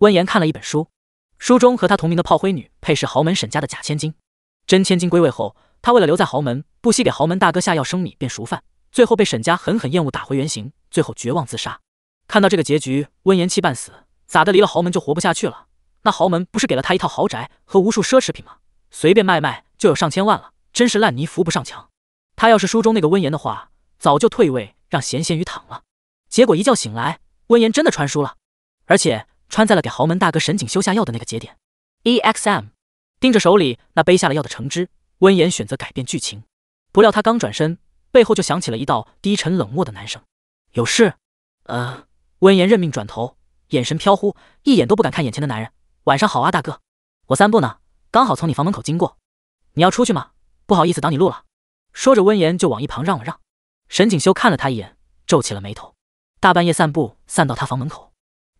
温言看了一本书，书中和他同名的炮灰女配是豪门沈家的假千金，真千金归位后，她为了留在豪门，不惜给豪门大哥下药生米变熟饭，最后被沈家狠狠厌恶打回原形，最后绝望自杀。看到这个结局，温言气半死，咋的？离了豪门就活不下去了？那豪门不是给了他一套豪宅和无数奢侈品吗？随便卖卖就有上千万了，真是烂泥扶不上墙。他要是书中那个温言的话，早就退位让咸咸鱼躺了。结果一觉醒来，温言真的传书了，而且。穿在了给豪门大哥沈景修下药的那个节点。exm 盯着手里那杯下了药的橙汁，温言选择改变剧情。不料他刚转身，背后就响起了一道低沉冷漠的男声：“有事？”呃，温言认命转头，眼神飘忽，一眼都不敢看眼前的男人。晚上好啊，大哥，我散步呢，刚好从你房门口经过，你要出去吗？不好意思挡你路了。说着，温言就往一旁让了让。沈景修看了他一眼，皱起了眉头。大半夜散步，散到他房门口。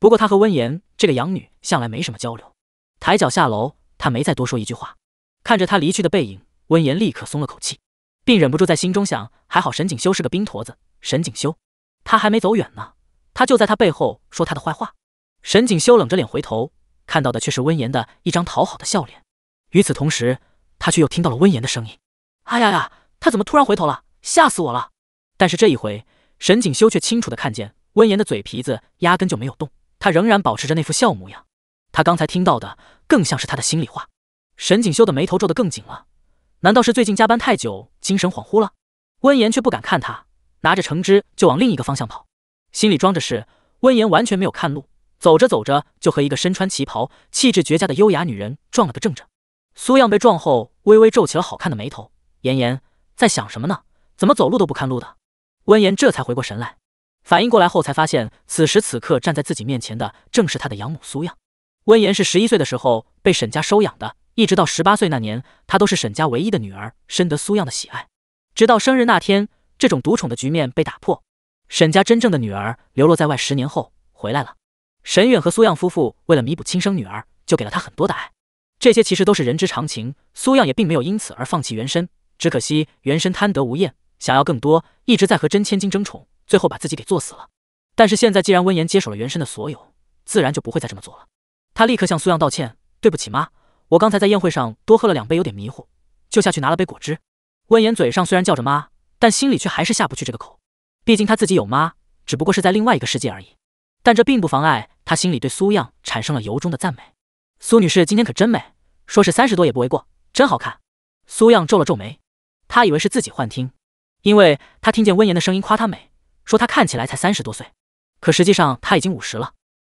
不过他和温言这个养女向来没什么交流，抬脚下楼，他没再多说一句话。看着他离去的背影，温言立刻松了口气，并忍不住在心中想：还好沈景修是个冰坨子。沈景修，他还没走远呢，他就在他背后说他的坏话。沈景修冷着脸回头，看到的却是温言的一张讨好的笑脸。与此同时，他却又听到了温言的声音：“哎呀呀，他怎么突然回头了？吓死我了！”但是这一回，沈景修却清楚的看见温言的嘴皮子压根就没有动。他仍然保持着那副笑模样，他刚才听到的更像是他的心里话。沈锦修的眉头皱得更紧了，难道是最近加班太久，精神恍惚了？温言却不敢看他，拿着橙汁就往另一个方向跑，心里装着事。温言完全没有看路，走着走着就和一个身穿旗袍、气质绝佳的优雅女人撞了个正着。苏漾被撞后微微皱起了好看的眉头，妍妍在想什么呢？怎么走路都不看路的？温言这才回过神来。反应过来后，才发现此时此刻站在自己面前的正是他的养母苏漾。温言是十一岁的时候被沈家收养的，一直到十八岁那年，她都是沈家唯一的女儿，深得苏漾的喜爱。直到生日那天，这种独宠的局面被打破，沈家真正的女儿流落在外十年后回来了。沈远和苏漾夫妇为了弥补亲生女儿，就给了她很多的爱。这些其实都是人之常情，苏漾也并没有因此而放弃原身。只可惜原身贪得无厌，想要更多，一直在和真千金争宠。最后把自己给作死了，但是现在既然温言接手了原身的所有，自然就不会再这么做了。他立刻向苏漾道歉：“对不起，妈，我刚才在宴会上多喝了两杯，有点迷糊，就下去拿了杯果汁。”温言嘴上虽然叫着妈，但心里却还是下不去这个口。毕竟他自己有妈，只不过是在另外一个世界而已。但这并不妨碍他心里对苏漾产生了由衷的赞美。苏女士今天可真美，说是三十多也不为过，真好看。苏漾皱了皱眉，他以为是自己幻听，因为他听见温言的声音夸她美。说他看起来才三十多岁，可实际上他已经五十了，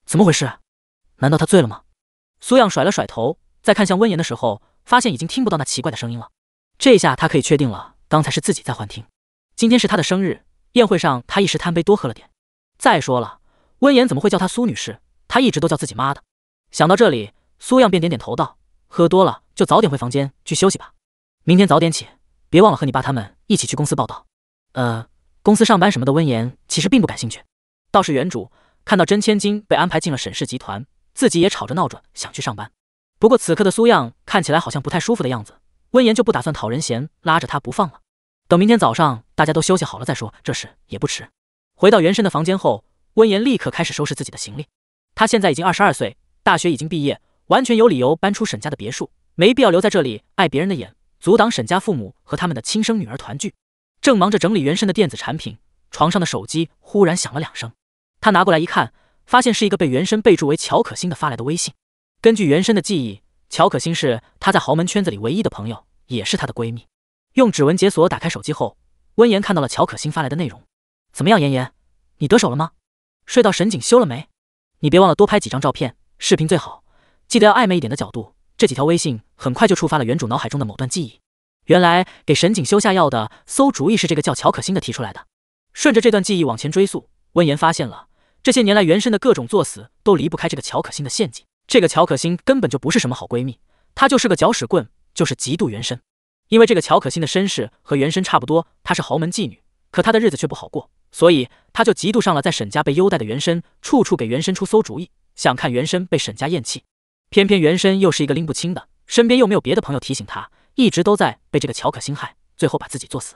怎么回事？难道他醉了吗？苏漾甩了甩头，在看向温言的时候，发现已经听不到那奇怪的声音了。这下他可以确定了，刚才是自己在幻听。今天是他的生日宴会上，他一时贪杯多喝了点。再说了，温言怎么会叫他苏女士？他一直都叫自己妈的。想到这里，苏漾便点点头道：“喝多了就早点回房间去休息吧，明天早点起，别忘了和你爸他们一起去公司报道。”呃。公司上班什么的，温言其实并不感兴趣，倒是原主看到真千金被安排进了沈氏集团，自己也吵着闹着想去上班。不过此刻的苏漾看起来好像不太舒服的样子，温言就不打算讨人嫌，拉着他不放了。等明天早上大家都休息好了再说，这事也不迟。回到原身的房间后，温言立刻开始收拾自己的行李。他现在已经二十二岁，大学已经毕业，完全有理由搬出沈家的别墅，没必要留在这里碍别人的眼，阻挡沈家父母和他们的亲生女儿团聚。正忙着整理原身的电子产品，床上的手机忽然响了两声。他拿过来一看，发现是一个被原身备注为“乔可欣”的发来的微信。根据原身的记忆，乔可欣是他在豪门圈子里唯一的朋友，也是他的闺蜜。用指纹解锁打开手机后，温言看到了乔可欣发来的内容：“怎么样，妍妍，你得手了吗？睡到沈景修了没？你别忘了多拍几张照片，视频最好，记得要暧昧一点的角度。”这几条微信很快就触发了原主脑海中的某段记忆。原来给沈景修下药的馊主意是这个叫乔可欣的提出来的。顺着这段记忆往前追溯，温言发现了这些年来原身的各种作死都离不开这个乔可欣的陷阱。这个乔可欣根本就不是什么好闺蜜，她就是个搅屎棍，就是嫉妒原身。因为这个乔可欣的身世和原身差不多，她是豪门妓女，可她的日子却不好过，所以她就嫉妒上了在沈家被优待的原身，处处给原身出馊主意，想看原身被沈家厌弃。偏偏原身又是一个拎不清的，身边又没有别的朋友提醒她。一直都在被这个乔可心害，最后把自己作死。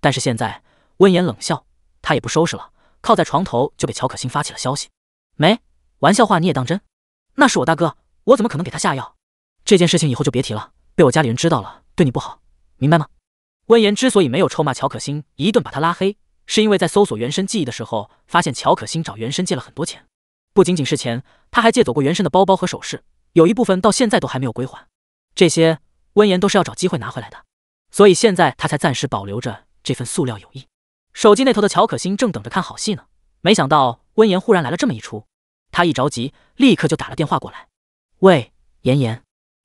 但是现在，温言冷笑，他也不收拾了，靠在床头就给乔可心发起了消息。没玩笑话你也当真？那是我大哥，我怎么可能给他下药？这件事情以后就别提了，被我家里人知道了对你不好，明白吗？温言之所以没有臭骂乔可心一顿，把他拉黑，是因为在搜索原身记忆的时候，发现乔可心找原身借了很多钱，不仅仅是钱，他还借走过原身的包包和首饰，有一部分到现在都还没有归还。这些。温言都是要找机会拿回来的，所以现在他才暂时保留着这份塑料友谊。手机那头的乔可欣正等着看好戏呢，没想到温言忽然来了这么一出，他一着急立刻就打了电话过来。喂，妍妍，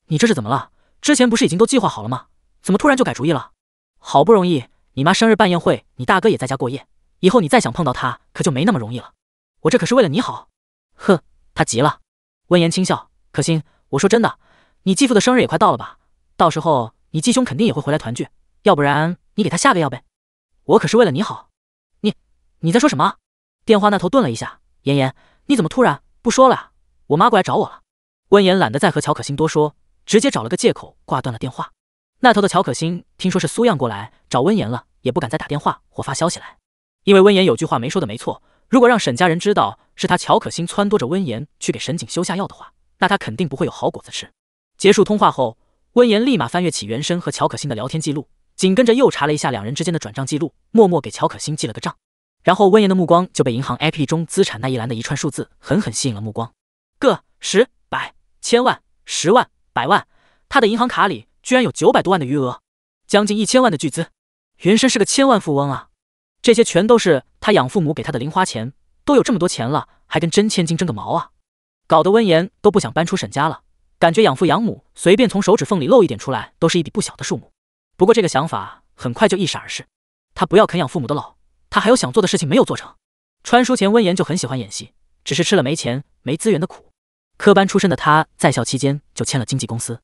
你这是怎么了？之前不是已经都计划好了吗？怎么突然就改主意了？好不容易你妈生日办宴会，你大哥也在家过夜，以后你再想碰到他可就没那么容易了。我这可是为了你好。哼，他急了。温言轻笑，可心，我说真的，你继父的生日也快到了吧？到时候你继兄肯定也会回来团聚，要不然你给他下个药呗。我可是为了你好。你你在说什么？电话那头顿了一下，妍妍，你怎么突然不说了我妈过来找我了。温言懒得再和乔可欣多说，直接找了个借口挂断了电话。那头的乔可欣听说是苏漾过来找温言了，也不敢再打电话或发消息来，因为温言有句话没说的没错，如果让沈家人知道是他乔可欣撺掇着温言去给沈景修下药的话，那他肯定不会有好果子吃。结束通话后。温言立马翻阅起原生和乔可欣的聊天记录，紧跟着又查了一下两人之间的转账记录，默默给乔可欣记了个账。然后温言的目光就被银行 APP 中资产那一栏的一串数字狠狠吸引了目光，个十百千万十万百万，他的银行卡里居然有九百多万的余额，将近一千万的巨资。原生是个千万富翁啊！这些全都是他养父母给他的零花钱，都有这么多钱了，还跟真千金争个毛啊！搞得温言都不想搬出沈家了。感觉养父养母随便从手指缝里露一点出来，都是一笔不小的数目。不过这个想法很快就一闪而逝。他不要啃养父母的老，他还有想做的事情没有做成。穿书前温言就很喜欢演戏，只是吃了没钱没资源的苦。科班出身的他在校期间就签了经纪公司，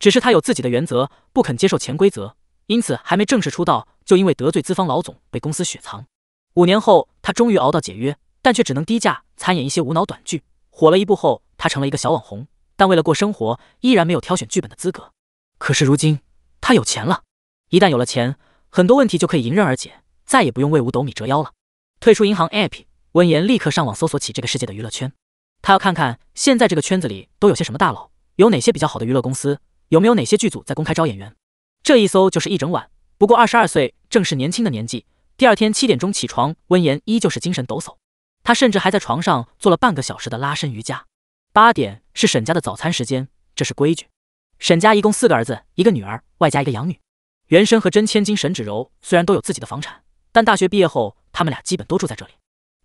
只是他有自己的原则，不肯接受潜规则，因此还没正式出道就因为得罪资方老总被公司雪藏。五年后他终于熬到解约，但却只能低价参演一些无脑短剧。火了一部后，他成了一个小网红。但为了过生活，依然没有挑选剧本的资格。可是如今他有钱了，一旦有了钱，很多问题就可以迎刃而解，再也不用为五斗米折腰了。退出银行 app，温言立刻上网搜索起这个世界的娱乐圈，他要看看现在这个圈子里都有些什么大佬，有哪些比较好的娱乐公司，有没有哪些剧组在公开招演员。这一搜就是一整晚。不过二十二岁正是年轻的年纪，第二天七点钟起床，温言依旧是精神抖擞。他甚至还在床上做了半个小时的拉伸瑜伽。八点是沈家的早餐时间，这是规矩。沈家一共四个儿子，一个女儿，外加一个养女。原生和真千金沈芷柔虽然都有自己的房产，但大学毕业后，他们俩基本都住在这里。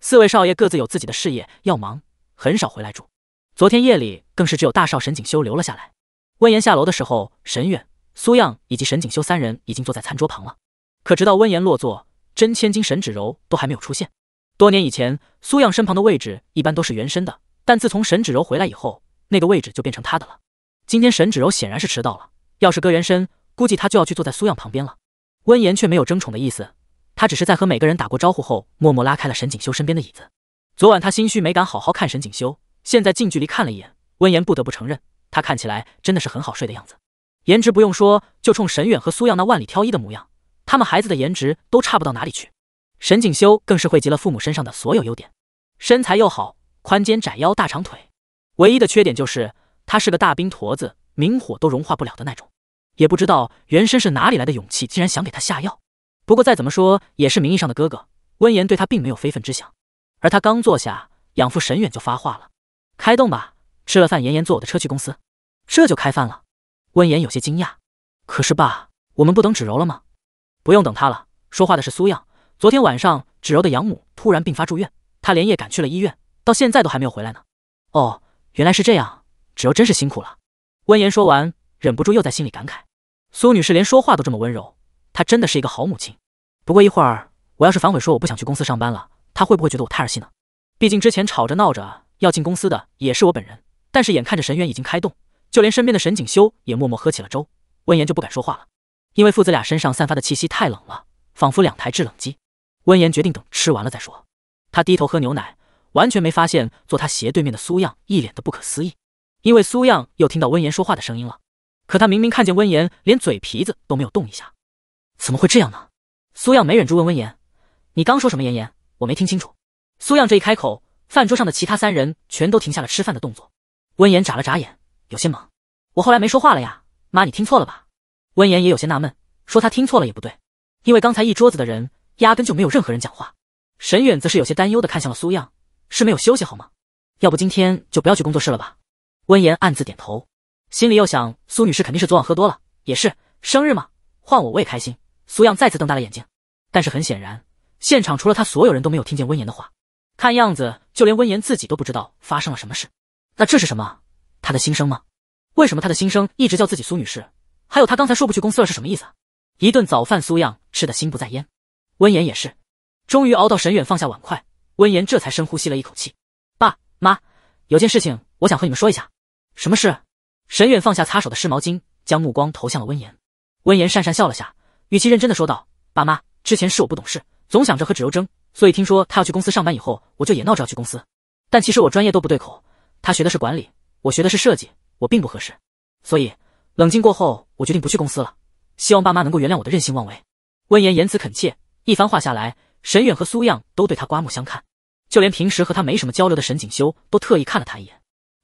四位少爷各自有自己的事业要忙，很少回来住。昨天夜里，更是只有大少沈景修留了下来。温言下楼的时候，沈远、苏漾以及沈景修三人已经坐在餐桌旁了。可直到温言落座，真千金沈芷柔都还没有出现。多年以前，苏漾身旁的位置一般都是原生的。但自从沈芷柔回来以后，那个位置就变成她的了。今天沈芷柔显然是迟到了，要是搁原身，估计她就要去坐在苏漾旁边了。温言却没有争宠的意思，他只是在和每个人打过招呼后，默默拉开了沈景修身边的椅子。昨晚他心虚没敢好好看沈景修，现在近距离看了一眼，温言不得不承认，他看起来真的是很好睡的样子。颜值不用说，就冲沈远和苏漾那万里挑一的模样，他们孩子的颜值都差不到哪里去。沈景修更是汇集了父母身上的所有优点，身材又好。宽肩窄腰大长腿，唯一的缺点就是他是个大冰坨子，明火都融化不了的那种。也不知道原身是哪里来的勇气，竟然想给他下药。不过再怎么说也是名义上的哥哥，温言对他并没有非分之想。而他刚坐下，养父沈远就发话了：“开动吧，吃了饭，妍妍坐我的车去公司。”这就开饭了。温言有些惊讶，可是爸，我们不等芷柔了吗？不用等她了。说话的是苏漾。昨天晚上，芷柔的养母突然病发住院，他连夜赶去了医院。到现在都还没有回来呢。哦，原来是这样，芷柔真是辛苦了。温言说完，忍不住又在心里感慨：苏女士连说话都这么温柔，她真的是一个好母亲。不过一会儿，我要是反悔说我不想去公司上班了，她会不会觉得我太儿戏呢？毕竟之前吵着闹着要进公司的也是我本人。但是眼看着神元已经开动，就连身边的沈景修也默默喝起了粥，温言就不敢说话了，因为父子俩身上散发的气息太冷了，仿佛两台制冷机。温言决定等吃完了再说。他低头喝牛奶。完全没发现坐他斜对面的苏漾一脸的不可思议，因为苏漾又听到温言说话的声音了。可他明明看见温言连嘴皮子都没有动一下，怎么会这样呢？苏漾没忍住问温言：“你刚说什么？妍妍，我没听清楚。”苏漾这一开口，饭桌上的其他三人全都停下了吃饭的动作。温言眨了眨眼，有些懵：“我后来没说话了呀，妈，你听错了吧？”温言也有些纳闷，说他听错了也不对，因为刚才一桌子的人压根就没有任何人讲话。沈远则是有些担忧的看向了苏漾，是没有休息好吗？要不今天就不要去工作室了吧。温言暗自点头，心里又想苏女士肯定是昨晚喝多了，也是生日嘛，换我我也开心。苏漾再次瞪大了眼睛，但是很显然，现场除了他，所有人都没有听见温言的话。看样子，就连温言自己都不知道发生了什么事。那这是什么？他的心声吗？为什么他的心声一直叫自己苏女士？还有他刚才说不去公司了是什么意思？一顿早饭，苏漾吃得心不在焉，温言也是，终于熬到沈远放下碗筷。温言这才深呼吸了一口气，爸妈有件事情我想和你们说一下，什么事？沈远放下擦手的湿毛巾，将目光投向了温言。温言讪讪笑了下，语气认真的说道：“爸妈，之前是我不懂事，总想着和芷柔争，所以听说她要去公司上班以后，我就也闹着要去公司。但其实我专业都不对口，她学的是管理，我学的是设计，我并不合适。所以冷静过后，我决定不去公司了。希望爸妈能够原谅我的任性妄为。”温言言辞恳切，一番话下来，沈远和苏漾都对他刮目相看。就连平时和他没什么交流的沈景修都特意看了他一眼。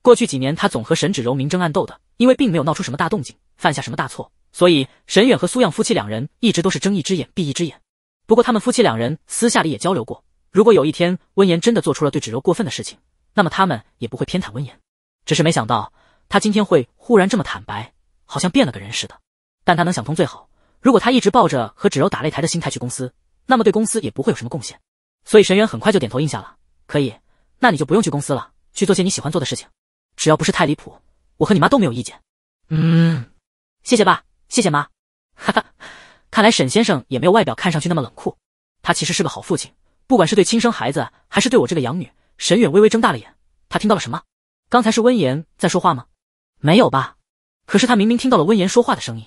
过去几年，他总和沈芷柔明争暗斗的，因为并没有闹出什么大动静，犯下什么大错，所以沈远和苏漾夫妻两人一直都是睁一只眼闭一只眼。不过他们夫妻两人私下里也交流过，如果有一天温言真的做出了对芷柔过分的事情，那么他们也不会偏袒温言。只是没想到他今天会忽然这么坦白，好像变了个人似的。但他能想通最好。如果他一直抱着和芷柔打擂台的心态去公司，那么对公司也不会有什么贡献。所以沈远很快就点头应下了，可以，那你就不用去公司了，去做些你喜欢做的事情，只要不是太离谱，我和你妈都没有意见。嗯，谢谢爸，谢谢妈，哈哈，看来沈先生也没有外表看上去那么冷酷，他其实是个好父亲，不管是对亲生孩子还是对我这个养女。沈远微微睁大了眼，他听到了什么？刚才是温言在说话吗？没有吧？可是他明明听到了温言说话的声音，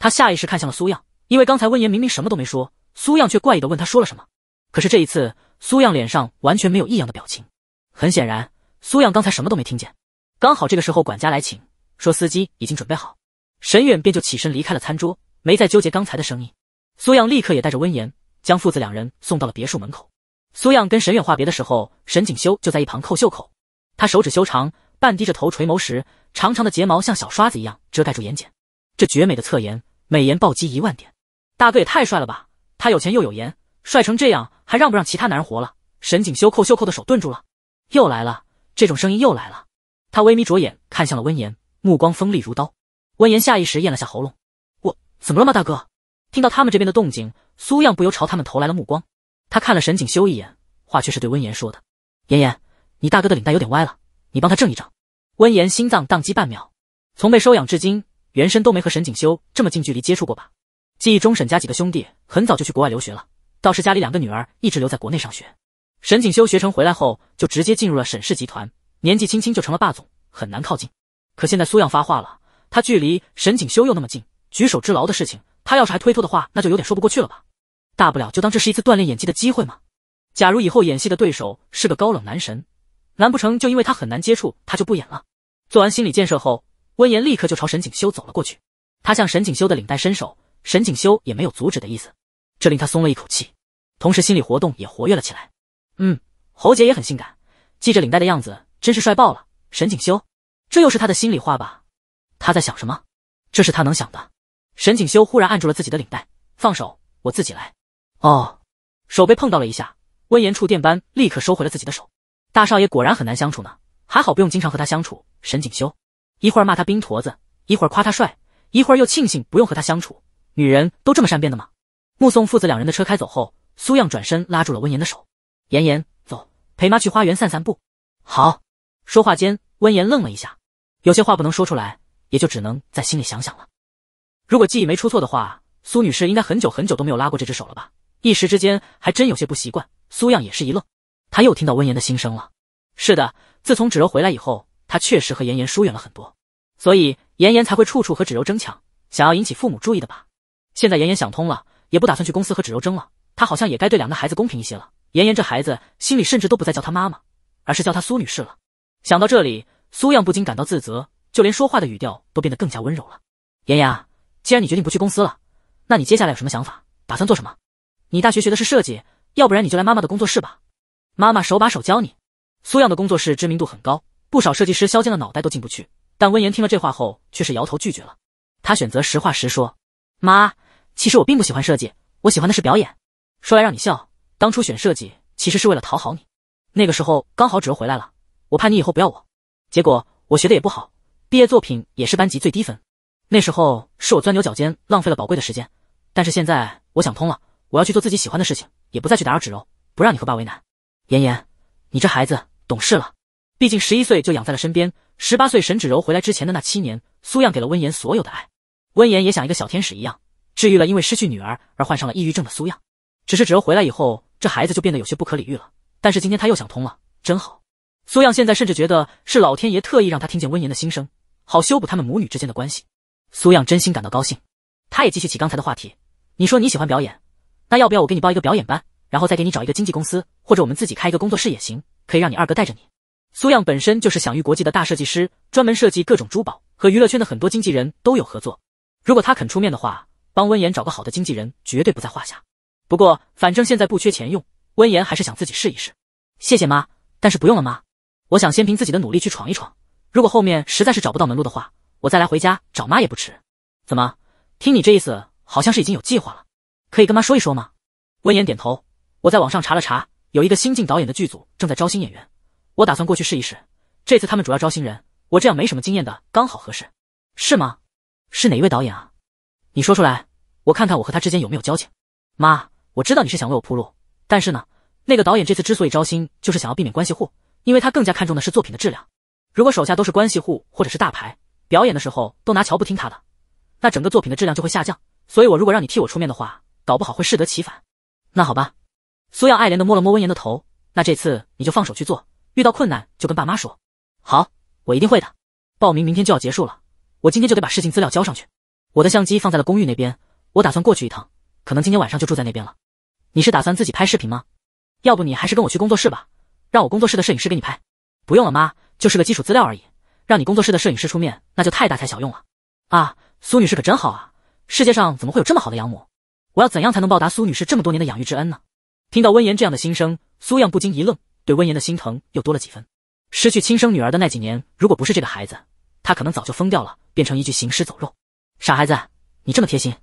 他下意识看向了苏漾，因为刚才温言明明什么都没说，苏漾却怪异的问他说了什么。可是这一次，苏漾脸上完全没有异样的表情。很显然，苏漾刚才什么都没听见。刚好这个时候，管家来请说司机已经准备好，沈远便就起身离开了餐桌，没再纠结刚才的声音。苏漾立刻也带着温言，将父子两人送到了别墅门口。苏漾跟沈远话别的时候，沈景修就在一旁扣袖口。他手指修长，半低着头垂眸时，长长的睫毛像小刷子一样遮盖住眼睑，这绝美的侧颜，美颜暴击一万点。大哥也太帅了吧！他有钱又有颜。帅成这样还让不让其他男人活了？沈景修扣袖扣的手顿住了，又来了，这种声音又来了。他微眯着眼看向了温言，目光锋利如刀。温言下意识咽了下喉咙，我怎么了吗，大哥？听到他们这边的动静，苏漾不由朝他们投来了目光。他看了沈景修一眼，话却是对温言说的：“妍妍，你大哥的领带有点歪了，你帮他正一正。”温言心脏宕机半秒，从被收养至今，原身都没和沈景修这么近距离接触过吧？记忆中沈家几个兄弟很早就去国外留学了。倒是家里两个女儿一直留在国内上学，沈景修学成回来后就直接进入了沈氏集团，年纪轻轻就成了霸总，很难靠近。可现在苏漾发话了，他距离沈景修又那么近，举手之劳的事情，他要是还推脱的话，那就有点说不过去了吧。大不了就当这是一次锻炼演技的机会嘛。假如以后演戏的对手是个高冷男神，难不成就因为他很难接触，他就不演了？做完心理建设后，温言立刻就朝沈景修走了过去，他向沈景修的领带伸手，沈景修也没有阻止的意思。这令他松了一口气，同时心理活动也活跃了起来。嗯，侯杰也很性感，系着领带的样子真是帅爆了。沈景修，这又是他的心里话吧？他在想什么？这是他能想的。沈景修忽然按住了自己的领带，放手，我自己来。哦，手被碰到了一下，温言触电般立刻收回了自己的手。大少爷果然很难相处呢，还好不用经常和他相处。沈景修一会儿骂他冰坨子，一会儿夸他帅，一会儿又庆幸不用和他相处。女人都这么善变的吗？目送父子两人的车开走后，苏漾转身拉住了温言的手：“妍妍，走，陪妈去花园散散步。”好。说话间，温言愣了一下，有些话不能说出来，也就只能在心里想想了。如果记忆没出错的话，苏女士应该很久很久都没有拉过这只手了吧？一时之间还真有些不习惯。苏漾也是一愣，他又听到温言的心声了。是的，自从芷柔回来以后，他确实和妍妍疏远了很多，所以妍妍才会处处和芷柔争抢，想要引起父母注意的吧？现在妍妍想通了。也不打算去公司和芷柔争了，她好像也该对两个孩子公平一些了。妍妍这孩子心里甚至都不再叫她妈妈，而是叫她苏女士了。想到这里，苏漾不禁感到自责，就连说话的语调都变得更加温柔了。妍妍，啊，既然你决定不去公司了，那你接下来有什么想法？打算做什么？你大学学的是设计，要不然你就来妈妈的工作室吧，妈妈手把手教你。苏漾的工作室知名度很高，不少设计师削尖了脑袋都进不去。但温言听了这话后却是摇头拒绝了，他选择实话实说，妈。其实我并不喜欢设计，我喜欢的是表演。说来让你笑，当初选设计其实是为了讨好你。那个时候刚好芷柔回来了，我怕你以后不要我。结果我学的也不好，毕业作品也是班级最低分。那时候是我钻牛角尖，浪费了宝贵的时间。但是现在我想通了，我要去做自己喜欢的事情，也不再去打扰芷柔，不让你和爸为难。妍妍，你这孩子懂事了。毕竟十一岁就养在了身边，十八岁沈芷柔回来之前的那七年，苏漾给了温言所有的爱，温言也像一个小天使一样。治愈了因为失去女儿而患上了抑郁症的苏漾，只是芷柔回来以后，这孩子就变得有些不可理喻了。但是今天他又想通了，真好。苏漾现在甚至觉得是老天爷特意让他听见温言的心声，好修补他们母女之间的关系。苏漾真心感到高兴，他也继续起刚才的话题：“你说你喜欢表演，那要不要我给你报一个表演班，然后再给你找一个经纪公司，或者我们自己开一个工作室也行，可以让你二哥带着你。”苏漾本身就是享誉国际的大设计师，专门设计各种珠宝，和娱乐圈的很多经纪人都有合作。如果他肯出面的话，帮温言找个好的经纪人绝对不在话下，不过反正现在不缺钱用，温言还是想自己试一试。谢谢妈，但是不用了妈，我想先凭自己的努力去闯一闯。如果后面实在是找不到门路的话，我再来回家找妈也不迟。怎么，听你这意思好像是已经有计划了？可以跟妈说一说吗？温言点头。我在网上查了查，有一个新晋导演的剧组正在招新演员，我打算过去试一试。这次他们主要招新人，我这样没什么经验的刚好合适，是吗？是哪一位导演啊？你说出来。我看看我和他之间有没有交情，妈，我知道你是想为我铺路，但是呢，那个导演这次之所以招新，就是想要避免关系户，因为他更加看重的是作品的质量。如果手下都是关系户或者是大牌，表演的时候都拿乔不听他的，那整个作品的质量就会下降。所以，我如果让你替我出面的话，搞不好会适得其反。那好吧，苏漾爱怜的摸了摸温言的头。那这次你就放手去做，遇到困难就跟爸妈说。好，我一定会的。报名明天就要结束了，我今天就得把事情资料交上去。我的相机放在了公寓那边。我打算过去一趟，可能今天晚上就住在那边了。你是打算自己拍视频吗？要不你还是跟我去工作室吧，让我工作室的摄影师给你拍。不用了，妈，就是个基础资料而已。让你工作室的摄影师出面，那就太大材小用了。啊，苏女士可真好啊！世界上怎么会有这么好的养母？我要怎样才能报答苏女士这么多年的养育之恩呢？听到温言这样的心声，苏漾不禁一愣，对温言的心疼又多了几分。失去亲生女儿的那几年，如果不是这个孩子，她可能早就疯掉了，变成一具行尸走肉。傻孩子，你这么贴心。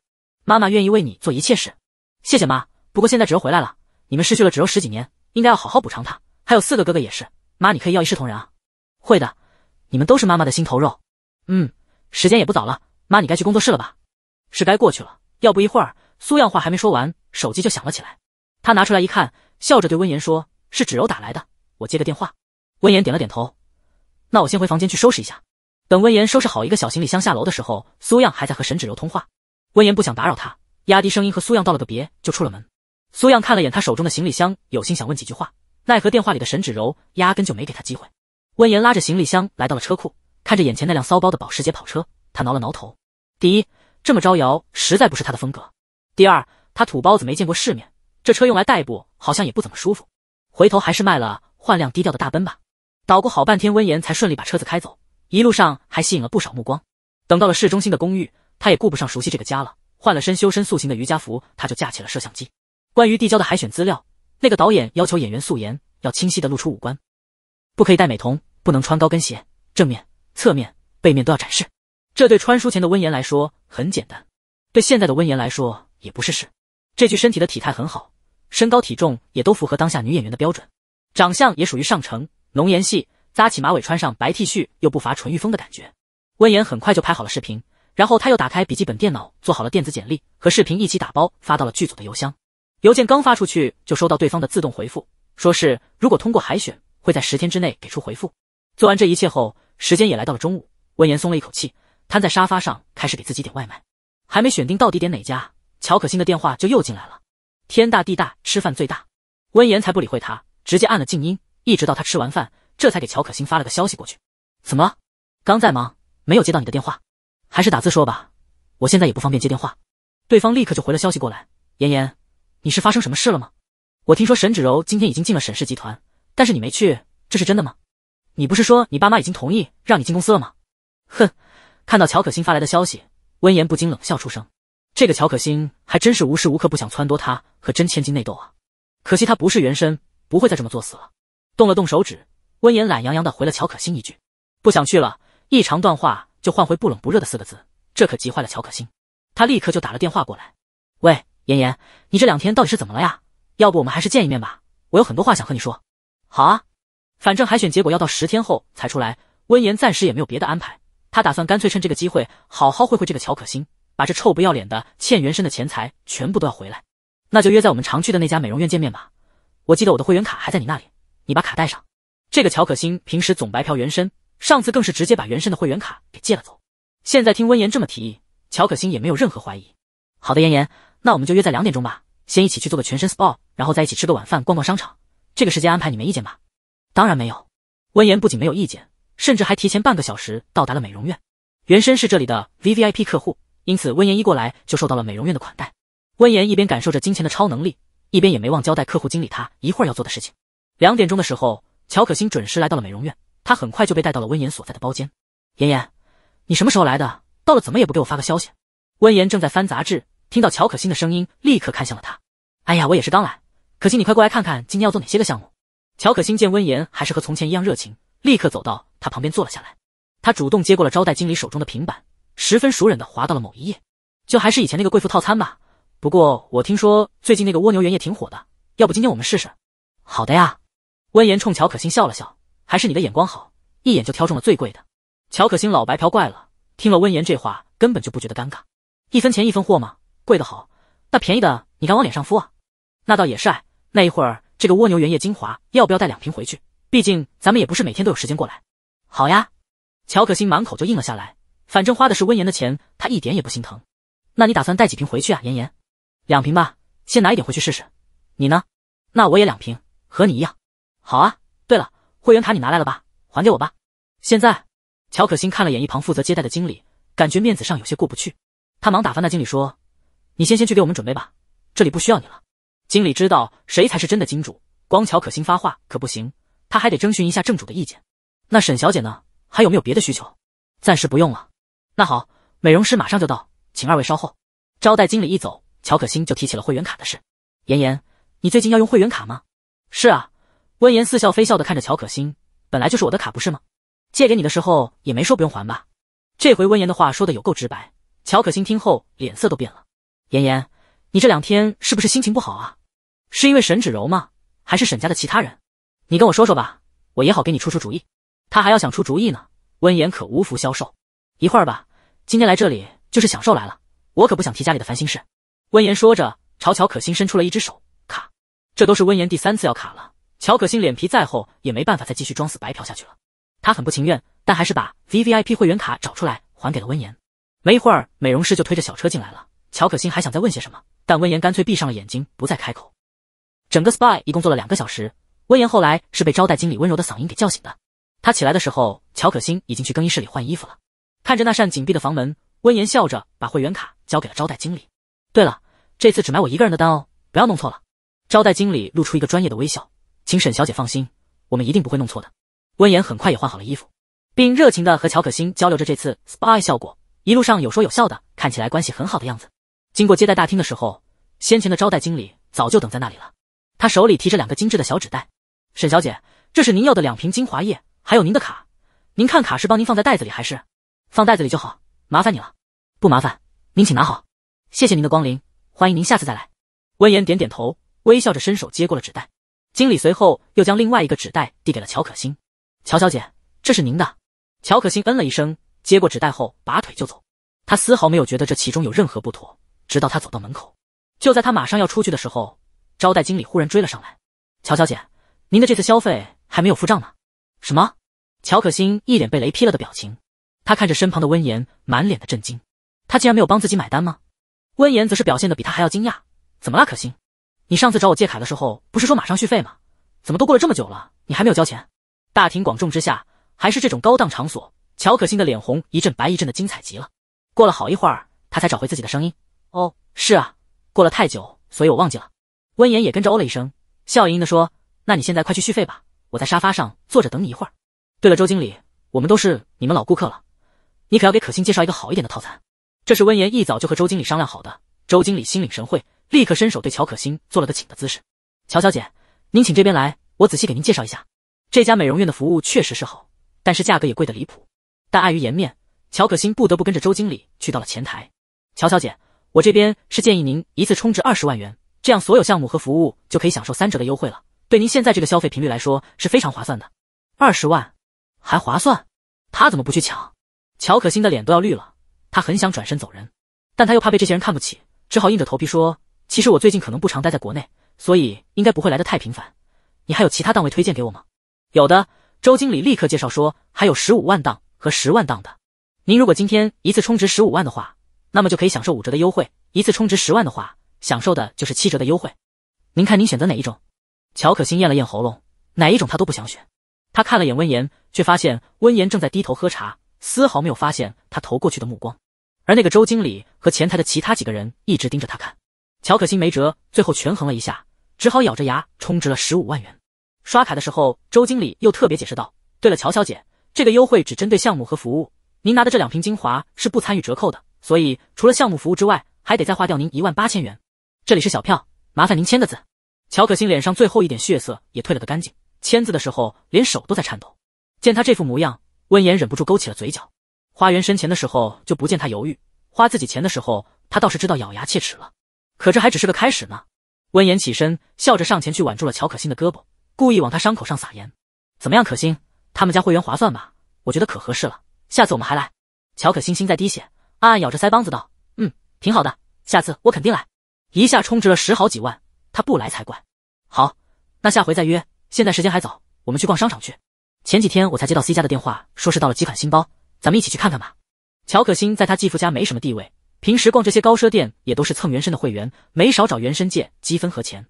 妈妈愿意为你做一切事，谢谢妈。不过现在芷柔回来了，你们失去了芷柔十几年，应该要好好补偿她。还有四个哥哥也是，妈，你可以要一视同仁啊。会的，你们都是妈妈的心头肉。嗯，时间也不早了，妈，你该去工作室了吧？是该过去了。要不一会儿，苏样话还没说完，手机就响了起来。他拿出来一看，笑着对温言说：“是芷柔打来的，我接个电话。”温言点了点头。那我先回房间去收拾一下。等温言收拾好一个小行李箱下楼的时候，苏样还在和沈芷柔通话。温言不想打扰他，压低声音和苏漾道了个别，就出了门。苏漾看了眼他手中的行李箱，有心想问几句话，奈何电话里的沈芷柔压根就没给他机会。温言拉着行李箱来到了车库，看着眼前那辆骚包的保时捷跑车，他挠了挠头：第一，这么招摇实在不是他的风格；第二，他土包子没见过世面，这车用来代步好像也不怎么舒服。回头还是卖了换辆低调的大奔吧。捣鼓好半天，温言才顺利把车子开走，一路上还吸引了不少目光。等到了市中心的公寓。他也顾不上熟悉这个家了，换了身修身塑形的瑜伽服，他就架起了摄像机。关于递交的海选资料，那个导演要求演员素颜，要清晰的露出五官，不可以戴美瞳，不能穿高跟鞋，正面、侧面、背面都要展示。这对穿书前的温言来说很简单，对现在的温言来说也不是事。这具身体的体态很好，身高体重也都符合当下女演员的标准，长相也属于上乘。浓颜系，扎起马尾，穿上白 T 恤，又不乏纯欲风的感觉。温言很快就拍好了视频。然后他又打开笔记本电脑，做好了电子简历和视频一起打包发到了剧组的邮箱。邮件刚发出去，就收到对方的自动回复，说是如果通过海选，会在十天之内给出回复。做完这一切后，时间也来到了中午。温言松了一口气，瘫在沙发上开始给自己点外卖，还没选定到底点哪家，乔可欣的电话就又进来了。天大地大，吃饭最大，温言才不理会他，直接按了静音，一直到他吃完饭，这才给乔可欣发了个消息过去。怎么？刚在忙，没有接到你的电话。还是打字说吧，我现在也不方便接电话。对方立刻就回了消息过来：“妍妍，你是发生什么事了吗？我听说沈芷柔今天已经进了沈氏集团，但是你没去，这是真的吗？你不是说你爸妈已经同意让你进公司了吗？”哼，看到乔可欣发来的消息，温言不禁冷笑出声：“这个乔可欣还真是无时无刻不想撺掇他和真千金内斗啊！可惜他不是原身，不会再这么作死了。”动了动手指，温言懒洋洋的回了乔可欣一句：“不想去了。”一长段话。就换回不冷不热的四个字，这可急坏了乔可欣。他立刻就打了电话过来。喂，妍妍，你这两天到底是怎么了呀？要不我们还是见一面吧，我有很多话想和你说。好啊，反正海选结果要到十天后才出来，温言暂时也没有别的安排，他打算干脆趁这个机会好好会会这个乔可欣，把这臭不要脸的欠原身的钱财全部都要回来。那就约在我们常去的那家美容院见面吧，我记得我的会员卡还在你那里，你把卡带上。这个乔可欣平时总白嫖原身。上次更是直接把原身的会员卡给借了走，现在听温言这么提议，乔可欣也没有任何怀疑。好的，妍妍，那我们就约在两点钟吧，先一起去做个全身 spa，然后再一起吃个晚饭，逛逛商场。这个时间安排你没意见吧？当然没有。温言不仅没有意见，甚至还提前半个小时到达了美容院。原身是这里的 V V I P 客户，因此温言一过来就受到了美容院的款待。温言一边感受着金钱的超能力，一边也没忘交代客户经理他一会儿要做的事情。两点钟的时候，乔可欣准时来到了美容院。他很快就被带到了温言所在的包间。妍妍，你什么时候来的？到了怎么也不给我发个消息？温言正在翻杂志，听到乔可欣的声音，立刻看向了他。哎呀，我也是刚来。可欣，你快过来看看，今天要做哪些个项目？乔可欣见温言还是和从前一样热情，立刻走到他旁边坐了下来。他主动接过了招待经理手中的平板，十分熟稔的滑到了某一页。就还是以前那个贵妇套餐吧。不过我听说最近那个蜗牛原液挺火的，要不今天我们试试？好的呀。温言冲乔可欣笑了笑。还是你的眼光好，一眼就挑中了最贵的。乔可欣老白嫖怪了，听了温言这话，根本就不觉得尴尬。一分钱一分货嘛，贵的好，那便宜的你敢往脸上敷啊？那倒也是。那一会儿这个蜗牛原液精华，要不要带两瓶回去？毕竟咱们也不是每天都有时间过来。好呀，乔可欣满口就应了下来。反正花的是温言的钱，她一点也不心疼。那你打算带几瓶回去啊，妍妍？两瓶吧，先拿一点回去试试。你呢？那我也两瓶，和你一样。好啊。会员卡你拿来了吧？还给我吧。现在，乔可欣看了眼一旁负责接待的经理，感觉面子上有些过不去。他忙打发那经理说：“你先先去给我们准备吧，这里不需要你了。”经理知道谁才是真的金主，光乔可欣发话可不行，他还得征询一下正主的意见。那沈小姐呢？还有没有别的需求？暂时不用了。那好，美容师马上就到，请二位稍后。招待经理一走，乔可欣就提起了会员卡的事。妍妍，你最近要用会员卡吗？是啊。温言似笑非笑的看着乔可欣，本来就是我的卡不是吗？借给你的时候也没说不用还吧？这回温言的话说的有够直白，乔可欣听后脸色都变了。妍妍，你这两天是不是心情不好啊？是因为沈芷柔吗？还是沈家的其他人？你跟我说说吧，我也好给你出出主意。他还要想出主意呢，温言可无福消受。一会儿吧，今天来这里就是享受来了，我可不想提家里的烦心事。温言说着，朝乔可欣伸出了一只手，卡。这都是温言第三次要卡了。乔可欣脸皮再厚也没办法再继续装死白嫖下去了，她很不情愿，但还是把 V V I P 会员卡找出来还给了温言。没一会儿，美容师就推着小车进来了。乔可欣还想再问些什么，但温言干脆闭上了眼睛，不再开口。整个 SPA 一共做了两个小时。温言后来是被招待经理温柔的嗓音给叫醒的。他起来的时候，乔可欣已经去更衣室里换衣服了。看着那扇紧闭的房门，温言笑着把会员卡交给了招待经理。对了，这次只买我一个人的单哦，不要弄错了。招待经理露出一个专业的微笑。请沈小姐放心，我们一定不会弄错的。温言很快也换好了衣服，并热情的和乔可欣交流着这次 s p y 效果，一路上有说有笑的，看起来关系很好的样子。经过接待大厅的时候，先前的招待经理早就等在那里了，他手里提着两个精致的小纸袋。沈小姐，这是您要的两瓶精华液，还有您的卡，您看卡是帮您放在袋子里还是？放袋子里就好，麻烦你了。不麻烦，您请拿好。谢谢您的光临，欢迎您下次再来。温言点点头，微笑着伸手接过了纸袋。经理随后又将另外一个纸袋递给了乔可欣，乔小姐，这是您的。乔可欣嗯了一声，接过纸袋后，拔腿就走。他丝毫没有觉得这其中有任何不妥，直到他走到门口，就在他马上要出去的时候，招待经理忽然追了上来。乔小姐，您的这次消费还没有付账呢。什么？乔可欣一脸被雷劈了的表情，她看着身旁的温言，满脸的震惊。他竟然没有帮自己买单吗？温言则是表现的比他还要惊讶，怎么了，可欣？你上次找我借卡的时候，不是说马上续费吗？怎么都过了这么久了，你还没有交钱？大庭广众之下，还是这种高档场所，乔可欣的脸红一阵白一阵的，精彩极了。过了好一会儿，她才找回自己的声音。哦，是啊，过了太久，所以我忘记了。温言也跟着哦了一声，笑盈盈的说：“那你现在快去续费吧，我在沙发上坐着等你一会儿。”对了，周经理，我们都是你们老顾客了，你可要给可心介绍一个好一点的套餐。这是温言一早就和周经理商量好的。周经理心领神会，立刻伸手对乔可欣做了个请的姿势。乔小姐，您请这边来，我仔细给您介绍一下。这家美容院的服务确实是好，但是价格也贵得离谱。但碍于颜面，乔可欣不得不跟着周经理去到了前台。乔小姐，我这边是建议您一次充值二十万元，这样所有项目和服务就可以享受三折的优惠了。对您现在这个消费频率来说是非常划算的。二十万还划算？他怎么不去抢？乔可欣的脸都要绿了，她很想转身走人，但她又怕被这些人看不起。只好硬着头皮说：“其实我最近可能不常待在国内，所以应该不会来的太频繁。你还有其他档位推荐给我吗？”“有的。”周经理立刻介绍说：“还有十五万档和十万档的。您如果今天一次充值十五万的话，那么就可以享受五折的优惠；一次充值十万的话，享受的就是七折的优惠。您看您选择哪一种？”乔可欣咽了咽喉咙，哪一种她都不想选。他看了眼温言，却发现温言正在低头喝茶，丝毫没有发现他投过去的目光。而那个周经理和前台的其他几个人一直盯着他看，乔可欣没辙，最后权衡了一下，只好咬着牙充值了十五万元。刷卡的时候，周经理又特别解释道：“对了，乔小姐，这个优惠只针对项目和服务，您拿的这两瓶精华是不参与折扣的，所以除了项目服务之外，还得再花掉您一万八千元。这里是小票，麻烦您签个字。”乔可欣脸上最后一点血色也退了个干净，签字的时候连手都在颤抖。见他这副模样，温言忍不住勾起了嘴角。花园深钱的时候就不见他犹豫，花自己钱的时候他倒是知道咬牙切齿了。可这还只是个开始呢。温言起身笑着上前去挽住了乔可欣的胳膊，故意往他伤口上撒盐。怎么样，可欣，他们家会员划算吧？我觉得可合适了，下次我们还来。乔可欣心在滴血，暗暗咬着腮帮子道：“嗯，挺好的，下次我肯定来。”一下充值了十好几万，他不来才怪。好，那下回再约。现在时间还早，我们去逛商场去。前几天我才接到 C 家的电话，说是到了几款新包。咱们一起去看看吧。乔可欣在她继父家没什么地位，平时逛这些高奢店也都是蹭原生的会员，没少找原生借积分和钱。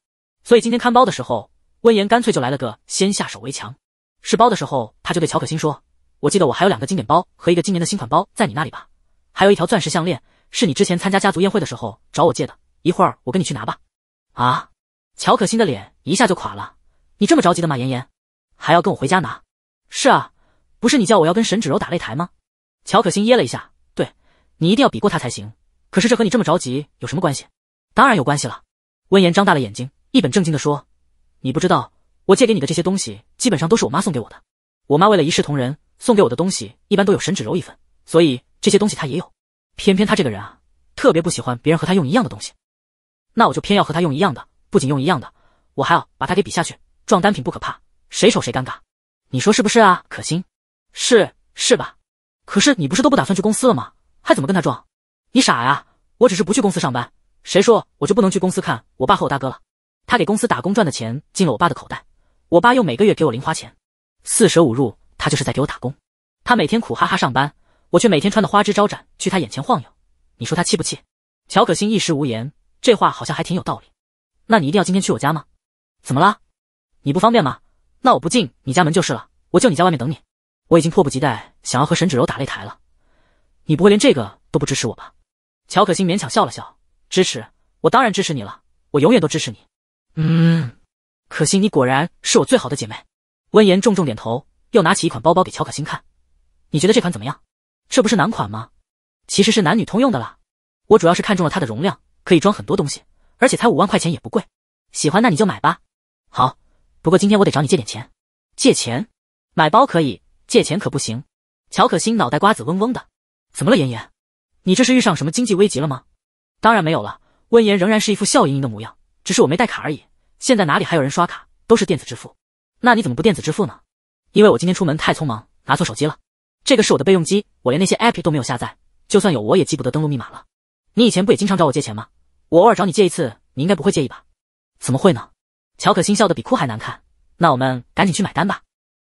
所以今天看包的时候，温言干脆就来了个先下手为强。试包的时候，他就对乔可欣说：“我记得我还有两个经典包和一个今年的新款包在你那里吧？还有一条钻石项链，是你之前参加家族宴会的时候找我借的。一会儿我跟你去拿吧。”啊！乔可欣的脸一下就垮了。你这么着急的吗？妍妍，还要跟我回家拿？是啊，不是你叫我要跟沈芷柔打擂台吗？乔可心噎了一下，对你一定要比过他才行。可是这和你这么着急有什么关系？当然有关系了。温言张大了眼睛，一本正经的说：“你不知道，我借给你的这些东西，基本上都是我妈送给我的。我妈为了一视同仁，送给我的东西一般都有沈芷柔一份，所以这些东西她也有。偏偏她这个人啊，特别不喜欢别人和她用一样的东西。那我就偏要和她用一样的，不仅用一样的，我还要把她给比下去。撞单品不可怕，谁丑谁尴尬，你说是不是啊？可心，是是吧？”可是你不是都不打算去公司了吗？还怎么跟他装？你傻呀！我只是不去公司上班，谁说我就不能去公司看我爸和我大哥了？他给公司打工赚的钱进了我爸的口袋，我爸又每个月给我零花钱，四舍五入他就是在给我打工。他每天苦哈哈上班，我却每天穿的花枝招展去他眼前晃悠，你说他气不气？乔可欣一时无言，这话好像还挺有道理。那你一定要今天去我家吗？怎么了？你不方便吗？那我不进你家门就是了，我就你家外面等你。我已经迫不及待。想要和沈芷柔打擂台了，你不会连这个都不支持我吧？乔可欣勉强笑了笑，支持我，当然支持你了，我永远都支持你。嗯，可欣，你果然是我最好的姐妹。温言重重点头，又拿起一款包包给乔可欣看，你觉得这款怎么样？这不是男款吗？其实是男女通用的啦。我主要是看中了它的容量，可以装很多东西，而且才五万块钱也不贵。喜欢那你就买吧。好，不过今天我得找你借点钱。借钱？买包可以，借钱可不行。乔可欣脑袋瓜子嗡嗡的，怎么了，妍妍？你这是遇上什么经济危机了吗？当然没有了，温言仍然是一副笑盈盈的模样，只是我没带卡而已。现在哪里还有人刷卡？都是电子支付。那你怎么不电子支付呢？因为我今天出门太匆忙，拿错手机了。这个是我的备用机，我连那些 app 都没有下载，就算有我也记不得登录密码了。你以前不也经常找我借钱吗？我偶尔找你借一次，你应该不会介意吧？怎么会呢？乔可欣笑得比哭还难看。那我们赶紧去买单吧。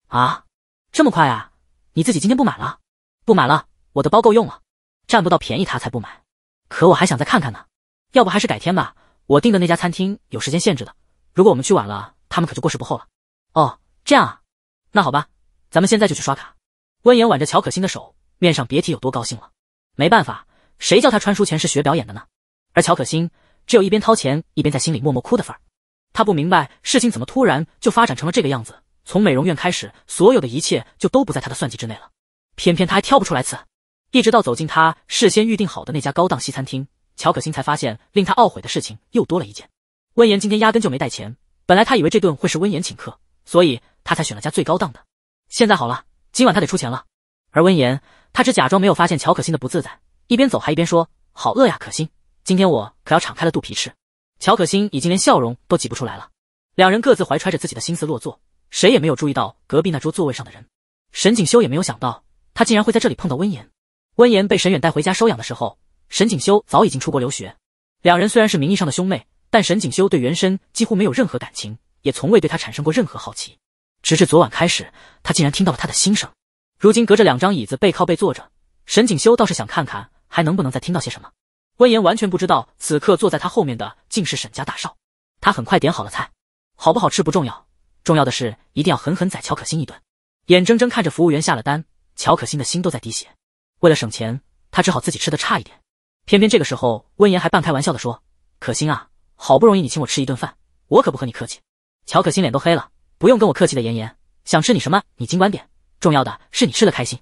啊，这么快啊？你自己今天不买了，不买了，我的包够用了，占不到便宜他才不买。可我还想再看看呢，要不还是改天吧。我订的那家餐厅有时间限制的，如果我们去晚了，他们可就过时不候了。哦，这样啊，那好吧，咱们现在就去刷卡。温言挽着乔可欣的手，面上别提有多高兴了。没办法，谁叫他穿书前是学表演的呢？而乔可欣只有一边掏钱，一边在心里默默哭的份儿。他不明白事情怎么突然就发展成了这个样子。从美容院开始，所有的一切就都不在他的算计之内了。偏偏他还挑不出来刺，一直到走进他事先预定好的那家高档西餐厅，乔可欣才发现令他懊悔的事情又多了一件。温言今天压根就没带钱，本来他以为这顿会是温言请客，所以他才选了家最高档的。现在好了，今晚他得出钱了。而温言，他只假装没有发现乔可欣的不自在，一边走还一边说：“好饿呀，可欣，今天我可要敞开了肚皮吃。”乔可欣已经连笑容都挤不出来了。两人各自怀揣着自己的心思落座。谁也没有注意到隔壁那桌座位上的人，沈景修也没有想到他竟然会在这里碰到温言。温言被沈远带回家收养的时候，沈景修早已经出国留学。两人虽然是名义上的兄妹，但沈景修对原身几乎没有任何感情，也从未对他产生过任何好奇。直至昨晚开始，他竟然听到了他的心声。如今隔着两张椅子背靠背坐着，沈景修倒是想看看还能不能再听到些什么。温言完全不知道此刻坐在他后面的竟是沈家大少。他很快点好了菜，好不好吃不重要。重要的是，一定要狠狠宰乔可心一顿。眼睁睁看着服务员下了单，乔可心的心都在滴血。为了省钱，他只好自己吃的差一点。偏偏这个时候，温言还半开玩笑的说：“可心啊，好不容易你请我吃一顿饭，我可不和你客气。”乔可心脸都黑了，不用跟我客气的，妍妍，想吃你什么，你尽管点。重要的是你吃的开心，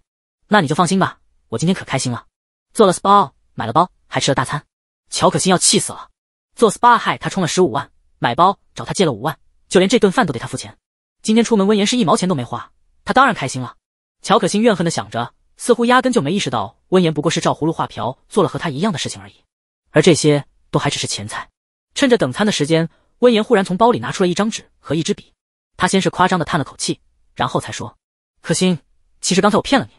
那你就放心吧，我今天可开心了，做了 spa，买了包，还吃了大餐。乔可心要气死了，做 spa 害他充了十五万，买包找他借了五万。就连这顿饭都得他付钱。今天出门，温言是一毛钱都没花，他当然开心了。乔可欣怨恨的想着，似乎压根就没意识到，温言不过是照葫芦画瓢做了和他一样的事情而已。而这些都还只是钱财。趁着等餐的时间，温言忽然从包里拿出了一张纸和一支笔。他先是夸张的叹了口气，然后才说：“可心，其实刚才我骗了你。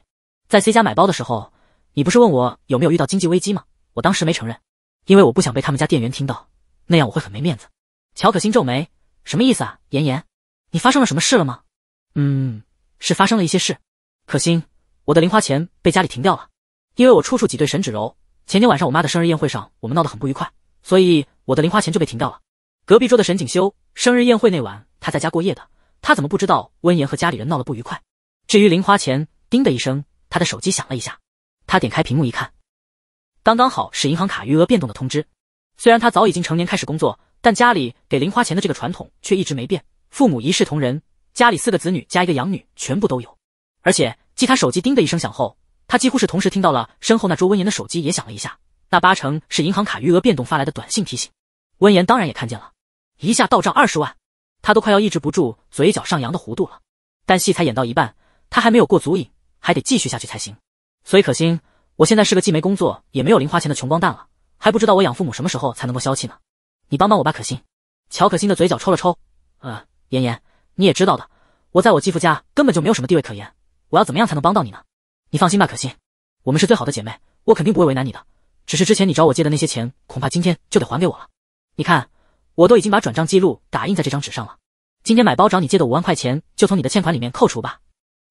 在 C 家买包的时候，你不是问我有没有遇到经济危机吗？我当时没承认，因为我不想被他们家店员听到，那样我会很没面子。”乔可欣皱眉。什么意思啊，妍妍？你发生了什么事了吗？嗯，是发生了一些事。可心，我的零花钱被家里停掉了，因为我处处挤兑沈芷柔。前天晚上我妈的生日宴会上，我们闹得很不愉快，所以我的零花钱就被停掉了。隔壁桌的沈景修，生日宴会那晚他在家过夜的，他怎么不知道温言和家里人闹了不愉快？至于零花钱，叮的一声，他的手机响了一下，他点开屏幕一看，刚刚好是银行卡余额变动的通知。虽然他早已经成年开始工作。但家里给零花钱的这个传统却一直没变，父母一视同仁，家里四个子女加一个养女全部都有。而且，继他手机叮的一声响后，他几乎是同时听到了身后那桌温言的手机也响了一下，那八成是银行卡余额变动发来的短信提醒。温言当然也看见了，一下到账二十万，他都快要抑制不住嘴角上扬的弧度了。但戏才演到一半，他还没有过足瘾，还得继续下去才行。所以，可心，我现在是个既没工作也没有零花钱的穷光蛋了，还不知道我养父母什么时候才能够消气呢。你帮帮我吧，可心。乔可心的嘴角抽了抽，呃，妍妍，你也知道的，我在我继父家根本就没有什么地位可言，我要怎么样才能帮到你呢？你放心吧，可心，我们是最好的姐妹，我肯定不会为难你的。只是之前你找我借的那些钱，恐怕今天就得还给我了。你看，我都已经把转账记录打印在这张纸上了。今天买包找你借的五万块钱，就从你的欠款里面扣除吧。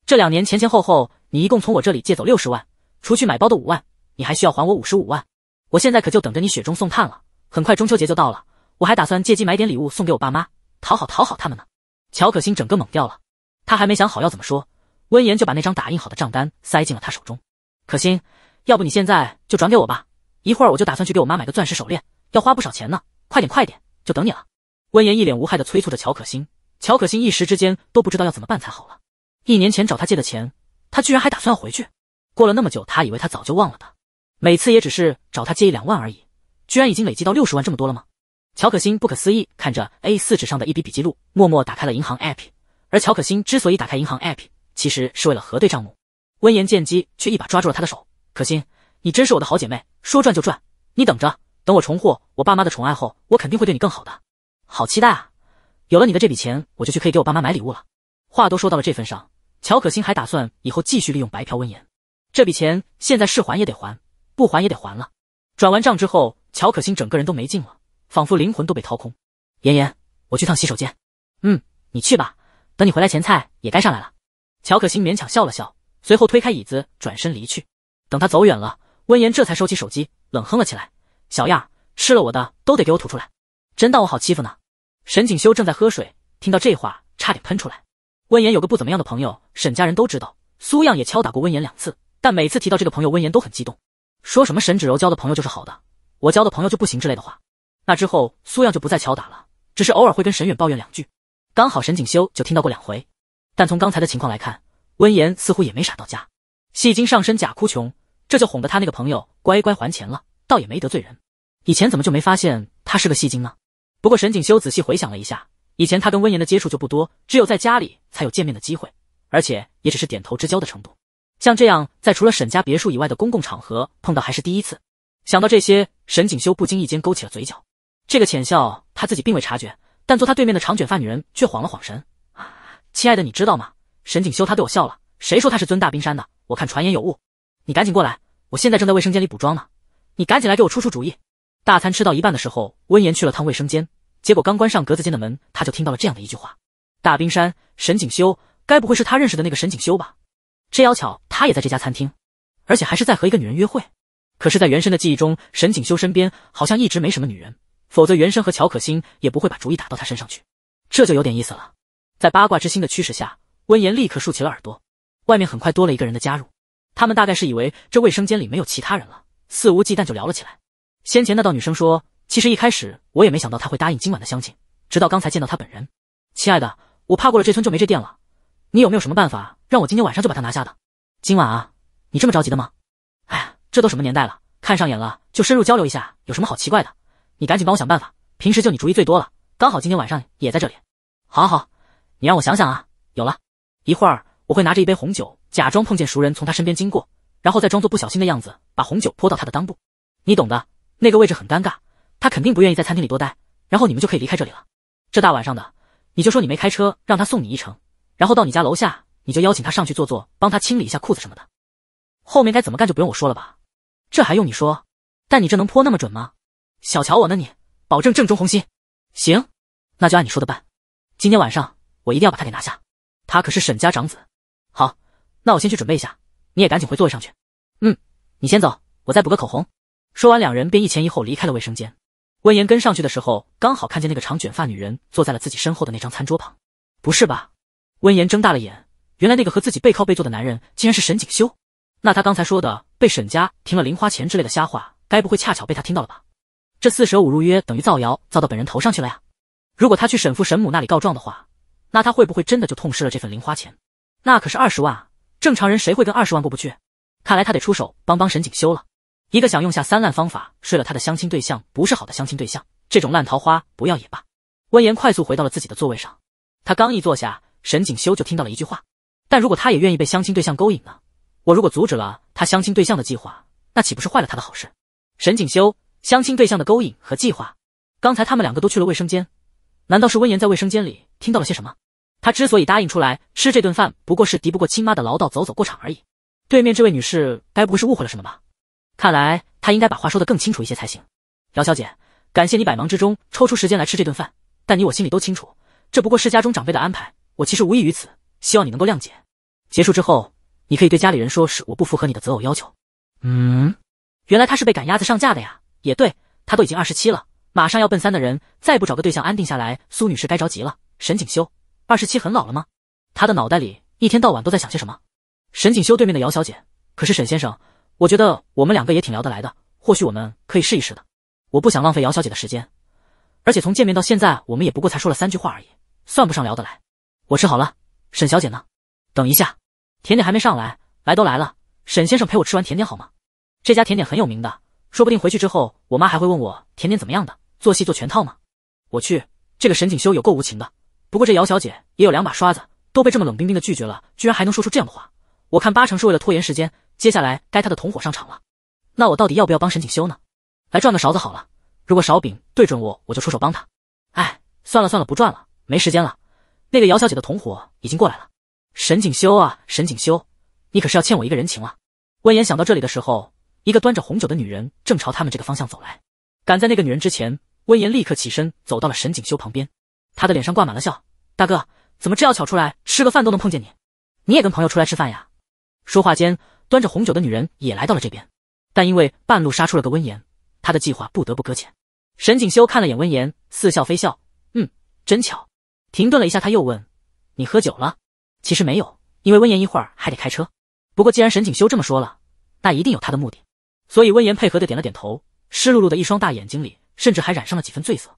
这两年前前后后，你一共从我这里借走六十万，除去买包的五万，你还需要还我五十五万。我现在可就等着你雪中送炭了。很快中秋节就到了。我还打算借机买点礼物送给我爸妈，讨好讨好他们呢。乔可欣整个懵掉了，他还没想好要怎么说，温言就把那张打印好的账单塞进了他手中。可心，要不你现在就转给我吧，一会儿我就打算去给我妈买个钻石手链，要花不少钱呢。快点快点，就等你了。温言一脸无害的催促着乔可欣，乔可欣一时之间都不知道要怎么办才好了。一年前找他借的钱，他居然还打算要回去？过了那么久，他以为他早就忘了的。每次也只是找他借一两万而已，居然已经累积到六十万这么多了吗？乔可欣不可思议看着 A4 纸上的一笔笔记录，默默打开了银行 APP。而乔可欣之所以打开银行 APP，其实是为了核对账目。温言见机却一把抓住了他的手：“可欣，你真是我的好姐妹，说赚就赚，你等着，等我重获我爸妈的宠爱后，我肯定会对你更好的。好期待啊！有了你的这笔钱，我就去可以给我爸妈买礼物了。”话都说到了这份上，乔可欣还打算以后继续利用白嫖温言。这笔钱现在是还也得还，不还也得还了。转完账之后，乔可欣整个人都没劲了。仿佛灵魂都被掏空。妍妍，我去趟洗手间。嗯，你去吧。等你回来前菜也该上来了。乔可欣勉强笑了笑，随后推开椅子转身离去。等他走远了，温言这才收起手机，冷哼了起来：“小样，吃了我的都得给我吐出来，真当我好欺负呢？”沈景修正在喝水，听到这话差点喷出来。温言有个不怎么样的朋友，沈家人都知道。苏样也敲打过温言两次，但每次提到这个朋友，温言都很激动，说什么沈芷柔交的朋友就是好的，我交的朋友就不行之类的话。那之后，苏漾就不再敲打了，只是偶尔会跟沈远抱怨两句。刚好沈景修就听到过两回，但从刚才的情况来看，温言似乎也没傻到家。戏精上身假哭穷，这就哄得他那个朋友乖乖还钱了，倒也没得罪人。以前怎么就没发现他是个戏精呢？不过沈景修仔细回想了一下，以前他跟温言的接触就不多，只有在家里才有见面的机会，而且也只是点头之交的程度。像这样在除了沈家别墅以外的公共场合碰到还是第一次。想到这些，沈景修不经意间勾起了嘴角。这个浅笑他自己并未察觉，但坐他对面的长卷发女人却晃了晃神。亲爱的，你知道吗？沈景修他对我笑了，谁说他是尊大冰山的？我看传言有误。你赶紧过来，我现在正在卫生间里补妆呢。你赶紧来给我出出主意。大餐吃到一半的时候，温言去了趟卫生间，结果刚关上格子间的门，他就听到了这样的一句话：大冰山沈景修，该不会是他认识的那个沈景修吧？真巧，他也在这家餐厅，而且还是在和一个女人约会。可是，在原身的记忆中，沈景修身边好像一直没什么女人。否则，原生和乔可欣也不会把主意打到他身上去，这就有点意思了。在八卦之心的驱使下，温言立刻竖起了耳朵。外面很快多了一个人的加入，他们大概是以为这卫生间里没有其他人了，肆无忌惮就聊了起来。先前那道女生说：“其实一开始我也没想到她会答应今晚的相亲，直到刚才见到她本人。亲爱的，我怕过了这村就没这店了，你有没有什么办法让我今天晚上就把她拿下的？今晚啊，你这么着急的吗？哎呀，这都什么年代了，看上眼了就深入交流一下，有什么好奇怪的？”你赶紧帮我想办法，平时就你主意最多了。刚好今天晚上也在这里，好，好，你让我想想啊。有了，一会儿我会拿着一杯红酒，假装碰见熟人从他身边经过，然后再装作不小心的样子把红酒泼到他的裆部，你懂的。那个位置很尴尬，他肯定不愿意在餐厅里多待，然后你们就可以离开这里了。这大晚上的，你就说你没开车，让他送你一程，然后到你家楼下，你就邀请他上去坐坐，帮他清理一下裤子什么的。后面该怎么干就不用我说了吧？这还用你说？但你这能泼那么准吗？小瞧我呢？你保证正中红心。行，那就按你说的办。今天晚上我一定要把他给拿下。他可是沈家长子。好，那我先去准备一下，你也赶紧回座位上去。嗯，你先走，我再补个口红。说完，两人便一前一后离开了卫生间。温言跟上去的时候，刚好看见那个长卷发女人坐在了自己身后的那张餐桌旁。不是吧？温言睁大了眼，原来那个和自己背靠背坐的男人竟然是沈景修。那他刚才说的被沈家停了零花钱之类的瞎话，该不会恰巧被他听到了吧？这四舍五入约等于造谣，造到本人头上去了呀！如果他去沈父沈母那里告状的话，那他会不会真的就痛失了这份零花钱？那可是二十万啊！正常人谁会跟二十万过不去？看来他得出手帮帮沈景修了。一个想用下三滥方法睡了他的相亲对象，不是好的相亲对象，这种烂桃花不要也罢。温言快速回到了自己的座位上，他刚一坐下，沈景修就听到了一句话。但如果他也愿意被相亲对象勾引呢？我如果阻止了他相亲对象的计划，那岂不是坏了他的好事？沈景修。相亲对象的勾引和计划，刚才他们两个都去了卫生间，难道是温言在卫生间里听到了些什么？他之所以答应出来吃这顿饭，不过是敌不过亲妈的唠叨，走走过场而已。对面这位女士该不会是误会了什么吧？看来她应该把话说得更清楚一些才行。姚小姐，感谢你百忙之中抽出时间来吃这顿饭，但你我心里都清楚，这不过是家中长辈的安排，我其实无异于此，希望你能够谅解。结束之后，你可以对家里人说，是我不符合你的择偶要求。嗯，原来他是被赶鸭子上架的呀。也对，他都已经二十七了，马上要奔三的人，再不找个对象安定下来，苏女士该着急了。沈景修，二十七很老了吗？他的脑袋里一天到晚都在想些什么？沈景修对面的姚小姐，可是沈先生，我觉得我们两个也挺聊得来的，或许我们可以试一试的。我不想浪费姚小姐的时间，而且从见面到现在，我们也不过才说了三句话而已，算不上聊得来。我吃好了，沈小姐呢？等一下，甜点还没上来，来都来了，沈先生陪我吃完甜点好吗？这家甜点很有名的。说不定回去之后，我妈还会问我甜甜怎么样的做戏做全套吗？我去，这个沈景修有够无情的。不过这姚小姐也有两把刷子，都被这么冷冰冰的拒绝了，居然还能说出这样的话，我看八成是为了拖延时间。接下来该他的同伙上场了。那我到底要不要帮沈景修呢？来转个勺子好了，如果勺柄对准我，我就出手帮他。哎，算了算了，不转了，没时间了。那个姚小姐的同伙已经过来了。沈景修啊，沈景修，你可是要欠我一个人情了。温言想到这里的时候。一个端着红酒的女人正朝他们这个方向走来，赶在那个女人之前，温言立刻起身走到了沈景修旁边，他的脸上挂满了笑。大哥，怎么这要巧出来吃个饭都能碰见你？你也跟朋友出来吃饭呀？说话间，端着红酒的女人也来到了这边，但因为半路杀出了个温言，他的计划不得不搁浅。沈景修看了眼温言，似笑非笑，嗯，真巧。停顿了一下，他又问：“你喝酒了？”其实没有，因为温言一会儿还得开车。不过既然沈景修这么说了，那一定有他的目的。所以温言配合的点了点头，湿漉漉的一双大眼睛里甚至还染上了几分醉色。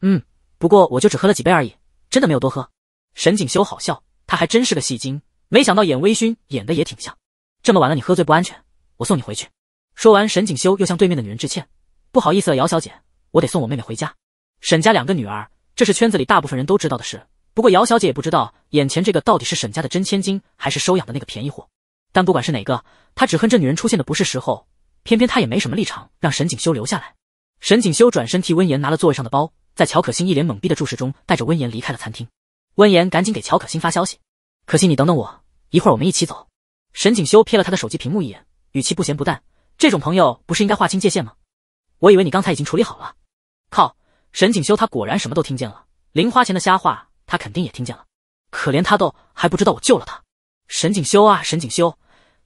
嗯，不过我就只喝了几杯而已，真的没有多喝。沈景修好笑，他还真是个戏精，没想到演微醺演的也挺像。这么晚了，你喝醉不安全，我送你回去。说完，沈景修又向对面的女人致歉：“不好意思了，姚小姐，我得送我妹妹回家。”沈家两个女儿，这是圈子里大部分人都知道的事。不过姚小姐也不知道眼前这个到底是沈家的真千金，还是收养的那个便宜货。但不管是哪个，她只恨这女人出现的不是时候。偏偏他也没什么立场，让沈景修留下来。沈景修转身替温言拿了座位上的包，在乔可欣一脸懵逼的注视中，带着温言离开了餐厅。温言赶紧给乔可欣发消息：“可欣，你等等我，一会儿我们一起走。”沈景修瞥了他的手机屏幕一眼，语气不咸不淡：“这种朋友不是应该划清界限吗？我以为你刚才已经处理好了。”靠！沈景修他果然什么都听见了，零花钱的瞎话他肯定也听见了，可怜他都还不知道我救了他。沈景修啊，沈景修！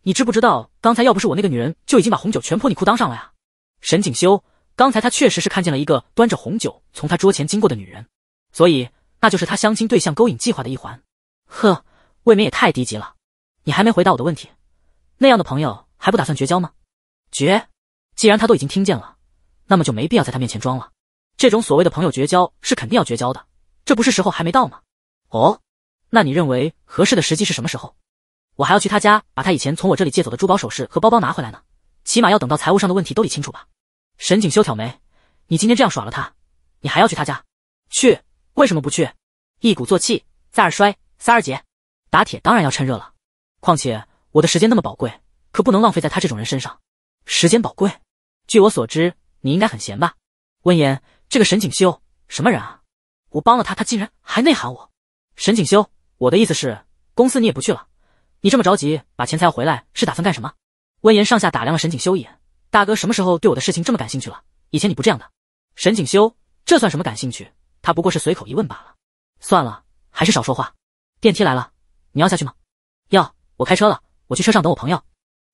你知不知道，刚才要不是我那个女人，就已经把红酒全泼你裤裆上了呀？沈景修，刚才他确实是看见了一个端着红酒从他桌前经过的女人，所以那就是他相亲对象勾引计划的一环。呵，未免也太低级了。你还没回答我的问题，那样的朋友还不打算绝交吗？绝，既然他都已经听见了，那么就没必要在他面前装了。这种所谓的朋友绝交是肯定要绝交的，这不是时候还没到吗？哦，那你认为合适的时机是什么时候？我还要去他家，把他以前从我这里借走的珠宝首饰和包包拿回来呢。起码要等到财务上的问题都理清楚吧。沈景修挑眉：“你今天这样耍了他，你还要去他家？去？为什么不去？一鼓作气，再而衰，三而竭。打铁当然要趁热了。况且我的时间那么宝贵，可不能浪费在他这种人身上。时间宝贵？据我所知，你应该很闲吧？”温言，这个沈景修什么人啊？我帮了他，他竟然还内涵我。沈景修，我的意思是，公司你也不去了。你这么着急把钱财要回来，是打算干什么？温言上下打量了沈景修一眼，大哥什么时候对我的事情这么感兴趣了？以前你不这样的。沈景修，这算什么感兴趣？他不过是随口一问罢了。算了，还是少说话。电梯来了，你要下去吗？要，我开车了，我去车上等我朋友。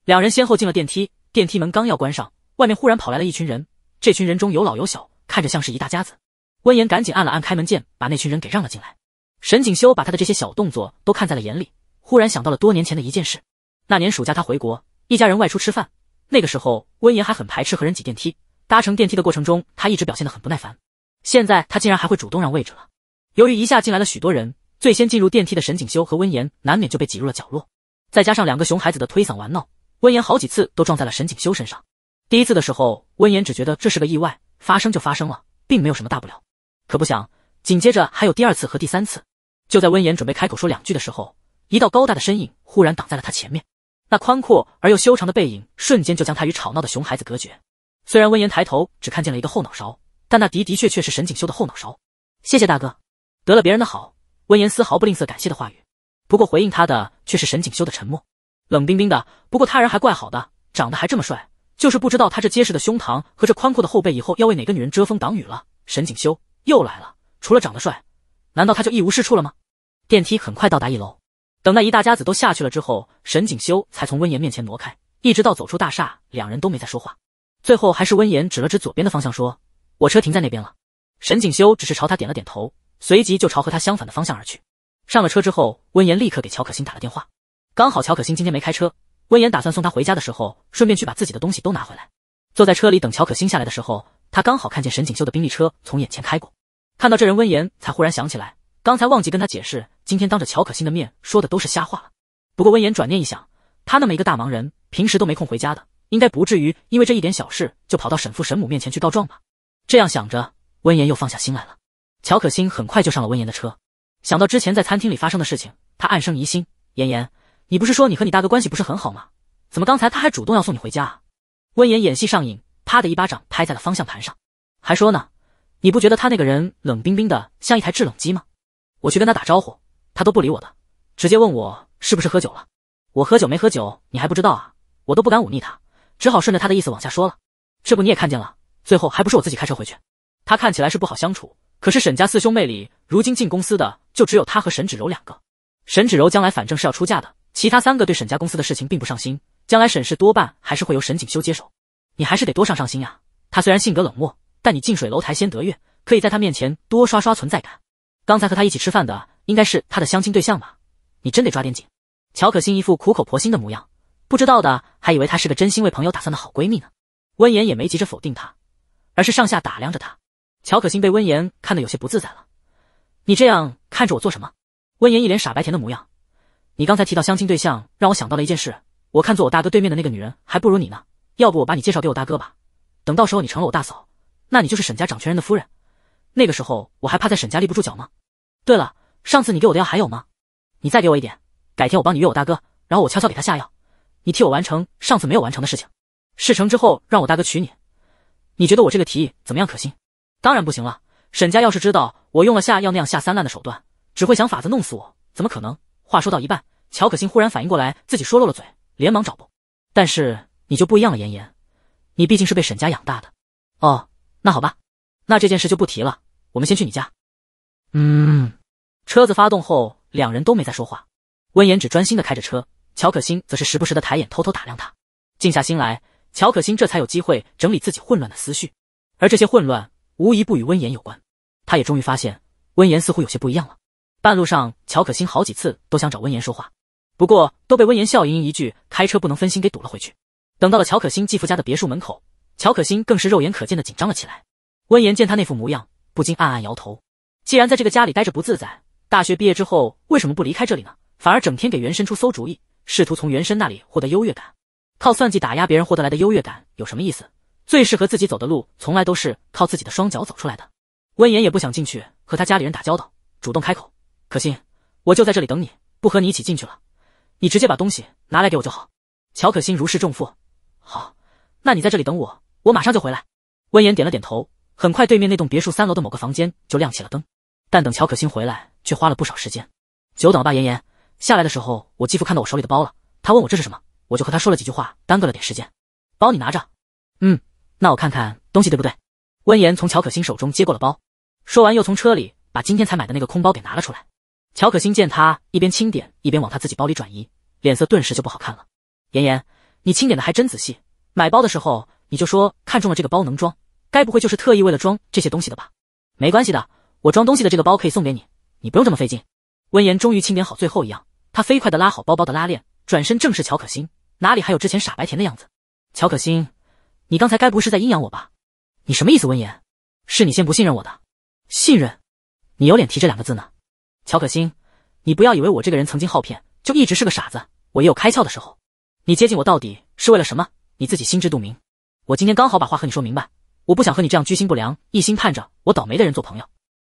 两人先后进了电梯，电梯门刚要关上，外面忽然跑来了一群人。这群人中有老有小，看着像是一大家子。温言赶紧按了按开门键，把那群人给让了进来。沈景修把他的这些小动作都看在了眼里。忽然想到了多年前的一件事，那年暑假他回国，一家人外出吃饭。那个时候温言还很排斥和人挤电梯，搭乘电梯的过程中，他一直表现得很不耐烦。现在他竟然还会主动让位置了。由于一下进来了许多人，最先进入电梯的沈景修和温言难免就被挤入了角落。再加上两个熊孩子的推搡玩闹，温言好几次都撞在了沈景修身上。第一次的时候，温言只觉得这是个意外，发生就发生了，并没有什么大不了。可不想紧接着还有第二次和第三次。就在温言准备开口说两句的时候。一道高大的身影忽然挡在了他前面，那宽阔而又修长的背影瞬间就将他与吵闹的熊孩子隔绝。虽然温言抬头只看见了一个后脑勺，但那的的确确是沈景修的后脑勺。谢谢大哥，得了别人的好，温言丝毫不吝啬感谢的话语。不过回应他的却是沈景修的沉默，冷冰冰的。不过他人还怪好的，长得还这么帅，就是不知道他这结实的胸膛和这宽阔的后背以后要为哪个女人遮风挡雨了。沈景修又来了，除了长得帅，难道他就一无是处了吗？电梯很快到达一楼。等那一大家子都下去了之后，沈景修才从温言面前挪开。一直到走出大厦，两人都没再说话。最后，还是温言指了指左边的方向，说：“我车停在那边了。”沈景修只是朝他点了点头，随即就朝和他相反的方向而去。上了车之后，温言立刻给乔可欣打了电话。刚好乔可欣今天没开车，温言打算送她回家的时候，顺便去把自己的东西都拿回来。坐在车里等乔可欣下来的时候，他刚好看见沈景修的宾利车从眼前开过。看到这人，温言才忽然想起来，刚才忘记跟他解释。今天当着乔可欣的面说的都是瞎话了。不过温言转念一想，他那么一个大忙人，平时都没空回家的，应该不至于因为这一点小事就跑到沈父沈母面前去告状吧。这样想着，温言又放下心来了。乔可欣很快就上了温言的车。想到之前在餐厅里发生的事情，他暗生疑心：“言言，你不是说你和你大哥关系不是很好吗？怎么刚才他还主动要送你回家？”温言演戏上瘾，啪的一巴掌拍在了方向盘上，还说呢：“你不觉得他那个人冷冰冰的，像一台制冷机吗？我去跟他打招呼。”他都不理我的，直接问我是不是喝酒了。我喝酒没喝酒，你还不知道啊？我都不敢忤逆他，只好顺着他的意思往下说了。这不你也看见了，最后还不是我自己开车回去。他看起来是不好相处，可是沈家四兄妹里，如今进公司的就只有他和沈芷柔两个。沈芷柔将来反正是要出嫁的，其他三个对沈家公司的事情并不上心，将来沈氏多半还是会由沈景修接手。你还是得多上上心呀。他虽然性格冷漠，但你近水楼台先得月，可以在他面前多刷刷存在感。刚才和他一起吃饭的。应该是他的相亲对象吧，你真得抓点紧。乔可欣一副苦口婆心的模样，不知道的还以为她是个真心为朋友打算的好闺蜜呢。温言也没急着否定她，而是上下打量着她。乔可欣被温言看得有些不自在了，你这样看着我做什么？温言一脸傻白甜的模样。你刚才提到相亲对象，让我想到了一件事。我看做我大哥对面的那个女人还不如你呢，要不我把你介绍给我大哥吧？等到时候你成了我大嫂，那你就是沈家掌权人的夫人。那个时候我还怕在沈家立不住脚吗？对了。上次你给我的药还有吗？你再给我一点，改天我帮你约我大哥，然后我悄悄给他下药，你替我完成上次没有完成的事情。事成之后让我大哥娶你，你觉得我这个提议怎么样？可心，当然不行了。沈家要是知道我用了下药那样下三滥的手段，只会想法子弄死我。怎么可能？话说到一半，乔可心忽然反应过来自己说漏了嘴，连忙找补。但是你就不一样了，妍妍，你毕竟是被沈家养大的。哦，那好吧，那这件事就不提了。我们先去你家。嗯。车子发动后，两人都没再说话。温言只专心的开着车，乔可欣则是时不时的抬眼偷偷打量他。静下心来，乔可欣这才有机会整理自己混乱的思绪，而这些混乱无一不与温言有关。他也终于发现，温言似乎有些不一样了。半路上，乔可欣好几次都想找温言说话，不过都被温言笑盈盈一句“开车不能分心”给堵了回去。等到了乔可欣继父家的别墅门口，乔可欣更是肉眼可见的紧张了起来。温言见他那副模样，不禁暗暗摇头。既然在这个家里待着不自在，大学毕业之后为什么不离开这里呢？反而整天给原身出馊主意，试图从原身那里获得优越感，靠算计打压别人获得来的优越感有什么意思？最适合自己走的路从来都是靠自己的双脚走出来的。温言也不想进去和他家里人打交道，主动开口：“可心，我就在这里等你，不和你一起进去了，你直接把东西拿来给我就好。”乔可心如释重负：“好，那你在这里等我，我马上就回来。”温言点了点头，很快对面那栋别墅三楼的某个房间就亮起了灯。但等乔可欣回来，却花了不少时间，久等了吧？妍妍，下来的时候，我继父看到我手里的包了，他问我这是什么，我就和他说了几句话，耽搁了点时间。包你拿着，嗯，那我看看东西对不对？温言从乔可欣手中接过了包，说完又从车里把今天才买的那个空包给拿了出来。乔可欣见他一边清点，一边往他自己包里转移，脸色顿时就不好看了。妍妍，你清点的还真仔细，买包的时候你就说看中了这个包能装，该不会就是特意为了装这些东西的吧？没关系的。我装东西的这个包可以送给你，你不用这么费劲。温言终于清点好最后一样，他飞快的拉好包包的拉链，转身正视乔可欣，哪里还有之前傻白甜的样子？乔可欣，你刚才该不是在阴阳我吧？你什么意思？温言，是你先不信任我的，信任？你有脸提这两个字呢？乔可欣，你不要以为我这个人曾经好骗，就一直是个傻子，我也有开窍的时候。你接近我到底是为了什么？你自己心知肚明。我今天刚好把话和你说明白，我不想和你这样居心不良、一心盼着我倒霉的人做朋友。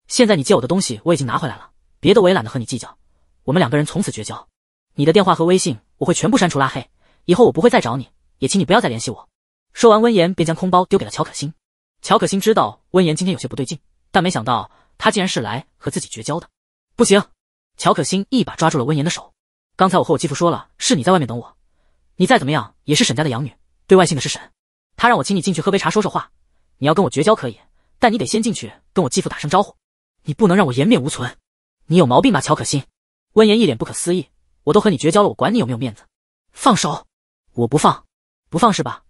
现在你借我的东西我已经拿回来了，别的我也懒得和你计较。我们两个人从此绝交，你的电话和微信我会全部删除拉黑，以后我不会再找你，也请你不要再联系我。说完，温言便将空包丢给了乔可欣。乔可欣知道温言今天有些不对劲，但没想到他竟然是来和自己绝交的。不行！乔可欣一把抓住了温言的手。刚才我和我继父说了，是你在外面等我。你再怎么样也是沈家的养女，对外姓的是沈。他让我请你进去喝杯茶说说话。你要跟我绝交可以，但你得先进去跟我继父打声招呼。你不能让我颜面无存，你有毛病吧？乔可欣？温言一脸不可思议。我都和你绝交了，我管你有没有面子。放手，我不放，不放是吧？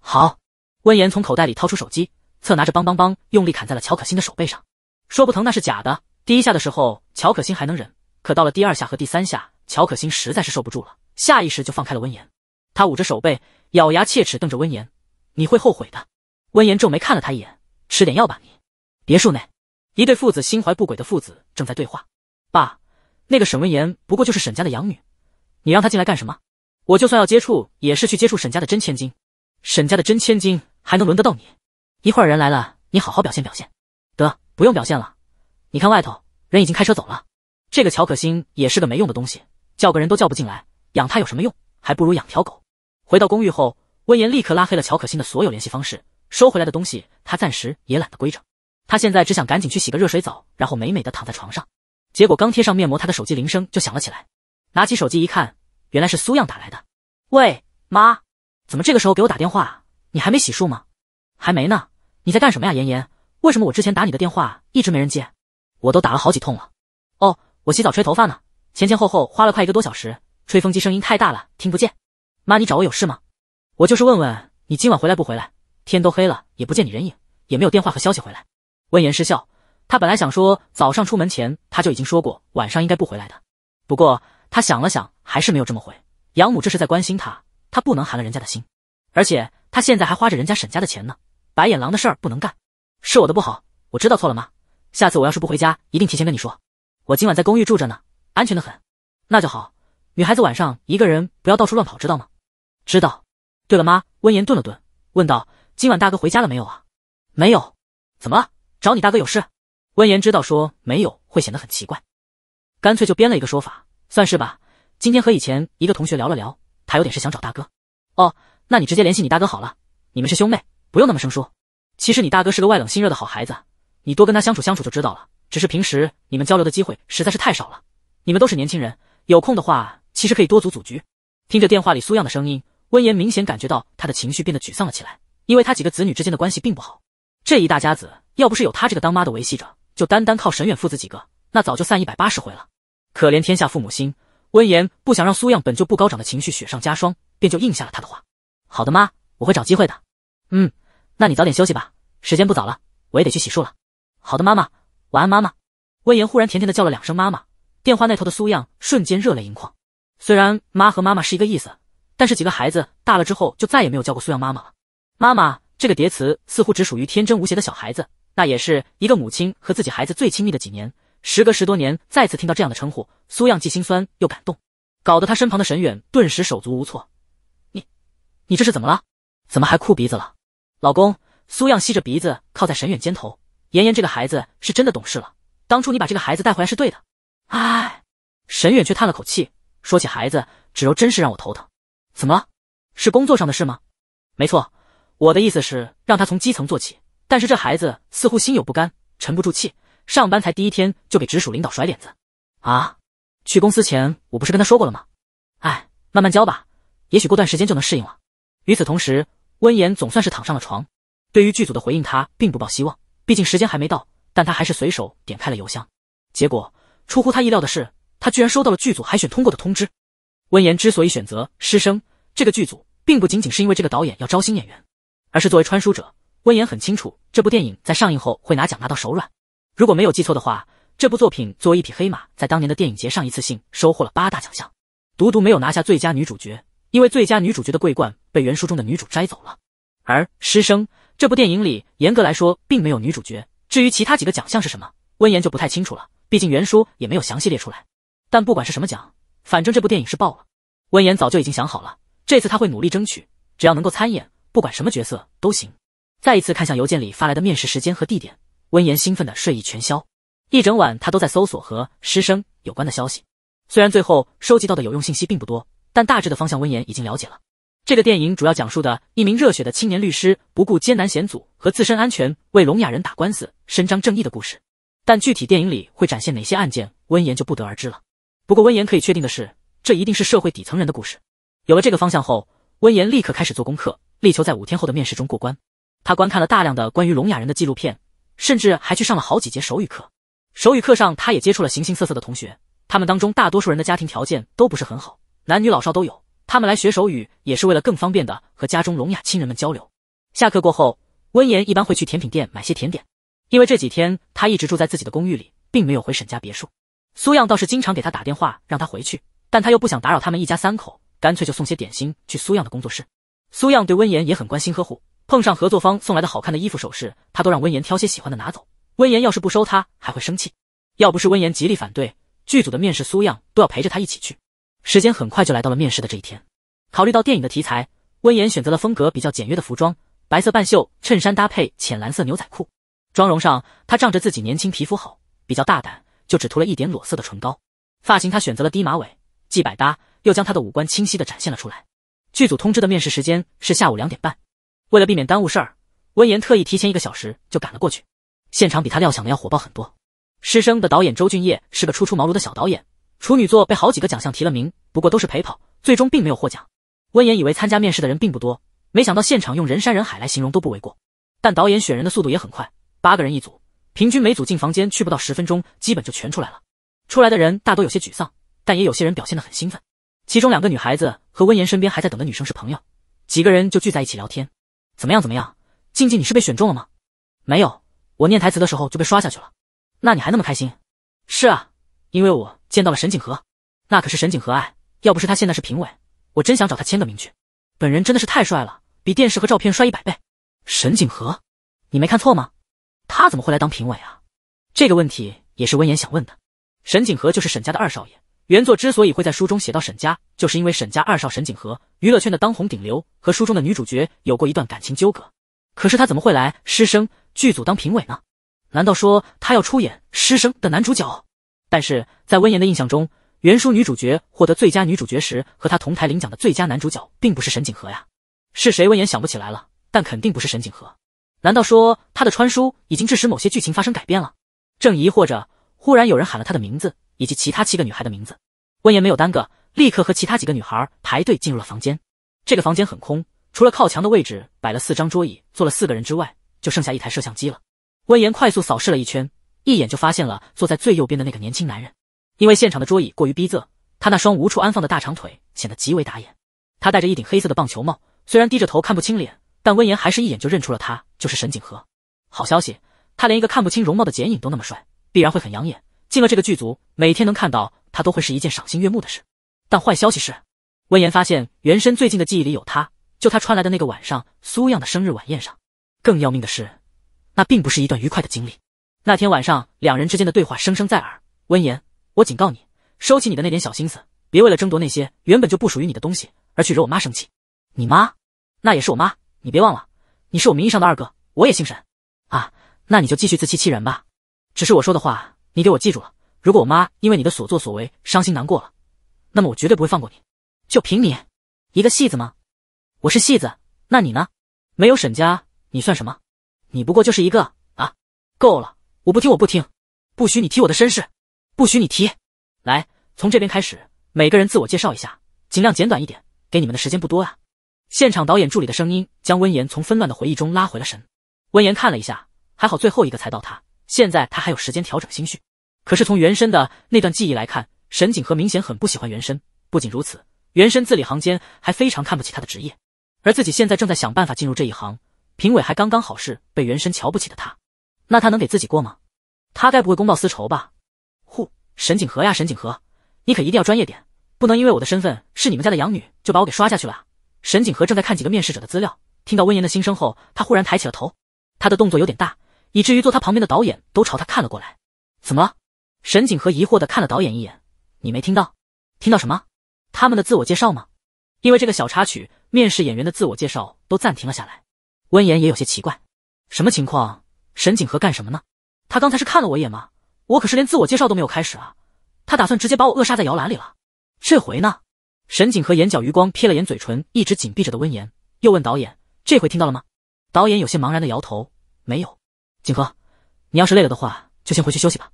好。温言从口袋里掏出手机，侧拿着，梆梆梆，用力砍在了乔可欣的手背上。说不疼那是假的。第一下的时候，乔可欣还能忍，可到了第二下和第三下，乔可欣实在是受不住了，下意识就放开了温言。他捂着手背，咬牙切齿瞪着温言：“你会后悔的。”温言皱眉看了他一眼：“吃点药吧，你。”别墅内。一对父子心怀不轨的父子正在对话。爸，那个沈文言不过就是沈家的养女，你让她进来干什么？我就算要接触，也是去接触沈家的真千金。沈家的真千金还能轮得到你？一会儿人来了，你好好表现表现。得，不用表现了。你看外头，人已经开车走了。这个乔可欣也是个没用的东西，叫个人都叫不进来，养她有什么用？还不如养条狗。回到公寓后，温言立刻拉黑了乔可欣的所有联系方式，收回来的东西他暂时也懒得归整。他现在只想赶紧去洗个热水澡，然后美美的躺在床上。结果刚贴上面膜，他的手机铃声就响了起来。拿起手机一看，原来是苏漾打来的。喂，妈，怎么这个时候给我打电话？你还没洗漱吗？还没呢，你在干什么呀，妍妍？为什么我之前打你的电话一直没人接？我都打了好几通了。哦，我洗澡吹头发呢，前前后后花了快一个多小时，吹风机声音太大了，听不见。妈，你找我有事吗？我就是问问你今晚回来不回来，天都黑了也不见你人影，也没有电话和消息回来。温言失笑，他本来想说早上出门前他就已经说过晚上应该不回来的，不过他想了想还是没有这么回。养母这是在关心他，他不能寒了人家的心，而且他现在还花着人家沈家的钱呢，白眼狼的事儿不能干。是我的不好，我知道错了吗？下次我要是不回家，一定提前跟你说。我今晚在公寓住着呢，安全的很。那就好，女孩子晚上一个人不要到处乱跑，知道吗？知道。对了，妈，温言顿了顿，问道：“今晚大哥回家了没有啊？”“没有。”“怎么？”找你大哥有事？温言知道说没有会显得很奇怪，干脆就编了一个说法，算是吧。今天和以前一个同学聊了聊，他有点事想找大哥。哦，那你直接联系你大哥好了，你们是兄妹，不用那么生疏。其实你大哥是个外冷心热的好孩子，你多跟他相处相处就知道了。只是平时你们交流的机会实在是太少了。你们都是年轻人，有空的话其实可以多组组局。听着电话里苏漾的声音，温言明显感觉到他的情绪变得沮丧了起来，因为他几个子女之间的关系并不好。这一大家子，要不是有他这个当妈的维系着，就单单靠沈远父子几个，那早就散一百八十回了。可怜天下父母心，温言不想让苏漾本就不高涨的情绪雪上加霜，便就应下了他的话。好的，妈，我会找机会的。嗯，那你早点休息吧，时间不早了，我也得去洗漱了。好的，妈妈，晚安，妈妈。温言忽然甜甜的叫了两声妈妈，电话那头的苏漾瞬间热泪盈眶。虽然妈和妈妈是一个意思，但是几个孩子大了之后就再也没有叫过苏漾妈妈了。妈妈。这个叠词似乎只属于天真无邪的小孩子，那也是一个母亲和自己孩子最亲密的几年。时隔十多年，再次听到这样的称呼，苏漾既心酸又感动，搞得他身旁的沈远顿时手足无措。你，你这是怎么了？怎么还哭鼻子了？老公，苏漾吸着鼻子靠在沈远肩头，妍妍这个孩子是真的懂事了。当初你把这个孩子带回来是对的。唉，沈远却叹了口气，说起孩子，芷柔真是让我头疼。怎么了？是工作上的事吗？没错。我的意思是让他从基层做起，但是这孩子似乎心有不甘，沉不住气，上班才第一天就给直属领导甩脸子啊！去公司前我不是跟他说过了吗？哎，慢慢教吧，也许过段时间就能适应了。与此同时，温言总算是躺上了床。对于剧组的回应，他并不抱希望，毕竟时间还没到。但他还是随手点开了邮箱，结果出乎他意料的是，他居然收到了剧组海选通过的通知。温言之所以选择师生这个剧组，并不仅仅是因为这个导演要招新演员。而是作为穿书者，温言很清楚，这部电影在上映后会拿奖拿到手软。如果没有记错的话，这部作品作为一匹黑马，在当年的电影节上一次性收获了八大奖项，独独没有拿下最佳女主角，因为最佳女主角的桂冠被原书中的女主摘走了。而师生这部电影里，严格来说并没有女主角。至于其他几个奖项是什么，温言就不太清楚了，毕竟原书也没有详细列出来。但不管是什么奖，反正这部电影是爆了。温言早就已经想好了，这次他会努力争取，只要能够参演。不管什么角色都行。再一次看向邮件里发来的面试时间和地点，温言兴奋的睡意全消。一整晚他都在搜索和师生有关的消息，虽然最后收集到的有用信息并不多，但大致的方向温言已经了解了。这个电影主要讲述的一名热血的青年律师不顾艰难险阻和自身安全，为聋哑人打官司、伸张正义的故事。但具体电影里会展现哪些案件，温言就不得而知了。不过温言可以确定的是，这一定是社会底层人的故事。有了这个方向后，温言立刻开始做功课。力求在五天后的面试中过关。他观看了大量的关于聋哑人的纪录片，甚至还去上了好几节手语课。手语课上，他也接触了形形色色的同学，他们当中大多数人的家庭条件都不是很好，男女老少都有。他们来学手语也是为了更方便的和家中聋哑亲人们交流。下课过后，温言一般会去甜品店买些甜点，因为这几天他一直住在自己的公寓里，并没有回沈家别墅。苏漾倒是经常给他打电话让他回去，但他又不想打扰他们一家三口，干脆就送些点心去苏漾的工作室。苏漾对温言也很关心呵护，碰上合作方送来的好看的衣服首饰，她都让温言挑些喜欢的拿走。温言要是不收她，还会生气。要不是温言极力反对，剧组的面试苏漾都要陪着他一起去。时间很快就来到了面试的这一天。考虑到电影的题材，温言选择了风格比较简约的服装，白色半袖衬衫搭配浅蓝色牛仔裤。妆容上，他仗着自己年轻皮肤好，比较大胆，就只涂了一点裸色的唇膏。发型他选择了低马尾，既百搭，又将他的五官清晰的展现了出来。剧组通知的面试时间是下午两点半，为了避免耽误事儿，温言特意提前一个小时就赶了过去。现场比他料想的要火爆很多。《师生》的导演周俊业是个初出茅庐的小导演，处女作被好几个奖项提了名，不过都是陪跑，最终并没有获奖。温言以为参加面试的人并不多，没想到现场用人山人海来形容都不为过。但导演选人的速度也很快，八个人一组，平均每组进房间去不到十分钟，基本就全出来了。出来的人大都有些沮丧，但也有些人表现得很兴奋。其中两个女孩子和温言身边还在等的女生是朋友，几个人就聚在一起聊天。怎么样？怎么样？静静，你是被选中了吗？没有，我念台词的时候就被刷下去了。那你还那么开心？是啊，因为我见到了沈景和，那可是沈景和爱。要不是他现在是评委，我真想找他签个名去。本人真的是太帅了，比电视和照片帅一百倍。沈景和，你没看错吗？他怎么会来当评委啊？这个问题也是温言想问的。沈景和就是沈家的二少爷。原作之所以会在书中写到沈家，就是因为沈家二少沈景和，娱乐圈的当红顶流，和书中的女主角有过一段感情纠葛。可是他怎么会来《师生》剧组当评委呢？难道说他要出演《师生》的男主角？但是在温言的印象中，原书女主角获得最佳女主角时，和他同台领奖的最佳男主角并不是沈景和呀，是谁？温言想不起来了，但肯定不是沈景和。难道说他的穿书已经致使某些剧情发生改变了？正疑惑着，忽然有人喊了他的名字。以及其他七个女孩的名字，温言没有耽搁，立刻和其他几个女孩排队进入了房间。这个房间很空，除了靠墙的位置摆了四张桌椅，坐了四个人之外，就剩下一台摄像机了。温言快速扫视了一圈，一眼就发现了坐在最右边的那个年轻男人。因为现场的桌椅过于逼仄，他那双无处安放的大长腿显得极为打眼。他戴着一顶黑色的棒球帽，虽然低着头看不清脸，但温言还是一眼就认出了他就是沈景和。好消息，他连一个看不清容貌的剪影都那么帅，必然会很养眼。进了这个剧组，每天能看到他都会是一件赏心悦目的事。但坏消息是，温言发现原身最近的记忆里有他，就他穿来的那个晚上，苏漾的生日晚宴上。更要命的是，那并不是一段愉快的经历。那天晚上两人之间的对话声声在耳。温言，我警告你，收起你的那点小心思，别为了争夺那些原本就不属于你的东西而去惹我妈生气。你妈？那也是我妈，你别忘了，你是我名义上的二哥，我也姓沈。啊，那你就继续自欺欺人吧。只是我说的话。你给我记住了，如果我妈因为你的所作所为伤心难过了，那么我绝对不会放过你。就凭你，一个戏子吗？我是戏子，那你呢？没有沈家，你算什么？你不过就是一个啊！够了，我不听，我不听，不许你提我的身世，不许你提。来，从这边开始，每个人自我介绍一下，尽量简短一点。给你们的时间不多啊。现场导演助理的声音将温言从纷乱的回忆中拉回了神。温言看了一下，还好最后一个才到他。现在他还有时间调整心绪，可是从原身的那段记忆来看，沈景和明显很不喜欢原身。不仅如此，原身字里行间还非常看不起他的职业，而自己现在正在想办法进入这一行，评委还刚刚好是被原身瞧不起的他，那他能给自己过吗？他该不会公报私仇吧？呼，沈景和呀，沈景和，你可一定要专业点，不能因为我的身份是你们家的养女就把我给刷下去了。沈景和正在看几个面试者的资料，听到温言的心声后，他忽然抬起了头，他的动作有点大。以至于坐他旁边的导演都朝他看了过来。怎么？了？沈景和疑惑的看了导演一眼。你没听到？听到什么？他们的自我介绍吗？因为这个小插曲，面试演员的自我介绍都暂停了下来。温言也有些奇怪，什么情况？沈景和干什么呢？他刚才是看了我一眼吗？我可是连自我介绍都没有开始啊！他打算直接把我扼杀在摇篮里了。这回呢？沈景和眼角余光瞥了眼嘴唇一直紧闭着的温言，又问导演：“这回听到了吗？”导演有些茫然的摇头：“没有。”景和，你要是累了的话，就先回去休息吧。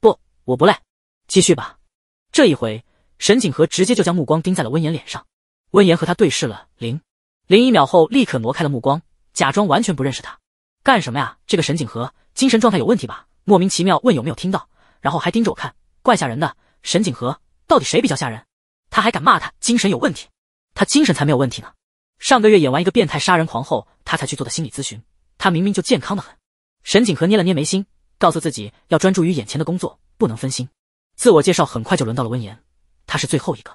不，我不累，继续吧。这一回，沈景和直接就将目光盯在了温言脸上。温言和他对视了零零一秒后，立刻挪开了目光，假装完全不认识他。干什么呀？这个沈景和精神状态有问题吧？莫名其妙问有没有听到，然后还盯着我看，怪吓人的。沈景和到底谁比较吓人？他还敢骂他精神有问题？他精神才没有问题呢。上个月演完一个变态杀人狂后，他才去做的心理咨询。他明明就健康的很。沈景和捏了捏眉心，告诉自己要专注于眼前的工作，不能分心。自我介绍很快就轮到了温言，他是最后一个。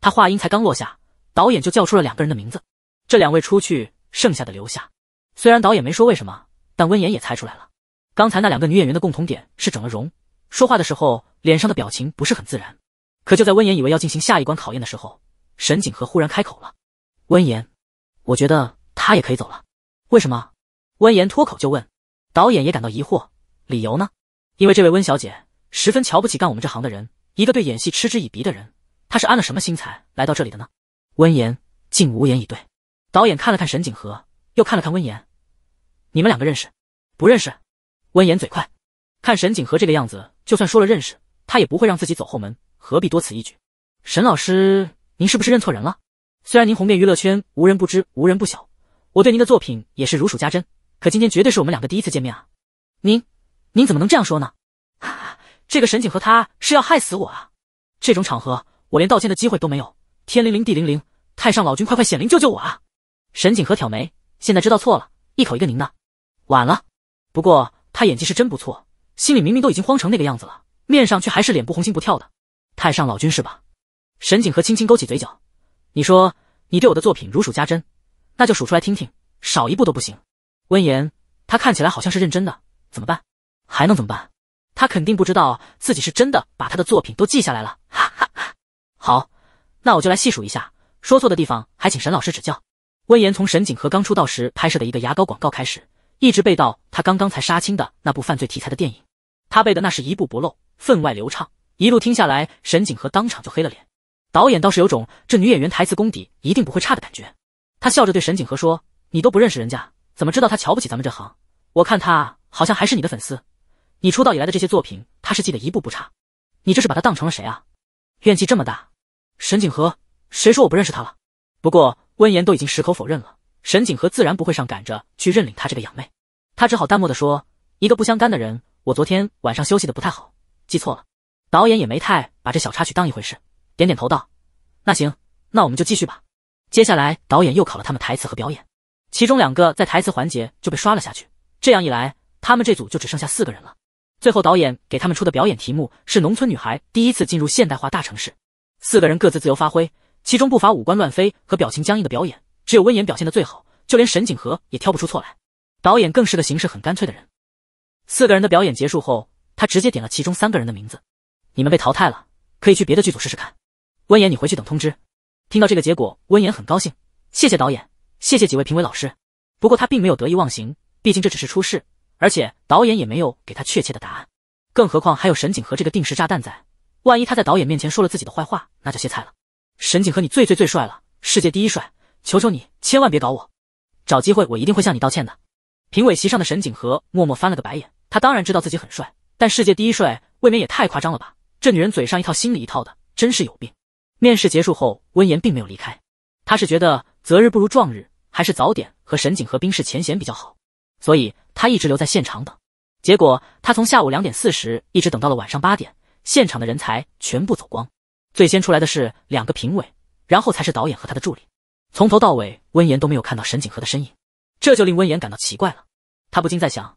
他话音才刚落下，导演就叫出了两个人的名字。这两位出去，剩下的留下。虽然导演没说为什么，但温言也猜出来了。刚才那两个女演员的共同点是整了容，说话的时候脸上的表情不是很自然。可就在温言以为要进行下一关考验的时候，沈景和忽然开口了：“温言，我觉得他也可以走了。为什么？”温言脱口就问。导演也感到疑惑，理由呢？因为这位温小姐十分瞧不起干我们这行的人，一个对演戏嗤之以鼻的人，她是安了什么心才来到这里的呢？温言竟无言以对。导演看了看沈景和，又看了看温言，你们两个认识？不认识？温言嘴快，看沈景和这个样子，就算说了认识，他也不会让自己走后门，何必多此一举？沈老师，您是不是认错人了？虽然您红遍娱乐圈，无人不知，无人不晓，我对您的作品也是如数家珍。可今天绝对是我们两个第一次见面啊！您，您怎么能这样说呢？这个沈景和他是要害死我啊！这种场合我连道歉的机会都没有。天灵灵地灵灵，太上老君快快显灵救救我啊！沈景和挑眉，现在知道错了，一口一个“您”的，晚了。不过他演技是真不错，心里明明都已经慌成那个样子了，面上却还是脸不红心不跳的。太上老君是吧？沈景和轻轻勾起嘴角，你说你对我的作品如数家珍，那就数出来听听，少一步都不行。温言，他看起来好像是认真的，怎么办？还能怎么办？他肯定不知道自己是真的把他的作品都记下来了。哈哈哈！好，那我就来细数一下说错的地方，还请沈老师指教。温言从沈景和刚出道时拍摄的一个牙膏广告开始，一直背到他刚刚才杀青的那部犯罪题材的电影。他背的那是一部不漏，分外流畅。一路听下来，沈景和当场就黑了脸。导演倒是有种这女演员台词功底一定不会差的感觉。他笑着对沈景和说：“你都不认识人家。”怎么知道他瞧不起咱们这行？我看他好像还是你的粉丝，你出道以来的这些作品，他是记得一步不差。你这是把他当成了谁啊？怨气这么大？沈景和，谁说我不认识他了？不过温言都已经矢口否认了，沈景和自然不会上赶着去认领他这个养妹，他只好淡漠的说：“一个不相干的人。”我昨天晚上休息的不太好，记错了。导演也没太把这小插曲当一回事，点点头道：“那行，那我们就继续吧。”接下来，导演又考了他们台词和表演。其中两个在台词环节就被刷了下去，这样一来，他们这组就只剩下四个人了。最后，导演给他们出的表演题目是农村女孩第一次进入现代化大城市，四个人各自自由发挥，其中不乏五官乱飞和表情僵硬的表演，只有温言表现的最好，就连沈景和也挑不出错来。导演更是个形式很干脆的人，四个人的表演结束后，他直接点了其中三个人的名字：“你们被淘汰了，可以去别的剧组试试看。”温言，你回去等通知。听到这个结果，温言很高兴，谢谢导演。谢谢几位评委老师，不过他并没有得意忘形，毕竟这只是初试，而且导演也没有给他确切的答案，更何况还有沈景和这个定时炸弹在，万一他在导演面前说了自己的坏话，那就歇菜了。沈景和，你最最最帅了，世界第一帅，求求你千万别搞我，找机会我一定会向你道歉的。评委席上的沈景和默默翻了个白眼，他当然知道自己很帅，但世界第一帅未免也太夸张了吧？这女人嘴上一套，心里一套的，真是有病。面试结束后，温言并没有离开，他是觉得。择日不如撞日，还是早点和沈景和冰释前嫌比较好。所以他一直留在现场等。结果他从下午两点四十一直等到了晚上八点，现场的人才全部走光。最先出来的是两个评委，然后才是导演和他的助理。从头到尾，温言都没有看到沈景和的身影，这就令温言感到奇怪了。他不禁在想，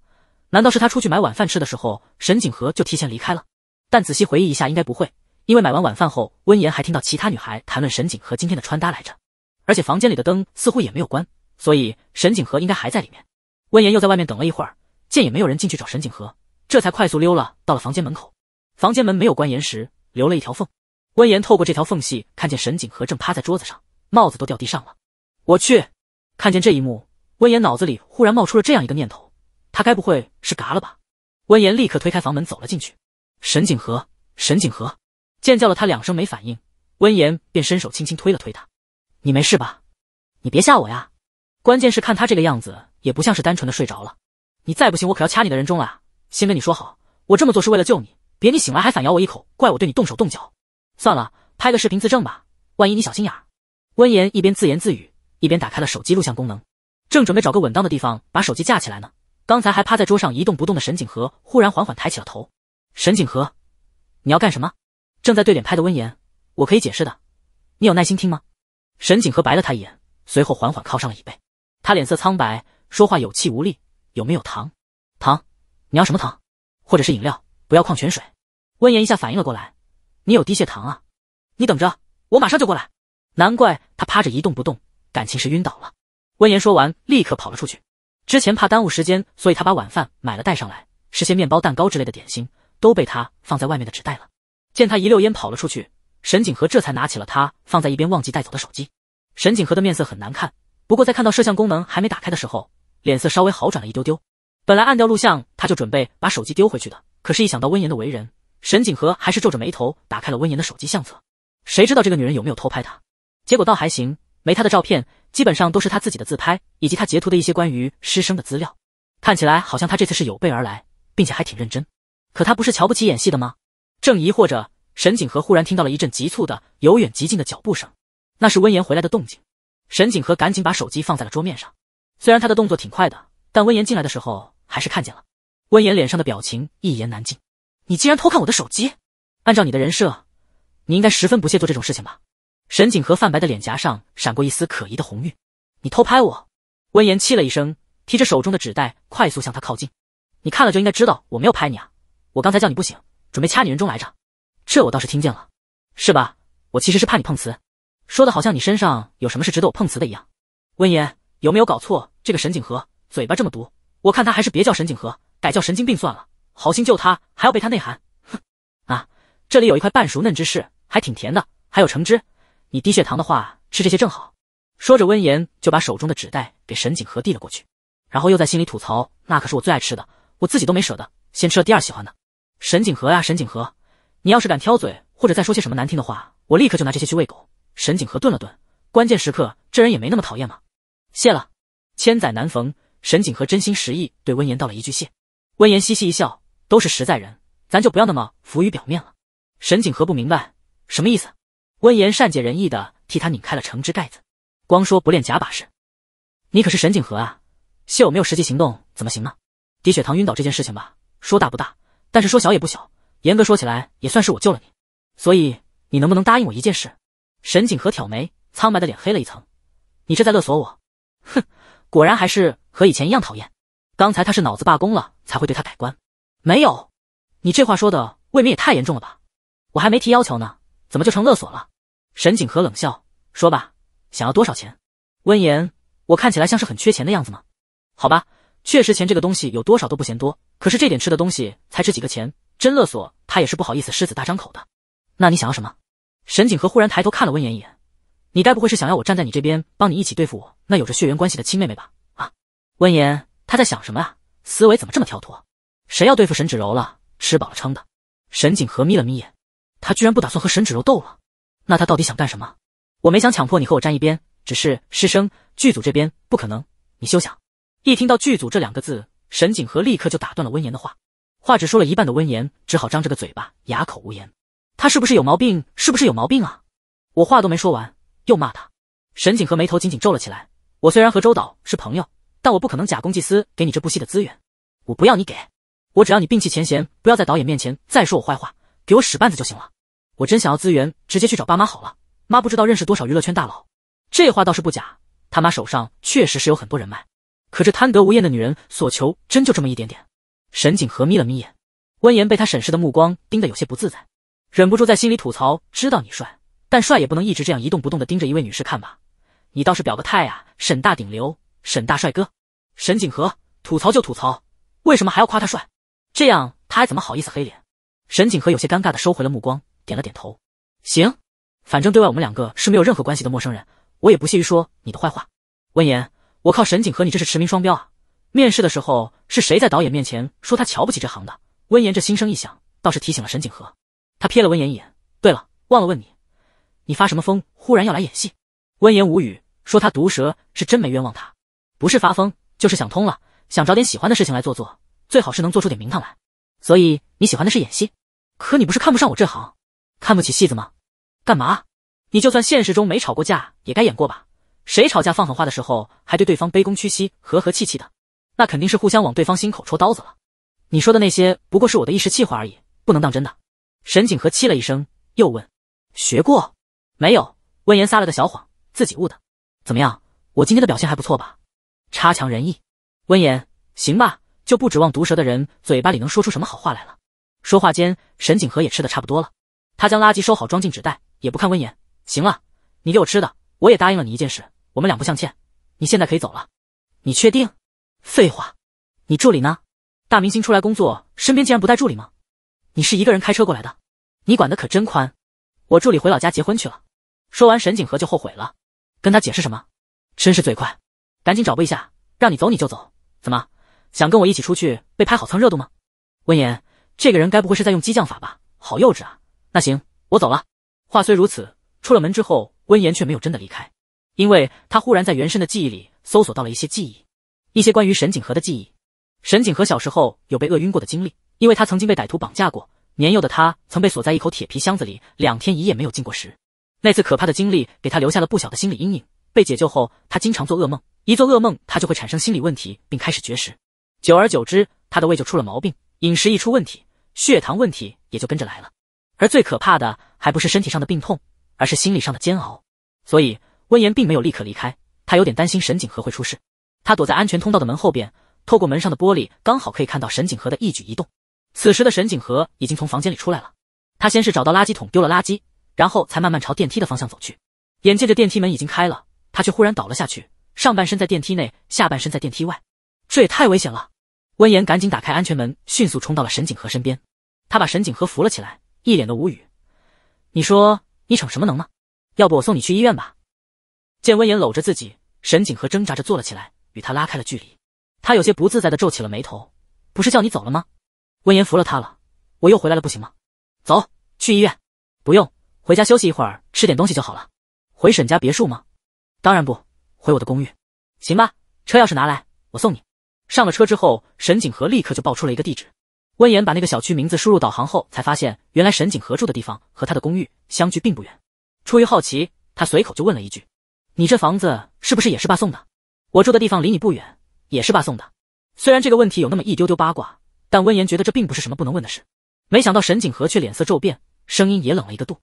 难道是他出去买晚饭吃的时候，沈景和就提前离开了？但仔细回忆一下，应该不会，因为买完晚饭后，温言还听到其他女孩谈论沈景和今天的穿搭来着。而且房间里的灯似乎也没有关，所以沈景和应该还在里面。温言又在外面等了一会儿，见也没有人进去找沈景和，这才快速溜了到了房间门口。房间门没有关严实，留了一条缝。温言透过这条缝隙，看见沈景和正趴在桌子上，帽子都掉地上了。我去！看见这一幕，温言脑子里忽然冒出了这样一个念头：他该不会是嘎了吧？温言立刻推开房门走了进去。沈景和，沈景和，见叫了他两声没反应，温言便伸手轻轻推了推他。你没事吧？你别吓我呀！关键是看他这个样子，也不像是单纯的睡着了。你再不行，我可要掐你的人中了。先跟你说好，我这么做是为了救你，别你醒来还反咬我一口，怪我对你动手动脚。算了，拍个视频自证吧，万一你小心眼。温言一边自言自语，一边打开了手机录像功能，正准备找个稳当的地方把手机架起来呢。刚才还趴在桌上一动不动的沈景和，忽然缓缓抬起了头。沈景和，你要干什么？正在对脸拍的温言，我可以解释的，你有耐心听吗？沈景和白了他一眼，随后缓缓靠上了椅背。他脸色苍白，说话有气无力。有没有糖？糖？你要什么糖？或者是饮料？不要矿泉水。温言一下反应了过来，你有低血糖啊！你等着，我马上就过来。难怪他趴着一动不动，感情是晕倒了。温言说完，立刻跑了出去。之前怕耽误时间，所以他把晚饭买了带上来，是些面包、蛋糕之类的点心，都被他放在外面的纸袋了。见他一溜烟跑了出去。沈景和这才拿起了他放在一边忘记带走的手机。沈景和的面色很难看，不过在看到摄像功能还没打开的时候，脸色稍微好转了一丢丢。本来按掉录像，他就准备把手机丢回去的，可是一想到温言的为人，沈景和还是皱着眉头打开了温言的手机相册。谁知道这个女人有没有偷拍他？结果倒还行，没他的照片，基本上都是他自己的自拍，以及他截图的一些关于师生的资料。看起来好像他这次是有备而来，并且还挺认真。可他不是瞧不起演戏的吗？正疑惑着。沈景和忽然听到了一阵急促的、由远及近的脚步声，那是温言回来的动静。沈景和赶紧把手机放在了桌面上，虽然他的动作挺快的，但温言进来的时候还是看见了。温言脸上的表情一言难尽：“你竟然偷看我的手机！按照你的人设，你应该十分不屑做这种事情吧？”沈景和泛白的脸颊上闪过一丝可疑的红晕：“你偷拍我？”温言气了一声，提着手中的纸袋，快速向他靠近：“你看了就应该知道我没有拍你啊！我刚才叫你不醒，准备掐你人中来着。”这我倒是听见了，是吧？我其实是怕你碰瓷，说的好像你身上有什么是值得我碰瓷的一样。温言，有没有搞错？这个沈景和嘴巴这么毒，我看他还是别叫沈景和，改叫神经病算了。好心救他，还要被他内涵，哼！啊，这里有一块半熟嫩芝士，还挺甜的，还有橙汁，你低血糖的话吃这些正好。说着，温言就把手中的纸袋给沈景和递了过去，然后又在心里吐槽：那可是我最爱吃的，我自己都没舍得，先吃了第二喜欢的。沈景和啊，沈景和。你要是敢挑嘴，或者再说些什么难听的话，我立刻就拿这些去喂狗。沈景和顿了顿，关键时刻这人也没那么讨厌嘛。谢了，千载难逢。沈景和真心实意对温言道了一句谢。温言嘻嘻一笑，都是实在人，咱就不要那么浮于表面了。沈景和不明白什么意思。温言善解人意的替他拧开了橙汁盖子，光说不练假把式。你可是沈景和啊，谢我没有实际行动怎么行呢？低血糖晕倒这件事情吧，说大不大，但是说小也不小。严格说起来，也算是我救了你，所以你能不能答应我一件事？沈景和挑眉，苍白的脸黑了一层。你这在勒索我？哼，果然还是和以前一样讨厌。刚才他是脑子罢工了才会对他改观，没有。你这话说的未免也太严重了吧？我还没提要求呢，怎么就成勒索了？沈景和冷笑：“说吧，想要多少钱？”温言，我看起来像是很缺钱的样子吗？好吧，确实钱这个东西有多少都不嫌多，可是这点吃的东西才值几个钱。真勒索他也是不好意思狮子大张口的，那你想要什么？沈景和忽然抬头看了温言一眼，你该不会是想要我站在你这边，帮你一起对付我那有着血缘关系的亲妹妹吧？啊！温言，他在想什么啊？思维怎么这么跳脱？谁要对付沈芷柔了？吃饱了撑的。沈景和眯了眯眼，他居然不打算和沈芷柔斗了？那他到底想干什么？我没想强迫你和我站一边，只是师生剧组这边不可能，你休想！一听到剧组这两个字，沈景和立刻就打断了温言的话。话只说了一半的温言，只好张着个嘴巴，哑口无言。他是不是有毛病？是不是有毛病啊？我话都没说完，又骂他。沈景和眉头紧紧皱了起来。我虽然和周导是朋友，但我不可能假公济私给你这部戏的资源。我不要你给，我只要你摒弃前嫌，不要在导演面前再说我坏话，给我使绊子就行了。我真想要资源，直接去找爸妈好了。妈不知道认识多少娱乐圈大佬，这话倒是不假，他妈手上确实是有很多人脉。可这贪得无厌的女人所求真就这么一点点。沈景和眯了眯眼，温言被他审视的目光盯得有些不自在，忍不住在心里吐槽：知道你帅，但帅也不能一直这样一动不动的盯着一位女士看吧？你倒是表个态啊，沈大顶流，沈大帅哥，沈景和吐槽就吐槽，为什么还要夸他帅？这样他还怎么好意思黑脸？沈景和有些尴尬的收回了目光，点了点头：行，反正对外我们两个是没有任何关系的陌生人，我也不屑于说你的坏话。温言，我靠，沈景和你这是驰名双标啊！面试的时候是谁在导演面前说他瞧不起这行的？温言这心声一想，倒是提醒了沈景和。他瞥了温言一眼，对了，忘了问你，你发什么疯，忽然要来演戏？温言无语，说他毒舌是真没冤枉他，不是发疯，就是想通了，想找点喜欢的事情来做做，最好是能做出点名堂来。所以你喜欢的是演戏，可你不是看不上我这行，看不起戏子吗？干嘛？你就算现实中没吵过架，也该演过吧？谁吵架放狠话的时候还对对方卑躬屈膝、和和气气的？那肯定是互相往对方心口戳刀子了。你说的那些不过是我的一时气话而已，不能当真的。沈景和气了一声，又问：“学过没有？”温言撒了个小谎，自己悟的。怎么样，我今天的表现还不错吧？差强人意。温言，行吧，就不指望毒舌的人嘴巴里能说出什么好话来了。说话间，沈景和也吃的差不多了，他将垃圾收好，装进纸袋，也不看温言。行了，你给我吃的，我也答应了你一件事，我们两不相欠。你现在可以走了。你确定？废话，你助理呢？大明星出来工作，身边竟然不带助理吗？你是一个人开车过来的？你管的可真宽。我助理回老家结婚去了。说完，沈景和就后悔了，跟他解释什么？真是嘴快，赶紧找不一下，让你走你就走，怎么想跟我一起出去被拍好蹭热度吗？温言，这个人该不会是在用激将法吧？好幼稚啊！那行，我走了。话虽如此，出了门之后，温言却没有真的离开，因为他忽然在原身的记忆里搜索到了一些记忆。一些关于沈景和的记忆。沈景和小时候有被饿晕过的经历，因为他曾经被歹徒绑架过。年幼的他曾被锁在一口铁皮箱子里，两天一夜没有进过食。那次可怕的经历给他留下了不小的心理阴影。被解救后，他经常做噩梦，一做噩梦他就会产生心理问题，并开始绝食。久而久之，他的胃就出了毛病，饮食一出问题，血糖问题也就跟着来了。而最可怕的还不是身体上的病痛，而是心理上的煎熬。所以，温言并没有立刻离开，他有点担心沈景和会出事。他躲在安全通道的门后边，透过门上的玻璃，刚好可以看到沈景河的一举一动。此时的沈景河已经从房间里出来了，他先是找到垃圾桶丢了垃圾，然后才慢慢朝电梯的方向走去。眼见着电梯门已经开了，他却忽然倒了下去，上半身在电梯内，下半身在电梯外，这也太危险了。温言赶紧打开安全门，迅速冲到了沈景河身边，他把沈景河扶了起来，一脸的无语：“你说你逞什么能呢？要不我送你去医院吧？”见温言搂着自己，沈景河挣扎着坐了起来。与他拉开了距离，他有些不自在的皱起了眉头。不是叫你走了吗？温言服了他了，我又回来了，不行吗？走去医院，不用回家休息一会儿，吃点东西就好了。回沈家别墅吗？当然不，回我的公寓。行吧，车钥匙拿来，我送你。上了车之后，沈景和立刻就报出了一个地址。温言把那个小区名字输入导航后，才发现原来沈景和住的地方和他的公寓相距并不远。出于好奇，他随口就问了一句：“你这房子是不是也是爸送的？”我住的地方离你不远，也是爸送的。虽然这个问题有那么一丢丢八卦，但温言觉得这并不是什么不能问的事。没想到沈景和却脸色骤变，声音也冷了一个度。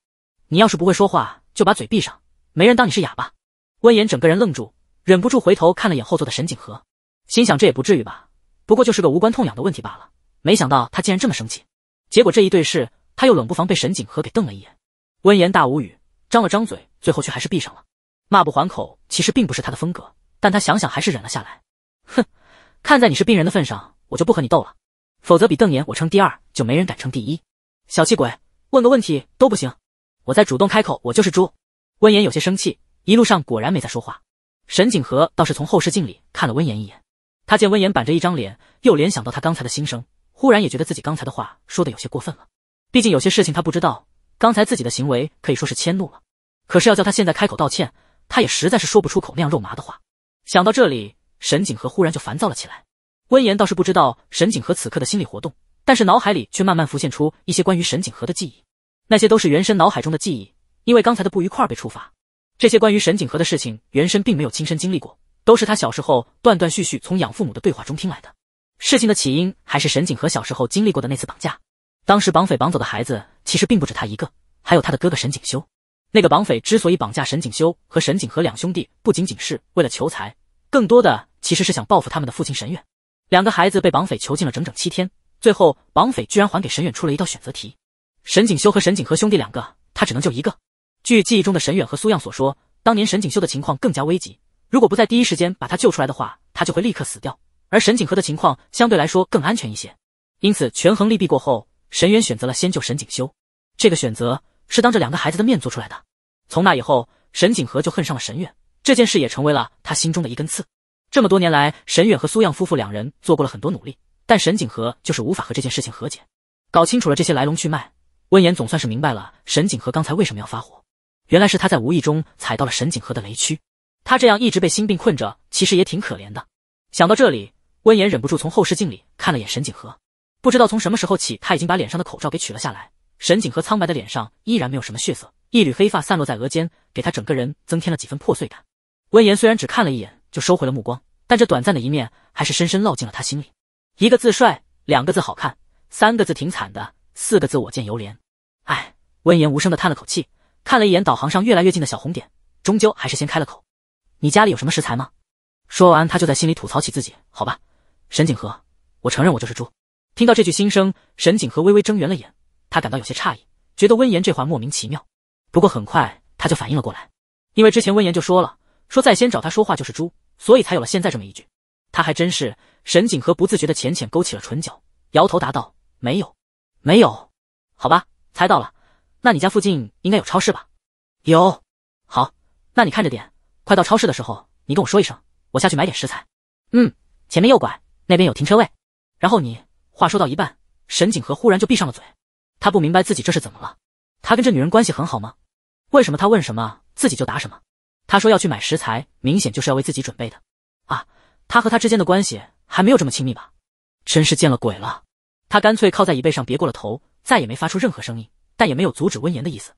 你要是不会说话，就把嘴闭上，没人当你是哑巴。温言整个人愣住，忍不住回头看了眼后座的沈景和，心想这也不至于吧，不过就是个无关痛痒的问题罢了。没想到他竟然这么生气。结果这一对视，他又冷不防被沈景和给瞪了一眼。温言大无语，张了张嘴，最后却还是闭上了。骂不还口，其实并不是他的风格。但他想想还是忍了下来，哼，看在你是病人的份上，我就不和你斗了。否则比瞪眼，我称第二，就没人敢称第一。小气鬼，问个问题都不行，我再主动开口，我就是猪。温言有些生气，一路上果然没再说话。沈景和倒是从后视镜里看了温言一眼，他见温言板着一张脸，又联想到他刚才的心声，忽然也觉得自己刚才的话说的有些过分了。毕竟有些事情他不知道，刚才自己的行为可以说是迁怒了。可是要叫他现在开口道歉，他也实在是说不出口那样肉麻的话。想到这里，沈景和忽然就烦躁了起来。温言倒是不知道沈景和此刻的心理活动，但是脑海里却慢慢浮现出一些关于沈景和的记忆，那些都是原身脑海中的记忆，因为刚才的不愉快被触发。这些关于沈景和的事情，原身并没有亲身经历过，都是他小时候断断续续从养父母的对话中听来的。事情的起因还是沈景和小时候经历过的那次绑架，当时绑匪绑走的孩子其实并不止他一个，还有他的哥哥沈景修。那个绑匪之所以绑架沈景修和沈景和两兄弟，不仅仅是为了求财，更多的其实是想报复他们的父亲沈远。两个孩子被绑匪囚禁了整整七天，最后绑匪居然还给沈远出了一道选择题：沈景修和沈景和兄弟两个，他只能救一个。据记忆中的沈远和苏漾所说，当年沈景修的情况更加危急，如果不在第一时间把他救出来的话，他就会立刻死掉。而沈景和的情况相对来说更安全一些，因此权衡利弊过后，沈远选择了先救沈景修。这个选择。是当着两个孩子的面做出来的。从那以后，沈景和就恨上了沈远，这件事也成为了他心中的一根刺。这么多年来，沈远和苏漾夫妇两人做过了很多努力，但沈景和就是无法和这件事情和解。搞清楚了这些来龙去脉，温言总算是明白了沈景和刚才为什么要发火。原来是他在无意中踩到了沈景和的雷区。他这样一直被心病困着，其实也挺可怜的。想到这里，温言忍不住从后视镜里看了眼沈景和，不知道从什么时候起，他已经把脸上的口罩给取了下来。沈景和苍白的脸上依然没有什么血色，一缕黑发散落在额间，给他整个人增添了几分破碎感。温言虽然只看了一眼就收回了目光，但这短暂的一面还是深深烙进了他心里。一个字帅，两个字好看，三个字挺惨的，四个字我见犹怜。哎，温言无声的叹了口气，看了一眼导航上越来越近的小红点，终究还是先开了口：“你家里有什么食材吗？”说完，他就在心里吐槽起自己：“好吧，沈景和，我承认我就是猪。”听到这句心声，沈景和微微睁圆了眼。他感到有些诧异，觉得温言这话莫名其妙。不过很快他就反应了过来，因为之前温言就说了，说在先找他说话就是猪，所以才有了现在这么一句。他还真是沈景和，不自觉的浅浅勾起了唇角，摇头答道：“没有，没有，好吧，猜到了。那你家附近应该有超市吧？有。好，那你看着点，快到超市的时候你跟我说一声，我下去买点食材。嗯，前面右拐，那边有停车位。然后你话说到一半，沈景和忽然就闭上了嘴。”他不明白自己这是怎么了，他跟这女人关系很好吗？为什么他问什么自己就答什么？他说要去买食材，明显就是要为自己准备的啊！他和他之间的关系还没有这么亲密吧？真是见了鬼了！他干脆靠在椅背上，别过了头，再也没发出任何声音，但也没有阻止温言的意思。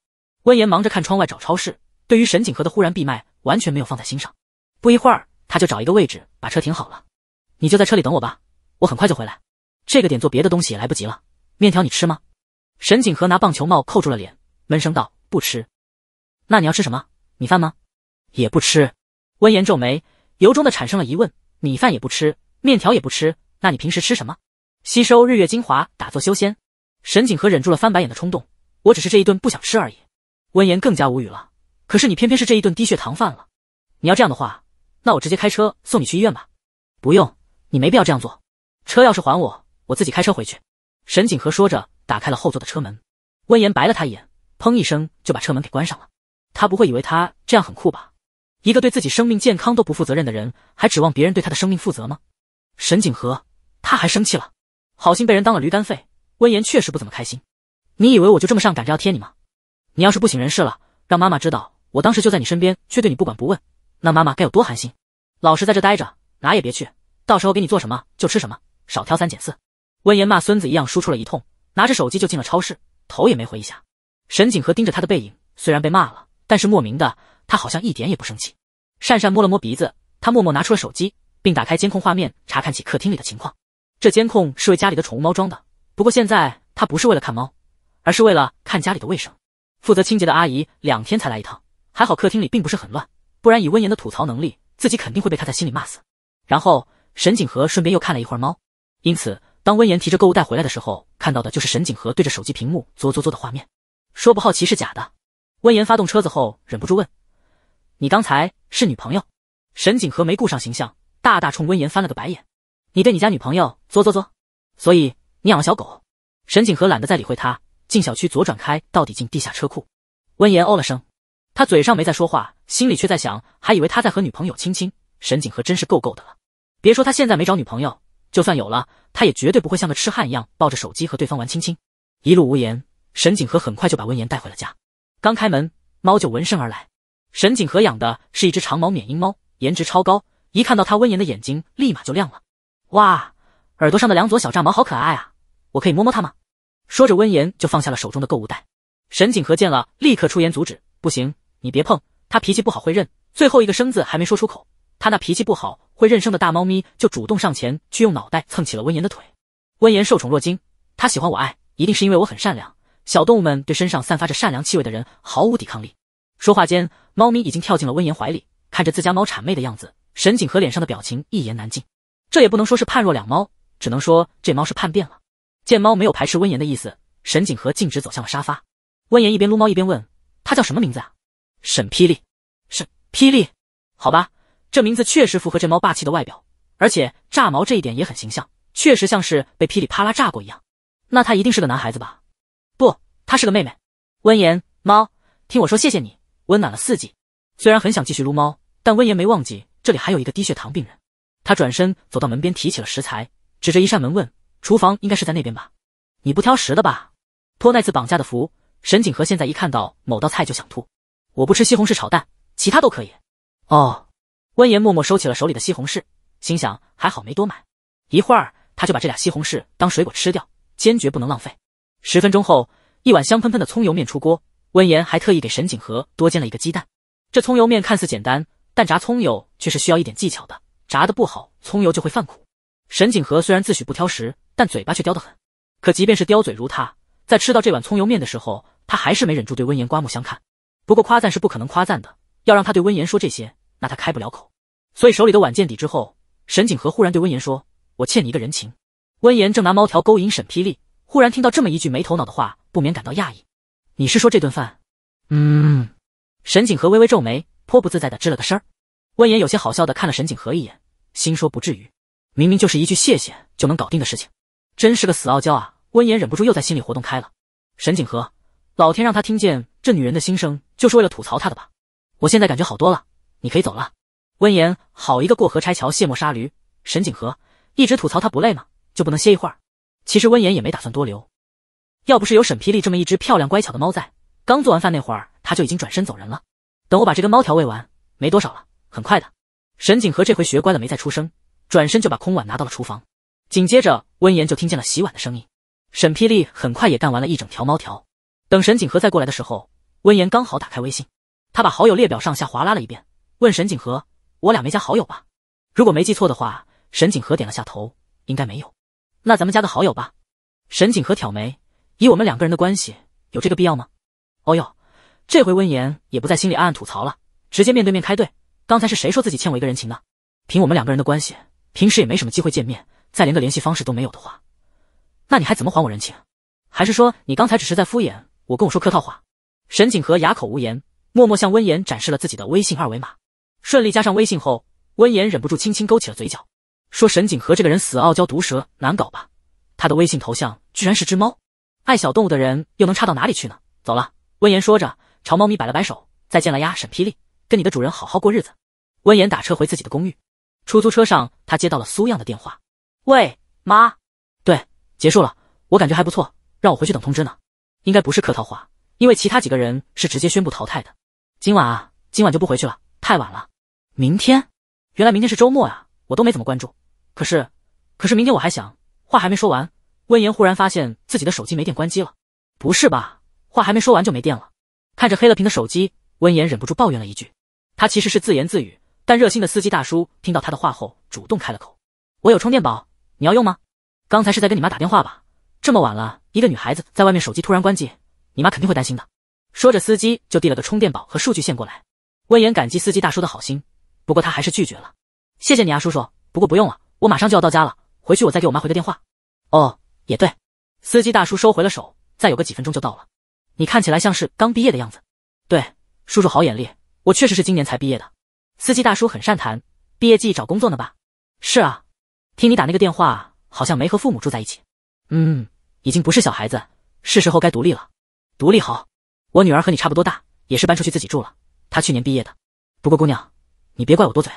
温言忙着看窗外找超市，对于沈景和的忽然闭麦完全没有放在心上。不一会儿，他就找一个位置把车停好了，你就在车里等我吧，我很快就回来。这个点做别的东西也来不及了，面条你吃吗？沈景和拿棒球帽扣住了脸，闷声道：“不吃，那你要吃什么？米饭吗？也不吃。”温言皱眉，由衷的产生了疑问：“米饭也不吃，面条也不吃，那你平时吃什么？”“吸收日月精华，打坐修仙。”沈景和忍住了翻白眼的冲动：“我只是这一顿不想吃而已。”温言更加无语了。可是你偏偏是这一顿低血糖犯了。你要这样的话，那我直接开车送你去医院吧。不用，你没必要这样做。车钥匙还我，我自己开车回去。”沈景和说着。打开了后座的车门，温言白了他一眼，砰一声就把车门给关上了。他不会以为他这样很酷吧？一个对自己生命健康都不负责任的人，还指望别人对他的生命负责吗？沈景和，他还生气了，好心被人当了驴肝肺。温言确实不怎么开心。你以为我就这么上赶着要贴你吗？你要是不省人事了，让妈妈知道我当时就在你身边，却对你不管不问，那妈妈该有多寒心？老实在这待着，哪也别去。到时候给你做什么就吃什么，少挑三拣四。温言骂孙子一样输出了一通。拿着手机就进了超市，头也没回一下。沈景和盯着他的背影，虽然被骂了，但是莫名的他好像一点也不生气。善善摸了摸鼻子，他默默拿出了手机，并打开监控画面，查看起客厅里的情况。这监控是为家里的宠物猫装的，不过现在他不是为了看猫，而是为了看家里的卫生。负责清洁的阿姨两天才来一趟，还好客厅里并不是很乱，不然以温言的吐槽能力，自己肯定会被他在心里骂死。然后沈景和顺便又看了一会儿猫，因此。当温言提着购物袋回来的时候，看到的就是沈景和对着手机屏幕作作作的画面。说不好奇是假的。温言发动车子后，忍不住问：“你刚才是女朋友？”沈景和没顾上形象，大大冲温言翻了个白眼：“你对你家女朋友作作作，所以你养了小狗？”沈景和懒得再理会他，进小区左转开，到底进地下车库。温言哦了声，他嘴上没再说话，心里却在想：还以为他在和女朋友亲亲。沈景和真是够够的了，别说他现在没找女朋友。就算有了，他也绝对不会像个痴汉一样抱着手机和对方玩亲亲。一路无言，沈景和很快就把温言带回了家。刚开门，猫就闻声而来。沈景和养的是一只长毛缅因猫，颜值超高，一看到它，温言的眼睛立马就亮了。哇，耳朵上的两撮小炸毛好可爱啊！我可以摸摸它吗？说着，温言就放下了手中的购物袋。沈景和见了，立刻出言阻止：“不行，你别碰，它脾气不好会认。”最后一个生字还没说出口。他那脾气不好、会认生的大猫咪就主动上前去用脑袋蹭起了温言的腿，温言受宠若惊。他喜欢我爱，一定是因为我很善良。小动物们对身上散发着善良气味的人毫无抵抗力。说话间，猫咪已经跳进了温言怀里，看着自家猫谄媚的样子，沈景和脸上的表情一言难尽。这也不能说是判若两猫，只能说这猫是叛变了。见猫没有排斥温言的意思，沈景和径直走向了沙发。温言一边撸猫一边问：“他叫什么名字啊？”沈霹雳，沈霹雳，好吧。这名字确实符合这猫霸气的外表，而且炸毛这一点也很形象，确实像是被噼里啪啦炸过一样。那他一定是个男孩子吧？不，他是个妹妹。温言猫，听我说，谢谢你，温暖了四季。虽然很想继续撸猫，但温言没忘记这里还有一个低血糖病人。他转身走到门边，提起了食材，指着一扇门问：“厨房应该是在那边吧？你不挑食的吧？”托那次绑架的福，沈景和现在一看到某道菜就想吐。我不吃西红柿炒蛋，其他都可以。哦。温言默默收起了手里的西红柿，心想还好没多买。一会儿，他就把这俩西红柿当水果吃掉，坚决不能浪费。十分钟后，一碗香喷喷的葱油面出锅，温言还特意给沈景和多煎了一个鸡蛋。这葱油面看似简单，但炸葱油却是需要一点技巧的，炸的不好，葱油就会泛苦。沈景和虽然自诩不挑食，但嘴巴却刁得很。可即便是刁嘴如他，在吃到这碗葱油面的时候，他还是没忍住对温言刮目相看。不过夸赞是不可能夸赞的，要让他对温言说这些，那他开不了口。所以手里的碗见底之后，沈景和忽然对温言说：“我欠你一个人情。”温言正拿猫条勾引沈霹雳，忽然听到这么一句没头脑的话，不免感到讶异。“你是说这顿饭？”嗯，沈景和微微皱眉，颇不自在的吱了个声儿。温言有些好笑的看了沈景和一眼，心说不至于，明明就是一句谢谢就能搞定的事情，真是个死傲娇啊！温言忍不住又在心里活动开了。沈景和，老天让他听见这女人的心声，就是为了吐槽她的吧？我现在感觉好多了，你可以走了。温言，好一个过河拆桥、卸磨杀驴！沈景和一直吐槽他不累吗？就不能歇一会儿？其实温言也没打算多留，要不是有沈霹雳这么一只漂亮乖巧的猫在，刚做完饭那会儿他就已经转身走人了。等我把这根猫条喂完，没多少了，很快的。沈景和这回学乖了，没再出声，转身就把空碗拿到了厨房。紧接着，温言就听见了洗碗的声音。沈霹雳很快也干完了一整条猫条。等沈景和再过来的时候，温言刚好打开微信，他把好友列表上下划拉了一遍，问沈景和。我俩没加好友吧？如果没记错的话，沈景和点了下头，应该没有。那咱们加个好友吧。沈景和挑眉，以我们两个人的关系，有这个必要吗？哦哟，这回温言也不在心里暗暗吐槽了，直接面对面开怼。刚才是谁说自己欠我一个人情呢？凭我们两个人的关系，平时也没什么机会见面，再连个联系方式都没有的话，那你还怎么还我人情？还是说你刚才只是在敷衍我，跟我说客套话？沈景和哑口无言，默默向温言展示了自己的微信二维码。顺利加上微信后，温言忍不住轻轻勾起了嘴角，说：“沈景和这个人死傲娇毒舌难搞吧？他的微信头像居然是只猫，爱小动物的人又能差到哪里去呢？”走了，温言说着朝猫咪摆了摆手：“再见了呀，沈霹雳，跟你的主人好好过日子。”温言打车回自己的公寓，出租车上他接到了苏漾的电话：“喂，妈，对，结束了，我感觉还不错，让我回去等通知呢。应该不是客套话，因为其他几个人是直接宣布淘汰的。今晚啊，今晚就不回去了。”太晚了，明天，原来明天是周末啊，我都没怎么关注。可是，可是明天我还想话还没说完，温言忽然发现自己的手机没电关机了。不是吧？话还没说完就没电了？看着黑了屏的手机，温言忍不住抱怨了一句。他其实是自言自语，但热心的司机大叔听到他的话后，主动开了口：“我有充电宝，你要用吗？刚才是在跟你妈打电话吧？这么晚了，一个女孩子在外面手机突然关机，你妈肯定会担心的。”说着，司机就递了个充电宝和数据线过来。温言感激司机大叔的好心，不过他还是拒绝了。谢谢你啊，叔叔。不过不用了，我马上就要到家了。回去我再给我妈回个电话。哦，也对。司机大叔收回了手，再有个几分钟就到了。你看起来像是刚毕业的样子。对，叔叔好眼力，我确实是今年才毕业的。司机大叔很善谈，毕业季找工作呢吧？是啊。听你打那个电话，好像没和父母住在一起。嗯，已经不是小孩子，是时候该独立了。独立好。我女儿和你差不多大，也是搬出去自己住了。他去年毕业的，不过姑娘，你别怪我多嘴。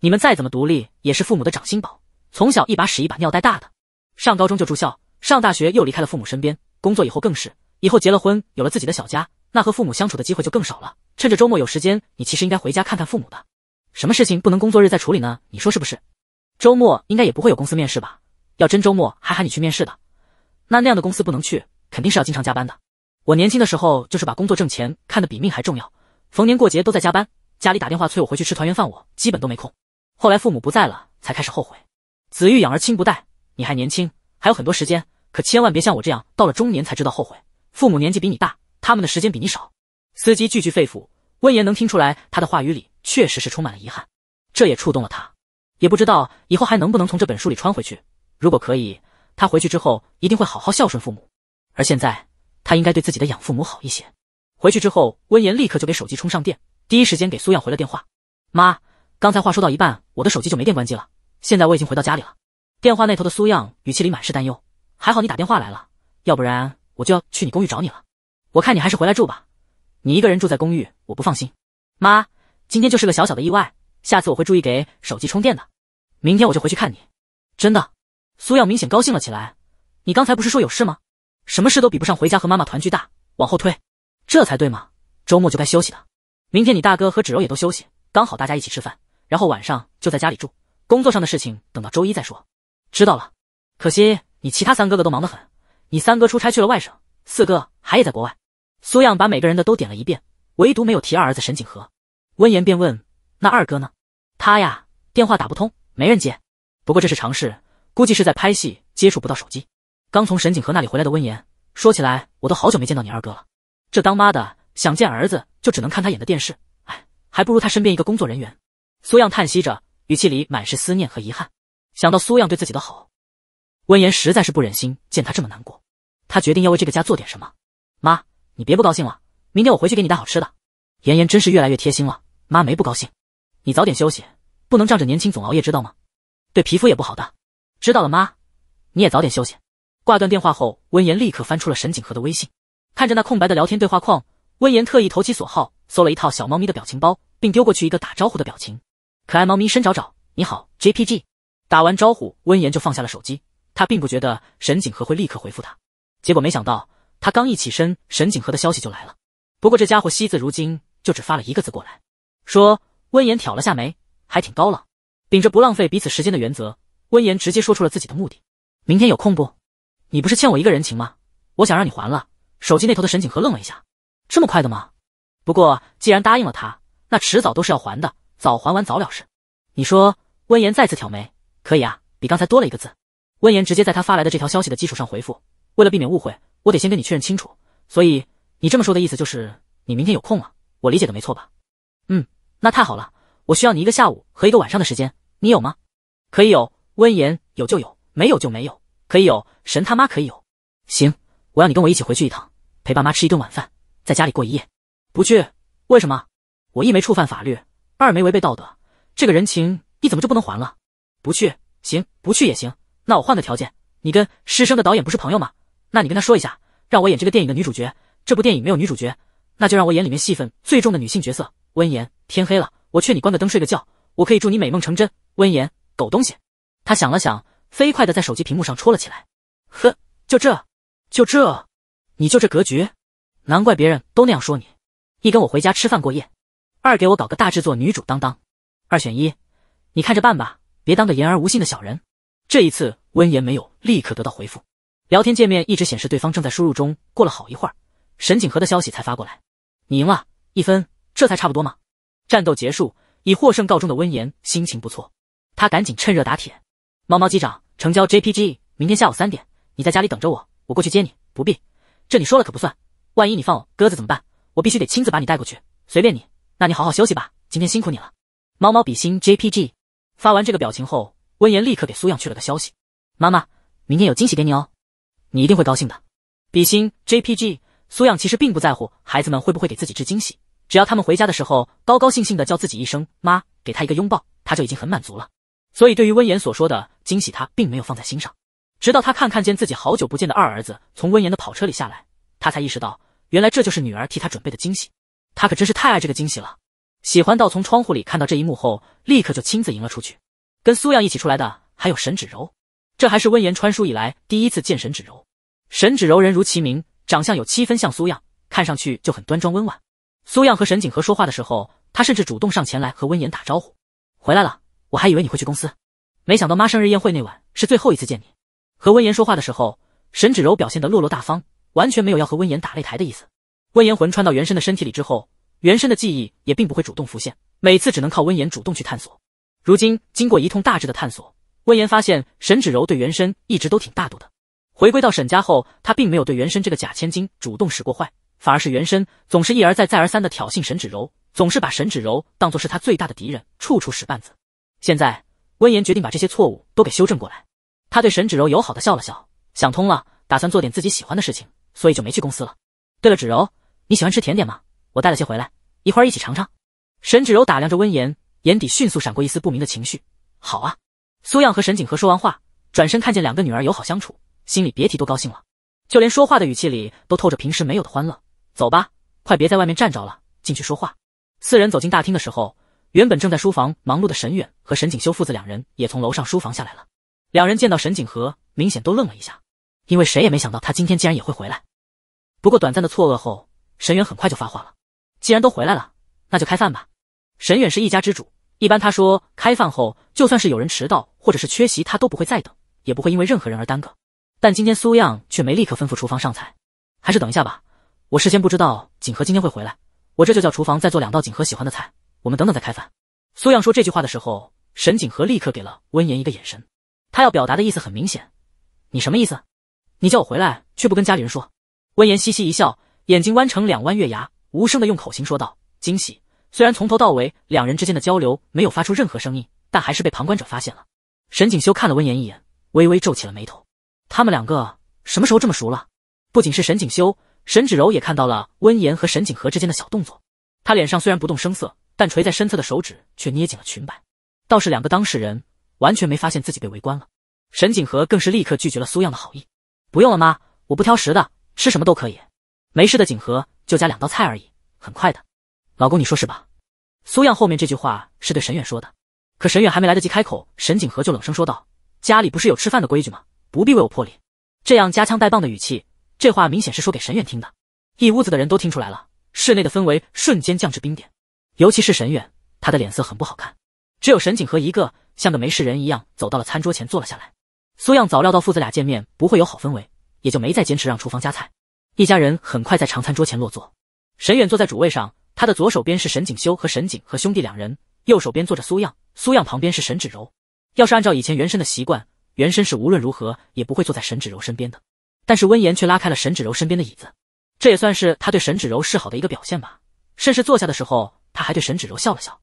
你们再怎么独立，也是父母的掌心宝，从小一把屎一把尿带大的。上高中就住校，上大学又离开了父母身边，工作以后更是。以后结了婚，有了自己的小家，那和父母相处的机会就更少了。趁着周末有时间，你其实应该回家看看父母的。什么事情不能工作日再处理呢？你说是不是？周末应该也不会有公司面试吧？要真周末还喊你去面试的，那那样的公司不能去，肯定是要经常加班的。我年轻的时候就是把工作挣钱看得比命还重要。逢年过节都在加班，家里打电话催我回去吃团圆饭，我基本都没空。后来父母不在了，才开始后悔。子欲养而亲不待，你还年轻，还有很多时间，可千万别像我这样，到了中年才知道后悔。父母年纪比你大，他们的时间比你少。司机句句肺腑，温言能听出来，他的话语里确实是充满了遗憾。这也触动了他，也不知道以后还能不能从这本书里穿回去。如果可以，他回去之后一定会好好孝顺父母。而现在，他应该对自己的养父母好一些。回去之后，温言立刻就给手机充上电，第一时间给苏漾回了电话。妈，刚才话说到一半，我的手机就没电关机了。现在我已经回到家里了。电话那头的苏漾语气里满是担忧：“还好你打电话来了，要不然我就要去你公寓找你了。我看你还是回来住吧，你一个人住在公寓，我不放心。”妈，今天就是个小小的意外，下次我会注意给手机充电的。明天我就回去看你，真的。苏漾明显高兴了起来：“你刚才不是说有事吗？什么事都比不上回家和妈妈团聚大。往后推。”这才对嘛，周末就该休息的。明天你大哥和芷柔也都休息，刚好大家一起吃饭，然后晚上就在家里住。工作上的事情等到周一再说。知道了。可惜你其他三哥哥都忙得很，你三哥出差去了外省，四哥还也在国外。苏漾把每个人的都点了一遍，唯独没有提二儿子沈景和。温言便问：“那二哥呢？他呀，电话打不通，没人接。不过这是常事，估计是在拍戏接触不到手机。”刚从沈景和那里回来的温言说：“起来，我都好久没见到你二哥了。”这当妈的想见儿子，就只能看他演的电视，哎，还不如他身边一个工作人员。苏漾叹息着，语气里满是思念和遗憾。想到苏漾对自己的好，温言实在是不忍心见他这么难过，他决定要为这个家做点什么。妈，你别不高兴了，明天我回去给你带好吃的。妍妍真是越来越贴心了，妈没不高兴。你早点休息，不能仗着年轻总熬夜，知道吗？对皮肤也不好的。知道了，妈，你也早点休息。挂断电话后，温言立刻翻出了沈景和的微信。看着那空白的聊天对话框，温言特意投其所好，搜了一套小猫咪的表情包，并丢过去一个打招呼的表情。可爱猫咪伸爪爪，你好 JPG。打完招呼，温言就放下了手机。他并不觉得沈景和会立刻回复他，结果没想到他刚一起身，沈景和的消息就来了。不过这家伙惜字如金，就只发了一个字过来。说温言挑了下眉，还挺高冷。秉着不浪费彼此时间的原则，温言直接说出了自己的目的：明天有空不？你不是欠我一个人情吗？我想让你还了。手机那头的沈景和愣了一下，这么快的吗？不过既然答应了他，那迟早都是要还的，早还完早了事。你说？温言再次挑眉，可以啊，比刚才多了一个字。温言直接在他发来的这条消息的基础上回复，为了避免误会，我得先跟你确认清楚。所以你这么说的意思就是，你明天有空了？我理解的没错吧？嗯，那太好了，我需要你一个下午和一个晚上的时间，你有吗？可以有，温言有就有，没有就没有，可以有，神他妈可以有，行。我要你跟我一起回去一趟，陪爸妈吃一顿晚饭，在家里过一夜。不去？为什么？我一没触犯法律，二没违背道德，这个人情你怎么就不能还了？不去，行，不去也行。那我换个条件，你跟师生的导演不是朋友吗？那你跟他说一下，让我演这个电影的女主角。这部电影没有女主角，那就让我演里面戏份最重的女性角色。温言，天黑了，我劝你关个灯睡个觉。我可以祝你美梦成真。温言，狗东西！他想了想，飞快的在手机屏幕上戳了起来。呵，就这。就这，你就这格局，难怪别人都那样说你。一跟我回家吃饭过夜，二给我搞个大制作女主当当，二选一，你看着办吧。别当个言而无信的小人。这一次，温言没有立刻得到回复，聊天界面一直显示对方正在输入中。过了好一会儿，沈景和的消息才发过来。你赢了一分，这才差不多吗？战斗结束，以获胜告终的温言心情不错，他赶紧趁热打铁，猫猫机长成交 JPG，明天下午三点你在家里等着我。我过去接你，不必，这你说了可不算，万一你放我鸽子怎么办？我必须得亲自把你带过去。随便你，那你好好休息吧，今天辛苦你了。猫猫比心 J P G 发完这个表情后，温言立刻给苏漾去了个消息：妈妈，明天有惊喜给你哦，你一定会高兴的。比心 J P G 苏漾其实并不在乎孩子们会不会给自己置惊喜，只要他们回家的时候高高兴兴的叫自己一声妈，给他一个拥抱，他就已经很满足了。所以对于温言所说的惊喜，他并没有放在心上。直到他看看见自己好久不见的二儿子从温言的跑车里下来，他才意识到，原来这就是女儿替他准备的惊喜。他可真是太爱这个惊喜了，喜欢到从窗户里看到这一幕后，立刻就亲自迎了出去。跟苏漾一起出来的还有沈芷柔，这还是温言穿书以来第一次见沈芷柔。沈芷柔人如其名，长相有七分像苏漾，看上去就很端庄温婉。苏漾和沈景和说话的时候，他甚至主动上前来和温言打招呼。回来了，我还以为你会去公司，没想到妈生日宴会那晚是最后一次见你。和温言说话的时候，沈芷柔表现得落落大方，完全没有要和温言打擂台的意思。温言魂穿到原身的身体里之后，原身的记忆也并不会主动浮现，每次只能靠温言主动去探索。如今经过一通大致的探索，温言发现沈芷柔对原身一直都挺大度的。回归到沈家后，他并没有对原身这个假千金主动使过坏，反而是原身总是一而再再而三的挑衅沈芷柔，总是把沈芷柔当做是他最大的敌人，处处使绊子。现在温言决定把这些错误都给修正过来。他对沈芷柔友好的笑了笑，想通了，打算做点自己喜欢的事情，所以就没去公司了。对了，芷柔，你喜欢吃甜点吗？我带了些回来，一会儿一起尝尝。沈芷柔打量着温言，眼底迅速闪过一丝不明的情绪。好啊。苏漾和沈景和说完话，转身看见两个女儿友好相处，心里别提多高兴了，就连说话的语气里都透着平时没有的欢乐。走吧，快别在外面站着了，进去说话。四人走进大厅的时候，原本正在书房忙碌的沈远和沈景修父子两人也从楼上书房下来了。两人见到沈景和，明显都愣了一下，因为谁也没想到他今天竟然也会回来。不过短暂的错愕后，沈远很快就发话了：“既然都回来了，那就开饭吧。”沈远是一家之主，一般他说开饭后，就算是有人迟到或者是缺席，他都不会再等，也不会因为任何人而耽搁。但今天苏漾却没立刻吩咐厨房上菜，还是等一下吧。我事先不知道景和今天会回来，我这就叫厨房再做两道景和喜欢的菜，我们等等再开饭。苏漾说这句话的时候，沈景和立刻给了温言一个眼神。他要表达的意思很明显，你什么意思？你叫我回来却不跟家里人说。温言嘻嘻一笑，眼睛弯成两弯月牙，无声的用口型说道：“惊喜。”虽然从头到尾两人之间的交流没有发出任何声音，但还是被旁观者发现了。沈景修看了温言一眼，微微皱起了眉头。他们两个什么时候这么熟了？不仅是沈景修，沈芷柔也看到了温言和沈景和之间的小动作。他脸上虽然不动声色，但垂在身侧的手指却捏紧了裙摆。倒是两个当事人。完全没发现自己被围观了，沈景河更是立刻拒绝了苏漾的好意。不用了妈，我不挑食的，吃什么都可以。没事的，景河就加两道菜而已，很快的。老公，你说是吧？苏漾后面这句话是对沈远说的，可沈远还没来得及开口，沈景河就冷声说道：“家里不是有吃饭的规矩吗？不必为我破例。”这样夹枪带棒的语气，这话明显是说给沈远听的。一屋子的人都听出来了，室内的氛围瞬间降至冰点。尤其是沈远，他的脸色很不好看。只有沈景河一个。像个没事人一样走到了餐桌前坐了下来。苏漾早料到父子俩见面不会有好氛围，也就没再坚持让厨房加菜。一家人很快在长餐桌前落座。沈远坐在主位上，他的左手边是沈景修和沈景和兄弟两人，右手边坐着苏漾，苏漾旁边是沈芷柔。要是按照以前原生的习惯，原生是无论如何也不会坐在沈芷柔身边的。但是温言却拉开了沈芷柔身边的椅子，这也算是他对沈芷柔示好的一个表现吧。甚至坐下的时候，他还对沈芷柔笑了笑。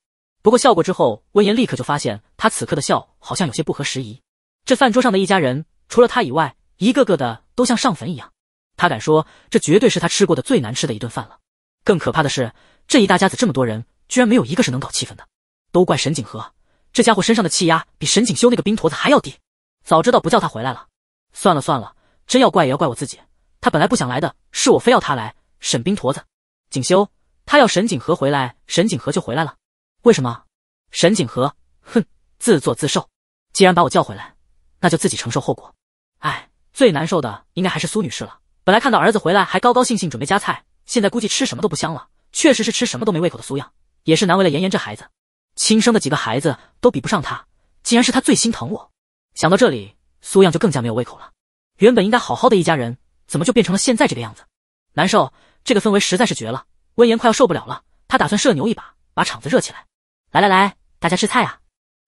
不过笑过之后，温言立刻就发现他此刻的笑好像有些不合时宜。这饭桌上的一家人，除了他以外，一个个的都像上坟一样。他敢说，这绝对是他吃过的最难吃的一顿饭了。更可怕的是，这一大家子这么多人，居然没有一个是能搞气氛的。都怪沈景和，这家伙身上的气压比沈景修那个冰坨子还要低。早知道不叫他回来了。算了算了，真要怪也要怪我自己。他本来不想来的，是我非要他来。沈冰坨子，景修，他要沈景和回来，沈景和就回来了。为什么？沈景和，哼，自作自受。既然把我叫回来，那就自己承受后果。哎，最难受的应该还是苏女士了。本来看到儿子回来还高高兴兴准备夹菜，现在估计吃什么都不香了。确实是吃什么都没胃口的苏样，也是难为了妍妍这孩子。亲生的几个孩子都比不上她，竟然是她最心疼我。想到这里，苏样就更加没有胃口了。原本应该好好的一家人，怎么就变成了现在这个样子？难受，这个氛围实在是绝了。温言快要受不了了，他打算社牛一把，把场子热起来。来来来，大家吃菜啊！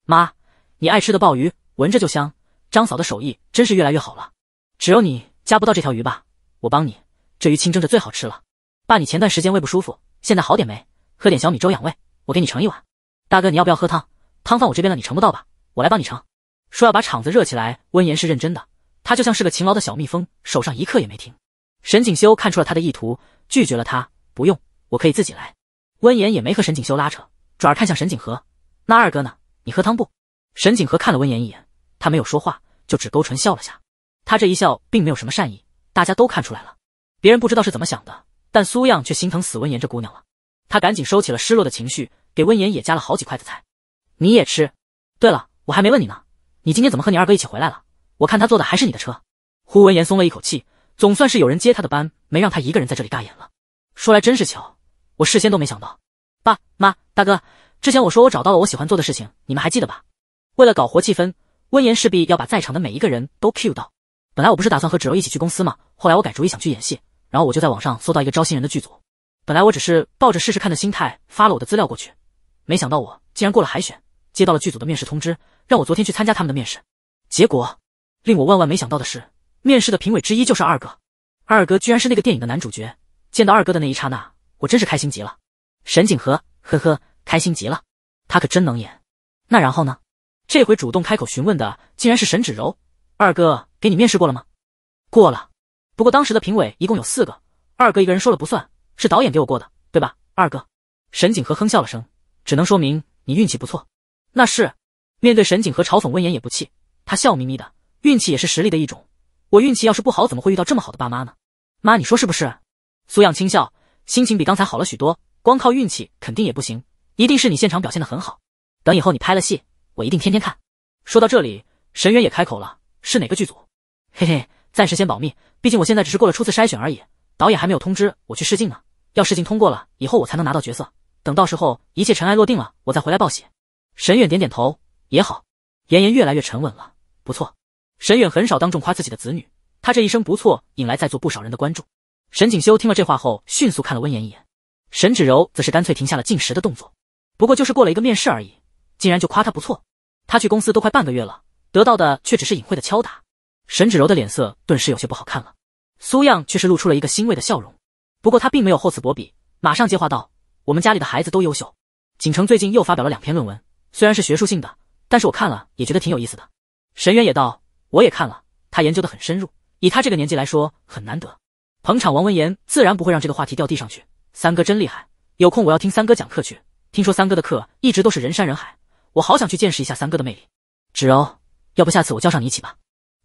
妈，你爱吃的鲍鱼，闻着就香。张嫂的手艺真是越来越好了。只有你夹不到这条鱼吧？我帮你，这鱼清蒸着最好吃了。爸，你前段时间胃不舒服，现在好点没？喝点小米粥养胃，我给你盛一碗。大哥，你要不要喝汤？汤放我这边了，你盛不到吧？我来帮你盛。说要把场子热起来，温言是认真的。他就像是个勤劳的小蜜蜂，手上一刻也没停。沈景修看出了他的意图，拒绝了他，不用，我可以自己来。温言也没和沈景修拉扯。转而看向沈景和，那二哥呢？你喝汤不？沈景和看了温言一眼，他没有说话，就只勾唇笑了下。他这一笑并没有什么善意，大家都看出来了。别人不知道是怎么想的，但苏漾却心疼死温言这姑娘了。他赶紧收起了失落的情绪，给温言也夹了好几筷子菜。你也吃。对了，我还没问你呢，你今天怎么和你二哥一起回来了？我看他坐的还是你的车。胡文言松了一口气，总算是有人接他的班，没让他一个人在这里尬演了。说来真是巧，我事先都没想到。爸妈，大哥，之前我说我找到了我喜欢做的事情，你们还记得吧？为了搞活气氛，温言势必要把在场的每一个人都 cue 到。本来我不是打算和芷柔一起去公司吗？后来我改主意想去演戏，然后我就在网上搜到一个招新人的剧组。本来我只是抱着试试看的心态发了我的资料过去，没想到我竟然过了海选，接到了剧组的面试通知，让我昨天去参加他们的面试。结果令我万万没想到的是，面试的评委之一就是二哥。二哥居然是那个电影的男主角。见到二哥的那一刹那，我真是开心极了。沈景和，呵呵，开心极了，他可真能演。那然后呢？这回主动开口询问的，竟然是沈芷柔。二哥，给你面试过了吗？过了。不过当时的评委一共有四个，二哥一个人说了不算，是导演给我过的，对吧，二哥？沈景和哼笑了声，只能说明你运气不错。那是。面对沈景和嘲讽，温言也不气，他笑眯眯的，运气也是实力的一种。我运气要是不好，怎么会遇到这么好的爸妈呢？妈，你说是不是？苏漾轻笑，心情比刚才好了许多。光靠运气肯定也不行，一定是你现场表现的很好。等以后你拍了戏，我一定天天看。说到这里，沈远也开口了：“是哪个剧组？”嘿嘿，暂时先保密，毕竟我现在只是过了初次筛选而已，导演还没有通知我去试镜呢。要试镜通过了以后，我才能拿到角色。等到时候一切尘埃落定了，我再回来报喜。沈远点点头，也好。妍妍越来越沉稳了，不错。沈远很少当众夸自己的子女，他这一生不错引来在座不少人的关注。沈景修听了这话后，迅速看了温妍一眼。沈芷柔则是干脆停下了进食的动作，不过就是过了一个面试而已，竟然就夸他不错。他去公司都快半个月了，得到的却只是隐晦的敲打。沈芷柔的脸色顿时有些不好看了，苏漾却是露出了一个欣慰的笑容。不过他并没有厚此薄彼，马上接话道：“我们家里的孩子都优秀，景城最近又发表了两篇论文，虽然是学术性的，但是我看了也觉得挺有意思的。”沈远也道：“我也看了，他研究的很深入，以他这个年纪来说很难得。”捧场王文言自然不会让这个话题掉地上去。三哥真厉害，有空我要听三哥讲课去。听说三哥的课一直都是人山人海，我好想去见识一下三哥的魅力。芷柔，要不下次我叫上你一起吧？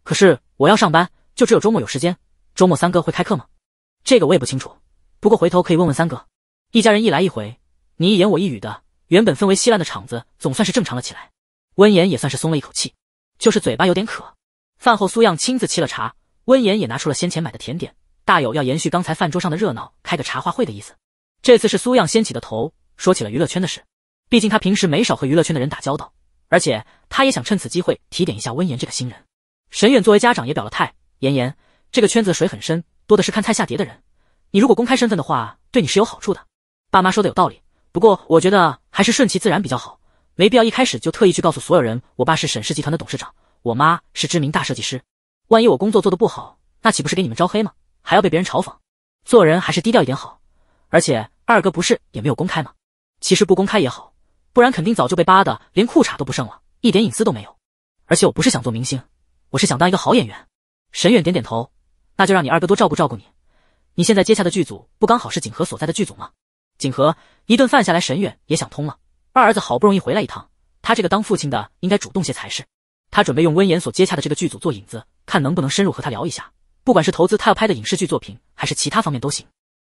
可是我要上班，就只有周末有时间。周末三哥会开课吗？这个我也不清楚，不过回头可以问问三哥。一家人一来一回，你一言我一语的，原本氛围稀烂的场子总算是正常了起来。温言也算是松了一口气，就是嘴巴有点渴。饭后苏漾亲自沏了茶，温言也拿出了先前买的甜点。大有要延续刚才饭桌上的热闹，开个茶话会的意思。这次是苏漾先起的头，说起了娱乐圈的事。毕竟他平时没少和娱乐圈的人打交道，而且他也想趁此机会提点一下温言这个新人。沈远作为家长也表了态：，妍妍，这个圈子的水很深，多的是看菜下碟的人。你如果公开身份的话，对你是有好处的。爸妈说的有道理，不过我觉得还是顺其自然比较好，没必要一开始就特意去告诉所有人，我爸是沈氏集团的董事长，我妈是知名大设计师。万一我工作做得不好，那岂不是给你们招黑吗？还要被别人嘲讽，做人还是低调一点好。而且二哥不是也没有公开吗？其实不公开也好，不然肯定早就被扒的连裤衩都不剩了，一点隐私都没有。而且我不是想做明星，我是想当一个好演员。沈远点点头，那就让你二哥多照顾照顾你。你现在接下的剧组不刚好是景和所在的剧组吗？景和一顿饭下来，沈远也想通了，二儿子好不容易回来一趟，他这个当父亲的应该主动些才是。他准备用温言所接洽的这个剧组做引子，看能不能深入和他聊一下。不管是投资他要拍的影视剧作品，还是其他方面都行。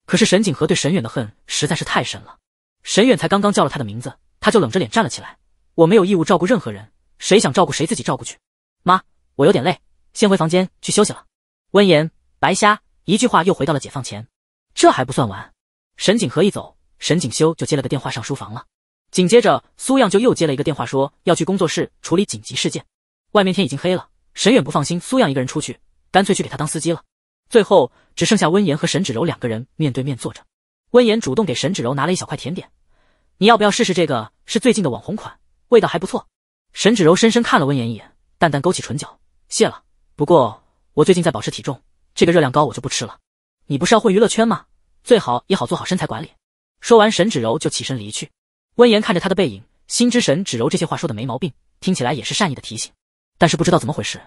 可是沈景和对沈远的恨实在是太深了。沈远才刚刚叫了他的名字，他就冷着脸站了起来。我没有义务照顾任何人，谁想照顾谁自己照顾去。妈，我有点累，先回房间去休息了。温言白瞎一句话又回到了解放前。这还不算完，沈景和一走，沈景修就接了个电话上书房了。紧接着苏漾就又接了一个电话，说要去工作室处理紧急事件。外面天已经黑了，沈远不放心苏漾一个人出去。干脆去给他当司机了。最后只剩下温言和沈芷柔两个人面对面坐着。温言主动给沈芷柔拿了一小块甜点，你要不要试试这个？是最近的网红款，味道还不错。沈芷柔深深看了温言一眼，淡淡勾起唇角，谢了。不过我最近在保持体重，这个热量高我就不吃了。你不是要混娱乐圈吗？最好也好做好身材管理。说完，沈芷柔就起身离去。温言看着她的背影，心知沈芷柔这些话说的没毛病，听起来也是善意的提醒，但是不知道怎么回事。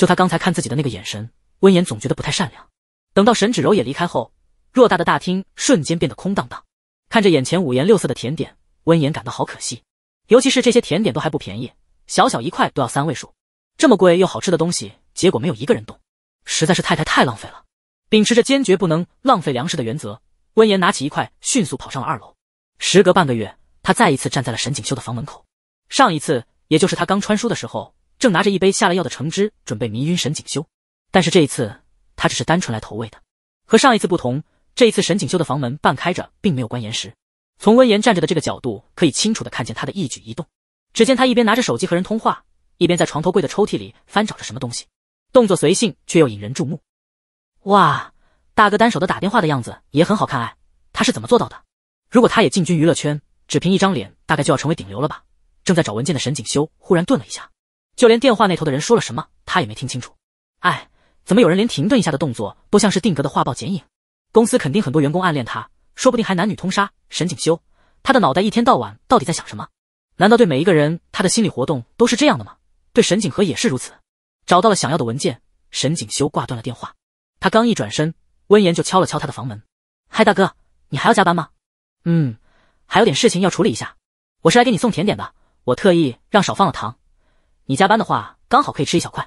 就他刚才看自己的那个眼神，温言总觉得不太善良。等到沈芷柔也离开后，偌大的大厅瞬间变得空荡荡。看着眼前五颜六色的甜点，温言感到好可惜。尤其是这些甜点都还不便宜，小小一块都要三位数。这么贵又好吃的东西，结果没有一个人动，实在是太太太浪费了。秉持着坚决不能浪费粮食的原则，温言拿起一块，迅速跑上了二楼。时隔半个月，他再一次站在了沈锦绣的房门口。上一次，也就是他刚穿书的时候。正拿着一杯下了药的橙汁准备迷晕沈景修，但是这一次他只是单纯来投喂的。和上一次不同，这一次沈景修的房门半开着，并没有关严实。从温言站着的这个角度，可以清楚的看见他的一举一动。只见他一边拿着手机和人通话，一边在床头柜的抽屉里翻找着什么东西，动作随性却又引人注目。哇，大哥单手的打电话的样子也很好看哎，他是怎么做到的？如果他也进军娱乐圈，只凭一张脸，大概就要成为顶流了吧？正在找文件的沈景修忽然顿了一下。就连电话那头的人说了什么，他也没听清楚。哎，怎么有人连停顿一下的动作都像是定格的画报剪影？公司肯定很多员工暗恋他，说不定还男女通杀。沈景修，他的脑袋一天到晚到底在想什么？难道对每一个人他的心理活动都是这样的吗？对沈景和也是如此。找到了想要的文件，沈景修挂断了电话。他刚一转身，温言就敲了敲他的房门：“嗨，大哥，你还要加班吗？”“嗯，还有点事情要处理一下。”“我是来给你送甜点的，我特意让少放了糖。”你加班的话，刚好可以吃一小块。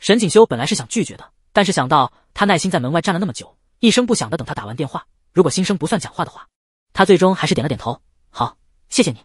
沈景修本来是想拒绝的，但是想到他耐心在门外站了那么久，一声不响的等他打完电话，如果心声不算讲话的话，他最终还是点了点头。好，谢谢你。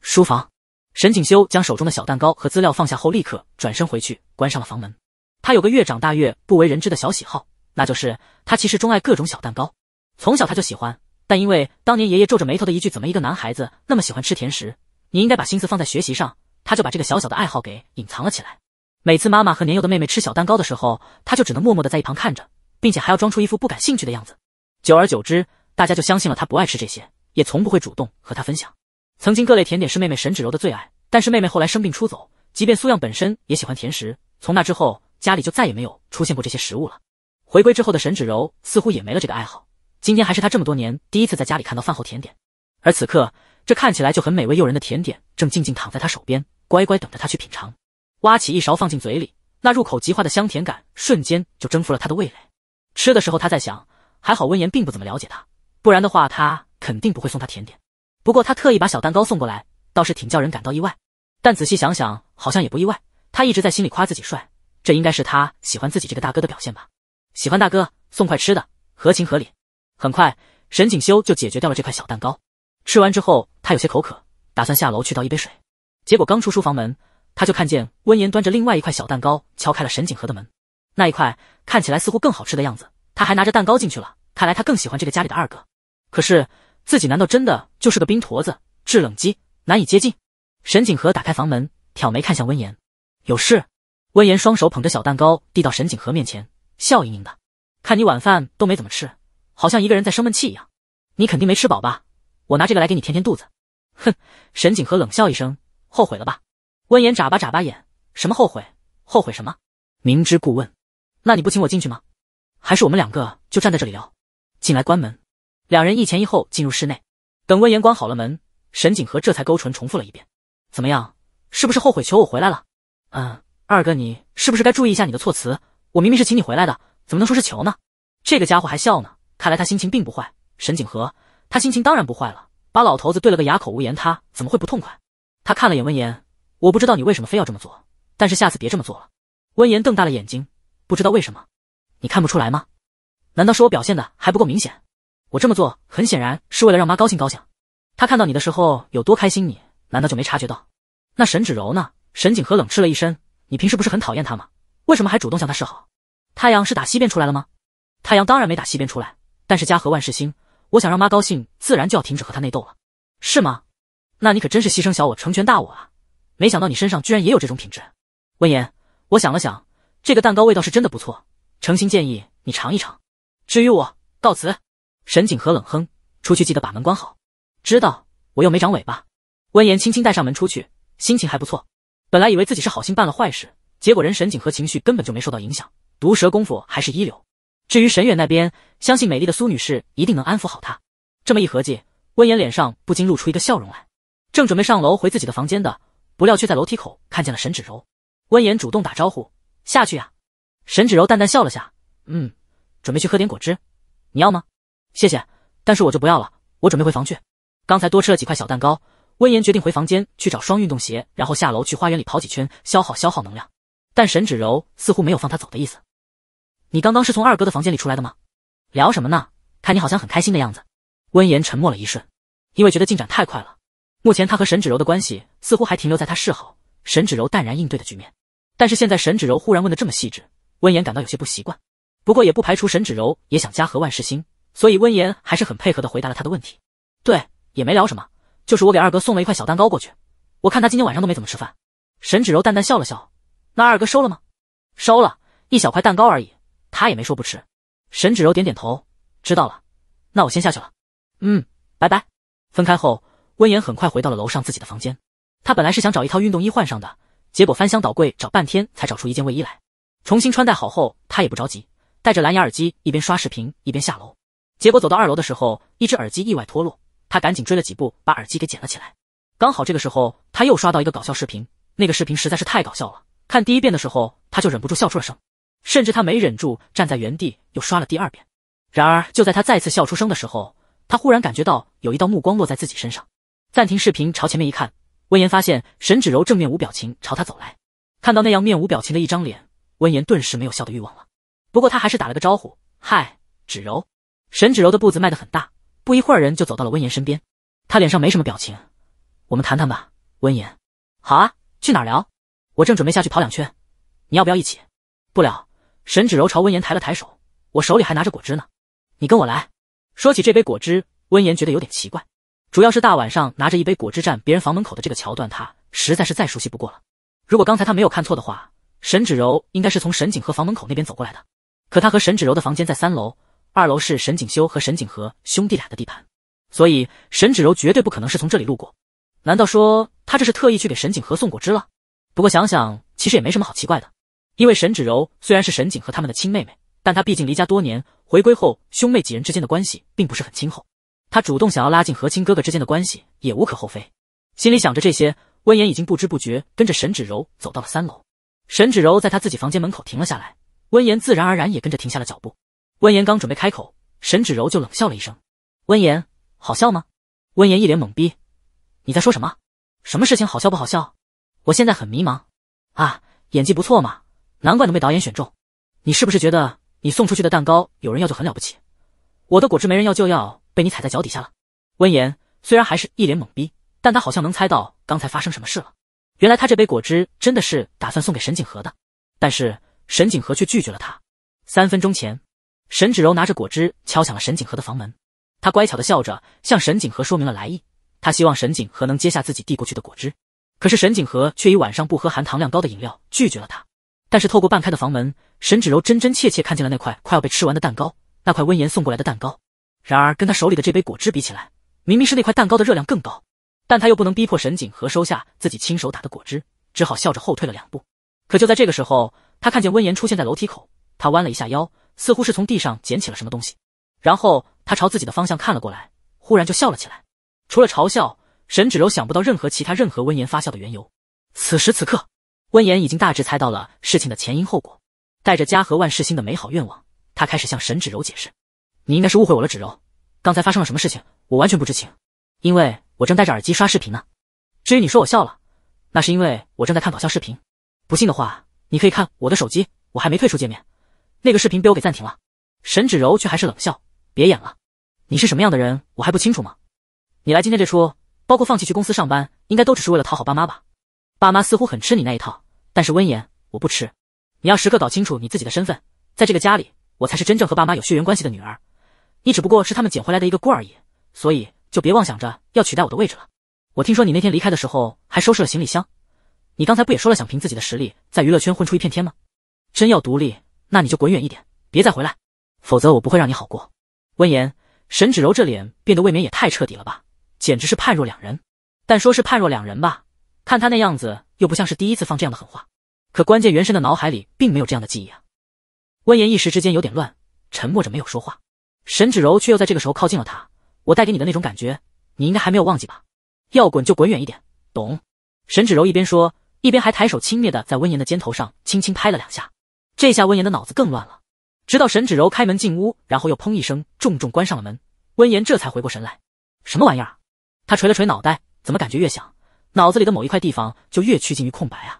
书房，沈景修将手中的小蛋糕和资料放下后，立刻转身回去，关上了房门。他有个越长大越不为人知的小喜好，那就是他其实钟爱各种小蛋糕。从小他就喜欢，但因为当年爷爷皱着眉头的一句“怎么一个男孩子那么喜欢吃甜食？你应该把心思放在学习上。”他就把这个小小的爱好给隐藏了起来。每次妈妈和年幼的妹妹吃小蛋糕的时候，他就只能默默的在一旁看着，并且还要装出一副不感兴趣的样子。久而久之，大家就相信了他不爱吃这些，也从不会主动和他分享。曾经各类甜点是妹妹沈芷柔的最爱，但是妹妹后来生病出走，即便苏漾本身也喜欢甜食，从那之后家里就再也没有出现过这些食物了。回归之后的沈芷柔似乎也没了这个爱好。今天还是他这么多年第一次在家里看到饭后甜点，而此刻这看起来就很美味诱人的甜点正静静躺在他手边。乖乖等着他去品尝，挖起一勺放进嘴里，那入口即化的香甜感瞬间就征服了他的味蕾。吃的时候他在想，还好温言并不怎么了解他，不然的话他肯定不会送他甜点。不过他特意把小蛋糕送过来，倒是挺叫人感到意外。但仔细想想，好像也不意外。他一直在心里夸自己帅，这应该是他喜欢自己这个大哥的表现吧？喜欢大哥送块吃的，合情合理。很快，沈景修就解决掉了这块小蛋糕。吃完之后，他有些口渴，打算下楼去倒一杯水。结果刚出书房门，他就看见温言端着另外一块小蛋糕敲开了沈景和的门。那一块看起来似乎更好吃的样子，他还拿着蛋糕进去了。看来他更喜欢这个家里的二哥。可是自己难道真的就是个冰坨子、制冷机，难以接近？沈景和打开房门，挑眉看向温言：“有事？”温言双手捧着小蛋糕递到沈景和面前，笑盈盈的：“看你晚饭都没怎么吃，好像一个人在生闷气一样。你肯定没吃饱吧？我拿这个来给你填填肚子。”哼！沈景和冷笑一声。后悔了吧？温言眨巴眨巴眼，什么后悔？后悔什么？明知故问。那你不请我进去吗？还是我们两个就站在这里聊？进来关门。两人一前一后进入室内。等温言关好了门，沈景河这才勾唇重复了一遍：“怎么样？是不是后悔求我回来了？”嗯，二哥，你是不是该注意一下你的措辞？我明明是请你回来的，怎么能说是求呢？这个家伙还笑呢，看来他心情并不坏。沈景河，他心情当然不坏了，把老头子怼了个哑口无言，他怎么会不痛快？他看了眼温言，我不知道你为什么非要这么做，但是下次别这么做了。温言瞪大了眼睛，不知道为什么，你看不出来吗？难道是我表现的还不够明显？我这么做很显然是为了让妈高兴高兴，她看到你的时候有多开心，你难道就没察觉到？那沈芷柔呢？沈景和冷吃了一声，你平时不是很讨厌她吗？为什么还主动向她示好？太阳是打西边出来了吗？太阳当然没打西边出来，但是家和万事兴，我想让妈高兴，自然就要停止和她内斗了，是吗？那你可真是牺牲小我成全大我啊！没想到你身上居然也有这种品质。温言，我想了想，这个蛋糕味道是真的不错，诚心建议你尝一尝。至于我，告辞。沈景和冷哼，出去记得把门关好。知道，我又没长尾巴。温言轻轻带上门出去，心情还不错。本来以为自己是好心办了坏事，结果人沈景和情绪根本就没受到影响，毒舌功夫还是一流。至于沈远那边，相信美丽的苏女士一定能安抚好他。这么一合计，温言脸上不禁露出一个笑容来。正准备上楼回自己的房间的，不料却在楼梯口看见了沈芷柔。温言主动打招呼：“下去呀。”沈芷柔淡淡笑了下：“嗯，准备去喝点果汁，你要吗？谢谢，但是我就不要了。我准备回房去。刚才多吃了几块小蛋糕。”温言决定回房间去找双运动鞋，然后下楼去花园里跑几圈，消耗消耗能量。但沈芷柔似乎没有放他走的意思。“你刚刚是从二哥的房间里出来的吗？聊什么呢？看你好像很开心的样子。”温言沉默了一瞬，因为觉得进展太快了。目前他和沈芷柔的关系似乎还停留在他示好，沈芷柔淡然应对的局面。但是现在沈芷柔忽然问的这么细致，温言感到有些不习惯。不过也不排除沈芷柔也想家和万事兴，所以温言还是很配合的回答了他的问题。对，也没聊什么，就是我给二哥送了一块小蛋糕过去，我看他今天晚上都没怎么吃饭。沈芷柔淡淡笑了笑，那二哥收了吗？收了一小块蛋糕而已，他也没说不吃。沈芷柔点点头，知道了，那我先下去了。嗯，拜拜。分开后。温言很快回到了楼上自己的房间，他本来是想找一套运动衣换上的，结果翻箱倒柜找半天才找出一件卫衣来。重新穿戴好后，他也不着急，戴着蓝牙耳机一边刷视频一边下楼。结果走到二楼的时候，一只耳机意外脱落，他赶紧追了几步把耳机给捡了起来。刚好这个时候他又刷到一个搞笑视频，那个视频实在是太搞笑了，看第一遍的时候他就忍不住笑出了声，甚至他没忍住站在原地又刷了第二遍。然而就在他再次笑出声的时候，他忽然感觉到有一道目光落在自己身上。暂停视频，朝前面一看，温言发现沈芷柔正面无表情朝他走来。看到那样面无表情的一张脸，温言顿时没有笑的欲望了。不过他还是打了个招呼：“嗨，芷柔。”沈芷柔的步子迈得很大，不一会儿人就走到了温言身边。他脸上没什么表情。“我们谈谈吧。”温言。“好啊，去哪儿聊？”“我正准备下去跑两圈，你要不要一起？”“不了。”沈芷柔朝温言抬了抬手，“我手里还拿着果汁呢，你跟我来。”说起这杯果汁，温言觉得有点奇怪。主要是大晚上拿着一杯果汁站别人房门口的这个桥段，他实在是再熟悉不过了。如果刚才他没有看错的话，沈芷柔应该是从沈景和房门口那边走过来的。可他和沈芷柔的房间在三楼，二楼是沈景修和沈景和兄弟俩的地盘，所以沈芷柔绝对不可能是从这里路过。难道说他这是特意去给沈景和送果汁了？不过想想，其实也没什么好奇怪的，因为沈芷柔虽然是沈景和他们的亲妹妹，但她毕竟离家多年，回归后兄妹几人之间的关系并不是很亲厚。他主动想要拉近和亲哥哥之间的关系，也无可厚非。心里想着这些，温言已经不知不觉跟着沈芷柔走到了三楼。沈芷柔在她自己房间门口停了下来，温言自然而然也跟着停下了脚步。温言刚准备开口，沈芷柔就冷笑了一声：“温言，好笑吗？”温言一脸懵逼：“你在说什么？什么事情好笑不好笑？我现在很迷茫啊！演技不错嘛，难怪能被导演选中。你是不是觉得你送出去的蛋糕有人要就很了不起？我的果汁没人要就要。”被你踩在脚底下了。温言虽然还是一脸懵逼，但他好像能猜到刚才发生什么事了。原来他这杯果汁真的是打算送给沈景和的，但是沈景和却拒绝了他。三分钟前，沈芷柔拿着果汁敲响了沈景和的房门，她乖巧的笑着向沈景和说明了来意，她希望沈景和能接下自己递过去的果汁。可是沈景和却以晚上不喝含糖量高的饮料拒绝了他。但是透过半开的房门，沈芷柔真真切切看见了那块快要被吃完的蛋糕，那块温言送过来的蛋糕。然而，跟他手里的这杯果汁比起来，明明是那块蛋糕的热量更高，但他又不能逼迫沈景和收下自己亲手打的果汁，只好笑着后退了两步。可就在这个时候，他看见温言出现在楼梯口，他弯了一下腰，似乎是从地上捡起了什么东西，然后他朝自己的方向看了过来，忽然就笑了起来。除了嘲笑，沈芷柔想不到任何其他任何温言发笑的缘由。此时此刻，温言已经大致猜到了事情的前因后果，带着家和万事兴的美好愿望，他开始向沈芷柔解释。你应该是误会我了，芷柔。刚才发生了什么事情，我完全不知情，因为我正戴着耳机刷视频呢。至于你说我笑了，那是因为我正在看搞笑视频。不信的话，你可以看我的手机，我还没退出界面，那个视频被我给暂停了。沈芷柔却还是冷笑：“别演了，你是什么样的人，我还不清楚吗？你来今天这出，包括放弃去公司上班，应该都只是为了讨好爸妈吧？爸妈似乎很吃你那一套，但是温言我不吃。你要时刻搞清楚你自己的身份，在这个家里，我才是真正和爸妈有血缘关系的女儿。”你只不过是他们捡回来的一个儿而已，所以就别妄想着要取代我的位置了。我听说你那天离开的时候还收拾了行李箱，你刚才不也说了想凭自己的实力在娱乐圈混出一片天吗？真要独立，那你就滚远一点，别再回来，否则我不会让你好过。温言，沈芷柔这脸变得未免也太彻底了吧，简直是判若两人。但说是判若两人吧，看他那样子又不像是第一次放这样的狠话。可关键，原身的脑海里并没有这样的记忆啊。温言一时之间有点乱，沉默着没有说话。沈芷柔却又在这个时候靠近了他，我带给你的那种感觉，你应该还没有忘记吧？要滚就滚远一点，懂？沈芷柔一边说，一边还抬手轻蔑的在温言的肩头上轻轻拍了两下。这下温言的脑子更乱了。直到沈芷柔开门进屋，然后又砰一声重重关上了门，温言这才回过神来，什么玩意儿？他捶了捶脑袋，怎么感觉越想脑子里的某一块地方就越趋近于空白啊？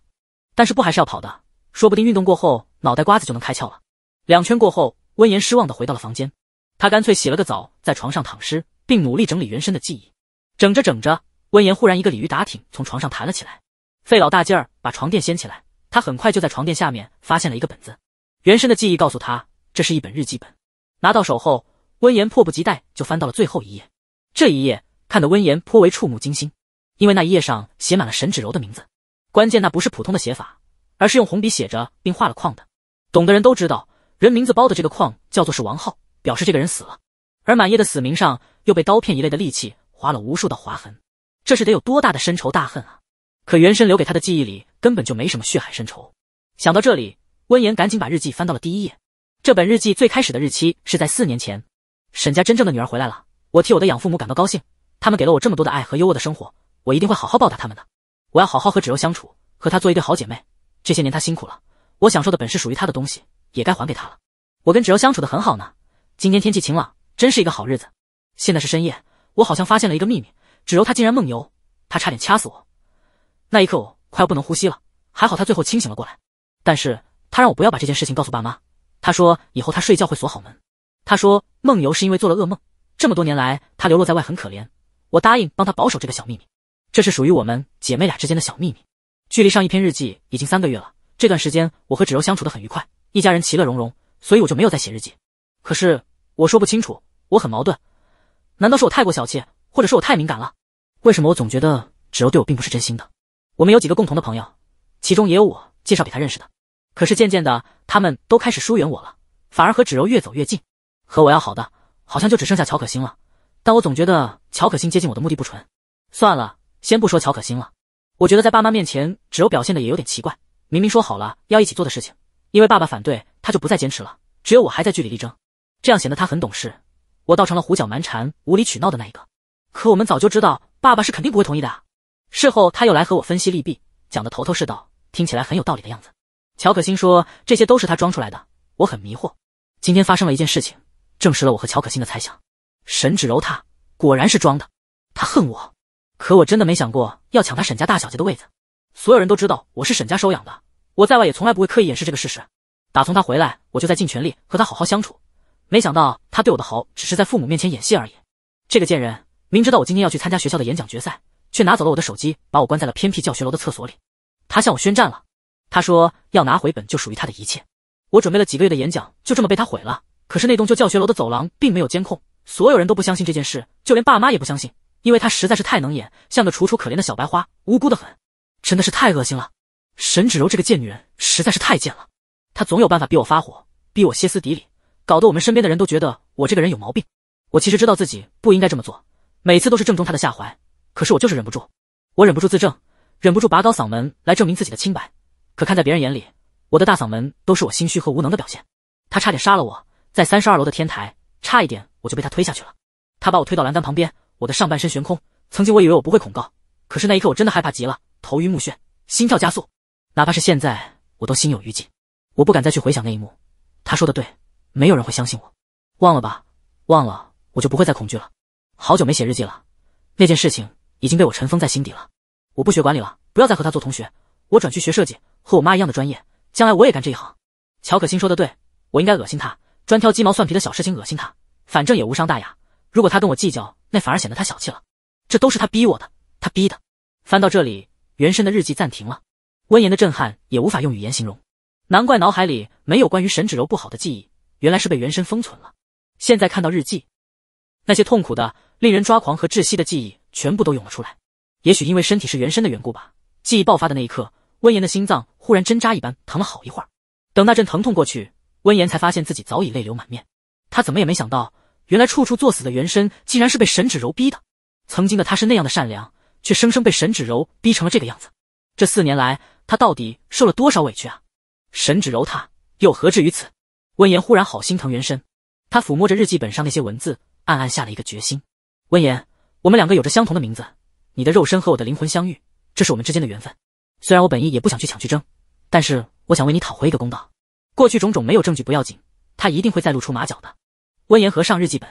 但是不还是要跑的？说不定运动过后脑袋瓜子就能开窍了。两圈过后，温言失望的回到了房间。他干脆洗了个澡，在床上躺尸，并努力整理原身的记忆。整着整着，温言忽然一个鲤鱼打挺从床上弹了起来，费老大劲儿把床垫掀起来。他很快就在床垫下面发现了一个本子。原身的记忆告诉他，这是一本日记本。拿到手后，温言迫不及待就翻到了最后一页。这一页看得温言颇为触目惊心，因为那一页上写满了沈芷柔的名字。关键那不是普通的写法，而是用红笔写着并画了框的。懂的人都知道，人名字包的这个框叫做是王浩。表示这个人死了，而满夜的死名上又被刀片一类的利器划了无数道划痕，这是得有多大的深仇大恨啊！可原身留给他的记忆里根本就没什么血海深仇。想到这里，温言赶紧把日记翻到了第一页。这本日记最开始的日期是在四年前。沈家真正的女儿回来了，我替我的养父母感到高兴。他们给了我这么多的爱和优渥的生活，我一定会好好报答他们的。我要好好和芷柔相处，和她做一对好姐妹。这些年她辛苦了，我享受的本是属于她的东西，也该还给她了。我跟芷柔相处的很好呢。今天天气晴朗，真是一个好日子。现在是深夜，我好像发现了一个秘密。芷柔她竟然梦游，她差点掐死我。那一刻我快要不能呼吸了，还好她最后清醒了过来。但是她让我不要把这件事情告诉爸妈，她说以后她睡觉会锁好门。她说梦游是因为做了噩梦。这么多年来，她流落在外很可怜。我答应帮她保守这个小秘密，这是属于我们姐妹俩之间的小秘密。距离上一篇日记已经三个月了，这段时间我和芷柔相处的很愉快，一家人其乐融融，所以我就没有再写日记。可是我说不清楚，我很矛盾。难道是我太过小气，或者是我太敏感了？为什么我总觉得芷柔对我并不是真心的？我们有几个共同的朋友，其中也有我介绍给她认识的。可是渐渐的，他们都开始疏远我了，反而和芷柔越走越近。和我要好的好像就只剩下乔可欣了，但我总觉得乔可欣接近我的目的不纯。算了，先不说乔可欣了。我觉得在爸妈面前，芷柔表现的也有点奇怪。明明说好了要一起做的事情，因为爸爸反对，她就不再坚持了。只有我还在据理力争。这样显得他很懂事，我倒成了胡搅蛮缠、无理取闹的那一个。可我们早就知道，爸爸是肯定不会同意的。事后他又来和我分析利弊，讲得头头是道，听起来很有道理的样子。乔可欣说这些都是他装出来的，我很迷惑。今天发生了一件事情，证实了我和乔可欣的猜想：沈芷柔她果然是装的，她恨我，可我真的没想过要抢她沈家大小姐的位子。所有人都知道我是沈家收养的，我在外也从来不会刻意掩饰这个事实。打从她回来，我就在尽全力和她好好相处。没想到他对我的好只是在父母面前演戏而已。这个贱人明知道我今天要去参加学校的演讲决赛，却拿走了我的手机，把我关在了偏僻教学楼的厕所里。他向我宣战了，他说要拿回本就属于他的一切。我准备了几个月的演讲就这么被他毁了。可是那栋旧教学楼的走廊并没有监控，所有人都不相信这件事，就连爸妈也不相信，因为他实在是太能演，像个楚楚可怜的小白花，无辜的很。真的是太恶心了，沈芷柔这个贱女人实在是太贱了。她总有办法逼我发火，逼我歇斯底里。搞得我们身边的人都觉得我这个人有毛病。我其实知道自己不应该这么做，每次都是正中他的下怀，可是我就是忍不住，我忍不住自证，忍不住拔高嗓门来证明自己的清白。可看在别人眼里，我的大嗓门都是我心虚和无能的表现。他差点杀了我，在三十二楼的天台，差一点我就被他推下去了。他把我推到栏杆旁边，我的上半身悬空。曾经我以为我不会恐高，可是那一刻我真的害怕极了，头晕目眩，心跳加速。哪怕是现在，我都心有余悸，我不敢再去回想那一幕。他说的对。没有人会相信我，忘了吧，忘了我就不会再恐惧了。好久没写日记了，那件事情已经被我尘封在心底了。我不学管理了，不要再和他做同学，我转去学设计，和我妈一样的专业，将来我也干这一行。乔可欣说的对，我应该恶心他，专挑鸡毛蒜皮的小事情恶心他，反正也无伤大雅。如果他跟我计较，那反而显得他小气了。这都是他逼我的，他逼的。翻到这里，原生的日记暂停了，温言的震撼也无法用语言形容。难怪脑海里没有关于沈芷柔不好的记忆。原来是被元身封存了。现在看到日记，那些痛苦的、令人抓狂和窒息的记忆全部都涌了出来。也许因为身体是元身的缘故吧，记忆爆发的那一刻，温言的心脏忽然针扎一般疼了好一会儿。等那阵疼痛过去，温言才发现自己早已泪流满面。他怎么也没想到，原来处处作死的元身竟然是被沈芷柔逼的。曾经的他是那样的善良，却生生被沈芷柔逼成了这个样子。这四年来，他到底受了多少委屈啊？沈芷柔，他又何至于此？温言忽然好心疼原身，他抚摸着日记本上那些文字，暗暗下了一个决心。温言，我们两个有着相同的名字，你的肉身和我的灵魂相遇，这是我们之间的缘分。虽然我本意也不想去抢去争，但是我想为你讨回一个公道。过去种种没有证据不要紧，他一定会再露出马脚的。温言合上日记本，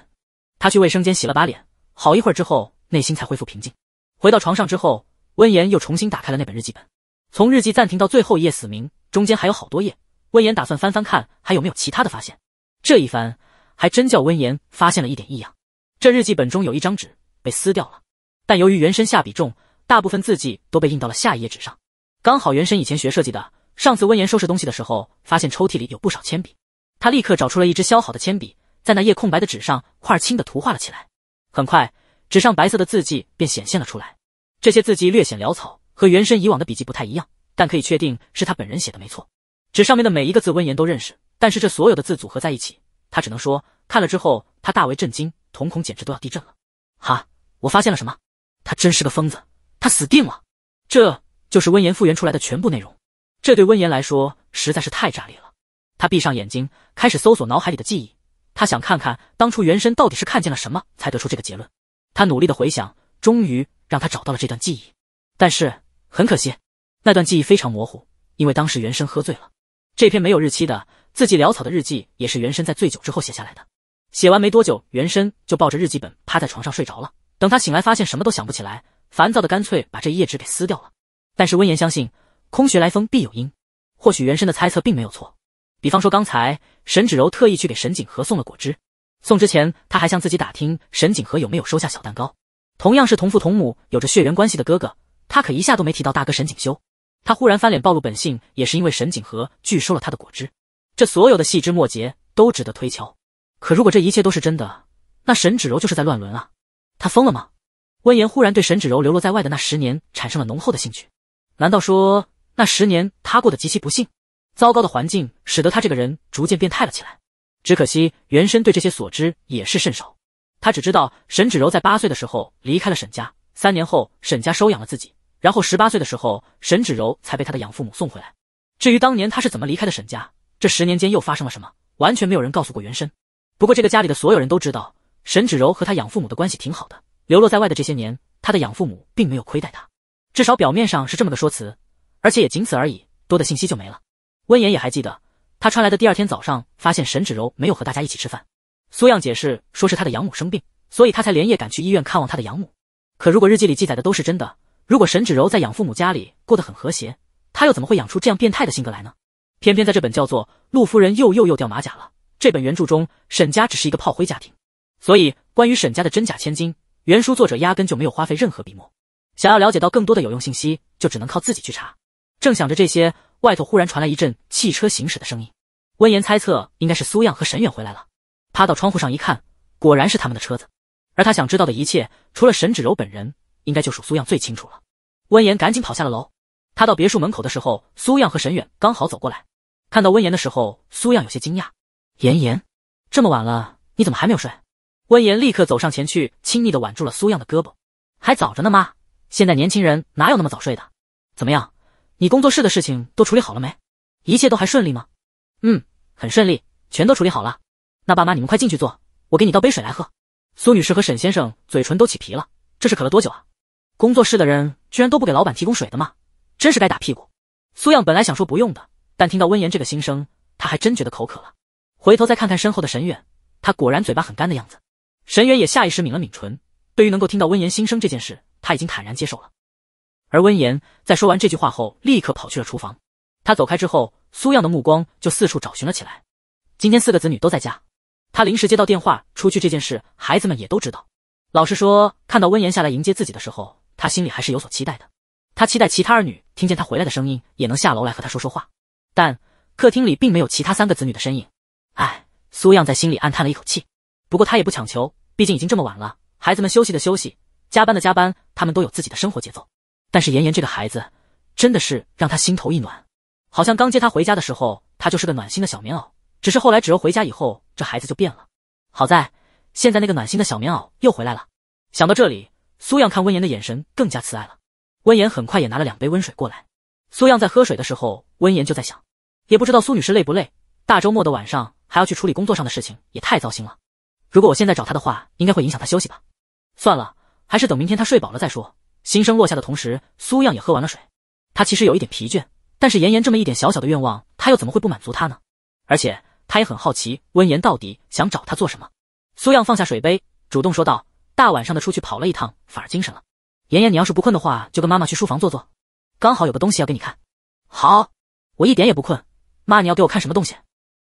他去卫生间洗了把脸，好一会儿之后，内心才恢复平静。回到床上之后，温言又重新打开了那本日记本，从日记暂停到最后一页死名，中间还有好多页。温言打算翻翻看，还有没有其他的发现。这一翻，还真叫温言发现了一点异样。这日记本中有一张纸被撕掉了，但由于原身下笔重，大部分字迹都被印到了下一页纸上。刚好原身以前学设计的，上次温言收拾东西的时候，发现抽屉里有不少铅笔。他立刻找出了一支削好的铅笔，在那页空白的纸上块轻的涂画了起来。很快，纸上白色的字迹便显现了出来。这些字迹略显潦草，和原身以往的笔记不太一样，但可以确定是他本人写的没错。纸上面的每一个字，温言都认识，但是这所有的字组合在一起，他只能说看了之后，他大为震惊，瞳孔简直都要地震了。哈，我发现了什么？他真是个疯子，他死定了！这就是温言复原出来的全部内容，这对温言来说实在是太炸裂了。他闭上眼睛，开始搜索脑海里的记忆，他想看看当初原身到底是看见了什么才得出这个结论。他努力的回想，终于让他找到了这段记忆，但是很可惜，那段记忆非常模糊，因为当时原身喝醉了。这篇没有日期的字迹潦草的日记，也是原身在醉酒之后写下来的。写完没多久，原身就抱着日记本趴在床上睡着了。等他醒来，发现什么都想不起来，烦躁的干脆把这一页纸给撕掉了。但是温言相信，空穴来风必有因，或许原身的猜测并没有错。比方说，刚才沈芷柔特意去给沈景和送了果汁，送之前他还向自己打听沈景和有没有收下小蛋糕。同样是同父同母、有着血缘关系的哥哥，他可一下都没提到大哥沈景修。他忽然翻脸暴露本性，也是因为沈景和拒收了他的果汁。这所有的细枝末节都值得推敲。可如果这一切都是真的，那沈芷柔就是在乱伦啊！他疯了吗？温言忽然对沈芷柔流落在外的那十年产生了浓厚的兴趣。难道说那十年他过得极其不幸？糟糕的环境使得他这个人逐渐变态了起来。只可惜原身对这些所知也是甚少，他只知道沈芷柔在八岁的时候离开了沈家，三年后沈家收养了自己。然后十八岁的时候，沈芷柔才被他的养父母送回来。至于当年他是怎么离开的沈家，这十年间又发生了什么，完全没有人告诉过原身。不过这个家里的所有人都知道，沈芷柔和他养父母的关系挺好的。流落在外的这些年，他的养父母并没有亏待他，至少表面上是这么个说辞，而且也仅此而已。多的信息就没了。温言也还记得，他穿来的第二天早上，发现沈芷柔没有和大家一起吃饭。苏漾解释说是他的养母生病，所以他才连夜赶去医院看望他的养母。可如果日记里记载的都是真的。如果沈芷柔在养父母家里过得很和谐，她又怎么会养出这样变态的性格来呢？偏偏在这本叫做《陆夫人又又又掉马甲了》这本原著中，沈家只是一个炮灰家庭，所以关于沈家的真假千金，原书作者压根就没有花费任何笔墨。想要了解到更多的有用信息，就只能靠自己去查。正想着这些，外头忽然传来一阵汽车行驶的声音，温言猜测应该是苏漾和沈远回来了。趴到窗户上一看，果然是他们的车子。而他想知道的一切，除了沈芷柔本人。应该就属苏漾最清楚了。温言赶紧跑下了楼。他到别墅门口的时候，苏漾和沈远刚好走过来。看到温言的时候，苏漾有些惊讶：“言言，这么晚了，你怎么还没有睡？”温言立刻走上前去，亲昵的挽住了苏漾的胳膊：“还早着呢妈，现在年轻人哪有那么早睡的？怎么样，你工作室的事情都处理好了没？一切都还顺利吗？”“嗯，很顺利，全都处理好了。那爸妈你们快进去坐，我给你倒杯水来喝。”苏女士和沈先生嘴唇都起皮了，这是渴了多久啊？工作室的人居然都不给老板提供水的吗？真是该打屁股！苏漾本来想说不用的，但听到温言这个心声，他还真觉得口渴了。回头再看看身后的沈远，他果然嘴巴很干的样子。沈远也下意识抿了抿唇，对于能够听到温言心声这件事，他已经坦然接受了。而温言在说完这句话后，立刻跑去了厨房。他走开之后，苏漾的目光就四处找寻了起来。今天四个子女都在家，他临时接到电话出去这件事，孩子们也都知道。老实说，看到温言下来迎接自己的时候。他心里还是有所期待的，他期待其他儿女听见他回来的声音，也能下楼来和他说说话。但客厅里并没有其他三个子女的身影。唉，苏漾在心里暗叹了一口气。不过他也不强求，毕竟已经这么晚了，孩子们休息的休息，加班的加班，他们都有自己的生活节奏。但是妍妍这个孩子，真的是让他心头一暖，好像刚接他回家的时候，他就是个暖心的小棉袄。只是后来芷柔回家以后，这孩子就变了。好在现在那个暖心的小棉袄又回来了。想到这里。苏漾看温言的眼神更加慈爱了。温言很快也拿了两杯温水过来。苏漾在喝水的时候，温言就在想，也不知道苏女士累不累，大周末的晚上还要去处理工作上的事情，也太糟心了。如果我现在找她的话，应该会影响她休息吧？算了，还是等明天她睡饱了再说。心声落下的同时，苏漾也喝完了水。她其实有一点疲倦，但是妍妍这么一点小小的愿望，她又怎么会不满足她呢？而且她也很好奇温言到底想找她做什么。苏漾放下水杯，主动说道。大晚上的出去跑了一趟，反而精神了。妍妍，你要是不困的话，就跟妈妈去书房坐坐，刚好有个东西要给你看。好，我一点也不困。妈，你要给我看什么东西？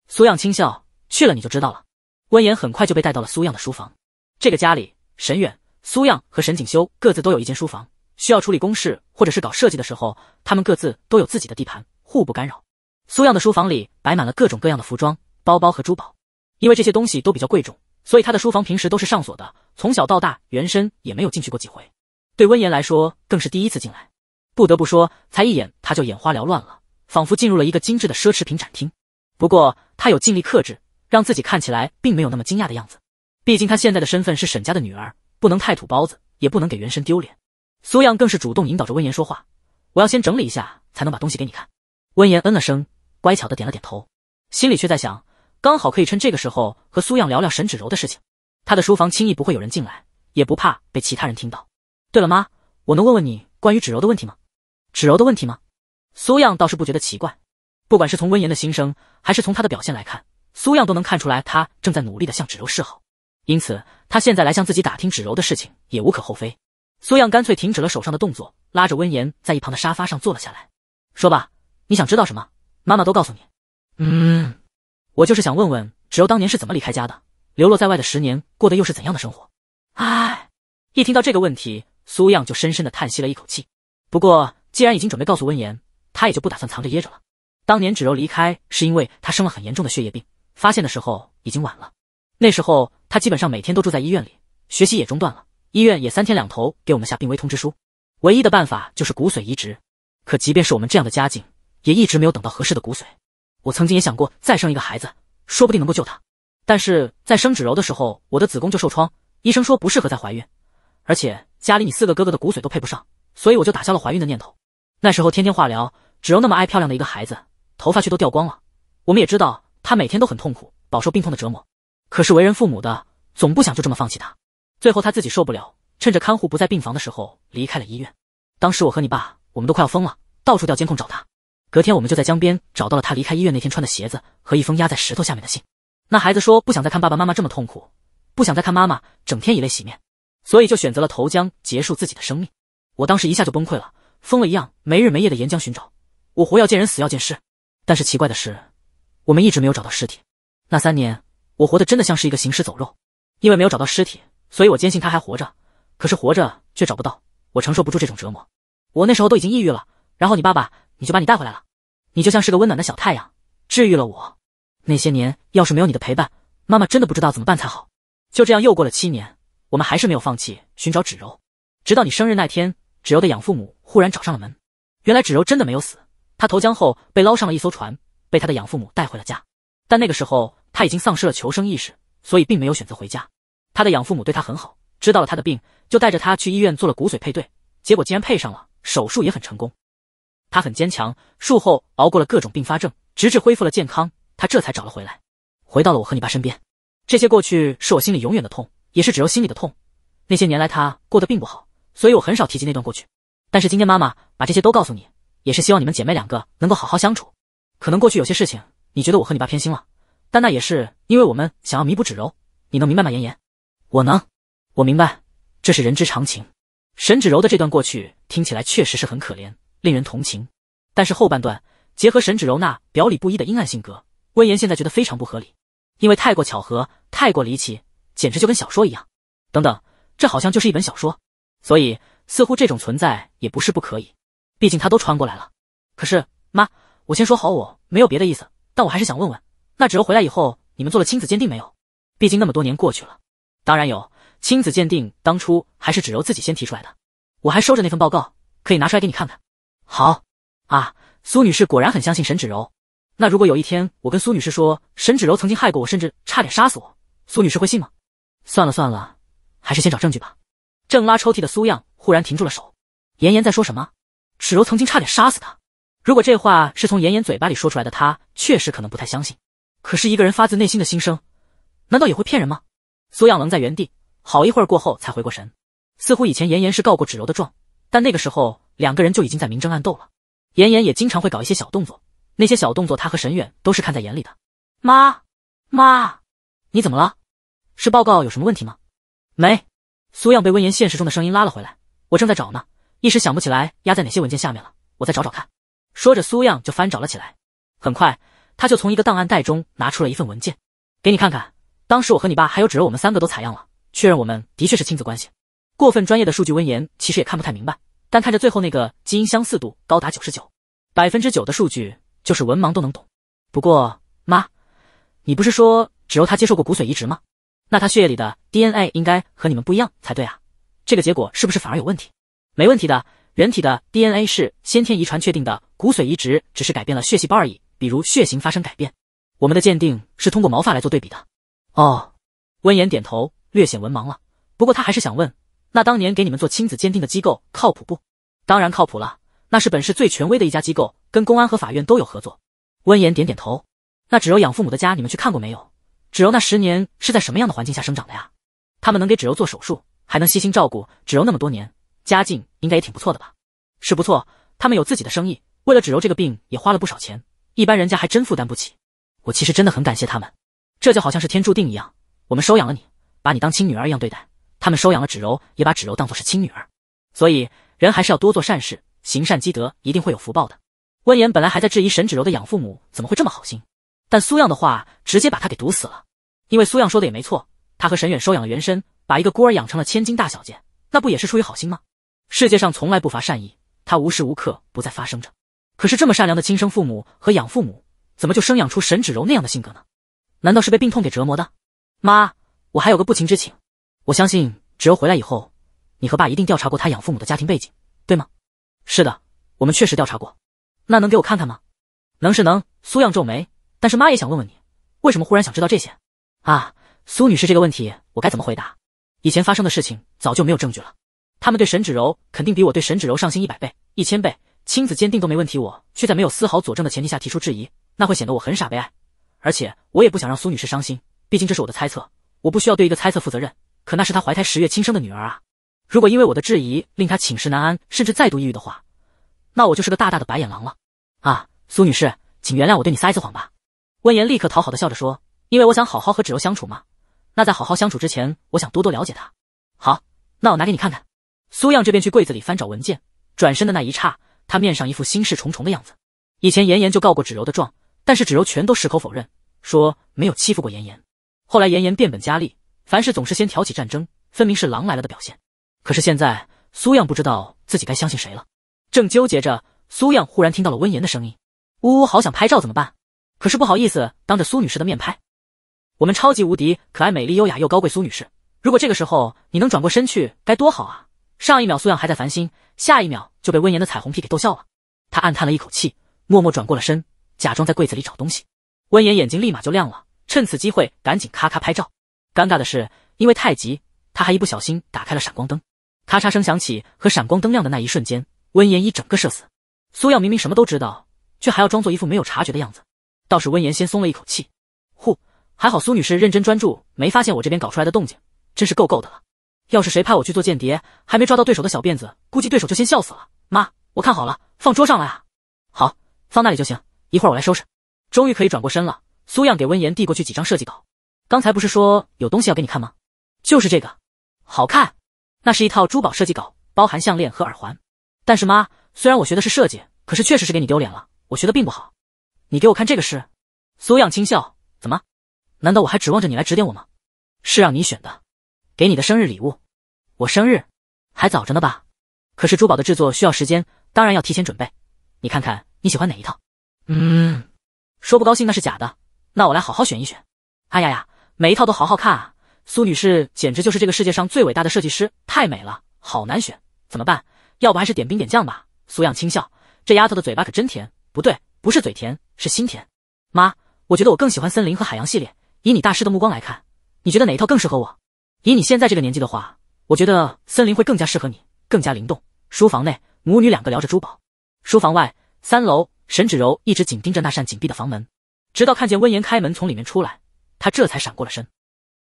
苏漾轻笑，去了你就知道了。温言很快就被带到了苏漾的书房。这个家里，沈远、苏漾和沈景修各自都有一间书房，需要处理公事或者是搞设计的时候，他们各自都有自己的地盘，互不干扰。苏漾的书房里摆满了各种各样的服装、包包和珠宝，因为这些东西都比较贵重。所以他的书房平时都是上锁的，从小到大原身也没有进去过几回，对温言来说更是第一次进来。不得不说，才一眼他就眼花缭乱了，仿佛进入了一个精致的奢侈品展厅。不过他有尽力克制，让自己看起来并没有那么惊讶的样子。毕竟他现在的身份是沈家的女儿，不能太土包子，也不能给原身丢脸。苏漾更是主动引导着温言说话：“我要先整理一下，才能把东西给你看。”温言嗯了声，乖巧的点了点头，心里却在想。刚好可以趁这个时候和苏漾聊聊沈芷柔的事情，他的书房轻易不会有人进来，也不怕被其他人听到。对了，妈，我能问问你关于芷柔的问题吗？芷柔的问题吗？苏漾倒是不觉得奇怪，不管是从温言的心声，还是从他的表现来看，苏漾都能看出来他正在努力的向芷柔示好，因此他现在来向自己打听芷柔的事情也无可厚非。苏漾干脆停止了手上的动作，拉着温言在一旁的沙发上坐了下来，说吧，你想知道什么，妈妈都告诉你。嗯。我就是想问问芷柔当年是怎么离开家的，流落在外的十年过得又是怎样的生活？唉，一听到这个问题，苏漾就深深的叹息了一口气。不过既然已经准备告诉温言，他也就不打算藏着掖着了。当年芷柔离开是因为她生了很严重的血液病，发现的时候已经晚了。那时候她基本上每天都住在医院里，学习也中断了，医院也三天两头给我们下病危通知书。唯一的办法就是骨髓移植，可即便是我们这样的家境，也一直没有等到合适的骨髓。我曾经也想过再生一个孩子，说不定能够救他。但是在生芷柔的时候，我的子宫就受创，医生说不适合再怀孕，而且家里你四个哥哥的骨髓都配不上，所以我就打消了怀孕的念头。那时候天天化疗，芷柔那么爱漂亮的一个孩子，头发却都掉光了。我们也知道她每天都很痛苦，饱受病痛的折磨。可是为人父母的总不想就这么放弃她。最后她自己受不了，趁着看护不在病房的时候离开了医院。当时我和你爸，我们都快要疯了，到处调监控找她。隔天，我们就在江边找到了他离开医院那天穿的鞋子和一封压在石头下面的信。那孩子说不想再看爸爸妈妈这么痛苦，不想再看妈妈整天以泪洗面，所以就选择了投江结束自己的生命。我当时一下就崩溃了，疯了一样没日没夜的沿江寻找，我活要见人死要见尸。但是奇怪的是，我们一直没有找到尸体。那三年，我活的真的像是一个行尸走肉。因为没有找到尸体，所以我坚信他还活着。可是活着却找不到，我承受不住这种折磨。我那时候都已经抑郁了，然后你爸爸。你就把你带回来了，你就像是个温暖的小太阳，治愈了我。那些年要是没有你的陪伴，妈妈真的不知道怎么办才好。就这样又过了七年，我们还是没有放弃寻找芷柔。直到你生日那天，芷柔的养父母忽然找上了门。原来芷柔真的没有死，她投江后被捞上了一艘船，被她的养父母带回了家。但那个时候她已经丧失了求生意识，所以并没有选择回家。她的养父母对她很好，知道了他的病，就带着他去医院做了骨髓配对，结果竟然配上了，手术也很成功。她很坚强，术后熬过了各种并发症，直至恢复了健康，她这才找了回来，回到了我和你爸身边。这些过去是我心里永远的痛，也是芷柔心里的痛。那些年来她过得并不好，所以我很少提及那段过去。但是今天妈妈把这些都告诉你，也是希望你们姐妹两个能够好好相处。可能过去有些事情你觉得我和你爸偏心了，但那也是因为我们想要弥补芷柔。你能明白吗，妍妍？我能，我明白，这是人之常情。沈芷柔的这段过去听起来确实是很可怜。令人同情，但是后半段结合沈芷柔那表里不一的阴暗性格，温言现在觉得非常不合理，因为太过巧合，太过离奇，简直就跟小说一样。等等，这好像就是一本小说，所以似乎这种存在也不是不可以，毕竟他都穿过来了。可是妈，我先说好，我没有别的意思，但我还是想问问，那芷柔回来以后，你们做了亲子鉴定没有？毕竟那么多年过去了。当然有亲子鉴定，当初还是芷柔自己先提出来的，我还收着那份报告，可以拿出来给你看看。好啊，苏女士果然很相信沈芷柔。那如果有一天我跟苏女士说沈芷柔曾经害过我，甚至差点杀死我，苏女士会信吗？算了算了，还是先找证据吧。正拉抽屉的苏漾忽然停住了手。妍妍在说什么？芷柔曾经差点杀死她。如果这话是从妍妍嘴巴里说出来的，她确实可能不太相信。可是，一个人发自内心的心声，难道也会骗人吗？苏漾愣在原地，好一会儿过后才回过神，似乎以前妍妍是告过芷柔的状。但那个时候，两个人就已经在明争暗斗了。妍妍也经常会搞一些小动作，那些小动作他和沈远都是看在眼里的。妈妈，你怎么了？是报告有什么问题吗？没。苏漾被温言现实中的声音拉了回来，我正在找呢，一时想不起来压在哪些文件下面了，我再找找看。说着，苏漾就翻找了起来。很快，他就从一个档案袋中拿出了一份文件，给你看看。当时我和你爸还有芷柔，我们三个都采样了，确认我们的确是亲子关系。过分专业的数据，温言其实也看不太明白。但看着最后那个基因相似度高达九十九百分之九的数据，就是文盲都能懂。不过妈，你不是说只有他接受过骨髓移植吗？那他血液里的 DNA 应该和你们不一样才对啊？这个结果是不是反而有问题？没问题的，人体的 DNA 是先天遗传确定的，骨髓移植只是改变了血细胞而已，比如血型发生改变。我们的鉴定是通过毛发来做对比的。哦，温言点头，略显文盲了。不过他还是想问。那当年给你们做亲子鉴定的机构靠谱不？当然靠谱了，那是本市最权威的一家机构，跟公安和法院都有合作。温言点点头。那芷柔养父母的家你们去看过没有？芷柔那十年是在什么样的环境下生长的呀？他们能给芷柔做手术，还能悉心照顾芷柔那么多年，家境应该也挺不错的吧？是不错，他们有自己的生意，为了芷柔这个病也花了不少钱，一般人家还真负担不起。我其实真的很感谢他们，这就好像是天注定一样，我们收养了你，把你当亲女儿一样对待。他们收养了芷柔，也把芷柔当做是亲女儿，所以人还是要多做善事，行善积德，一定会有福报的。温言本来还在质疑沈芷柔的养父母怎么会这么好心，但苏漾的话直接把他给毒死了。因为苏漾说的也没错，他和沈远收养了原身，把一个孤儿养成了千金大小姐，那不也是出于好心吗？世界上从来不乏善意，他无时无刻不在发生着。可是这么善良的亲生父母和养父母，怎么就生养出沈芷柔那样的性格呢？难道是被病痛给折磨的？妈，我还有个不情之请。我相信芷柔回来以后，你和爸一定调查过他养父母的家庭背景，对吗？是的，我们确实调查过。那能给我看看吗？能是能。苏漾皱眉，但是妈也想问问你，为什么忽然想知道这些？啊，苏女士这个问题，我该怎么回答？以前发生的事情早就没有证据了。他们对沈芷柔肯定比我对沈芷柔上心一百倍、一千倍。亲子鉴定都没问题，我却在没有丝毫佐证的前提下提出质疑，那会显得我很傻悲哀。而且我也不想让苏女士伤心，毕竟这是我的猜测，我不需要对一个猜测负责任。可那是她怀胎十月亲生的女儿啊！如果因为我的质疑令她寝食难安，甚至再度抑郁的话，那我就是个大大的白眼狼了啊！苏女士，请原谅我对你撒一次谎吧。温言立刻讨好的笑着说：“因为我想好好和芷柔相处嘛。那在好好相处之前，我想多多了解她。好，那我拿给你看看。”苏漾这边去柜子里翻找文件，转身的那一刹她他面上一副心事重重的样子。以前妍妍就告过芷柔的状，但是芷柔全都矢口否认，说没有欺负过妍妍。后来妍妍变本加厉。凡事总是先挑起战争，分明是狼来了的表现。可是现在苏漾不知道自己该相信谁了，正纠结着，苏漾忽然听到了温言的声音：“呜呜，好想拍照怎么办？可是不好意思，当着苏女士的面拍。我们超级无敌可爱、美丽、优雅又高贵苏女士，如果这个时候你能转过身去，该多好啊！”上一秒苏漾还在烦心，下一秒就被温言的彩虹屁给逗笑了。他暗叹了一口气，默默转过了身，假装在柜子里找东西。温言眼睛立马就亮了，趁此机会赶紧咔咔拍照。尴尬的是，因为太急，他还一不小心打开了闪光灯，咔嚓声响起和闪光灯亮的那一瞬间，温言一整个社死。苏漾明明什么都知道，却还要装作一副没有察觉的样子。倒是温言先松了一口气，呼，还好苏女士认真专注，没发现我这边搞出来的动静，真是够够的了。要是谁派我去做间谍，还没抓到对手的小辫子，估计对手就先笑死了。妈，我看好了，放桌上了啊。好，放那里就行，一会儿我来收拾。终于可以转过身了，苏漾给温言递过去几张设计稿。刚才不是说有东西要给你看吗？就是这个，好看。那是一套珠宝设计稿，包含项链和耳环。但是妈，虽然我学的是设计，可是确实是给你丢脸了。我学的并不好。你给我看这个是？苏漾轻笑，怎么？难道我还指望着你来指点我吗？是让你选的，给你的生日礼物。我生日还早着呢吧？可是珠宝的制作需要时间，当然要提前准备。你看看你喜欢哪一套？嗯，说不高兴那是假的。那我来好好选一选。哎呀呀！每一套都好好看啊！苏女士简直就是这个世界上最伟大的设计师，太美了，好难选，怎么办？要不还是点兵点将吧。苏漾轻笑，这丫头的嘴巴可真甜。不对，不是嘴甜，是心甜。妈，我觉得我更喜欢森林和海洋系列。以你大师的目光来看，你觉得哪一套更适合我？以你现在这个年纪的话，我觉得森林会更加适合你，更加灵动。书房内，母女两个聊着珠宝。书房外，三楼，沈芷柔一直紧盯着那扇紧闭的房门，直到看见温言开门从里面出来。他这才闪过了身。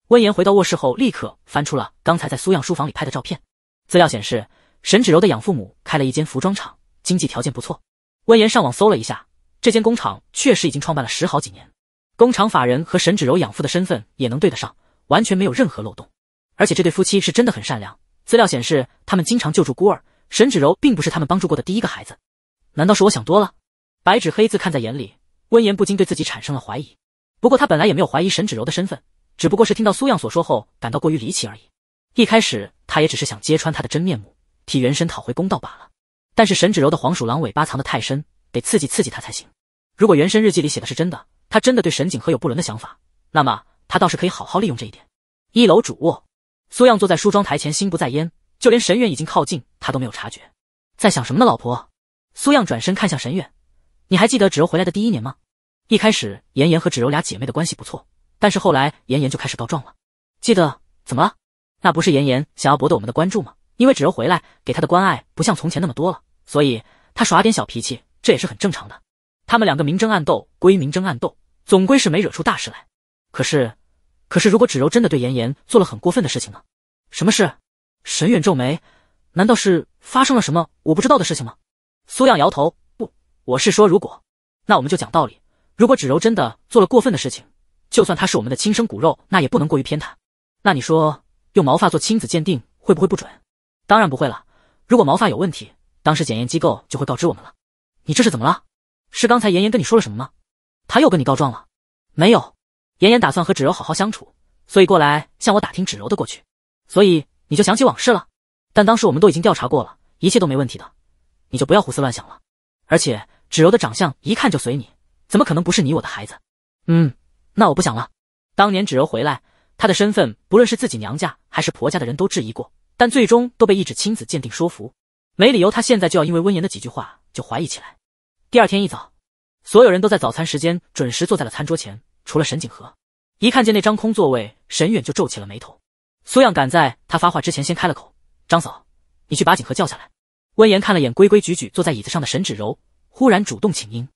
温言回到卧室后，立刻翻出了刚才在苏漾书房里拍的照片。资料显示，沈芷柔的养父母开了一间服装厂，经济条件不错。温言上网搜了一下，这间工厂确实已经创办了十好几年，工厂法人和沈芷柔养父的身份也能对得上，完全没有任何漏洞。而且这对夫妻是真的很善良。资料显示，他们经常救助孤儿。沈芷柔并不是他们帮助过的第一个孩子。难道是我想多了？白纸黑字看在眼里，温言不禁对自己产生了怀疑。不过他本来也没有怀疑沈芷柔的身份，只不过是听到苏漾所说后感到过于离奇而已。一开始他也只是想揭穿他的真面目，替原身讨回公道罢了。但是沈芷柔的黄鼠狼尾巴藏得太深，得刺激刺激他才行。如果原身日记里写的是真的，他真的对沈景和有不伦的想法，那么他倒是可以好好利用这一点。一楼主卧，苏漾坐在梳妆台前心不在焉，就连沈远已经靠近他都没有察觉，在想什么呢？老婆，苏漾转身看向沈远，你还记得芷柔回来的第一年吗？一开始，妍妍和芷柔俩姐妹的关系不错，但是后来妍妍就开始告状了。记得怎么了？那不是妍妍想要博得我们的关注吗？因为芷柔回来给她的关爱不像从前那么多了，所以她耍点小脾气，这也是很正常的。他们两个明争暗斗归明争暗斗，总归是没惹出大事来。可是，可是如果芷柔真的对妍妍做了很过分的事情呢？什么事？沈远皱眉，难道是发生了什么我不知道的事情吗？苏漾摇头，不，我是说如果，那我们就讲道理。如果芷柔真的做了过分的事情，就算她是我们的亲生骨肉，那也不能过于偏袒。那你说用毛发做亲子鉴定会不会不准？当然不会了。如果毛发有问题，当时检验机构就会告知我们了。你这是怎么了？是刚才妍妍跟你说了什么吗？她又跟你告状了？没有。妍妍打算和芷柔好好相处，所以过来向我打听芷柔的过去。所以你就想起往事了？但当时我们都已经调查过了，一切都没问题的。你就不要胡思乱想了。而且芷柔的长相一看就随你。怎么可能不是你我的孩子？嗯，那我不想了。当年芷柔回来，她的身份不论是自己娘家还是婆家的人都质疑过，但最终都被一纸亲子鉴定说服。没理由她现在就要因为温言的几句话就怀疑起来。第二天一早，所有人都在早餐时间准时坐在了餐桌前，除了沈景和。一看见那张空座位，沈远就皱起了眉头。苏漾赶在他发话之前先开了口：“张嫂，你去把景和叫下来。”温言看了眼规规矩矩坐在椅子上的沈芷柔，忽然主动请缨：“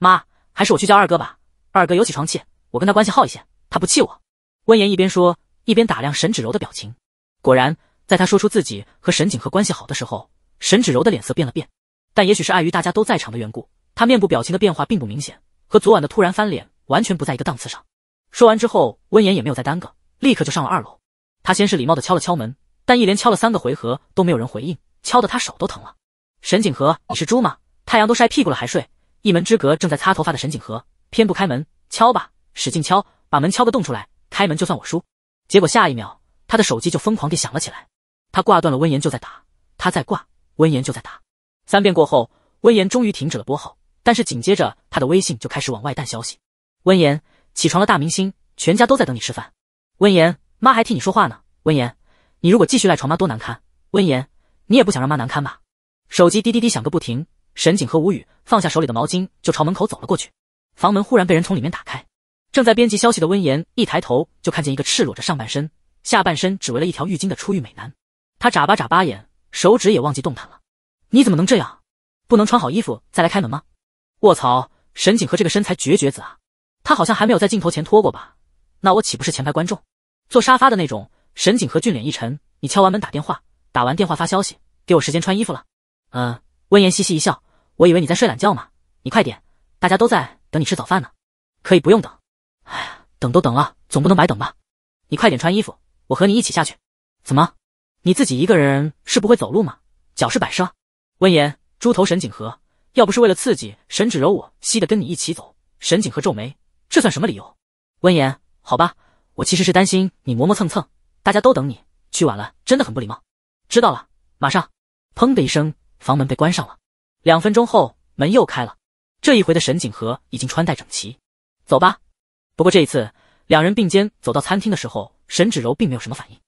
妈。”还是我去叫二哥吧，二哥有起床气，我跟他关系好一些，他不气我。温言一边说，一边打量沈芷柔的表情。果然，在他说出自己和沈景和关系好的时候，沈芷柔的脸色变了变。但也许是碍于大家都在场的缘故，他面部表情的变化并不明显，和昨晚的突然翻脸完全不在一个档次上。说完之后，温言也没有再耽搁，立刻就上了二楼。他先是礼貌的敲了敲门，但一连敲了三个回合都没有人回应，敲得他手都疼了。沈景和，你是猪吗？太阳都晒屁股了还睡？一门之隔，正在擦头发的沈景和偏不开门，敲吧，使劲敲，把门敲个洞出来，开门就算我输。结果下一秒，他的手机就疯狂地响了起来，他挂断了温言就在打，他在挂温言就在打，三遍过后，温言终于停止了拨号，但是紧接着他的微信就开始往外弹消息，温言起床了，大明星，全家都在等你吃饭，温言妈还替你说话呢，温言，你如果继续赖床，妈多难堪，温言，你也不想让妈难堪吧？手机滴滴滴响个不停。沈景和无语，放下手里的毛巾，就朝门口走了过去。房门忽然被人从里面打开，正在编辑消息的温言一抬头，就看见一个赤裸着上半身、下半身只围了一条浴巾的出浴美男。他眨巴眨巴眼，手指也忘记动弹了。你怎么能这样？不能穿好衣服再来开门吗？卧槽！沈景和这个身材绝绝子啊！他好像还没有在镜头前脱过吧？那我岂不是前排观众，坐沙发的那种？沈景和俊脸一沉，你敲完门打电话，打完电话发消息，给我时间穿衣服了。嗯。温言嘻嘻一笑，我以为你在睡懒觉呢，你快点，大家都在等你吃早饭呢，可以不用等。哎呀，等都等了，总不能白等吧？你快点穿衣服，我和你一起下去。怎么，你自己一个人是不会走路吗？脚是摆设。温言，猪头沈景和，要不是为了刺激沈芷柔，我稀得跟你一起走。沈景和皱眉，这算什么理由？温言，好吧，我其实是担心你磨磨蹭蹭，大家都等你，去晚了真的很不礼貌。知道了，马上。砰的一声。房门被关上了，两分钟后门又开了。这一回的沈景和已经穿戴整齐，走吧。不过这一次，两人并肩走到餐厅的时候，沈芷柔并没有什么反应，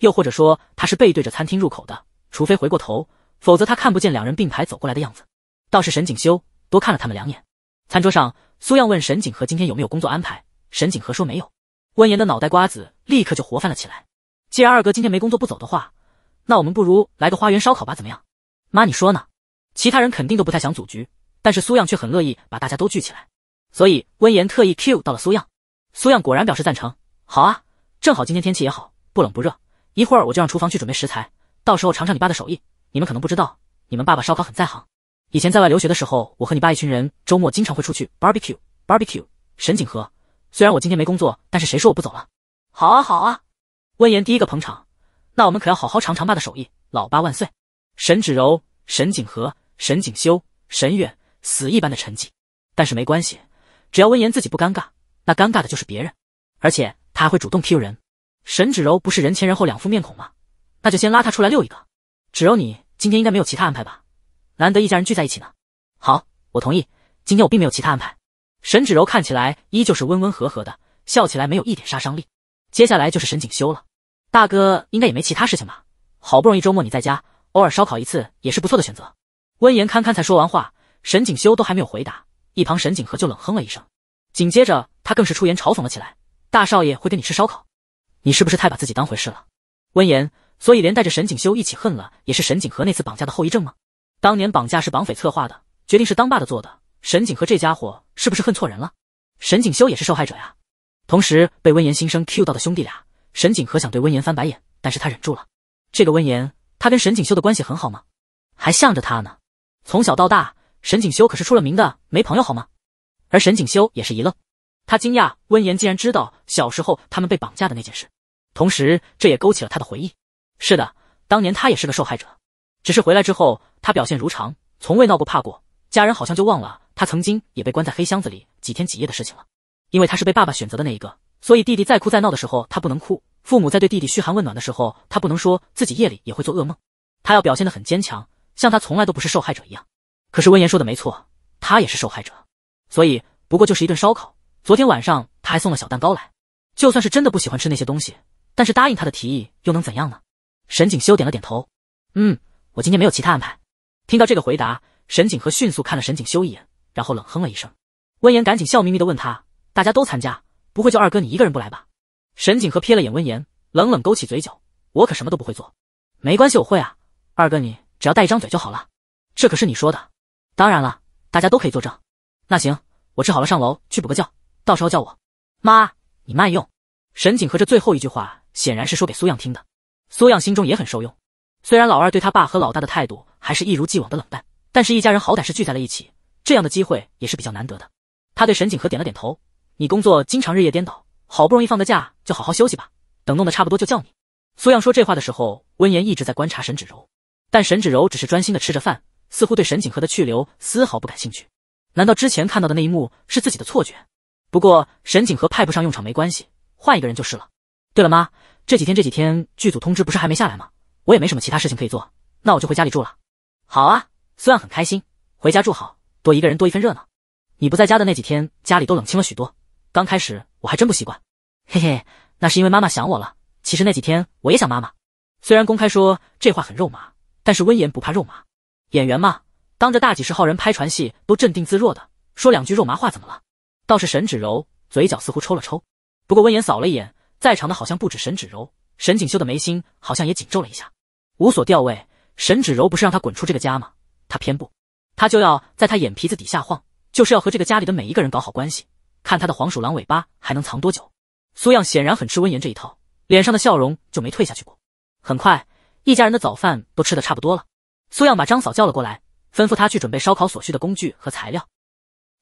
又或者说他是背对着餐厅入口的，除非回过头，否则他看不见两人并排走过来的样子。倒是沈景修多看了他们两眼。餐桌上，苏漾问沈景和今天有没有工作安排，沈景和说没有。温言的脑袋瓜子立刻就活泛了起来，既然二哥今天没工作不走的话，那我们不如来个花园烧烤吧，怎么样？妈，你说呢？其他人肯定都不太想组局，但是苏漾却很乐意把大家都聚起来，所以温言特意 Q 到了苏漾。苏漾果然表示赞成。好啊，正好今天天气也好，不冷不热，一会儿我就让厨房去准备食材，到时候尝尝你爸的手艺。你们可能不知道，你们爸爸烧烤很在行。以前在外留学的时候，我和你爸一群人周末经常会出去 barbecue，barbecue。沈景和，虽然我今天没工作，但是谁说我不走了？好啊，好啊。温言第一个捧场，那我们可要好好尝尝爸的手艺，老爸万岁。沈芷柔、沈景和、沈景修、沈远，死一般的沉寂。但是没关系，只要温言自己不尴尬，那尴尬的就是别人。而且他还会主动 Q 人。沈芷柔不是人前人后两副面孔吗？那就先拉他出来溜一个。芷柔，你今天应该没有其他安排吧？难得一家人聚在一起呢。好，我同意。今天我并没有其他安排。沈芷柔看起来依旧是温温和和的，笑起来没有一点杀伤力。接下来就是沈景修了。大哥应该也没其他事情吧？好不容易周末你在家。偶尔烧烤一次也是不错的选择。温言堪堪才说完话，沈景修都还没有回答，一旁沈景和就冷哼了一声，紧接着他更是出言嘲讽了起来：“大少爷会跟你吃烧烤，你是不是太把自己当回事了？”温言，所以连带着沈景修一起恨了，也是沈景和那次绑架的后遗症吗？当年绑架是绑匪策划的，决定是当爸的做的，沈景和这家伙是不是恨错人了？沈景修也是受害者呀。同时被温言心声 Q 到的兄弟俩，沈景和想对温言翻白眼，但是他忍住了。这个温言。他跟沈景修的关系很好吗？还向着他呢？从小到大，沈景修可是出了名的没朋友，好吗？而沈景修也是一愣，他惊讶温言竟然知道小时候他们被绑架的那件事，同时这也勾起了他的回忆。是的，当年他也是个受害者，只是回来之后他表现如常，从未闹过怕过，家人好像就忘了他曾经也被关在黑箱子里几天几夜的事情了。因为他是被爸爸选择的那一个，所以弟弟再哭再闹的时候，他不能哭。父母在对弟弟嘘寒问暖的时候，他不能说自己夜里也会做噩梦，他要表现得很坚强，像他从来都不是受害者一样。可是温言说的没错，他也是受害者。所以不过就是一顿烧烤，昨天晚上他还送了小蛋糕来。就算是真的不喜欢吃那些东西，但是答应他的提议又能怎样呢？沈景修点了点头，嗯，我今天没有其他安排。听到这个回答，沈景和迅速看了沈景修一眼，然后冷哼了一声。温言赶紧笑眯眯地问他，大家都参加，不会就二哥你一个人不来吧？沈景和瞥了眼温言，冷冷勾起嘴角：“我可什么都不会做。”“没关系，我会啊，二哥，你只要带一张嘴就好了。”“这可是你说的。”“当然了，大家都可以作证。”“那行，我吃好了上楼去补个觉，到时候叫我。”“妈，你慢用。”沈景和这最后一句话显然是说给苏漾听的。苏漾心中也很受用，虽然老二对他爸和老大的态度还是一如既往的冷淡，但是一家人好歹是聚在了一起，这样的机会也是比较难得的。他对沈景和点了点头：“你工作经常日夜颠倒。”好不容易放的假，就好好休息吧。等弄得差不多，就叫你。苏漾说这话的时候，温言一直在观察沈芷柔，但沈芷柔只是专心的吃着饭，似乎对沈景和的去留丝毫不感兴趣。难道之前看到的那一幕是自己的错觉？不过沈景和派不上用场没关系，换一个人就是了。对了，妈，这几天这几天剧组通知不是还没下来吗？我也没什么其他事情可以做，那我就回家里住了。好啊，苏漾很开心，回家住好多一个人多一份热闹。你不在家的那几天，家里都冷清了许多。刚开始。我还真不习惯，嘿嘿，那是因为妈妈想我了。其实那几天我也想妈妈。虽然公开说这话很肉麻，但是温言不怕肉麻。演员嘛，当着大几十号人拍船戏都镇定自若的，说两句肉麻话怎么了？倒是沈芷柔嘴角似乎抽了抽。不过温言扫了一眼，在场的好像不止沈芷柔，沈锦绣的眉心好像也紧皱了一下。无所调位，沈芷柔不是让他滚出这个家吗？他偏不，他就要在他眼皮子底下晃，就是要和这个家里的每一个人搞好关系。看他的黄鼠狼尾巴还能藏多久？苏样显然很吃温言这一套，脸上的笑容就没退下去过。很快，一家人的早饭都吃得差不多了。苏样把张嫂叫了过来，吩咐他去准备烧烤所需的工具和材料。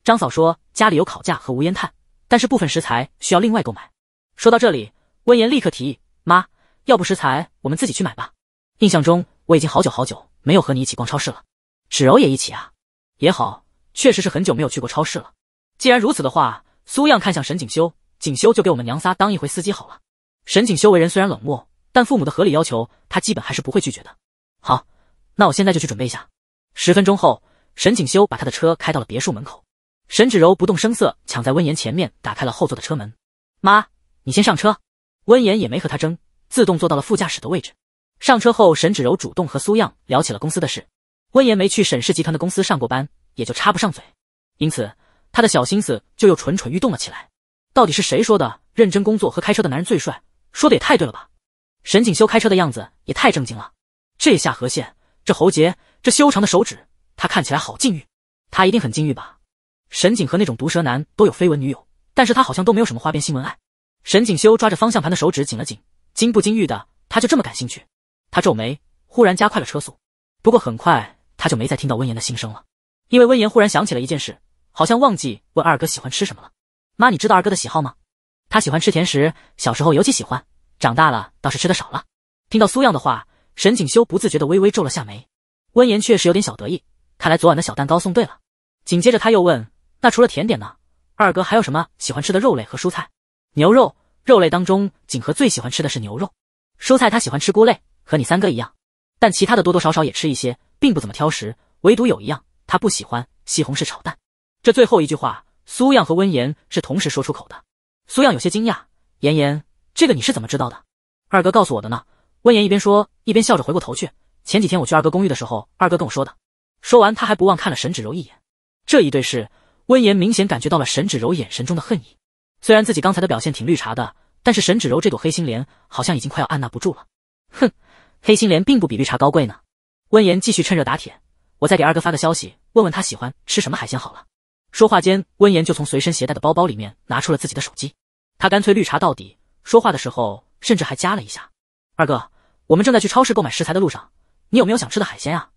张嫂说家里有烤架和无烟炭，但是部分食材需要另外购买。说到这里，温言立刻提议：“妈，要不食材我们自己去买吧？印象中我已经好久好久没有和你一起逛超市了。”芷柔也一起啊？也好，确实是很久没有去过超市了。既然如此的话。苏漾看向沈景修，景修就给我们娘仨当一回司机好了。沈景修为人虽然冷漠，但父母的合理要求他基本还是不会拒绝的。好，那我现在就去准备一下。十分钟后，沈景修把他的车开到了别墅门口。沈芷柔不动声色，抢在温言前面打开了后座的车门。妈，你先上车。温言也没和他争，自动坐到了副驾驶的位置。上车后，沈芷柔主动和苏漾聊起了公司的事。温言没去沈氏集团的公司上过班，也就插不上嘴，因此。他的小心思就又蠢蠢欲动了起来。到底是谁说的“认真工作和开车的男人最帅”？说的也太对了吧！沈景修开车的样子也太正经了。这下颌线、这喉结、这修长的手指，他看起来好禁欲。他一定很禁欲吧？沈景和那种毒舌男都有绯闻女友，但是他好像都没有什么花边新闻爱。沈景修抓着方向盘的手指紧了紧，禁不禁欲的？他就这么感兴趣？他皱眉，忽然加快了车速。不过很快他就没再听到温言的心声了，因为温言忽然想起了一件事。好像忘记问二哥喜欢吃什么了，妈，你知道二哥的喜好吗？他喜欢吃甜食，小时候尤其喜欢，长大了倒是吃的少了。听到苏漾的话，沈景修不自觉的微微皱了下眉。温言确实有点小得意，看来昨晚的小蛋糕送对了。紧接着他又问，那除了甜点呢？二哥还有什么喜欢吃的肉类和蔬菜？牛肉，肉类当中，锦和最喜欢吃的是牛肉，蔬菜他喜欢吃菇类，和你三哥一样，但其他的多多少少也吃一些，并不怎么挑食，唯独有一样他不喜欢，西红柿炒蛋。这最后一句话，苏漾和温言是同时说出口的。苏漾有些惊讶：“妍妍，这个你是怎么知道的？”“二哥告诉我的呢。”温言一边说，一边笑着回过头去。前几天我去二哥公寓的时候，二哥跟我说的。说完，他还不忘看了沈芷柔一眼。这一对视，温言明显感觉到了沈芷柔眼神中的恨意。虽然自己刚才的表现挺绿茶的，但是沈芷柔这朵黑心莲好像已经快要按捺不住了。哼，黑心莲并不比绿茶高贵呢。温言继续趁热打铁：“我再给二哥发个消息，问问他喜欢吃什么海鲜好了。”说话间，温言就从随身携带的包包里面拿出了自己的手机，他干脆绿茶到底，说话的时候甚至还加了一下：“二哥，我们正在去超市购买食材的路上，你有没有想吃的海鲜啊？”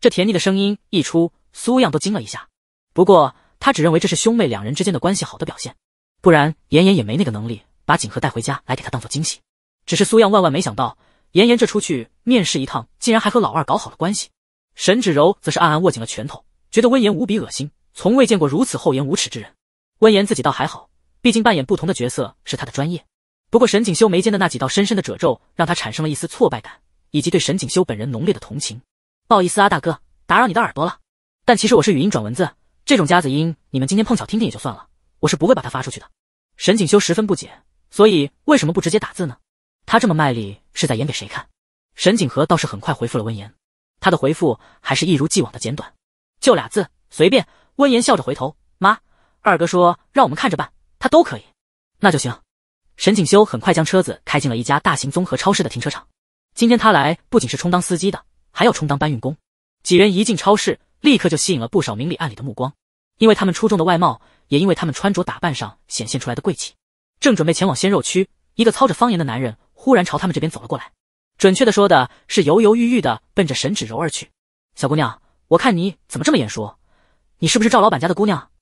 这甜腻的声音一出，苏漾都惊了一下。不过他只认为这是兄妹两人之间的关系好的表现，不然妍妍也没那个能力把锦盒带回家来给他当做惊喜。只是苏漾万万没想到，妍妍这出去面试一趟，竟然还和老二搞好了关系。沈芷柔则是暗暗握紧了拳头，觉得温言无比恶心。从未见过如此厚颜无耻之人，温言自己倒还好，毕竟扮演不同的角色是他的专业。不过沈景修眉间的那几道深深的褶皱，让他产生了一丝挫败感，以及对沈景修本人浓烈的同情。不好意思啊，大哥，打扰你的耳朵了。但其实我是语音转文字，这种夹子音你们今天碰巧听听也就算了，我是不会把它发出去的。沈景修十分不解，所以为什么不直接打字呢？他这么卖力是在演给谁看？沈景和倒是很快回复了温言，他的回复还是一如既往的简短，就俩字，随便。温言笑着回头，妈，二哥说让我们看着办，他都可以，那就行。沈景修很快将车子开进了一家大型综合超市的停车场。今天他来不仅是充当司机的，还要充当搬运工。几人一进超市，立刻就吸引了不少明里暗里的目光，因为他们出众的外貌，也因为他们穿着打扮上显现出来的贵气。正准备前往鲜肉区，一个操着方言的男人忽然朝他们这边走了过来，准确的说的是犹犹豫豫的奔着沈芷柔而去。小姑娘，我看你怎么这么眼熟。你是不是赵老板家的姑娘？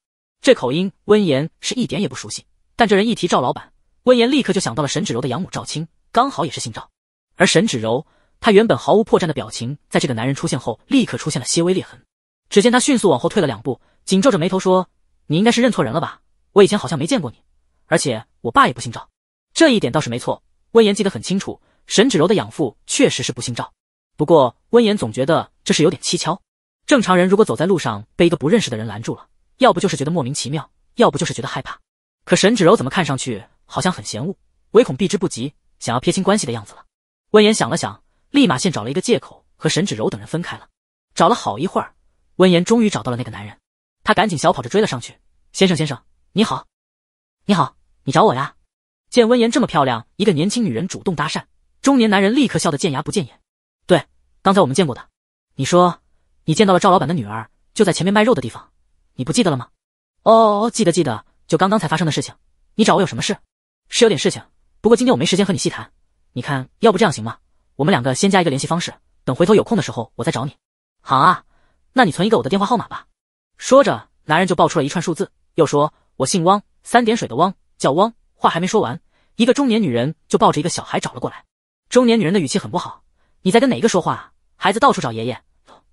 这口音温言是一点也不熟悉，但这人一提赵老板，温言立刻就想到了沈芷柔的养母赵青，刚好也是姓赵。而沈芷柔，她原本毫无破绽的表情，在这个男人出现后，立刻出现了些微裂痕。只见他迅速往后退了两步，紧皱着眉头说：“你应该是认错人了吧？我以前好像没见过你，而且我爸也不姓赵。”这一点倒是没错，温言记得很清楚，沈芷柔的养父确实是不姓赵。不过温言总觉得这是有点蹊跷。正常人如果走在路上被一个不认识的人拦住了，要不就是觉得莫名其妙，要不就是觉得害怕。可沈芷柔怎么看上去好像很嫌恶，唯恐避之不及，想要撇清关系的样子了。温言想了想，立马先找了一个借口和沈芷柔等人分开了。找了好一会儿，温言终于找到了那个男人，他赶紧小跑着追了上去。先生，先生，你好，你好，你找我呀？见温言这么漂亮，一个年轻女人主动搭讪，中年男人立刻笑得见牙不见眼。对，刚才我们见过的，你说。你见到了赵老板的女儿，就在前面卖肉的地方，你不记得了吗？哦哦，记得记得，就刚刚才发生的事情。你找我有什么事？是有点事情，不过今天我没时间和你细谈。你看，要不这样行吗？我们两个先加一个联系方式，等回头有空的时候我再找你。好啊，那你存一个我的电话号码吧。说着，男人就报出了一串数字，又说我姓汪，三点水的汪，叫汪。话还没说完，一个中年女人就抱着一个小孩找了过来。中年女人的语气很不好，你在跟哪一个说话？孩子到处找爷爷。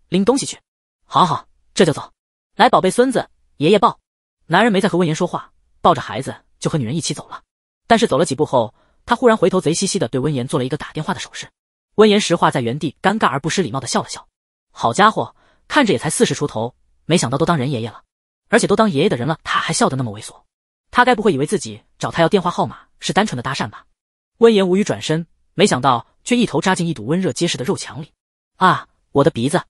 拎东西去，好好，这就走。来，宝贝孙子，爷爷抱。男人没再和温言说话，抱着孩子就和女人一起走了。但是走了几步后，他忽然回头，贼兮兮的对温言做了一个打电话的手势。温言石化在原地，尴尬而不失礼貌的笑了笑。好家伙，看着也才四十出头，没想到都当人爷爷了，而且都当爷爷的人了，他还笑得那么猥琐。他该不会以为自己找他要电话号码是单纯的搭讪吧？温言无语转身，没想到却一头扎进一堵温热结实的肉墙里。啊，我的鼻子！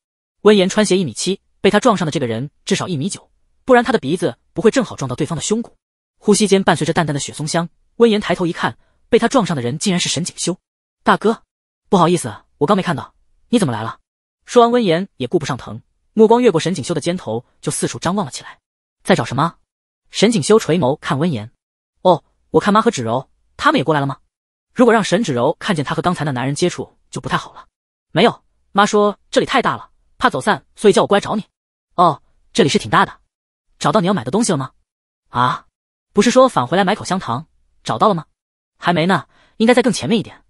温言穿鞋一米七，被他撞上的这个人至少一米九，不然他的鼻子不会正好撞到对方的胸骨。呼吸间伴随着淡淡的雪松香，温言抬头一看，被他撞上的人竟然是沈景修，大哥，不好意思，我刚没看到，你怎么来了？说完，温言也顾不上疼，目光越过沈景修的肩头，就四处张望了起来，在找什么？沈景修垂眸看温言，哦，我看妈和芷柔，他们也过来了吗？如果让沈芷柔看见他和刚才那男人接触，就不太好了。没有，妈说这里太大了。怕走散，所以叫我过来找你。哦，这里是挺大的，找到你要买的东西了吗？啊，不是说返回来买口香糖，找到了吗？还没呢，应该在更前面一点。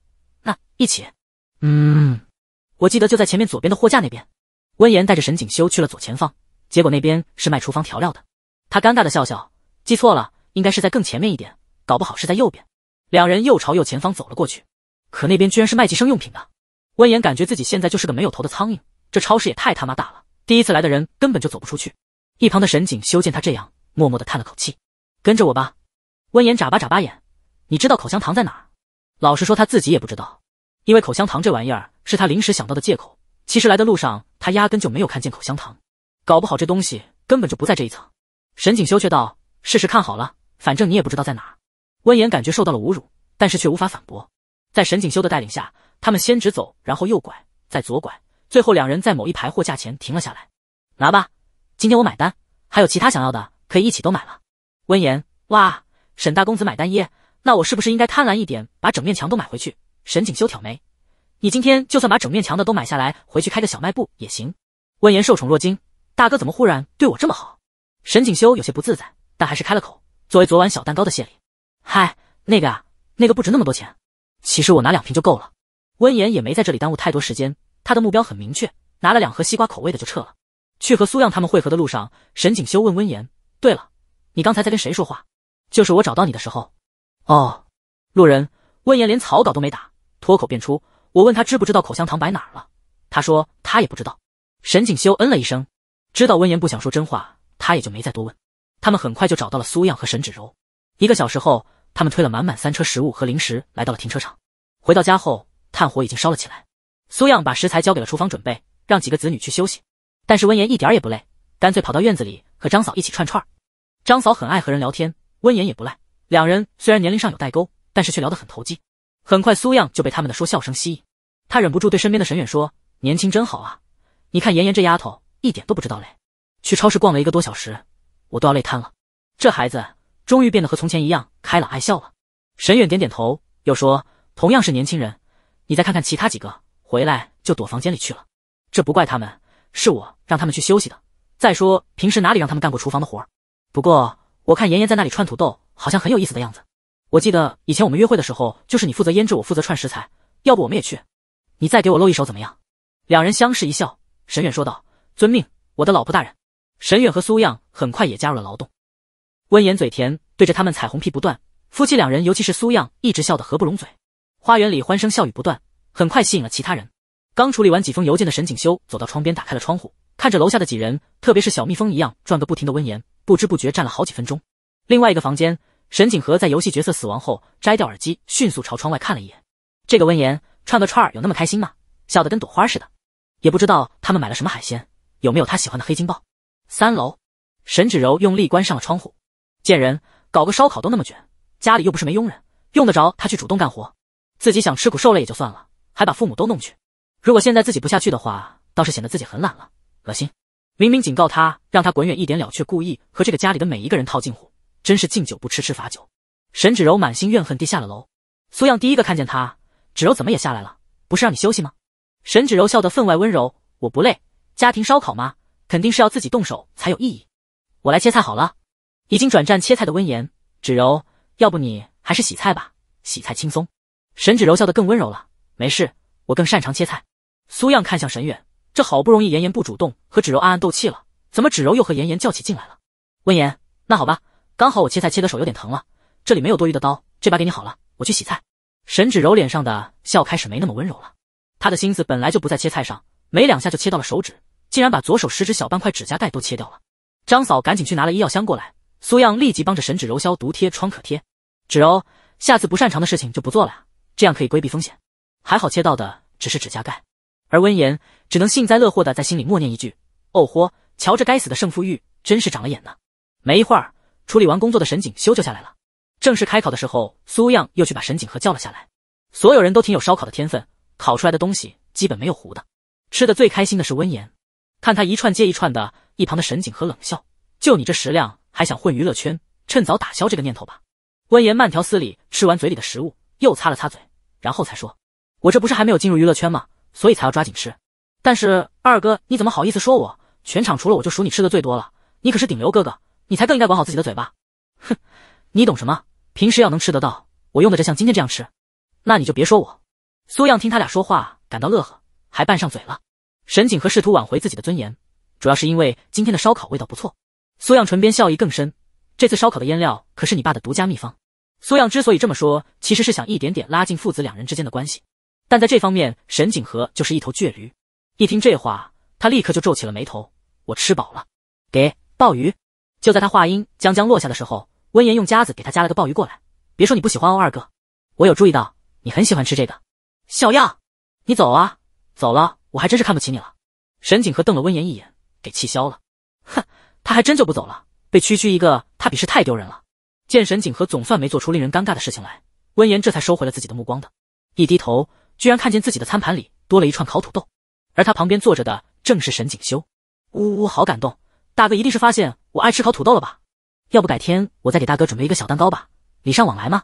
那一起？嗯，我记得就在前面左边的货架那边。温言带着沈景修去了左前方，结果那边是卖厨房调料的。他尴尬的笑笑，记错了，应该是在更前面一点，搞不好是在右边。两人又朝右前方走了过去，可那边居然是卖寄生用品的。温言感觉自己现在就是个没有头的苍蝇。这超市也太他妈大了！第一次来的人根本就走不出去。一旁的沈景修见他这样，默默的叹了口气：“跟着我吧。”温言眨巴眨巴眼：“你知道口香糖在哪儿？”老实说，他自己也不知道，因为口香糖这玩意儿是他临时想到的借口。其实来的路上，他压根就没有看见口香糖，搞不好这东西根本就不在这一层。沈景修却道：“试试看好了，反正你也不知道在哪温言感觉受到了侮辱，但是却无法反驳。在沈景修的带领下，他们先直走，然后右拐，再左拐。最后，两人在某一排货架前停了下来。拿吧，今天我买单。还有其他想要的，可以一起都买了。温言，哇，沈大公子买单耶！那我是不是应该贪婪一点，把整面墙都买回去？沈景修挑眉，你今天就算把整面墙的都买下来，回去开个小卖部也行。温言受宠若惊，大哥怎么忽然对我这么好？沈景修有些不自在，但还是开了口。作为昨晚小蛋糕的谢礼，嗨，那个啊，那个不值那么多钱，其实我拿两瓶就够了。温言也没在这里耽误太多时间。他的目标很明确，拿了两盒西瓜口味的就撤了。去和苏漾他们会合的路上，沈景修问温言：“对了，你刚才在跟谁说话？”“就是我找到你的时候。”“哦，路人。”温言连草稿都没打，脱口便出：“我问他知不知道口香糖摆哪儿了，他说他也不知道。”沈景修嗯了一声，知道温言不想说真话，他也就没再多问。他们很快就找到了苏漾和沈芷柔。一个小时后，他们推了满满三车食物和零食来到了停车场。回到家后，炭火已经烧了起来。苏漾把食材交给了厨房准备，让几个子女去休息。但是温言一点也不累，干脆跑到院子里和张嫂一起串串。张嫂很爱和人聊天，温言也不赖。两人虽然年龄上有代沟，但是却聊得很投机。很快，苏漾就被他们的说笑声吸引，他忍不住对身边的沈远说：“年轻真好啊，你看妍妍这丫头一点都不知道累。去超市逛了一个多小时，我都要累瘫了。这孩子终于变得和从前一样开朗爱笑了。”沈远点点头，又说：“同样是年轻人，你再看看其他几个。”回来就躲房间里去了，这不怪他们，是我让他们去休息的。再说平时哪里让他们干过厨房的活儿？不过我看妍妍在那里串土豆，好像很有意思的样子。我记得以前我们约会的时候，就是你负责腌制，我负责串食材，要不我们也去？你再给我露一手怎么样？两人相视一笑，沈远说道：“遵命，我的老婆大人。”沈远和苏漾很快也加入了劳动。温言嘴甜，对着他们彩虹屁不断。夫妻两人，尤其是苏漾，一直笑得合不拢嘴。花园里欢声笑语不断。很快吸引了其他人。刚处理完几封邮件的沈景修走到窗边，打开了窗户，看着楼下的几人，特别是小蜜蜂一样转个不停的温言，不知不觉站了好几分钟。另外一个房间，沈景和在游戏角色死亡后摘掉耳机，迅速朝窗外看了一眼。这个温言串个串儿有那么开心吗？笑得跟朵花似的，也不知道他们买了什么海鲜，有没有他喜欢的黑金鲍。三楼，沈芷柔用力关上了窗户。贱人，搞个烧烤都那么卷，家里又不是没佣人，用得着他去主动干活？自己想吃苦受累也就算了。还把父母都弄去，如果现在自己不下去的话，倒是显得自己很懒了，恶心。明明警告他，让他滚远一点了，却故意和这个家里的每一个人套近乎，真是敬酒不吃吃罚酒。沈芷柔满心怨恨地下了楼。苏漾第一个看见他，芷柔怎么也下来了？不是让你休息吗？沈芷柔笑得分外温柔，我不累。家庭烧烤吗？肯定是要自己动手才有意义。我来切菜好了。已经转战切菜的温言，芷柔，要不你还是洗菜吧？洗菜轻松。沈芷柔笑得更温柔了。没事，我更擅长切菜。苏漾看向沈远，这好不容易妍妍不主动，和芷柔暗暗斗气了，怎么芷柔又和妍妍较起劲来了？温言，那好吧，刚好我切菜切的手有点疼了，这里没有多余的刀，这把给你好了，我去洗菜。沈芷柔脸上的笑开始没那么温柔了，她的心思本来就不在切菜上，没两下就切到了手指，竟然把左手食指小半块指甲盖都切掉了。张嫂赶紧去拿了医药箱过来，苏漾立即帮着沈芷柔消毒贴创可贴。芷柔，下次不擅长的事情就不做了呀，这样可以规避风险。还好切到的只是指甲盖，而温言只能幸灾乐祸的在心里默念一句：“哦豁，瞧这该死的胜负欲，真是长了眼呢。”没一会儿，处理完工作的沈景修就下来了。正式开考的时候，苏漾又去把沈景和叫了下来。所有人都挺有烧烤的天分，烤出来的东西基本没有糊的。吃的最开心的是温言，看他一串接一串的，一旁的沈景和冷笑：“就你这食量，还想混娱乐圈？趁早打消这个念头吧。”温言慢条斯理吃完嘴里的食物，又擦了擦嘴，然后才说。我这不是还没有进入娱乐圈吗？所以才要抓紧吃。但是二哥，你怎么好意思说我？全场除了我就数你吃的最多了。你可是顶流哥哥，你才更应该管好自己的嘴巴。哼，你懂什么？平时要能吃得到，我用得着像今天这样吃？那你就别说我。苏漾听他俩说话感到乐呵，还拌上嘴了。沈景和试图挽回自己的尊严，主要是因为今天的烧烤味道不错。苏漾唇边笑意更深。这次烧烤的腌料可是你爸的独家秘方。苏漾之所以这么说，其实是想一点点拉近父子两人之间的关系。但在这方面，沈景和就是一头倔驴。一听这话，他立刻就皱起了眉头。我吃饱了，给鲍鱼。就在他话音将将落下的时候，温言用夹子给他夹了个鲍鱼过来。别说你不喜欢哦，二哥，我有注意到你很喜欢吃这个。小样，你走啊，走了我还真是看不起你了。沈景和瞪了温言一眼，给气消了。哼，他还真就不走了，被区区一个他鄙视太丢人了。见沈景和总算没做出令人尴尬的事情来，温言这才收回了自己的目光，的一低头。居然看见自己的餐盘里多了一串烤土豆，而他旁边坐着的正是沈景修。呜呜，好感动，大哥一定是发现我爱吃烤土豆了吧？要不改天我再给大哥准备一个小蛋糕吧，礼尚往来嘛。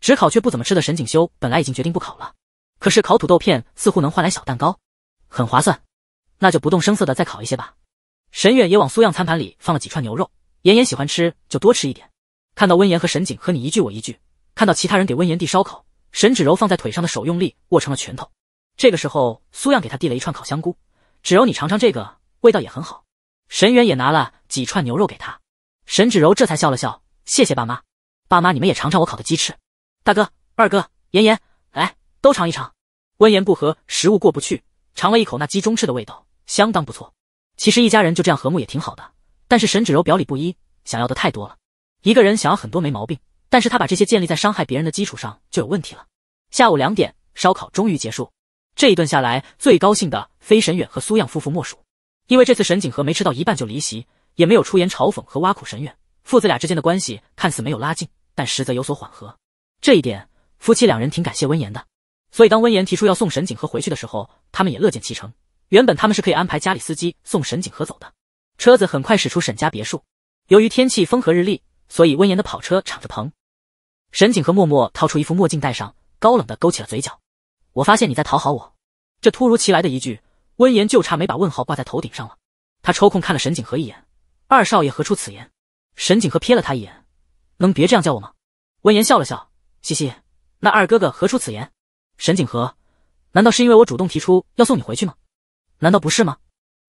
只烤却不怎么吃的沈景修本来已经决定不烤了，可是烤土豆片似乎能换来小蛋糕，很划算，那就不动声色的再烤一些吧。沈远也往苏漾餐盘里放了几串牛肉，妍妍喜欢吃就多吃一点。看到温言和沈景和你一句我一句，看到其他人给温言递烧烤。沈芷柔放在腿上的手用力握成了拳头，这个时候苏漾给她递了一串烤香菇，芷柔你尝尝这个，味道也很好。沈远也拿了几串牛肉给她，沈芷柔这才笑了笑，谢谢爸妈，爸妈你们也尝尝我烤的鸡翅，大哥、二哥、妍妍，来都尝一尝。温言不合食物过不去，尝了一口那鸡中翅的味道，相当不错。其实一家人就这样和睦也挺好的，但是沈芷柔表里不一，想要的太多了，一个人想要很多没毛病。但是他把这些建立在伤害别人的基础上，就有问题了。下午两点，烧烤终于结束。这一顿下来，最高兴的非沈远和苏漾夫妇莫属，因为这次沈景和没吃到一半就离席，也没有出言嘲讽和挖苦沈远父子俩之间的关系，看似没有拉近，但实则有所缓和。这一点，夫妻两人挺感谢温言的。所以当温言提出要送沈景和回去的时候，他们也乐见其成。原本他们是可以安排家里司机送沈景和走的，车子很快驶出沈家别墅。由于天气风和日丽。所以温言的跑车敞着篷，沈景和默默掏出一副墨镜戴上，高冷的勾起了嘴角。我发现你在讨好我，这突如其来的一句，温言就差没把问号挂在头顶上了。他抽空看了沈景和一眼：“二少爷何出此言？”沈景和瞥了他一眼：“能别这样叫我吗？”温言笑了笑：“嘻嘻，那二哥哥何出此言？”沈景和：“难道是因为我主动提出要送你回去吗？难道不是吗？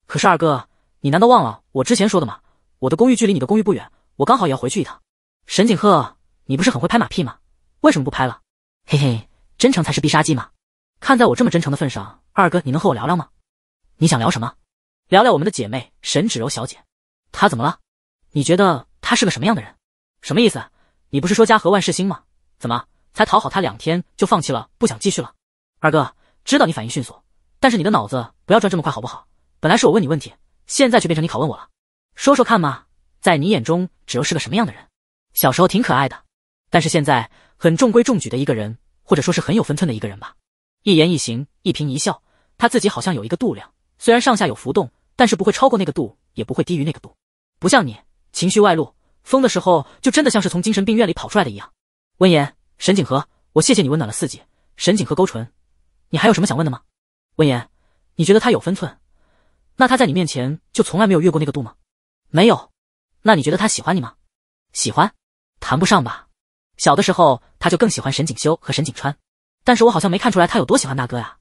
可是二哥，你难道忘了我之前说的吗？我的公寓距离你的公寓不远。”我刚好也要回去一趟，沈景鹤，你不是很会拍马屁吗？为什么不拍了？嘿嘿，真诚才是必杀技嘛。看在我这么真诚的份上，二哥，你能和我聊聊吗？你想聊什么？聊聊我们的姐妹沈芷柔小姐，她怎么了？你觉得她是个什么样的人？什么意思？你不是说家和万事兴吗？怎么才讨好她两天就放弃了，不想继续了？二哥，知道你反应迅速，但是你的脑子不要转这么快好不好？本来是我问你问题，现在却变成你拷问我了，说说看嘛。在你眼中，芷柔是个什么样的人？小时候挺可爱的，但是现在很中规中矩的一个人，或者说，是很有分寸的一个人吧。一言一行，一颦一笑，他自己好像有一个度量，虽然上下有浮动，但是不会超过那个度，也不会低于那个度。不像你，情绪外露，疯的时候就真的像是从精神病院里跑出来的一样。温言，沈景和，我谢谢你温暖了四季。沈景和勾唇，你还有什么想问的吗？温言，你觉得他有分寸？那他在你面前就从来没有越过那个度吗？没有。那你觉得他喜欢你吗？喜欢，谈不上吧。小的时候他就更喜欢沈景修和沈景川，但是我好像没看出来他有多喜欢大哥呀。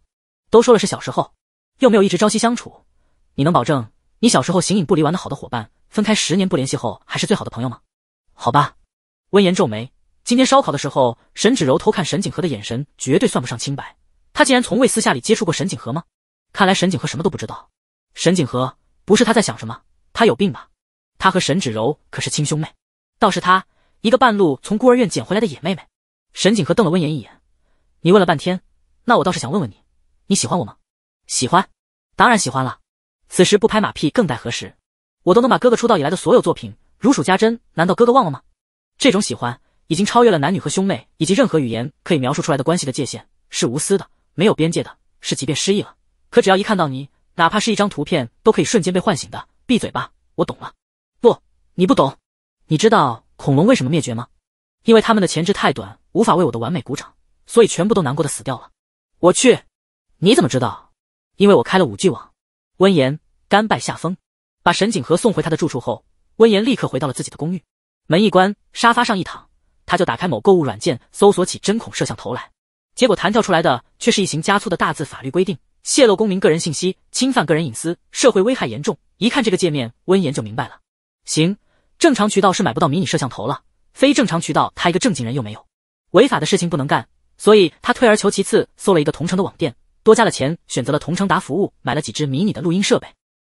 都说了是小时候，又没有一直朝夕相处，你能保证你小时候形影不离玩的好的伙伴分开十年不联系后还是最好的朋友吗？好吧。温言皱眉，今天烧烤的时候，沈芷柔偷看沈景和的眼神绝对算不上清白。他竟然从未私下里接触过沈景和吗？看来沈景和什么都不知道。沈景和，不是他在想什么，他有病吧？他和沈芷柔可是亲兄妹，倒是他一个半路从孤儿院捡回来的野妹妹。沈景和瞪了温言一眼，你问了半天，那我倒是想问问你，你喜欢我吗？喜欢，当然喜欢了。此时不拍马屁更待何时？我都能把哥哥出道以来的所有作品如数家珍，难道哥哥忘了吗？这种喜欢已经超越了男女和兄妹以及任何语言可以描述出来的关系的界限，是无私的，没有边界的，是即便失忆了，可只要一看到你，哪怕是一张图片，都可以瞬间被唤醒的。闭嘴吧，我懂了。你不懂，你知道恐龙为什么灭绝吗？因为他们的前肢太短，无法为我的完美鼓掌，所以全部都难过的死掉了。我去，你怎么知道？因为我开了五 G 网。温言甘拜下风，把沈景和送回他的住处后，温言立刻回到了自己的公寓，门一关，沙发上一躺，他就打开某购物软件，搜索起针孔摄像头来。结果弹跳出来的却是一行加粗的大字：法律规定，泄露公民个人信息，侵犯个人隐私，社会危害严重。一看这个界面，温言就明白了。行。正常渠道是买不到迷你摄像头了，非正常渠道他一个正经人又没有，违法的事情不能干，所以他退而求其次，搜了一个同城的网店，多加了钱，选择了同城达服务，买了几只迷你的录音设备。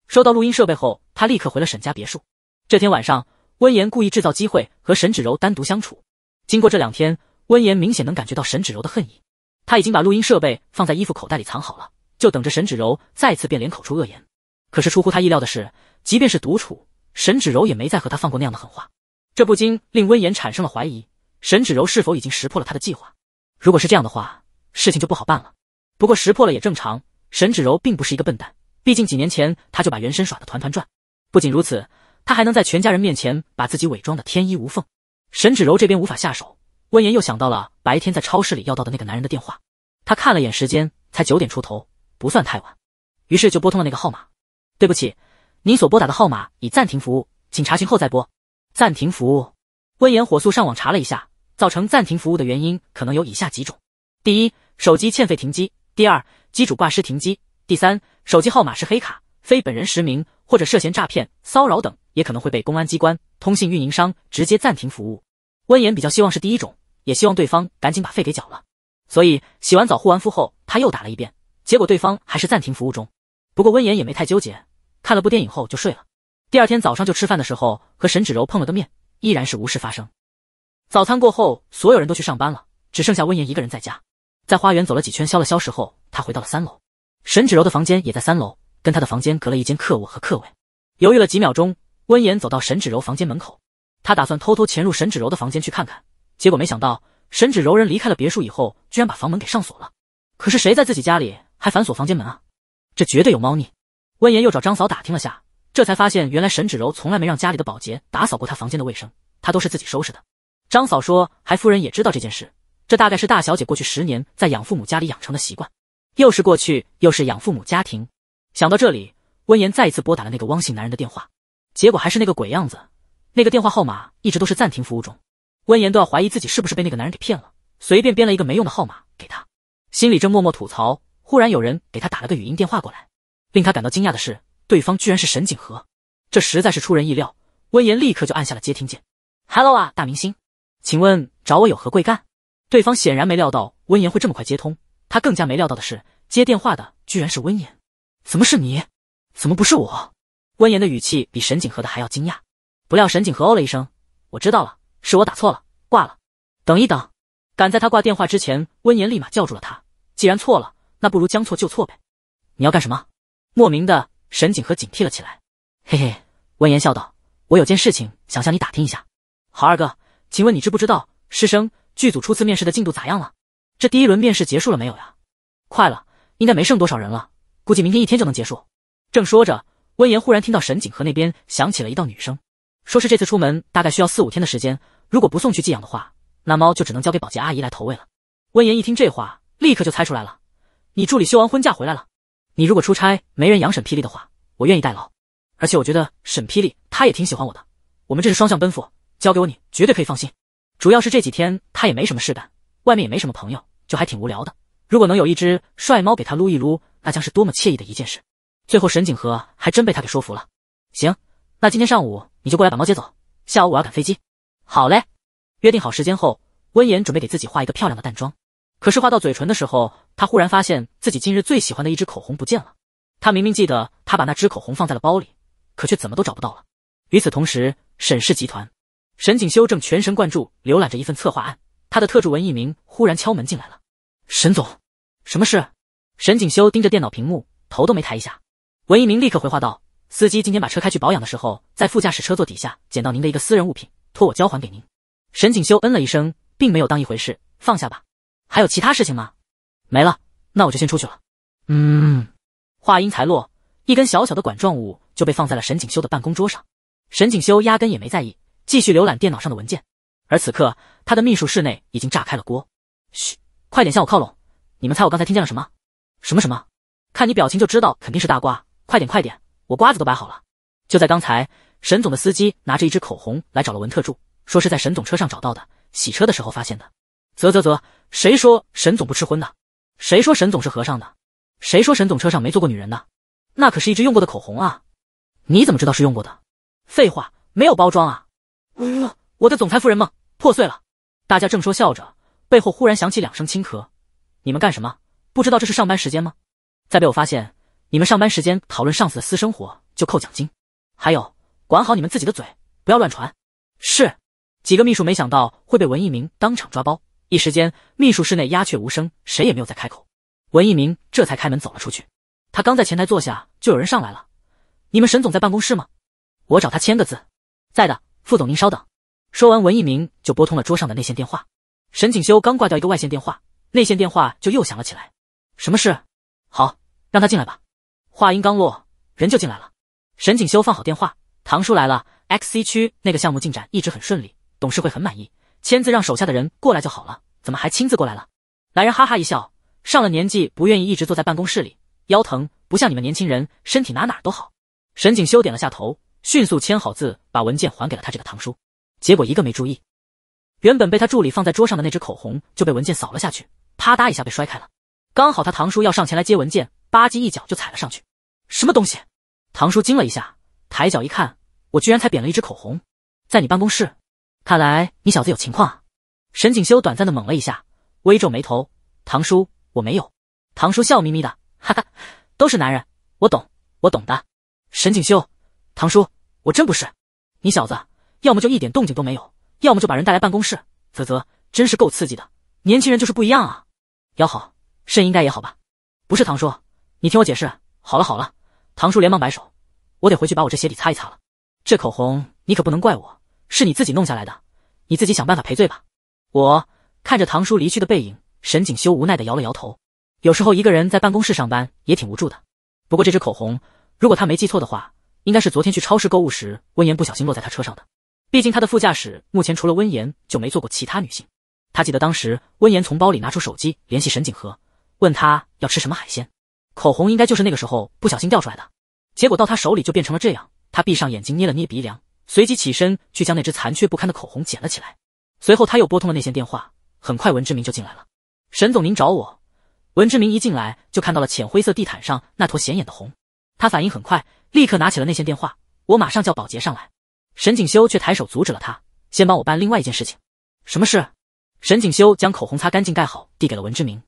收到录音设备后，他立刻回了沈家别墅。这天晚上，温言故意制造机会和沈芷柔单独相处。经过这两天，温言明显能感觉到沈芷柔的恨意，他已经把录音设备放在衣服口袋里藏好了，就等着沈芷柔再次变脸口出恶言。可是出乎他意料的是，即便是独处。沈芷柔也没再和他放过那样的狠话，这不禁令温言产生了怀疑：沈芷柔是否已经识破了他的计划？如果是这样的话，事情就不好办了。不过识破了也正常，沈芷柔并不是一个笨蛋，毕竟几年前他就把原身耍得团团转。不仅如此，他还能在全家人面前把自己伪装的天衣无缝。沈芷柔这边无法下手，温言又想到了白天在超市里要到的那个男人的电话。他看了眼时间，才九点出头，不算太晚，于是就拨通了那个号码。对不起。您所拨打的号码已暂停服务，请查询后再拨。暂停服务，温言火速上网查了一下，造成暂停服务的原因可能有以下几种：第一，手机欠费停机；第二，机主挂失停机；第三，手机号码是黑卡，非本人实名，或者涉嫌诈骗、骚扰等，也可能会被公安机关、通信运营商直接暂停服务。温言比较希望是第一种，也希望对方赶紧把费给缴了。所以洗完澡、护完肤后，他又打了一遍，结果对方还是暂停服务中。不过温言也没太纠结。看了部电影后就睡了，第二天早上就吃饭的时候和沈芷柔碰了个面，依然是无事发生。早餐过后，所有人都去上班了，只剩下温言一个人在家，在花园走了几圈消了消食后，他回到了三楼，沈芷柔的房间也在三楼，跟他的房间隔了一间客卧和客卫。犹豫了几秒钟，温言走到沈芷柔房间门口，他打算偷偷潜入沈芷柔的房间去看看，结果没想到沈芷柔人离开了别墅以后，居然把房门给上锁了。可是谁在自己家里还反锁房间门啊？这绝对有猫腻。温言又找张嫂打听了下，这才发现原来沈芷柔从来没让家里的保洁打扫过她房间的卫生，她都是自己收拾的。张嫂说，还夫人也知道这件事，这大概是大小姐过去十年在养父母家里养成的习惯。又是过去，又是养父母家庭。想到这里，温言再一次拨打了那个汪姓男人的电话，结果还是那个鬼样子，那个电话号码一直都是暂停服务中。温言都要怀疑自己是不是被那个男人给骗了，随便编了一个没用的号码给他，心里正默默吐槽，忽然有人给他打了个语音电话过来。令他感到惊讶的是，对方居然是沈景和，这实在是出人意料。温言立刻就按下了接听键。Hello 啊，大明星，请问找我有何贵干？对方显然没料到温言会这么快接通，他更加没料到的是，接电话的居然是温言。怎么是你？怎么不是我？温言的语气比沈景和的还要惊讶。不料沈景和哦了一声，我知道了，是我打错了，挂了。等一等，赶在他挂电话之前，温言立马叫住了他。既然错了，那不如将错就错呗。你要干什么？莫名的，沈景和警惕了起来。嘿嘿，温言笑道：“我有件事情想向你打听一下，好二哥，请问你知不知道，师生剧组初次面试的进度咋样了？这第一轮面试结束了没有呀？”“快了，应该没剩多少人了，估计明天一天就能结束。”正说着，温言忽然听到沈景和那边响起了一道女声：“说是这次出门大概需要四五天的时间，如果不送去寄养的话，那猫就只能交给保洁阿姨来投喂了。”温言一听这话，立刻就猜出来了：“你助理休完婚假回来了。”你如果出差没人养沈霹雳的话，我愿意代劳。而且我觉得沈霹雳他也挺喜欢我的，我们这是双向奔赴，交给我你绝对可以放心。主要是这几天他也没什么事干，外面也没什么朋友，就还挺无聊的。如果能有一只帅猫给他撸一撸，那将是多么惬意的一件事。最后沈景和还真被他给说服了。行，那今天上午你就过来把猫接走，下午我要赶飞机。好嘞。约定好时间后，温言准备给自己画一个漂亮的淡妆。可是画到嘴唇的时候，他忽然发现自己今日最喜欢的一支口红不见了。他明明记得他把那支口红放在了包里，可却怎么都找不到了。与此同时，沈氏集团，沈景修正全神贯注浏览着一份策划案。他的特助文一鸣忽然敲门进来了。沈总，什么事？沈景修盯着电脑屏幕，头都没抬一下。文一鸣立刻回话道：“司机今天把车开去保养的时候，在副驾驶车座底下捡到您的一个私人物品，托我交还给您。”沈景修嗯了一声，并没有当一回事，放下吧。还有其他事情吗？没了，那我就先出去了。嗯，话音才落，一根小小的管状物就被放在了沈景修的办公桌上。沈景修压根也没在意，继续浏览电脑上的文件。而此刻，他的秘书室内已经炸开了锅。嘘，快点向我靠拢！你们猜我刚才听见了什么？什么什么？看你表情就知道肯定是大瓜！快点快点，我瓜子都摆好了。就在刚才，沈总的司机拿着一支口红来找了文特助，说是在沈总车上找到的，洗车的时候发现的。啧啧啧。谁说沈总不吃荤的？谁说沈总是和尚的？谁说沈总车上没坐过女人的？那可是一支用过的口红啊！你怎么知道是用过的？废话，没有包装啊！呜，我的总裁夫人梦破碎了！大家正说笑着，背后忽然响起两声轻咳。你们干什么？不知道这是上班时间吗？再被我发现你们上班时间讨论上司的私生活，就扣奖金。还有，管好你们自己的嘴，不要乱传。是。几个秘书没想到会被文一鸣当场抓包。一时间，秘书室内鸦雀无声，谁也没有再开口。文一鸣这才开门走了出去。他刚在前台坐下，就有人上来了：“你们沈总在办公室吗？我找他签个字。”“在的，副总您稍等。”说完，文一鸣就拨通了桌上的内线电话。沈景修刚挂掉一个外线电话，内线电话就又响了起来：“什么事？”“好，让他进来吧。”话音刚落，人就进来了。沈景修放好电话：“唐叔来了，X C 区那个项目进展一直很顺利，董事会很满意，签字让手下的人过来就好了。”怎么还亲自过来了？来人哈哈一笑，上了年纪不愿意一直坐在办公室里，腰疼，不像你们年轻人身体哪哪都好。沈景修点了下头，迅速签好字，把文件还给了他这个堂叔。结果一个没注意，原本被他助理放在桌上的那只口红就被文件扫了下去，啪嗒一下被摔开了。刚好他堂叔要上前来接文件，吧唧一脚就踩了上去。什么东西？堂叔惊了一下，抬脚一看，我居然才扁了一支口红，在你办公室？看来你小子有情况啊。沈景修短暂的猛了一下，微皱眉头。唐叔，我没有。唐叔笑眯眯的，哈哈，都是男人，我懂，我懂的。沈景修，唐叔，我真不是。你小子，要么就一点动静都没有，要么就把人带来办公室。啧啧，真是够刺激的。年轻人就是不一样啊。腰好，肾应该也好吧？不是唐叔，你听我解释。好了好了，唐叔连忙摆手，我得回去把我这鞋底擦一擦了。这口红你可不能怪我，是你自己弄下来的，你自己想办法赔罪吧。我看着唐叔离去的背影，沈景修无奈的摇了摇头。有时候一个人在办公室上班也挺无助的。不过这支口红，如果他没记错的话，应该是昨天去超市购物时温言不小心落在他车上的。毕竟他的副驾驶目前除了温言就没坐过其他女性。他记得当时温言从包里拿出手机联系沈景和，问他要吃什么海鲜。口红应该就是那个时候不小心掉出来的。结果到他手里就变成了这样。他闭上眼睛捏了捏鼻梁，随即起身去将那只残缺不堪的口红捡了起来。随后，他又拨通了那线电话，很快文志明就进来了。沈总，您找我？文志明一进来就看到了浅灰色地毯上那坨显眼的红，他反应很快，立刻拿起了那线电话。我马上叫保洁上来。沈景修却抬手阻止了他，先帮我办另外一件事情。什么事？沈景修将口红擦干净，盖好，递给了文志明。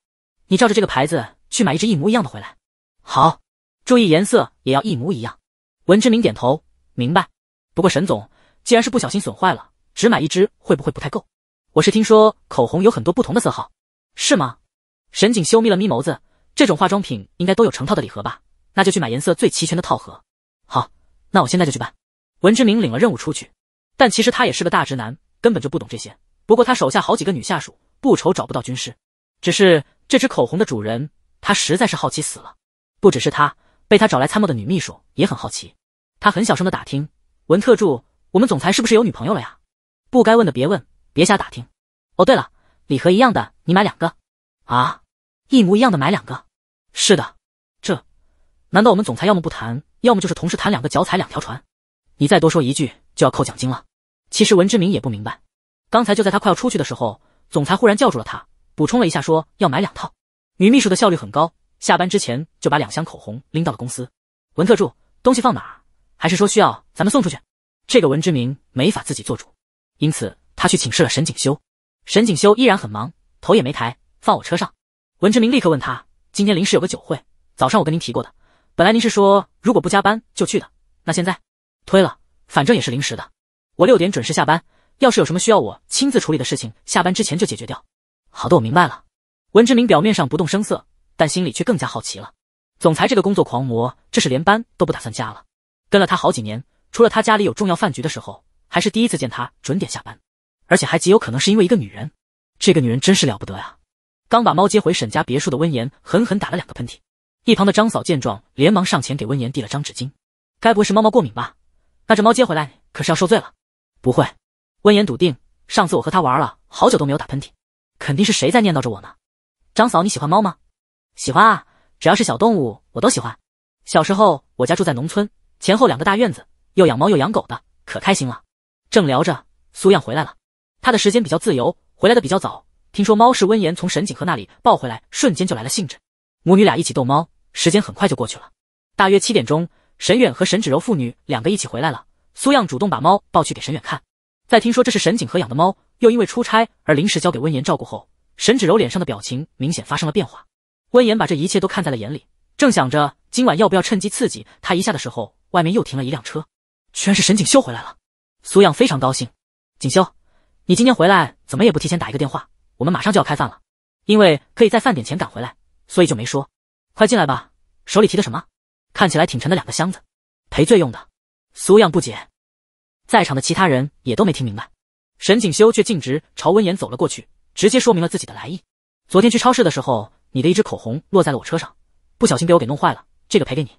你照着这个牌子去买一支一模一样的回来。好，注意颜色也要一模一样。文志明点头，明白。不过沈总，既然是不小心损坏了。只买一支会不会不太够？我是听说口红有很多不同的色号，是吗？沈景修眯了眯眸子，这种化妆品应该都有成套的礼盒吧？那就去买颜色最齐全的套盒。好，那我现在就去办。文之明领了任务出去，但其实他也是个大直男，根本就不懂这些。不过他手下好几个女下属，不愁找不到军师。只是这支口红的主人，他实在是好奇死了。不只是他，被他找来参谋的女秘书也很好奇。他很小声的打听：“文特助，我们总裁是不是有女朋友了呀？”不该问的别问，别瞎打听。哦，对了，礼盒一样的你买两个，啊，一模一样的买两个。是的，这难道我们总裁要么不谈，要么就是同时谈两个，脚踩两条船？你再多说一句就要扣奖金了。其实文之明也不明白，刚才就在他快要出去的时候，总裁忽然叫住了他，补充了一下说要买两套。女秘书的效率很高，下班之前就把两箱口红拎到了公司。文特助，东西放哪儿？还是说需要咱们送出去？这个文之明没法自己做主。因此，他去请示了沈景修。沈景修依然很忙，头也没抬，放我车上。文之明立刻问他：“今天临时有个酒会，早上我跟您提过的，本来您是说如果不加班就去的，那现在推了，反正也是临时的。我六点准时下班，要是有什么需要我亲自处理的事情，下班之前就解决掉。”好的，我明白了。文之明表面上不动声色，但心里却更加好奇了。总裁这个工作狂魔，这是连班都不打算加了。跟了他好几年，除了他家里有重要饭局的时候。还是第一次见他准点下班，而且还极有可能是因为一个女人。这个女人真是了不得呀！刚把猫接回沈家别墅的温言狠狠打了两个喷嚏，一旁的张嫂见状连忙上前给温言递了张纸巾。该不会是猫猫过敏吧？那这猫接回来可是要受罪了。不会，温言笃定，上次我和它玩了好久都没有打喷嚏，肯定是谁在念叨着我呢。张嫂，你喜欢猫吗？喜欢啊，只要是小动物我都喜欢。小时候我家住在农村，前后两个大院子，又养猫又养狗的，可开心了。正聊着，苏漾回来了。他的时间比较自由，回来的比较早。听说猫是温言从沈景和那里抱回来，瞬间就来了兴致。母女俩一起逗猫，时间很快就过去了。大约七点钟，沈远和沈芷柔父女两个一起回来了。苏漾主动把猫抱去给沈远看。在听说这是沈景和养的猫，又因为出差而临时交给温言照顾后，沈芷柔脸上的表情明显发生了变化。温言把这一切都看在了眼里，正想着今晚要不要趁机刺激他一下的时候，外面又停了一辆车，居然是沈景修回来了。苏漾非常高兴，锦修，你今天回来怎么也不提前打一个电话？我们马上就要开饭了，因为可以在饭点前赶回来，所以就没说。快进来吧，手里提的什么？看起来挺沉的两个箱子，赔罪用的。苏漾不解，在场的其他人也都没听明白。沈锦修却径直朝温言走了过去，直接说明了自己的来意。昨天去超市的时候，你的一支口红落在了我车上，不小心给我给弄坏了，这个赔给你。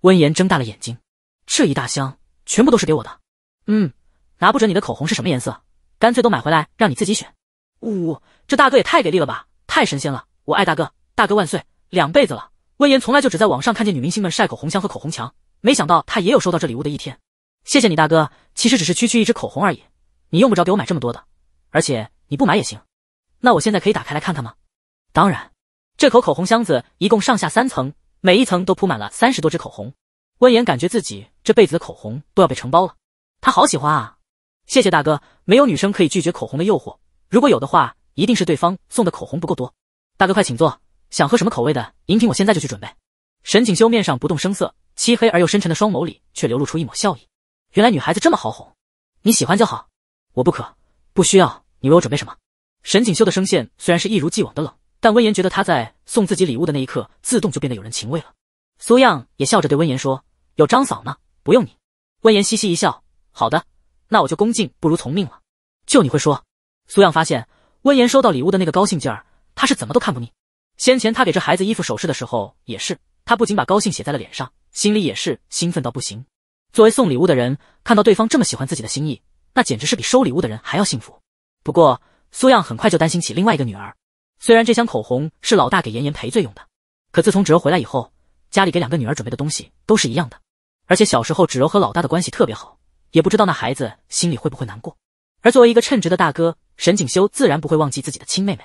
温言睁大了眼睛，这一大箱全部都是给我的？嗯。拿不准你的口红是什么颜色，干脆都买回来让你自己选。呜，这大哥也太给力了吧，太神仙了！我爱大哥，大哥万岁，两辈子了。温言从来就只在网上看见女明星们晒口红箱和口红墙，没想到他也有收到这礼物的一天。谢谢你，大哥。其实只是区区一支口红而已，你用不着给我买这么多的，而且你不买也行。那我现在可以打开来看看吗？当然，这口口红箱子一共上下三层，每一层都铺满了三十多支口红。温言感觉自己这辈子的口红都要被承包了，他好喜欢啊！谢谢大哥，没有女生可以拒绝口红的诱惑。如果有的话，一定是对方送的口红不够多。大哥，快请坐，想喝什么口味的饮品？我现在就去准备。沈景修面上不动声色，漆黑而又深沉的双眸里却流露出一抹笑意。原来女孩子这么好哄，你喜欢就好。我不渴，不需要你为我准备什么。沈景修的声线虽然是一如既往的冷，但温言觉得他在送自己礼物的那一刻，自动就变得有人情味了。苏漾也笑着对温言说：“有张嫂呢，不用你。”温言嘻嘻一笑：“好的。”那我就恭敬不如从命了。就你会说，苏漾发现温言收到礼物的那个高兴劲儿，他是怎么都看不腻。先前他给这孩子衣服首饰的时候，也是他不仅把高兴写在了脸上，心里也是兴奋到不行。作为送礼物的人，看到对方这么喜欢自己的心意，那简直是比收礼物的人还要幸福。不过，苏漾很快就担心起另外一个女儿。虽然这箱口红是老大给妍妍赔罪用的，可自从芷柔回来以后，家里给两个女儿准备的东西都是一样的，而且小时候芷柔和老大的关系特别好。也不知道那孩子心里会不会难过，而作为一个称职的大哥，沈景修自然不会忘记自己的亲妹妹。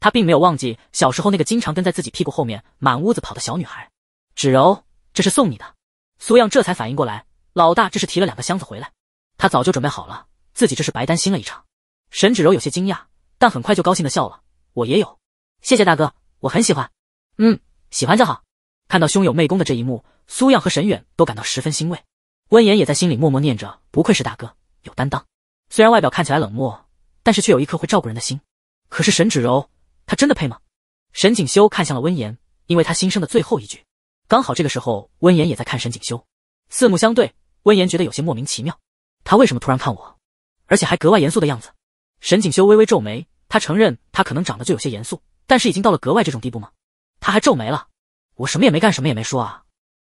他并没有忘记小时候那个经常跟在自己屁股后面满屋子跑的小女孩，芷柔。这是送你的。苏漾这才反应过来，老大这是提了两个箱子回来。他早就准备好了，自己这是白担心了一场。沈芷柔有些惊讶，但很快就高兴的笑了。我也有，谢谢大哥，我很喜欢。嗯，喜欢就好。看到兄有妹功的这一幕，苏漾和沈远都感到十分欣慰。温言也在心里默默念着，不愧是大哥，有担当。虽然外表看起来冷漠，但是却有一颗会照顾人的心。可是沈芷柔，她真的配吗？沈景修看向了温言，因为他心声的最后一句。刚好这个时候，温言也在看沈景修，四目相对，温言觉得有些莫名其妙。他为什么突然看我，而且还格外严肃的样子？沈景修微微皱眉，他承认他可能长得就有些严肃，但是已经到了格外这种地步吗？他还皱眉了，我什么也没干，什么也没说啊！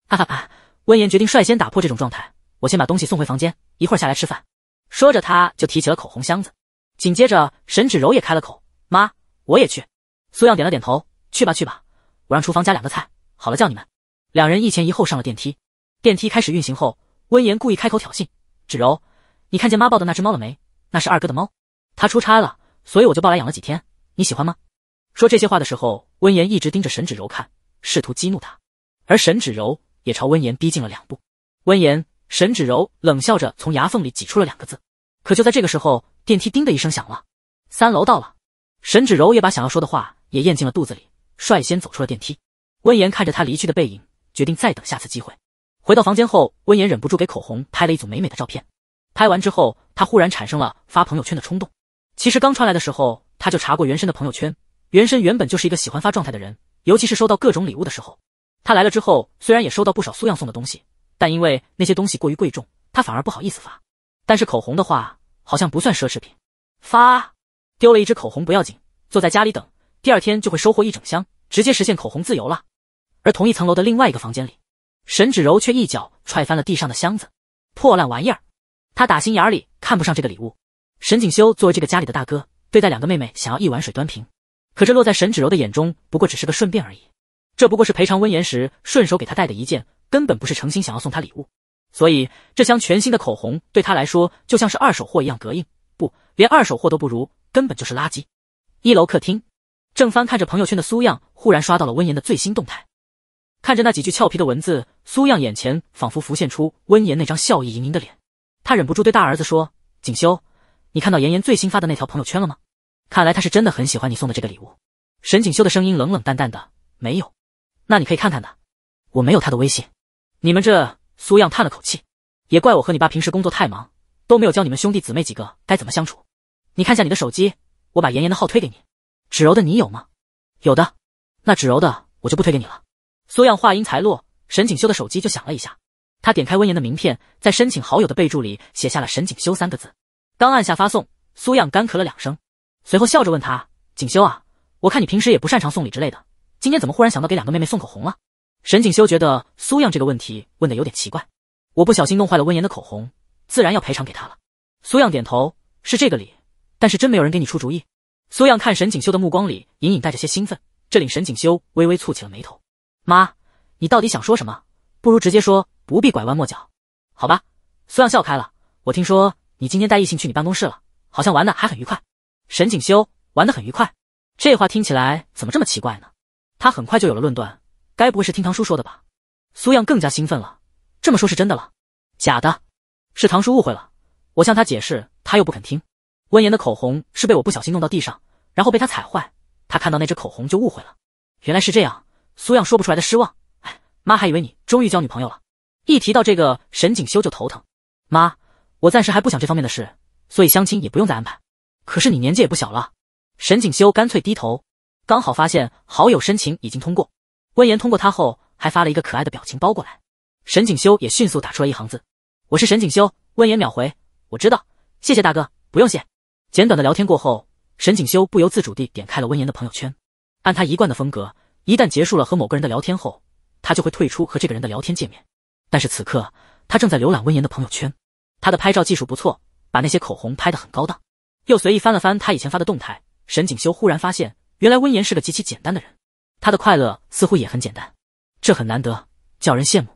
啊哈哈。温言决定率先打破这种状态，我先把东西送回房间，一会儿下来吃饭。说着，他就提起了口红箱子。紧接着，沈芷柔也开了口：“妈，我也去。”苏漾点了点头：“去吧，去吧，我让厨房加两个菜。好了，叫你们。”两人一前一后上了电梯。电梯开始运行后，温言故意开口挑衅：“芷柔，你看见妈抱的那只猫了没？那是二哥的猫，他出差了，所以我就抱来养了几天。你喜欢吗？”说这些话的时候，温言一直盯着沈芷柔看，试图激怒她。而沈芷柔。也朝温言逼近了两步，温言，沈芷柔冷笑着从牙缝里挤出了两个字。可就在这个时候，电梯叮的一声响了，三楼到了。沈芷柔也把想要说的话也咽进了肚子里，率先走出了电梯。温言看着她离去的背影，决定再等下次机会。回到房间后，温言忍不住给口红拍了一组美美的照片。拍完之后，他忽然产生了发朋友圈的冲动。其实刚传来的时候，他就查过原身的朋友圈，原身原本就是一个喜欢发状态的人，尤其是收到各种礼物的时候。他来了之后，虽然也收到不少苏漾送的东西，但因为那些东西过于贵重，他反而不好意思发。但是口红的话，好像不算奢侈品，发丢了一支口红不要紧，坐在家里等，第二天就会收获一整箱，直接实现口红自由了。而同一层楼的另外一个房间里，沈芷柔却一脚踹翻了地上的箱子，破烂玩意儿，她打心眼里看不上这个礼物。沈景修作为这个家里的大哥，对待两个妹妹想要一碗水端平，可这落在沈芷柔的眼中，不过只是个顺便而已。这不过是赔偿温言时顺手给他带的一件，根本不是诚心想要送他礼物。所以这箱全新的口红对他来说就像是二手货一样膈应，不连二手货都不如，根本就是垃圾。一楼客厅，正翻看着朋友圈的苏漾忽然刷到了温言的最新动态，看着那几句俏皮的文字，苏漾眼前仿佛浮现出温言那张笑意盈盈的脸。他忍不住对大儿子说：“景修，你看到妍妍最新发的那条朋友圈了吗？看来她是真的很喜欢你送的这个礼物。”沈景修的声音冷冷淡淡的：“没有。”那你可以看看的，我没有他的微信。你们这，苏漾叹了口气，也怪我和你爸平时工作太忙，都没有教你们兄弟姊妹几个该怎么相处。你看下你的手机，我把妍妍的号推给你，芷柔的你有吗？有的，那芷柔的我就不推给你了。苏漾话音才落，沈景修的手机就响了一下。他点开温言的名片，在申请好友的备注里写下了沈景修三个字。刚按下发送，苏漾干咳了两声，随后笑着问他：“景修啊，我看你平时也不擅长送礼之类的。”今天怎么忽然想到给两个妹妹送口红了？沈景修觉得苏漾这个问题问的有点奇怪。我不小心弄坏了温言的口红，自然要赔偿给她了。苏漾点头，是这个理。但是真没有人给你出主意。苏漾看沈景修的目光里隐隐带着些兴奋。这令沈景修微微蹙起了眉头。妈，你到底想说什么？不如直接说，不必拐弯抹角。好吧。苏漾笑开了。我听说你今天带异性去你办公室了，好像玩的还很愉快。沈景修玩的很愉快？这话听起来怎么这么奇怪呢？他很快就有了论断，该不会是听堂叔说的吧？苏漾更加兴奋了，这么说是真的了？假的？是堂叔误会了，我向他解释，他又不肯听。温言的口红是被我不小心弄到地上，然后被他踩坏，他看到那支口红就误会了。原来是这样，苏漾说不出来的失望。哎，妈，还以为你终于交女朋友了。一提到这个，沈景修就头疼。妈，我暂时还不想这方面的事，所以相亲也不用再安排。可是你年纪也不小了。沈景修干脆低头。刚好发现好友申请已经通过，温言通过他后还发了一个可爱的表情包过来。沈景修也迅速打出了一行字：“我是沈景修。”温言秒回：“我知道，谢谢大哥，不用谢。”简短的聊天过后，沈景修不由自主地点开了温言的朋友圈。按他一贯的风格，一旦结束了和某个人的聊天后，他就会退出和这个人的聊天界面。但是此刻，他正在浏览温言的朋友圈。他的拍照技术不错，把那些口红拍得很高档。又随意翻了翻他以前发的动态，沈景修忽然发现。原来温言是个极其简单的人，他的快乐似乎也很简单，这很难得，叫人羡慕。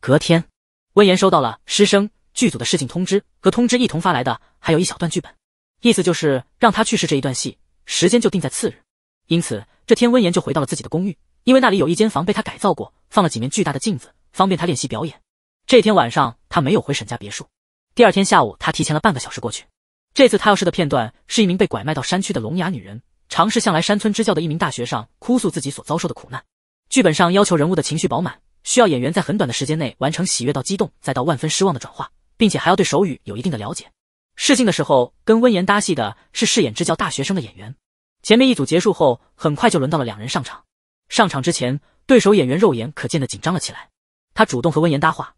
隔天，温言收到了师生剧组的试镜通知，和通知一同发来的还有一小段剧本，意思就是让他去试这一段戏，时间就定在次日。因此这天温言就回到了自己的公寓，因为那里有一间房被他改造过，放了几面巨大的镜子，方便他练习表演。这天晚上他没有回沈家别墅，第二天下午他提前了半个小时过去。这次他要试的片段是一名被拐卖到山区的聋哑女人。尝试向来山村支教的一名大学生哭诉自己所遭受的苦难。剧本上要求人物的情绪饱满，需要演员在很短的时间内完成喜悦到激动再到万分失望的转化，并且还要对手语有一定的了解。试镜的时候，跟温言搭戏的是饰演支教大学生的演员。前面一组结束后，很快就轮到了两人上场。上场之前，对手演员肉眼可见的紧张了起来。他主动和温言搭话：“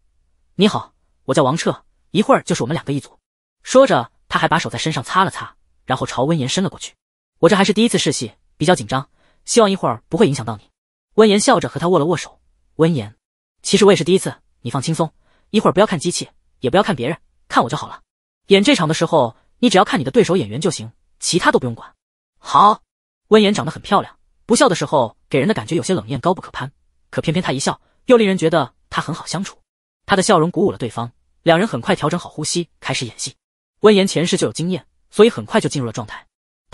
你好，我叫王彻，一会儿就是我们两个一组。”说着，他还把手在身上擦了擦，然后朝温言伸了过去。我这还是第一次试戏，比较紧张，希望一会儿不会影响到你。温言笑着和他握了握手。温言，其实我也是第一次，你放轻松，一会儿不要看机器，也不要看别人，看我就好了。演这场的时候，你只要看你的对手演员就行，其他都不用管。好。温言长得很漂亮，不笑的时候给人的感觉有些冷艳，高不可攀。可偏偏他一笑，又令人觉得他很好相处。他的笑容鼓舞了对方，两人很快调整好呼吸，开始演戏。温言前世就有经验，所以很快就进入了状态。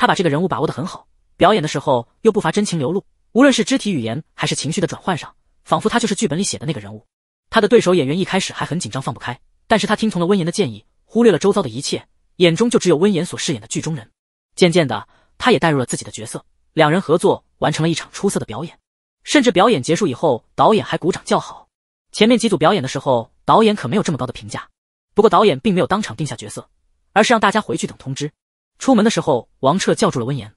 他把这个人物把握的很好，表演的时候又不乏真情流露，无论是肢体语言还是情绪的转换上，仿佛他就是剧本里写的那个人物。他的对手演员一开始还很紧张，放不开，但是他听从了温言的建议，忽略了周遭的一切，眼中就只有温言所饰演的剧中人。渐渐的，他也带入了自己的角色，两人合作完成了一场出色的表演，甚至表演结束以后，导演还鼓掌叫好。前面几组表演的时候，导演可没有这么高的评价，不过导演并没有当场定下角色，而是让大家回去等通知。出门的时候，王彻叫住了温言：“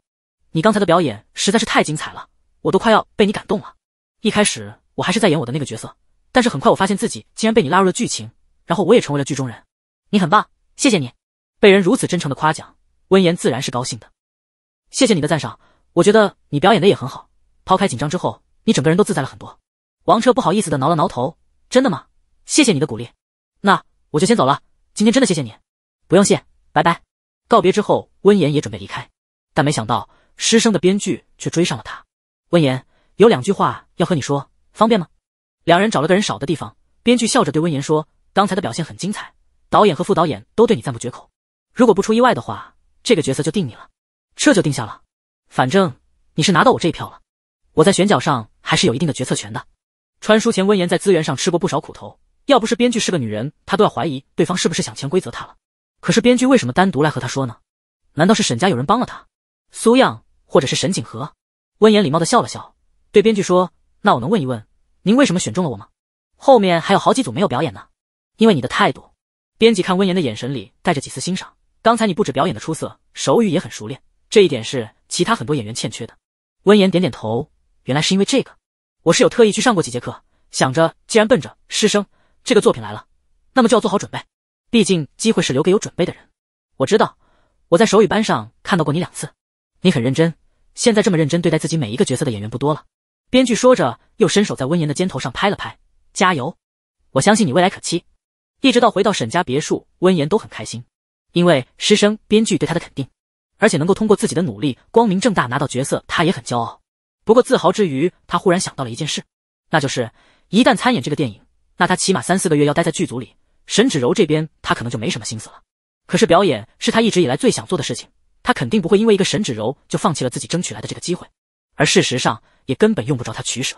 你刚才的表演实在是太精彩了，我都快要被你感动了。一开始我还是在演我的那个角色，但是很快我发现自己竟然被你拉入了剧情，然后我也成为了剧中人。你很棒，谢谢你。被人如此真诚的夸奖，温言自然是高兴的。谢谢你的赞赏，我觉得你表演的也很好。抛开紧张之后，你整个人都自在了很多。”王彻不好意思的挠了挠头：“真的吗？谢谢你的鼓励。那我就先走了，今天真的谢谢你。不用谢，拜拜。”告别之后，温言也准备离开，但没想到，失声的编剧却追上了他。温言有两句话要和你说，方便吗？两人找了个人少的地方，编剧笑着对温言说：“刚才的表现很精彩，导演和副导演都对你赞不绝口。如果不出意外的话，这个角色就定你了。”这就定下了，反正你是拿到我这一票了，我在选角上还是有一定的决策权的。穿书前温言在资源上吃过不少苦头，要不是编剧是个女人，他都要怀疑对方是不是想潜规则他了。可是编剧为什么单独来和他说呢？难道是沈家有人帮了他？苏漾，或者是沈景和？温言礼貌的笑了笑，对编剧说：“那我能问一问，您为什么选中了我吗？后面还有好几组没有表演呢。”因为你的态度，编辑看温言的眼神里带着几丝欣赏。刚才你不止表演的出色，手语也很熟练，这一点是其他很多演员欠缺的。温言点点头，原来是因为这个。我是有特意去上过几节课，想着既然奔着师生这个作品来了，那么就要做好准备。毕竟，机会是留给有准备的人。我知道我在手语班上看到过你两次，你很认真。现在这么认真对待自己每一个角色的演员不多了。编剧说着，又伸手在温言的肩头上拍了拍：“加油！我相信你未来可期。”一直到回到沈家别墅，温言都很开心，因为师生编剧对他的肯定，而且能够通过自己的努力光明正大拿到角色，他也很骄傲。不过自豪之余，他忽然想到了一件事，那就是一旦参演这个电影，那他起码三四个月要待在剧组里。沈芷柔这边，他可能就没什么心思了。可是表演是他一直以来最想做的事情，他肯定不会因为一个沈芷柔就放弃了自己争取来的这个机会。而事实上，也根本用不着他取舍。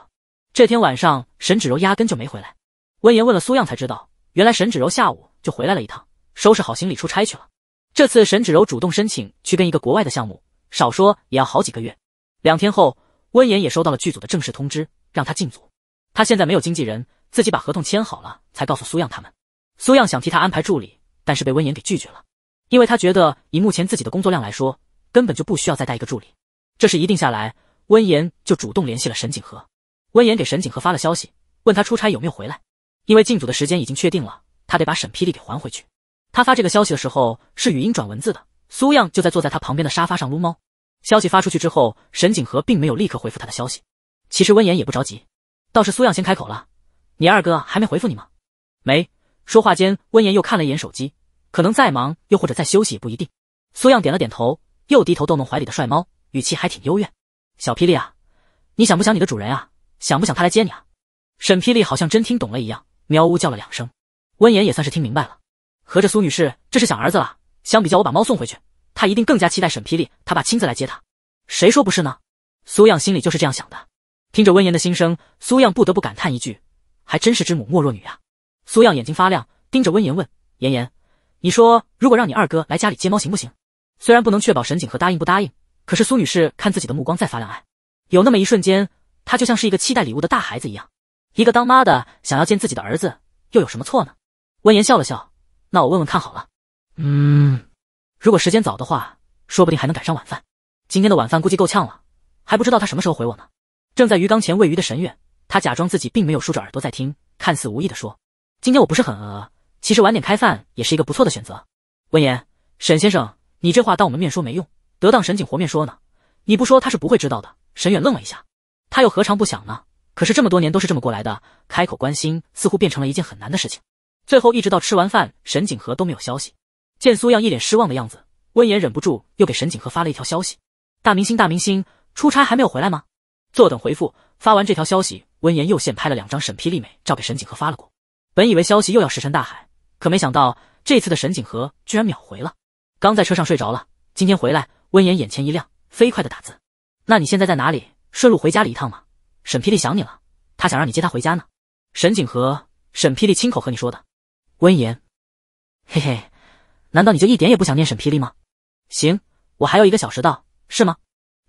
这天晚上，沈芷柔压根就没回来。温言问了苏漾才知道，原来沈芷柔下午就回来了一趟，收拾好行李出差去了。这次沈芷柔主动申请去跟一个国外的项目，少说也要好几个月。两天后，温言也收到了剧组的正式通知，让他进组。他现在没有经纪人，自己把合同签好了才告诉苏漾他们。苏漾想替他安排助理，但是被温言给拒绝了，因为他觉得以目前自己的工作量来说，根本就不需要再带一个助理。这事一定下来，温言就主动联系了沈景和。温言给沈景和发了消息，问他出差有没有回来，因为进组的时间已经确定了，他得把审批力给还回去。他发这个消息的时候是语音转文字的。苏漾就在坐在他旁边的沙发上撸猫。消息发出去之后，沈景和并没有立刻回复他的消息。其实温言也不着急，倒是苏漾先开口了：“你二哥还没回复你吗？”“没。”说话间，温言又看了一眼手机，可能再忙，又或者在休息也不一定。苏漾点了点头，又低头逗弄怀里的帅猫，语气还挺幽怨：“小霹雳啊，你想不想你的主人啊？想不想他来接你啊？”沈霹雳好像真听懂了一样，喵呜叫了两声。温言也算是听明白了，合着苏女士这是想儿子了。相比较我把猫送回去，她一定更加期待沈霹雳他爸亲自来接他。谁说不是呢？苏漾心里就是这样想的。听着温言的心声，苏漾不得不感叹一句，还真是知母莫若女啊。苏漾眼睛发亮，盯着温言问：“言言，你说如果让你二哥来家里接猫行不行？虽然不能确保沈景和答应不答应，可是苏女士看自己的目光在发亮，哎，有那么一瞬间，她就像是一个期待礼物的大孩子一样。一个当妈的想要见自己的儿子，又有什么错呢？”温言笑了笑：“那我问问看好了。嗯，如果时间早的话，说不定还能赶上晚饭。今天的晚饭估计够呛了，还不知道他什么时候回我呢。”正在鱼缸前喂鱼的沈远，他假装自己并没有竖着耳朵在听，看似无意的说。今天我不是很饿，其实晚点开饭也是一个不错的选择。温言，沈先生，你这话当我们面说没用，得当沈景和面说呢。你不说他是不会知道的。沈远愣了一下，他又何尝不想呢？可是这么多年都是这么过来的，开口关心似乎变成了一件很难的事情。最后一直到吃完饭，沈景和都没有消息。见苏漾一脸失望的样子，温言忍不住又给沈景和发了一条消息：大明星，大明星，出差还没有回来吗？坐等回复。发完这条消息，温言又现拍了两张审批丽美照给沈景和发了过。本以为消息又要石沉大海，可没想到这次的沈景和居然秒回了。刚在车上睡着了，今天回来，温言眼前一亮，飞快的打字：“那你现在在哪里？顺路回家里一趟吗？”沈霹雳想你了，他想让你接他回家呢。沈景和，沈霹雳亲口和你说的。温言，嘿嘿，难道你就一点也不想念沈霹雳吗？行，我还有一个小时到，是吗？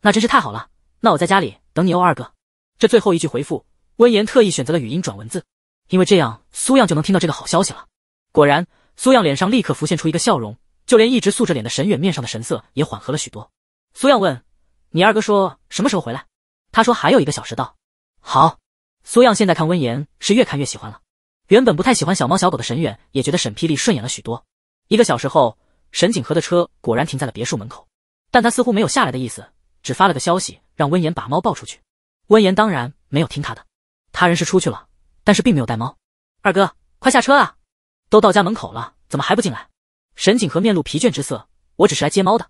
那真是太好了，那我在家里等你哦，二哥。这最后一句回复，温言特意选择了语音转文字。因为这样，苏漾就能听到这个好消息了。果然，苏漾脸上立刻浮现出一个笑容，就连一直素着脸的沈远面上的神色也缓和了许多。苏漾问：“你二哥说什么时候回来？”他说：“还有一个小时到。”好。苏漾现在看温言是越看越喜欢了。原本不太喜欢小猫小狗的沈远，也觉得沈霹雳顺眼了许多。一个小时后，沈景和的车果然停在了别墅门口，但他似乎没有下来的意思，只发了个消息让温言把猫抱出去。温言当然没有听他的，他人是出去了。但是并没有带猫，二哥，快下车啊！都到家门口了，怎么还不进来？沈景和面露疲倦之色。我只是来接猫的，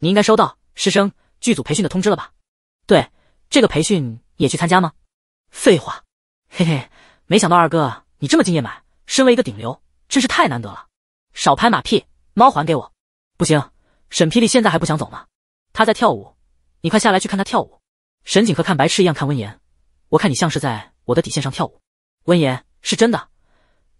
你应该收到师生剧组培训的通知了吧？对，这个培训也去参加吗？废话，嘿嘿，没想到二哥你这么敬业嘛！身为一个顶流，真是太难得了。少拍马屁，猫还给我！不行，沈霹雳现在还不想走呢，他在跳舞，你快下来去看他跳舞。沈景和看白痴一样看温言，我看你像是在我的底线上跳舞。温言是真的，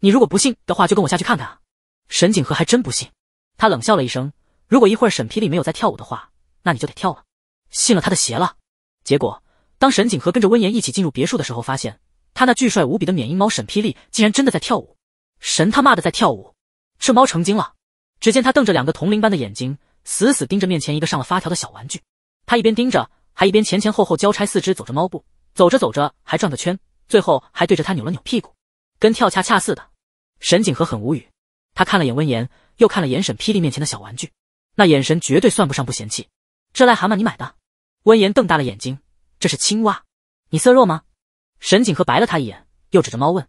你如果不信的话，就跟我下去看看啊！沈景和还真不信，他冷笑了一声。如果一会儿沈霹雳没有在跳舞的话，那你就得跳了，信了他的邪了。结果，当沈景和跟着温言一起进入别墅的时候，发现他那巨帅无比的缅因猫沈霹雳竟然真的在跳舞，神他妈的在跳舞！这猫成精了！只见他瞪着两个铜铃般的眼睛，死死盯着面前一个上了发条的小玩具，他一边盯着，还一边前前后后交差，四肢走着猫步，走着走着还转个圈。最后还对着他扭了扭屁股，跟跳恰恰似的。沈景和很无语，他看了眼温言，又看了眼沈霹雳面前的小玩具，那眼神绝对算不上不嫌弃。这癞蛤蟆你买的？温言瞪大了眼睛，这是青蛙？你色弱吗？沈景和白了他一眼，又指着猫问：“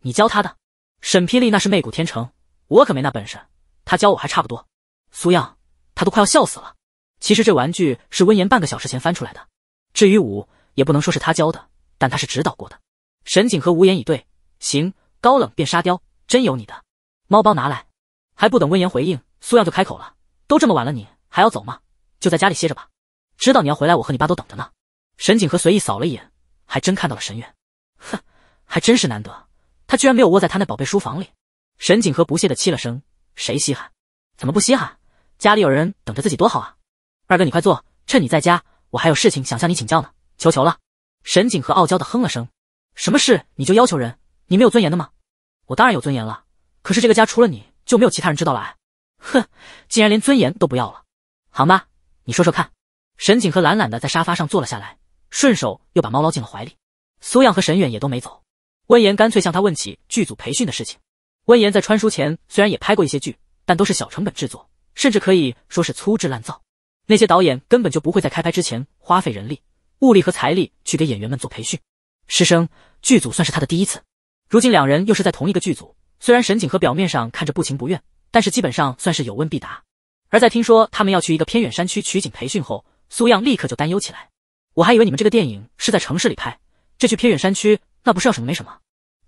你教他的？”沈霹雳那是媚骨天成，我可没那本事。他教我还差不多。苏漾，他都快要笑死了。其实这玩具是温言半个小时前翻出来的。至于舞，也不能说是他教的。但他是指导过的，沈景和无言以对。行，高冷变沙雕，真有你的。猫包拿来。还不等温言回应，苏漾就开口了：“都这么晚了，你还要走吗？就在家里歇着吧。知道你要回来，我和你爸都等着呢。”沈景和随意扫了一眼，还真看到了沈远。哼，还真是难得，他居然没有窝在他那宝贝书房里。沈景和不屑的气了声：“谁稀罕？怎么不稀罕？家里有人等着自己多好啊！”二哥，你快坐，趁你在家，我还有事情想向你请教呢，求求了。沈景和傲娇的哼了声：“什么事你就要求人？你没有尊严的吗？我当然有尊严了。可是这个家除了你就没有其他人知道了。哼，竟然连尊严都不要了？好吧，你说说看。”沈景和懒懒的在沙发上坐了下来，顺手又把猫捞进了怀里。苏漾和沈远也都没走，温言干脆向他问起剧组培训的事情。温言在穿书前虽然也拍过一些剧，但都是小成本制作，甚至可以说是粗制滥造。那些导演根本就不会在开拍之前花费人力。物力和财力去给演员们做培训，师生剧组算是他的第一次。如今两人又是在同一个剧组，虽然沈景和表面上看着不情不愿，但是基本上算是有问必答。而在听说他们要去一个偏远山区取景培训后，苏漾立刻就担忧起来：“我还以为你们这个电影是在城市里拍，这去偏远山区那不是要什么没什么，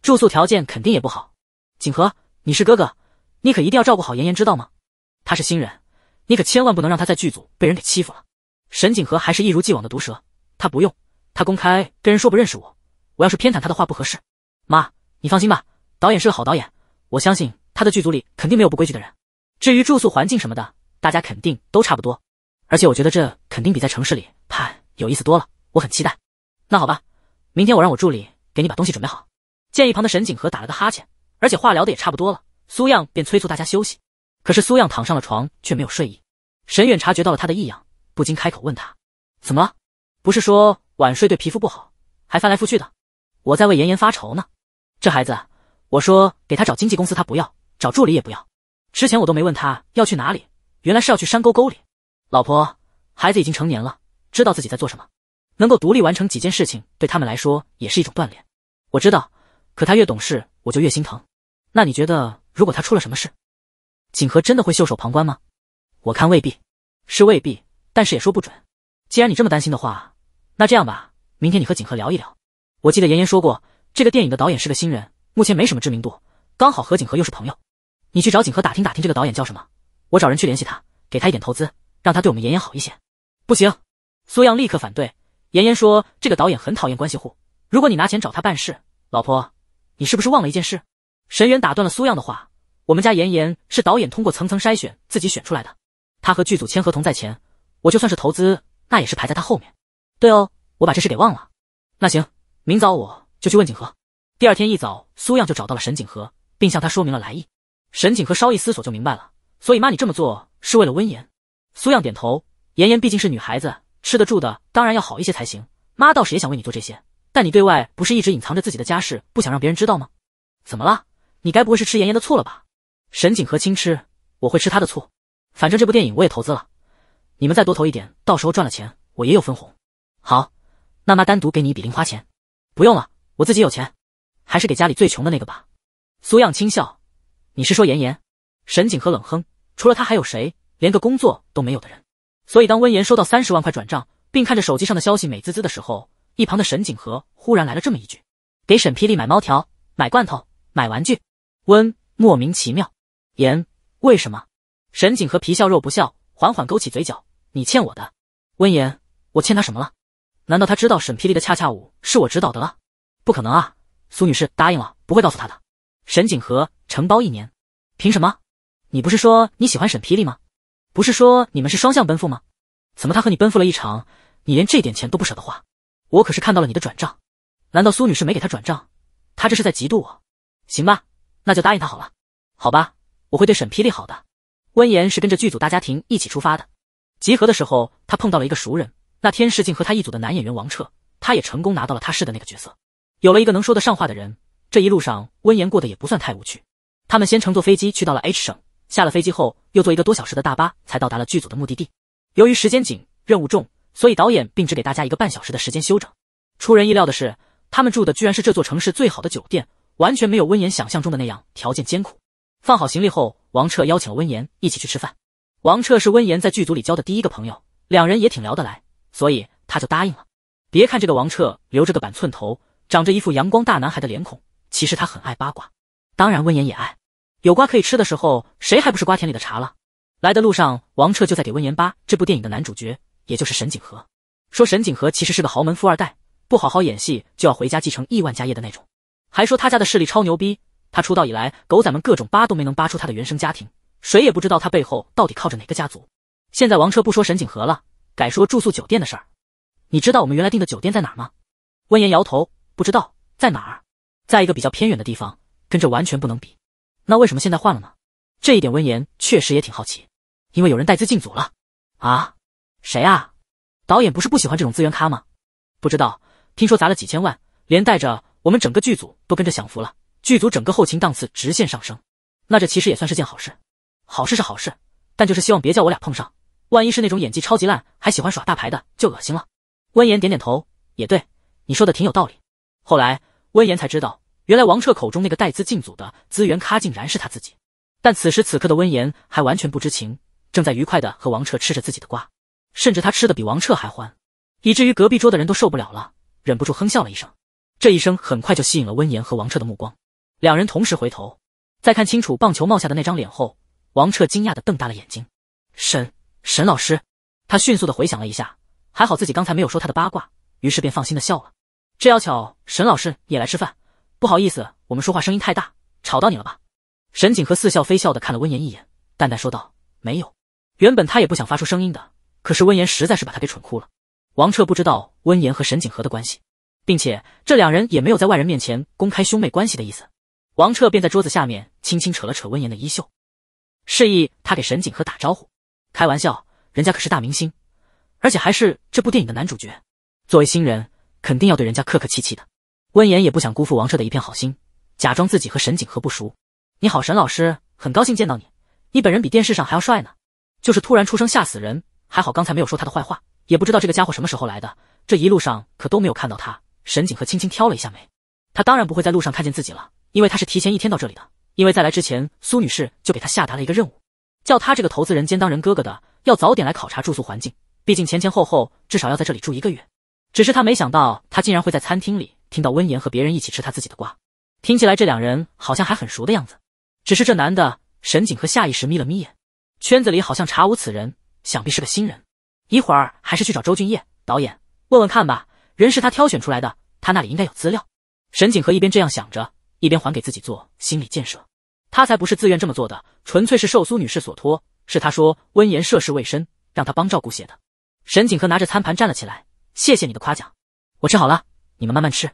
住宿条件肯定也不好。景和，你是哥哥，你可一定要照顾好妍妍，知道吗？她是新人，你可千万不能让她在剧组被人给欺负了。”沈景和还是一如既往的毒舌。他不用，他公开跟人说不认识我，我要是偏袒他的话不合适。妈，你放心吧，导演是个好导演，我相信他的剧组里肯定没有不规矩的人。至于住宿环境什么的，大家肯定都差不多。而且我觉得这肯定比在城市里拍有意思多了，我很期待。那好吧，明天我让我助理给你把东西准备好。见一旁的沈景和打了个哈欠，而且话聊的也差不多了，苏漾便催促大家休息。可是苏漾躺上了床却没有睡意。沈远察觉到了他的异样，不禁开口问他，怎么了？不是说晚睡对皮肤不好，还翻来覆去的，我在为妍妍发愁呢。这孩子，我说给他找经纪公司他不要，找助理也不要。之前我都没问他要去哪里，原来是要去山沟沟里。老婆，孩子已经成年了，知道自己在做什么，能够独立完成几件事情，对他们来说也是一种锻炼。我知道，可他越懂事，我就越心疼。那你觉得，如果他出了什么事，景和真的会袖手旁观吗？我看未必，是未必，但是也说不准。既然你这么担心的话。那这样吧，明天你和景和聊一聊。我记得妍妍说过，这个电影的导演是个新人，目前没什么知名度。刚好何景和又是朋友，你去找景和打听打听这个导演叫什么。我找人去联系他，给他一点投资，让他对我们妍妍好一些。不行，苏漾立刻反对。妍妍说这个导演很讨厌关系户，如果你拿钱找他办事，老婆，你是不是忘了一件事？沈远打断了苏漾的话。我们家妍妍是导演通过层层筛选自己选出来的，他和剧组签合同在前，我就算是投资，那也是排在他后面。对哦，我把这事给忘了。那行，明早我就去问景和。第二天一早，苏漾就找到了沈景和，并向他说明了来意。沈景和稍一思索就明白了，所以妈你这么做是为了温言。苏漾点头，妍妍毕竟是女孩子，吃得住的当然要好一些才行。妈倒是也想为你做这些，但你对外不是一直隐藏着自己的家事，不想让别人知道吗？怎么了？你该不会是吃妍妍的醋了吧？沈景和轻嗤，我会吃她的醋？反正这部电影我也投资了，你们再多投一点，到时候赚了钱我也有分红。好，那妈单独给你一笔零花钱。不用了，我自己有钱，还是给家里最穷的那个吧。苏漾轻笑：“你是说妍妍？”沈景和冷哼：“除了他还有谁？连个工作都没有的人。”所以当温言收到三十万块转账，并看着手机上的消息美滋滋的时候，一旁的沈景和忽然来了这么一句：“给沈霹雳买猫条，买罐头，买玩具。”温莫名其妙，妍为什么？沈景和皮笑肉不笑，缓缓勾起嘴角：“你欠我的。”温言：“我欠他什么了？”难道他知道沈霹雳的恰恰舞是我指导的了？不可能啊！苏女士答应了，不会告诉他的。沈景和承包一年，凭什么？你不是说你喜欢沈霹雳吗？不是说你们是双向奔赴吗？怎么他和你奔赴了一场，你连这点钱都不舍得花？我可是看到了你的转账。难道苏女士没给他转账？他这是在嫉妒我？行吧，那就答应他好了。好吧，我会对沈霹雳好的。温言是跟着剧组大家庭一起出发的。集合的时候，他碰到了一个熟人。那天，世竟和他一组的男演员王彻，他也成功拿到了他试的那个角色，有了一个能说得上话的人，这一路上温言过得也不算太无趣。他们先乘坐飞机去到了 H 省，下了飞机后又坐一个多小时的大巴才到达了剧组的目的地。由于时间紧，任务重，所以导演并只给大家一个半小时的时间休整。出人意料的是，他们住的居然是这座城市最好的酒店，完全没有温言想象中的那样条件艰苦。放好行李后，王彻邀请了温言一起去吃饭。王彻是温言在剧组里交的第一个朋友，两人也挺聊得来。所以他就答应了。别看这个王彻留着个板寸头，长着一副阳光大男孩的脸孔，其实他很爱八卦。当然温言也爱，有瓜可以吃的时候，谁还不是瓜田里的茶了？来的路上，王彻就在给温言扒这部电影的男主角，也就是沈景和，说沈景和其实是个豪门富二代，不好好演戏就要回家继承亿万家业的那种。还说他家的势力超牛逼，他出道以来狗仔们各种扒都没能扒出他的原生家庭，谁也不知道他背后到底靠着哪个家族。现在王彻不说沈景和了。改说住宿酒店的事儿，你知道我们原来订的酒店在哪儿吗？温言摇头，不知道在哪儿，在一个比较偏远的地方，跟这完全不能比。那为什么现在换了呢？这一点温言确实也挺好奇，因为有人带资进组了啊？谁啊？导演不是不喜欢这种资源咖吗？不知道，听说砸了几千万，连带着我们整个剧组都跟着享福了，剧组整个后勤档次直线上升。那这其实也算是件好事，好事是好事，但就是希望别叫我俩碰上。万一是那种演技超级烂还喜欢耍大牌的，就恶心了。温言点点头，也对，你说的挺有道理。后来温言才知道，原来王彻口中那个带资进组的资源咖竟然是他自己。但此时此刻的温言还完全不知情，正在愉快的和王彻吃着自己的瓜，甚至他吃的比王彻还欢，以至于隔壁桌的人都受不了了，忍不住哼笑了一声。这一声很快就吸引了温言和王彻的目光，两人同时回头，在看清楚棒球帽下的那张脸后，王彻惊讶的瞪大了眼睛，神。沈老师，他迅速的回想了一下，还好自己刚才没有说他的八卦，于是便放心的笑了。这要巧，沈老师也来吃饭，不好意思，我们说话声音太大，吵到你了吧？沈景和似笑非笑的看了温言一眼，淡淡说道：“没有。”原本他也不想发出声音的，可是温言实在是把他给蠢哭了。王彻不知道温言和沈景和的关系，并且这两人也没有在外人面前公开兄妹关系的意思，王彻便在桌子下面轻轻扯了扯温言的衣袖，示意他给沈景和打招呼。开玩笑，人家可是大明星，而且还是这部电影的男主角。作为新人，肯定要对人家客客气气的。温言也不想辜负王彻的一片好心，假装自己和沈景和不熟。你好，沈老师，很高兴见到你。你本人比电视上还要帅呢。就是突然出声吓死人，还好刚才没有说他的坏话。也不知道这个家伙什么时候来的，这一路上可都没有看到他。沈景和轻轻挑了一下眉，他当然不会在路上看见自己了，因为他是提前一天到这里的。因为在来之前，苏女士就给他下达了一个任务。叫他这个投资人兼当人哥哥的，要早点来考察住宿环境。毕竟前前后后至少要在这里住一个月。只是他没想到，他竟然会在餐厅里听到温言和别人一起吃他自己的瓜。听起来这两人好像还很熟的样子。只是这男的，沈景和下意识眯了眯眼，圈子里好像查无此人，想必是个新人。一会儿还是去找周俊业导演问问看吧，人是他挑选出来的，他那里应该有资料。沈景和一边这样想着，一边还给自己做心理建设。他才不是自愿这么做的，纯粹是受苏女士所托。是她说温言涉世未深，让他帮照顾写的。沈景和拿着餐盘站了起来，谢谢你的夸奖，我吃好了，你们慢慢吃。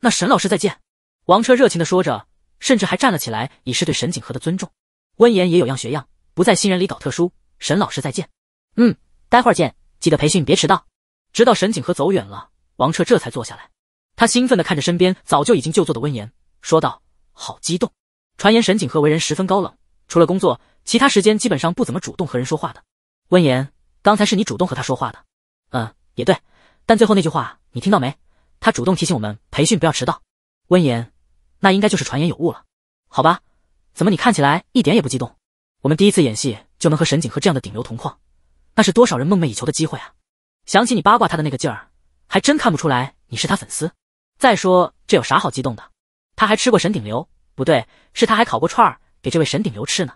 那沈老师再见。王彻热情的说着，甚至还站了起来，以示对沈景和的尊重。温言也有样学样，不在新人里搞特殊。沈老师再见。嗯，待会儿见，记得培训别迟到。直到沈景和走远了，王彻这才坐下来。他兴奋的看着身边早就已经就坐的温言，说道：好激动。传言沈景和为人十分高冷，除了工作，其他时间基本上不怎么主动和人说话的。温言，刚才是你主动和他说话的，嗯，也对。但最后那句话你听到没？他主动提醒我们培训不要迟到。温言，那应该就是传言有误了，好吧？怎么你看起来一点也不激动？我们第一次演戏就能和沈景和这样的顶流同框，那是多少人梦寐以求的机会啊！想起你八卦他的那个劲儿，还真看不出来你是他粉丝。再说这有啥好激动的？他还吃过神顶流。不对，是他还烤过串儿给这位神顶流吃呢。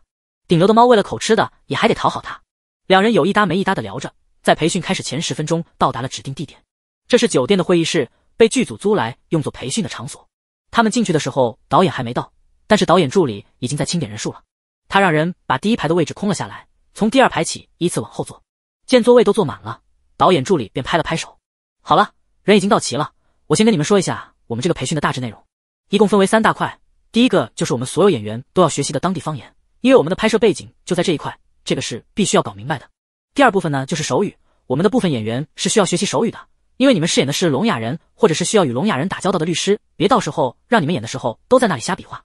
顶流的猫为了口吃的也还得讨好他。两人有一搭没一搭的聊着，在培训开始前十分钟到达了指定地点。这是酒店的会议室，被剧组租来用作培训的场所。他们进去的时候，导演还没到，但是导演助理已经在清点人数了。他让人把第一排的位置空了下来，从第二排起依次往后坐。见座位都坐满了，导演助理便拍了拍手：“好了，人已经到齐了，我先跟你们说一下我们这个培训的大致内容，一共分为三大块。”第一个就是我们所有演员都要学习的当地方言，因为我们的拍摄背景就在这一块，这个是必须要搞明白的。第二部分呢就是手语，我们的部分演员是需要学习手语的，因为你们饰演的是聋哑人，或者是需要与聋哑人打交道的律师，别到时候让你们演的时候都在那里瞎比划。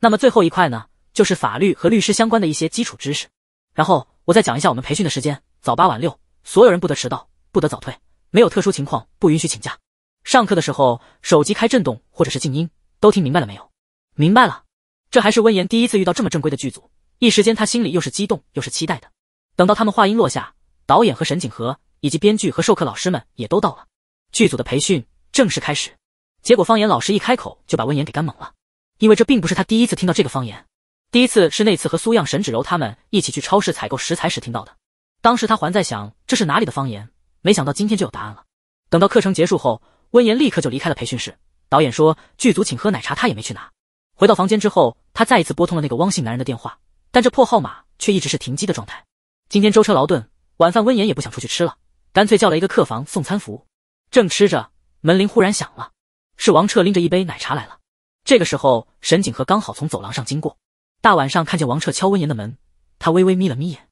那么最后一块呢就是法律和律师相关的一些基础知识。然后我再讲一下我们培训的时间，早八晚六，所有人不得迟到，不得早退，没有特殊情况不允许请假。上课的时候手机开震动或者是静音，都听明白了没有？明白了，这还是温言第一次遇到这么正规的剧组，一时间他心里又是激动又是期待的。等到他们话音落下，导演和沈景和以及编剧和授课老师们也都到了，剧组的培训正式开始。结果方言老师一开口就把温言给干懵了，因为这并不是他第一次听到这个方言，第一次是那次和苏漾、沈芷柔他们一起去超市采购食材时听到的，当时他还在想这是哪里的方言，没想到今天就有答案了。等到课程结束后，温言立刻就离开了培训室。导演说剧组请喝奶茶，他也没去拿。回到房间之后，他再一次拨通了那个汪姓男人的电话，但这破号码却一直是停机的状态。今天舟车劳顿，晚饭温言也不想出去吃了，干脆叫了一个客房送餐服务。正吃着，门铃忽然响了，是王彻拎着一杯奶茶来了。这个时候，沈景和刚好从走廊上经过，大晚上看见王彻敲温言的门，他微微眯了眯眼。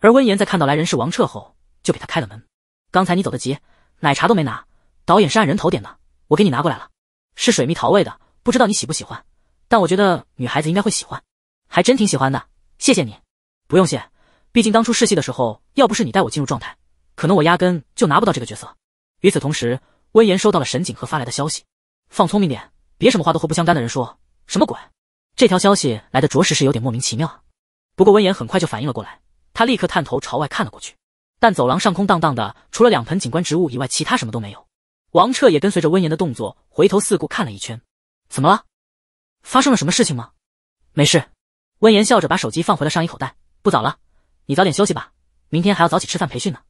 而温言在看到来人是王彻后，就给他开了门。刚才你走得急，奶茶都没拿。导演是按人头点的，我给你拿过来了，是水蜜桃味的，不知道你喜不喜欢。但我觉得女孩子应该会喜欢，还真挺喜欢的。谢谢你，不用谢。毕竟当初试戏的时候，要不是你带我进入状态，可能我压根就拿不到这个角色。与此同时，温言收到了沈景和发来的消息：放聪明点，别什么话都和不相干的人说。什么鬼？这条消息来的着实是有点莫名其妙不过温言很快就反应了过来，他立刻探头朝外看了过去。但走廊上空荡荡的，除了两盆景观植物以外，其他什么都没有。王彻也跟随着温言的动作，回头四顾看了一圈。怎么了？发生了什么事情吗？没事，温言笑着把手机放回了上衣口袋。不早了，你早点休息吧，明天还要早起吃饭培训呢。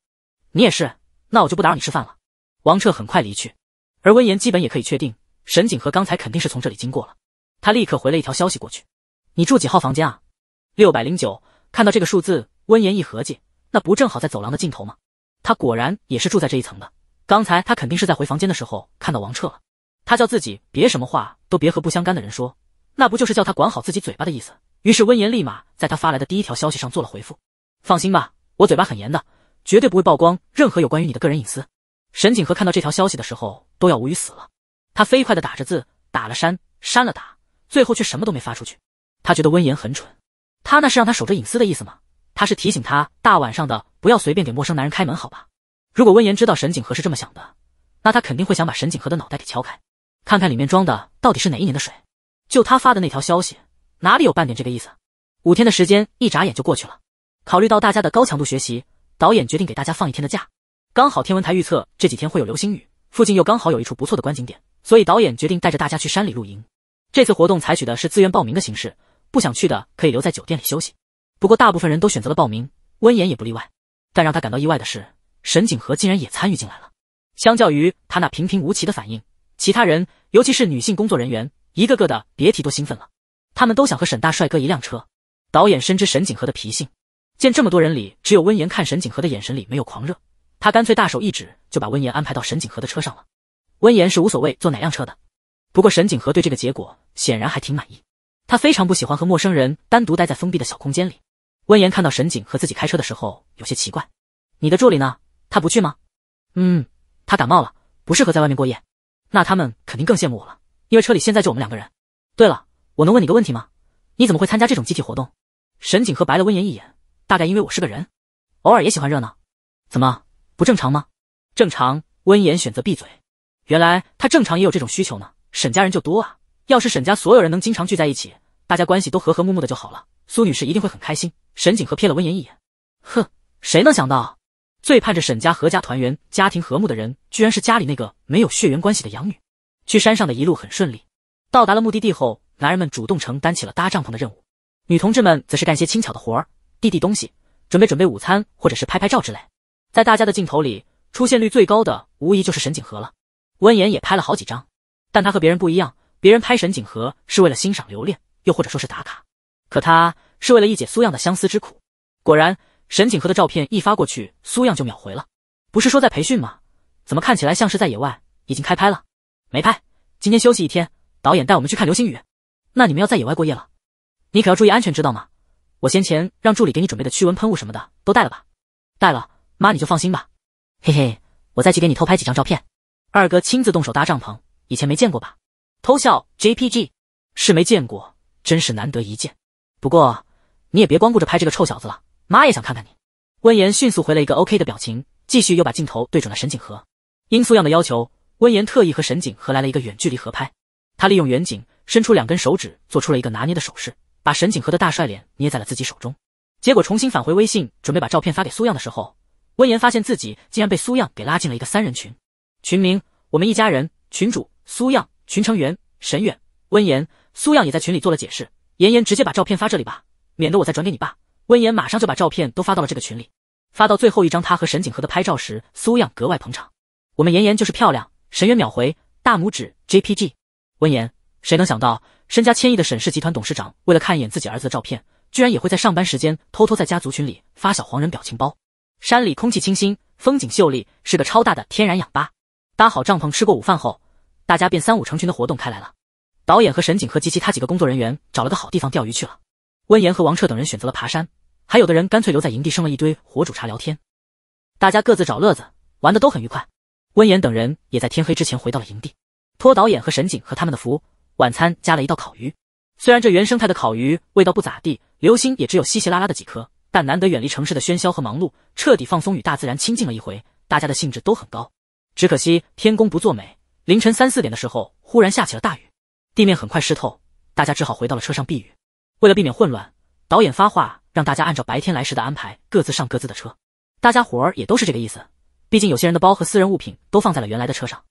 你也是，那我就不打扰你吃饭了。王彻很快离去，而温言基本也可以确定，沈景和刚才肯定是从这里经过了。他立刻回了一条消息过去：“你住几号房间啊？”六百零九。看到这个数字，温言一合计，那不正好在走廊的尽头吗？他果然也是住在这一层的。刚才他肯定是在回房间的时候看到王彻了。他叫自己别什么话都别和不相干的人说。那不就是叫他管好自己嘴巴的意思？于是温言立马在他发来的第一条消息上做了回复：“放心吧，我嘴巴很严的，绝对不会曝光任何有关于你的个人隐私。”沈景和看到这条消息的时候都要无语死了，他飞快的打着字，打了删，删了打，最后却什么都没发出去。他觉得温言很蠢，他那是让他守着隐私的意思吗？他是提醒他大晚上的不要随便给陌生男人开门，好吧？如果温言知道沈景和是这么想的，那他肯定会想把沈景和的脑袋给敲开，看看里面装的到底是哪一年的水。就他发的那条消息，哪里有半点这个意思？五天的时间一眨眼就过去了。考虑到大家的高强度学习，导演决定给大家放一天的假。刚好天文台预测这几天会有流星雨，附近又刚好有一处不错的观景点，所以导演决定带着大家去山里露营。这次活动采取的是自愿报名的形式，不想去的可以留在酒店里休息。不过大部分人都选择了报名，温言也不例外。但让他感到意外的是，沈景和竟然也参与进来了。相较于他那平平无奇的反应，其他人，尤其是女性工作人员。一个个的别提多兴奋了，他们都想和沈大帅哥一辆车。导演深知沈景和的脾性，见这么多人里只有温言看沈景和的眼神里没有狂热，他干脆大手一指就把温言安排到沈景和的车上了。温言是无所谓坐哪辆车的，不过沈景和对这个结果显然还挺满意。他非常不喜欢和陌生人单独待在封闭的小空间里。温言看到沈景和自己开车的时候有些奇怪：“你的助理呢？他不去吗？”“嗯，他感冒了，不适合在外面过夜。”“那他们肯定更羡慕我了。”因为车里现在就我们两个人。对了，我能问你个问题吗？你怎么会参加这种集体活动？沈景和白了温言一眼，大概因为我是个人，偶尔也喜欢热闹，怎么不正常吗？正常。温言选择闭嘴。原来他正常也有这种需求呢。沈家人就多啊，要是沈家所有人能经常聚在一起，大家关系都和和睦睦的就好了，苏女士一定会很开心。沈景和瞥了温言一眼，哼，谁能想到，最盼着沈家合家团圆、家庭和睦的人，居然是家里那个没有血缘关系的养女。去山上的一路很顺利，到达了目的地后，男人们主动承担起了搭帐篷的任务，女同志们则是干些轻巧的活儿，递递东西，准备准备午餐或者是拍拍照之类。在大家的镜头里，出现率最高的无疑就是沈景河了。温言也拍了好几张，但他和别人不一样，别人拍沈景河是为了欣赏留恋，又或者说是打卡，可他是为了一解苏漾的相思之苦。果然，沈景河的照片一发过去，苏漾就秒回了。不是说在培训吗？怎么看起来像是在野外？已经开拍了？没拍，今天休息一天。导演带我们去看流星雨，那你们要在野外过夜了，你可要注意安全，知道吗？我先前让助理给你准备的驱蚊喷雾什么的都带了吧？带了，妈你就放心吧。嘿嘿，我再去给你偷拍几张照片。二哥亲自动手搭帐篷，以前没见过吧？偷笑 JPG 是没见过，真是难得一见。不过你也别光顾着拍这个臭小子了，妈也想看看你。温言迅速回了一个 OK 的表情，继续又把镜头对准了沈景和。因素样的要求。温言特意和沈景和来了一个远距离合拍，他利用远景伸出两根手指，做出了一个拿捏的手势，把沈景和的大帅脸捏在了自己手中。结果重新返回微信，准备把照片发给苏漾的时候，温言发现自己竟然被苏漾给拉进了一个三人群。群名：我们一家人。群主：苏漾。群成员：沈远、温言。苏漾也在群里做了解释：“妍妍，直接把照片发这里吧，免得我再转给你爸。”温言马上就把照片都发到了这个群里。发到最后一张他和沈景和的拍照时，苏漾格外捧场：“我们妍妍就是漂亮。”沈渊秒回大拇指 JPG。温言，谁能想到身家千亿的沈氏集团董事长，为了看一眼自己儿子的照片，居然也会在上班时间偷偷在家族群里发小黄人表情包。山里空气清新，风景秀丽，是个超大的天然氧吧。搭好帐篷，吃过午饭后，大家便三五成群的活动开来了。导演和沈景和及其他几个工作人员找了个好地方钓鱼去了。温言和王彻等人选择了爬山，还有的人干脆留在营地生了一堆火煮茶聊天。大家各自找乐子，玩的都很愉快。温言等人也在天黑之前回到了营地。托导演和沈景和他们的福，晚餐加了一道烤鱼。虽然这原生态的烤鱼味道不咋地，流星也只有稀稀拉拉的几颗，但难得远离城市的喧嚣和忙碌，彻底放松与大自然亲近了一回，大家的兴致都很高。只可惜天公不作美，凌晨三四点的时候，忽然下起了大雨，地面很快湿透，大家只好回到了车上避雨。为了避免混乱，导演发话让大家按照白天来时的安排，各自上各自的车。大家伙儿也都是这个意思。毕竟有些人的包和私人物品都放在了原来的车上。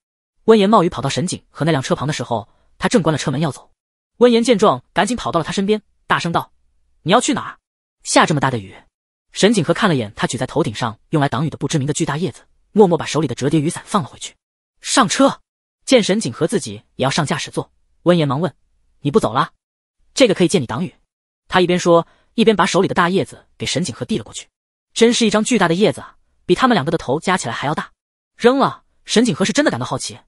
温言冒雨跑到沈景和那辆车旁的时候，他正关了车门要走。温言见状，赶紧跑到了他身边，大声道：“你要去哪儿？下这么大的雨！”沈景和看了眼他举在头顶上用来挡雨的不知名的巨大叶子，默默把手里的折叠雨伞放了回去。上车，见沈景和自己也要上驾驶座，温言忙问：“你不走了？这个可以借你挡雨。”他一边说，一边把手里的大叶子给沈景和递了过去。真是一张巨大的叶子啊！比他们两个的头加起来还要大，扔了。沈景和是真的感到好奇，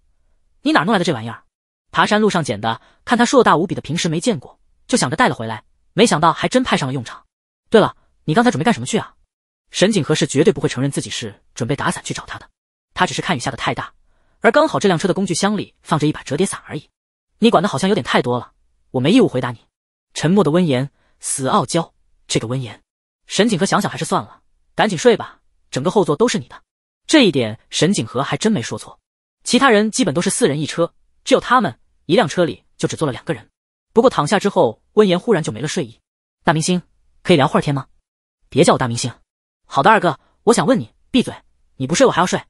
你哪弄来的这玩意儿？爬山路上捡的。看他硕大无比的，平时没见过，就想着带了回来，没想到还真派上了用场。对了，你刚才准备干什么去啊？沈景和是绝对不会承认自己是准备打伞去找他的，他只是看雨下的太大，而刚好这辆车的工具箱里放着一把折叠伞而已。你管的好像有点太多了，我没义务回答你。沉默的温言，死傲娇，这个温言。沈景和想想还是算了，赶紧睡吧。整个后座都是你的，这一点沈景和还真没说错。其他人基本都是四人一车，只有他们一辆车里就只坐了两个人。不过躺下之后，温言忽然就没了睡意。大明星，可以聊会儿天吗？别叫我大明星。好的，二哥。我想问你，闭嘴！你不睡，我还要睡。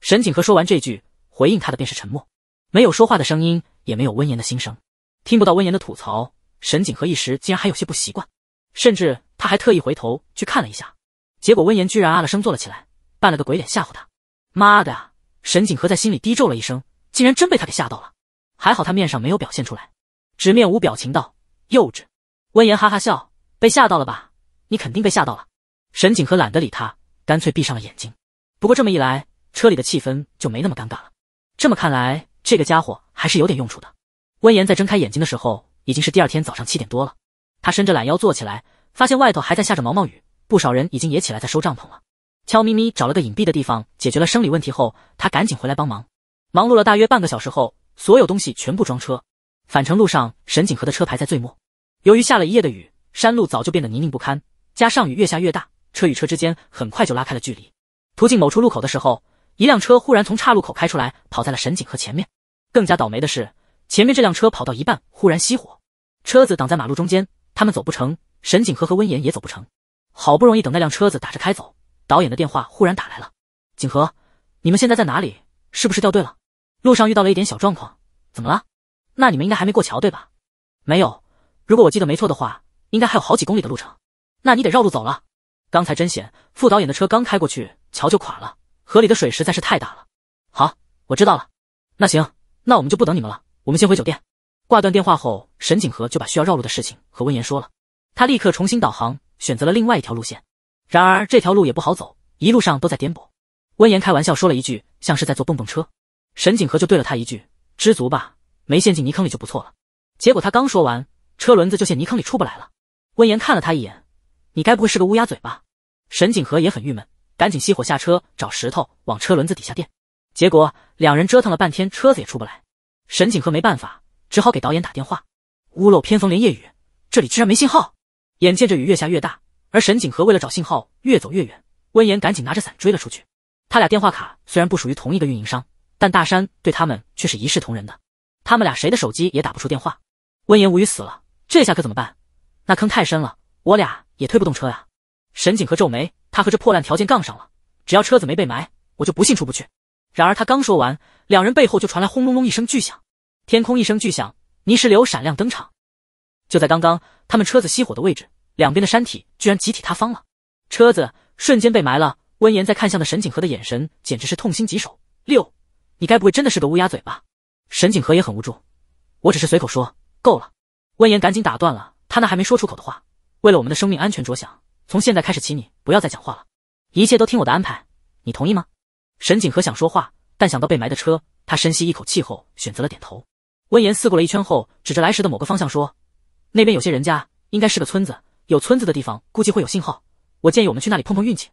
沈景和说完这句，回应他的便是沉默，没有说话的声音，也没有温言的心声，听不到温言的吐槽，沈景和一时竟然还有些不习惯，甚至他还特意回头去看了一下。结果温言居然啊了声，坐了起来，扮了个鬼脸吓唬他。妈的！沈景和在心里低咒了一声，竟然真被他给吓到了。还好他面上没有表现出来，只面无表情道：“幼稚。”温言哈哈笑：“被吓到了吧？你肯定被吓到了。”沈景和懒得理他，干脆闭上了眼睛。不过这么一来，车里的气氛就没那么尴尬了。这么看来，这个家伙还是有点用处的。温言在睁开眼睛的时候，已经是第二天早上七点多了。他伸着懒腰坐起来，发现外头还在下着毛毛雨。不少人已经也起来在收帐篷了。悄咪咪找了个隐蔽的地方解决了生理问题后，他赶紧回来帮忙。忙碌了大约半个小时后，所有东西全部装车。返程路上，沈景河的车牌在最末。由于下了一夜的雨，山路早就变得泥泞不堪，加上雨越下越大，车与车之间很快就拉开了距离。途径某处路口的时候，一辆车忽然从岔路口开出来，跑在了沈景河前面。更加倒霉的是，前面这辆车跑到一半忽然熄火，车子挡在马路中间，他们走不成，沈景河和温言也走不成。好不容易等那辆车子打着开走，导演的电话忽然打来了。景和，你们现在在哪里？是不是掉队了？路上遇到了一点小状况，怎么了？那你们应该还没过桥对吧？没有，如果我记得没错的话，应该还有好几公里的路程。那你得绕路走了。刚才真险，副导演的车刚开过去，桥就垮了，河里的水实在是太大了。好，我知道了。那行，那我们就不等你们了，我们先回酒店。挂断电话后，沈景河就把需要绕路的事情和温言说了。他立刻重新导航。选择了另外一条路线，然而这条路也不好走，一路上都在颠簸。温言开玩笑说了一句，像是在坐蹦蹦车。沈景和就对了他一句：“知足吧，没陷进泥坑里就不错了。”结果他刚说完，车轮子就陷泥坑里出不来了。温言看了他一眼：“你该不会是个乌鸦嘴吧？”沈景和也很郁闷，赶紧熄火下车找石头往车轮子底下垫。结果两人折腾了半天，车子也出不来。沈景和没办法，只好给导演打电话。屋漏偏逢连夜雨，这里居然没信号。眼见着雨越下越大，而沈景和为了找信号越走越远，温言赶紧拿着伞追了出去。他俩电话卡虽然不属于同一个运营商，但大山对他们却是一视同仁的。他们俩谁的手机也打不出电话。温言无语死了，这下可怎么办？那坑太深了，我俩也推不动车呀。沈景和皱眉，他和这破烂条件杠上了，只要车子没被埋，我就不信出不去。然而他刚说完，两人背后就传来轰隆隆一声巨响，天空一声巨响，泥石流闪亮登场。就在刚刚，他们车子熄火的位置，两边的山体居然集体塌方了，车子瞬间被埋了。温言在看向的沈景和的眼神，简直是痛心疾首。六，你该不会真的是个乌鸦嘴吧？沈景和也很无助，我只是随口说。够了，温言赶紧打断了他那还没说出口的话。为了我们的生命安全着想，从现在开始起，你不要再讲话了，一切都听我的安排，你同意吗？沈景和想说话，但想到被埋的车，他深吸一口气后选择了点头。温言四顾了一圈后，指着来时的某个方向说。那边有些人家，应该是个村子。有村子的地方，估计会有信号。我建议我们去那里碰碰运气。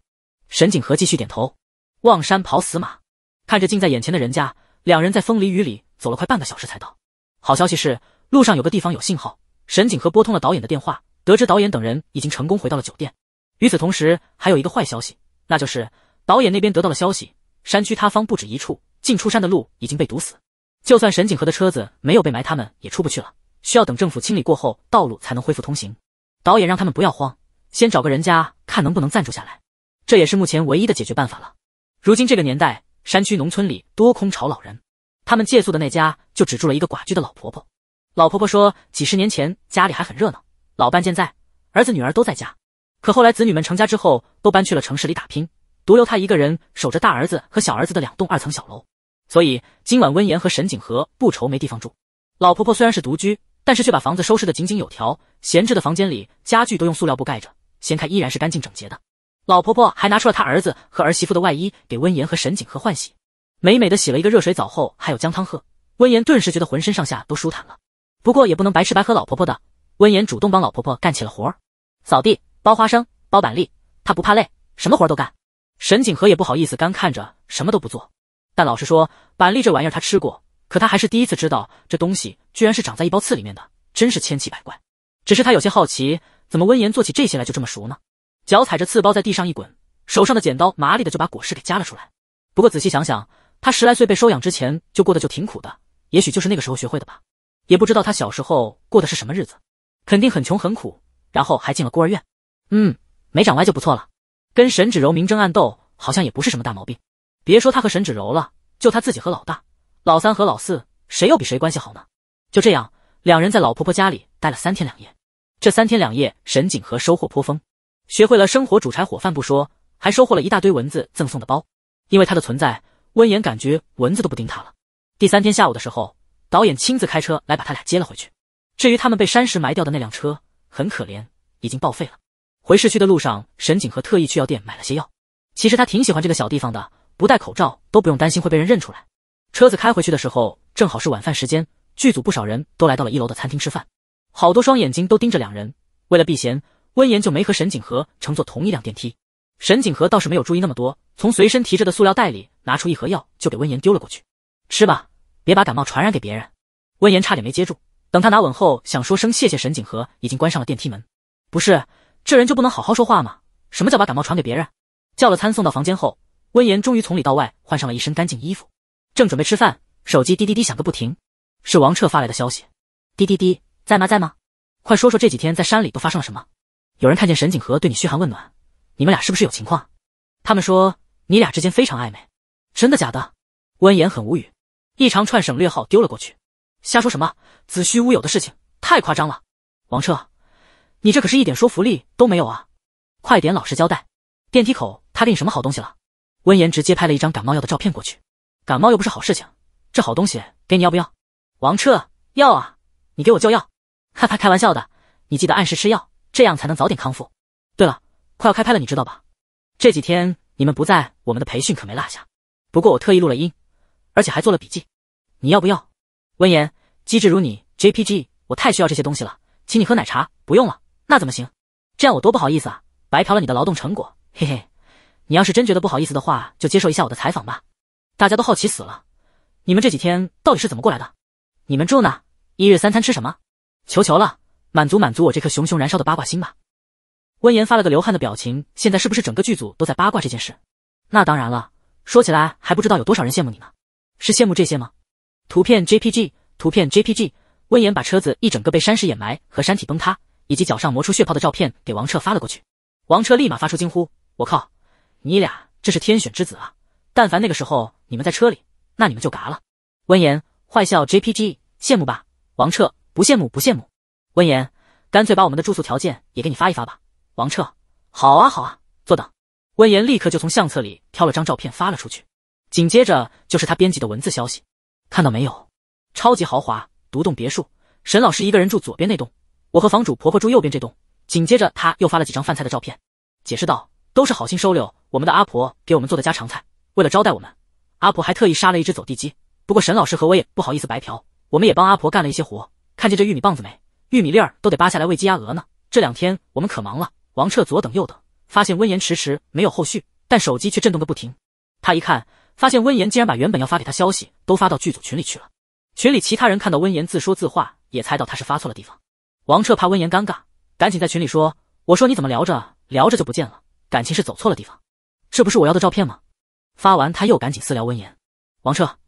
沈景和继续点头。望山跑死马，看着近在眼前的人家，两人在风里雨里走了快半个小时才到。好消息是，路上有个地方有信号。沈景和拨通了导演的电话，得知导演等人已经成功回到了酒店。与此同时，还有一个坏消息，那就是导演那边得到了消息，山区塌方不止一处，进出山的路已经被堵死。就算沈景和的车子没有被埋，他们也出不去了。需要等政府清理过后，道路才能恢复通行。导演让他们不要慌，先找个人家看能不能暂住下来，这也是目前唯一的解决办法了。如今这个年代，山区农村里多空巢老人，他们借宿的那家就只住了一个寡居的老婆婆。老婆婆说，几十年前家里还很热闹，老伴健在，儿子女儿都在家，可后来子女们成家之后都搬去了城市里打拼，独留她一个人守着大儿子和小儿子的两栋二层小楼，所以今晚温言和沈景和不愁没地方住。老婆婆虽然是独居，但是却把房子收拾得井井有条。闲置的房间里，家具都用塑料布盖着，掀开依然是干净整洁的。老婆婆还拿出了她儿子和儿媳妇的外衣给温言和沈景和换洗，美美的洗了一个热水澡后，还有姜汤喝。温言顿时觉得浑身上下都舒坦了。不过也不能白吃白喝，老婆婆的温言主动帮老婆婆干起了活儿，扫地、剥花生、剥板栗，她不怕累，什么活都干。沈景和也不好意思干看着什么都不做，但老实说，板栗这玩意儿他吃过。可他还是第一次知道，这东西居然是长在一包刺里面的，真是千奇百怪。只是他有些好奇，怎么温言做起这些来就这么熟呢？脚踩着刺包在地上一滚，手上的剪刀麻利的就把果实给夹了出来。不过仔细想想，他十来岁被收养之前就过得就挺苦的，也许就是那个时候学会的吧。也不知道他小时候过的是什么日子，肯定很穷很苦，然后还进了孤儿院。嗯，没长歪就不错了。跟沈芷柔明争暗斗，好像也不是什么大毛病。别说他和沈芷柔了，就他自己和老大。老三和老四，谁又比谁关系好呢？就这样，两人在老婆婆家里待了三天两夜。这三天两夜，沈景和收获颇丰，学会了生火煮柴火饭不说，还收获了一大堆蚊子赠送的包。因为他的存在，温言感觉蚊子都不叮他了。第三天下午的时候，导演亲自开车来把他俩接了回去。至于他们被山石埋掉的那辆车，很可怜，已经报废了。回市区的路上，沈景和特意去药店买了些药。其实他挺喜欢这个小地方的，不戴口罩都不用担心会被人认出来。车子开回去的时候，正好是晚饭时间，剧组不少人都来到了一楼的餐厅吃饭，好多双眼睛都盯着两人。为了避嫌，温言就没和沈景和乘坐同一辆电梯。沈景和倒是没有注意那么多，从随身提着的塑料袋里拿出一盒药，就给温言丢了过去：“吃吧，别把感冒传染给别人。”温言差点没接住，等他拿稳后，想说声谢谢，沈景和已经关上了电梯门。不是，这人就不能好好说话吗？什么叫把感冒传给别人？叫了餐送到房间后，温言终于从里到外换上了一身干净衣服。正准备吃饭，手机滴滴滴响个不停，是王彻发来的消息。滴滴滴，在吗？在吗？快说说这几天在山里都发生了什么？有人看见沈景和对你嘘寒问暖，你们俩是不是有情况？他们说你俩之间非常暧昧，真的假的？温言很无语，一长串省略号丢了过去。瞎说什么子虚乌有的事情，太夸张了。王彻，你这可是一点说服力都没有啊！快点老实交代，电梯口他给你什么好东西了？温言直接拍了一张感冒药的照片过去。感冒又不是好事情，这好东西给你要不要？王彻要啊，你给我就要。哈哈，开玩笑的，你记得按时吃药，这样才能早点康复。对了，快要开拍了，你知道吧？这几天你们不在，我们的培训可没落下。不过我特意录了音，而且还做了笔记，你要不要？闻言，机智如你，JPG，我太需要这些东西了，请你喝奶茶。不用了，那怎么行？这样我多不好意思啊，白嫖了你的劳动成果，嘿嘿。你要是真觉得不好意思的话，就接受一下我的采访吧。大家都好奇死了，你们这几天到底是怎么过来的？你们住哪？一日三餐吃什么？求求了，满足满足我这颗熊熊燃烧的八卦心吧！温言发了个流汗的表情，现在是不是整个剧组都在八卦这件事？那当然了，说起来还不知道有多少人羡慕你呢，是羡慕这些吗？图片 J P G 图片 J P G 温言把车子一整个被山石掩埋和山体崩塌，以及脚上磨出血泡的照片给王彻发了过去，王彻立马发出惊呼：“我靠，你俩这是天选之子啊！”但凡那个时候你们在车里，那你们就嘎了。温言坏笑，JPG 羡慕吧？王彻不羡慕不羡慕。温言干脆把我们的住宿条件也给你发一发吧。王彻好啊好啊，坐等。温言立刻就从相册里挑了张照片发了出去，紧接着就是他编辑的文字消息，看到没有？超级豪华独栋别墅，沈老师一个人住左边那栋，我和房主婆婆住右边这栋。紧接着他又发了几张饭菜的照片，解释道：“都是好心收留我们的阿婆给我们做的家常菜。”为了招待我们，阿婆还特意杀了一只走地鸡。不过沈老师和我也不好意思白嫖，我们也帮阿婆干了一些活。看见这玉米棒子没？玉米粒儿都得扒下来喂鸡鸭鹅呢。这两天我们可忙了。王彻左等右等，发现温言迟迟没有后续，但手机却震动个不停。他一看，发现温言竟然把原本要发给他消息都发到剧组群里去了。群里其他人看到温言自说自话，也猜到他是发错了地方。王彻怕温言尴尬，赶紧在群里说：“我说你怎么聊着聊着就不见了？感情是走错了地方？这不是我要的照片吗？”发完，他又赶紧私聊温言：“王彻，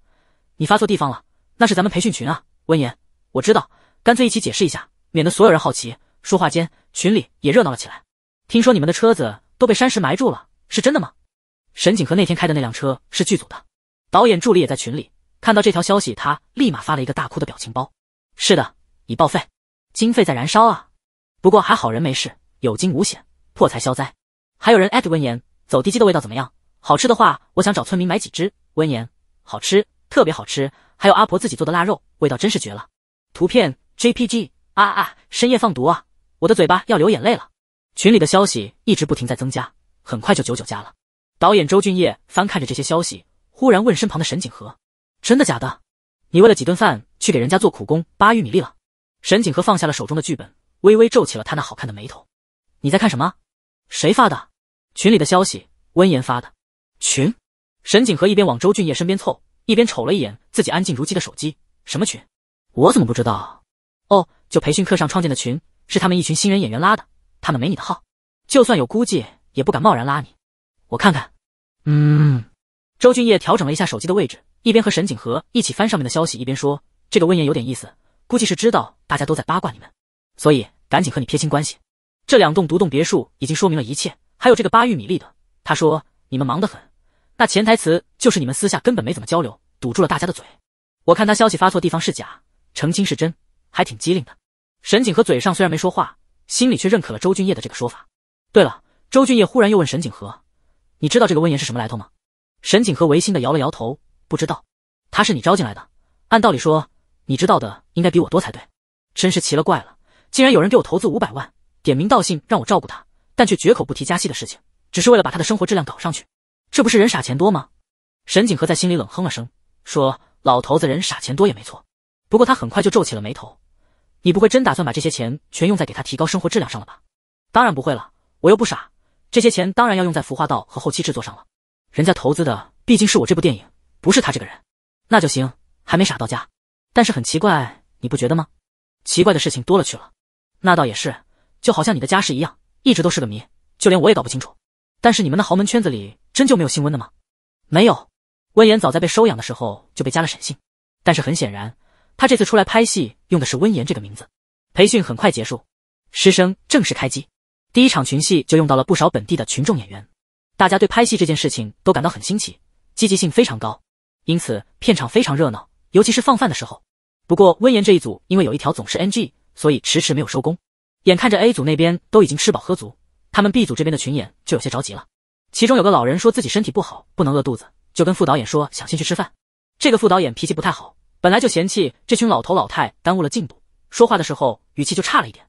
你发错地方了，那是咱们培训群啊。”温言，我知道，干脆一起解释一下，免得所有人好奇。说话间，群里也热闹了起来。听说你们的车子都被山石埋住了，是真的吗？沈景和那天开的那辆车是剧组的，导演助理也在群里看到这条消息，他立马发了一个大哭的表情包。是的，已报废，经费在燃烧啊。不过还好人没事，有惊无险，破财消灾。还有人艾特温言，走地基的味道怎么样？好吃的话，我想找村民买几只。温言，好吃，特别好吃，还有阿婆自己做的腊肉，味道真是绝了。图片 JPG 啊啊！深夜放毒啊！我的嘴巴要流眼泪了。群里的消息一直不停在增加，很快就九九加了。导演周俊业翻看着这些消息，忽然问身旁的沈景和：“真的假的？你为了几顿饭去给人家做苦工扒玉米粒了？”沈景和放下了手中的剧本，微微皱起了他那好看的眉头：“你在看什么？谁发的？群里的消息，温言发的。”群，沈景和一边往周俊业身边凑，一边瞅了一眼自己安静如鸡的手机。什么群？我怎么不知道？哦，就培训课上创建的群，是他们一群新人演员拉的。他们没你的号，就算有，估计也不敢贸然拉你。我看看。嗯。周俊业调整了一下手机的位置，一边和沈景和一起翻上面的消息，一边说：“这个温言有点意思，估计是知道大家都在八卦你们，所以赶紧和你撇清关系。这两栋独栋别墅已经说明了一切，还有这个扒玉米粒的，他说你们忙得很。”那潜台词就是你们私下根本没怎么交流，堵住了大家的嘴。我看他消息发错地方是假，澄清是真，还挺机灵的。沈景和嘴上虽然没说话，心里却认可了周俊业的这个说法。对了，周俊业忽然又问沈景和：“你知道这个温言是什么来头吗？”沈景和违心的摇了摇头，不知道。他是你招进来的，按道理说，你知道的应该比我多才对。真是奇了怪了，竟然有人给我投资五百万，点名道姓让我照顾他，但却绝口不提加息的事情，只是为了把他的生活质量搞上去。这不是人傻钱多吗？沈景和在心里冷哼了声，说：“老头子人傻钱多也没错。”不过他很快就皱起了眉头：“你不会真打算把这些钱全用在给他提高生活质量上了吧？”“当然不会了，我又不傻，这些钱当然要用在服化道和后期制作上了。人家投资的毕竟是我这部电影，不是他这个人，那就行，还没傻到家。但是很奇怪，你不觉得吗？奇怪的事情多了去了。那倒也是，就好像你的家世一样，一直都是个谜，就连我也搞不清楚。但是你们的豪门圈子里……”真就没有姓温的吗？没有，温言早在被收养的时候就被加了沈姓，但是很显然，他这次出来拍戏用的是温言这个名字。培训很快结束，师生正式开机，第一场群戏就用到了不少本地的群众演员，大家对拍戏这件事情都感到很新奇，积极性非常高，因此片场非常热闹，尤其是放饭的时候。不过温言这一组因为有一条总是 NG，所以迟迟没有收工，眼看着 A 组那边都已经吃饱喝足，他们 B 组这边的群演就有些着急了。其中有个老人说自己身体不好，不能饿肚子，就跟副导演说想先去吃饭。这个副导演脾气不太好，本来就嫌弃这群老头老太耽误了进度，说话的时候语气就差了一点。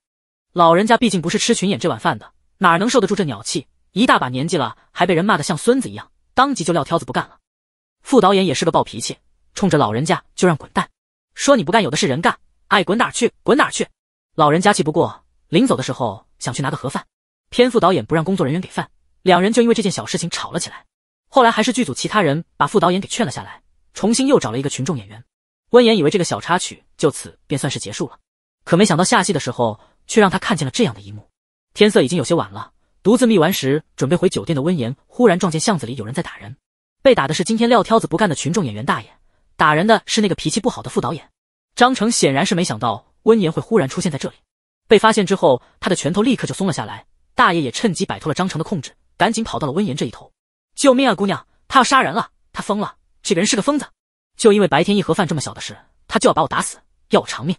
老人家毕竟不是吃群演这碗饭的，哪能受得住这鸟气？一大把年纪了，还被人骂得像孙子一样，当即就撂挑子不干了。副导演也是个暴脾气，冲着老人家就让滚蛋，说你不干有的是人干，爱滚哪去滚哪去。老人家气不过，临走的时候想去拿个盒饭，偏副导演不让工作人员给饭。两人就因为这件小事情吵了起来，后来还是剧组其他人把副导演给劝了下来，重新又找了一个群众演员。温言以为这个小插曲就此便算是结束了，可没想到下戏的时候却让他看见了这样的一幕。天色已经有些晚了，独自觅完食准备回酒店的温言忽然撞见巷子里有人在打人，被打的是今天撂挑子不干的群众演员大爷，打人的是那个脾气不好的副导演张成。显然是没想到温言会忽然出现在这里，被发现之后他的拳头立刻就松了下来，大爷也趁机摆脱了张成的控制。赶紧跑到了温言这一头，救命啊，姑娘，他要杀人了，他疯了，这个人是个疯子。就因为白天一盒饭这么小的事，他就要把我打死，要我偿命，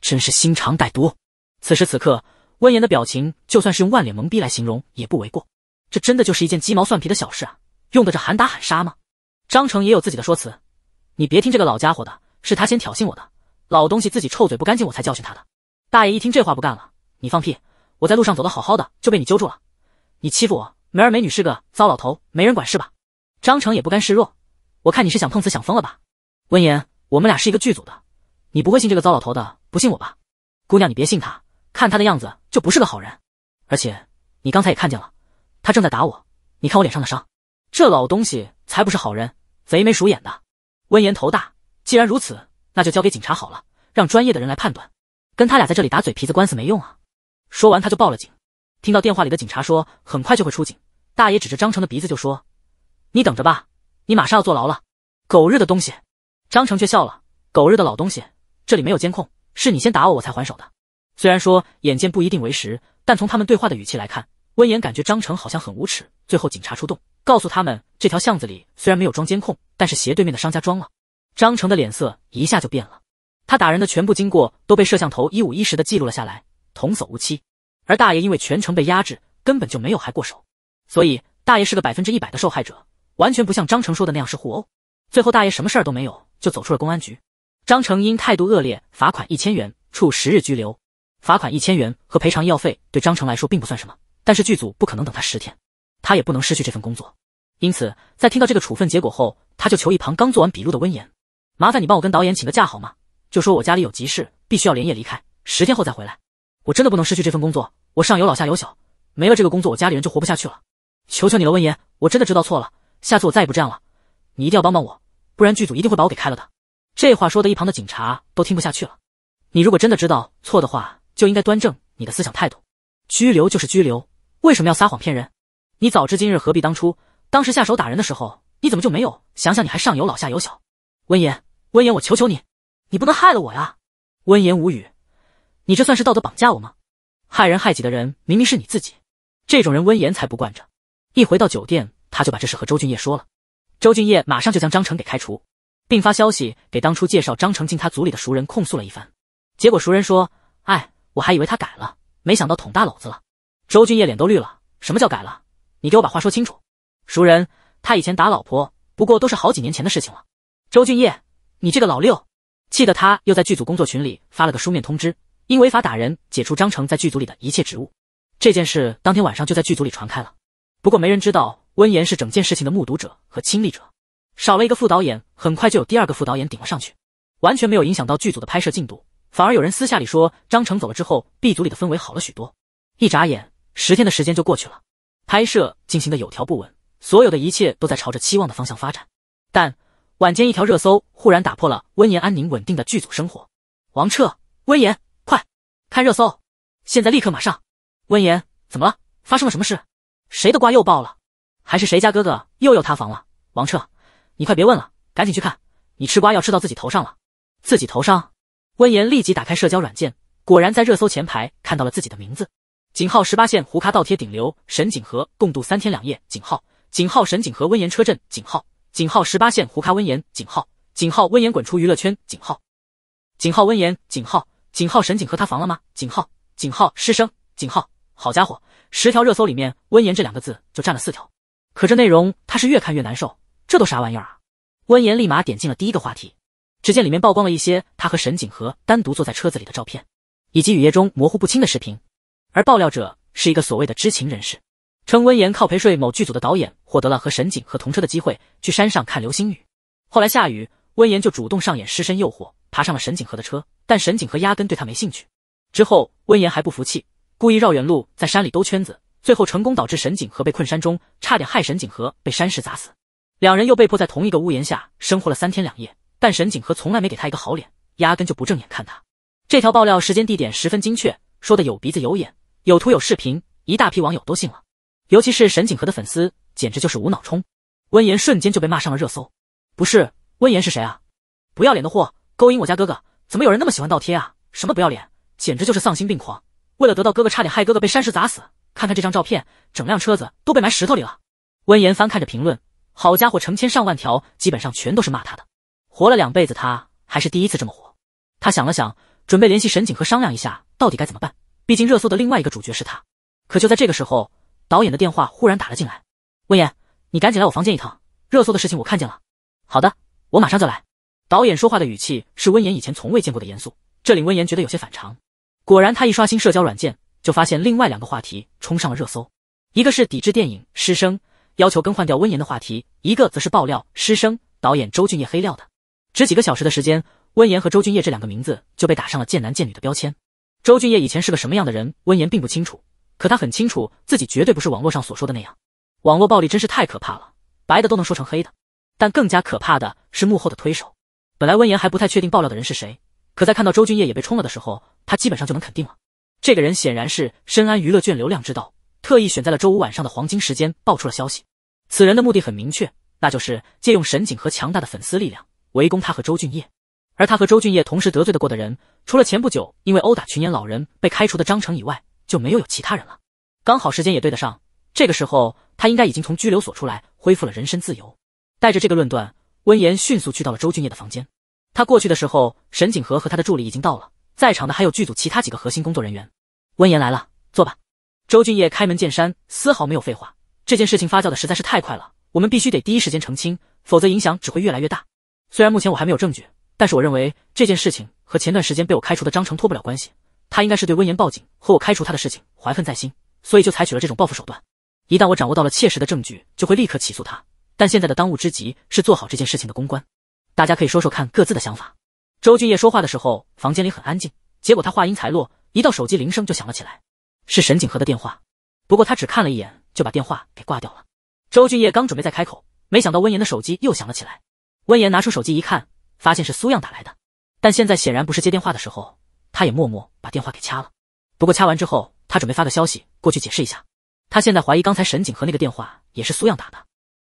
真是心肠歹毒。此时此刻，温言的表情，就算是用万脸懵逼来形容也不为过。这真的就是一件鸡毛蒜皮的小事啊，用得着喊打喊杀吗？张成也有自己的说辞，你别听这个老家伙的，是他先挑衅我的，老东西自己臭嘴不干净，我才教训他的。大爷一听这话不干了，你放屁，我在路上走得好好的，就被你揪住了，你欺负我。梅儿美女是个糟老头，没人管是吧？张成也不甘示弱，我看你是想碰瓷想疯了吧？温言，我们俩是一个剧组的，你不会信这个糟老头的，不信我吧？姑娘，你别信他，看他的样子就不是个好人，而且你刚才也看见了，他正在打我，你看我脸上的伤，这老东西才不是好人，贼眉鼠眼的。温言头大，既然如此，那就交给警察好了，让专业的人来判断，跟他俩在这里打嘴皮子官司没用啊！说完他就报了警。听到电话里的警察说很快就会出警，大爷指着张成的鼻子就说：“你等着吧，你马上要坐牢了，狗日的东西！”张成却笑了：“狗日的老东西，这里没有监控，是你先打我，我才还手的。”虽然说眼见不一定为实，但从他们对话的语气来看，温言感觉张成好像很无耻。最后警察出动，告诉他们这条巷子里虽然没有装监控，但是斜对面的商家装了。张成的脸色一下就变了，他打人的全部经过都被摄像头一五一十的记录了下来，童叟无欺。而大爷因为全程被压制，根本就没有还过手，所以大爷是个百分之一百的受害者，完全不像张成说的那样是互殴。最后，大爷什么事儿都没有，就走出了公安局。张成因态度恶劣，罚款一千元，处十日拘留。罚款一千元和赔偿医药费对张成来说并不算什么，但是剧组不可能等他十天，他也不能失去这份工作。因此，在听到这个处分结果后，他就求一旁刚做完笔录的温言：“麻烦你帮我跟导演请个假好吗？就说我家里有急事，必须要连夜离开，十天后再回来。”我真的不能失去这份工作，我上有老下有小，没了这个工作，我家里人就活不下去了。求求你了，温言，我真的知道错了，下次我再也不这样了。你一定要帮帮我，不然剧组一定会把我给开了的。这话说的一旁的警察都听不下去了。你如果真的知道错的话，就应该端正你的思想态度。拘留就是拘留，为什么要撒谎骗人？你早知今日何必当初？当时下手打人的时候，你怎么就没有想想你还上有老下有小？温言，温言，我求求你，你不能害了我呀！温言无语。你这算是道德绑架我吗？害人害己的人明明是你自己，这种人温言才不惯着。一回到酒店，他就把这事和周俊业说了。周俊业马上就将张成给开除，并发消息给当初介绍张成进他组里的熟人控诉了一番。结果熟人说：“哎，我还以为他改了，没想到捅大篓子了。”周俊业脸都绿了：“什么叫改了？你给我把话说清楚。”熟人：“他以前打老婆，不过都是好几年前的事情了。”周俊业，你这个老六，气得他又在剧组工作群里发了个书面通知。因违法打人，解除张成在剧组里的一切职务。这件事当天晚上就在剧组里传开了，不过没人知道温言是整件事情的目睹者和亲历者。少了一个副导演，很快就有第二个副导演顶了上去，完全没有影响到剧组的拍摄进度，反而有人私下里说张成走了之后，B 组里的氛围好了许多。一眨眼，十天的时间就过去了，拍摄进行的有条不紊，所有的一切都在朝着期望的方向发展。但晚间一条热搜忽然打破了温言安宁稳定的剧组生活，王彻温言。看热搜，现在立刻马上！温言，怎么了？发生了什么事？谁的瓜又爆了？还是谁家哥哥又又塌房了？王彻，你快别问了，赶紧去看！你吃瓜要吃到自己头上了，自己头上！温言立即打开社交软件，果然在热搜前排看到了自己的名字：井号十八线胡咖倒贴顶流沈景和共度三天两夜井号井号沈景和温言车震井号井号十八线胡咖温言井号井号温言滚出娱乐圈井号井号温言井号。景浩，沈景和他防了吗？景浩，景浩失声。景浩，好家伙，十条热搜里面“温言”这两个字就占了四条。可这内容他是越看越难受，这都啥玩意儿啊？温言立马点进了第一个话题，只见里面曝光了一些他和沈景和单独坐在车子里的照片，以及雨夜中模糊不清的视频。而爆料者是一个所谓的知情人士，称温言靠陪睡某剧组的导演，获得了和沈景和同车的机会，去山上看流星雨。后来下雨，温言就主动上演失身诱惑。爬上了沈景和的车，但沈景和压根对他没兴趣。之后温言还不服气，故意绕远路在山里兜圈子，最后成功导致沈景和被困山中，差点害沈景和被山石砸死。两人又被迫在同一个屋檐下生活了三天两夜，但沈景和从来没给他一个好脸，压根就不正眼看他。这条爆料时间地点十分精确，说的有鼻子有眼，有图有视频，一大批网友都信了，尤其是沈景和的粉丝，简直就是无脑冲。温言瞬间就被骂上了热搜，不是温言是谁啊？不要脸的货！勾引我家哥哥，怎么有人那么喜欢倒贴啊？什么不要脸，简直就是丧心病狂！为了得到哥哥，差点害哥哥被山石砸死。看看这张照片，整辆车子都被埋石头里了。温言翻看着评论，好家伙，成千上万条，基本上全都是骂他的。活了两辈子，他还是第一次这么火。他想了想，准备联系沈景和商量一下到底该怎么办。毕竟热搜的另外一个主角是他。可就在这个时候，导演的电话忽然打了进来。温言，你赶紧来我房间一趟，热搜的事情我看见了。好的，我马上就来。导演说话的语气是温言以前从未见过的严肃，这令温言觉得有些反常。果然，他一刷新社交软件，就发现另外两个话题冲上了热搜，一个是抵制电影师生要求更换掉温言的话题，一个则是爆料师生导演周俊业黑料的。只几个小时的时间，温言和周俊业这两个名字就被打上了贱男贱女的标签。周俊业以前是个什么样的人，温言并不清楚，可他很清楚自己绝对不是网络上所说的那样。网络暴力真是太可怕了，白的都能说成黑的。但更加可怕的是幕后的推手。本来温言还不太确定爆料的人是谁，可在看到周俊业也被冲了的时候，他基本上就能肯定了。这个人显然是深谙娱乐圈流量之道，特意选在了周五晚上的黄金时间爆出了消息。此人的目的很明确，那就是借用沈景和强大的粉丝力量围攻他和周俊业。而他和周俊业同时得罪的过的人，除了前不久因为殴打群演老人被开除的张成以外，就没有有其他人了。刚好时间也对得上，这个时候他应该已经从拘留所出来，恢复了人身自由。带着这个论断，温言迅速去到了周俊业的房间。他过去的时候，沈景和和他的助理已经到了，在场的还有剧组其他几个核心工作人员。温言来了，坐吧。周俊业开门见山，丝毫没有废话。这件事情发酵的实在是太快了，我们必须得第一时间澄清，否则影响只会越来越大。虽然目前我还没有证据，但是我认为这件事情和前段时间被我开除的章程脱不了关系。他应该是对温言报警和我开除他的事情怀恨在心，所以就采取了这种报复手段。一旦我掌握到了切实的证据，就会立刻起诉他。但现在的当务之急是做好这件事情的公关。大家可以说说看各自的想法。周俊业说话的时候，房间里很安静。结果他话音才落，一到手机铃声就响了起来，是沈景和的电话。不过他只看了一眼，就把电话给挂掉了。周俊业刚准备再开口，没想到温言的手机又响了起来。温言拿出手机一看，发现是苏漾打来的。但现在显然不是接电话的时候，他也默默把电话给掐了。不过掐完之后，他准备发个消息过去解释一下。他现在怀疑刚才沈景和那个电话也是苏漾打的。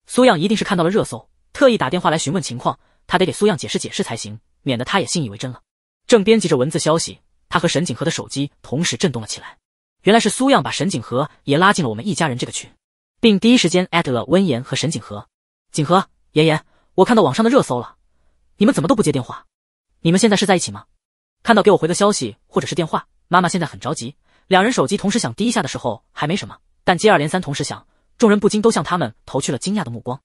苏漾一定是看到了热搜，特意打电话来询问情况。他得给苏漾解释解释才行，免得他也信以为真了。正编辑着文字消息，他和沈景和的手机同时震动了起来。原来是苏漾把沈景和也拉进了我们一家人这个群，并第一时间艾特了温言和沈景和。景和，妍妍，我看到网上的热搜了，你们怎么都不接电话？你们现在是在一起吗？看到给我回个消息或者是电话，妈妈现在很着急。两人手机同时响第一下的时候还没什么，但接二连三同时响，众人不禁都向他们投去了惊讶的目光。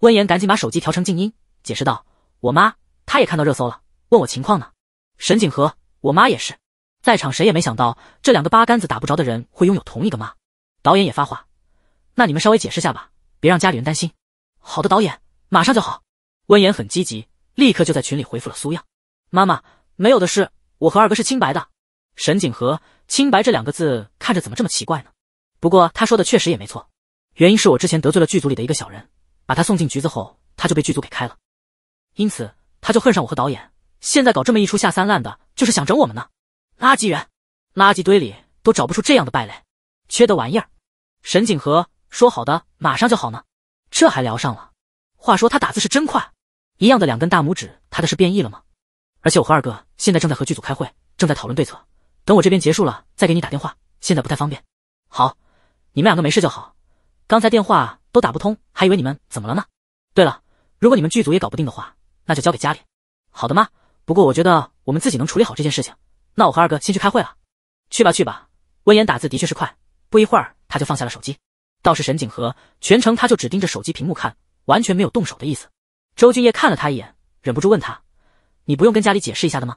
温言赶紧把手机调成静音，解释道。我妈，她也看到热搜了，问我情况呢。沈景和，我妈也是。在场谁也没想到，这两个八竿子打不着的人会拥有同一个妈。导演也发话，那你们稍微解释下吧，别让家里人担心。好的，导演，马上就好。温言很积极，立刻就在群里回复了苏漾妈妈没有的事，我和二哥是清白的。”沈景和，清白这两个字看着怎么这么奇怪呢？不过他说的确实也没错。原因是我之前得罪了剧组里的一个小人，把他送进局子后，他就被剧组给开了。因此，他就恨上我和导演。现在搞这么一出下三滥的，就是想整我们呢！垃圾人，垃圾堆里都找不出这样的败类，缺德玩意儿！沈景和说好的马上就好呢，这还聊上了。话说他打字是真快，一样的两根大拇指，他的是变异了吗？而且我和二哥现在正在和剧组开会，正在讨论对策。等我这边结束了再给你打电话，现在不太方便。好，你们两个没事就好。刚才电话都打不通，还以为你们怎么了呢？对了，如果你们剧组也搞不定的话。那就交给家里。好的妈，不过我觉得我们自己能处理好这件事情。那我和二哥先去开会了。去吧去吧，温言打字的确是快，不一会儿他就放下了手机。倒是沈景和，全程他就只盯着手机屏幕看，完全没有动手的意思。周俊业看了他一眼，忍不住问他：“你不用跟家里解释一下的吗？”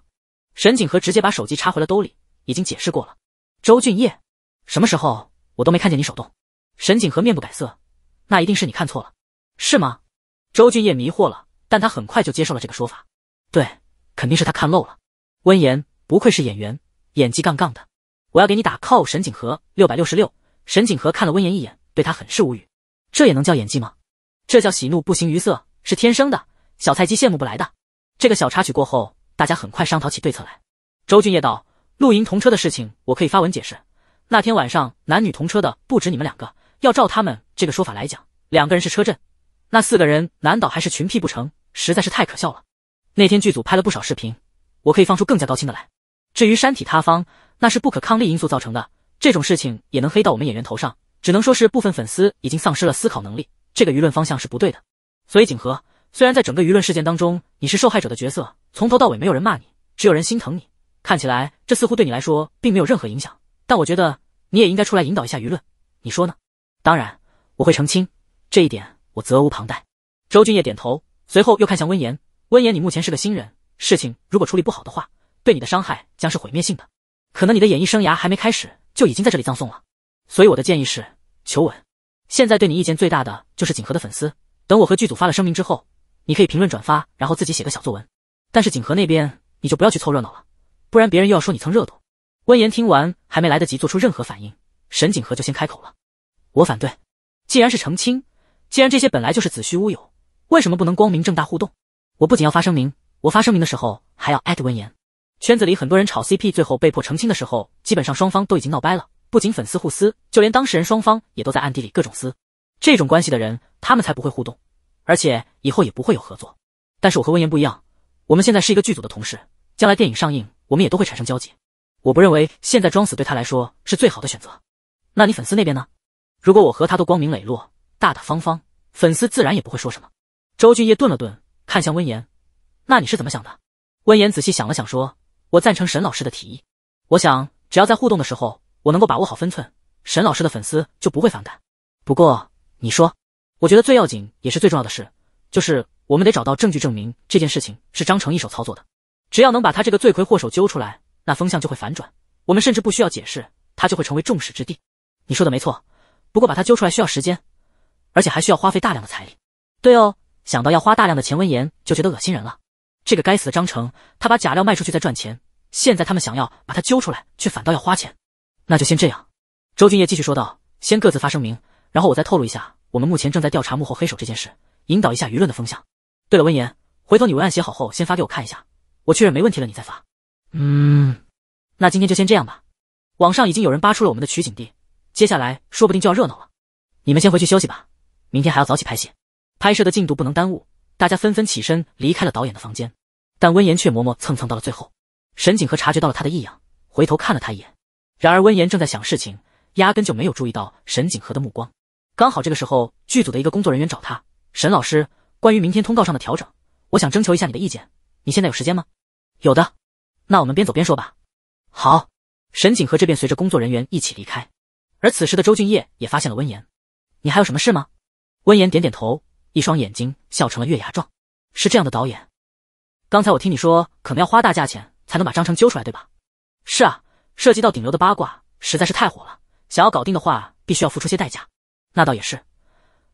沈景和直接把手机插回了兜里，已经解释过了。周俊业，什么时候我都没看见你手动。沈景和面不改色：“那一定是你看错了，是吗？”周俊业迷惑了。但他很快就接受了这个说法，对，肯定是他看漏了。温言不愧是演员，演技杠杠的。我要给你打 call。沈景和六百六十六。沈景和看了温言一眼，对他很是无语。这也能叫演技吗？这叫喜怒不形于色，是天生的。小菜鸡羡慕不来的。这个小插曲过后，大家很快商讨起对策来。周俊业道：“露营同车的事情，我可以发文解释。那天晚上男女同车的不止你们两个，要照他们这个说法来讲，两个人是车震，那四个人难道还是群屁不成？”实在是太可笑了。那天剧组拍了不少视频，我可以放出更加高清的来。至于山体塌方，那是不可抗力因素造成的，这种事情也能黑到我们演员头上，只能说是部分粉丝已经丧失了思考能力，这个舆论方向是不对的。所以景和，虽然在整个舆论事件当中你是受害者的角色，从头到尾没有人骂你，只有人心疼你，看起来这似乎对你来说并没有任何影响，但我觉得你也应该出来引导一下舆论，你说呢？当然，我会澄清，这一点我责无旁贷。周俊业点头。随后又看向温言，温言，你目前是个新人，事情如果处理不好的话，对你的伤害将是毁灭性的。可能你的演艺生涯还没开始，就已经在这里葬送了。所以我的建议是求稳。现在对你意见最大的就是景和的粉丝。等我和剧组发了声明之后，你可以评论转发，然后自己写个小作文。但是景和那边你就不要去凑热闹了，不然别人又要说你蹭热度。温言听完还没来得及做出任何反应，沈景和就先开口了：“我反对，既然是澄清，既然这些本来就是子虚乌有。”为什么不能光明正大互动？我不仅要发声明，我发声明的时候还要艾特温言。圈子里很多人炒 CP，最后被迫澄清的时候，基本上双方都已经闹掰了。不仅粉丝互撕，就连当事人双方也都在暗地里各种撕。这种关系的人，他们才不会互动，而且以后也不会有合作。但是我和温言不一样，我们现在是一个剧组的同事，将来电影上映，我们也都会产生交集。我不认为现在装死对他来说是最好的选择。那你粉丝那边呢？如果我和他都光明磊落、大大方方，粉丝自然也不会说什么。周俊业顿了顿，看向温言：“那你是怎么想的？”温言仔细想了想，说：“我赞成沈老师的提议。我想，只要在互动的时候，我能够把握好分寸，沈老师的粉丝就不会反感。不过，你说，我觉得最要紧也是最重要的事，就是我们得找到证据证明这件事情是张成一手操作的。只要能把他这个罪魁祸首揪出来，那风向就会反转。我们甚至不需要解释，他就会成为众矢之的。”你说的没错，不过把他揪出来需要时间，而且还需要花费大量的财力。对哦。想到要花大量的钱，温言就觉得恶心人了。这个该死的张程，他把假料卖出去再赚钱，现在他们想要把他揪出来，却反倒要花钱。那就先这样。周俊业继续说道：“先各自发声明，然后我再透露一下，我们目前正在调查幕后黑手这件事，引导一下舆论的风向。对了，温言，回头你文案写好后先发给我看一下，我确认没问题了你再发。嗯，那今天就先这样吧。网上已经有人扒出了我们的取景地，接下来说不定就要热闹了。你们先回去休息吧，明天还要早起拍戏。”拍摄的进度不能耽误，大家纷纷起身离开了导演的房间。但温言却磨磨蹭蹭到了最后。沈景和察觉到了他的异样，回头看了他一眼。然而温言正在想事情，压根就没有注意到沈景和的目光。刚好这个时候，剧组的一个工作人员找他：“沈老师，关于明天通告上的调整，我想征求一下你的意见。你现在有时间吗？”“有的，那我们边走边说吧。”“好。”沈景和这边随着工作人员一起离开。而此时的周俊业也发现了温言：“你还有什么事吗？”温言点点头。一双眼睛笑成了月牙状，是这样的，导演。刚才我听你说，可能要花大价钱才能把张成揪出来，对吧？是啊，涉及到顶流的八卦，实在是太火了，想要搞定的话，必须要付出些代价。那倒也是，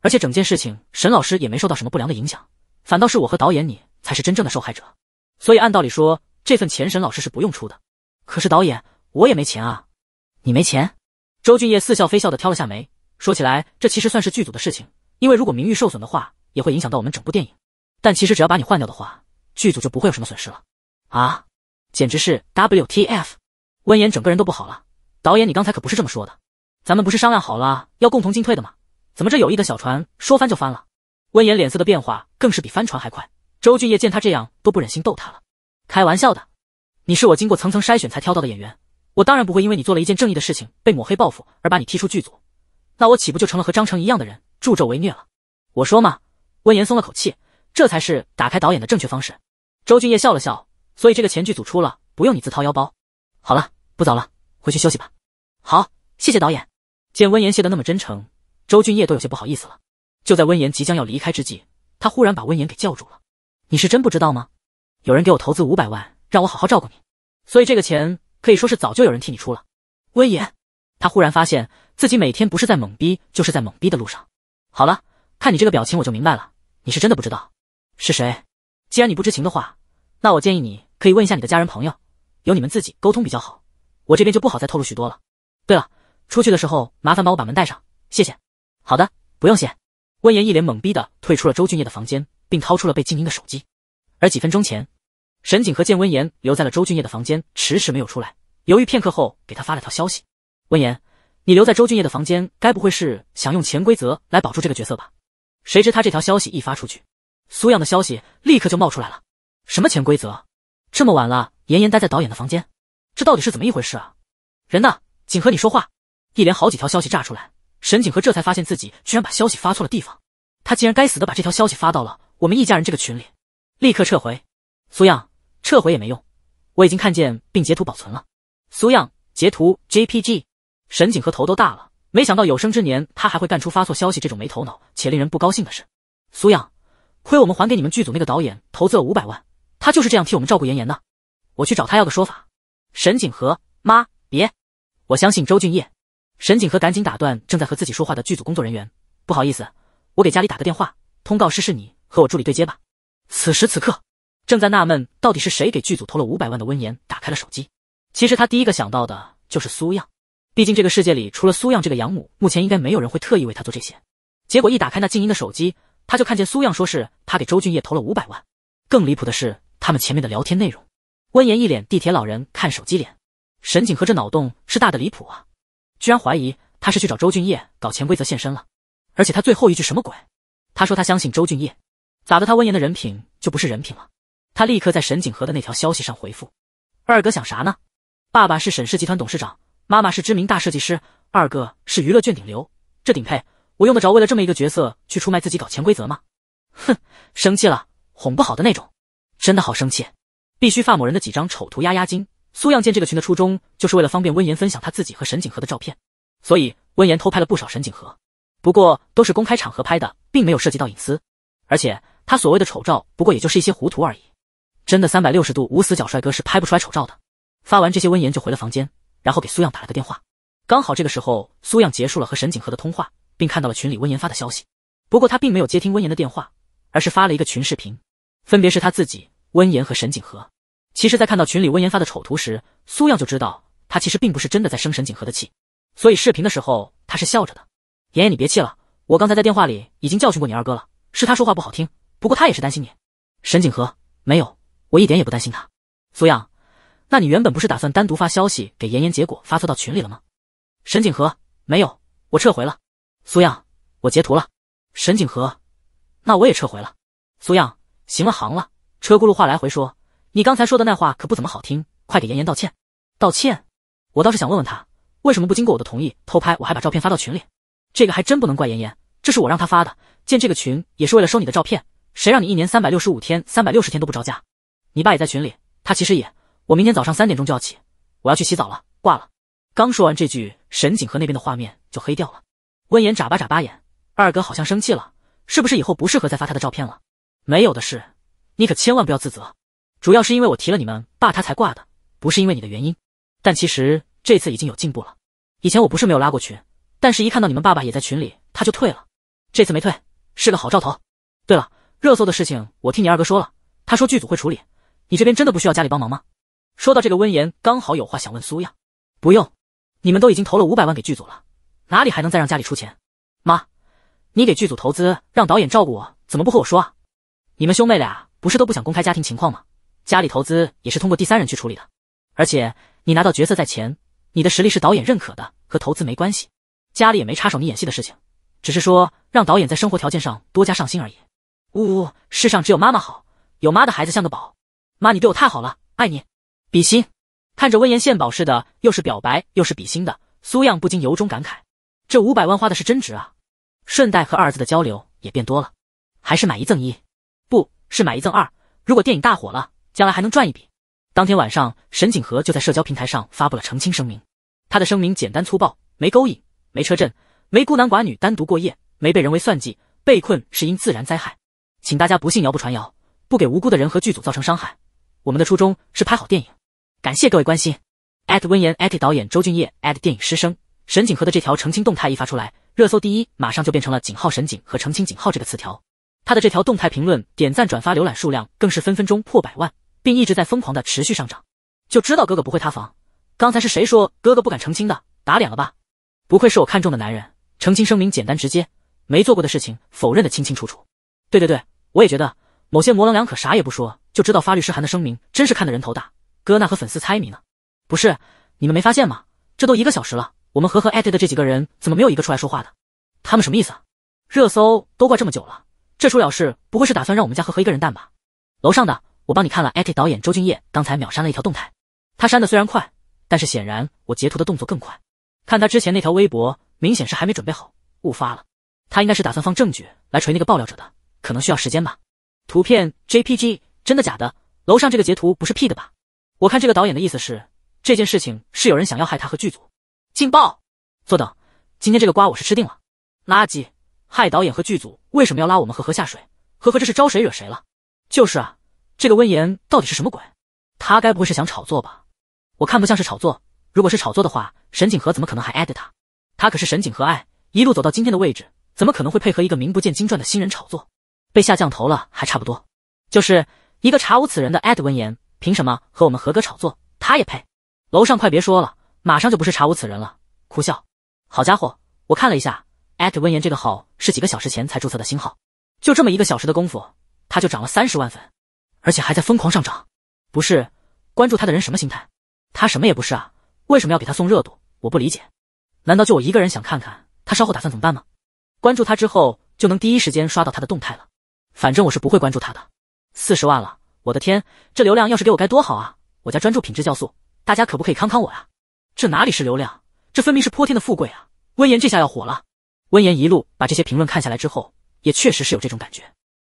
而且整件事情，沈老师也没受到什么不良的影响，反倒是我和导演你才是真正的受害者。所以按道理说，这份钱沈老师是不用出的。可是导演，我也没钱啊。你没钱？周俊业似笑非笑的挑了下眉，说起来，这其实算是剧组的事情。因为如果名誉受损的话，也会影响到我们整部电影。但其实只要把你换掉的话，剧组就不会有什么损失了。啊！简直是 W T F！温言整个人都不好了。导演，你刚才可不是这么说的。咱们不是商量好了要共同进退的吗？怎么这友谊的小船说翻就翻了？温言脸色的变化更是比翻船还快。周俊业见他这样，都不忍心逗他了。开玩笑的，你是我经过层层筛选才挑到的演员，我当然不会因为你做了一件正义的事情被抹黑报复而把你踢出剧组。那我岂不就成了和张成一样的人？助纣为虐了，我说嘛，温言松了口气，这才是打开导演的正确方式。周俊业笑了笑，所以这个钱剧组出了，不用你自掏腰包。好了，不早了，回去休息吧。好，谢谢导演。见温言谢得那么真诚，周俊业都有些不好意思了。就在温言即将要离开之际，他忽然把温言给叫住了。你是真不知道吗？有人给我投资五百万，让我好好照顾你，所以这个钱可以说是早就有人替你出了。温言，他忽然发现自己每天不是在懵逼，就是在懵逼的路上。好了，看你这个表情，我就明白了，你是真的不知道是谁。既然你不知情的话，那我建议你可以问一下你的家人朋友，由你们自己沟通比较好。我这边就不好再透露许多了。对了，出去的时候麻烦帮我把门带上，谢谢。好的，不用谢。温言一脸懵逼的退出了周俊业的房间，并掏出了被静音的手机。而几分钟前，沈景和见温言留在了周俊业的房间，迟迟没有出来，犹豫片刻后给他发了条消息：温言。你留在周俊业的房间，该不会是想用潜规则来保住这个角色吧？谁知他这条消息一发出去，苏漾的消息立刻就冒出来了。什么潜规则？这么晚了，妍妍待在导演的房间，这到底是怎么一回事啊？人呢？景和，你说话。一连好几条消息炸出来，沈景和这才发现自己居然把消息发错了地方。他竟然该死的把这条消息发到了我们一家人这个群里，立刻撤回。苏漾，撤回也没用，我已经看见并截图保存了。苏漾，截图 JPG。沈景和头都大了，没想到有生之年他还会干出发错消息这种没头脑且令人不高兴的事。苏漾，亏我们还给你们剧组那个导演投资了五百万，他就是这样替我们照顾妍妍的。我去找他要个说法。沈景和，妈，别，我相信周俊业。沈景和赶紧打断正在和自己说话的剧组工作人员，不好意思，我给家里打个电话。通告师是你，和我助理对接吧。此时此刻，正在纳闷到底是谁给剧组投了五百万的温言打开了手机。其实他第一个想到的就是苏漾。毕竟这个世界里，除了苏漾这个养母，目前应该没有人会特意为他做这些。结果一打开那静音的手机，他就看见苏漾说：“是他给周俊业投了五百万。”更离谱的是，他们前面的聊天内容，温言一脸地铁老人看手机脸。沈景和这脑洞是大的离谱啊！居然怀疑他是去找周俊业搞潜规则现身了。而且他最后一句什么鬼？他说他相信周俊业，咋的？他温言的人品就不是人品了？他立刻在沈景和的那条消息上回复：“二哥想啥呢？爸爸是沈氏集团董事长。”妈妈是知名大设计师，二哥是娱乐圈顶流，这顶配我用得着为了这么一个角色去出卖自己搞潜规则吗？哼，生气了，哄不好的那种，真的好生气，必须发某人的几张丑图压压惊。苏漾建这个群的初衷就是为了方便温言分享他自己和沈景河的照片，所以温言偷拍了不少沈景河，不过都是公开场合拍的，并没有涉及到隐私，而且他所谓的丑照不过也就是一些糊图而已，真的三百六十度无死角帅哥是拍不出来丑照的。发完这些温言就回了房间。然后给苏漾打了个电话，刚好这个时候苏漾结束了和沈景和的通话，并看到了群里温言发的消息。不过他并没有接听温言的电话，而是发了一个群视频，分别是他自己、温言和沈景和。其实，在看到群里温言发的丑图时，苏漾就知道他其实并不是真的在生沈景和的气，所以视频的时候他是笑着的。妍妍，你别气了，我刚才在电话里已经教训过你二哥了，是他说话不好听，不过他也是担心你。沈景和没有，我一点也不担心他。苏漾，那你原本不是打算单独发消息给妍妍，结果发错到群里了吗？沈景和没有，我撤回了。苏漾，我截图了。沈景和，那我也撤回了。苏漾，行了行了，车轱辘话来回说，你刚才说的那话可不怎么好听，快给妍妍道歉。道歉？我倒是想问问他，为什么不经过我的同意偷拍，我还把照片发到群里？这个还真不能怪妍妍，这是我让他发的，建这个群也是为了收你的照片。谁让你一年三百六十五天，三百六十天都不着家？你爸也在群里，他其实也。我明天早上三点钟就要起，我要去洗澡了，挂了。刚说完这句，沈景和那边的画面就黑掉了。温言眨巴眨巴眼，二哥好像生气了，是不是以后不适合再发他的照片了？没有的事，你可千万不要自责，主要是因为我提了你们爸，他才挂的，不是因为你的原因。但其实这次已经有进步了，以前我不是没有拉过群，但是一看到你们爸爸也在群里，他就退了。这次没退，是个好兆头。对了，热搜的事情我听你二哥说了，他说剧组会处理。你这边真的不需要家里帮忙吗？说到这个，温言刚好有话想问苏漾。不用，你们都已经投了五百万给剧组了，哪里还能再让家里出钱？妈，你给剧组投资，让导演照顾我，怎么不和我说啊？你们兄妹俩不是都不想公开家庭情况吗？家里投资也是通过第三人去处理的，而且你拿到角色在前，你的实力是导演认可的，和投资没关系。家里也没插手你演戏的事情，只是说让导演在生活条件上多加上心而已。呜呜，世上只有妈妈好，有妈的孩子像个宝。妈，你对我太好了，爱你。比心，看着温言献宝似的，又是表白又是比心的苏漾不禁由衷感慨：这五百万花的是真值啊！顺带和儿子的交流也变多了。还是买一赠一，不是买一赠二。如果电影大火了，将来还能赚一笔。当天晚上，沈景和就在社交平台上发布了澄清声明。他的声明简单粗暴：没勾引，没车震，没孤男寡女单独过夜，没被人为算计，被困是因自然灾害。请大家不信谣不传谣，不给无辜的人和剧组造成伤害。我们的初衷是拍好电影。感谢各位关心，@温言导演周俊业电影师生沈景和的这条澄清动态一发出来，热搜第一马上就变成了“景号沈景和澄清景号”这个词条。他的这条动态评论点赞、转发、浏览数量更是分分钟破百万，并一直在疯狂的持续上涨。就知道哥哥不会塌房。刚才是谁说哥哥不敢澄清的？打脸了吧！不愧是我看中的男人，澄清声明简单直接，没做过的事情否认的清清楚楚。对对对，我也觉得某些模棱两可、啥也不说就知道发律师函的声明，真是看得人头大。哥那和粉丝猜谜呢，不是你们没发现吗？这都一个小时了，我们和和艾特的这几个人怎么没有一个出来说话的？他们什么意思？热搜都挂这么久了，这出了事不会是打算让我们家和和一个人淡吧？楼上的，我帮你看了艾特导演周俊业，刚才秒删了一条动态。他删的虽然快，但是显然我截图的动作更快。看他之前那条微博，明显是还没准备好，误发了。他应该是打算放证据来锤那个爆料者的，可能需要时间吧。图片 JPG，真的假的？楼上这个截图不是 P 的吧？我看这个导演的意思是，这件事情是有人想要害他和剧组。劲爆，坐等今天这个瓜我是吃定了。垃圾，害导演和剧组为什么要拉我们和和下水？和和这是招谁惹谁了？就是啊，这个温言到底是什么鬼？他该不会是想炒作吧？我看不像是炒作。如果是炒作的话，沈景和怎么可能还艾特他？他可是沈景和爱一路走到今天的位置，怎么可能会配合一个名不见经传的新人炒作？被下降头了还差不多。就是一个查无此人的艾特温言。凭什么和我们合戈炒作？他也配？楼上快别说了，马上就不是查无此人了。哭笑。好家伙，我看了一下，@温言这个号是几个小时前才注册的新号，就这么一个小时的功夫，他就涨了三十万粉，而且还在疯狂上涨。不是，关注他的人什么心态？他什么也不是啊，为什么要给他送热度？我不理解。难道就我一个人想看看他稍后打算怎么办吗？关注他之后就能第一时间刷到他的动态了。反正我是不会关注他的。四十万了。我的天，这流量要是给我该多好啊！我家专注品质酵素，大家可不可以康康我呀？这哪里是流量，这分明是泼天的富贵啊！温言这下要火了。温言一路把这些评论看下来之后，也确实是有这种感觉。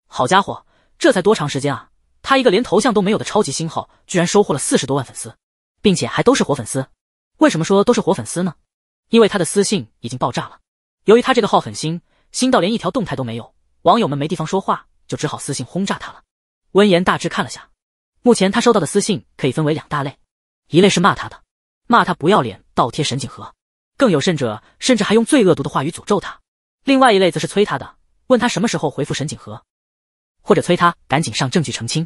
好家伙，这才多长时间啊？他一个连头像都没有的超级新号，居然收获了四十多万粉丝，并且还都是活粉丝。为什么说都是活粉丝呢？因为他的私信已经爆炸了。由于他这个号很新，新到连一条动态都没有，网友们没地方说话，就只好私信轰炸他了。温言大致看了下，目前他收到的私信可以分为两大类，一类是骂他的，骂他不要脸，倒贴沈景和，更有甚者，甚至还用最恶毒的话语诅咒他；另外一类则是催他的，问他什么时候回复沈景和，或者催他赶紧上证据澄清。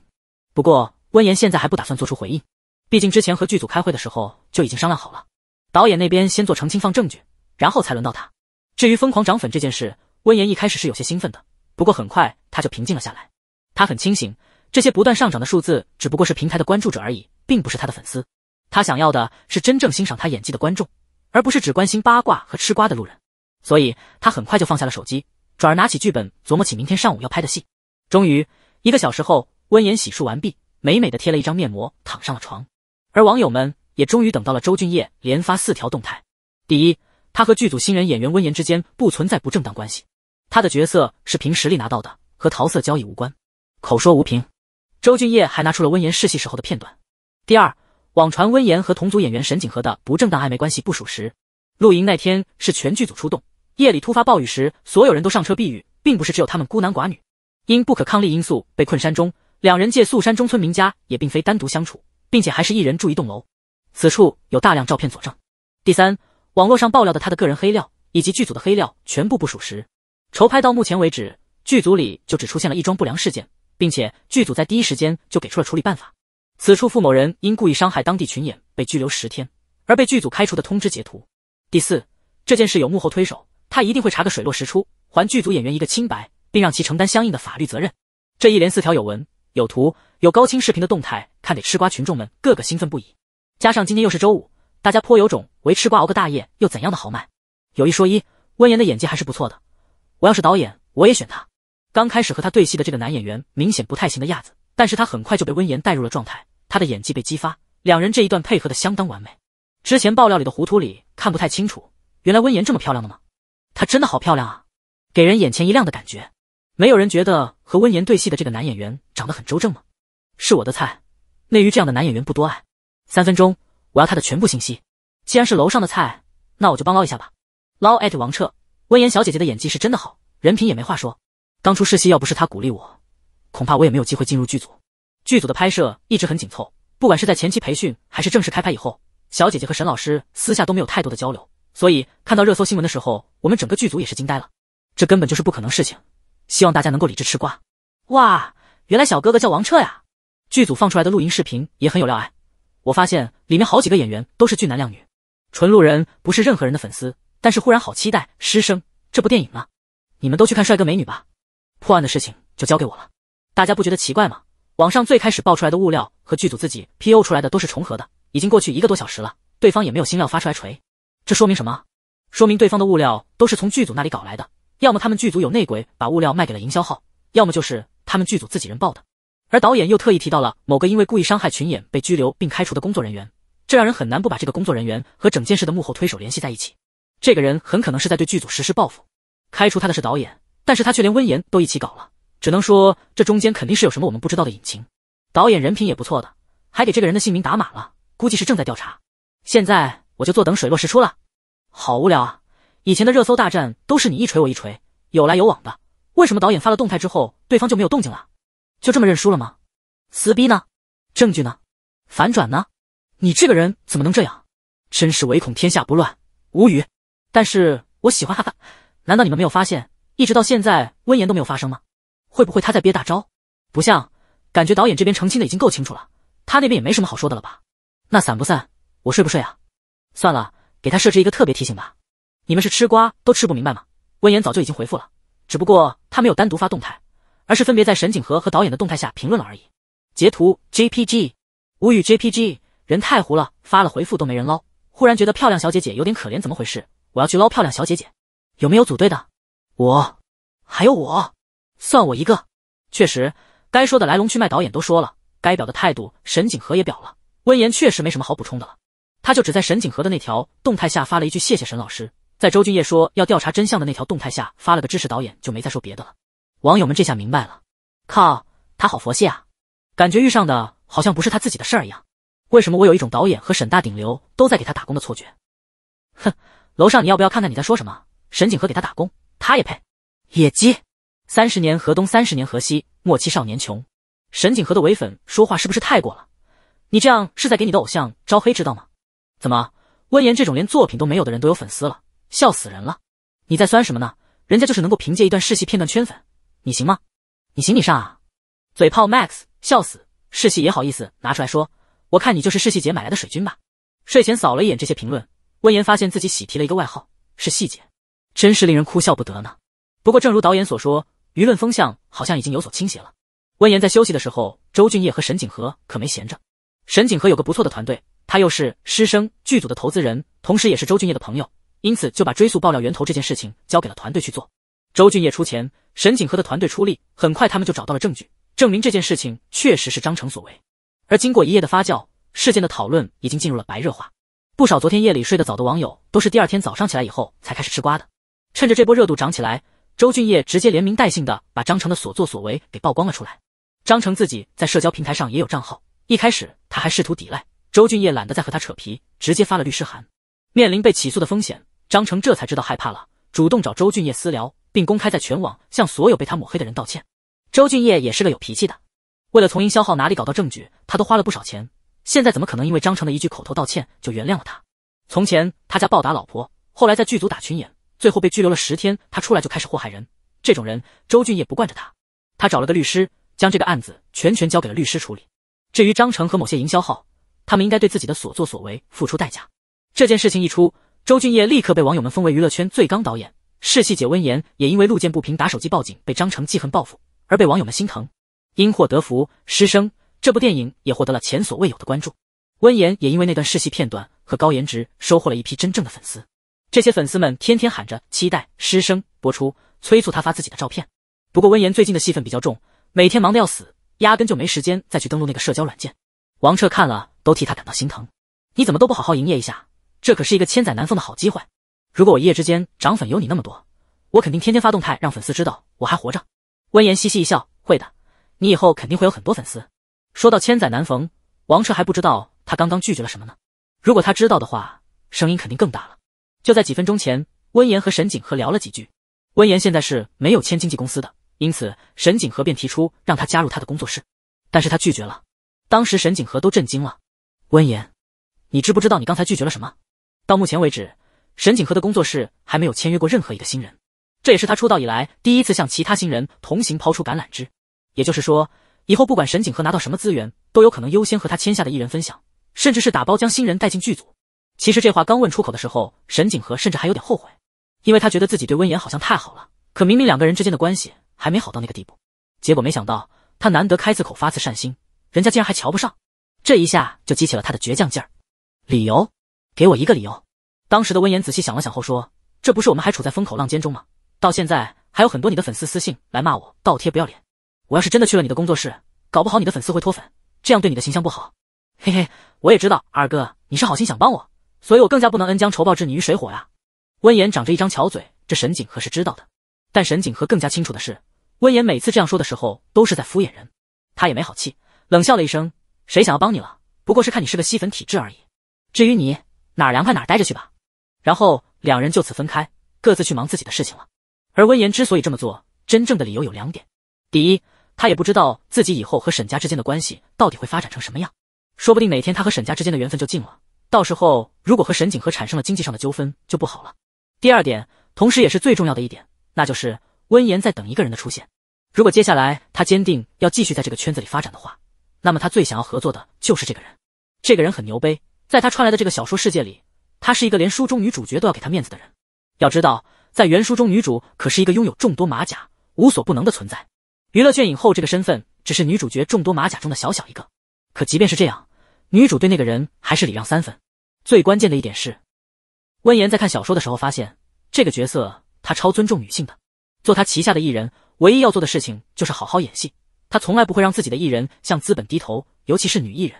不过温言现在还不打算做出回应，毕竟之前和剧组开会的时候就已经商量好了，导演那边先做澄清放证据，然后才轮到他。至于疯狂涨粉这件事，温言一开始是有些兴奋的，不过很快他就平静了下来，他很清醒。这些不断上涨的数字只不过是平台的关注者而已，并不是他的粉丝。他想要的是真正欣赏他演技的观众，而不是只关心八卦和吃瓜的路人。所以，他很快就放下了手机，转而拿起剧本，琢磨起明天上午要拍的戏。终于，一个小时后，温言洗漱完毕，美美的贴了一张面膜，躺上了床。而网友们也终于等到了周俊业连发四条动态：第一，他和剧组新人演员温言之间不存在不正当关系；他的角色是凭实力拿到的，和桃色交易无关。口说无凭。周俊业还拿出了温言试戏时候的片段。第二，网传温言和同组演员沈景和的不正当暧昧关系不属实。露营那天是全剧组出动，夜里突发暴雨时，所有人都上车避雨，并不是只有他们孤男寡女。因不可抗力因素被困山中，两人借宿山中村民家，也并非单独相处，并且还是一人住一栋楼。此处有大量照片佐证。第三，网络上爆料的他的个人黑料以及剧组的黑料全部不属实。筹拍到目前为止，剧组里就只出现了一桩不良事件。并且剧组在第一时间就给出了处理办法。此处傅某人因故意伤害当地群演被拘留十天，而被剧组开除的通知截图。第四，这件事有幕后推手，他一定会查个水落石出，还剧组演员一个清白，并让其承担相应的法律责任。这一连四条有文有图有高清视频的动态，看得吃瓜群众们个个兴奋不已。加上今天又是周五，大家颇有种为吃瓜熬个大夜又怎样的豪迈。有一说一，温言的演技还是不错的，我要是导演我也选他。刚开始和他对戏的这个男演员明显不太行的样子，但是他很快就被温言带入了状态，他的演技被激发，两人这一段配合的相当完美。之前爆料里的糊涂里看不太清楚，原来温言这么漂亮的吗？她真的好漂亮啊，给人眼前一亮的感觉。没有人觉得和温言对戏的这个男演员长得很周正吗？是我的菜，内娱这样的男演员不多哎。三分钟，我要他的全部信息。既然是楼上的菜，那我就帮捞一下吧。捞艾特王彻，温言小姐姐的演技是真的好，人品也没话说。当初试戏要不是他鼓励我，恐怕我也没有机会进入剧组。剧组的拍摄一直很紧凑，不管是在前期培训还是正式开拍以后，小姐姐和沈老师私下都没有太多的交流。所以看到热搜新闻的时候，我们整个剧组也是惊呆了，这根本就是不可能事情。希望大家能够理智吃瓜。哇，原来小哥哥叫王彻呀！剧组放出来的录音视频也很有料哎，我发现里面好几个演员都是俊男靓女。纯路人不是任何人的粉丝，但是忽然好期待《师生》这部电影啊！你们都去看帅哥美女吧。破案的事情就交给我了。大家不觉得奇怪吗？网上最开始爆出来的物料和剧组自己 P O 出来的都是重合的，已经过去一个多小时了，对方也没有新料发出来锤。这说明什么？说明对方的物料都是从剧组那里搞来的，要么他们剧组有内鬼把物料卖给了营销号，要么就是他们剧组自己人报的。而导演又特意提到了某个因为故意伤害群演被拘留并开除的工作人员，这让人很难不把这个工作人员和整件事的幕后推手联系在一起。这个人很可能是在对剧组实施报复，开除他的是导演。但是他却连温言都一起搞了，只能说这中间肯定是有什么我们不知道的隐情。导演人品也不错的，还给这个人的姓名打码了，估计是正在调查。现在我就坐等水落石出了。好无聊啊！以前的热搜大战都是你一锤我一锤，有来有往的，为什么导演发了动态之后，对方就没有动静了？就这么认输了吗？撕逼呢？证据呢？反转呢？你这个人怎么能这样？真是唯恐天下不乱！无语。但是我喜欢哈哈。难道你们没有发现？一直到现在，温言都没有发生吗？会不会他在憋大招？不像，感觉导演这边澄清的已经够清楚了，他那边也没什么好说的了吧？那散不散？我睡不睡啊？算了，给他设置一个特别提醒吧。你们是吃瓜都吃不明白吗？温言早就已经回复了，只不过他没有单独发动态，而是分别在沈景和和导演的动态下评论了而已。截图 JPG，无语 JPG，人太糊了，发了回复都没人捞。忽然觉得漂亮小姐姐有点可怜，怎么回事？我要去捞漂亮小姐姐，有没有组队的？我还有我，算我一个。确实，该说的来龙去脉导演都说了，该表的态度沈景和也表了，温言确实没什么好补充的了。他就只在沈景和的那条动态下发了一句“谢谢沈老师”。在周俊业说要调查真相的那条动态下发了个支持导演，就没再说别的了。网友们这下明白了，靠，他好佛系啊，感觉遇上的好像不是他自己的事儿一样。为什么我有一种导演和沈大顶流都在给他打工的错觉？哼，楼上你要不要看看你在说什么？沈景和给他打工？他也配？野鸡！三十年河东，三十年河西，莫欺少年穷。沈景河的唯粉说话是不是太过了？你这样是在给你的偶像招黑，知道吗？怎么，温言这种连作品都没有的人都有粉丝了？笑死人了！你在酸什么呢？人家就是能够凭借一段试戏片段圈粉，你行吗？你行你上啊！嘴炮 Max，笑死！试戏也好意思拿出来说？我看你就是试戏姐买来的水军吧？睡前扫了一眼这些评论，温言发现自己喜提了一个外号，是细节。真是令人哭笑不得呢。不过，正如导演所说，舆论风向好像已经有所倾斜了。温言在休息的时候，周俊业和沈景和可没闲着。沈景和有个不错的团队，他又是师生剧组的投资人，同时也是周俊业的朋友，因此就把追溯爆料源头这件事情交给了团队去做。周俊业出钱，沈景和的团队出力，很快他们就找到了证据，证明这件事情确实是张成所为。而经过一夜的发酵，事件的讨论已经进入了白热化。不少昨天夜里睡得早的网友，都是第二天早上起来以后才开始吃瓜的。趁着这波热度涨起来，周俊业直接连名带姓的把张成的所作所为给曝光了出来。张成自己在社交平台上也有账号，一开始他还试图抵赖，周俊业懒得再和他扯皮，直接发了律师函。面临被起诉的风险，张成这才知道害怕了，主动找周俊业私聊，并公开在全网向所有被他抹黑的人道歉。周俊业也是个有脾气的，为了从营销号哪里搞到证据，他都花了不少钱，现在怎么可能因为张成的一句口头道歉就原谅了他？从前他家暴打老婆，后来在剧组打群演。最后被拘留了十天，他出来就开始祸害人。这种人，周俊业不惯着他。他找了个律师，将这个案子全权交给了律师处理。至于张成和某些营销号，他们应该对自己的所作所为付出代价。这件事情一出，周俊业立刻被网友们封为娱乐圈最刚导演。试戏姐温言也因为路见不平打手机报警被张成记恨报复，而被网友们心疼。因祸得福，师生这部电影也获得了前所未有的关注。温言也因为那段试戏片段和高颜值收获了一批真正的粉丝。这些粉丝们天天喊着期待、师生播出，催促他发自己的照片。不过温言最近的戏份比较重，每天忙得要死，压根就没时间再去登录那个社交软件。王彻看了都替他感到心疼。你怎么都不好好营业一下？这可是一个千载难逢的好机会。如果我一夜之间涨粉有你那么多，我肯定天天发动态让粉丝知道我还活着。温言嘻嘻一笑：“会的，你以后肯定会有很多粉丝。”说到千载难逢，王彻还不知道他刚刚拒绝了什么呢。如果他知道的话，声音肯定更大了。就在几分钟前，温言和沈景和聊了几句。温言现在是没有签经纪公司的，因此沈景和便提出让他加入他的工作室，但是他拒绝了。当时沈景和都震惊了：“温言，你知不知道你刚才拒绝了什么？到目前为止，沈景和的工作室还没有签约过任何一个新人，这也是他出道以来第一次向其他新人同行抛出橄榄枝。也就是说，以后不管沈景和拿到什么资源，都有可能优先和他签下的艺人分享，甚至是打包将新人带进剧组。”其实这话刚问出口的时候，沈景和甚至还有点后悔，因为他觉得自己对温言好像太好了。可明明两个人之间的关系还没好到那个地步，结果没想到他难得开次口发次善心，人家竟然还瞧不上，这一下就激起了他的倔强劲儿。理由，给我一个理由。当时的温言仔细想了想后说：“这不是我们还处在风口浪尖中吗？到现在还有很多你的粉丝私信来骂我倒贴不要脸。我要是真的去了你的工作室，搞不好你的粉丝会脱粉，这样对你的形象不好。”嘿嘿，我也知道二哥你是好心想帮我。所以我更加不能恩将仇报，置你于水火呀！温言长着一张巧嘴，这沈景和是知道的，但沈景和更加清楚的是，温言每次这样说的时候都是在敷衍人。他也没好气，冷笑了一声：“谁想要帮你了？不过是看你是个吸粉体质而已。至于你，哪凉快哪待着去吧。”然后两人就此分开，各自去忙自己的事情了。而温言之所以这么做，真正的理由有两点：第一，他也不知道自己以后和沈家之间的关系到底会发展成什么样，说不定哪天他和沈家之间的缘分就尽了。到时候如果和沈景和产生了经济上的纠纷，就不好了。第二点，同时也是最重要的一点，那就是温言在等一个人的出现。如果接下来他坚定要继续在这个圈子里发展的话，那么他最想要合作的就是这个人。这个人很牛掰，在他穿来的这个小说世界里，他是一个连书中女主角都要给他面子的人。要知道，在原书中，女主可是一个拥有众多马甲、无所不能的存在。娱乐圈影后这个身份，只是女主角众多马甲中的小小一个。可即便是这样。女主对那个人还是礼让三分。最关键的一点是，温言在看小说的时候发现，这个角色他超尊重女性的。做他旗下的艺人，唯一要做的事情就是好好演戏。他从来不会让自己的艺人向资本低头，尤其是女艺人。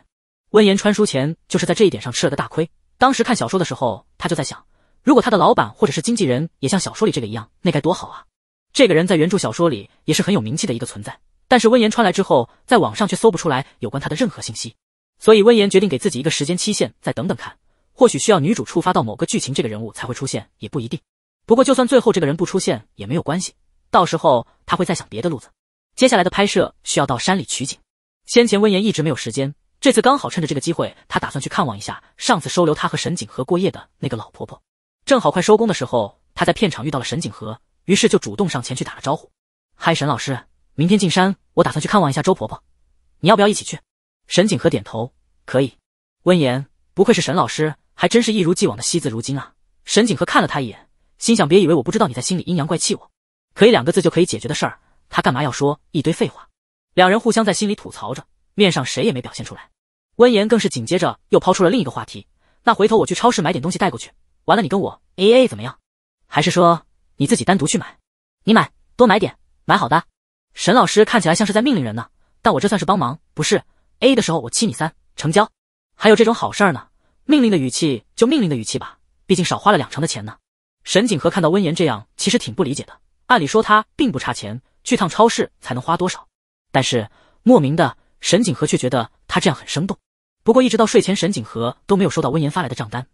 温言穿书前就是在这一点上吃了个大亏。当时看小说的时候，他就在想，如果他的老板或者是经纪人也像小说里这个一样，那该多好啊！这个人在原著小说里也是很有名气的一个存在，但是温言穿来之后，在网上却搜不出来有关他的任何信息。所以温言决定给自己一个时间期限，再等等看。或许需要女主触发到某个剧情，这个人物才会出现，也不一定。不过就算最后这个人不出现，也没有关系。到时候他会再想别的路子。接下来的拍摄需要到山里取景，先前温言一直没有时间，这次刚好趁着这个机会，他打算去看望一下上次收留他和沈景和过夜的那个老婆婆。正好快收工的时候，他在片场遇到了沈景和，于是就主动上前去打了招呼：“嗨，沈老师，明天进山我打算去看望一下周婆婆，你要不要一起去？”沈景和点头，可以。温言，不愧是沈老师，还真是一如既往的惜字如金啊。沈景和看了他一眼，心想：别以为我不知道你在心里阴阳怪气我。可以两个字就可以解决的事儿，他干嘛要说一堆废话？两人互相在心里吐槽着，面上谁也没表现出来。温言更是紧接着又抛出了另一个话题：那回头我去超市买点东西带过去，完了你跟我 A A 怎么样？还是说你自己单独去买？你买，多买点，买好的。沈老师看起来像是在命令人呢，但我这算是帮忙，不是？A 的时候我七你三成交，还有这种好事呢？命令的语气就命令的语气吧，毕竟少花了两成的钱呢。沈景和看到温言这样，其实挺不理解的。按理说他并不差钱，去趟超市才能花多少。但是莫名的，沈景和却觉得他这样很生动。不过一直到睡前，沈景和都没有收到温言发来的账单。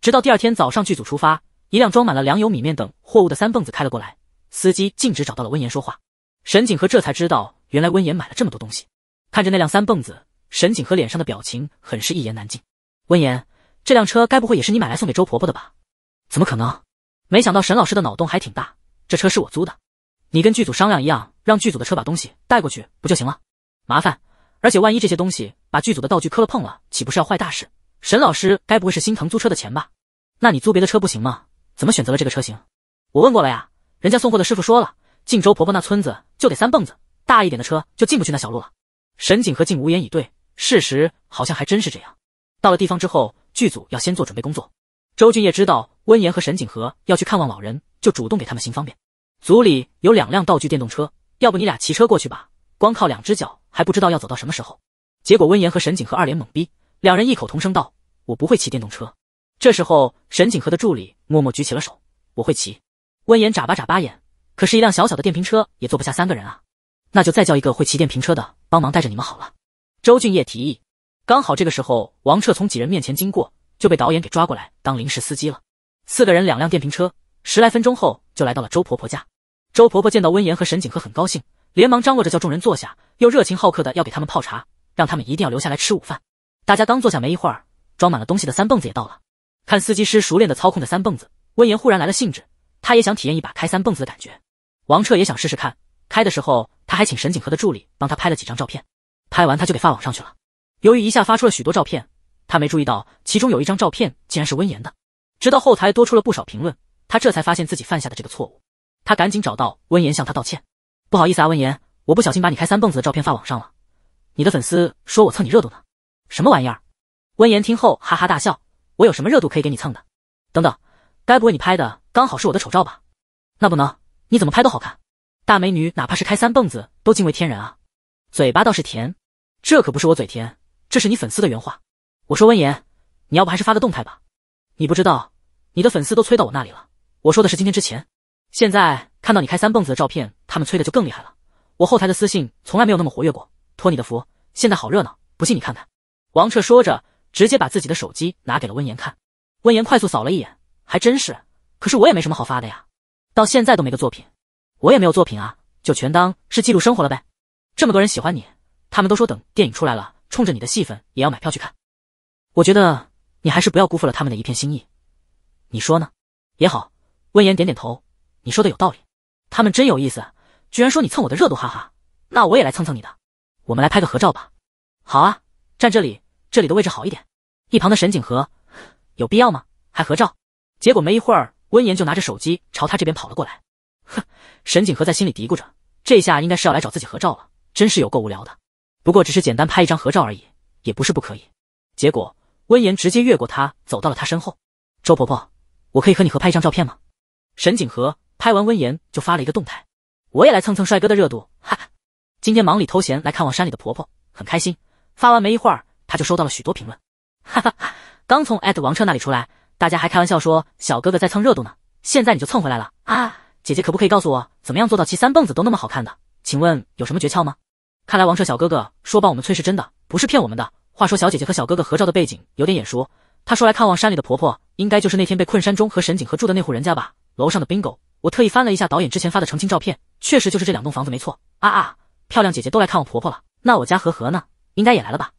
直到第二天早上剧组出发，一辆装满了粮油米面等货物的三蹦子开了过来，司机径直找到了温言说话。沈景和这才知道，原来温言买了这么多东西。看着那辆三蹦子。沈景和脸上的表情很是一言难尽。温言，这辆车该不会也是你买来送给周婆婆的吧？怎么可能？没想到沈老师的脑洞还挺大。这车是我租的，你跟剧组商量一样，让剧组的车把东西带过去不就行了？麻烦，而且万一这些东西把剧组的道具磕了碰了，岂不是要坏大事？沈老师该不会是心疼租车的钱吧？那你租别的车不行吗？怎么选择了这个车型？我问过了呀，人家送货的师傅说了，进周婆婆那村子就得三蹦子，大一点的车就进不去那小路了。沈景和竟无言以对。事实好像还真是这样。到了地方之后，剧组要先做准备工作。周俊业知道温言和沈景和要去看望老人，就主动给他们行方便。组里有两辆道具电动车，要不你俩骑车过去吧？光靠两只脚还不知道要走到什么时候。结果温言和沈景和二连懵逼，两人异口同声道：“我不会骑电动车。”这时候，沈景和的助理默默举起了手：“我会骑。”温言眨巴眨巴眼：“可是，一辆小小的电瓶车也坐不下三个人啊，那就再叫一个会骑电瓶车的帮忙带着你们好了。”周俊业提议，刚好这个时候，王彻从几人面前经过，就被导演给抓过来当临时司机了。四个人，两辆电瓶车，十来分钟后就来到了周婆婆家。周婆婆见到温言和沈景和，很高兴，连忙张罗着叫众人坐下，又热情好客的要给他们泡茶，让他们一定要留下来吃午饭。大家刚坐下没一会儿，装满了东西的三蹦子也到了。看司机师熟练的操控着三蹦子，温言忽然来了兴致，他也想体验一把开三蹦子的感觉。王彻也想试试看，开的时候他还请沈景和的助理帮他拍了几张照片。拍完他就给发网上去了。由于一下发出了许多照片，他没注意到其中有一张照片竟然是温言的。直到后台多出了不少评论，他这才发现自己犯下的这个错误。他赶紧找到温言向他道歉：“不好意思啊，温言，我不小心把你开三蹦子的照片发网上了。你的粉丝说我蹭你热度呢。什么玩意儿？”温言听后哈哈大笑：“我有什么热度可以给你蹭的？等等，该不会你拍的刚好是我的丑照吧？那不能，你怎么拍都好看。大美女哪怕是开三蹦子都惊为天人啊，嘴巴倒是甜。”这可不是我嘴甜，这是你粉丝的原话。我说温言，你要不还是发个动态吧？你不知道，你的粉丝都催到我那里了。我说的是今天之前，现在看到你开三蹦子的照片，他们催的就更厉害了。我后台的私信从来没有那么活跃过，托你的福，现在好热闹。不信你看看。王彻说着，直接把自己的手机拿给了温言看。温言快速扫了一眼，还真是。可是我也没什么好发的呀，到现在都没个作品，我也没有作品啊，就全当是记录生活了呗。这么多人喜欢你。他们都说等电影出来了，冲着你的戏份也要买票去看。我觉得你还是不要辜负了他们的一片心意，你说呢？也好，温言点点头。你说的有道理。他们真有意思，居然说你蹭我的热度，哈哈。那我也来蹭蹭你的。我们来拍个合照吧。好啊，站这里，这里的位置好一点。一旁的沈景和，有必要吗？还合照？结果没一会儿，温言就拿着手机朝他这边跑了过来。哼，沈景和在心里嘀咕着，这下应该是要来找自己合照了，真是有够无聊的。不过只是简单拍一张合照而已，也不是不可以。结果，温言直接越过他走到了他身后。周婆婆，我可以和你合拍一张照片吗？沈景和拍完温言就发了一个动态，我也来蹭蹭帅哥的热度，哈哈。今天忙里偷闲来看望山里的婆婆，很开心。发完没一会儿，他就收到了许多评论，哈哈哈。刚从艾特王彻那里出来，大家还开玩笑说小哥哥在蹭热度呢，现在你就蹭回来了啊？姐姐可不可以告诉我，怎么样做到骑三蹦子都那么好看的？请问有什么诀窍吗？看来王彻小哥哥说帮我们催是真的，不是骗我们的。话说小姐姐和小哥哥合照的背景有点眼熟，他说来看望山里的婆婆，应该就是那天被困山中和沈景和住的那户人家吧。楼上的 bingo，我特意翻了一下导演之前发的澄清照片，确实就是这两栋房子没错。啊啊，漂亮姐姐都来看望婆婆了，那我家和和呢？应该也来了吧？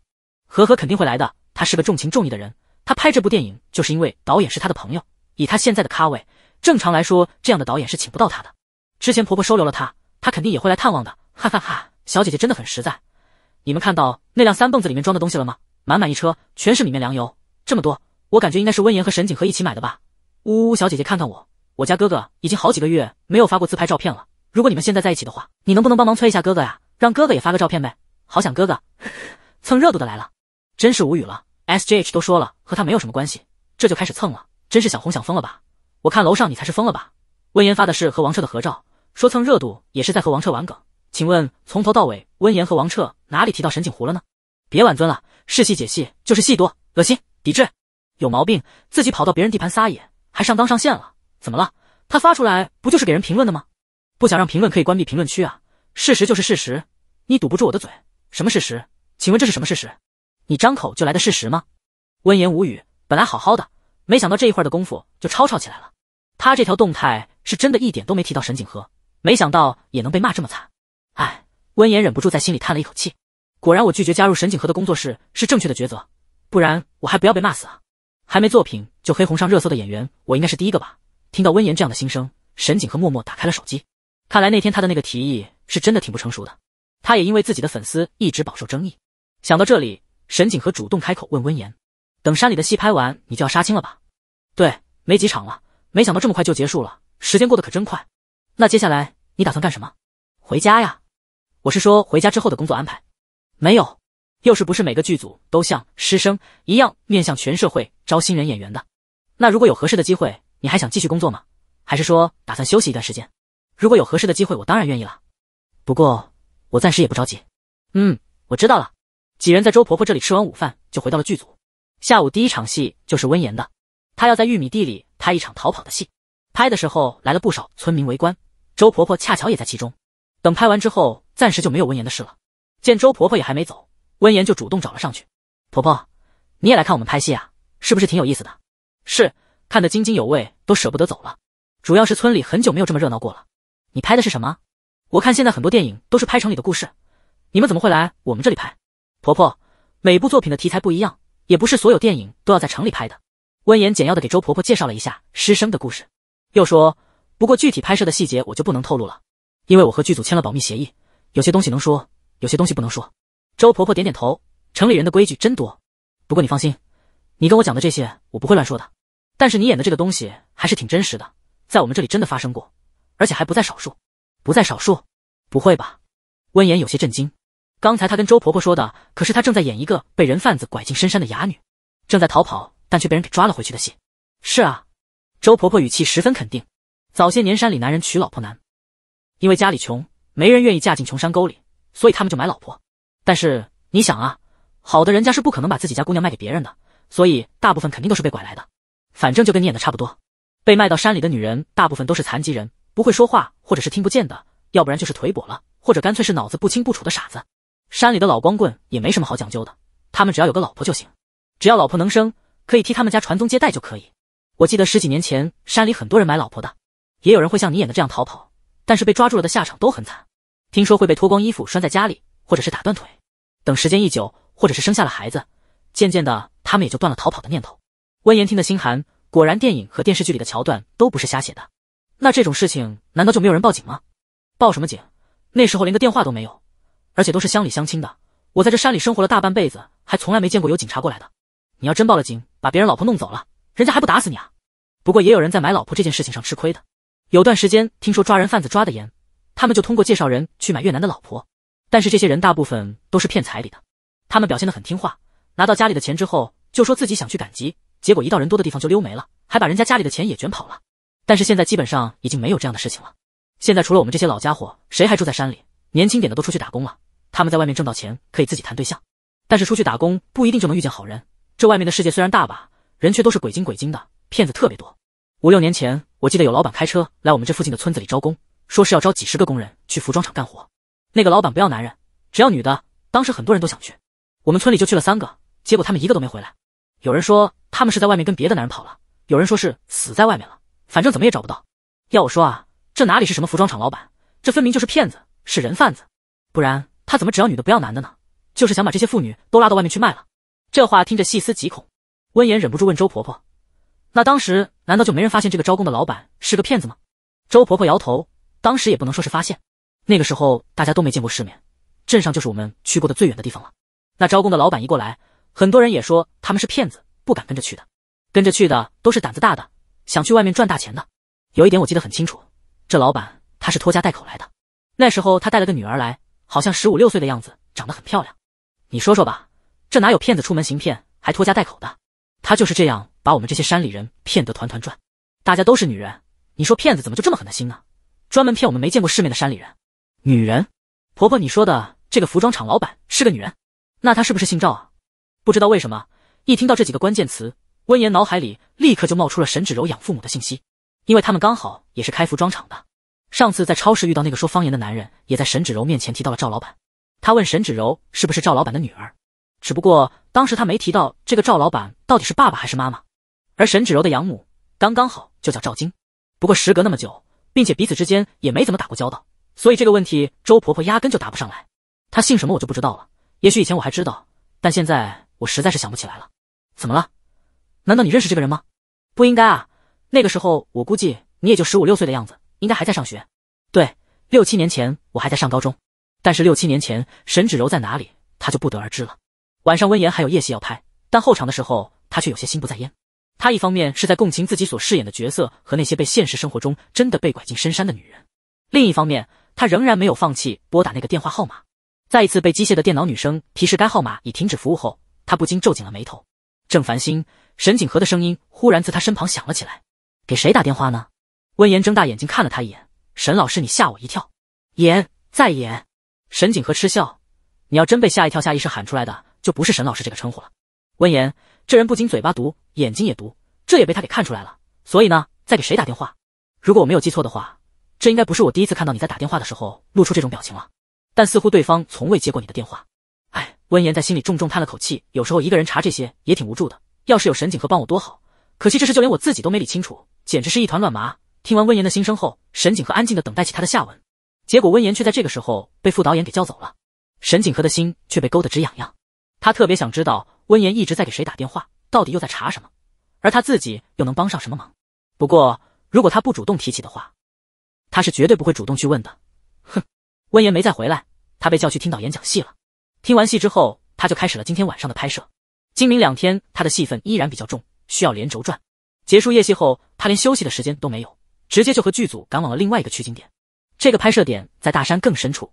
和和肯定会来的，他是个重情重义的人。他拍这部电影就是因为导演是他的朋友，以他现在的咖位，正常来说这样的导演是请不到他的。之前婆婆收留了他，他肯定也会来探望的。哈哈哈。小姐姐真的很实在，你们看到那辆三蹦子里面装的东西了吗？满满一车，全是里面粮油，这么多，我感觉应该是温言和沈景和一起买的吧。呜呜，小姐姐看看我，我家哥哥已经好几个月没有发过自拍照片了。如果你们现在在一起的话，你能不能帮忙催一下哥哥呀？让哥哥也发个照片呗。好想哥哥，蹭热度的来了，真是无语了。S J H 都说了和他没有什么关系，这就开始蹭了，真是想红想疯了吧？我看楼上你才是疯了吧？温言发的是和王彻的合照，说蹭热度也是在和王彻玩梗。请问从头到尾，温言和王彻哪里提到沈景湖了呢？别挽尊了，是戏解戏就是戏多，恶心，抵制，有毛病，自己跑到别人地盘撒野，还上纲上线了，怎么了？他发出来不就是给人评论的吗？不想让评论可以关闭评论区啊？事实就是事实，你堵不住我的嘴。什么事实？请问这是什么事实？你张口就来的事实吗？温言无语，本来好好的，没想到这一会儿的功夫就吵吵起来了。他这条动态是真的一点都没提到沈景河，没想到也能被骂这么惨。哎，温言忍不住在心里叹了一口气。果然，我拒绝加入沈景和的工作室是正确的抉择，不然我还不要被骂死啊！还没作品就黑红上热搜的演员，我应该是第一个吧？听到温言这样的心声，沈景和默默打开了手机。看来那天他的那个提议是真的挺不成熟的，他也因为自己的粉丝一直饱受争议。想到这里，沈景和主动开口问温言：“等山里的戏拍完，你就要杀青了吧？”“对，没几场了，没想到这么快就结束了，时间过得可真快。”“那接下来你打算干什么？”“回家呀。”我是说回家之后的工作安排，没有，又是不是每个剧组都像师生一样面向全社会招新人演员的？那如果有合适的机会，你还想继续工作吗？还是说打算休息一段时间？如果有合适的机会，我当然愿意了。不过我暂时也不着急。嗯，我知道了。几人在周婆婆这里吃完午饭，就回到了剧组。下午第一场戏就是温言的，他要在玉米地里拍一场逃跑的戏。拍的时候来了不少村民围观，周婆婆恰巧也在其中。等拍完之后。暂时就没有温言的事了。见周婆婆也还没走，温言就主动找了上去。婆婆，你也来看我们拍戏啊？是不是挺有意思的？是，看得津津有味，都舍不得走了。主要是村里很久没有这么热闹过了。你拍的是什么？我看现在很多电影都是拍城里的故事，你们怎么会来我们这里拍？婆婆，每部作品的题材不一样，也不是所有电影都要在城里拍的。温言简要的给周婆婆介绍了一下师生的故事，又说，不过具体拍摄的细节我就不能透露了，因为我和剧组签了保密协议。有些东西能说，有些东西不能说。周婆婆点点头，城里人的规矩真多。不过你放心，你跟我讲的这些我不会乱说的。但是你演的这个东西还是挺真实的，在我们这里真的发生过，而且还不在少数。不在少数？不会吧？温言有些震惊。刚才他跟周婆婆说的可是他正在演一个被人贩子拐进深山的哑女，正在逃跑但却被人给抓了回去的戏。是啊，周婆婆语气十分肯定。早些年山里男人娶老婆难，因为家里穷。没人愿意嫁进穷山沟里，所以他们就买老婆。但是你想啊，好的人家是不可能把自己家姑娘卖给别人的，所以大部分肯定都是被拐来的。反正就跟你演的差不多。被卖到山里的女人，大部分都是残疾人，不会说话或者是听不见的，要不然就是腿跛了，或者干脆是脑子不清不楚的傻子。山里的老光棍也没什么好讲究的，他们只要有个老婆就行，只要老婆能生，可以替他们家传宗接代就可以。我记得十几年前，山里很多人买老婆的，也有人会像你演的这样逃跑。但是被抓住了的下场都很惨，听说会被脱光衣服拴在家里，或者是打断腿。等时间一久，或者是生下了孩子，渐渐的他们也就断了逃跑的念头。温言听得心寒，果然电影和电视剧里的桥段都不是瞎写的。那这种事情难道就没有人报警吗？报什么警？那时候连个电话都没有，而且都是乡里乡亲的。我在这山里生活了大半辈子，还从来没见过有警察过来的。你要真报了警，把别人老婆弄走了，人家还不打死你啊？不过也有人在买老婆这件事情上吃亏的。有段时间听说抓人贩子抓得严，他们就通过介绍人去买越南的老婆，但是这些人大部分都是骗彩礼的。他们表现得很听话，拿到家里的钱之后就说自己想去赶集，结果一到人多的地方就溜没了，还把人家家里的钱也卷跑了。但是现在基本上已经没有这样的事情了。现在除了我们这些老家伙，谁还住在山里？年轻点的都出去打工了。他们在外面挣到钱可以自己谈对象，但是出去打工不一定就能遇见好人。这外面的世界虽然大吧，人却都是鬼精鬼精的，骗子特别多。五六年前，我记得有老板开车来我们这附近的村子里招工，说是要招几十个工人去服装厂干活。那个老板不要男人，只要女的。当时很多人都想去，我们村里就去了三个，结果他们一个都没回来。有人说他们是在外面跟别的男人跑了，有人说是死在外面了，反正怎么也找不到。要我说啊，这哪里是什么服装厂老板，这分明就是骗子，是人贩子。不然他怎么只要女的不要男的呢？就是想把这些妇女都拉到外面去卖了。这话听着细思极恐，温言忍不住问周婆婆。那当时难道就没人发现这个招工的老板是个骗子吗？周婆婆摇头，当时也不能说是发现，那个时候大家都没见过世面，镇上就是我们去过的最远的地方了。那招工的老板一过来，很多人也说他们是骗子，不敢跟着去的。跟着去的都是胆子大的，想去外面赚大钱的。有一点我记得很清楚，这老板他是拖家带口来的，那时候他带了个女儿来，好像十五六岁的样子，长得很漂亮。你说说吧，这哪有骗子出门行骗还拖家带口的？他就是这样。把我们这些山里人骗得团团转，大家都是女人，你说骗子怎么就这么狠的心呢？专门骗我们没见过世面的山里人。女人，婆婆，你说的这个服装厂老板是个女人，那她是不是姓赵啊？不知道为什么，一听到这几个关键词，温言脑海里立刻就冒出了沈芷柔养父母的信息，因为他们刚好也是开服装厂的。上次在超市遇到那个说方言的男人，也在沈芷柔面前提到了赵老板，他问沈芷柔是不是赵老板的女儿，只不过当时他没提到这个赵老板到底是爸爸还是妈妈。而沈芷柔的养母刚刚好就叫赵晶。不过时隔那么久，并且彼此之间也没怎么打过交道，所以这个问题周婆婆压根就答不上来。她姓什么我就不知道了，也许以前我还知道，但现在我实在是想不起来了。怎么了？难道你认识这个人吗？不应该啊，那个时候我估计你也就十五六岁的样子，应该还在上学。对，六七年前我还在上高中，但是六七年前沈芷柔在哪里，他就不得而知了。晚上温言还有夜戏要拍，但后场的时候他却有些心不在焉。他一方面是在共情自己所饰演的角色和那些被现实生活中真的被拐进深山的女人，另一方面，他仍然没有放弃拨打那个电话号码。再一次被机械的电脑女声提示该号码已停止服务后，他不禁皱紧了眉头。正烦心，沈景和的声音忽然自他身旁响了起来：“给谁打电话呢？”温言睁大眼睛看了他一眼：“沈老师，你吓我一跳。”“演再演。”沈景和嗤笑：“你要真被吓一跳，下意识喊出来的就不是沈老师这个称呼了。”温言。这人不仅嘴巴毒，眼睛也毒，这也被他给看出来了。所以呢，在给谁打电话？如果我没有记错的话，这应该不是我第一次看到你在打电话的时候露出这种表情了。但似乎对方从未接过你的电话。哎，温言在心里重重叹了口气。有时候一个人查这些也挺无助的，要是有沈景和帮我多好。可惜这事就连我自己都没理清楚，简直是一团乱麻。听完温言的心声后，沈景和安静的等待起他的下文。结果温言却在这个时候被副导演给叫走了。沈景和的心却被勾得直痒痒，他特别想知道。温言一直在给谁打电话？到底又在查什么？而他自己又能帮上什么忙？不过，如果他不主动提起的话，他是绝对不会主动去问的。哼，温言没再回来，他被叫去听导演讲戏了。听完戏之后，他就开始了今天晚上的拍摄。今明两天，他的戏份依然比较重，需要连轴转。结束夜戏后，他连休息的时间都没有，直接就和剧组赶往了另外一个取景点。这个拍摄点在大山更深处，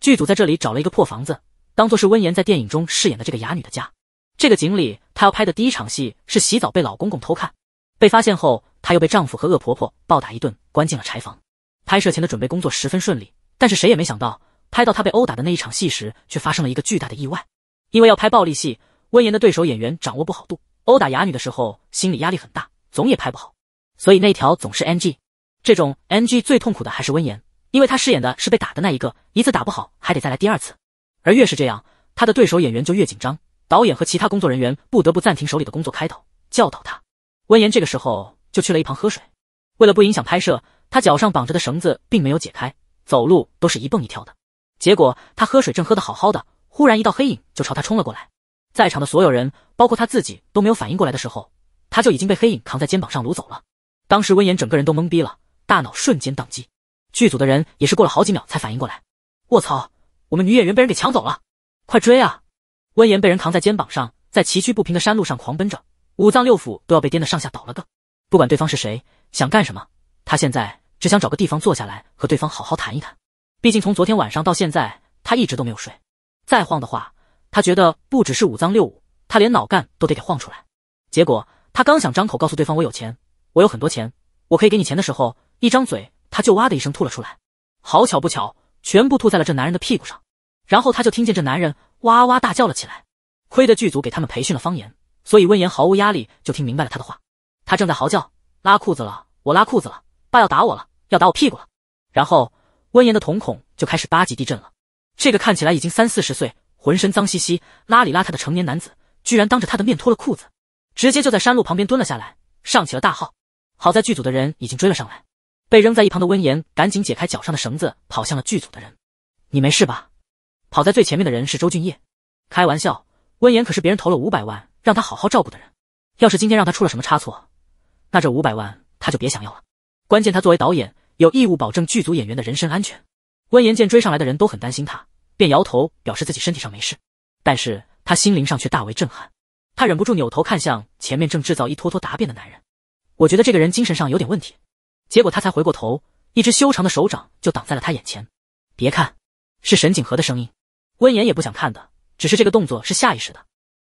剧组在这里找了一个破房子，当做是温言在电影中饰演的这个哑女的家。这个井里，她要拍的第一场戏是洗澡被老公公偷看，被发现后，她又被丈夫和恶婆婆暴打一顿，关进了柴房。拍摄前的准备工作十分顺利，但是谁也没想到，拍到她被殴打的那一场戏时，却发生了一个巨大的意外。因为要拍暴力戏，温言的对手演员掌握不好度，殴打哑女的时候，心理压力很大，总也拍不好，所以那条总是 N G。这种 N G 最痛苦的还是温言，因为她饰演的是被打的那一个，一次打不好还得再来第二次，而越是这样，他的对手演员就越紧张。导演和其他工作人员不得不暂停手里的工作，开导、教导他。温言这个时候就去了一旁喝水，为了不影响拍摄，他脚上绑着的绳子并没有解开，走路都是一蹦一跳的。结果他喝水正喝得好好的，忽然一道黑影就朝他冲了过来，在场的所有人，包括他自己都没有反应过来的时候，他就已经被黑影扛在肩膀上掳走了。当时温言整个人都懵逼了，大脑瞬间宕机。剧组的人也是过了好几秒才反应过来：“我操，我们女演员被人给抢走了，快追啊！”温言被人扛在肩膀上，在崎岖不平的山路上狂奔着，五脏六腑都要被颠得上下倒了个。不管对方是谁，想干什么，他现在只想找个地方坐下来，和对方好好谈一谈。毕竟从昨天晚上到现在，他一直都没有睡。再晃的话，他觉得不只是五脏六腑，他连脑干都得给晃出来。结果他刚想张口告诉对方“我有钱，我有很多钱，我可以给你钱”的时候，一张嘴他就哇的一声吐了出来，好巧不巧，全部吐在了这男人的屁股上。然后他就听见这男人。哇哇大叫了起来，亏得剧组给他们培训了方言，所以温言毫无压力就听明白了他的话。他正在嚎叫，拉裤子了，我拉裤子了，爸要打我了，要打我屁股了。然后温言的瞳孔就开始八级地震了。这个看起来已经三四十岁、浑身脏兮兮、邋里邋遢的成年男子，居然当着他的面脱了裤子，直接就在山路旁边蹲了下来，上起了大号。好在剧组的人已经追了上来，被扔在一旁的温言赶紧解开脚上的绳子，跑向了剧组的人。你没事吧？跑在最前面的人是周俊业，开玩笑，温言可是别人投了五百万让他好好照顾的人，要是今天让他出了什么差错，那这五百万他就别想要了。关键他作为导演，有义务保证剧组演员的人身安全。温言见追上来的人都很担心他，便摇头表示自己身体上没事，但是他心灵上却大为震撼。他忍不住扭头看向前面正制造一坨坨答辩的男人，我觉得这个人精神上有点问题。结果他才回过头，一只修长的手掌就挡在了他眼前。别看，是沈景和的声音。温言也不想看的，只是这个动作是下意识的。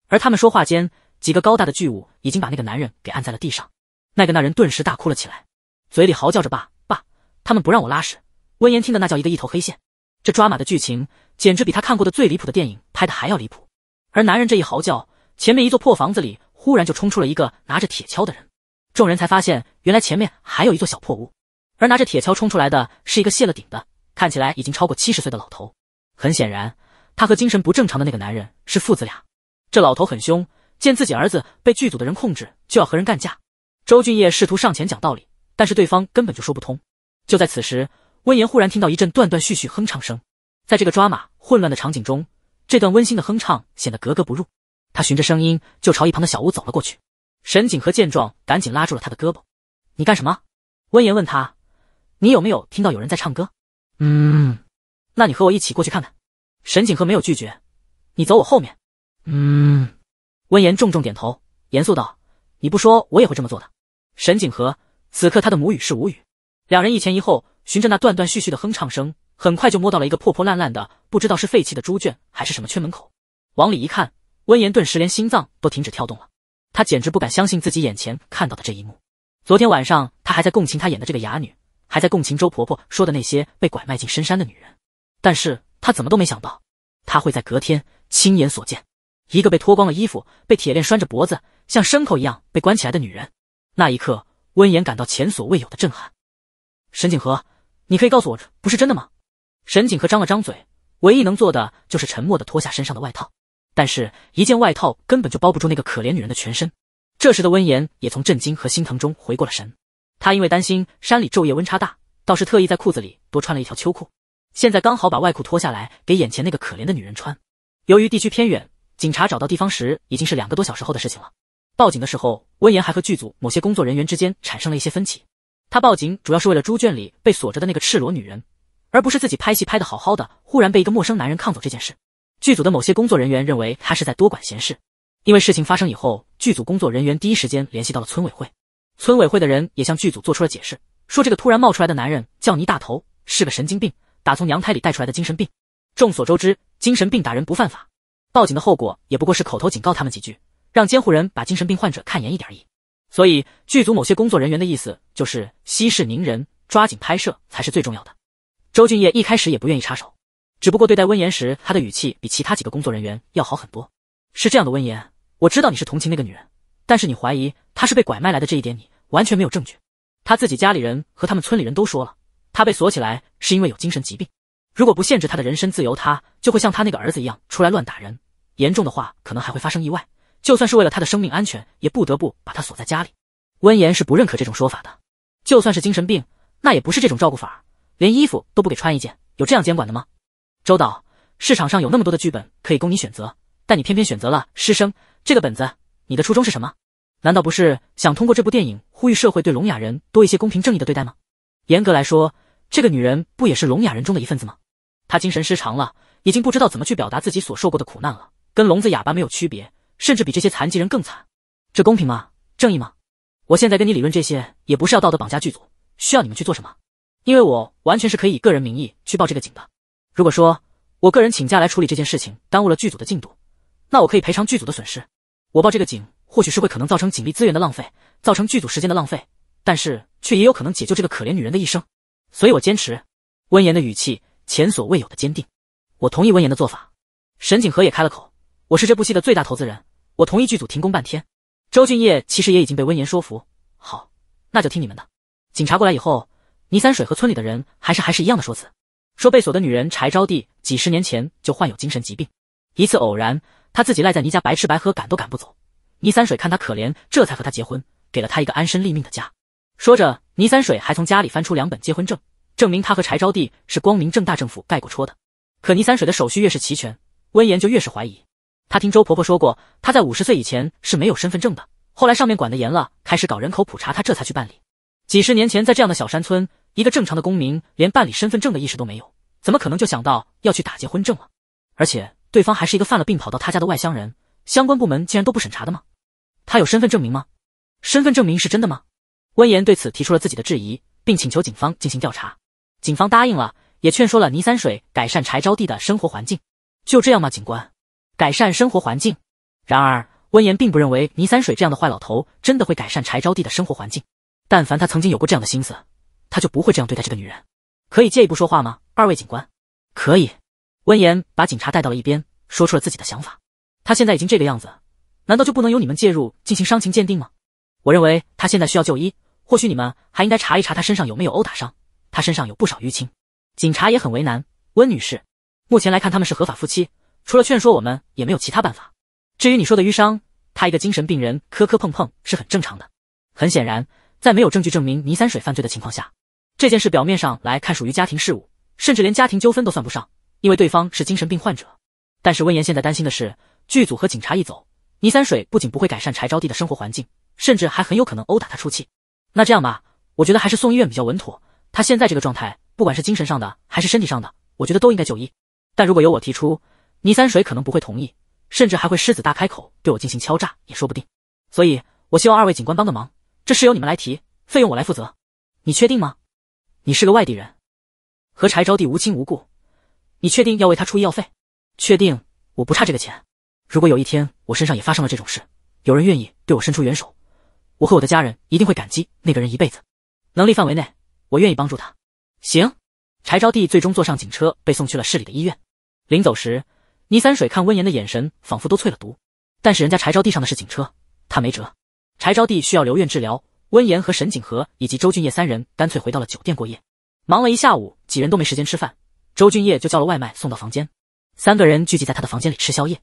而他们说话间，几个高大的巨物已经把那个男人给按在了地上。那个那人顿时大哭了起来，嘴里嚎叫着：“爸爸，他们不让我拉屎！”温言听的那叫一个一头黑线，这抓马的剧情简直比他看过的最离谱的电影拍的还要离谱。而男人这一嚎叫，前面一座破房子里忽然就冲出了一个拿着铁锹的人，众人才发现原来前面还有一座小破屋，而拿着铁锹冲出来的是一个卸了顶的，看起来已经超过七十岁的老头。很显然。他和精神不正常的那个男人是父子俩，这老头很凶，见自己儿子被剧组的人控制，就要和人干架。周俊业试图上前讲道理，但是对方根本就说不通。就在此时，温言忽然听到一阵断断续续哼唱声，在这个抓马混乱的场景中，这段温馨的哼唱显得格格不入。他循着声音就朝一旁的小屋走了过去。沈景和见状，赶紧拉住了他的胳膊：“你干什么？”温言问他：“你有没有听到有人在唱歌？”“嗯，那你和我一起过去看看。”沈景和没有拒绝，你走我后面。嗯，温言重重点头，严肃道：“你不说，我也会这么做的。”沈景和此刻他的母语是无语。两人一前一后，循着那断断续续的哼唱声，很快就摸到了一个破破烂烂的，不知道是废弃的猪圈还是什么圈门口。往里一看，温言顿时连心脏都停止跳动了。他简直不敢相信自己眼前看到的这一幕。昨天晚上，他还在共情他演的这个哑女，还在共情周婆婆说的那些被拐卖进深山的女人。但是。他怎么都没想到，他会在隔天亲眼所见一个被脱光了衣服、被铁链拴着脖子、像牲口一样被关起来的女人。那一刻，温言感到前所未有的震撼。沈景和，你可以告诉我，这不是真的吗？沈景和张了张嘴，唯一能做的就是沉默的脱下身上的外套。但是，一件外套根本就包不住那个可怜女人的全身。这时的温言也从震惊和心疼中回过了神。他因为担心山里昼夜温差大，倒是特意在裤子里多穿了一条秋裤。现在刚好把外裤脱下来给眼前那个可怜的女人穿。由于地区偏远，警察找到地方时已经是两个多小时后的事情了。报警的时候，温言还和剧组某些工作人员之间产生了一些分歧。他报警主要是为了猪圈里被锁着的那个赤裸女人，而不是自己拍戏拍的好好的，忽然被一个陌生男人抗走这件事。剧组的某些工作人员认为他是在多管闲事，因为事情发生以后，剧组工作人员第一时间联系到了村委会，村委会的人也向剧组做出了解释，说这个突然冒出来的男人叫倪大头，是个神经病。打从娘胎里带出来的精神病，众所周知，精神病打人不犯法，报警的后果也不过是口头警告他们几句，让监护人把精神病患者看严一点而已。所以剧组某些工作人员的意思就是息事宁人，抓紧拍摄才是最重要的。周俊业一开始也不愿意插手，只不过对待温言时，他的语气比其他几个工作人员要好很多。是这样的，温言，我知道你是同情那个女人，但是你怀疑她是被拐卖来的这一点，你完全没有证据。她自己家里人和他们村里人都说了。他被锁起来是因为有精神疾病，如果不限制他的人身自由，他就会像他那个儿子一样出来乱打人，严重的话可能还会发生意外。就算是为了他的生命安全，也不得不把他锁在家里。温言是不认可这种说法的，就算是精神病，那也不是这种照顾法，连衣服都不给穿一件，有这样监管的吗？周导，市场上有那么多的剧本可以供你选择，但你偏偏选择了《师生》这个本子，你的初衷是什么？难道不是想通过这部电影呼吁社会对聋哑人多一些公平正义的对待吗？严格来说，这个女人不也是聋哑人中的一份子吗？她精神失常了，已经不知道怎么去表达自己所受过的苦难了，跟聋子哑巴没有区别，甚至比这些残疾人更惨。这公平吗？正义吗？我现在跟你理论这些，也不是要道德绑架剧组，需要你们去做什么？因为我完全是可以以个人名义去报这个警的。如果说我个人请假来处理这件事情，耽误了剧组的进度，那我可以赔偿剧组的损失。我报这个警，或许是会可能造成警力资源的浪费，造成剧组时间的浪费。但是却也有可能解救这个可怜女人的一生，所以我坚持。温言的语气前所未有的坚定。我同意温言的做法。沈景和也开了口：“我是这部戏的最大投资人，我同意剧组停工半天。”周俊业其实也已经被温言说服。好，那就听你们的。警察过来以后，倪三水和村里的人还是还是一样的说辞，说被锁的女人柴招娣几十年前就患有精神疾病，一次偶然，她自己赖在倪家白吃白喝，赶都赶不走。倪三水看她可怜，这才和她结婚，给了她一个安身立命的家。说着，倪三水还从家里翻出两本结婚证，证明他和柴招娣是光明正大、政府盖过戳的。可倪三水的手续越是齐全，温言就越是怀疑。他听周婆婆说过，她在五十岁以前是没有身份证的，后来上面管得严了，开始搞人口普查，她这才去办理。几十年前，在这样的小山村，一个正常的公民连办理身份证的意识都没有，怎么可能就想到要去打结婚证了？而且对方还是一个犯了病跑到他家的外乡人，相关部门竟然都不审查的吗？他有身份证明吗？身份证明是真的吗？温言对此提出了自己的质疑，并请求警方进行调查。警方答应了，也劝说了倪三水改善柴招娣的生活环境。就这样吗，警官？改善生活环境？然而，温言并不认为倪三水这样的坏老头真的会改善柴招娣的生活环境。但凡他曾经有过这样的心思，他就不会这样对待这个女人。可以借一步说话吗，二位警官？可以。温言把警察带到了一边，说出了自己的想法。他现在已经这个样子，难道就不能由你们介入进行伤情鉴定吗？我认为他现在需要就医。或许你们还应该查一查他身上有没有殴打伤，他身上有不少淤青。警察也很为难。温女士，目前来看他们是合法夫妻，除了劝说我们，也没有其他办法。至于你说的淤伤，他一个精神病人磕磕碰碰是很正常的。很显然，在没有证据证明倪三水犯罪的情况下，这件事表面上来看属于家庭事务，甚至连家庭纠纷都算不上，因为对方是精神病患者。但是温言现在担心的是，剧组和警察一走，倪三水不仅不会改善柴招娣的生活环境，甚至还很有可能殴打他出气。那这样吧，我觉得还是送医院比较稳妥。他现在这个状态，不管是精神上的还是身体上的，我觉得都应该就医。但如果由我提出，倪三水可能不会同意，甚至还会狮子大开口对我进行敲诈，也说不定。所以，我希望二位警官帮个忙，这事由你们来提，费用我来负责。你确定吗？你是个外地人，和柴招娣无亲无故，你确定要为他出医药费？确定，我不差这个钱。如果有一天我身上也发生了这种事，有人愿意对我伸出援手。我和我的家人一定会感激那个人一辈子，能力范围内我愿意帮助他。行，柴招娣最终坐上警车被送去了市里的医院。临走时，倪三水看温言的眼神仿佛都淬了毒，但是人家柴招娣上的是警车，他没辙。柴招娣需要留院治疗，温言和沈景和以及周俊业三人干脆回到了酒店过夜。忙了一下午，几人都没时间吃饭，周俊业就叫了外卖送到房间。三个人聚集在他的房间里吃宵夜。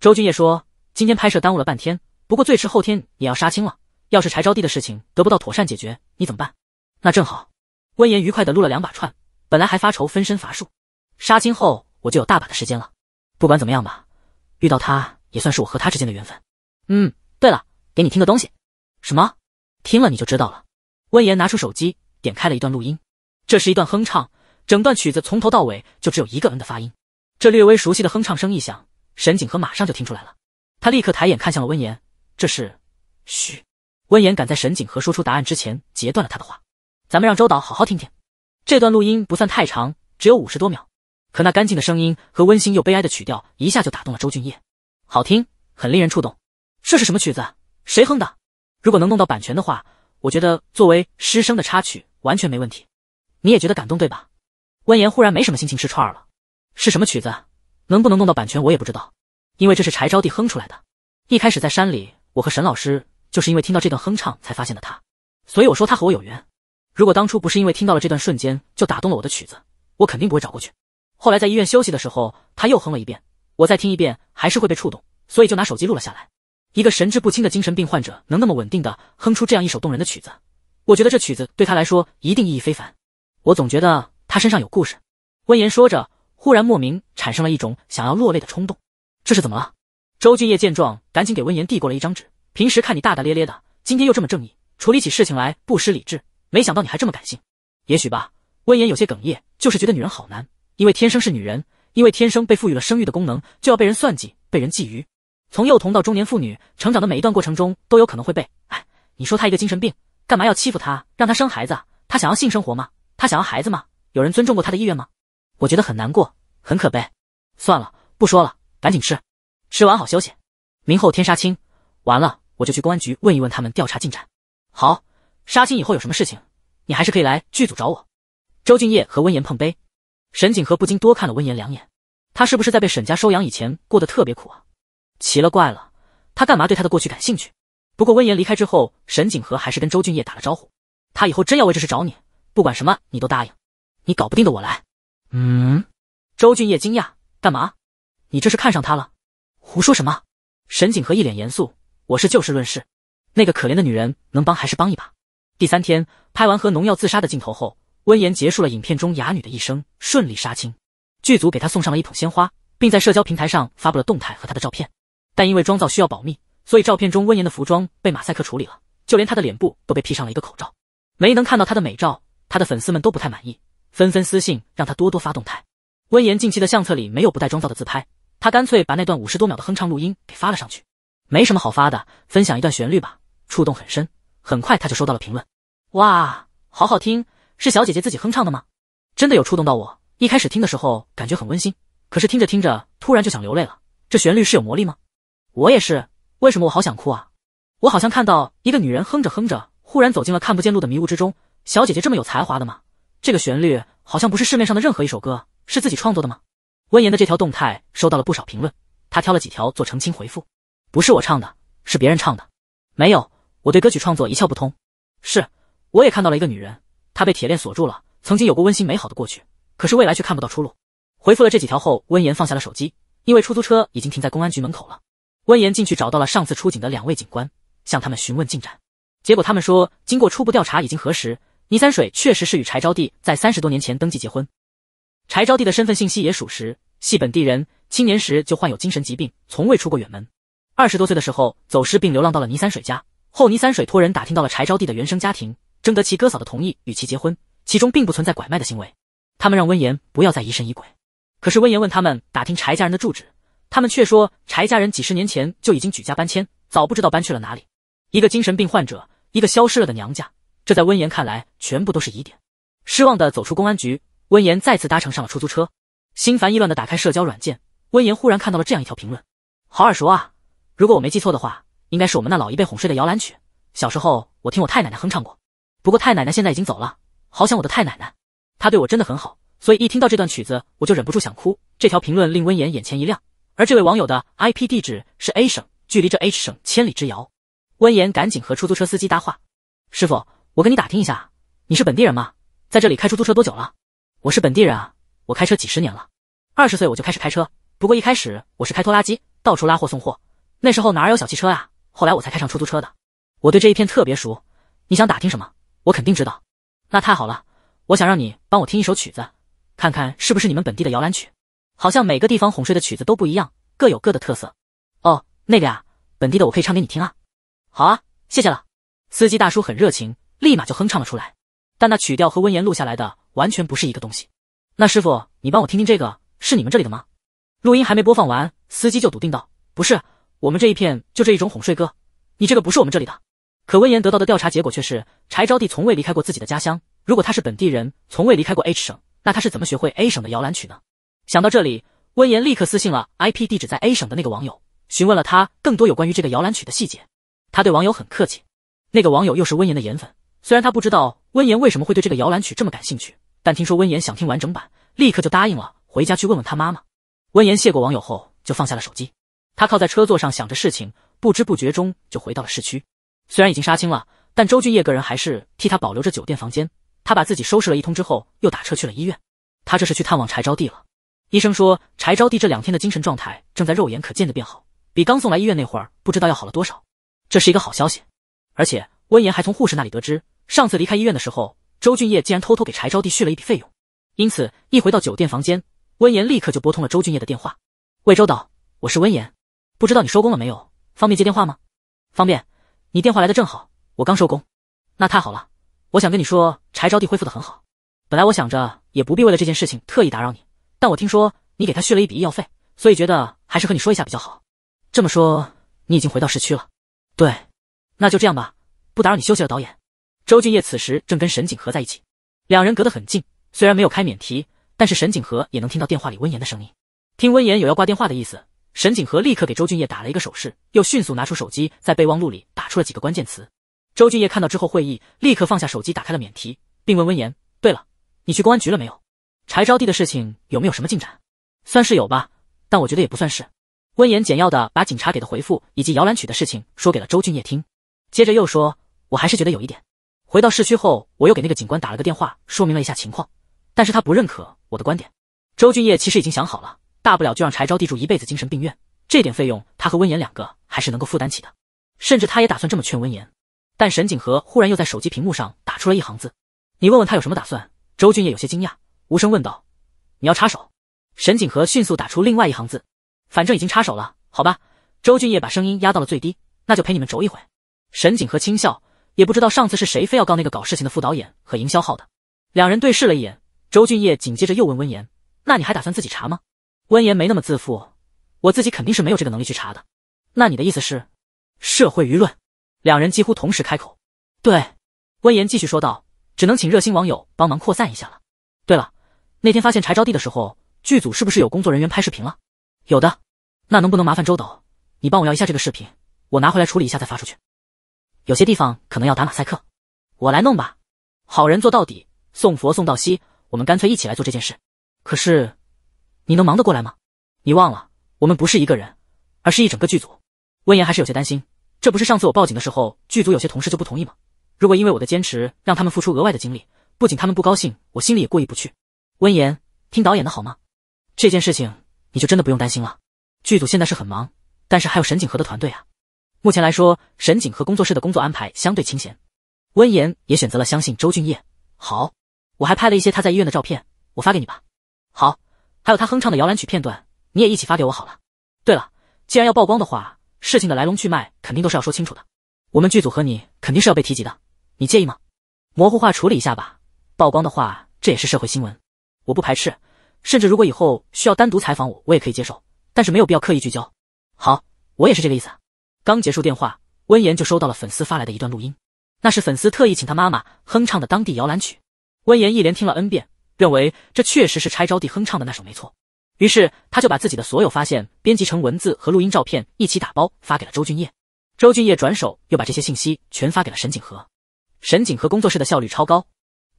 周俊业说：“今天拍摄耽误了半天，不过最迟后天也要杀青了。”要是柴招娣的事情得不到妥善解决，你怎么办？那正好，温言愉快地撸了两把串，本来还发愁分身乏术，杀青后我就有大把的时间了。不管怎么样吧，遇到他也算是我和他之间的缘分。嗯，对了，给你听个东西。什么？听了你就知道了。温言拿出手机，点开了一段录音。这是一段哼唱，整段曲子从头到尾就只有一个 n 的发音。这略微熟悉的哼唱声一响，沈景和马上就听出来了。他立刻抬眼看向了温言，这是……嘘。温言赶在沈景和说出答案之前截断了他的话。咱们让周导好好听听。这段录音不算太长，只有五十多秒，可那干净的声音和温馨又悲哀的曲调一下就打动了周俊业。好听，很令人触动。这是什么曲子？谁哼的？如果能弄到版权的话，我觉得作为师生的插曲完全没问题。你也觉得感动对吧？温言忽然没什么心情吃串儿了。是什么曲子？能不能弄到版权我也不知道，因为这是柴招娣哼出来的。一开始在山里，我和沈老师。就是因为听到这段哼唱才发现的他，所以我说他和我有缘。如果当初不是因为听到了这段瞬间就打动了我的曲子，我肯定不会找过去。后来在医院休息的时候，他又哼了一遍，我再听一遍还是会被触动，所以就拿手机录了下来。一个神志不清的精神病患者能那么稳定的哼出这样一首动人的曲子，我觉得这曲子对他来说一定意义非凡。我总觉得他身上有故事。温言说着，忽然莫名产生了一种想要落泪的冲动。这是怎么了？周俊业见状，赶紧给温言递过了一张纸。平时看你大大咧咧的，今天又这么正义，处理起事情来不失理智。没想到你还这么感性，也许吧。温言有些哽咽，就是觉得女人好难，因为天生是女人，因为天生被赋予了生育的功能，就要被人算计，被人觊觎。从幼童到中年妇女，成长的每一段过程中，都有可能会被……哎，你说他一个精神病，干嘛要欺负他，让他生孩子？他想要性生活吗？他想要孩子吗？有人尊重过他的意愿吗？我觉得很难过，很可悲。算了，不说了，赶紧吃，吃完好休息，明后天杀青，完了。我就去公安局问一问他们调查进展。好，杀青以后有什么事情，你还是可以来剧组找我。周俊业和温言碰杯，沈景和不禁多看了温言两眼，他是不是在被沈家收养以前过得特别苦啊？奇了怪了，他干嘛对他的过去感兴趣？不过温言离开之后，沈景和还是跟周俊业打了招呼，他以后真要为这事找你，不管什么你都答应，你搞不定的我来。嗯？周俊业惊讶，干嘛？你这是看上他了？胡说什么？沈景和一脸严肃。我是就事论事，那个可怜的女人能帮还是帮一把。第三天拍完喝农药自杀的镜头后，温言结束了影片中哑女的一生，顺利杀青。剧组给她送上了一捧鲜花，并在社交平台上发布了动态和她的照片。但因为妆造需要保密，所以照片中温言的服装被马赛克处理了，就连她的脸部都被披上了一个口罩，没能看到她的美照。她的粉丝们都不太满意，纷纷私信让她多多发动态。温言近期的相册里没有不带妆造的自拍，她干脆把那段五十多秒的哼唱录音给发了上去。没什么好发的，分享一段旋律吧，触动很深。很快他就收到了评论，哇，好好听，是小姐姐自己哼唱的吗？真的有触动到我，一开始听的时候感觉很温馨，可是听着听着突然就想流泪了。这旋律是有魔力吗？我也是，为什么我好想哭啊？我好像看到一个女人哼着哼着，忽然走进了看不见路的迷雾之中。小姐姐这么有才华的吗？这个旋律好像不是市面上的任何一首歌，是自己创作的吗？温言的这条动态收到了不少评论，他挑了几条做澄清回复。不是我唱的，是别人唱的。没有，我对歌曲创作一窍不通。是，我也看到了一个女人，她被铁链锁住了。曾经有过温馨美好的过去，可是未来却看不到出路。回复了这几条后，温言放下了手机，因为出租车已经停在公安局门口了。温言进去找到了上次出警的两位警官，向他们询问进展。结果他们说，经过初步调查已经核实，倪三水确实是与柴招娣在三十多年前登记结婚。柴招娣的身份信息也属实，系本地人，青年时就患有精神疾病，从未出过远门。二十多岁的时候走失并流浪到了倪三水家后，倪三水托人打听到了柴招娣的原生家庭，征得其哥嫂的同意与其结婚，其中并不存在拐卖的行为。他们让温言不要再疑神疑鬼，可是温言问他们打听柴家人的住址，他们却说柴家人几十年前就已经举家搬迁，早不知道搬去了哪里。一个精神病患者，一个消失了的娘家，这在温言看来全部都是疑点。失望的走出公安局，温言再次搭乘上了出租车，心烦意乱的打开社交软件，温言忽然看到了这样一条评论，好耳熟啊！如果我没记错的话，应该是我们那老一辈哄睡的摇篮曲。小时候我听我太奶奶哼唱过，不过太奶奶现在已经走了，好想我的太奶奶。她对我真的很好，所以一听到这段曲子，我就忍不住想哭。这条评论令温言眼前一亮，而这位网友的 IP 地址是 A 省，距离这 H 省千里之遥。温言赶紧和出租车司机搭话：“师傅，我跟你打听一下，你是本地人吗？在这里开出租车多久了？”“我是本地人啊，我开车几十年了。二十岁我就开始开车，不过一开始我是开拖拉机，到处拉货送货。”那时候哪有小汽车啊？后来我才开上出租车的。我对这一片特别熟，你想打听什么？我肯定知道。那太好了，我想让你帮我听一首曲子，看看是不是你们本地的摇篮曲。好像每个地方哄睡的曲子都不一样，各有各的特色。哦，那个呀，本地的我可以唱给你听啊。好啊，谢谢了。司机大叔很热情，立马就哼唱了出来。但那曲调和温言录下来的完全不是一个东西。那师傅，你帮我听听这个是你们这里的吗？录音还没播放完，司机就笃定道：“不是。”我们这一片就这一种哄睡歌，你这个不是我们这里的。可温言得到的调查结果却是，柴招娣从未离开过自己的家乡。如果他是本地人，从未离开过 H 省，那他是怎么学会 A 省的摇篮曲呢？想到这里，温言立刻私信了 IP 地址在 A 省的那个网友，询问了他更多有关于这个摇篮曲的细节。他对网友很客气。那个网友又是温言的颜粉，虽然他不知道温言为什么会对这个摇篮曲这么感兴趣，但听说温言想听完整版，立刻就答应了，回家去问问他妈妈。温言谢过网友后，就放下了手机。他靠在车座上想着事情，不知不觉中就回到了市区。虽然已经杀青了，但周俊业个人还是替他保留着酒店房间。他把自己收拾了一通之后，又打车去了医院。他这是去探望柴招娣了。医生说，柴招娣这两天的精神状态正在肉眼可见的变好，比刚送来医院那会儿不知道要好了多少。这是一个好消息。而且温言还从护士那里得知，上次离开医院的时候，周俊业竟然偷偷给柴招娣续了一笔费用。因此，一回到酒店房间，温言立刻就拨通了周俊业的电话：“魏州道，我是温言。”不知道你收工了没有？方便接电话吗？方便，你电话来的正好，我刚收工。那太好了，我想跟你说，柴招娣恢复的很好。本来我想着也不必为了这件事情特意打扰你，但我听说你给他续了一笔医药费，所以觉得还是和你说一下比较好。这么说，你已经回到市区了？对，那就这样吧，不打扰你休息了。导演周俊业此时正跟沈景和在一起，两人隔得很近，虽然没有开免提，但是沈景和也能听到电话里温言的声音。听温言有要挂电话的意思。沈景和立刻给周俊业打了一个手势，又迅速拿出手机，在备忘录里打出了几个关键词。周俊业看到之后，会议立刻放下手机，打开了免提，并问温言：“对了，你去公安局了没有？柴招娣的事情有没有什么进展？算是有吧，但我觉得也不算是。”温言简要的把警察给的回复以及摇篮曲的事情说给了周俊业听，接着又说：“我还是觉得有一点。回到市区后，我又给那个警官打了个电话，说明了一下情况，但是他不认可我的观点。”周俊业其实已经想好了。大不了就让柴招地住一辈子精神病院，这点费用他和温言两个还是能够负担起的，甚至他也打算这么劝温言。但沈景和忽然又在手机屏幕上打出了一行字：“你问问他有什么打算。”周俊业有些惊讶，无声问道：“你要插手？”沈景和迅速打出另外一行字：“反正已经插手了，好吧。”周俊业把声音压到了最低：“那就陪你们轴一回。”沈景和轻笑，也不知道上次是谁非要告那个搞事情的副导演和营销号的。两人对视了一眼，周俊业紧接着又问温言：“那你还打算自己查吗？”温言没那么自负，我自己肯定是没有这个能力去查的。那你的意思是，社会舆论？两人几乎同时开口。对，温言继续说道：“只能请热心网友帮忙扩散一下了。对了，那天发现柴招娣的时候，剧组是不是有工作人员拍视频了？有的。那能不能麻烦周导，你帮我要一下这个视频，我拿回来处理一下再发出去。有些地方可能要打马赛克，我来弄吧。好人做到底，送佛送到西，我们干脆一起来做这件事。可是。”你能忙得过来吗？你忘了，我们不是一个人，而是一整个剧组。温言还是有些担心，这不是上次我报警的时候，剧组有些同事就不同意吗？如果因为我的坚持让他们付出额外的精力，不仅他们不高兴，我心里也过意不去。温言，听导演的好吗？这件事情你就真的不用担心了。剧组现在是很忙，但是还有沈景和的团队啊。目前来说，沈景和工作室的工作安排相对清闲。温言也选择了相信周俊业。好，我还拍了一些他在医院的照片，我发给你吧。好。还有他哼唱的摇篮曲片段，你也一起发给我好了。对了，既然要曝光的话，事情的来龙去脉肯定都是要说清楚的。我们剧组和你肯定是要被提及的，你介意吗？模糊化处理一下吧。曝光的话，这也是社会新闻，我不排斥。甚至如果以后需要单独采访我，我也可以接受，但是没有必要刻意聚焦。好，我也是这个意思。刚结束电话，温言就收到了粉丝发来的一段录音，那是粉丝特意请他妈妈哼唱的当地摇篮曲。温言一连听了 n 遍。认为这确实是拆招弟哼唱的那首没错，于是他就把自己的所有发现编辑成文字和录音、照片一起打包发给了周俊业。周俊业转手又把这些信息全发给了沈景和。沈景和工作室的效率超高，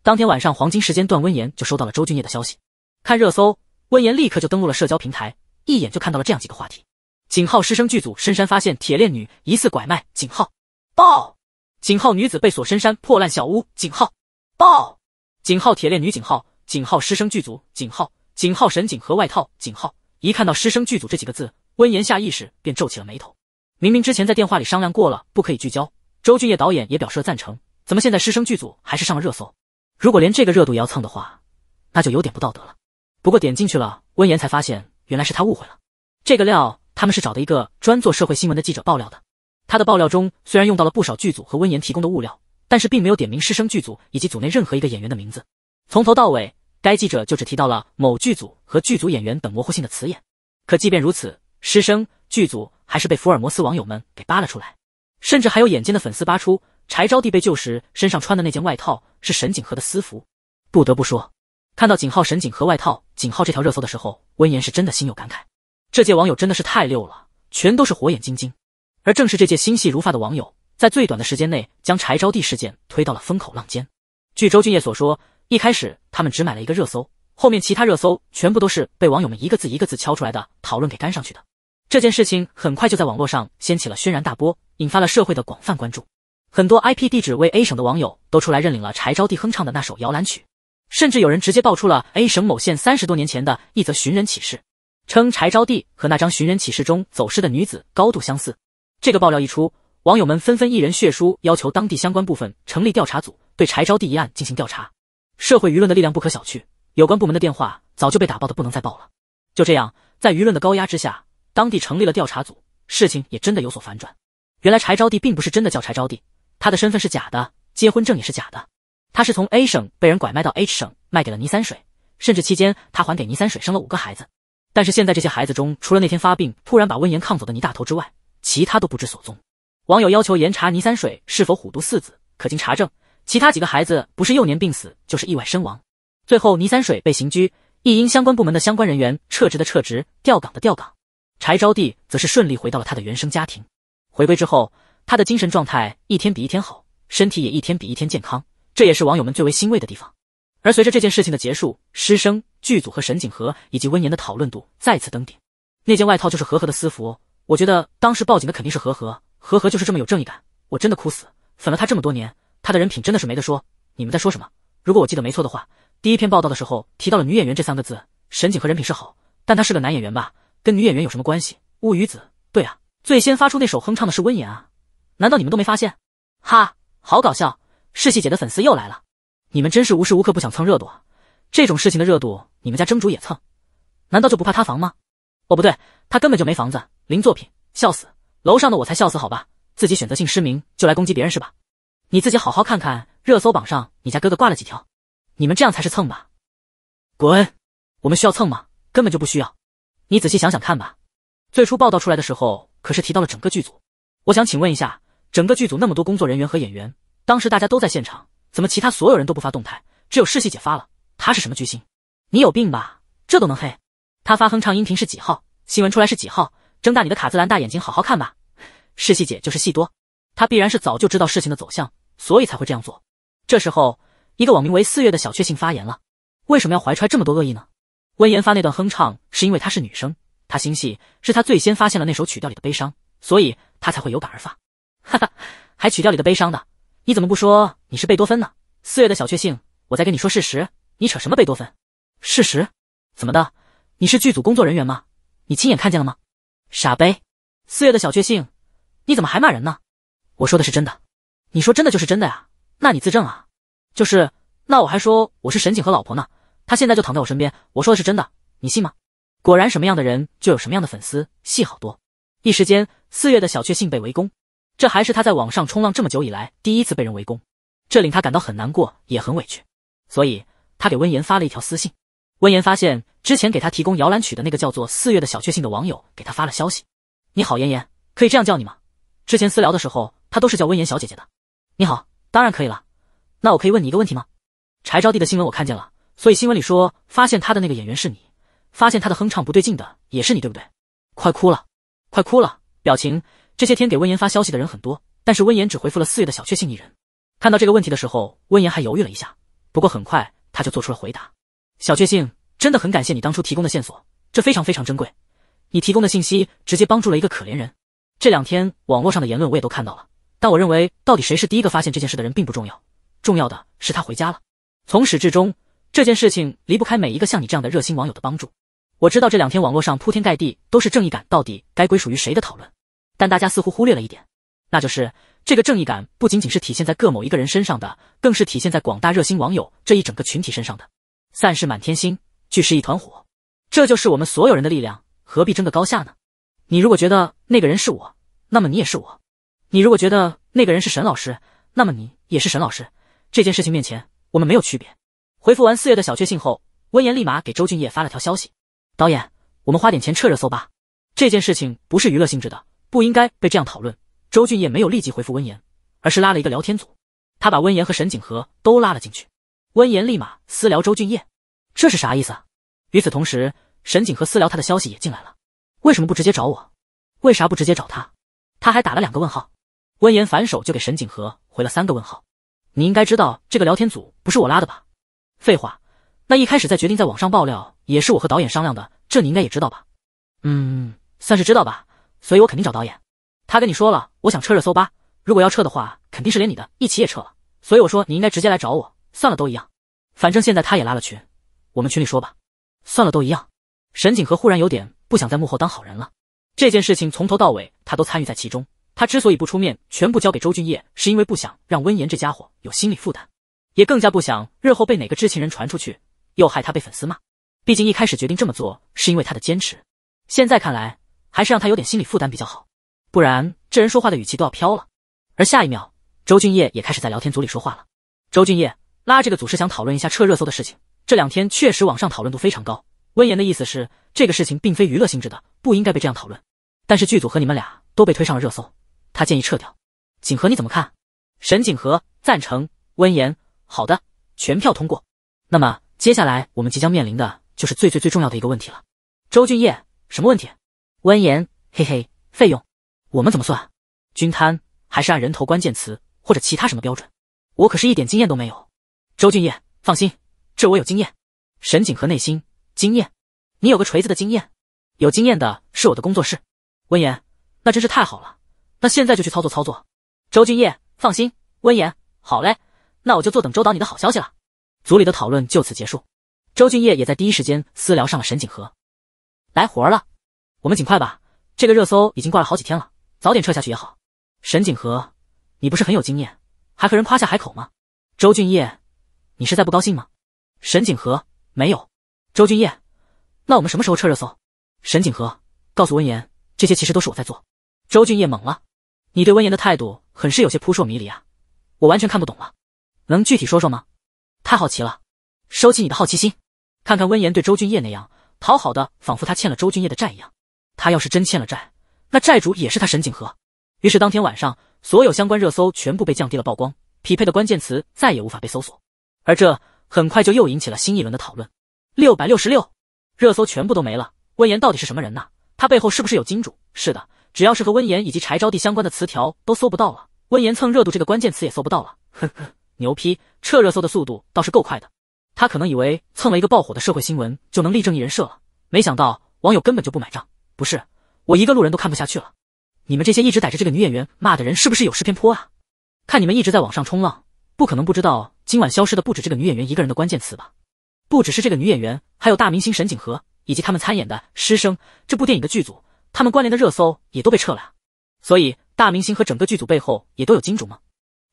当天晚上黄金时间段，温言就收到了周俊业的消息。看热搜，温言立刻就登录了社交平台，一眼就看到了这样几个话题：景号师生剧组深山发现铁链女疑似拐卖；景号爆景号女子被锁深山破烂小屋；景号爆景号铁链女景号。景号师生剧组，景号景号沈景和外套，景号一看到“师生剧组”这几个字，温言下意识便皱起了眉头。明明之前在电话里商量过了，不可以聚焦。周俊业导演也表示了赞成，怎么现在师生剧组还是上了热搜？如果连这个热度也要蹭的话，那就有点不道德了。不过点进去了，温言才发现，原来是他误会了。这个料他们是找的一个专做社会新闻的记者爆料的。他的爆料中虽然用到了不少剧组和温言提供的物料，但是并没有点名师生剧组以及组内任何一个演员的名字，从头到尾。该记者就只提到了某剧组和剧组演员等模糊性的词眼，可即便如此，师生剧组还是被福尔摩斯网友们给扒了出来，甚至还有眼尖的粉丝扒出柴招娣被救时身上穿的那件外套是沈景和的私服。不得不说，看到“景号沈景和外套景号这条热搜的时候，温言是真的心有感慨，这届网友真的是太溜了，全都是火眼金睛。而正是这届心细如发的网友，在最短的时间内将柴招娣事件推到了风口浪尖。据周俊业所说。一开始他们只买了一个热搜，后面其他热搜全部都是被网友们一个字一个字敲出来的讨论给干上去的。这件事情很快就在网络上掀起了轩然大波，引发了社会的广泛关注。很多 IP 地址为 A 省的网友都出来认领了柴招娣哼唱的那首摇篮曲，甚至有人直接爆出了 A 省某县三十多年前的一则寻人启事，称柴招娣和那张寻人启事中走失的女子高度相似。这个爆料一出，网友们纷纷一人血书，要求当地相关部分成立调查组，对柴招娣一案进行调查。社会舆论的力量不可小觑，有关部门的电话早就被打爆的不能再爆了。就这样，在舆论的高压之下，当地成立了调查组，事情也真的有所反转。原来柴招娣并不是真的叫柴招娣，她的身份是假的，结婚证也是假的。她是从 A 省被人拐卖到 H 省，卖给了倪三水，甚至期间她还给倪三水生了五个孩子。但是现在这些孩子中，除了那天发病突然把温言抗走的倪大头之外，其他都不知所踪。网友要求严查倪三水是否虎毒四子，可经查证。其他几个孩子不是幼年病死，就是意外身亡。最后，倪三水被刑拘，亦因相关部门的相关人员撤职的撤职、调岗的调岗。柴招娣则是顺利回到了他的原生家庭。回归之后，他的精神状态一天比一天好，身体也一天比一天健康，这也是网友们最为欣慰的地方。而随着这件事情的结束，师生、剧组和沈景和以及温言的讨论度再次登顶。那件外套就是和和的私服，我觉得当时报警的肯定是和和，和和就是这么有正义感，我真的哭死，粉了他这么多年。他的人品真的是没得说。你们在说什么？如果我记得没错的话，第一篇报道的时候提到了女演员这三个字。沈景和人品是好，但他是个男演员吧？跟女演员有什么关系？物鱼子对啊，最先发出那首哼唱的是温言啊，难道你们都没发现？哈，好搞笑！世系姐的粉丝又来了，你们真是无时无刻不想蹭热度啊！这种事情的热度，你们家蒸煮也蹭，难道就不怕塌房吗？哦不对，他根本就没房子。零作品，笑死！楼上的我才笑死好吧，自己选择性失明就来攻击别人是吧？你自己好好看看热搜榜上，你家哥哥挂了几条，你们这样才是蹭吧？滚！我们需要蹭吗？根本就不需要。你仔细想想看吧。最初报道出来的时候，可是提到了整个剧组。我想请问一下，整个剧组那么多工作人员和演员，当时大家都在现场，怎么其他所有人都不发动态，只有世系姐发了？她是什么居心？你有病吧？这都能黑？她发哼唱音频是几号？新闻出来是几号？睁大你的卡姿兰大眼睛，好好看吧。世系姐就是戏多。他必然是早就知道事情的走向，所以才会这样做。这时候，一个网名为四月的小确幸发言了：“为什么要怀揣这么多恶意呢？”温言发那段哼唱是因为她是女生，她心细，是她最先发现了那首曲调里的悲伤，所以她才会有感而发。哈哈，还曲调里的悲伤的，你怎么不说你是贝多芬呢？四月的小确幸，我在跟你说事实，你扯什么贝多芬？事实？怎么的？你是剧组工作人员吗？你亲眼看见了吗？傻杯！四月的小确幸，你怎么还骂人呢？我说的是真的，你说真的就是真的呀，那你自证啊！就是，那我还说我是沈景和老婆呢，她现在就躺在我身边。我说的是真的，你信吗？果然什么样的人就有什么样的粉丝，戏好多。一时间，四月的小确幸被围攻，这还是他在网上冲浪这么久以来第一次被人围攻，这令他感到很难过，也很委屈。所以，他给温言发了一条私信。温言发现，之前给他提供摇篮曲的那个叫做四月的小确幸的网友给他发了消息：“你好，妍妍，可以这样叫你吗？之前私聊的时候。”她都是叫温言小姐姐的。你好，当然可以了。那我可以问你一个问题吗？柴招娣的新闻我看见了，所以新闻里说发现她的那个演员是你，发现她的哼唱不对劲的也是你，对不对？快哭了，快哭了！表情。这些天给温言发消息的人很多，但是温言只回复了四月的小确幸一人。看到这个问题的时候，温言还犹豫了一下，不过很快他就做出了回答。小确幸，真的很感谢你当初提供的线索，这非常非常珍贵。你提供的信息直接帮助了一个可怜人。这两天网络上的言论我也都看到了。但我认为，到底谁是第一个发现这件事的人并不重要，重要的是他回家了。从始至终，这件事情离不开每一个像你这样的热心网友的帮助。我知道这两天网络上铺天盖地都是“正义感到底该归属于谁”的讨论，但大家似乎忽略了一点，那就是这个正义感不仅仅是体现在各某一个人身上的，更是体现在广大热心网友这一整个群体身上的。散是满天星，聚是一团火，这就是我们所有人的力量。何必争个高下呢？你如果觉得那个人是我，那么你也是我。你如果觉得那个人是沈老师，那么你也是沈老师。这件事情面前，我们没有区别。回复完四月的小确幸后，温言立马给周俊业发了条消息：“导演，我们花点钱撤热搜吧。这件事情不是娱乐性质的，不应该被这样讨论。”周俊业没有立即回复温言，而是拉了一个聊天组，他把温言和沈景和都拉了进去。温言立马私聊周俊业：“这是啥意思？”与此同时，沈景和私聊他的消息也进来了：“为什么不直接找我？为啥不直接找他？”他还打了两个问号。温言反手就给沈景和回了三个问号。你应该知道这个聊天组不是我拉的吧？废话，那一开始在决定在网上爆料也是我和导演商量的，这你应该也知道吧？嗯，算是知道吧。所以我肯定找导演，他跟你说了，我想撤热搜吧。如果要撤的话，肯定是连你的一起也撤了。所以我说你应该直接来找我，算了都一样。反正现在他也拉了群，我们群里说吧。算了都一样。沈景和忽然有点不想在幕后当好人了。这件事情从头到尾他都参与在其中。他之所以不出面，全部交给周俊业，是因为不想让温言这家伙有心理负担，也更加不想日后被哪个知情人传出去，又害他被粉丝骂。毕竟一开始决定这么做，是因为他的坚持。现在看来，还是让他有点心理负担比较好，不然这人说话的语气都要飘了。而下一秒，周俊业也开始在聊天组里说话了。周俊业拉这个组是想讨论一下撤热搜的事情。这两天确实网上讨论度非常高。温言的意思是，这个事情并非娱乐性质的，不应该被这样讨论。但是剧组和你们俩都被推上了热搜。他建议撤掉，景和你怎么看？沈景和赞成。温言，好的，全票通过。那么接下来我们即将面临的就是最最最重要的一个问题了。周俊业，什么问题？温言，嘿嘿，费用，我们怎么算？均摊还是按人头、关键词或者其他什么标准？我可是一点经验都没有。周俊业，放心，这我有经验。沈景和内心，经验？你有个锤子的经验？有经验的是我的工作室。温言，那真是太好了。那现在就去操作操作，周俊业，放心，温言，好嘞，那我就坐等周导你的好消息了。组里的讨论就此结束，周俊业也在第一时间私聊上了沈景和，来活了，我们尽快吧，这个热搜已经挂了好几天了，早点撤下去也好。沈景和，你不是很有经验，还和人夸下海口吗？周俊业，你是在不高兴吗？沈景和没有，周俊业，那我们什么时候撤热搜？沈景和告诉温言，这些其实都是我在做。周俊业懵了。你对温言的态度很是有些扑朔迷离啊，我完全看不懂了，能具体说说吗？太好奇了，收起你的好奇心，看看温言对周俊业那样讨好的，仿佛他欠了周俊业的债一样。他要是真欠了债，那债主也是他沈景河。于是当天晚上，所有相关热搜全部被降低了曝光，匹配的关键词再也无法被搜索。而这很快就又引起了新一轮的讨论。六百六十六，热搜全部都没了。温言到底是什么人呢？他背后是不是有金主？是的。只要是和温言以及柴招娣相关的词条都搜不到了，温言蹭热度这个关键词也搜不到了。呵 呵，牛批，撤热搜的速度倒是够快的。他可能以为蹭了一个爆火的社会新闻就能立正一人设了，没想到网友根本就不买账。不是，我一个路人都看不下去了。你们这些一直逮着这个女演员骂的人是不是有失偏颇啊？看你们一直在网上冲浪，不可能不知道今晚消失的不止这个女演员一个人的关键词吧？不只是这个女演员，还有大明星沈景和以及他们参演的《师生》这部电影的剧组。他们关联的热搜也都被撤了所以大明星和整个剧组背后也都有金主吗？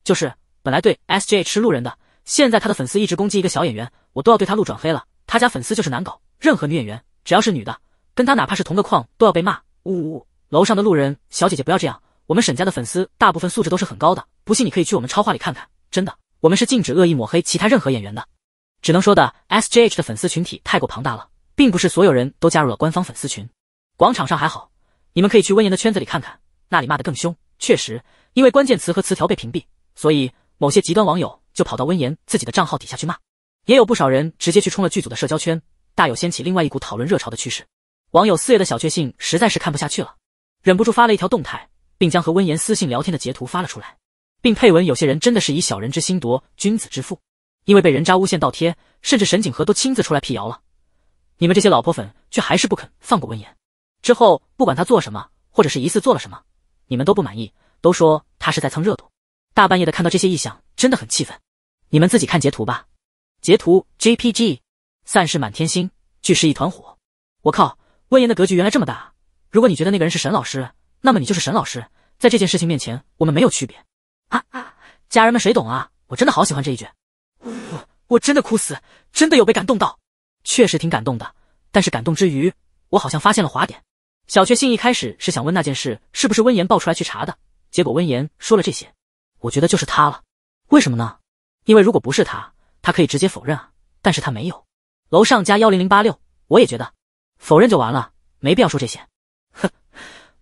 就是本来对 S J H 是路人的，现在他的粉丝一直攻击一个小演员，我都要对他路转黑了。他家粉丝就是难搞，任何女演员只要是女的，跟他哪怕是同个矿都要被骂。呜呜，楼上的路人小姐姐不要这样，我们沈家的粉丝大部分素质都是很高的，不信你可以去我们超话里看看，真的，我们是禁止恶意抹黑其他任何演员的。只能说的 S J H 的粉丝群体太过庞大了，并不是所有人都加入了官方粉丝群。广场上还好。你们可以去温言的圈子里看看，那里骂的更凶。确实，因为关键词和词条被屏蔽，所以某些极端网友就跑到温言自己的账号底下去骂。也有不少人直接去冲了剧组的社交圈，大有掀起另外一股讨论热潮的趋势。网友四月的小确幸实在是看不下去了，忍不住发了一条动态，并将和温言私信聊天的截图发了出来，并配文：“有些人真的是以小人之心夺君子之腹，因为被人渣诬陷倒贴，甚至沈景和都亲自出来辟谣了，你们这些老婆粉却还是不肯放过温言。”之后不管他做什么，或者是疑似做了什么，你们都不满意，都说他是在蹭热度。大半夜的看到这些异象，真的很气愤。你们自己看截图吧，截图 JPG，散是满天星，聚是一团火。我靠，温言的格局原来这么大。如果你觉得那个人是沈老师，那么你就是沈老师。在这件事情面前，我们没有区别。啊啊，家人们谁懂啊？我真的好喜欢这一卷，我我真的哭死，真的有被感动到，确实挺感动的。但是感动之余，我好像发现了滑点。小确幸一开始是想问那件事是不是温言爆出来去查的，结果温言说了这些，我觉得就是他了。为什么呢？因为如果不是他，他可以直接否认啊，但是他没有。楼上加幺零零八六，我也觉得，否认就完了，没必要说这些。哼，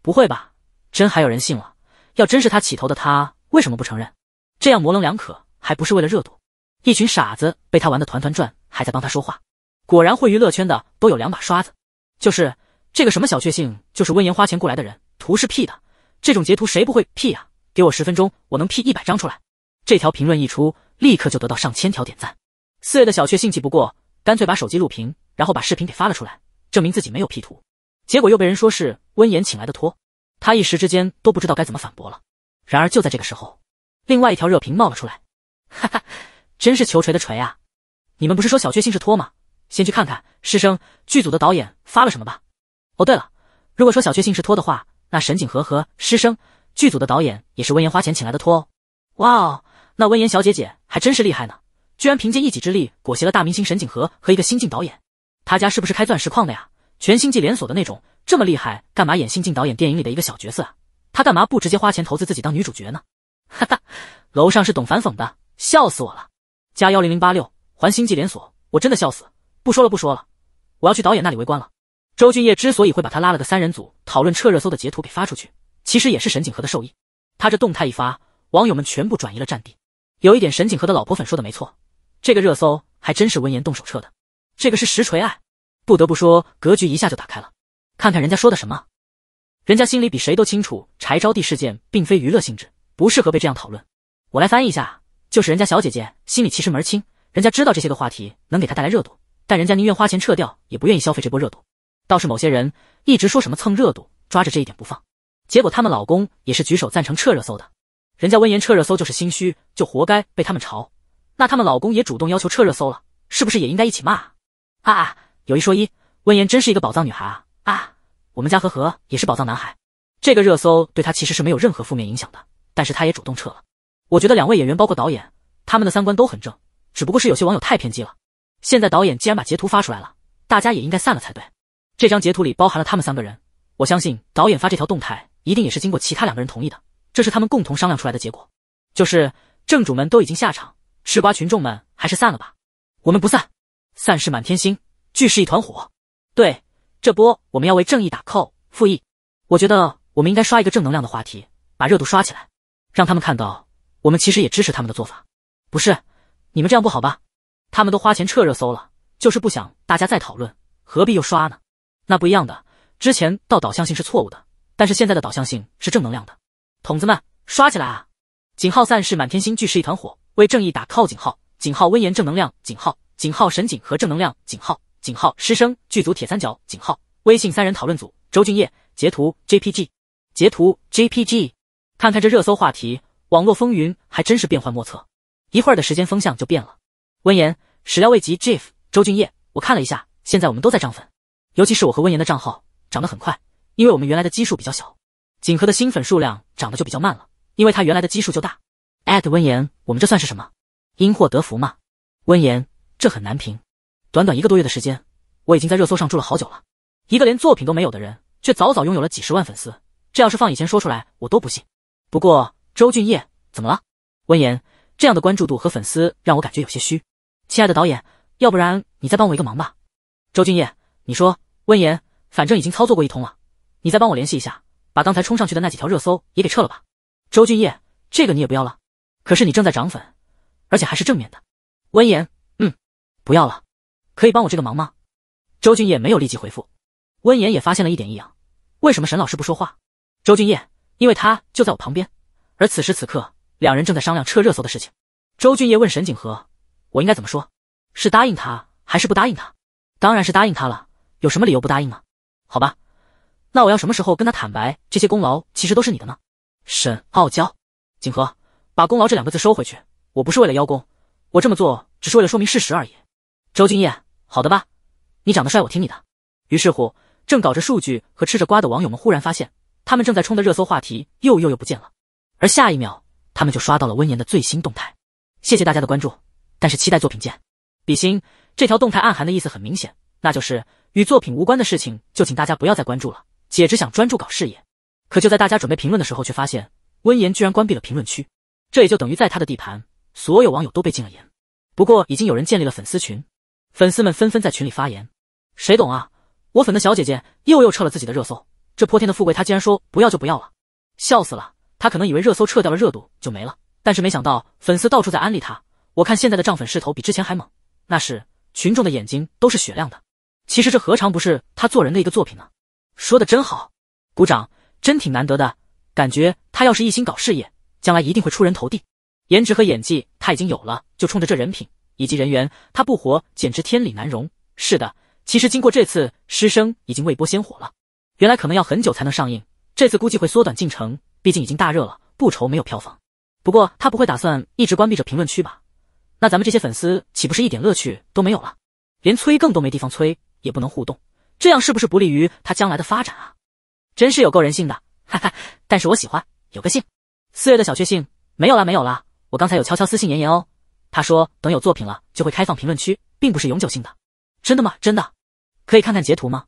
不会吧？真还有人信了？要真是他起头的，他为什么不承认？这样模棱两可，还不是为了热度？一群傻子被他玩的团团转，还在帮他说话。果然会娱乐圈的都有两把刷子，就是。这个什么小确幸，就是温言花钱雇来的人，图是 P 的，这种截图谁不会 P 啊？给我十分钟，我能 P 一百张出来。这条评论一出，立刻就得到上千条点赞。四月的小确幸气不过，干脆把手机录屏，然后把视频给发了出来，证明自己没有 P 图。结果又被人说是温言请来的托，他一时之间都不知道该怎么反驳了。然而就在这个时候，另外一条热评冒了出来：哈哈，真是求锤的锤啊！你们不是说小确幸是托吗？先去看看师生剧组的导演发了什么吧。哦，对了，如果说小确幸是托的话，那沈景和和师生剧组的导演也是温言花钱请来的托哦。哇哦，那温言小姐姐还真是厉害呢，居然凭借一己之力裹挟了大明星沈景和和一个新晋导演。他家是不是开钻石矿的呀？全星际连锁的那种，这么厉害，干嘛演新晋导演电影里的一个小角色啊？他干嘛不直接花钱投资自己当女主角呢？哈哈，楼上是懂反讽的，笑死我了。加幺零零八六，还星际连锁，我真的笑死。不说了不说了，我要去导演那里围观了。周俊业之所以会把他拉了个三人组讨论撤热搜的截图给发出去，其实也是沈景和的授意。他这动态一发，网友们全部转移了战地。有一点，沈景和的老婆粉说的没错，这个热搜还真是温言动手撤的，这个是实锤啊！不得不说，格局一下就打开了。看看人家说的什么，人家心里比谁都清楚，柴招娣事件并非娱乐性质，不适合被这样讨论。我来翻译一下，就是人家小姐姐心里其实门清，人家知道这些个话题能给她带来热度，但人家宁愿花钱撤掉，也不愿意消费这波热度。倒是某些人一直说什么蹭热度，抓着这一点不放，结果他们老公也是举手赞成撤热搜的。人家温言撤热搜就是心虚，就活该被他们嘲。那他们老公也主动要求撤热搜了，是不是也应该一起骂？啊，有一说一，温言真是一个宝藏女孩啊！啊，我们家和和也是宝藏男孩。这个热搜对他其实是没有任何负面影响的，但是他也主动撤了。我觉得两位演员包括导演，他们的三观都很正，只不过是有些网友太偏激了。现在导演既然把截图发出来了，大家也应该散了才对。这张截图里包含了他们三个人，我相信导演发这条动态一定也是经过其他两个人同意的，这是他们共同商量出来的结果。就是正主们都已经下场，吃瓜群众们还是散了吧。我们不散，散是满天星，聚是一团火。对，这波我们要为正义打 call，复议。我觉得我们应该刷一个正能量的话题，把热度刷起来，让他们看到我们其实也支持他们的做法。不是，你们这样不好吧？他们都花钱撤热搜了，就是不想大家再讨论，何必又刷呢？那不一样的，之前到导向性是错误的，但是现在的导向性是正能量的。筒子们刷起来啊！井号散是满天星，巨是一团火，为正义打 call。井号井号温言正能量。井号井号神井和正能量。井号井号师生剧组铁三角。井号微信三人讨论组。周俊业截图 JPG 截图 JPG。看看这热搜话题，网络风云还真是变幻莫测，一会儿的时间风向就变了。温言始料未及。Jeff 周俊业，我看了一下，现在我们都在涨粉。尤其是我和温言的账号涨得很快，因为我们原来的基数比较小；锦和的新粉数量涨得就比较慢了，因为他原来的基数就大。温言，我们这算是什么？因祸得福吗？温言，这很难评。短短一个多月的时间，我已经在热搜上住了好久了。一个连作品都没有的人，却早早拥有了几十万粉丝，这要是放以前说出来，我都不信。不过周俊业怎么了？温言，这样的关注度和粉丝让我感觉有些虚。亲爱的导演，要不然你再帮我一个忙吧，周俊业，你说。温言，反正已经操作过一通了，你再帮我联系一下，把刚才冲上去的那几条热搜也给撤了吧。周俊业，这个你也不要了。可是你正在涨粉，而且还是正面的。温言，嗯，不要了，可以帮我这个忙吗？周俊业没有立即回复，温言也发现了一点异样，为什么沈老师不说话？周俊业，因为他就在我旁边。而此时此刻，两人正在商量撤热搜的事情。周俊业问沈景和：“我应该怎么说？是答应他，还是不答应他？”当然是答应他了。有什么理由不答应吗？好吧，那我要什么时候跟他坦白这些功劳其实都是你的呢？沈傲娇，锦和，把功劳这两个字收回去，我不是为了邀功，我这么做只是为了说明事实而已。周君彦，好的吧？你长得帅，我听你的。于是乎，正搞着数据和吃着瓜的网友们忽然发现，他们正在冲的热搜话题又又又不见了，而下一秒，他们就刷到了温言的最新动态：谢谢大家的关注，但是期待作品见。比心。这条动态暗含的意思很明显。那就是与作品无关的事情，就请大家不要再关注了。姐只想专注搞事业。可就在大家准备评论的时候，却发现温言居然关闭了评论区，这也就等于在他的地盘，所有网友都被禁了言。不过已经有人建立了粉丝群，粉丝们纷纷在群里发言。谁懂啊？我粉的小姐姐又又撤了自己的热搜，这泼天的富贵她竟然说不要就不要了，笑死了！她可能以为热搜撤掉了热度就没了，但是没想到粉丝到处在安利她。我看现在的涨粉势头比之前还猛，那是群众的眼睛都是雪亮的。其实这何尝不是他做人的一个作品呢？说的真好，鼓掌，真挺难得的。感觉他要是一心搞事业，将来一定会出人头地。颜值和演技他已经有了，就冲着这人品以及人缘，他不火简直天理难容。是的，其实经过这次师生已经未播先火了。原来可能要很久才能上映，这次估计会缩短进程，毕竟已经大热了，不愁没有票房。不过他不会打算一直关闭着评论区吧？那咱们这些粉丝岂不是一点乐趣都没有了？连催更都没地方催。也不能互动，这样是不是不利于他将来的发展啊？真是有够人性的，哈哈！但是我喜欢有个性。四月的小确幸没有啦，没有啦。我刚才有悄悄私信妍妍哦，他说等有作品了就会开放评论区，并不是永久性的。真的吗？真的？可以看看截图吗？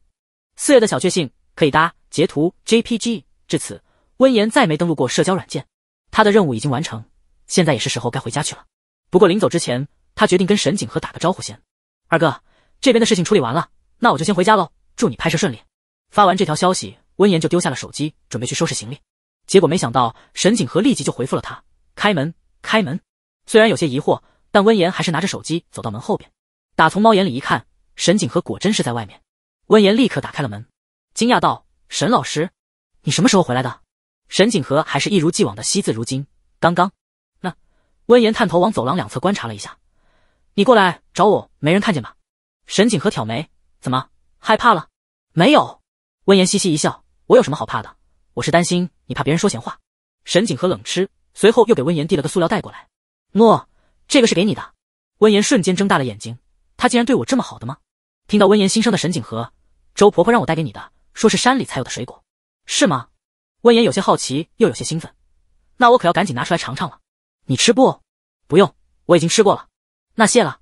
四月的小确幸可以搭截图 JPG。至此，温言再没登录过社交软件，他的任务已经完成，现在也是时候该回家去了。不过临走之前，他决定跟沈景和打个招呼先。二哥，这边的事情处理完了。那我就先回家喽，祝你拍摄顺利。发完这条消息，温言就丢下了手机，准备去收拾行李。结果没想到，沈景和立即就回复了他：“开门，开门。”虽然有些疑惑，但温言还是拿着手机走到门后边，打从猫眼里一看，沈景和果真是在外面。温言立刻打开了门，惊讶道：“沈老师，你什么时候回来的？”沈景和还是一如既往的惜字如金：“刚刚。”那温言探头往走廊两侧观察了一下：“你过来找我，没人看见吧？”沈景和挑眉。怎么害怕了？没有。温言嘻嘻一笑，我有什么好怕的？我是担心你怕别人说闲话。沈景和冷吃，随后又给温言递了个塑料袋过来。诺，这个是给你的。温言瞬间睁大了眼睛，他竟然对我这么好的吗？听到温言心声的沈景和，周婆婆让我带给你的，说是山里才有的水果，是吗？温言有些好奇，又有些兴奋。那我可要赶紧拿出来尝尝了。你吃不？不用，我已经吃过了。那谢了。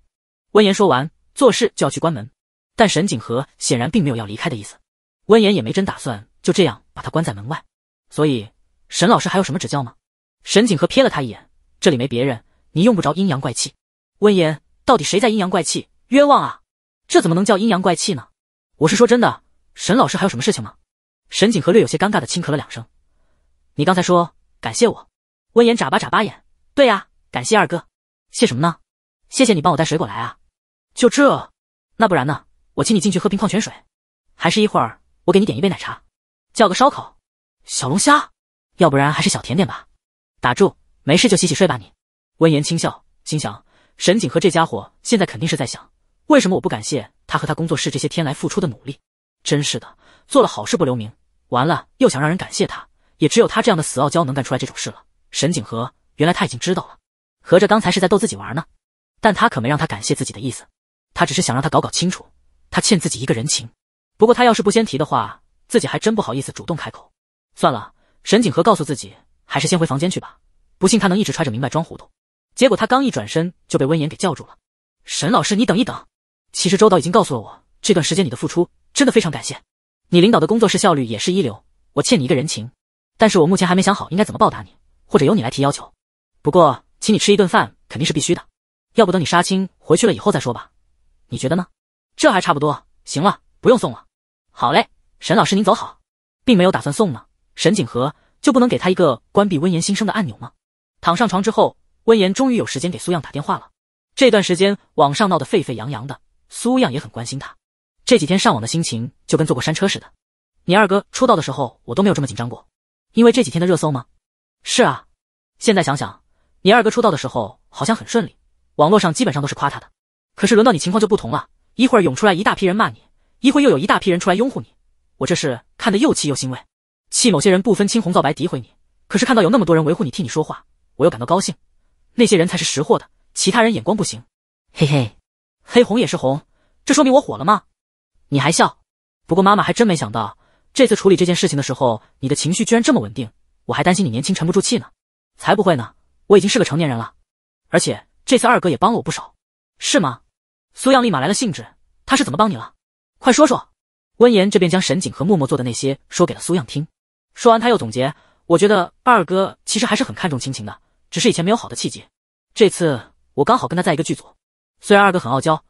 温言说完，做事就要去关门。但沈景和显然并没有要离开的意思，温言也没真打算就这样把他关在门外，所以沈老师还有什么指教吗？沈景和瞥了他一眼，这里没别人，你用不着阴阳怪气。温言，到底谁在阴阳怪气？冤枉啊！这怎么能叫阴阳怪气呢？我是说真的，沈老师还有什么事情吗？沈景和略有些尴尬的轻咳了两声，你刚才说感谢我？温言眨巴眨巴眼，对呀，感谢二哥，谢什么呢？谢谢你帮我带水果来啊，就这，那不然呢？我请你进去喝瓶矿泉水，还是一会儿我给你点一杯奶茶，叫个烧烤，小龙虾，要不然还是小甜点吧。打住，没事就洗洗睡吧。你温言轻笑，心想：沈景和这家伙现在肯定是在想，为什么我不感谢他和他工作室这些天来付出的努力。真是的，做了好事不留名，完了又想让人感谢他，也只有他这样的死傲娇能干出来这种事了。沈景和原来他已经知道了，合着刚才是在逗自己玩呢，但他可没让他感谢自己的意思，他只是想让他搞搞清楚。他欠自己一个人情，不过他要是不先提的话，自己还真不好意思主动开口。算了，沈景和告诉自己，还是先回房间去吧。不信他能一直揣着明白装糊涂。结果他刚一转身，就被温言给叫住了：“沈老师，你等一等。其实周导已经告诉了我，这段时间你的付出真的非常感谢。你领导的工作室效率也是一流，我欠你一个人情。但是我目前还没想好应该怎么报答你，或者由你来提要求。不过请你吃一顿饭肯定是必须的，要不等你杀青回去了以后再说吧。你觉得呢？”这还差不多，行了，不用送了。好嘞，沈老师您走好。并没有打算送呢，沈景和就不能给他一个关闭温言心声的按钮吗？躺上床之后，温言终于有时间给苏漾打电话了。这段时间网上闹得沸沸扬扬的，苏漾也很关心他。这几天上网的心情就跟坐过山车似的。你二哥出道的时候我都没有这么紧张过，因为这几天的热搜吗？是啊，现在想想，你二哥出道的时候好像很顺利，网络上基本上都是夸他的。可是轮到你情况就不同了。一会儿涌出来一大批人骂你，一会儿又有一大批人出来拥护你，我这是看得又气又欣慰。气某些人不分青红皂白诋毁你，可是看到有那么多人维护你、替你说话，我又感到高兴。那些人才是识货的，其他人眼光不行。嘿嘿，黑红也是红，这说明我火了吗？你还笑？不过妈妈还真没想到，这次处理这件事情的时候，你的情绪居然这么稳定。我还担心你年轻沉不住气呢，才不会呢，我已经是个成年人了。而且这次二哥也帮了我不少，是吗？苏漾立马来了兴致，他是怎么帮你了？快说说。温言这边将沈景和默默做的那些说给了苏漾听。说完，他又总结：我觉得二哥其实还是很看重亲情的，只是以前没有好的契机。这次我刚好跟他在一个剧组，虽然二哥很傲娇，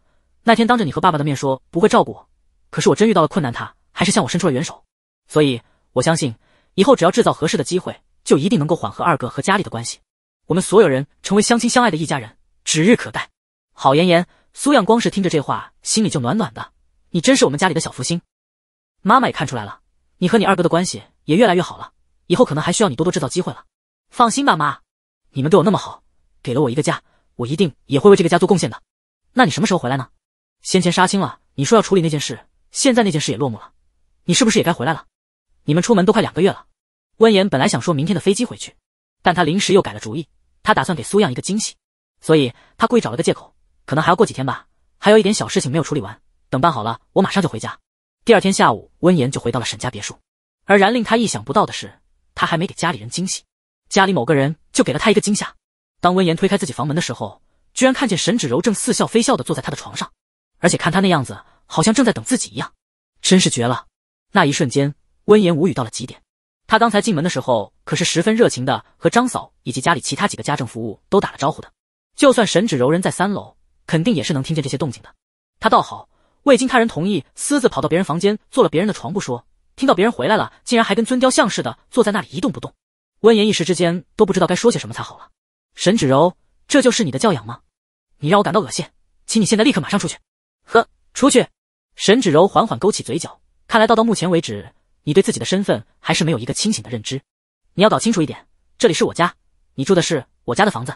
那天当着你和爸爸的面说不会照顾我，可是我真遇到了困难，他还是向我伸出了援手。所以，我相信以后只要制造合适的机会，就一定能够缓和二哥和家里的关系，我们所有人成为相亲相爱的一家人，指日可待。好，妍妍。苏漾光是听着这话，心里就暖暖的。你真是我们家里的小福星，妈妈也看出来了，你和你二哥的关系也越来越好了。以后可能还需要你多多制造机会了。放心吧，妈，你们对我那么好，给了我一个家，我一定也会为这个家做贡献的。那你什么时候回来呢？先前杀青了，你说要处理那件事，现在那件事也落幕了，你是不是也该回来了？你们出门都快两个月了。温言本来想说明天的飞机回去，但他临时又改了主意，他打算给苏漾一个惊喜，所以他故意找了个借口。可能还要过几天吧，还有一点小事情没有处理完。等办好了，我马上就回家。第二天下午，温言就回到了沈家别墅。而然令他意想不到的是，他还没给家里人惊喜，家里某个人就给了他一个惊吓。当温言推开自己房门的时候，居然看见沈芷柔正似笑非笑的坐在他的床上，而且看他那样子，好像正在等自己一样，真是绝了。那一瞬间，温言无语到了极点。他刚才进门的时候可是十分热情的和张嫂以及家里其他几个家政服务都打了招呼的，就算沈芷柔人在三楼。肯定也是能听见这些动静的。他倒好，未经他人同意，私自跑到别人房间，坐了别人的床不说，听到别人回来了，竟然还跟尊雕像似的坐在那里一动不动。温言一时之间都不知道该说些什么才好了。沈芷柔，这就是你的教养吗？你让我感到恶心，请你现在立刻马上出去。呵，出去。沈芷柔缓缓勾起嘴角，看来到到目前为止，你对自己的身份还是没有一个清醒的认知。你要搞清楚一点，这里是我家，你住的是我家的房子，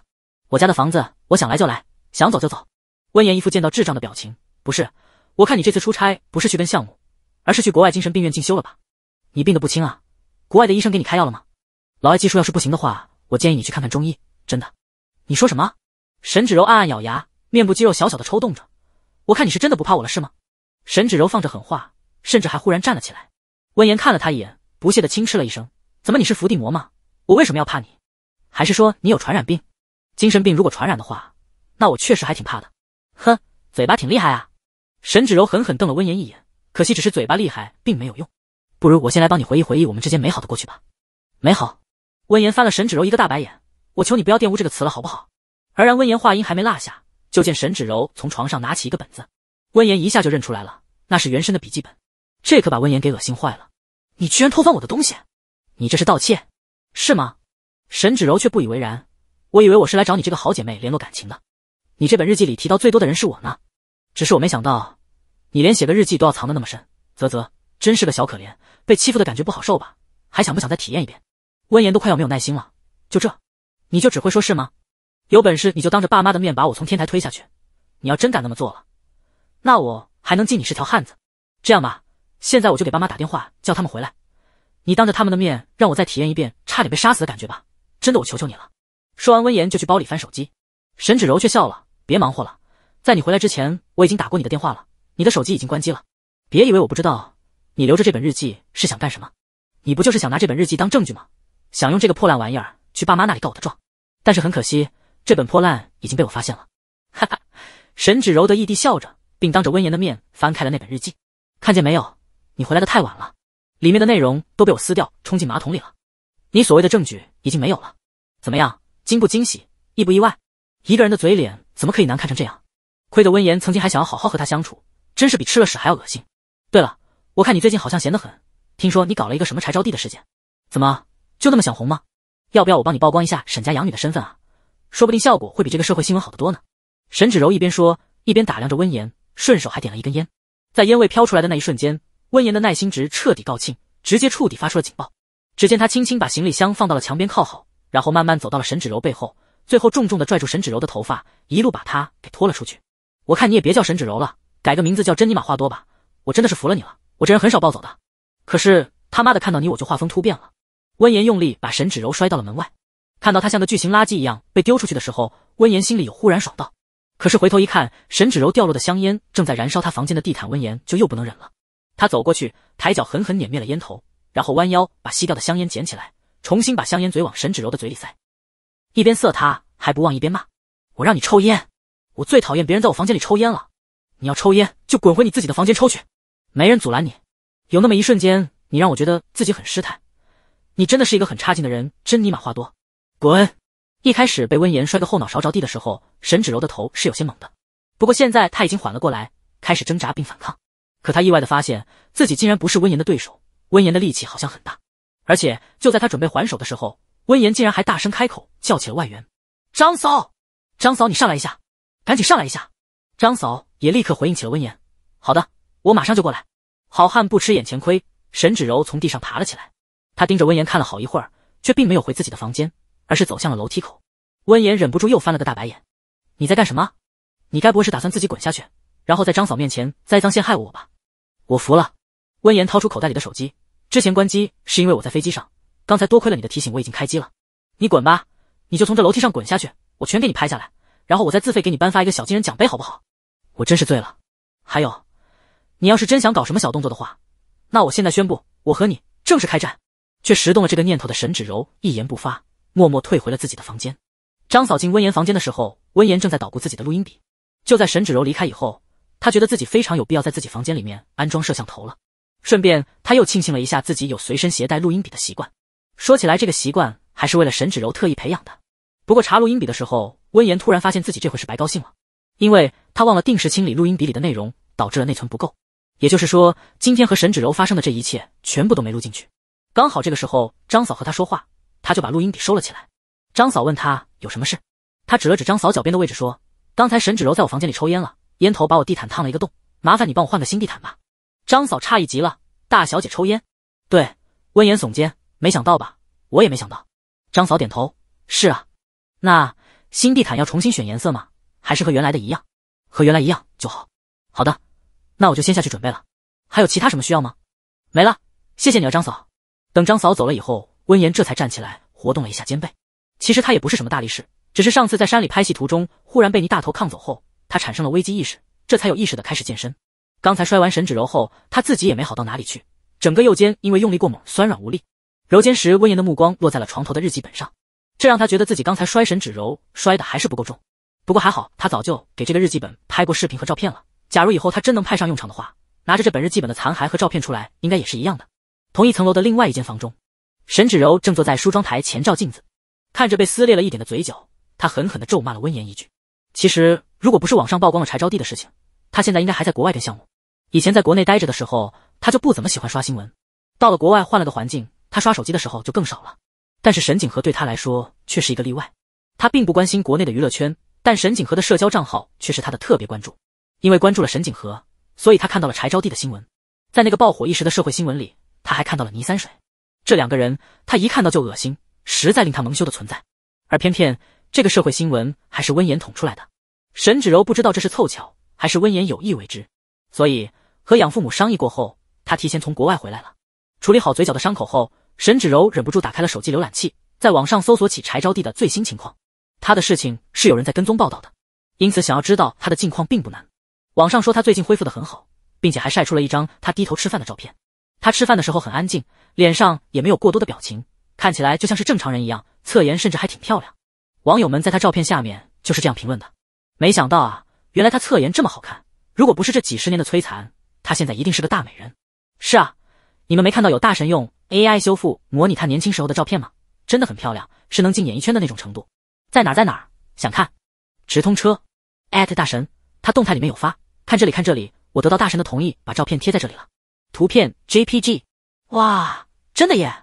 我家的房子，我想来就来，想走就走。温言一副见到智障的表情，不是，我看你这次出差不是去跟项目，而是去国外精神病院进修了吧？你病得不轻啊，国外的医生给你开药了吗？老艾技术要是不行的话，我建议你去看看中医，真的。你说什么？沈芷柔暗暗咬牙，面部肌肉小小的抽动着。我看你是真的不怕我了是吗？沈芷柔放着狠话，甚至还忽然站了起来。温言看了他一眼，不屑的轻嗤了一声。怎么你是伏地魔吗？我为什么要怕你？还是说你有传染病？精神病如果传染的话，那我确实还挺怕的。哼，嘴巴挺厉害啊！沈芷柔狠狠瞪了温言一眼，可惜只是嘴巴厉害，并没有用。不如我先来帮你回忆回忆我们之间美好的过去吧。美好！温言翻了沈芷柔一个大白眼，我求你不要玷污这个词了，好不好？而然温言话音还没落下，就见沈芷柔从床上拿起一个本子，温言一下就认出来了，那是原身的笔记本。这可把温言给恶心坏了，你居然偷翻我的东西，你这是盗窃，是吗？沈芷柔却不以为然，我以为我是来找你这个好姐妹联络感情的。你这本日记里提到最多的人是我呢，只是我没想到，你连写个日记都要藏得那么深。啧啧，真是个小可怜，被欺负的感觉不好受吧？还想不想再体验一遍？温言都快要没有耐心了，就这，你就只会说是吗？有本事你就当着爸妈的面把我从天台推下去。你要真敢那么做了，那我还能敬你是条汉子。这样吧，现在我就给爸妈打电话叫他们回来，你当着他们的面让我再体验一遍差点被杀死的感觉吧。真的，我求求你了。说完，温言就去包里翻手机，沈芷柔却笑了。别忙活了，在你回来之前，我已经打过你的电话了。你的手机已经关机了。别以为我不知道，你留着这本日记是想干什么？你不就是想拿这本日记当证据吗？想用这个破烂玩意儿去爸妈那里告我的状？但是很可惜，这本破烂已经被我发现了。哈哈，沈芷柔得意笑着，并当着温言的面翻开了那本日记。看见没有？你回来的太晚了，里面的内容都被我撕掉，冲进马桶里了。你所谓的证据已经没有了。怎么样，惊不惊喜，意不意外？一个人的嘴脸。怎么可以难看成这样？亏得温言曾经还想要好好和他相处，真是比吃了屎还要恶心。对了，我看你最近好像闲得很，听说你搞了一个什么柴招娣的事件，怎么就那么想红吗？要不要我帮你曝光一下沈家养女的身份啊？说不定效果会比这个社会新闻好得多呢。沈芷柔一边说，一边打量着温言，顺手还点了一根烟。在烟味飘出来的那一瞬间，温言的耐心值彻底告罄，直接触底发出了警报。只见他轻轻把行李箱放到了墙边靠好，然后慢慢走到了沈芷柔背后。最后重重的拽住沈芷柔的头发，一路把她给拖了出去。我看你也别叫沈芷柔了，改个名字叫珍妮玛话多吧。我真的是服了你了，我这人很少暴走的，可是他妈的看到你我就画风突变了。温言用力把沈芷柔摔到了门外，看到他像个巨型垃圾一样被丢出去的时候，温言心里有忽然爽到。可是回头一看，沈芷柔掉落的香烟正在燃烧他房间的地毯，温言就又不能忍了。他走过去，抬脚狠狠碾灭了烟头，然后弯腰把吸掉的香烟捡起来，重新把香烟嘴往沈芷柔的嘴里塞。一边色他还不忘一边骂：“我让你抽烟，我最讨厌别人在我房间里抽烟了。你要抽烟就滚回你自己的房间抽去，没人阻拦你。”有那么一瞬间，你让我觉得自己很失态。你真的是一个很差劲的人，真尼玛话多。滚！一开始被温言摔个后脑勺着地的时候，沈芷柔的头是有些猛的。不过现在他已经缓了过来，开始挣扎并反抗。可他意外的发现自己竟然不是温言的对手，温言的力气好像很大。而且就在他准备还手的时候。温言竟然还大声开口叫起了外援：“张嫂，张嫂，你上来一下，赶紧上来一下！”张嫂也立刻回应起了温言：“好的，我马上就过来。”好汉不吃眼前亏，沈芷柔从地上爬了起来，他盯着温言看了好一会儿，却并没有回自己的房间，而是走向了楼梯口。温言忍不住又翻了个大白眼：“你在干什么？你该不会是打算自己滚下去，然后在张嫂面前栽赃陷害我吧？我服了。”温言掏出口袋里的手机，之前关机是因为我在飞机上。刚才多亏了你的提醒，我已经开机了。你滚吧，你就从这楼梯上滚下去，我全给你拍下来，然后我再自费给你颁发一个小金人奖杯，好不好？我真是醉了。还有，你要是真想搞什么小动作的话，那我现在宣布，我和你正式开战。却识动了这个念头的沈芷柔一言不发，默默退回了自己的房间。张嫂进温言房间的时候，温言正在捣鼓自己的录音笔。就在沈芷柔离开以后，他觉得自己非常有必要在自己房间里面安装摄像头了。顺便，他又庆幸了一下自己有随身携带录音笔的习惯。说起来，这个习惯还是为了沈芷柔特意培养的。不过查录音笔的时候，温言突然发现自己这回是白高兴了，因为他忘了定时清理录音笔里的内容，导致了内存不够。也就是说，今天和沈芷柔发生的这一切全部都没录进去。刚好这个时候张嫂和他说话，他就把录音笔收了起来。张嫂问他有什么事，他指了指张嫂脚边的位置说：“刚才沈芷柔在我房间里抽烟了，烟头把我地毯烫了一个洞，麻烦你帮我换个新地毯吧。”张嫂诧异极了：“大小姐抽烟？”对，温言耸肩。没想到吧？我也没想到。张嫂点头，是啊。那新地毯要重新选颜色吗？还是和原来的一样？和原来一样就好。好的，那我就先下去准备了。还有其他什么需要吗？没了，谢谢你啊，张嫂。等张嫂走了以后，温言这才站起来活动了一下肩背。其实他也不是什么大力士，只是上次在山里拍戏途中忽然被你大头抗走后，他产生了危机意识，这才有意识的开始健身。刚才摔完沈芷柔后，他自己也没好到哪里去，整个右肩因为用力过猛酸软无力。揉肩时，温言的目光落在了床头的日记本上，这让他觉得自己刚才摔沈芷柔摔的还是不够重。不过还好，他早就给这个日记本拍过视频和照片了。假如以后他真能派上用场的话，拿着这本日记本的残骸和照片出来，应该也是一样的。同一层楼的另外一间房中，沈芷柔正坐在梳妆台前照镜子，看着被撕裂了一点的嘴角，她狠狠的咒骂了温言一句。其实如果不是网上曝光了柴招娣的事情，她现在应该还在国外干项目。以前在国内待着的时候，她就不怎么喜欢刷新闻，到了国外换了个环境。他刷手机的时候就更少了，但是沈景和对他来说却是一个例外。他并不关心国内的娱乐圈，但沈景和的社交账号却是他的特别关注。因为关注了沈景和，所以他看到了柴招娣的新闻。在那个爆火一时的社会新闻里，他还看到了倪三水。这两个人，他一看到就恶心，实在令他蒙羞的存在。而偏偏这个社会新闻还是温言捅出来的。沈芷柔不知道这是凑巧还是温言有意为之，所以和养父母商议过后，他提前从国外回来了，处理好嘴角的伤口后。沈芷柔忍不住打开了手机浏览器，在网上搜索起柴招娣的最新情况。他的事情是有人在跟踪报道的，因此想要知道他的近况并不难。网上说他最近恢复的很好，并且还晒出了一张他低头吃饭的照片。他吃饭的时候很安静，脸上也没有过多的表情，看起来就像是正常人一样。侧颜甚至还挺漂亮。网友们在他照片下面就是这样评论的：“没想到啊，原来他侧颜这么好看！如果不是这几十年的摧残，他现在一定是个大美人。”是啊，你们没看到有大神用。AI 修复模拟她年轻时候的照片吗？真的很漂亮，是能进演艺圈的那种程度。在哪？在哪？想看？直通车，@大神，他动态里面有发，看这里，看这里。我得到大神的同意，把照片贴在这里了。图片 JPG，哇，真的耶！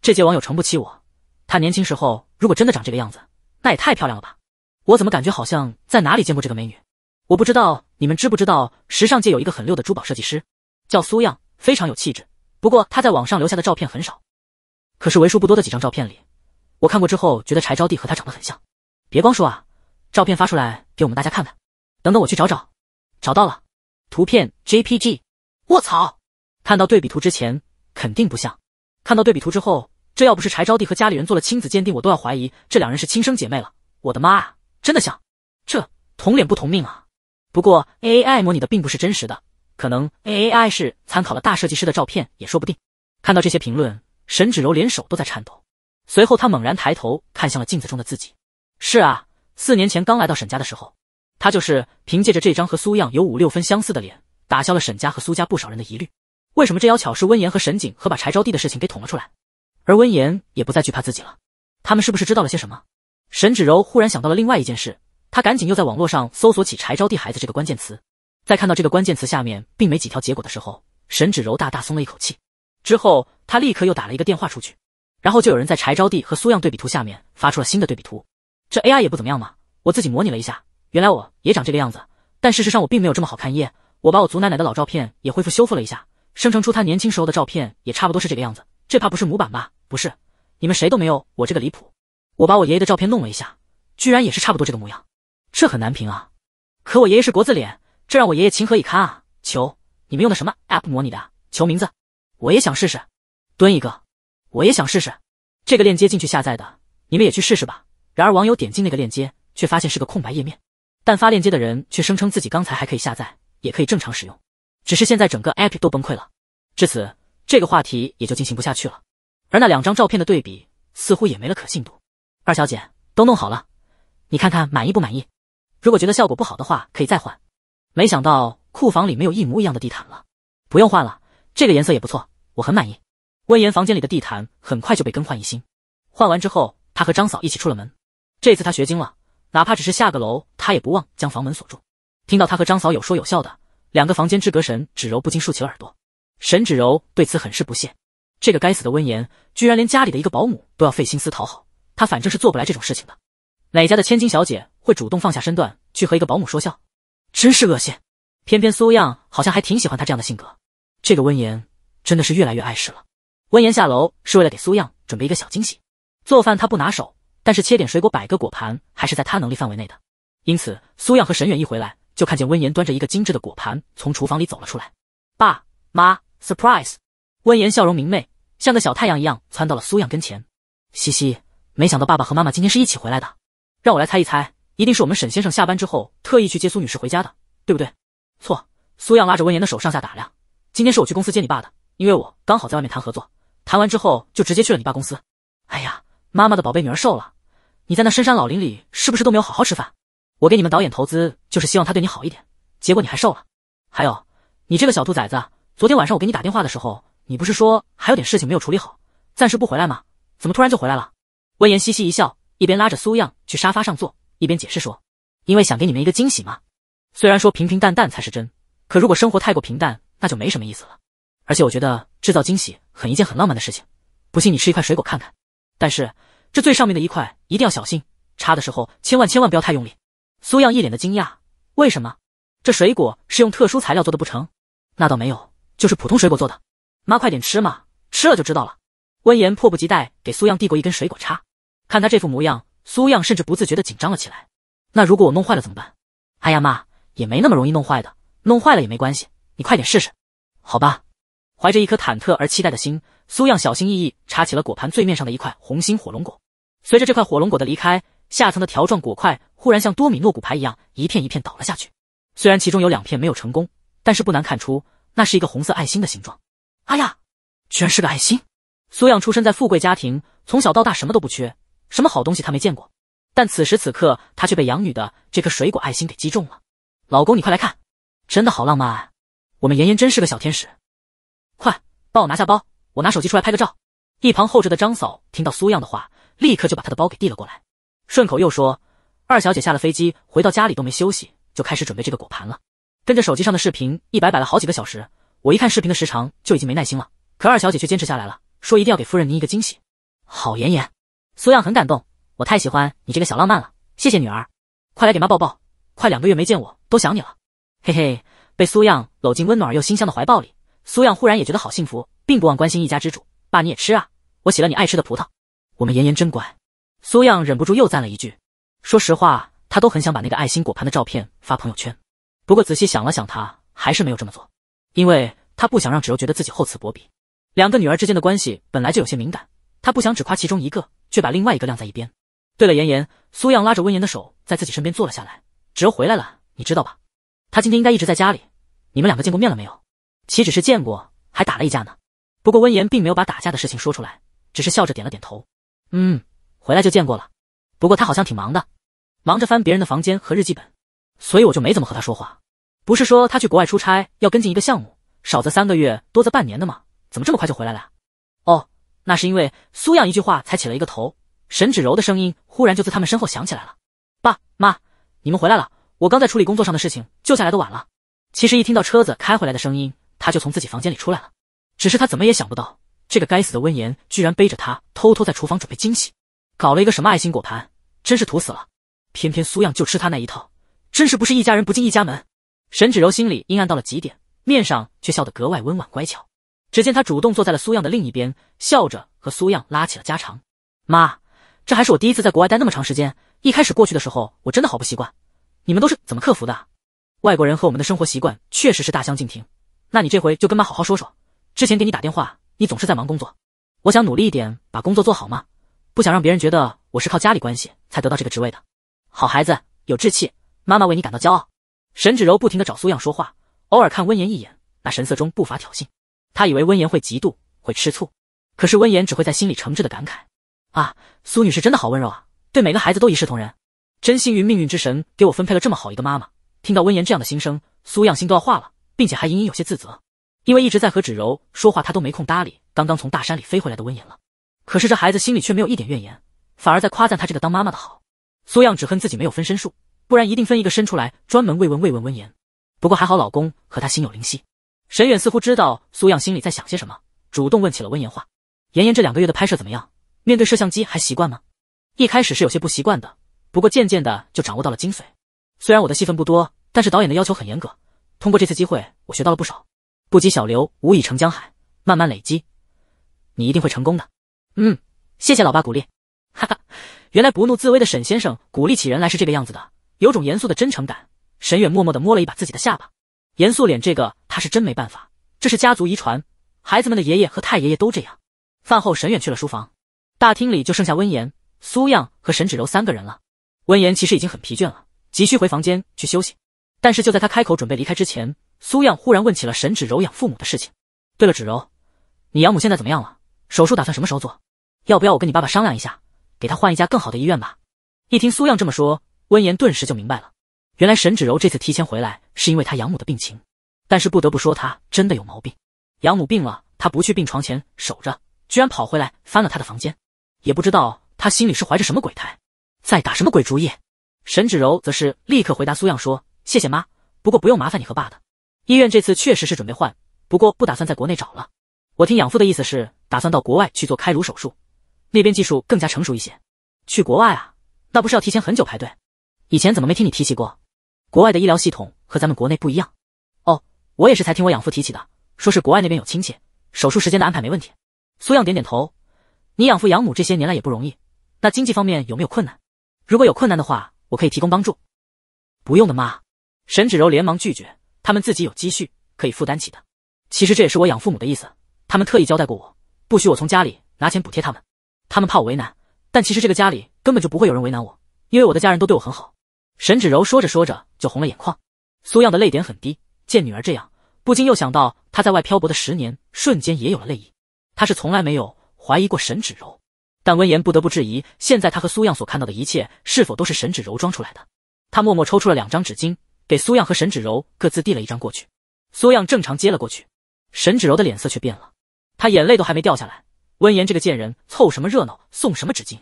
这届网友诚不欺我。她年轻时候如果真的长这个样子，那也太漂亮了吧！我怎么感觉好像在哪里见过这个美女？我不知道你们知不知道，时尚界有一个很溜的珠宝设计师，叫苏漾，非常有气质。不过他在网上留下的照片很少，可是为数不多的几张照片里，我看过之后觉得柴招娣和她长得很像。别光说啊，照片发出来给我们大家看看。等等，我去找找。找到了，图片 JPG。我操！看到对比图之前肯定不像，看到对比图之后，这要不是柴招娣和家里人做了亲子鉴定，我都要怀疑这两人是亲生姐妹了。我的妈啊，真的像！这同脸不同命啊。不过 AI 模拟的并不是真实的。可能 A I 是参考了大设计师的照片也说不定。看到这些评论，沈芷柔连手都在颤抖。随后，她猛然抬头看向了镜子中的自己。是啊，四年前刚来到沈家的时候，他就是凭借着这张和苏漾有五六分相似的脸，打消了沈家和苏家不少人的疑虑。为什么这妖巧是温言和沈景和把柴招娣的事情给捅了出来？而温言也不再惧怕自己了。他们是不是知道了些什么？沈芷柔忽然想到了另外一件事，她赶紧又在网络上搜索起“柴招娣孩子”这个关键词。在看到这个关键词下面并没几条结果的时候，沈芷柔大大松了一口气。之后，她立刻又打了一个电话出去，然后就有人在柴招娣和苏漾对比图下面发出了新的对比图。这 AI 也不怎么样嘛！我自己模拟了一下，原来我也长这个样子，但事实上我并没有这么好看耶！我把我祖奶奶的老照片也恢复修复了一下，生成出她年轻时候的照片也差不多是这个样子。这怕不是模板吧？不是，你们谁都没有我这个离谱！我把我爷爷的照片弄了一下，居然也是差不多这个模样，这很难评啊！可我爷爷是国字脸。这让我爷爷情何以堪啊！求你们用的什么 app 模拟的？求名字，我也想试试蹲一个，我也想试试。这个链接进去下载的，你们也去试试吧。然而网友点进那个链接，却发现是个空白页面。但发链接的人却声称自己刚才还可以下载，也可以正常使用，只是现在整个 app 都崩溃了。至此，这个话题也就进行不下去了。而那两张照片的对比似乎也没了可信度。二小姐都弄好了，你看看满意不满意？如果觉得效果不好的话，可以再换。没想到库房里没有一模一样的地毯了，不用换了，这个颜色也不错，我很满意。温言房间里的地毯很快就被更换一新，换完之后，他和张嫂一起出了门。这次他学精了，哪怕只是下个楼，他也不忘将房门锁住。听到他和张嫂有说有笑的，两个房间之隔，神芷柔不禁竖起了耳朵。神芷柔对此很是不屑，这个该死的温言，居然连家里的一个保姆都要费心思讨好，他反正是做不来这种事情的。哪家的千金小姐会主动放下身段去和一个保姆说笑？真是恶心，偏偏苏漾好像还挺喜欢他这样的性格。这个温言真的是越来越碍事了。温言下楼是为了给苏漾准备一个小惊喜。做饭他不拿手，但是切点水果摆个果盘还是在他能力范围内的。因此，苏漾和沈远一回来就看见温言端着一个精致的果盘从厨房里走了出来。爸妈，surprise！温言笑容明媚，像个小太阳一样窜到了苏漾跟前。嘻嘻，没想到爸爸和妈妈今天是一起回来的，让我来猜一猜。一定是我们沈先生下班之后特意去接苏女士回家的，对不对？错。苏漾拉着温言的手上下打量。今天是我去公司接你爸的，因为我刚好在外面谈合作，谈完之后就直接去了你爸公司。哎呀，妈妈的宝贝女儿瘦了，你在那深山老林里是不是都没有好好吃饭？我给你们导演投资就是希望他对你好一点，结果你还瘦了。还有，你这个小兔崽子，昨天晚上我给你打电话的时候，你不是说还有点事情没有处理好，暂时不回来吗？怎么突然就回来了？温言嘻嘻一笑，一边拉着苏漾去沙发上坐。一边解释说：“因为想给你们一个惊喜嘛。虽然说平平淡淡才是真，可如果生活太过平淡，那就没什么意思了。而且我觉得制造惊喜很一件很浪漫的事情。不信你吃一块水果看看。但是这最上面的一块一定要小心，插的时候千万千万不要太用力。”苏漾一脸的惊讶：“为什么？这水果是用特殊材料做的不成？”“那倒没有，就是普通水果做的。妈，快点吃嘛，吃了就知道了。”温言迫不及待给苏漾递过一根水果叉，看他这副模样。苏漾甚至不自觉地紧张了起来。那如果我弄坏了怎么办？哎呀妈，也没那么容易弄坏的，弄坏了也没关系。你快点试试，好吧？怀着一颗忐忑而期待的心，苏漾小心翼翼插起了果盘最面上的一块红心火龙果。随着这块火龙果的离开，下层的条状果块忽然像多米诺骨牌一样，一片一片倒了下去。虽然其中有两片没有成功，但是不难看出，那是一个红色爱心的形状。哎呀，居然是个爱心！苏漾出生在富贵家庭，从小到大什么都不缺。什么好东西他没见过，但此时此刻他却被养女的这颗水果爱心给击中了。老公，你快来看，真的好浪漫！啊。我们妍妍真是个小天使，快帮我拿下包，我拿手机出来拍个照。一旁候着的张嫂听到苏漾的话，立刻就把她的包给递了过来，顺口又说：“二小姐下了飞机回到家里都没休息，就开始准备这个果盘了。跟着手机上的视频一摆摆了好几个小时，我一看视频的时长就已经没耐心了。可二小姐却坚持下来了，说一定要给夫人您一个惊喜。好，妍妍。”苏漾很感动，我太喜欢你这个小浪漫了，谢谢女儿，快来给妈抱抱，快两个月没见，我都想你了，嘿嘿。被苏漾搂进温暖又馨香的怀抱里，苏漾忽然也觉得好幸福，并不忘关心一家之主，爸你也吃啊，我洗了你爱吃的葡萄，我们妍妍真乖，苏漾忍不住又赞了一句。说实话，他都很想把那个爱心果盘的照片发朋友圈，不过仔细想了想，他还是没有这么做，因为他不想让芷柔觉得自己厚此薄彼。两个女儿之间的关系本来就有些敏感，他不想只夸其中一个。却把另外一个晾在一边。对了，妍妍，苏漾拉着温言的手，在自己身边坐了下来。芷儿回来了，你知道吧？他今天应该一直在家里。你们两个见过面了没有？岂止是见过，还打了一架呢。不过温言并没有把打架的事情说出来，只是笑着点了点头。嗯，回来就见过了。不过他好像挺忙的，忙着翻别人的房间和日记本，所以我就没怎么和他说话。不是说他去国外出差要跟进一个项目，少则三个月，多则半年的吗？怎么这么快就回来了呀？那是因为苏漾一句话才起了一个头，沈芷柔的声音忽然就自他们身后响起来了：“爸妈，你们回来了，我刚在处理工作上的事情，救下来的晚了。”其实一听到车子开回来的声音，他就从自己房间里出来了，只是他怎么也想不到，这个该死的温言居然背着他偷偷在厨房准备惊喜，搞了一个什么爱心果盘，真是土死了。偏偏苏漾就吃他那一套，真是不是一家人不进一家门。沈芷柔心里阴暗到了极点，面上却笑得格外温婉乖巧。只见他主动坐在了苏漾的另一边，笑着和苏漾拉起了家常。妈，这还是我第一次在国外待那么长时间。一开始过去的时候，我真的好不习惯。你们都是怎么克服的？外国人和我们的生活习惯确实是大相径庭。那你这回就跟妈好好说说。之前给你打电话，你总是在忙工作。我想努力一点，把工作做好嘛，不想让别人觉得我是靠家里关系才得到这个职位的。好孩子，有志气，妈妈为你感到骄傲。沈芷柔不停地找苏漾说话，偶尔看温言一眼，那神色中不乏挑衅。他以为温言会嫉妒，会吃醋，可是温言只会在心里诚挚的感慨啊，苏女士真的好温柔啊，对每个孩子都一视同仁，真幸运，命运之神给我分配了这么好一个妈妈。听到温言这样的心声，苏漾心都要化了，并且还隐隐有些自责，因为一直在和芷柔说话，她都没空搭理刚刚从大山里飞回来的温言了。可是这孩子心里却没有一点怨言，反而在夸赞她这个当妈妈的好。苏漾只恨自己没有分身术，不然一定分一个身出来专门慰问慰问温言。不过还好，老公和她心有灵犀。沈远似乎知道苏漾心里在想些什么，主动问起了温言话：“妍妍，这两个月的拍摄怎么样？面对摄像机还习惯吗？”“一开始是有些不习惯的，不过渐渐的就掌握到了精髓。虽然我的戏份不多，但是导演的要求很严格。通过这次机会，我学到了不少。不积小流，无以成江海，慢慢累积，你一定会成功的。”“嗯，谢谢老爸鼓励。”“哈哈，原来不怒自威的沈先生鼓励起人来是这个样子的，有种严肃的真诚感。”沈远默默的摸了一把自己的下巴。严肃脸，这个他是真没办法，这是家族遗传，孩子们的爷爷和太爷爷都这样。饭后，沈远去了书房，大厅里就剩下温言、苏漾和沈芷柔三个人了。温言其实已经很疲倦了，急需回房间去休息。但是就在他开口准备离开之前，苏漾忽然问起了沈芷柔养父母的事情。对了，芷柔，你养母现在怎么样了？手术打算什么时候做？要不要我跟你爸爸商量一下，给他换一家更好的医院吧？一听苏漾这么说，温言顿时就明白了。原来沈芷柔这次提前回来是因为她养母的病情，但是不得不说她真的有毛病。养母病了，她不去病床前守着，居然跑回来翻了她的房间，也不知道她心里是怀着什么鬼胎，在打什么鬼主意。沈芷柔则是立刻回答苏漾说：“谢谢妈，不过不用麻烦你和爸的。医院这次确实是准备换，不过不打算在国内找了。我听养父的意思是打算到国外去做开颅手术，那边技术更加成熟一些。去国外啊？那不是要提前很久排队？以前怎么没听你提起过？”国外的医疗系统和咱们国内不一样，哦，我也是才听我养父提起的，说是国外那边有亲戚，手术时间的安排没问题。苏漾点点头，你养父养母这些年来也不容易，那经济方面有没有困难？如果有困难的话，我可以提供帮助。不用的，妈。沈芷柔连忙拒绝，他们自己有积蓄，可以负担起的。其实这也是我养父母的意思，他们特意交代过我，不许我从家里拿钱补贴他们，他们怕我为难。但其实这个家里根本就不会有人为难我，因为我的家人都对我很好。沈芷柔说着说着就红了眼眶，苏漾的泪点很低，见女儿这样，不禁又想到他在外漂泊的十年，瞬间也有了泪意。他是从来没有怀疑过沈芷柔，但温言不得不质疑，现在他和苏漾所看到的一切是否都是沈芷柔装出来的？他默默抽出了两张纸巾，给苏漾和沈芷柔各自递了一张过去。苏漾正常接了过去，沈芷柔的脸色却变了，她眼泪都还没掉下来，温言这个贱人凑什么热闹，送什么纸巾？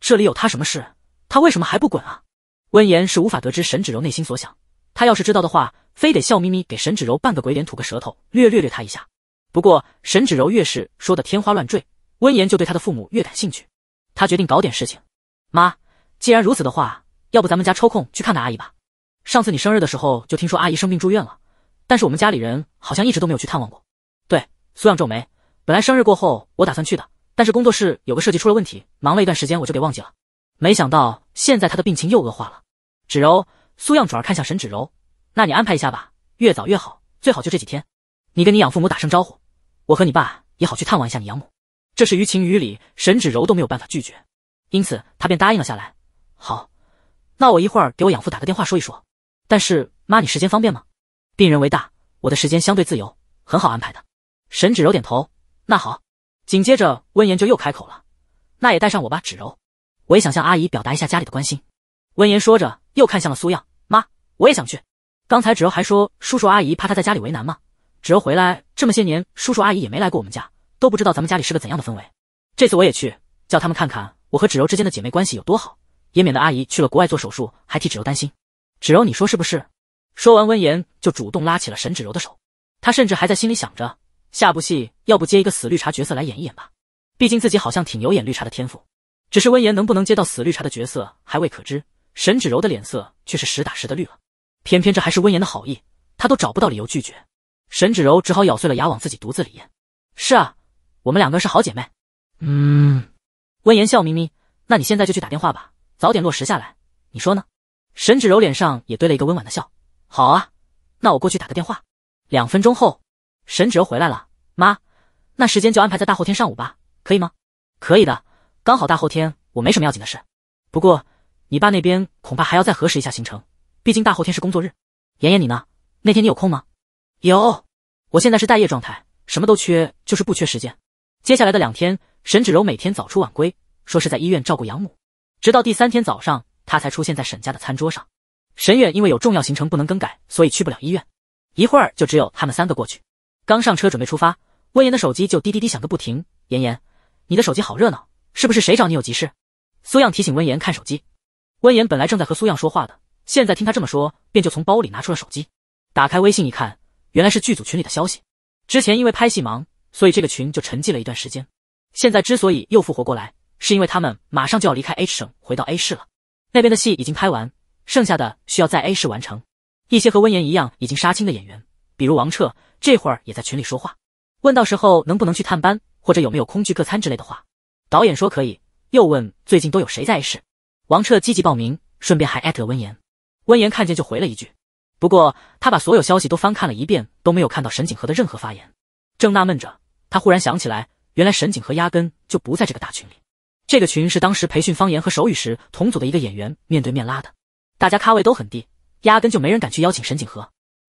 这里有他什么事？他为什么还不滚啊？温言是无法得知沈芷柔内心所想，他要是知道的话，非得笑眯眯给沈芷柔半个鬼脸，吐个舌头，略略略他一下。不过沈芷柔越是说的天花乱坠，温言就对他的父母越感兴趣。他决定搞点事情。妈，既然如此的话，要不咱们家抽空去看看阿姨吧？上次你生日的时候就听说阿姨生病住院了，但是我们家里人好像一直都没有去探望过。对，苏漾皱眉，本来生日过后我打算去的，但是工作室有个设计出了问题，忙了一段时间我就给忘记了。没想到现在他的病情又恶化了。芷柔，苏漾转而看向沈芷柔，那你安排一下吧，越早越好，最好就这几天。你跟你养父母打声招呼，我和你爸也好去探望一下你养母。这是于情于理，沈芷柔都没有办法拒绝，因此她便答应了下来。好，那我一会儿给我养父打个电话说一说。但是妈，你时间方便吗？病人为大，我的时间相对自由，很好安排的。沈芷柔点头。那好。紧接着温言就又开口了，那也带上我吧，芷柔。我也想向阿姨表达一下家里的关心。温言说着，又看向了苏漾：“妈：“我也想去。刚才芷柔还说，叔叔阿姨怕她在家里为难吗？芷柔回来这么些年，叔叔阿姨也没来过我们家，都不知道咱们家里是个怎样的氛围。这次我也去，叫他们看看我和芷柔之间的姐妹关系有多好，也免得阿姨去了国外做手术还替芷柔担心。芷柔，你说是不是？”说完，温言就主动拉起了沈芷柔的手。他甚至还在心里想着，下部戏要不接一个死绿茶角色来演一演吧，毕竟自己好像挺有演绿茶的天赋。只是温言能不能接到死绿茶的角色还未可知，沈芷柔的脸色却是实打实的绿了。偏偏这还是温言的好意，她都找不到理由拒绝。沈芷柔只好咬碎了牙往自己肚子里咽。是啊，我们两个是好姐妹。嗯。温言笑眯眯，那你现在就去打电话吧，早点落实下来。你说呢？沈芷柔脸上也堆了一个温婉的笑。好啊，那我过去打个电话。两分钟后，沈芷柔回来了。妈，那时间就安排在大后天上午吧，可以吗？可以的。刚好大后天我没什么要紧的事，不过你爸那边恐怕还要再核实一下行程，毕竟大后天是工作日。妍妍，你呢？那天你有空吗？有，我现在是待业状态，什么都缺，就是不缺时间。接下来的两天，沈芷柔每天早出晚归，说是在医院照顾养母，直到第三天早上，她才出现在沈家的餐桌上。沈远因为有重要行程不能更改，所以去不了医院，一会儿就只有他们三个过去。刚上车准备出发，温言的手机就滴滴滴响个不停。妍妍，你的手机好热闹。是不是谁找你有急事？苏漾提醒温言看手机。温言本来正在和苏漾说话的，现在听他这么说，便就从包里拿出了手机，打开微信一看，原来是剧组群里的消息。之前因为拍戏忙，所以这个群就沉寂了一段时间。现在之所以又复活过来，是因为他们马上就要离开 H 省，回到 A 市了。那边的戏已经拍完，剩下的需要在 A 市完成。一些和温言一样已经杀青的演员，比如王彻，这会儿也在群里说话，问到时候能不能去探班，或者有没有空聚个餐之类的话。导演说可以，又问最近都有谁在试。王彻积极报名，顺便还艾特温言。温言看见就回了一句。不过他把所有消息都翻看了一遍，都没有看到沈景和的任何发言。正纳闷着，他忽然想起来，原来沈景和压根就不在这个大群里。这个群是当时培训方言和手语时同组的一个演员面对面拉的，大家咖位都很低，压根就没人敢去邀请沈景和。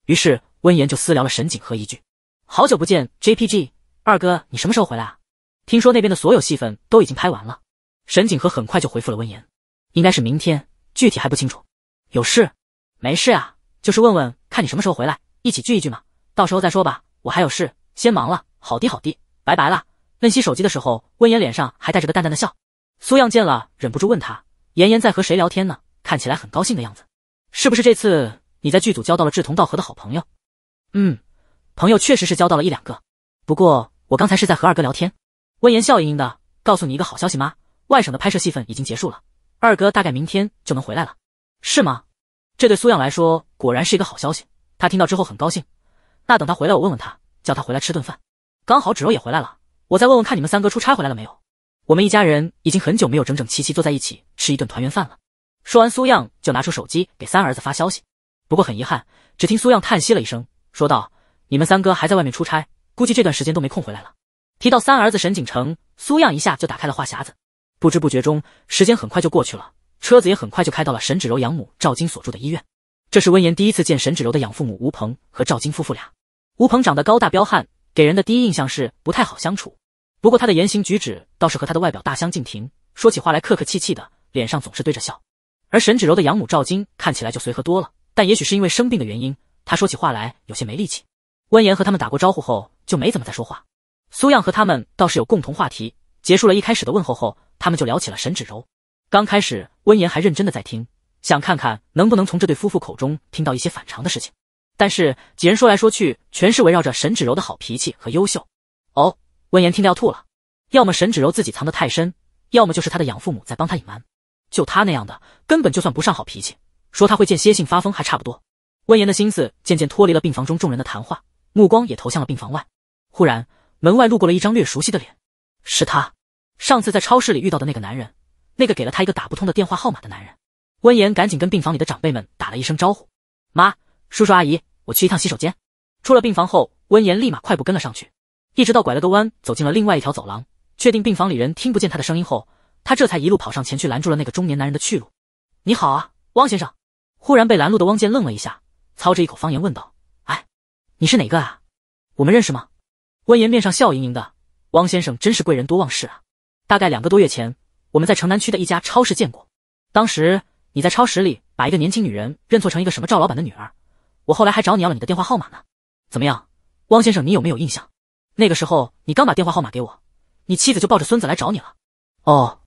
于是温言就私聊了沈景和一句：“好久不见，JPG 二哥，你什么时候回来啊？”听说那边的所有戏份都已经拍完了，沈景和很快就回复了温言，应该是明天，具体还不清楚。有事？没事啊，就是问问看你什么时候回来，一起聚一聚嘛。到时候再说吧，我还有事，先忙了。好滴好滴，拜拜了。温熄手机的时候，温言脸上还带着个淡淡的笑。苏漾见了忍不住问他：“妍妍在和谁聊天呢？看起来很高兴的样子，是不是这次你在剧组交到了志同道合的好朋友？”“嗯，朋友确实是交到了一两个，不过我刚才是在和二哥聊天。”温言笑盈盈的，告诉你一个好消息妈，外省的拍摄戏份已经结束了，二哥大概明天就能回来了，是吗？这对苏漾来说果然是一个好消息，他听到之后很高兴。那等他回来我问问他，叫他回来吃顿饭，刚好芷柔也回来了，我再问问看你们三哥出差回来了没有？我们一家人已经很久没有整整齐齐坐在一起吃一顿团圆饭了。说完苏漾就拿出手机给三儿子发消息，不过很遗憾，只听苏漾叹息了一声，说道：“你们三哥还在外面出差，估计这段时间都没空回来了。”提到三儿子沈景城，苏漾一下就打开了话匣子。不知不觉中，时间很快就过去了，车子也很快就开到了沈芷柔养母赵金所住的医院。这是温言第一次见沈芷柔的养父母吴鹏和赵金夫妇俩。吴鹏长得高大彪悍，给人的第一印象是不太好相处。不过他的言行举止倒是和他的外表大相径庭，说起话来客客气气的，脸上总是堆着笑。而沈芷柔的养母赵金看起来就随和多了，但也许是因为生病的原因，她说起话来有些没力气。温言和他们打过招呼后就没怎么再说话。苏漾和他们倒是有共同话题，结束了一开始的问候后，他们就聊起了沈芷柔。刚开始，温言还认真的在听，想看看能不能从这对夫妇口中听到一些反常的事情。但是几人说来说去，全是围绕着沈芷柔的好脾气和优秀。哦，温言听要吐了。要么沈芷柔自己藏得太深，要么就是他的养父母在帮他隐瞒。就他那样的，根本就算不上好脾气，说他会见歇性发疯还差不多。温言的心思渐渐脱离了病房中众人的谈话，目光也投向了病房外。忽然。门外路过了一张略熟悉的脸，是他，上次在超市里遇到的那个男人，那个给了他一个打不通的电话号码的男人。温言赶紧跟病房里的长辈们打了一声招呼：“妈，叔叔，阿姨，我去一趟洗手间。”出了病房后，温言立马快步跟了上去，一直到拐了个弯走进了另外一条走廊，确定病房里人听不见他的声音后，他这才一路跑上前去拦住了那个中年男人的去路。“你好啊，汪先生。”忽然被拦路的汪健愣了一下，操着一口方言问道：“哎，你是哪个啊？我们认识吗？”温言面上笑盈盈的，汪先生真是贵人多忘事啊！大概两个多月前，我们在城南区的一家超市见过，当时你在超市里把一个年轻女人认错成一个什么赵老板的女儿，我后来还找你要了你的电话号码呢。怎么样，汪先生你有没有印象？那个时候你刚把电话号码给我，你妻子就抱着孙子来找你了。哦，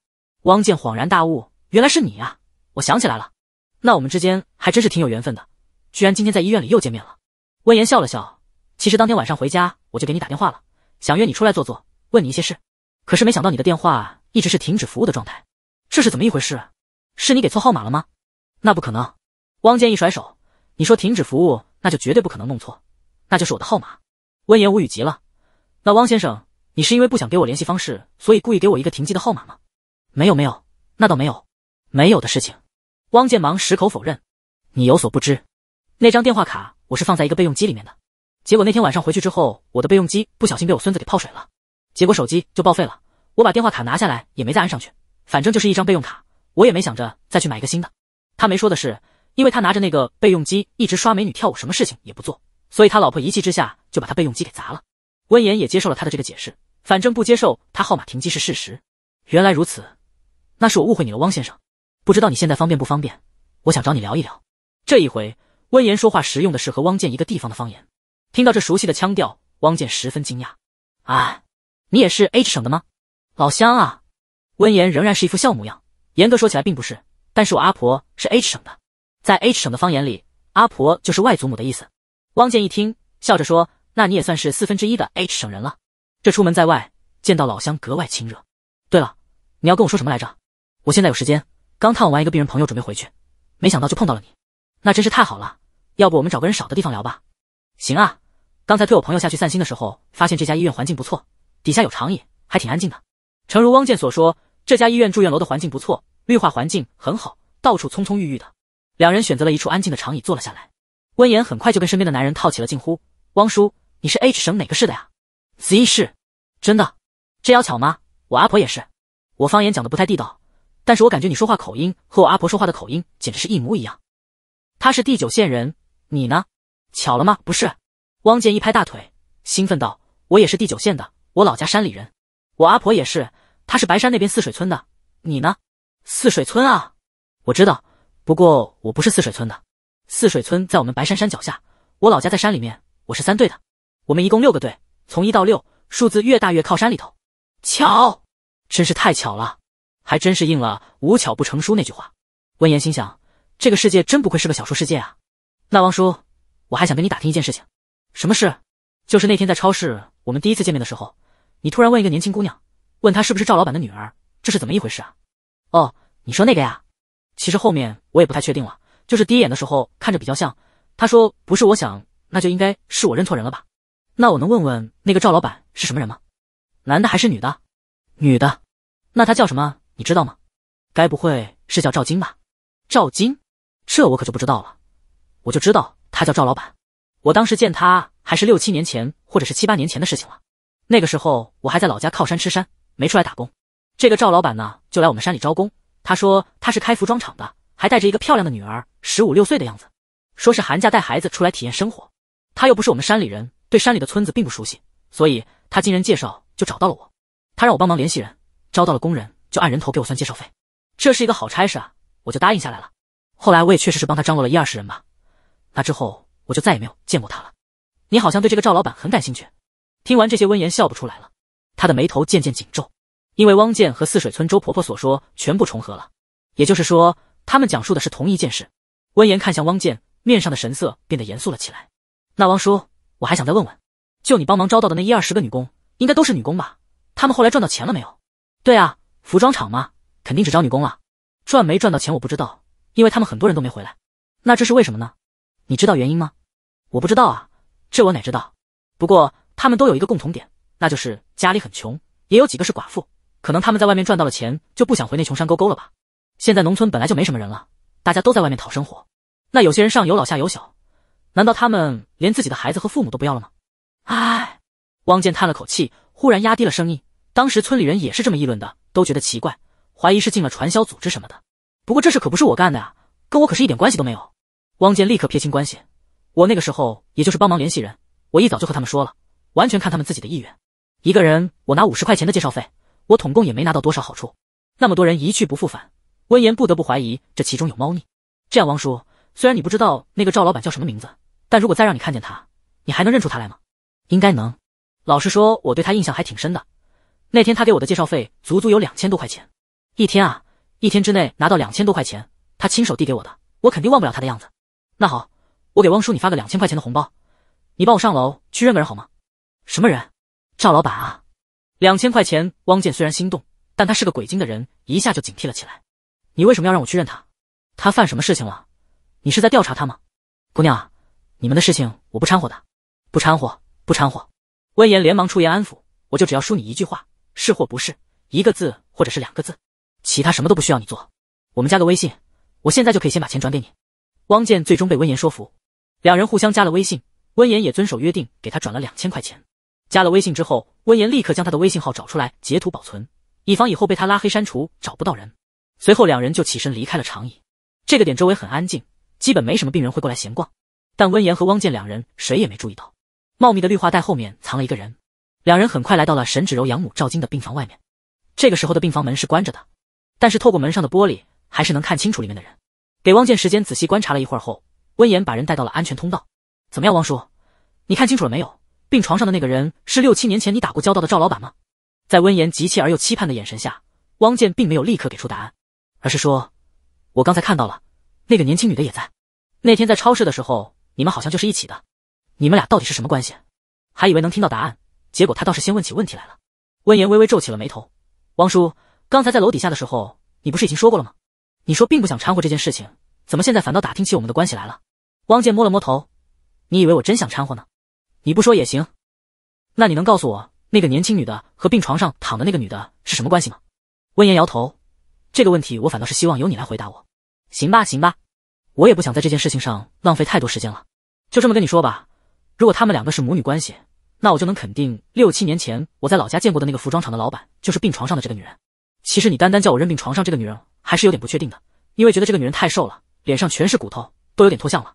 汪建恍然大悟，原来是你呀！我想起来了，那我们之间还真是挺有缘分的，居然今天在医院里又见面了。温言笑了笑。其实当天晚上回家，我就给你打电话了，想约你出来坐坐，问你一些事。可是没想到你的电话一直是停止服务的状态，这是怎么一回事？是你给错号码了吗？那不可能！汪剑一甩手，你说停止服务，那就绝对不可能弄错，那就是我的号码。温言无语极了。那汪先生，你是因为不想给我联系方式，所以故意给我一个停机的号码吗？没有没有，那倒没有，没有的事情。汪建忙矢口否认。你有所不知，那张电话卡我是放在一个备用机里面的。结果那天晚上回去之后，我的备用机不小心被我孙子给泡水了，结果手机就报废了。我把电话卡拿下来也没再安上去，反正就是一张备用卡，我也没想着再去买一个新的。他没说的是，因为他拿着那个备用机一直刷美女跳舞，什么事情也不做，所以他老婆一气之下就把他备用机给砸了。温言也接受了他的这个解释，反正不接受他号码停机是事实。原来如此，那是我误会你了，汪先生。不知道你现在方便不方便，我想找你聊一聊。这一回，温言说话时用的是和汪建一个地方的方言。听到这熟悉的腔调，汪建十分惊讶。“啊，你也是 H 省的吗？老乡啊！”温言仍然是一副笑模样。严格说起来并不是，但是我阿婆是 H 省的，在 H 省的方言里，阿婆就是外祖母的意思。汪建一听，笑着说：“那你也算是四分之一的 H 省人了。”这出门在外，见到老乡格外亲热。对了，你要跟我说什么来着？我现在有时间，刚看完一个病人，朋友准备回去，没想到就碰到了你。那真是太好了，要不我们找个人少的地方聊吧？行啊。刚才推我朋友下去散心的时候，发现这家医院环境不错，底下有长椅，还挺安静的。诚如汪建所说，这家医院住院楼的环境不错，绿化环境很好，到处葱葱郁郁的。两人选择了一处安静的长椅坐了下来。温言很快就跟身边的男人套起了近乎：“汪叔，你是 H 省哪个市的呀 z 市。”“真的？这要巧吗？我阿婆也是。我方言讲的不太地道，但是我感觉你说话口音和我阿婆说话的口音简直是一模一样。”“她是第九县人，你呢？”“巧了吗？不是。”汪健一拍大腿，兴奋道：“我也是第九县的，我老家山里人，我阿婆也是，她是白山那边泗水村的。你呢？泗水村啊，我知道，不过我不是泗水村的。泗水村在我们白山山脚下，我老家在山里面，我是三队的。我们一共六个队，从一到六，数字越大越靠山里头。巧，真是太巧了，还真是应了‘无巧不成书’那句话。”温言心想：“这个世界真不愧是个小说世界啊。”那王叔，我还想跟你打听一件事情。什么事？就是那天在超市，我们第一次见面的时候，你突然问一个年轻姑娘，问她是不是赵老板的女儿，这是怎么一回事啊？哦，你说那个呀？其实后面我也不太确定了，就是第一眼的时候看着比较像。他说不是，我想那就应该是我认错人了吧？那我能问问那个赵老板是什么人吗？男的还是女的？女的，那他叫什么？你知道吗？该不会是叫赵金吧？赵金？这我可就不知道了，我就知道他叫赵老板。我当时见他还是六七年前，或者是七八年前的事情了。那个时候我还在老家靠山吃山，没出来打工。这个赵老板呢，就来我们山里招工。他说他是开服装厂的，还带着一个漂亮的女儿，十五六岁的样子，说是寒假带孩子出来体验生活。他又不是我们山里人，对山里的村子并不熟悉，所以他经人介绍就找到了我。他让我帮忙联系人，招到了工人就按人头给我算介绍费。这是一个好差事啊，我就答应下来了。后来我也确实是帮他张罗了一二十人吧。那之后。我就再也没有见过他了。你好像对这个赵老板很感兴趣。听完这些，温言笑不出来了，他的眉头渐渐紧皱，因为汪建和泗水村周婆婆所说全部重合了，也就是说，他们讲述的是同一件事。温言看向汪建，面上的神色变得严肃了起来。那汪叔，我还想再问问，就你帮忙招到的那一二十个女工，应该都是女工吧？他们后来赚到钱了没有？对啊，服装厂嘛，肯定只招女工了。赚没赚到钱我不知道，因为他们很多人都没回来。那这是为什么呢？你知道原因吗？我不知道啊，这我哪知道？不过他们都有一个共同点，那就是家里很穷，也有几个是寡妇，可能他们在外面赚到了钱，就不想回那穷山沟沟了吧？现在农村本来就没什么人了，大家都在外面讨生活。那有些人上有老下有小，难道他们连自己的孩子和父母都不要了吗？唉，汪建叹了口气，忽然压低了声音：“当时村里人也是这么议论的，都觉得奇怪，怀疑是进了传销组织什么的。不过这事可不是我干的呀，跟我可是一点关系都没有。”汪建立刻撇清关系。我那个时候也就是帮忙联系人，我一早就和他们说了，完全看他们自己的意愿。一个人我拿五十块钱的介绍费，我统共也没拿到多少好处。那么多人一去不复返，温言不得不怀疑这其中有猫腻。这样，王叔，虽然你不知道那个赵老板叫什么名字，但如果再让你看见他，你还能认出他来吗？应该能。老实说，我对他印象还挺深的。那天他给我的介绍费足足有两千多块钱，一天啊，一天之内拿到两千多块钱，他亲手递给我的，我肯定忘不了他的样子。那好。我给汪叔你发个两千块钱的红包，你帮我上楼去认个人好吗？什么人？赵老板啊！两千块钱，汪建虽然心动，但他是个鬼精的人，一下就警惕了起来。你为什么要让我去认他？他犯什么事情了？你是在调查他吗？姑娘啊，你们的事情我不掺和的，不掺和，不掺和。温言连忙出言安抚，我就只要输你一句话，是或不是，一个字或者是两个字，其他什么都不需要你做。我们加个微信，我现在就可以先把钱转给你。汪建最终被温言说服。两人互相加了微信，温言也遵守约定给他转了两千块钱。加了微信之后，温言立刻将他的微信号找出来截图保存，以防以后被他拉黑删除找不到人。随后两人就起身离开了长椅。这个点周围很安静，基本没什么病人会过来闲逛。但温言和汪建两人谁也没注意到，茂密的绿化带后面藏了一个人。两人很快来到了沈芷柔养母赵晶的病房外面。这个时候的病房门是关着的，但是透过门上的玻璃还是能看清楚里面的人。给汪建时间仔细观察了一会儿后。温言把人带到了安全通道。怎么样，汪叔？你看清楚了没有？病床上的那个人是六七年前你打过交道的赵老板吗？在温言急切而又期盼的眼神下，汪健并没有立刻给出答案，而是说：“我刚才看到了，那个年轻女的也在。那天在超市的时候，你们好像就是一起的。你们俩到底是什么关系？”还以为能听到答案，结果他倒是先问起问题来了。温言微微皱起了眉头：“汪叔，刚才在楼底下的时候，你不是已经说过了吗？你说并不想掺和这件事情。”怎么现在反倒打听起我们的关系来了？汪建摸了摸头，你以为我真想掺和呢？你不说也行，那你能告诉我那个年轻女的和病床上躺的那个女的是什么关系吗？温言摇头，这个问题我反倒是希望由你来回答。我行吧，行吧，我也不想在这件事情上浪费太多时间了。就这么跟你说吧，如果他们两个是母女关系，那我就能肯定六七年前我在老家见过的那个服装厂的老板就是病床上的这个女人。其实你单单叫我认病床上这个女人还是有点不确定的，因为觉得这个女人太瘦了。脸上全是骨头，都有点脱相了。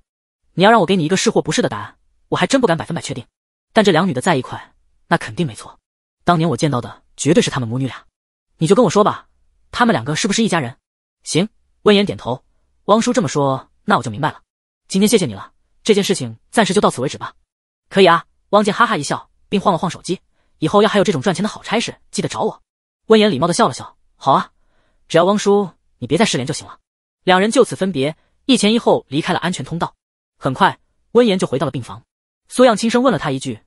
你要让我给你一个是或不是的答案，我还真不敢百分百确定。但这两女的在一块，那肯定没错。当年我见到的绝对是她们母女俩。你就跟我说吧，她们两个是不是一家人？行，温言点头。汪叔这么说，那我就明白了。今天谢谢你了，这件事情暂时就到此为止吧。可以啊，汪建哈哈一笑，并晃了晃手机。以后要还有这种赚钱的好差事，记得找我。温言礼貌的笑了笑，好啊，只要汪叔你别再失联就行了。两人就此分别，一前一后离开了安全通道。很快，温言就回到了病房。苏漾轻声问了他一句：“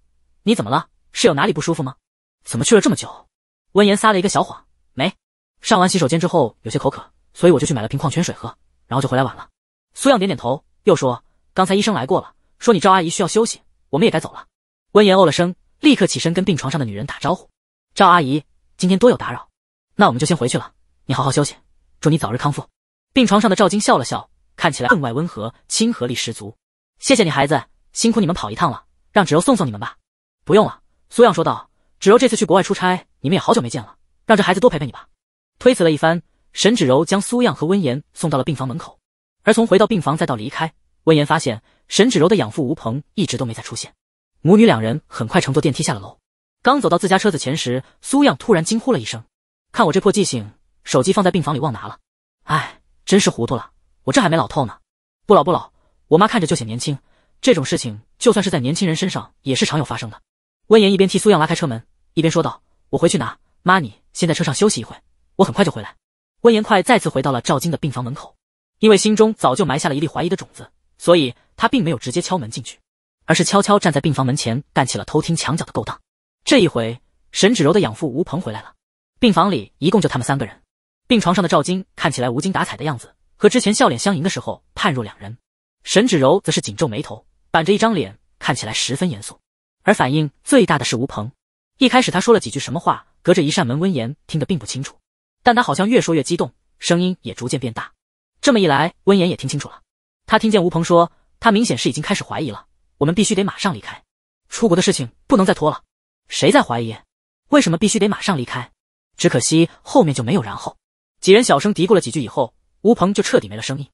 你怎么了？是有哪里不舒服吗？怎么去了这么久？”温言撒了一个小谎：“没，上完洗手间之后有些口渴，所以我就去买了瓶矿泉水喝，然后就回来晚了。”苏漾点点头，又说：“刚才医生来过了，说你赵阿姨需要休息，我们也该走了。”温言哦了声，立刻起身跟病床上的女人打招呼：“赵阿姨，今天多有打扰，那我们就先回去了。你好好休息，祝你早日康复。”病床上的赵晶笑了笑，看起来分外温和，亲和力十足。谢谢你，孩子，辛苦你们跑一趟了，让芷柔送送你们吧。不用了，苏漾说道。芷柔这次去国外出差，你们也好久没见了，让这孩子多陪陪你吧。推辞了一番，沈芷柔将苏漾和温言送到了病房门口。而从回到病房再到离开，温言发现沈芷柔的养父吴鹏一直都没再出现。母女两人很快乘坐电梯下了楼。刚走到自家车子前时，苏漾突然惊呼了一声：“看我这破记性，手机放在病房里忘拿了。”哎。真是糊涂了，我这还没老透呢，不老不老，我妈看着就显年轻。这种事情就算是在年轻人身上也是常有发生的。温言一边替苏漾拉开车门，一边说道：“我回去拿，妈你先在车上休息一会，我很快就回来。”温言快再次回到了赵晶的病房门口，因为心中早就埋下了一粒怀疑的种子，所以他并没有直接敲门进去，而是悄悄站在病房门前干起了偷听墙角的勾当。这一回，沈芷柔的养父吴鹏回来了，病房里一共就他们三个人。病床上的赵金看起来无精打采的样子，和之前笑脸相迎的时候判若两人。沈芷柔则是紧皱眉头，板着一张脸，看起来十分严肃。而反应最大的是吴鹏，一开始他说了几句什么话，隔着一扇门，温言听得并不清楚。但他好像越说越激动，声音也逐渐变大。这么一来，温言也听清楚了。他听见吴鹏说：“他明显是已经开始怀疑了，我们必须得马上离开，出国的事情不能再拖了。”谁在怀疑？为什么必须得马上离开？只可惜后面就没有然后。几人小声嘀咕了几句以后，吴鹏就彻底没了声音。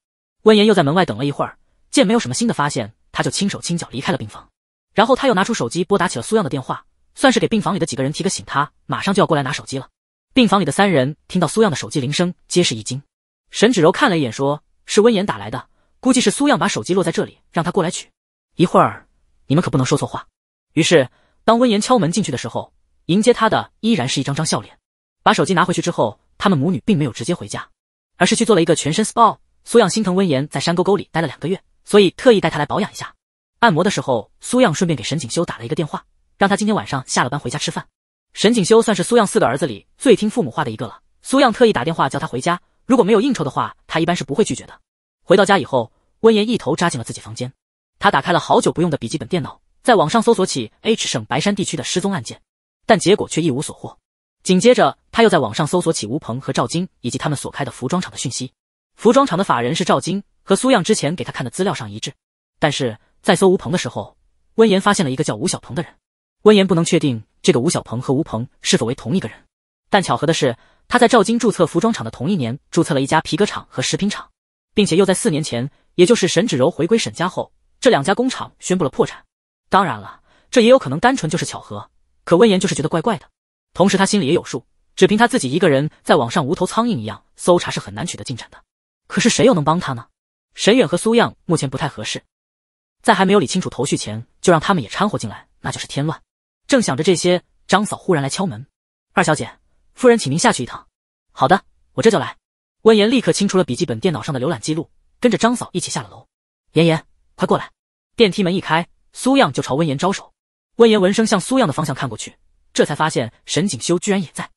温言又在门外等了一会儿，见没有什么新的发现，他就轻手轻脚离开了病房。然后他又拿出手机拨打起了苏漾的电话，算是给病房里的几个人提个醒。他马上就要过来拿手机了。病房里的三人听到苏漾的手机铃声，皆是一惊。沈芷柔看了一眼，说是温言打来的，估计是苏漾把手机落在这里，让他过来取。一会儿你们可不能说错话。于是当温言敲门进去的时候，迎接他的依然是一张张笑脸。把手机拿回去之后。她们母女并没有直接回家，而是去做了一个全身 spa。苏漾心疼温言在山沟沟里待了两个月，所以特意带他来保养一下。按摩的时候，苏漾顺便给沈景修打了一个电话，让他今天晚上下了班回家吃饭。沈景修算是苏漾四个儿子里最听父母话的一个了。苏漾特意打电话叫他回家，如果没有应酬的话，他一般是不会拒绝的。回到家以后，温言一头扎进了自己房间，他打开了好久不用的笔记本电脑，在网上搜索起 H 省白山地区的失踪案件，但结果却一无所获。紧接着，他又在网上搜索起吴鹏和赵晶以及他们所开的服装厂的讯息。服装厂的法人是赵晶，和苏漾之前给他看的资料上一致。但是在搜吴鹏的时候，温言发现了一个叫吴小鹏的人。温言不能确定这个吴小鹏和吴鹏是否为同一个人。但巧合的是，他在赵晶注册服装厂的同一年，注册了一家皮革厂和食品厂，并且又在四年前，也就是沈芷柔回归沈家后，这两家工厂宣布了破产。当然了，这也有可能单纯就是巧合，可温言就是觉得怪怪的。同时，他心里也有数，只凭他自己一个人在网上无头苍蝇一样搜查是很难取得进展的。可是谁又能帮他呢？沈远和苏漾目前不太合适，在还没有理清楚头绪前，就让他们也掺和进来，那就是添乱。正想着这些，张嫂忽然来敲门：“二小姐，夫人请您下去一趟。”“好的，我这就来。”温言立刻清除了笔记本电脑上的浏览记录，跟着张嫂一起下了楼。“妍妍，快过来！”电梯门一开，苏漾就朝温言招手。温言闻声向苏漾的方向看过去。这才发现沈景修居然也在，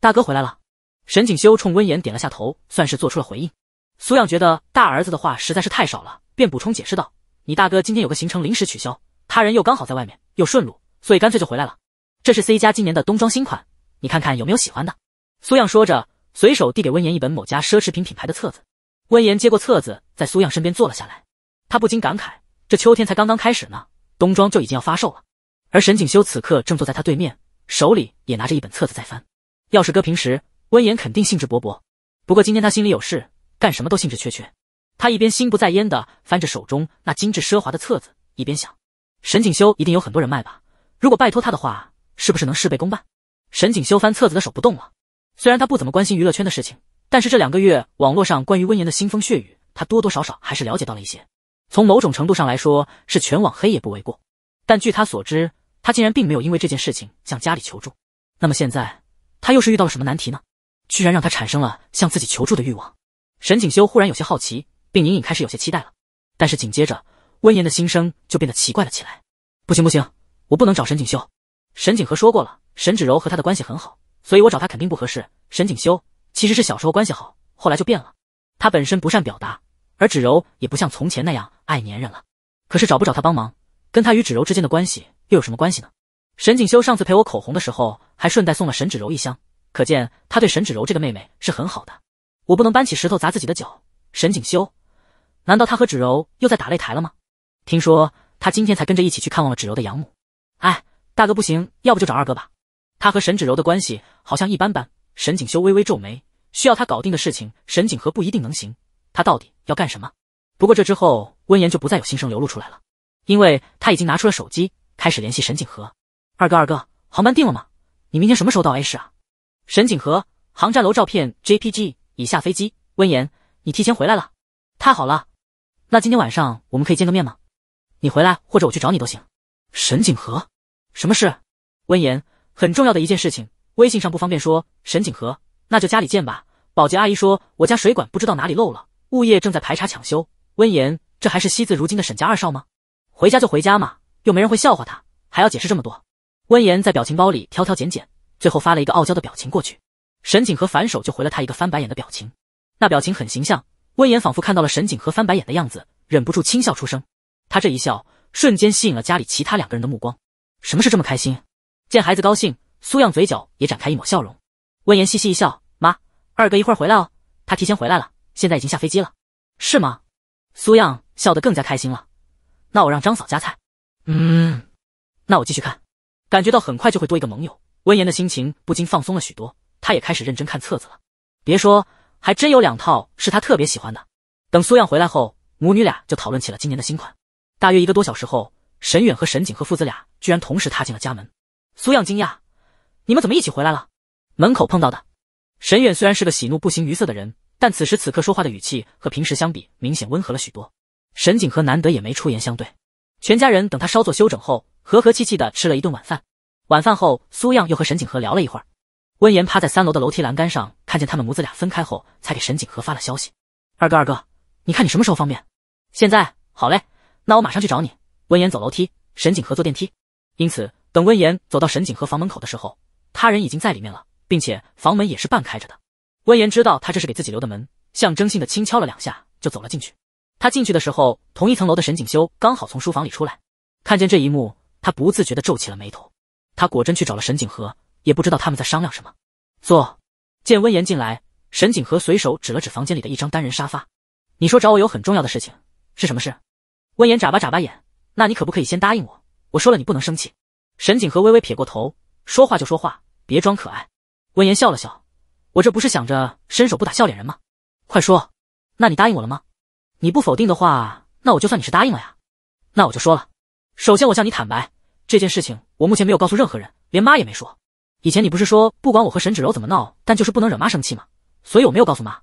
大哥回来了。沈景修冲温言点了下头，算是做出了回应。苏漾觉得大儿子的话实在是太少了，便补充解释道：“你大哥今天有个行程临时取消，他人又刚好在外面，又顺路，所以干脆就回来了。这是 C 家今年的冬装新款，你看看有没有喜欢的。”苏漾说着，随手递给温言一本某家奢侈品品牌的册子。温言接过册子，在苏漾身边坐了下来。他不禁感慨：这秋天才刚刚开始呢，冬装就已经要发售了。而沈景修此刻正坐在他对面。手里也拿着一本册子在翻，要是搁平时，温言肯定兴致勃勃。不过今天他心里有事，干什么都兴致缺缺。他一边心不在焉的翻着手中那精致奢华的册子，一边想：沈景修一定有很多人脉吧？如果拜托他的话，是不是能事倍功半？沈景修翻册子的手不动了。虽然他不怎么关心娱乐圈的事情，但是这两个月网络上关于温言的腥风血雨，他多多少少还是了解到了一些。从某种程度上来说，是全网黑也不为过。但据他所知。他竟然并没有因为这件事情向家里求助，那么现在他又是遇到了什么难题呢？居然让他产生了向自己求助的欲望。沈景修忽然有些好奇，并隐隐开始有些期待了。但是紧接着，温言的心声就变得奇怪了起来。不行不行，我不能找沈景修。沈景和说过了，沈芷柔和他的关系很好，所以我找他肯定不合适。沈景修其实是小时候关系好，后来就变了。他本身不善表达，而芷柔也不像从前那样爱粘人了。可是找不找他帮忙，跟他与芷柔之间的关系。又有什么关系呢？沈景修上次陪我口红的时候，还顺带送了沈芷柔一箱，可见他对沈芷柔这个妹妹是很好的。我不能搬起石头砸自己的脚。沈景修，难道他和芷柔又在打擂台了吗？听说他今天才跟着一起去看望了芷柔的养母。哎，大哥不行，要不就找二哥吧。他和沈芷柔的关系好像一般般。沈景修微微皱眉，需要他搞定的事情，沈景和不一定能行。他到底要干什么？不过这之后，温言就不再有心声流露出来了，因为他已经拿出了手机。开始联系沈景和，二哥二哥，航班定了吗？你明天什么时候到 A 市啊？沈景和，航站楼照片 JPG 已下飞机。温言，你提前回来了，太好了。那今天晚上我们可以见个面吗？你回来或者我去找你都行。沈景和，什么事？温言，很重要的一件事情，微信上不方便说。沈景和，那就家里见吧。保洁阿姨说我家水管不知道哪里漏了，物业正在排查抢修。温言，这还是惜字如金的沈家二少吗？回家就回家嘛。又没人会笑话他，还要解释这么多。温言在表情包里挑挑拣拣，最后发了一个傲娇的表情过去。沈景和反手就回了他一个翻白眼的表情，那表情很形象。温言仿佛看到了沈景和翻白眼的样子，忍不住轻笑出声。他这一笑，瞬间吸引了家里其他两个人的目光。什么事这么开心？见孩子高兴，苏漾嘴角也展开一抹笑容。温言嘻嘻一笑：“妈，二哥一会儿回来哦，他提前回来了，现在已经下飞机了，是吗？”苏漾笑得更加开心了。那我让张嫂夹菜。嗯，那我继续看，感觉到很快就会多一个盟友，温言的心情不禁放松了许多。他也开始认真看册子了。别说，还真有两套是他特别喜欢的。等苏漾回来后，母女俩就讨论起了今年的新款。大约一个多小时后，沈远和沈景和父子俩居然同时踏进了家门。苏漾惊讶：“你们怎么一起回来了？”门口碰到的沈远虽然是个喜怒不形于色的人，但此时此刻说话的语气和平时相比，明显温和了许多。沈景和难得也没出言相对。全家人等他稍作休整后，和和气气的吃了一顿晚饭。晚饭后，苏漾又和沈景和聊了一会儿。温言趴在三楼的楼梯栏杆上，看见他们母子俩分开后，才给沈景和发了消息：“二哥，二哥，你看你什么时候方便？现在好嘞，那我马上去找你。”温言走楼梯，沈景和坐电梯。因此，等温言走到沈景和房门口的时候，他人已经在里面了，并且房门也是半开着的。温言知道他这是给自己留的门，象征性的轻敲了两下，就走了进去。他进去的时候，同一层楼的沈景修刚好从书房里出来，看见这一幕，他不自觉地皱起了眉头。他果真去找了沈景和，也不知道他们在商量什么。坐。见温言进来，沈景和随手指了指房间里的一张单人沙发。你说找我有很重要的事情，是什么事？温言眨巴眨巴眼，那你可不可以先答应我？我说了，你不能生气。沈景和微微撇过头，说话就说话，别装可爱。温言笑了笑，我这不是想着伸手不打笑脸人吗？快说，那你答应我了吗？你不否定的话，那我就算你是答应了呀。那我就说了，首先我向你坦白这件事情，我目前没有告诉任何人，连妈也没说。以前你不是说不管我和沈芷柔怎么闹，但就是不能惹妈生气吗？所以我没有告诉妈。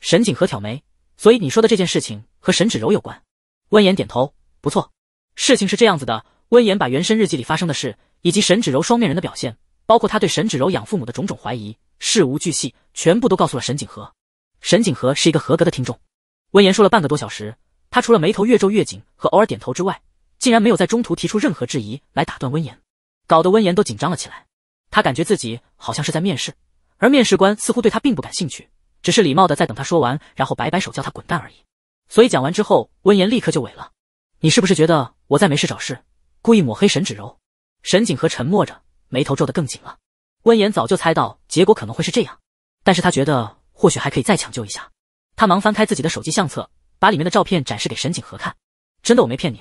沈景和挑眉，所以你说的这件事情和沈芷柔有关？温言点头，不错。事情是这样子的，温言把原生日记里发生的事，以及沈芷柔双面人的表现，包括他对沈芷柔养父母的种种怀疑，事无巨细，全部都告诉了沈景和。沈景和是一个合格的听众。温言说了半个多小时，他除了眉头越皱越紧和偶尔点头之外，竟然没有在中途提出任何质疑来打断温言，搞得温言都紧张了起来。他感觉自己好像是在面试，而面试官似乎对他并不感兴趣，只是礼貌的在等他说完，然后摆摆手叫他滚蛋而已。所以讲完之后，温言立刻就萎了。你是不是觉得我在没事找事，故意抹黑沈芷柔？沈景和沉默着，眉头皱得更紧了。温言早就猜到结果可能会是这样，但是他觉得或许还可以再抢救一下。他忙翻开自己的手机相册，把里面的照片展示给沈景和看。真的，我没骗你。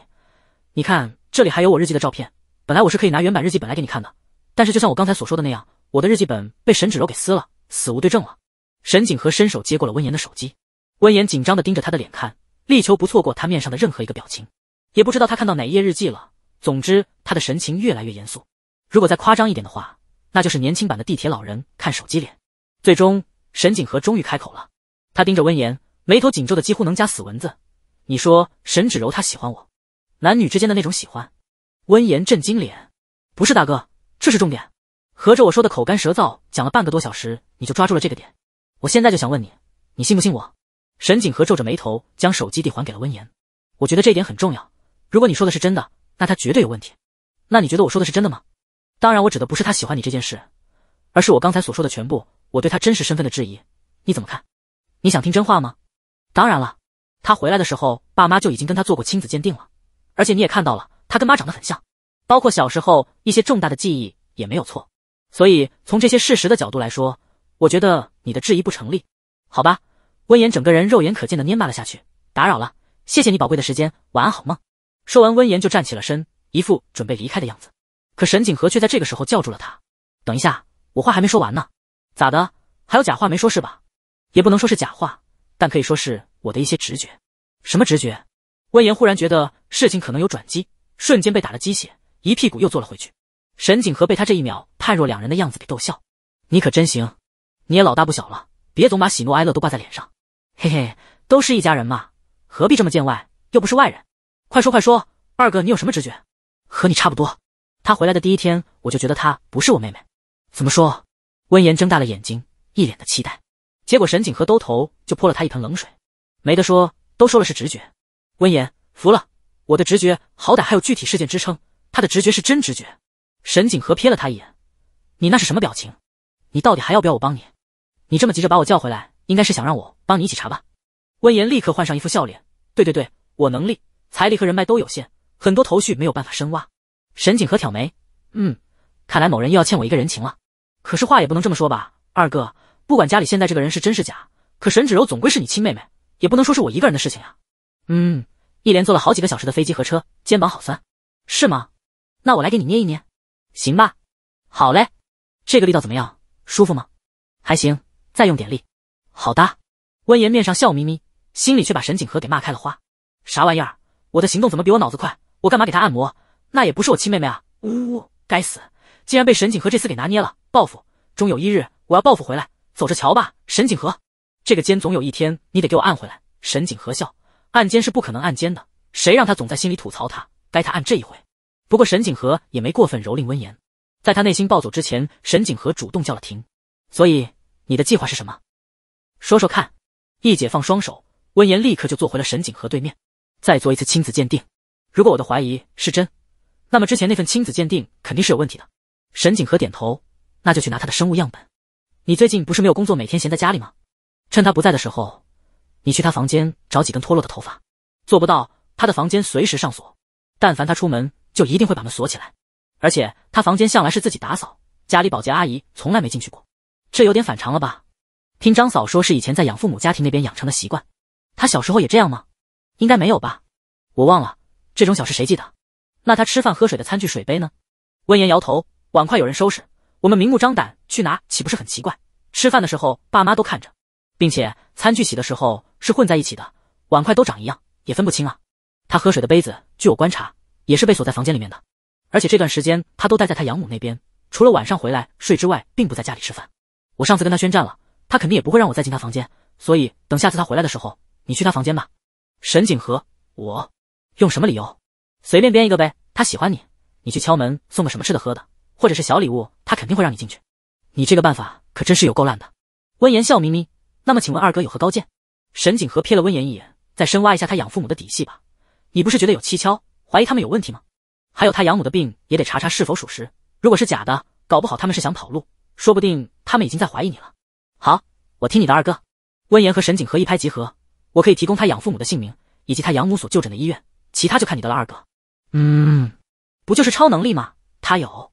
你看，这里还有我日记的照片。本来我是可以拿原版日记本来给你看的，但是就像我刚才所说的那样，我的日记本被沈芷柔给撕了，死无对证了。沈景和伸手接过了温言的手机，温言紧张地盯着他的脸看，力求不错过他面上的任何一个表情。也不知道他看到哪一页日记了，总之他的神情越来越严肃。如果再夸张一点的话，那就是年轻版的地铁老人看手机脸。最终，沈景和终于开口了。他盯着温言，眉头紧皱的几乎能夹死蚊子。你说沈芷柔她喜欢我，男女之间的那种喜欢。温言震惊脸，不是大哥，这是重点。合着我说的口干舌燥，讲了半个多小时，你就抓住了这个点。我现在就想问你，你信不信我？沈景和皱着眉头，将手机递还给了温言。我觉得这一点很重要。如果你说的是真的，那他绝对有问题。那你觉得我说的是真的吗？当然，我指的不是他喜欢你这件事，而是我刚才所说的全部，我对他真实身份的质疑。你怎么看？你想听真话吗？当然了，他回来的时候，爸妈就已经跟他做过亲子鉴定了，而且你也看到了，他跟妈长得很像，包括小时候一些重大的记忆也没有错。所以从这些事实的角度来说，我觉得你的质疑不成立。好吧，温言整个人肉眼可见的蔫巴了下去。打扰了，谢谢你宝贵的时间，晚安，好梦。说完，温言就站起了身，一副准备离开的样子。可沈景和却在这个时候叫住了他：“等一下，我话还没说完呢。咋的，还有假话没说是吧？”也不能说是假话，但可以说是我的一些直觉。什么直觉？温言忽然觉得事情可能有转机，瞬间被打了鸡血，一屁股又坐了回去。沈景和被他这一秒判若两人的样子给逗笑：“你可真行，你也老大不小了，别总把喜怒哀乐都挂在脸上。”“嘿嘿，都是一家人嘛，何必这么见外？又不是外人。”“快说快说，二哥你有什么直觉？和你差不多。他回来的第一天，我就觉得她不是我妹妹。”“怎么说？”温言睁大了眼睛，一脸的期待。结果沈景和兜头就泼了他一盆冷水，没得说，都说了是直觉。温言服了，我的直觉好歹还有具体事件支撑，他的直觉是真直觉。沈景和瞥了他一眼，你那是什么表情？你到底还要不要我帮你？你这么急着把我叫回来，应该是想让我帮你一起查吧？温言立刻换上一副笑脸，对对对，我能力、财力和人脉都有限，很多头绪没有办法深挖。沈景和挑眉，嗯，看来某人又要欠我一个人情了。可是话也不能这么说吧，二哥。不管家里现在这个人是真是假，可沈芷柔总归是你亲妹妹，也不能说是我一个人的事情啊。嗯，一连坐了好几个小时的飞机和车，肩膀好酸，是吗？那我来给你捏一捏，行吧？好嘞，这个力道怎么样？舒服吗？还行，再用点力。好的。温言面上笑眯眯，心里却把沈景和给骂开了花。啥玩意儿？我的行动怎么比我脑子快？我干嘛给他按摩？那也不是我亲妹妹啊！呜呜，该死，竟然被沈景和这次给拿捏了。报复，终有一日我要报复回来。走着瞧吧，沈景和，这个奸总有一天你得给我按回来。沈景和笑，按奸是不可能按奸的，谁让他总在心里吐槽他，该他按这一回。不过沈景和也没过分蹂躏温言，在他内心暴走之前，沈景和主动叫了停。所以你的计划是什么？说说看。一解放双手，温言立刻就坐回了沈景和对面，再做一次亲子鉴定。如果我的怀疑是真，那么之前那份亲子鉴定肯定是有问题的。沈景和点头，那就去拿他的生物样本。你最近不是没有工作，每天闲在家里吗？趁他不在的时候，你去他房间找几根脱落的头发。做不到，他的房间随时上锁，但凡他出门就一定会把门锁起来。而且他房间向来是自己打扫，家里保洁阿姨从来没进去过，这有点反常了吧？听张嫂说，是以前在养父母家庭那边养成的习惯，他小时候也这样吗？应该没有吧，我忘了这种小事谁记得？那他吃饭喝水的餐具、水杯呢？温言摇头，碗筷有人收拾。我们明目张胆去拿，岂不是很奇怪？吃饭的时候，爸妈都看着，并且餐具洗的时候是混在一起的，碗筷都长一样，也分不清啊。他喝水的杯子，据我观察，也是被锁在房间里面的。而且这段时间他都待在他养母那边，除了晚上回来睡之外，并不在家里吃饭。我上次跟他宣战了，他肯定也不会让我再进他房间。所以等下次他回来的时候，你去他房间吧。沈景和，我用什么理由？随便编一个呗。他喜欢你，你去敲门，送个什么吃的喝的。或者是小礼物，他肯定会让你进去。你这个办法可真是有够烂的。温言笑眯眯。那么请问二哥有何高见？沈景和瞥了温言一眼，再深挖一下他养父母的底细吧。你不是觉得有蹊跷，怀疑他们有问题吗？还有他养母的病也得查查是否属实。如果是假的，搞不好他们是想跑路。说不定他们已经在怀疑你了。好，我听你的，二哥。温言和沈景和一拍即合，我可以提供他养父母的姓名以及他养母所就诊的医院，其他就看你的了，二哥。嗯，不就是超能力吗？他有。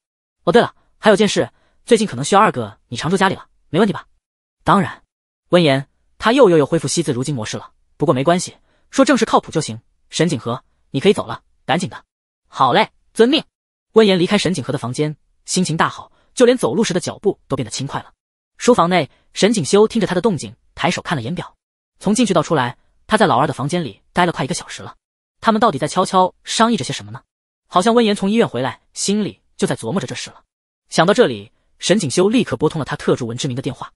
哦，对了，还有件事，最近可能需要二哥你常住家里了，没问题吧？当然。温言，他又又又恢复惜字如金模式了。不过没关系，说正事靠谱就行。沈景和，你可以走了，赶紧的。好嘞，遵命。温言离开沈景和的房间，心情大好，就连走路时的脚步都变得轻快了。书房内，沈景修听着他的动静，抬手看了眼表，从进去到出来，他在老二的房间里待了快一个小时了。他们到底在悄悄商议着些什么呢？好像温言从医院回来，心里。就在琢磨着这事了。想到这里，沈景修立刻拨通了他特助文之明的电话：“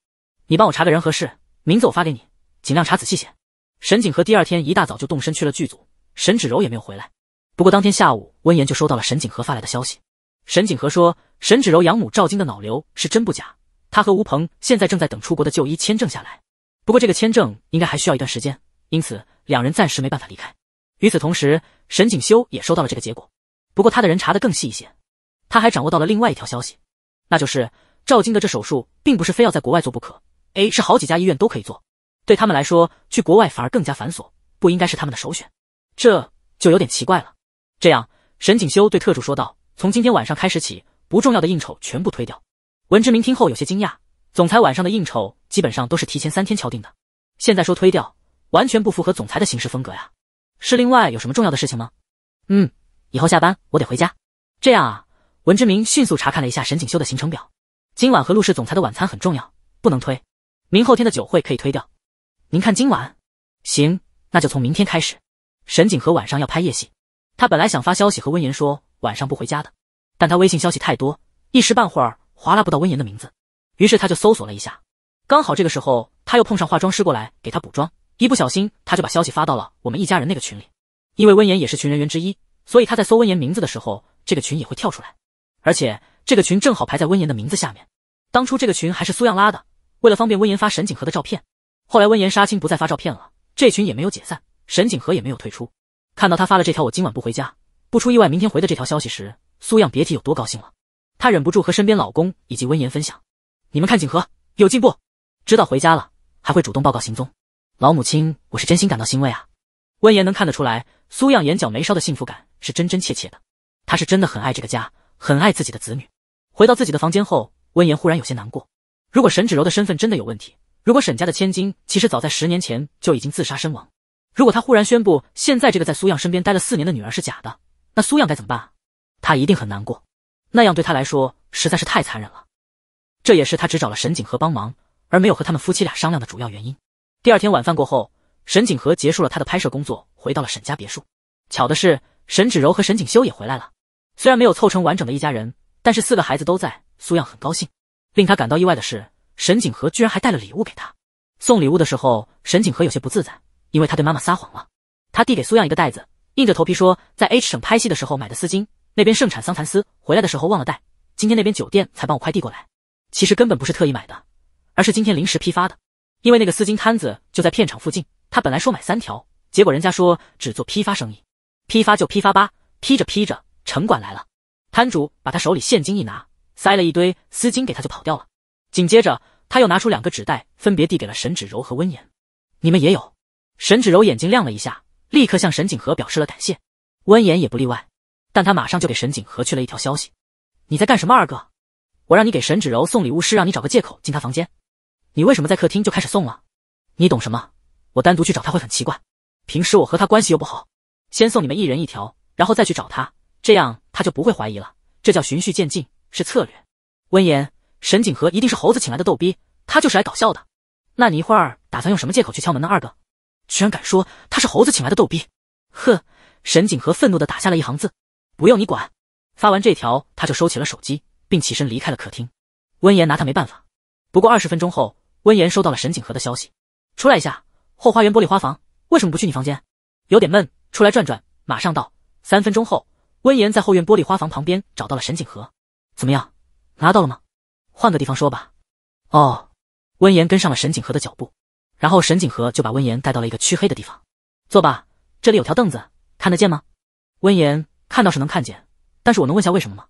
你帮我查个人和事，名字我发给你，尽量查仔细些。”沈景和第二天一大早就动身去了剧组，沈芷柔也没有回来。不过当天下午，温言就收到了沈景和发来的消息。沈景和说：“沈芷柔养母赵晶的脑瘤是真不假，他和吴鹏现在正在等出国的就医签证下来，不过这个签证应该还需要一段时间，因此两人暂时没办法离开。”与此同时，沈景修也收到了这个结果，不过他的人查得更细一些。他还掌握到了另外一条消息，那就是赵金的这手术并不是非要在国外做不可，A 是好几家医院都可以做，对他们来说去国外反而更加繁琐，不应该是他们的首选，这就有点奇怪了。这样，沈景修对特助说道：“从今天晚上开始起，不重要的应酬全部推掉。”文志明听后有些惊讶，总裁晚上的应酬基本上都是提前三天敲定的，现在说推掉，完全不符合总裁的行事风格呀。是另外有什么重要的事情吗？嗯，以后下班我得回家。这样啊。文之明迅速查看了一下沈锦修的行程表，今晚和陆氏总裁的晚餐很重要，不能推。明后天的酒会可以推掉。您看今晚行？那就从明天开始。沈景和晚上要拍夜戏，他本来想发消息和温言说晚上不回家的，但他微信消息太多，一时半会儿划拉不到温言的名字，于是他就搜索了一下。刚好这个时候他又碰上化妆师过来给他补妆，一不小心他就把消息发到了我们一家人那个群里。因为温言也是群人员之一，所以他在搜温言名字的时候，这个群也会跳出来。而且这个群正好排在温言的名字下面。当初这个群还是苏样拉的，为了方便温言发沈景和的照片。后来温言杀青不再发照片了，这群也没有解散，沈景和也没有退出。看到他发了这条“我今晚不回家，不出意外明天回”的这条消息时，苏样别提有多高兴了。他忍不住和身边老公以及温言分享：“你们看，景和有进步，知道回家了还会主动报告行踪。老母亲，我是真心感到欣慰啊。”温言能看得出来，苏样眼角眉梢的幸福感是真真切切的。他是真的很爱这个家。很爱自己的子女。回到自己的房间后，温言忽然有些难过。如果沈芷柔的身份真的有问题，如果沈家的千金其实早在十年前就已经自杀身亡，如果他忽然宣布现在这个在苏漾身边待了四年的女儿是假的，那苏漾该怎么办？他一定很难过。那样对他来说实在是太残忍了。这也是他只找了沈景和帮忙而没有和他们夫妻俩商量的主要原因。第二天晚饭过后，沈景和结束了他的拍摄工作，回到了沈家别墅。巧的是，沈芷柔和沈景修也回来了。虽然没有凑成完整的一家人，但是四个孩子都在，苏漾很高兴。令他感到意外的是，沈景和居然还带了礼物给他。送礼物的时候，沈景和有些不自在，因为他对妈妈撒谎了。他递给苏漾一个袋子，硬着头皮说：“在 H 省拍戏的时候买的丝巾，那边盛产桑蚕丝，回来的时候忘了带，今天那边酒店才帮我快递过来。其实根本不是特意买的，而是今天临时批发的。因为那个丝巾摊子就在片场附近，他本来说买三条，结果人家说只做批发生意，批发就批发吧，批着批着。”城管来了，摊主把他手里现金一拿，塞了一堆丝巾给他就跑掉了。紧接着，他又拿出两个纸袋，分别递给了沈芷柔和温言：“你们也有。”沈芷柔眼睛亮了一下，立刻向沈景和表示了感谢。温言也不例外，但他马上就给沈景和去了一条消息：“你在干什么，二哥？我让你给沈芷柔送礼物是让你找个借口进她房间，你为什么在客厅就开始送了？你懂什么？我单独去找他会很奇怪，平时我和她关系又不好。先送你们一人一条，然后再去找她。”这样他就不会怀疑了。这叫循序渐进，是策略。温言，沈景和一定是猴子请来的逗逼，他就是来搞笑的。那你一会儿打算用什么借口去敲门呢？二哥，居然敢说他是猴子请来的逗逼！哼！沈景和愤怒的打下了一行字：不用你管。发完这条，他就收起了手机，并起身离开了客厅。温言拿他没办法。不过二十分钟后，温言收到了沈景和的消息：出来一下，后花园玻璃花房。为什么不去你房间？有点闷，出来转转。马上到，三分钟后。温言在后院玻璃花房旁边找到了沈景和，怎么样，拿到了吗？换个地方说吧。哦，温言跟上了沈景和的脚步，然后沈景和就把温言带到了一个黢黑的地方。坐吧，这里有条凳子，看得见吗？温言看到是能看见，但是我能问下为什么吗？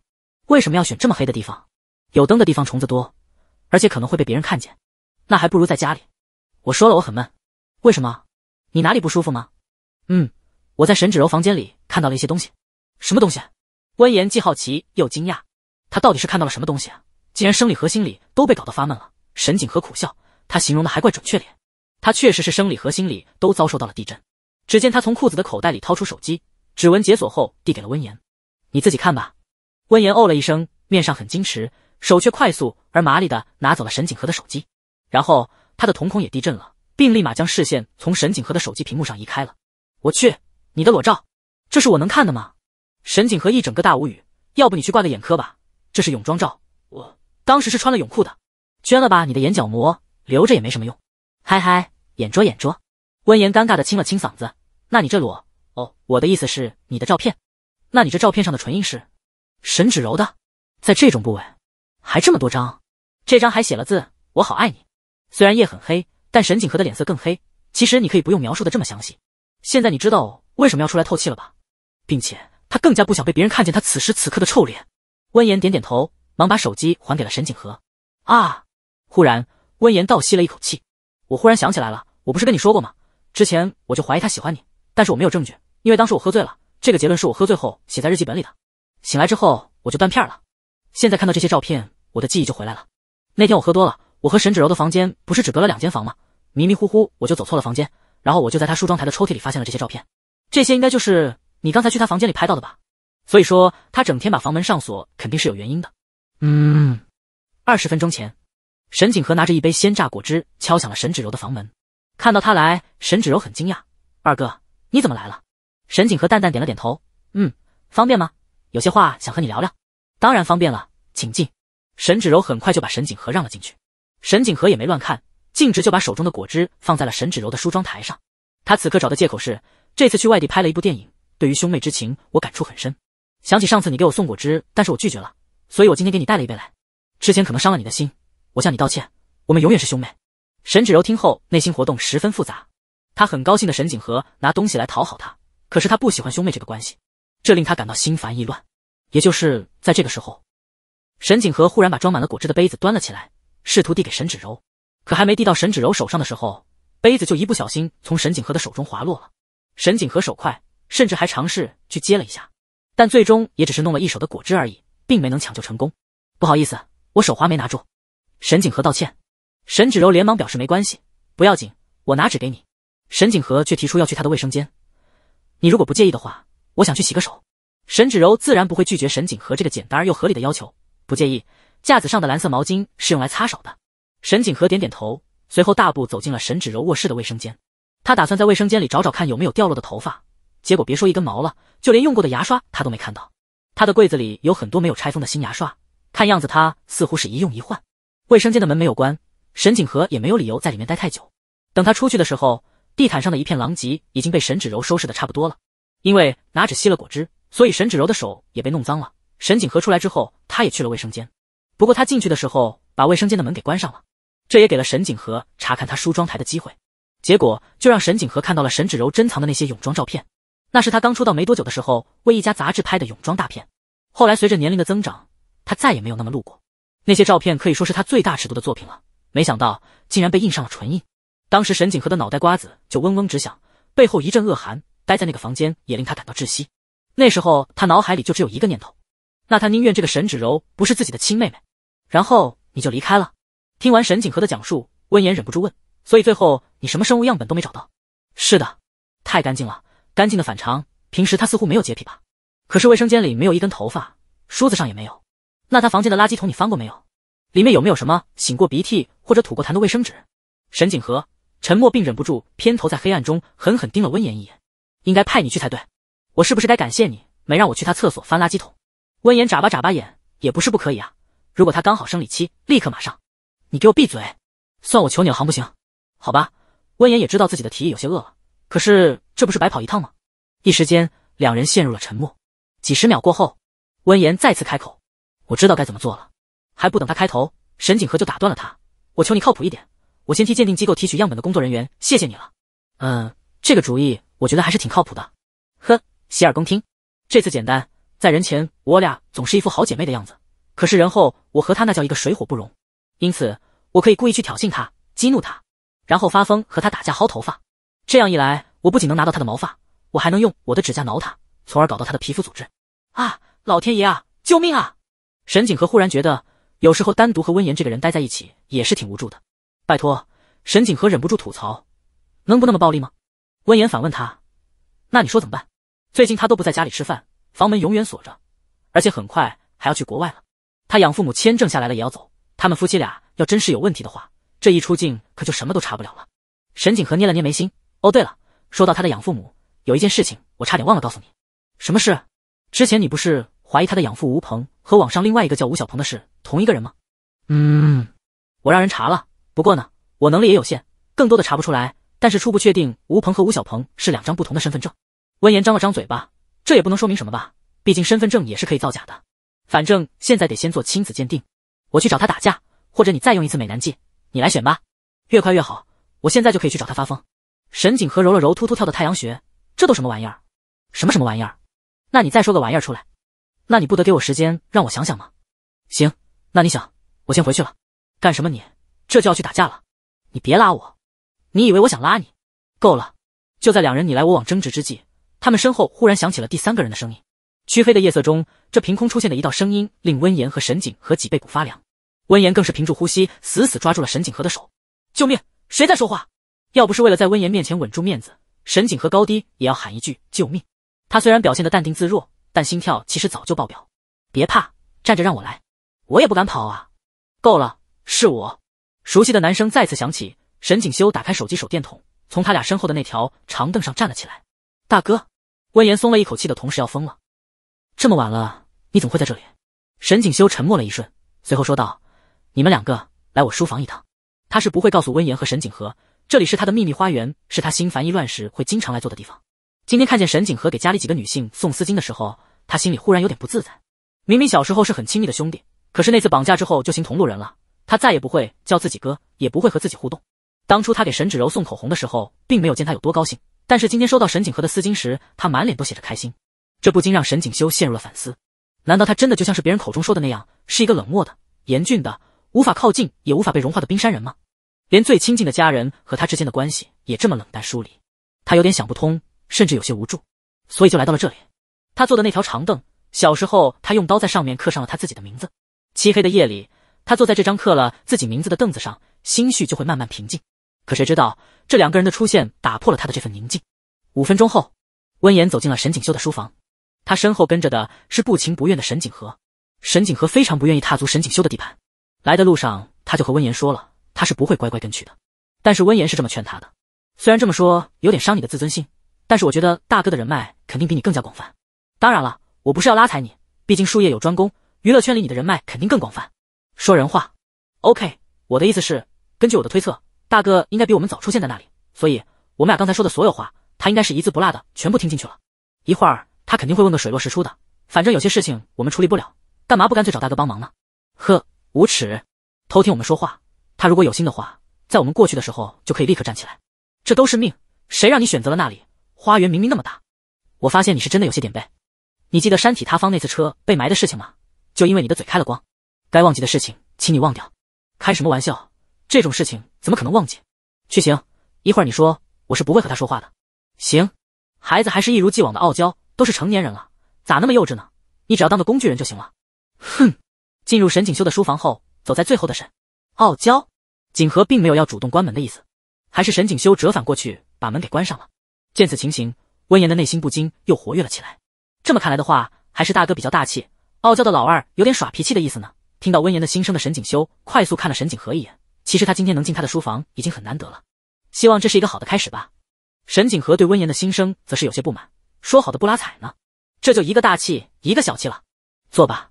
为什么要选这么黑的地方？有灯的地方虫子多，而且可能会被别人看见，那还不如在家里。我说了我很闷，为什么？你哪里不舒服吗？嗯，我在沈芷柔房间里看到了一些东西。什么东西？温言既好奇又惊讶，他到底是看到了什么东西啊？竟然生理和心里都被搞得发闷了。沈景和苦笑，他形容的还怪准确点，他确实是生理和心里都遭受到了地震。只见他从裤子的口袋里掏出手机，指纹解锁后递给了温言：“你自己看吧。”温言哦了一声，面上很矜持，手却快速而麻利的拿走了沈景和的手机。然后他的瞳孔也地震了，并立马将视线从沈景和的手机屏幕上移开了。“我去，你的裸照，这是我能看的吗？”沈景和一整个大无语，要不你去挂个眼科吧？这是泳装照，我当时是穿了泳裤的。捐了吧，你的眼角膜留着也没什么用。嗨嗨，眼拙眼拙。温言尴尬的清了清嗓子，那你这裸……哦，我的意思是你的照片。那你这照片上的唇印是沈芷柔的，在这种部位，还这么多张，这张还写了字，我好爱你。虽然夜很黑，但沈景和的脸色更黑。其实你可以不用描述的这么详细。现在你知道为什么要出来透气了吧？并且。他更加不想被别人看见他此时此刻的臭脸。温言点点头，忙把手机还给了沈景和。啊！忽然，温言倒吸了一口气。我忽然想起来了，我不是跟你说过吗？之前我就怀疑他喜欢你，但是我没有证据，因为当时我喝醉了。这个结论是我喝醉后写在日记本里的。醒来之后我就断片了。现在看到这些照片，我的记忆就回来了。那天我喝多了，我和沈芷柔的房间不是只隔了两间房吗？迷迷糊糊我就走错了房间，然后我就在她梳妆台的抽屉里发现了这些照片。这些应该就是。你刚才去他房间里拍到的吧？所以说他整天把房门上锁，肯定是有原因的。嗯，二十分钟前，沈景和拿着一杯鲜榨果汁敲响了沈芷柔的房门。看到他来，沈芷柔很惊讶：“二哥，你怎么来了？”沈景和淡淡点了点头：“嗯，方便吗？有些话想和你聊聊。”“当然方便了，请进。”沈芷柔很快就把沈景和让了进去。沈景和也没乱看，径直就把手中的果汁放在了沈芷柔的梳妆台上。他此刻找的借口是这次去外地拍了一部电影。对于兄妹之情，我感触很深。想起上次你给我送果汁，但是我拒绝了，所以我今天给你带了一杯来。之前可能伤了你的心，我向你道歉。我们永远是兄妹。沈芷柔听后，内心活动十分复杂。他很高兴的沈景和拿东西来讨好他，可是他不喜欢兄妹这个关系，这令他感到心烦意乱。也就是在这个时候，沈景和忽然把装满了果汁的杯子端了起来，试图递给沈芷柔，可还没递到沈芷柔手上的时候，杯子就一不小心从沈景和的手中滑落了。沈景和手快。甚至还尝试去接了一下，但最终也只是弄了一手的果汁而已，并没能抢救成功。不好意思，我手滑没拿住。沈景和道歉，沈芷柔连忙表示没关系，不要紧，我拿纸给你。沈景和却提出要去他的卫生间，你如果不介意的话，我想去洗个手。沈芷柔自然不会拒绝沈景和这个简单而又合理的要求，不介意。架子上的蓝色毛巾是用来擦手的。沈景和点点头，随后大步走进了沈芷柔卧室的卫生间，他打算在卫生间里找找看有没有掉落的头发。结果别说一根毛了，就连用过的牙刷他都没看到。他的柜子里有很多没有拆封的新牙刷，看样子他似乎是一用一换。卫生间的门没有关，沈景和也没有理由在里面待太久。等他出去的时候，地毯上的一片狼藉已经被沈芷柔收拾的差不多了。因为拿纸吸了果汁，所以沈芷柔的手也被弄脏了。沈景和出来之后，他也去了卫生间，不过他进去的时候把卫生间的门给关上了，这也给了沈景和查看他梳妆台的机会。结果就让沈景和看到了沈芷柔珍藏的那些泳装照片。那是他刚出道没多久的时候，为一家杂志拍的泳装大片。后来随着年龄的增长，他再也没有那么露过。那些照片可以说是他最大尺度的作品了。没想到竟然被印上了唇印。当时沈景和的脑袋瓜子就嗡嗡直响，背后一阵恶寒。待在那个房间也令他感到窒息。那时候他脑海里就只有一个念头：那他宁愿这个沈芷柔不是自己的亲妹妹。然后你就离开了。听完沈景和的讲述，温言忍不住问：“所以最后你什么生物样本都没找到？”“是的，太干净了。”干净的反常，平时他似乎没有洁癖吧？可是卫生间里没有一根头发，梳子上也没有。那他房间的垃圾桶你翻过没有？里面有没有什么擤过鼻涕或者吐过痰的卫生纸？沈景和沉默，并忍不住偏头在黑暗中狠狠盯了温言一眼。应该派你去才对，我是不是该感谢你没让我去他厕所翻垃圾桶？温言眨巴眨巴眼，也不是不可以啊。如果他刚好生理期，立刻马上。你给我闭嘴，算我求你了行不行？好吧，温言也知道自己的提议有些饿了。可是这不是白跑一趟吗？一时间，两人陷入了沉默。几十秒过后，温言再次开口：“我知道该怎么做了。”还不等他开头，沈景和就打断了他：“我求你靠谱一点，我先替鉴定机构提取样本的工作人员，谢谢你了。”“嗯，这个主意我觉得还是挺靠谱的。”“呵，洗耳恭听。”“这次简单，在人前我俩总是一副好姐妹的样子，可是人后我和他那叫一个水火不容，因此我可以故意去挑衅他，激怒他，然后发疯和他打架薅头发。”这样一来，我不仅能拿到他的毛发，我还能用我的指甲挠他，从而搞到他的皮肤组织。啊，老天爷啊，救命啊！沈景和忽然觉得，有时候单独和温言这个人待在一起也是挺无助的。拜托，沈景和忍不住吐槽，能不那么暴力吗？温言反问他：“那你说怎么办？最近他都不在家里吃饭，房门永远锁着，而且很快还要去国外了。他养父母签证下来了也要走，他们夫妻俩要真是有问题的话，这一出境可就什么都查不了了。”沈景和捏了捏眉心。哦，对了，说到他的养父母，有一件事情我差点忘了告诉你，什么事？之前你不是怀疑他的养父吴鹏和网上另外一个叫吴小鹏的是同一个人吗？嗯，我让人查了，不过呢，我能力也有限，更多的查不出来，但是初步确定吴鹏和吴小鹏是两张不同的身份证。温言张了张嘴巴，这也不能说明什么吧？毕竟身份证也是可以造假的。反正现在得先做亲子鉴定，我去找他打架，或者你再用一次美男计，你来选吧，越快越好。我现在就可以去找他发疯。沈景和揉了揉突突跳的太阳穴，这都什么玩意儿？什么什么玩意儿？那你再说个玩意儿出来，那你不得给我时间让我想想吗？行，那你想，我先回去了。干什么？你这就要去打架了？你别拉我！你以为我想拉你？够了！就在两人你来我往争执之际，他们身后忽然响起了第三个人的声音。黢黑的夜色中，这凭空出现的一道声音令温言和沈景和脊背骨发凉，温言更是屏住呼吸，死死抓住了沈景和的手：“救命！谁在说话？”要不是为了在温言面前稳住面子，沈景和高低也要喊一句救命。他虽然表现得淡定自若，但心跳其实早就爆表。别怕，站着让我来，我也不敢跑啊。够了，是我。熟悉的男声再次响起。沈景修打开手机手电筒，从他俩身后的那条长凳上站了起来。大哥，温言松了一口气的同时要疯了。这么晚了，你怎么会在这里？沈景修沉默了一瞬，随后说道：“你们两个来我书房一趟。”他是不会告诉温言和沈景和。这里是他的秘密花园，是他心烦意乱时会经常来坐的地方。今天看见沈景和给家里几个女性送丝巾的时候，他心里忽然有点不自在。明明小时候是很亲密的兄弟，可是那次绑架之后就形同路人了。他再也不会叫自己哥，也不会和自己互动。当初他给沈芷柔送口红的时候，并没有见他有多高兴，但是今天收到沈景和的丝巾时，他满脸都写着开心。这不禁让沈景修陷入了反思：难道他真的就像是别人口中说的那样，是一个冷漠的、严峻的、无法靠近也无法被融化的冰山人吗？连最亲近的家人和他之间的关系也这么冷淡疏离，他有点想不通，甚至有些无助，所以就来到了这里。他坐的那条长凳，小时候他用刀在上面刻上了他自己的名字。漆黑的夜里，他坐在这张刻了自己名字的凳子上，心绪就会慢慢平静。可谁知道这两个人的出现，打破了他的这份宁静。五分钟后，温言走进了沈锦修的书房，他身后跟着的是不情不愿的沈景和。沈景和非常不愿意踏足沈锦修的地盘，来的路上他就和温言说了。他是不会乖乖跟去的，但是温言是这么劝他的。虽然这么说有点伤你的自尊心，但是我觉得大哥的人脉肯定比你更加广泛。当然了，我不是要拉踩你，毕竟术业有专攻，娱乐圈里你的人脉肯定更广泛。说人话，OK，我的意思是，根据我的推测，大哥应该比我们早出现在那里，所以我们俩刚才说的所有话，他应该是一字不落的全部听进去了。一会儿他肯定会问个水落石出的。反正有些事情我们处理不了，干嘛不干脆找大哥帮忙呢？呵，无耻，偷听我们说话。他如果有心的话，在我们过去的时候就可以立刻站起来。这都是命，谁让你选择了那里？花园明明那么大，我发现你是真的有些点背。你记得山体塌方那次车被埋的事情吗？就因为你的嘴开了光。该忘记的事情，请你忘掉。开什么玩笑？这种事情怎么可能忘记？去行，一会儿你说我是不会和他说话的。行，孩子还是一如既往的傲娇，都是成年人了，咋那么幼稚呢？你只要当个工具人就行了。哼！进入沈景修的书房后，走在最后的沈傲娇。景和并没有要主动关门的意思，还是沈景修折返过去把门给关上了。见此情形，温言的内心不禁又活跃了起来。这么看来的话，还是大哥比较大气，傲娇的老二有点耍脾气的意思呢。听到温言的心声的沈景修快速看了沈景和一眼。其实他今天能进他的书房已经很难得了，希望这是一个好的开始吧。沈景和对温言的心声则是有些不满，说好的不拉踩呢，这就一个大气一个小气了。坐吧，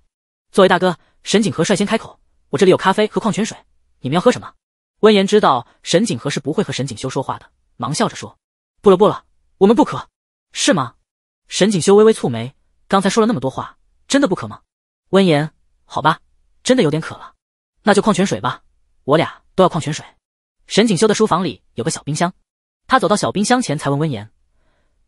作为大哥，沈景和率先开口：“我这里有咖啡和矿泉水，你们要喝什么？”温言知道沈景和是不会和沈景修说话的，忙笑着说：“不了不了，我们不渴，是吗？”沈景修微微蹙眉，刚才说了那么多话，真的不渴吗？温言，好吧，真的有点渴了，那就矿泉水吧，我俩都要矿泉水。沈景修的书房里有个小冰箱，他走到小冰箱前才问温言：“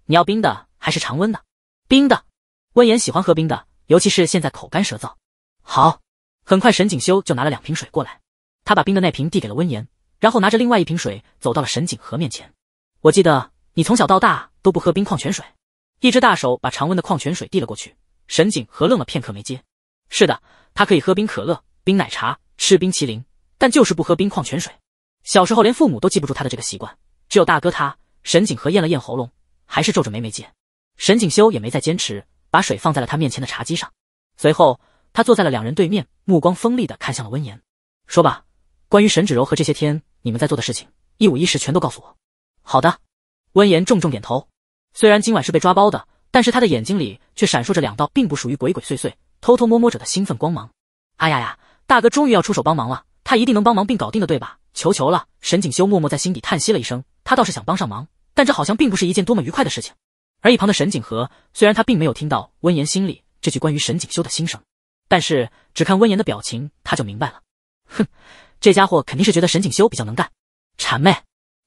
你要冰的还是常温的？”冰的。温言喜欢喝冰的，尤其是现在口干舌燥。好，很快沈景修就拿了两瓶水过来。他把冰的那瓶递给了温言，然后拿着另外一瓶水走到了沈景和面前。我记得你从小到大都不喝冰矿泉水。一只大手把常温的矿泉水递了过去。沈景和愣了片刻没接。是的，他可以喝冰可乐、冰奶茶、吃冰淇淋，但就是不喝冰矿泉水。小时候连父母都记不住他的这个习惯，只有大哥他。沈景和咽了咽喉咙，还是皱着眉没接。沈景修也没再坚持，把水放在了他面前的茶几上。随后他坐在了两人对面，目光锋利的看向了温言，说吧。关于沈芷柔和这些天你们在做的事情，一五一十全都告诉我。好的，温言重重点头。虽然今晚是被抓包的，但是他的眼睛里却闪烁着两道并不属于鬼鬼祟祟、偷偷摸摸者的兴奋光芒。哎呀呀，大哥终于要出手帮忙了，他一定能帮忙并搞定的，对吧？求求了。沈景修默默在心底叹息了一声，他倒是想帮上忙，但这好像并不是一件多么愉快的事情。而一旁的沈景和虽然他并没有听到温言心里这句关于沈景修的心声，但是只看温言的表情，他就明白了。哼。这家伙肯定是觉得沈景修比较能干，谄媚。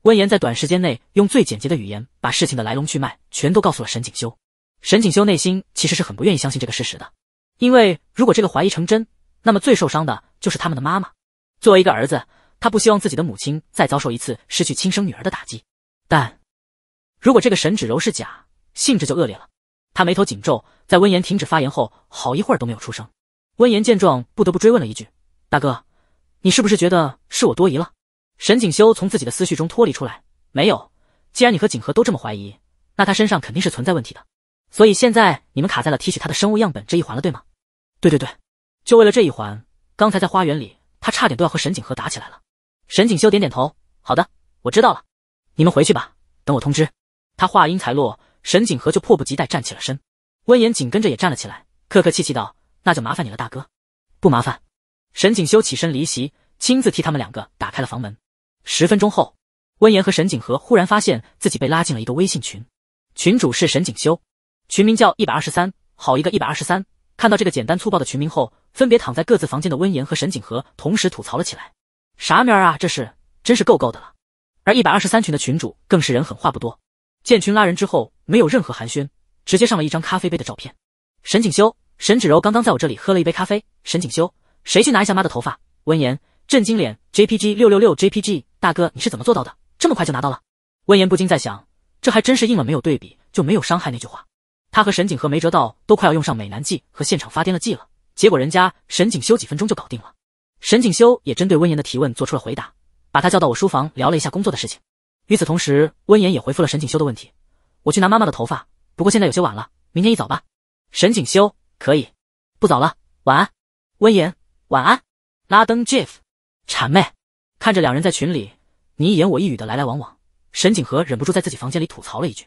温言在短时间内用最简洁的语言把事情的来龙去脉全都告诉了沈景修。沈景修内心其实是很不愿意相信这个事实的，因为如果这个怀疑成真，那么最受伤的就是他们的妈妈。作为一个儿子，他不希望自己的母亲再遭受一次失去亲生女儿的打击。但如果这个沈芷柔是假，性质就恶劣了。他眉头紧皱，在温言停止发言后，好一会儿都没有出声。温言见状，不得不追问了一句：“大哥。”你是不是觉得是我多疑了？沈景修从自己的思绪中脱离出来，没有。既然你和景和都这么怀疑，那他身上肯定是存在问题的。所以现在你们卡在了提取他的生物样本这一环了，对吗？对对对，就为了这一环。刚才在花园里，他差点都要和沈景和打起来了。沈景修点点头，好的，我知道了。你们回去吧，等我通知。他话音才落，沈景和就迫不及待站起了身，温言紧跟着也站了起来，客客气气道：“那就麻烦你了，大哥。”不麻烦。沈景修起身离席，亲自替他们两个打开了房门。十分钟后，温言和沈景和忽然发现自己被拉进了一个微信群，群主是沈景修，群名叫一百二十三。好一个一百二十三！看到这个简单粗暴的群名后，分别躺在各自房间的温言和沈景和同时吐槽了起来：“啥名啊，这是，真是够够的了。”而一百二十三群的群主更是人狠话不多，建群拉人之后没有任何寒暄，直接上了一张咖啡杯的照片。沈景修，沈芷柔刚刚在我这里喝了一杯咖啡。沈景修。谁去拿一下妈的头发？温言震惊脸，JPG 六六六 JPG 大哥，你是怎么做到的？这么快就拿到了？温言不禁在想，这还真是应了“没有对比就没有伤害”那句话。他和沈景和没辙到，都快要用上美男计和现场发癫了计了，结果人家沈景修几分钟就搞定了。沈景修也针对温言的提问做出了回答，把他叫到我书房聊了一下工作的事情。与此同时，温言也回复了沈景修的问题：“我去拿妈妈的头发，不过现在有些晚了，明天一早吧。”沈景修可以，不早了，晚安，温言。晚安，拉登 Jeff，谄媚。看着两人在群里你一言我一语的来来往往，沈景和忍不住在自己房间里吐槽了一句：“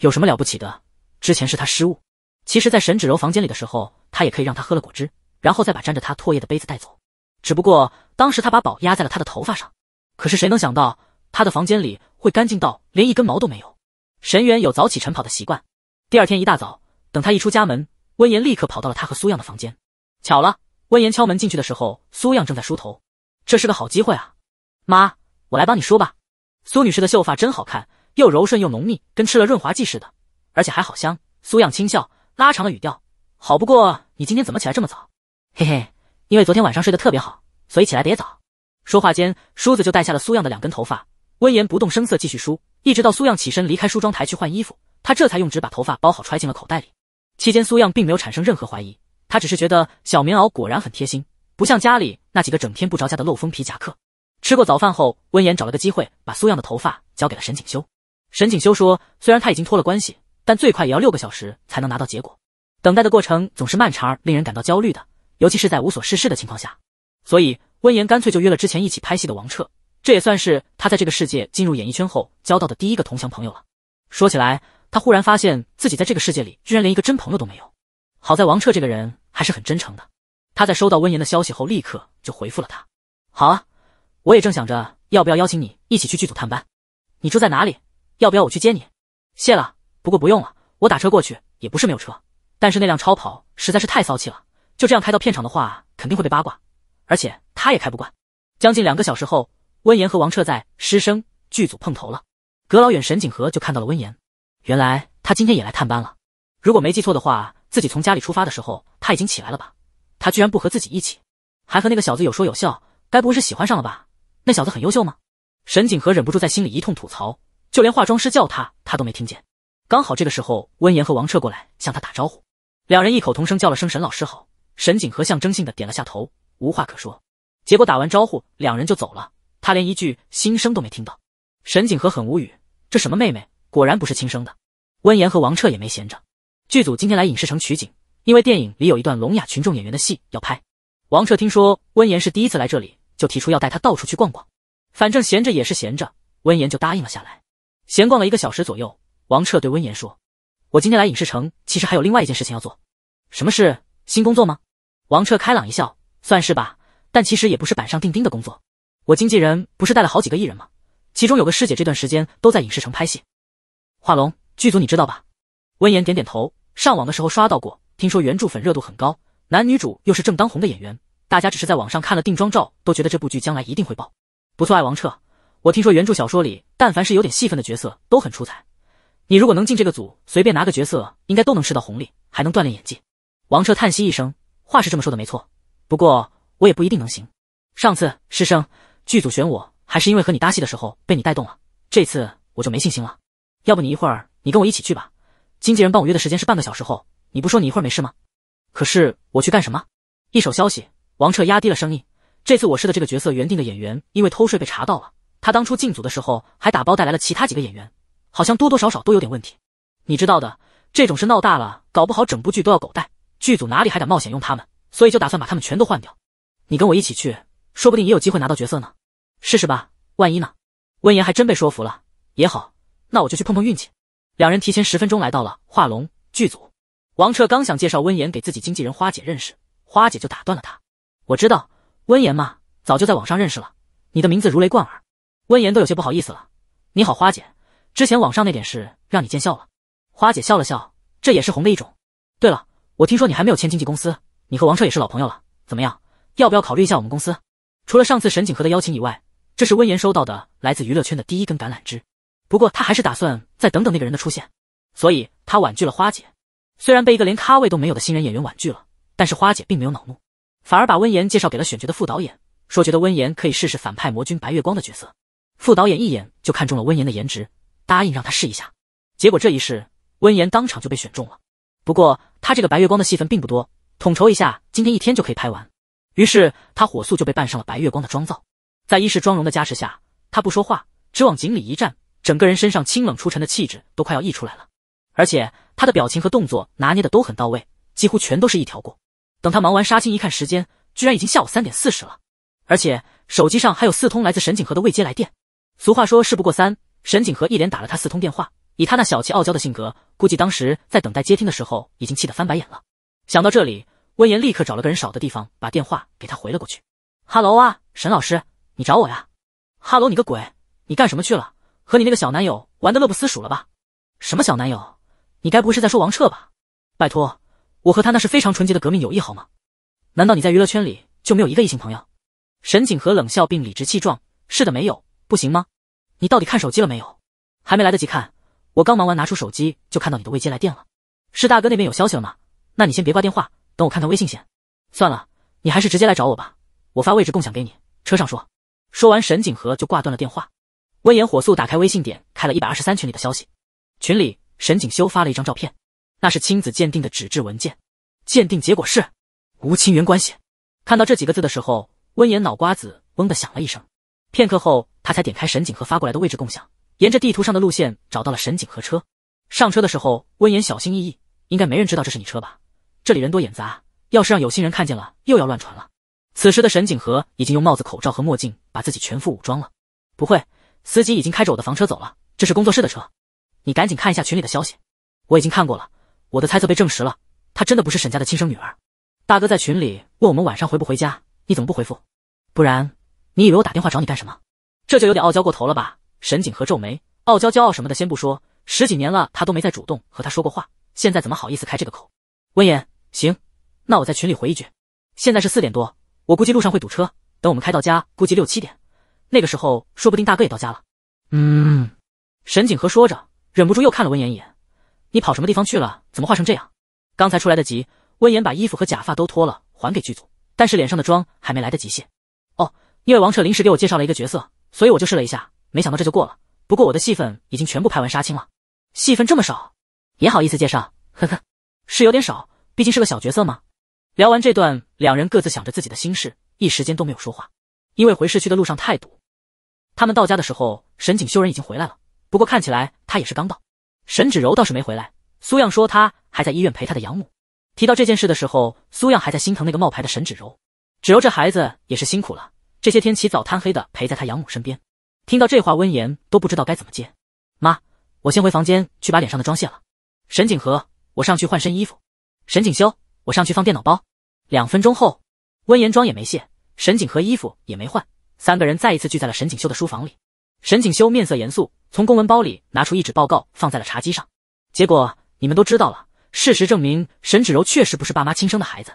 有什么了不起的？之前是他失误。其实，在沈芷柔房间里的时候，他也可以让他喝了果汁，然后再把沾着他唾液的杯子带走。只不过当时他把宝压在了他的头发上。可是谁能想到他的房间里会干净到连一根毛都没有？沈远有早起晨跑的习惯，第二天一大早，等他一出家门，温言立刻跑到了他和苏漾的房间。巧了。”温言敲门进去的时候，苏漾正在梳头，这是个好机会啊！妈，我来帮你梳吧。苏女士的秀发真好看，又柔顺又浓密，跟吃了润滑剂似的，而且还好香。苏漾轻笑，拉长了语调，好不过你今天怎么起来这么早？嘿嘿，因为昨天晚上睡得特别好，所以起来得也早。说话间，梳子就带下了苏漾的两根头发。温言不动声色继续梳，一直到苏漾起身离开梳妆台去换衣服，他这才用纸把头发包好揣进了口袋里。期间，苏漾并没有产生任何怀疑。他只是觉得小棉袄果然很贴心，不像家里那几个整天不着家的漏风皮夹克。吃过早饭后，温言找了个机会把苏漾的头发交给了沈景修。沈景修说，虽然他已经托了关系，但最快也要六个小时才能拿到结果。等待的过程总是漫长而令人感到焦虑的，尤其是在无所事事的情况下。所以温言干脆就约了之前一起拍戏的王彻，这也算是他在这个世界进入演艺圈后交到的第一个同乡朋友了。说起来，他忽然发现自己在这个世界里居然连一个真朋友都没有。好在王彻这个人。还是很真诚的。他在收到温言的消息后，立刻就回复了他：“好啊，我也正想着要不要邀请你一起去剧组探班。你住在哪里？要不要我去接你？谢了，不过不用了，我打车过去也不是没有车。但是那辆超跑实在是太骚气了，就这样开到片场的话，肯定会被八卦，而且他也开不惯。”将近两个小时后，温言和王彻在师生剧组碰头了。隔老远，沈景和就看到了温言。原来他今天也来探班了。如果没记错的话。自己从家里出发的时候，他已经起来了吧？他居然不和自己一起，还和那个小子有说有笑，该不会是喜欢上了吧？那小子很优秀吗？沈景和忍不住在心里一通吐槽，就连化妆师叫他，他都没听见。刚好这个时候，温言和王彻过来向他打招呼，两人异口同声叫了声“沈老师好”。沈景和象征性的点了下头，无话可说。结果打完招呼，两人就走了，他连一句心声都没听到。沈景和很无语，这什么妹妹，果然不是亲生的。温言和王彻也没闲着。剧组今天来影视城取景，因为电影里有一段聋哑群众演员的戏要拍。王彻听说温言是第一次来这里，就提出要带他到处去逛逛，反正闲着也是闲着，温言就答应了下来。闲逛了一个小时左右，王彻对温言说：“我今天来影视城，其实还有另外一件事情要做。什么事？新工作吗？”王彻开朗一笑：“算是吧，但其实也不是板上钉钉的工作。我经纪人不是带了好几个艺人吗？其中有个师姐这段时间都在影视城拍戏，华龙剧组你知道吧？”温言点点头。上网的时候刷到过，听说原著粉热度很高，男女主又是正当红的演员，大家只是在网上看了定妆照，都觉得这部剧将来一定会爆。不错，爱王彻。我听说原著小说里，但凡是有点戏份的角色都很出彩，你如果能进这个组，随便拿个角色，应该都能吃到红利，还能锻炼演技。王彻叹息一声，话是这么说的，没错，不过我也不一定能行。上次师生剧组选我，还是因为和你搭戏的时候被你带动了，这次我就没信心了。要不你一会儿你跟我一起去吧。经纪人帮我约的时间是半个小时后，你不说你一会儿没事吗？可是我去干什么？一手消息，王彻压低了声音。这次我试的这个角色原定的演员因为偷税被查到了，他当初进组的时候还打包带来了其他几个演员，好像多多少少都有点问题。你知道的，这种事闹大了，搞不好整部剧都要狗带，剧组哪里还敢冒险用他们？所以就打算把他们全都换掉。你跟我一起去，说不定也有机会拿到角色呢。试试吧，万一呢？温言还真被说服了。也好，那我就去碰碰运气。两人提前十分钟来到了画龙剧组。王彻刚想介绍温言给自己经纪人花姐认识，花姐就打断了他：“我知道温言嘛，早就在网上认识了，你的名字如雷贯耳。”温言都有些不好意思了：“你好，花姐，之前网上那点事让你见笑了。”花姐笑了笑：“这也是红的一种。对了，我听说你还没有签经纪公司，你和王彻也是老朋友了，怎么样，要不要考虑一下我们公司？”除了上次沈景和的邀请以外，这是温言收到的来自娱乐圈的第一根橄榄枝。不过他还是打算再等等那个人的出现，所以他婉拒了花姐。虽然被一个连咖位都没有的新人演员婉拒了，但是花姐并没有恼怒，反而把温言介绍给了选角的副导演，说觉得温言可以试试反派魔君白月光的角色。副导演一眼就看中了温言的颜值，答应让他试一下。结果这一试，温言当场就被选中了。不过他这个白月光的戏份并不多，统筹一下，今天一天就可以拍完。于是他火速就被扮上了白月光的妆造，在一世妆容的加持下，他不说话，只往井里一站。整个人身上清冷出尘的气质都快要溢出来了，而且他的表情和动作拿捏的都很到位，几乎全都是一条过。等他忙完杀青一看时间，居然已经下午三点四十了，而且手机上还有四通来自沈景和的未接来电。俗话说事不过三，沈景和一连打了他四通电话，以他那小气傲娇的性格，估计当时在等待接听的时候已经气得翻白眼了。想到这里，温言立刻找了个人少的地方，把电话给他回了过去。哈喽啊，沈老师，你找我呀哈喽，你个鬼，你干什么去了？和你那个小男友玩的乐不思蜀了吧？什么小男友？你该不会是在说王彻吧？拜托，我和他那是非常纯洁的革命友谊好吗？难道你在娱乐圈里就没有一个异性朋友？沈景和冷笑并理直气壮：“是的，没有，不行吗？你到底看手机了没有？还没来得及看，我刚忙完拿出手机就看到你的未接来电了。是大哥那边有消息了吗？那你先别挂电话，等我看看微信先。算了，你还是直接来找我吧，我发位置共享给你，车上说。”说完，沈景和就挂断了电话。温言火速打开微信，点开了一百二十三群里的消息。群里沈景修发了一张照片，那是亲子鉴定的纸质文件，鉴定结果是无亲缘关系。看到这几个字的时候，温言脑瓜子嗡的响了一声。片刻后，他才点开沈景和发过来的位置共享，沿着地图上的路线找到了沈景和车。上车的时候，温言小心翼翼：“应该没人知道这是你车吧？这里人多眼杂，要是让有心人看见了，又要乱传了。”此时的沈景和已经用帽子、口罩和墨镜把自己全副武装了，不会。司机已经开着我的房车走了，这是工作室的车，你赶紧看一下群里的消息。我已经看过了，我的猜测被证实了，她真的不是沈家的亲生女儿。大哥在群里问我们晚上回不回家，你怎么不回复？不然你以为我打电话找你干什么？这就有点傲娇过头了吧？沈景和皱眉，傲娇骄傲什么的先不说，十几年了他都没再主动和他说过话，现在怎么好意思开这个口？温言，行，那我在群里回一句。现在是四点多，我估计路上会堵车，等我们开到家估计六七点。那个时候说不定大哥也到家了。嗯，沈景和说着，忍不住又看了温言一眼。你跑什么地方去了？怎么化成这样？刚才出来得急，温言把衣服和假发都脱了还给剧组，但是脸上的妆还没来得及卸。哦，因为王彻临时给我介绍了一个角色，所以我就试了一下，没想到这就过了。不过我的戏份已经全部拍完杀青了，戏份这么少，也好意思介绍，呵呵，是有点少，毕竟是个小角色嘛。聊完这段，两人各自想着自己的心事，一时间都没有说话。因为回市区的路上太堵。他们到家的时候，沈景修人已经回来了，不过看起来他也是刚到。沈芷柔倒是没回来，苏漾说他还在医院陪他的养母。提到这件事的时候，苏漾还在心疼那个冒牌的沈芷柔。芷柔这孩子也是辛苦了，这些天起早贪黑的陪在他养母身边。听到这话，温言都不知道该怎么接。妈，我先回房间去把脸上的妆卸了。沈景和，我上去换身衣服。沈景修，我上去放电脑包。两分钟后，温言妆也没卸，沈景和衣服也没换。三个人再一次聚在了沈景修的书房里。沈景修面色严肃，从公文包里拿出一纸报告，放在了茶几上。结果你们都知道了，事实证明，沈芷柔确实不是爸妈亲生的孩子。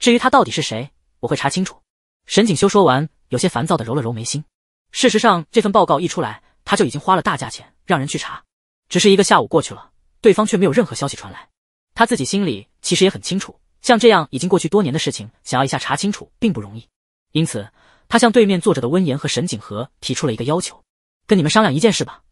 至于她到底是谁，我会查清楚。沈景修说完，有些烦躁地揉了揉眉心。事实上，这份报告一出来，他就已经花了大价钱让人去查，只是一个下午过去了，对方却没有任何消息传来。他自己心里其实也很清楚，像这样已经过去多年的事情，想要一下查清楚并不容易。因此。他向对面坐着的温言和沈景和提出了一个要求，跟你们商量一件事吧。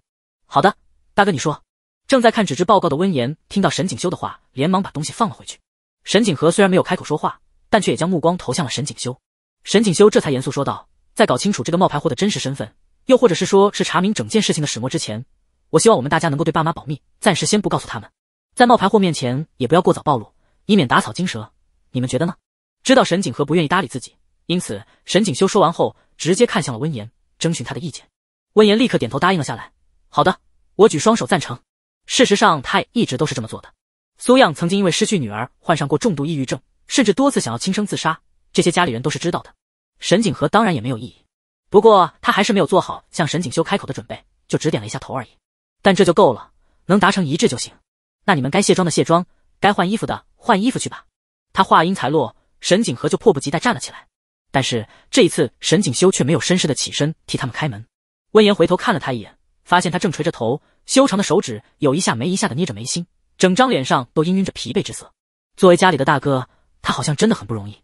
好的，大哥，你说。正在看纸质报告的温言听到沈景修的话，连忙把东西放了回去。沈景和虽然没有开口说话，但却也将目光投向了沈景修。沈景修这才严肃说道：“在搞清楚这个冒牌货的真实身份，又或者是说是查明整件事情的始末之前，我希望我们大家能够对爸妈保密，暂时先不告诉他们。在冒牌货面前也不要过早暴露，以免打草惊蛇。你们觉得呢？”知道沈景和不愿意搭理自己。因此，沈景修说完后，直接看向了温言，征询他的意见。温言立刻点头答应了下来：“好的，我举双手赞成。”事实上，他也一直都是这么做的。苏漾曾经因为失去女儿，患上过重度抑郁症，甚至多次想要轻生自杀，这些家里人都是知道的。沈景和当然也没有异议，不过他还是没有做好向沈景修开口的准备，就只点了一下头而已。但这就够了，能达成一致就行。那你们该卸妆的卸妆，该换衣服的换衣服去吧。他话音才落，沈景和就迫不及待站了起来。但是这一次，沈景修却没有绅士的起身替他们开门。温言回头看了他一眼，发现他正垂着头，修长的手指有一下没一下的捏着眉心，整张脸上都氤氲着疲惫之色。作为家里的大哥，他好像真的很不容易。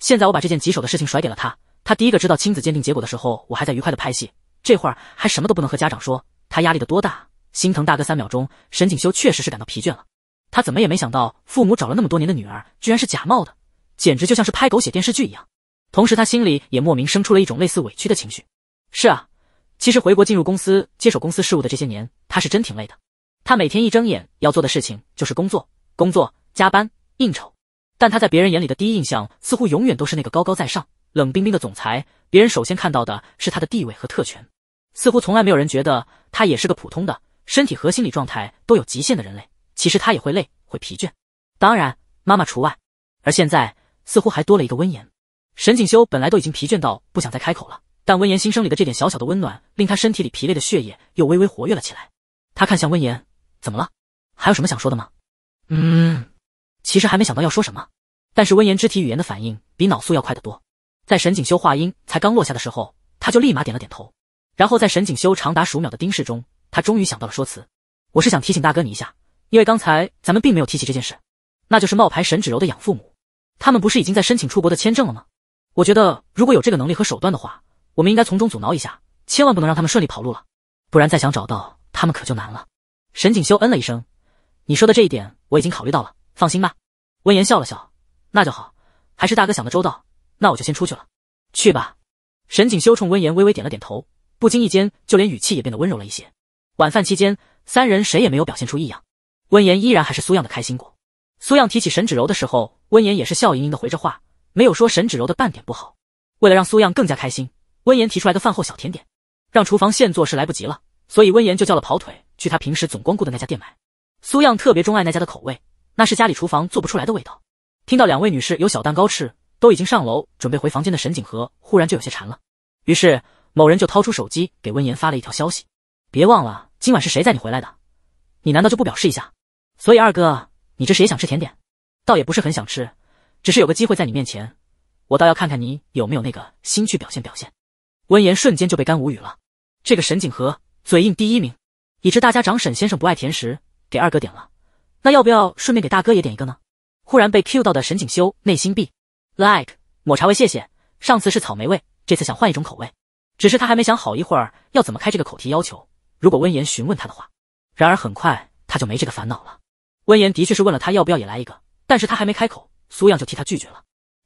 现在我把这件棘手的事情甩给了他，他第一个知道亲子鉴定结果的时候，我还在愉快的拍戏，这会儿还什么都不能和家长说，他压力的多大？心疼大哥三秒钟，沈景修确实是感到疲倦了。他怎么也没想到，父母找了那么多年的女儿居然是假冒的，简直就像是拍狗血电视剧一样。同时，他心里也莫名生出了一种类似委屈的情绪。是啊，其实回国进入公司接手公司事务的这些年，他是真挺累的。他每天一睁眼要做的事情就是工作、工作、加班、应酬。但他在别人眼里的第一印象似乎永远都是那个高高在上、冷冰冰的总裁。别人首先看到的是他的地位和特权，似乎从来没有人觉得他也是个普通的，身体和心理状态都有极限的人类。其实他也会累，会疲倦，当然妈妈除外。而现在，似乎还多了一个温言。沈景修本来都已经疲倦到不想再开口了，但温言心声里的这点小小的温暖，令他身体里疲累的血液又微微活跃了起来。他看向温言：“怎么了？还有什么想说的吗？”“嗯，其实还没想到要说什么。”但是温言肢体语言的反应比脑速要快得多，在沈景修话音才刚落下的时候，他就立马点了点头。然后在沈景修长达数秒的盯视中，他终于想到了说辞：“我是想提醒大哥你一下，因为刚才咱们并没有提起这件事，那就是冒牌沈芷柔的养父母，他们不是已经在申请出国的签证了吗？”我觉得如果有这个能力和手段的话，我们应该从中阻挠一下，千万不能让他们顺利跑路了，不然再想找到他们可就难了。沈景修嗯了一声，你说的这一点我已经考虑到了，放心吧。温言笑了笑，那就好，还是大哥想的周到。那我就先出去了，去吧。沈景修冲温言微微点了点头，不经意间就连语气也变得温柔了一些。晚饭期间，三人谁也没有表现出异样，温言依然还是苏样的开心果。苏样提起沈芷柔的时候，温言也是笑盈盈的回着话。没有说沈芷柔的半点不好。为了让苏漾更加开心，温言提出来的饭后小甜点，让厨房现做是来不及了，所以温言就叫了跑腿去他平时总光顾的那家店买。苏漾特别钟爱那家的口味，那是家里厨房做不出来的味道。听到两位女士有小蛋糕吃，都已经上楼准备回房间的沈景和忽然就有些馋了，于是某人就掏出手机给温言发了一条消息：别忘了今晚是谁载你回来的，你难道就不表示一下？所以二哥，你这是也想吃甜点，倒也不是很想吃。只是有个机会在你面前，我倒要看看你有没有那个心去表现表现。温言瞬间就被干无语了。这个沈景和嘴硬第一名，以知大家长沈先生不爱甜食，给二哥点了，那要不要顺便给大哥也点一个呢？忽然被 Q 到的沈景修内心 B like 抹茶味，谢谢。上次是草莓味，这次想换一种口味。只是他还没想好一会儿要怎么开这个口提要求。如果温言询问他的话，然而很快他就没这个烦恼了。温言的确是问了他要不要也来一个，但是他还没开口。苏漾就替他拒绝了，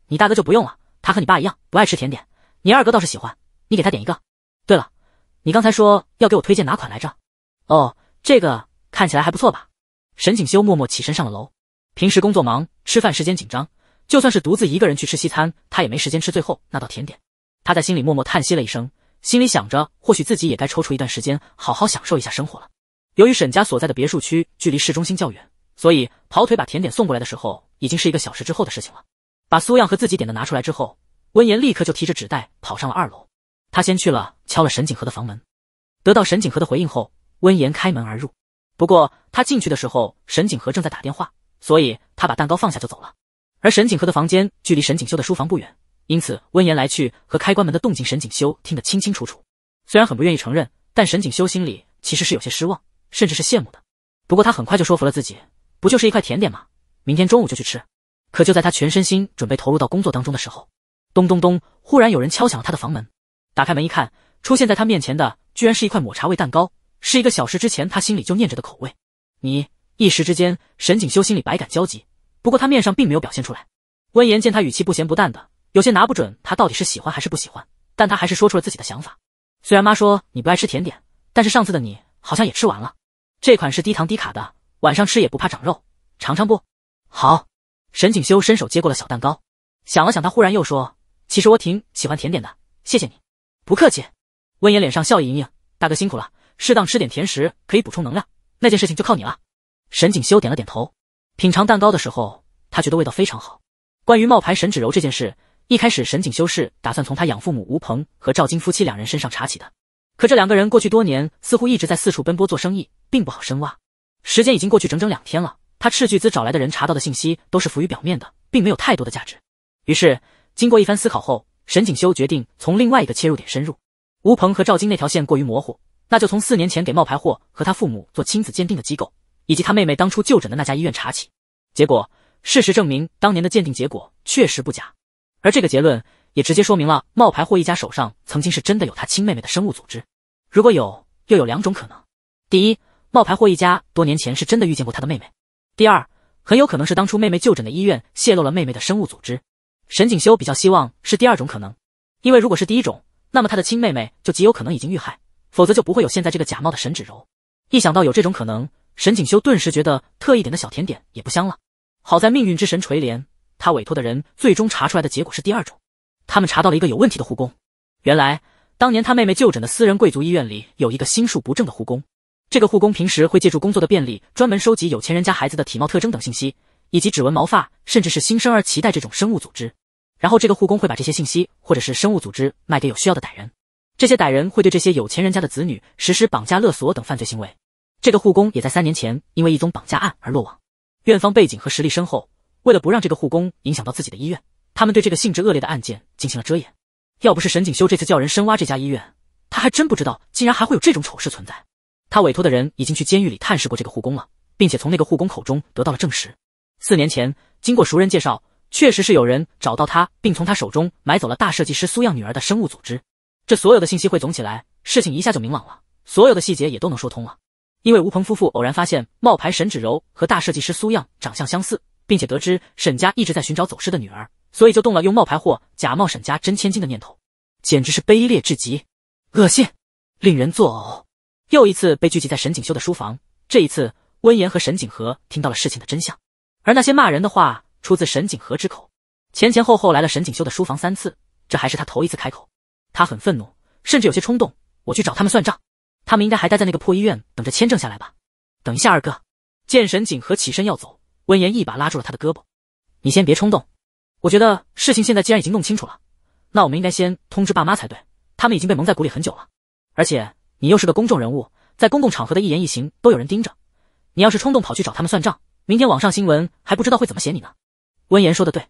你大哥就不用了，他和你爸一样不爱吃甜点，你二哥倒是喜欢，你给他点一个。对了，你刚才说要给我推荐哪款来着？哦，这个看起来还不错吧？沈景修默默起身上了楼，平时工作忙，吃饭时间紧张，就算是独自一个人去吃西餐，他也没时间吃最后那道甜点。他在心里默默叹息了一声，心里想着，或许自己也该抽出一段时间，好好享受一下生活了。由于沈家所在的别墅区距离市中心较远，所以跑腿把甜点送过来的时候。已经是一个小时之后的事情了。把苏漾和自己点的拿出来之后，温言立刻就提着纸袋跑上了二楼。他先去了敲了沈景和的房门，得到沈景和的回应后，温言开门而入。不过他进去的时候，沈景和正在打电话，所以他把蛋糕放下就走了。而沈景和的房间距离沈景修的书房不远，因此温言来去和开关门的动静，沈景修听得清清楚楚。虽然很不愿意承认，但沈景修心里其实是有些失望，甚至是羡慕的。不过他很快就说服了自己，不就是一块甜点吗？明天中午就去吃，可就在他全身心准备投入到工作当中的时候，咚咚咚，忽然有人敲响了他的房门。打开门一看，出现在他面前的居然是一块抹茶味蛋糕，是一个小时之前他心里就念着的口味。你一时之间，沈景修心里百感交集，不过他面上并没有表现出来。温言见他语气不咸不淡的，有些拿不准他到底是喜欢还是不喜欢，但他还是说出了自己的想法。虽然妈说你不爱吃甜点，但是上次的你好像也吃完了。这款是低糖低卡的，晚上吃也不怕长肉，尝尝不？好，沈景修伸手接过了小蛋糕，想了想，他忽然又说：“其实我挺喜欢甜点的，谢谢你。”“不客气。”温言脸上笑意盈盈，“大哥辛苦了，适当吃点甜食可以补充能量。那件事情就靠你了。”沈景修点了点头。品尝蛋糕的时候，他觉得味道非常好。关于冒牌沈芷柔这件事，一开始沈景修是打算从他养父母吴鹏和赵金夫妻两人身上查起的，可这两个人过去多年似乎一直在四处奔波做生意，并不好深挖。时间已经过去整整两天了。他斥巨资找来的人查到的信息都是浮于表面的，并没有太多的价值。于是，经过一番思考后，沈景修决定从另外一个切入点深入。吴鹏和赵金那条线过于模糊，那就从四年前给冒牌货和他父母做亲子鉴定的机构，以及他妹妹当初就诊的那家医院查起。结果，事实证明，当年的鉴定结果确实不假。而这个结论也直接说明了冒牌货一家手上曾经是真的有他亲妹妹的生物组织。如果有，又有两种可能：第一，冒牌货一家多年前是真的遇见过他的妹妹。第二，很有可能是当初妹妹就诊的医院泄露了妹妹的生物组织。沈景修比较希望是第二种可能，因为如果是第一种，那么他的亲妹妹就极有可能已经遇害，否则就不会有现在这个假冒的沈芷柔。一想到有这种可能，沈景修顿时觉得特一点的小甜点也不香了。好在命运之神垂怜，他委托的人最终查出来的结果是第二种。他们查到了一个有问题的护工，原来当年他妹妹就诊的私人贵族医院里有一个心术不正的护工。这个护工平时会借助工作的便利，专门收集有钱人家孩子的体貌特征等信息，以及指纹、毛发，甚至是新生儿脐带这种生物组织。然后，这个护工会把这些信息或者是生物组织卖给有需要的歹人。这些歹人会对这些有钱人家的子女实施绑架、勒索等犯罪行为。这个护工也在三年前因为一宗绑架案而落网。院方背景和实力深厚，为了不让这个护工影响到自己的医院，他们对这个性质恶劣的案件进行了遮掩。要不是沈景修这次叫人深挖这家医院，他还真不知道竟然还会有这种丑事存在。他委托的人已经去监狱里探视过这个护工了，并且从那个护工口中得到了证实。四年前，经过熟人介绍，确实是有人找到他，并从他手中买走了大设计师苏漾女儿的生物组织。这所有的信息汇总起来，事情一下就明朗了，所有的细节也都能说通了。因为吴鹏夫妇偶然发现冒牌沈芷柔和大设计师苏漾长相相似，并且得知沈家一直在寻找走失的女儿，所以就动了用冒牌货假冒沈家真千金的念头，简直是卑劣至极，恶心，令人作呕。又一次被聚集在沈景修的书房。这一次，温言和沈景和听到了事情的真相，而那些骂人的话出自沈景和之口。前前后后来了沈景修的书房三次，这还是他头一次开口。他很愤怒，甚至有些冲动。我去找他们算账。他们应该还待在那个破医院，等着签证下来吧。等一下，二哥。见沈景和起身要走，温言一把拉住了他的胳膊：“你先别冲动。我觉得事情现在既然已经弄清楚了，那我们应该先通知爸妈才对。他们已经被蒙在鼓里很久了，而且……”你又是个公众人物，在公共场合的一言一行都有人盯着，你要是冲动跑去找他们算账，明天网上新闻还不知道会怎么写你呢。温言说的对，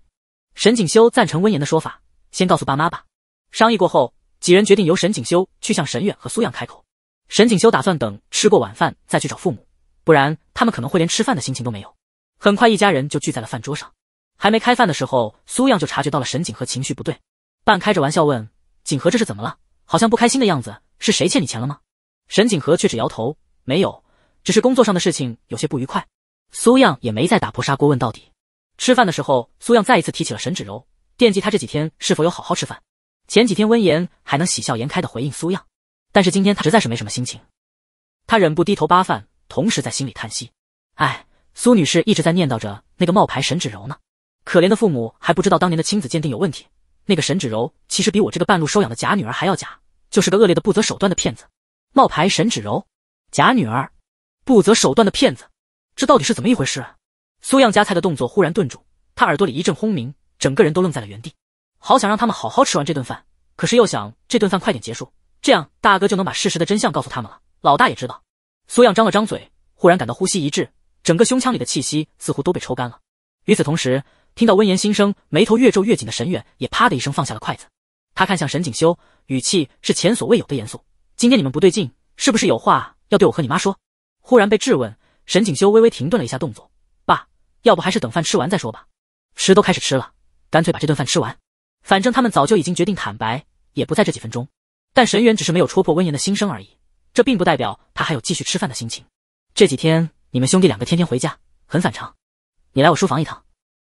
沈景修赞成温言的说法，先告诉爸妈吧。商议过后，几人决定由沈景修去向沈远和苏阳开口。沈景修打算等吃过晚饭再去找父母，不然他们可能会连吃饭的心情都没有。很快，一家人就聚在了饭桌上。还没开饭的时候，苏漾就察觉到了沈景和情绪不对，半开着玩笑问：“景和这是怎么了？好像不开心的样子。”是谁欠你钱了吗？沈景河却只摇头，没有，只是工作上的事情有些不愉快。苏漾也没再打破砂锅问到底。吃饭的时候，苏漾再一次提起了沈芷柔，惦记她这几天是否有好好吃饭。前几天温言还能喜笑颜开的回应苏漾，但是今天他实在是没什么心情。他忍不低头扒饭，同时在心里叹息：哎，苏女士一直在念叨着那个冒牌沈芷柔呢。可怜的父母还不知道当年的亲子鉴定有问题，那个沈芷柔其实比我这个半路收养的假女儿还要假。就是个恶劣的、不择手段的骗子，冒牌沈芷柔，假女儿，不择手段的骗子，这到底是怎么一回事？苏漾夹菜的动作忽然顿住，他耳朵里一阵轰鸣，整个人都愣在了原地。好想让他们好好吃完这顿饭，可是又想这顿饭快点结束，这样大哥就能把事实的真相告诉他们了。老大也知道。苏漾张了张嘴，忽然感到呼吸一滞，整个胸腔里的气息似乎都被抽干了。与此同时，听到温言心声，眉头越皱越紧的沈远也啪的一声放下了筷子。他看向沈景修，语气是前所未有的严肃。今天你们不对劲，是不是有话要对我和你妈说？忽然被质问，沈景修微微停顿了一下动作。爸，要不还是等饭吃完再说吧。吃都开始吃了，干脆把这顿饭吃完。反正他们早就已经决定坦白，也不在这几分钟。但沈远只是没有戳破温言的心声而已，这并不代表他还有继续吃饭的心情。这几天你们兄弟两个天天回家，很反常。你来我书房一趟。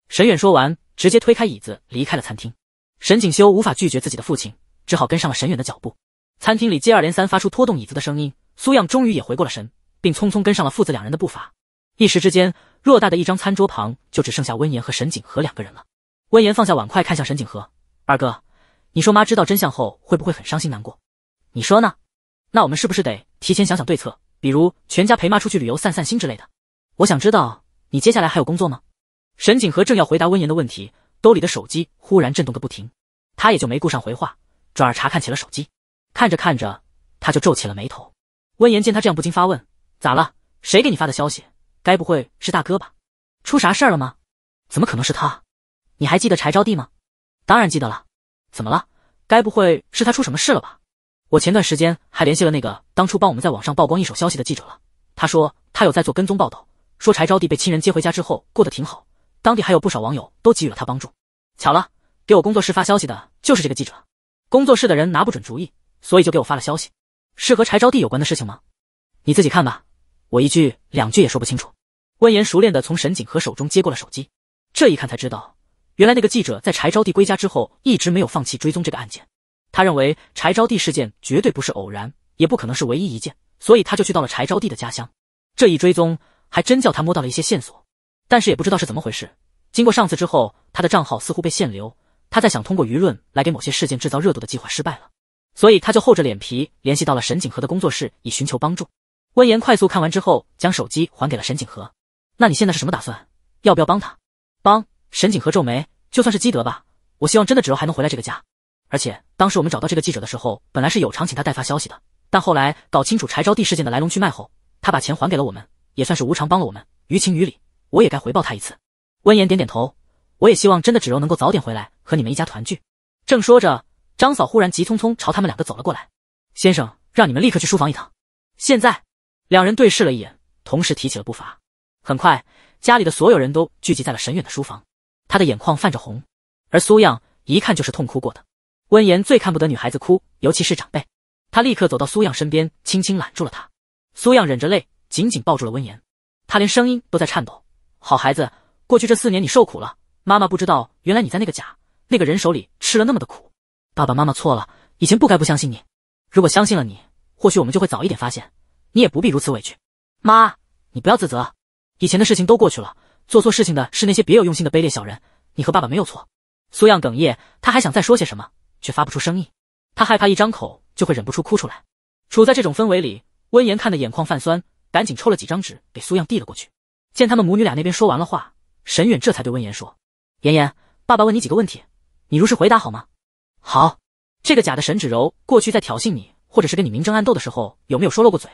沈远说完，直接推开椅子离开了餐厅。沈景修无法拒绝自己的父亲，只好跟上了沈远的脚步。餐厅里接二连三发出拖动椅子的声音，苏漾终于也回过了神，并匆匆跟上了父子两人的步伐。一时之间，偌大的一张餐桌旁就只剩下温言和沈景和两个人了。温言放下碗筷，看向沈景和：“二哥，你说妈知道真相后会不会很伤心难过？你说呢？那我们是不是得提前想想对策，比如全家陪妈出去旅游散散心之类的？我想知道你接下来还有工作吗？”沈景和正要回答温言的问题。兜里的手机忽然震动个不停，他也就没顾上回话，转而查看起了手机。看着看着，他就皱起了眉头。温言见他这样，不禁发问：“咋了？谁给你发的消息？该不会是大哥吧？出啥事儿了吗？怎么可能是他？你还记得柴招娣吗？”“当然记得了。”“怎么了？该不会是他出什么事了吧？”“我前段时间还联系了那个当初帮我们在网上曝光一手消息的记者了，他说他有在做跟踪报道，说柴招娣被亲人接回家之后过得挺好。”当地还有不少网友都给予了他帮助。巧了，给我工作室发消息的就是这个记者。工作室的人拿不准主意，所以就给我发了消息。是和柴招娣有关的事情吗？你自己看吧，我一句两句也说不清楚。温言熟练的从沈景和手中接过了手机，这一看才知道，原来那个记者在柴招娣归家之后一直没有放弃追踪这个案件。他认为柴招娣事件绝对不是偶然，也不可能是唯一一件，所以他就去到了柴招娣的家乡。这一追踪，还真叫他摸到了一些线索。但是也不知道是怎么回事，经过上次之后，他的账号似乎被限流，他在想通过舆论来给某些事件制造热度的计划失败了，所以他就厚着脸皮联系到了沈景和的工作室，以寻求帮助。温言快速看完之后，将手机还给了沈景和。那你现在是什么打算？要不要帮他？帮沈景和皱眉，就算是积德吧。我希望真的只要还能回来这个家。而且当时我们找到这个记者的时候，本来是有偿请他代发消息的，但后来搞清楚柴招娣事件的来龙去脉后，他把钱还给了我们，也算是无偿帮了我们。于情于理。我也该回报他一次。温言点点头，我也希望真的芷柔能够早点回来，和你们一家团聚。正说着，张嫂忽然急匆匆朝他们两个走了过来：“先生让你们立刻去书房一趟。”现在，两人对视了一眼，同时提起了步伐。很快，家里的所有人都聚集在了沈远的书房。他的眼眶泛着红，而苏漾一看就是痛哭过的。温言最看不得女孩子哭，尤其是长辈。他立刻走到苏漾身边，轻轻揽住了她。苏漾忍着泪，紧紧抱住了温言，她连声音都在颤抖。好孩子，过去这四年你受苦了，妈妈不知道原来你在那个假那个人手里吃了那么的苦。爸爸妈妈错了，以前不该不相信你，如果相信了你，或许我们就会早一点发现，你也不必如此委屈。妈，你不要自责，以前的事情都过去了，做错事情的是那些别有用心的卑劣小人，你和爸爸没有错。苏漾哽咽，他还想再说些什么，却发不出声音，他害怕一张口就会忍不住哭出来。处在这种氛围里，温言看得眼眶泛酸，赶紧抽了几张纸给苏漾递了过去。见他们母女俩那边说完了话，沈远这才对温言说：“妍妍，爸爸问你几个问题，你如实回答好吗？”“好。”“这个假的沈芷柔过去在挑衅你，或者是跟你明争暗斗的时候，有没有说漏过嘴？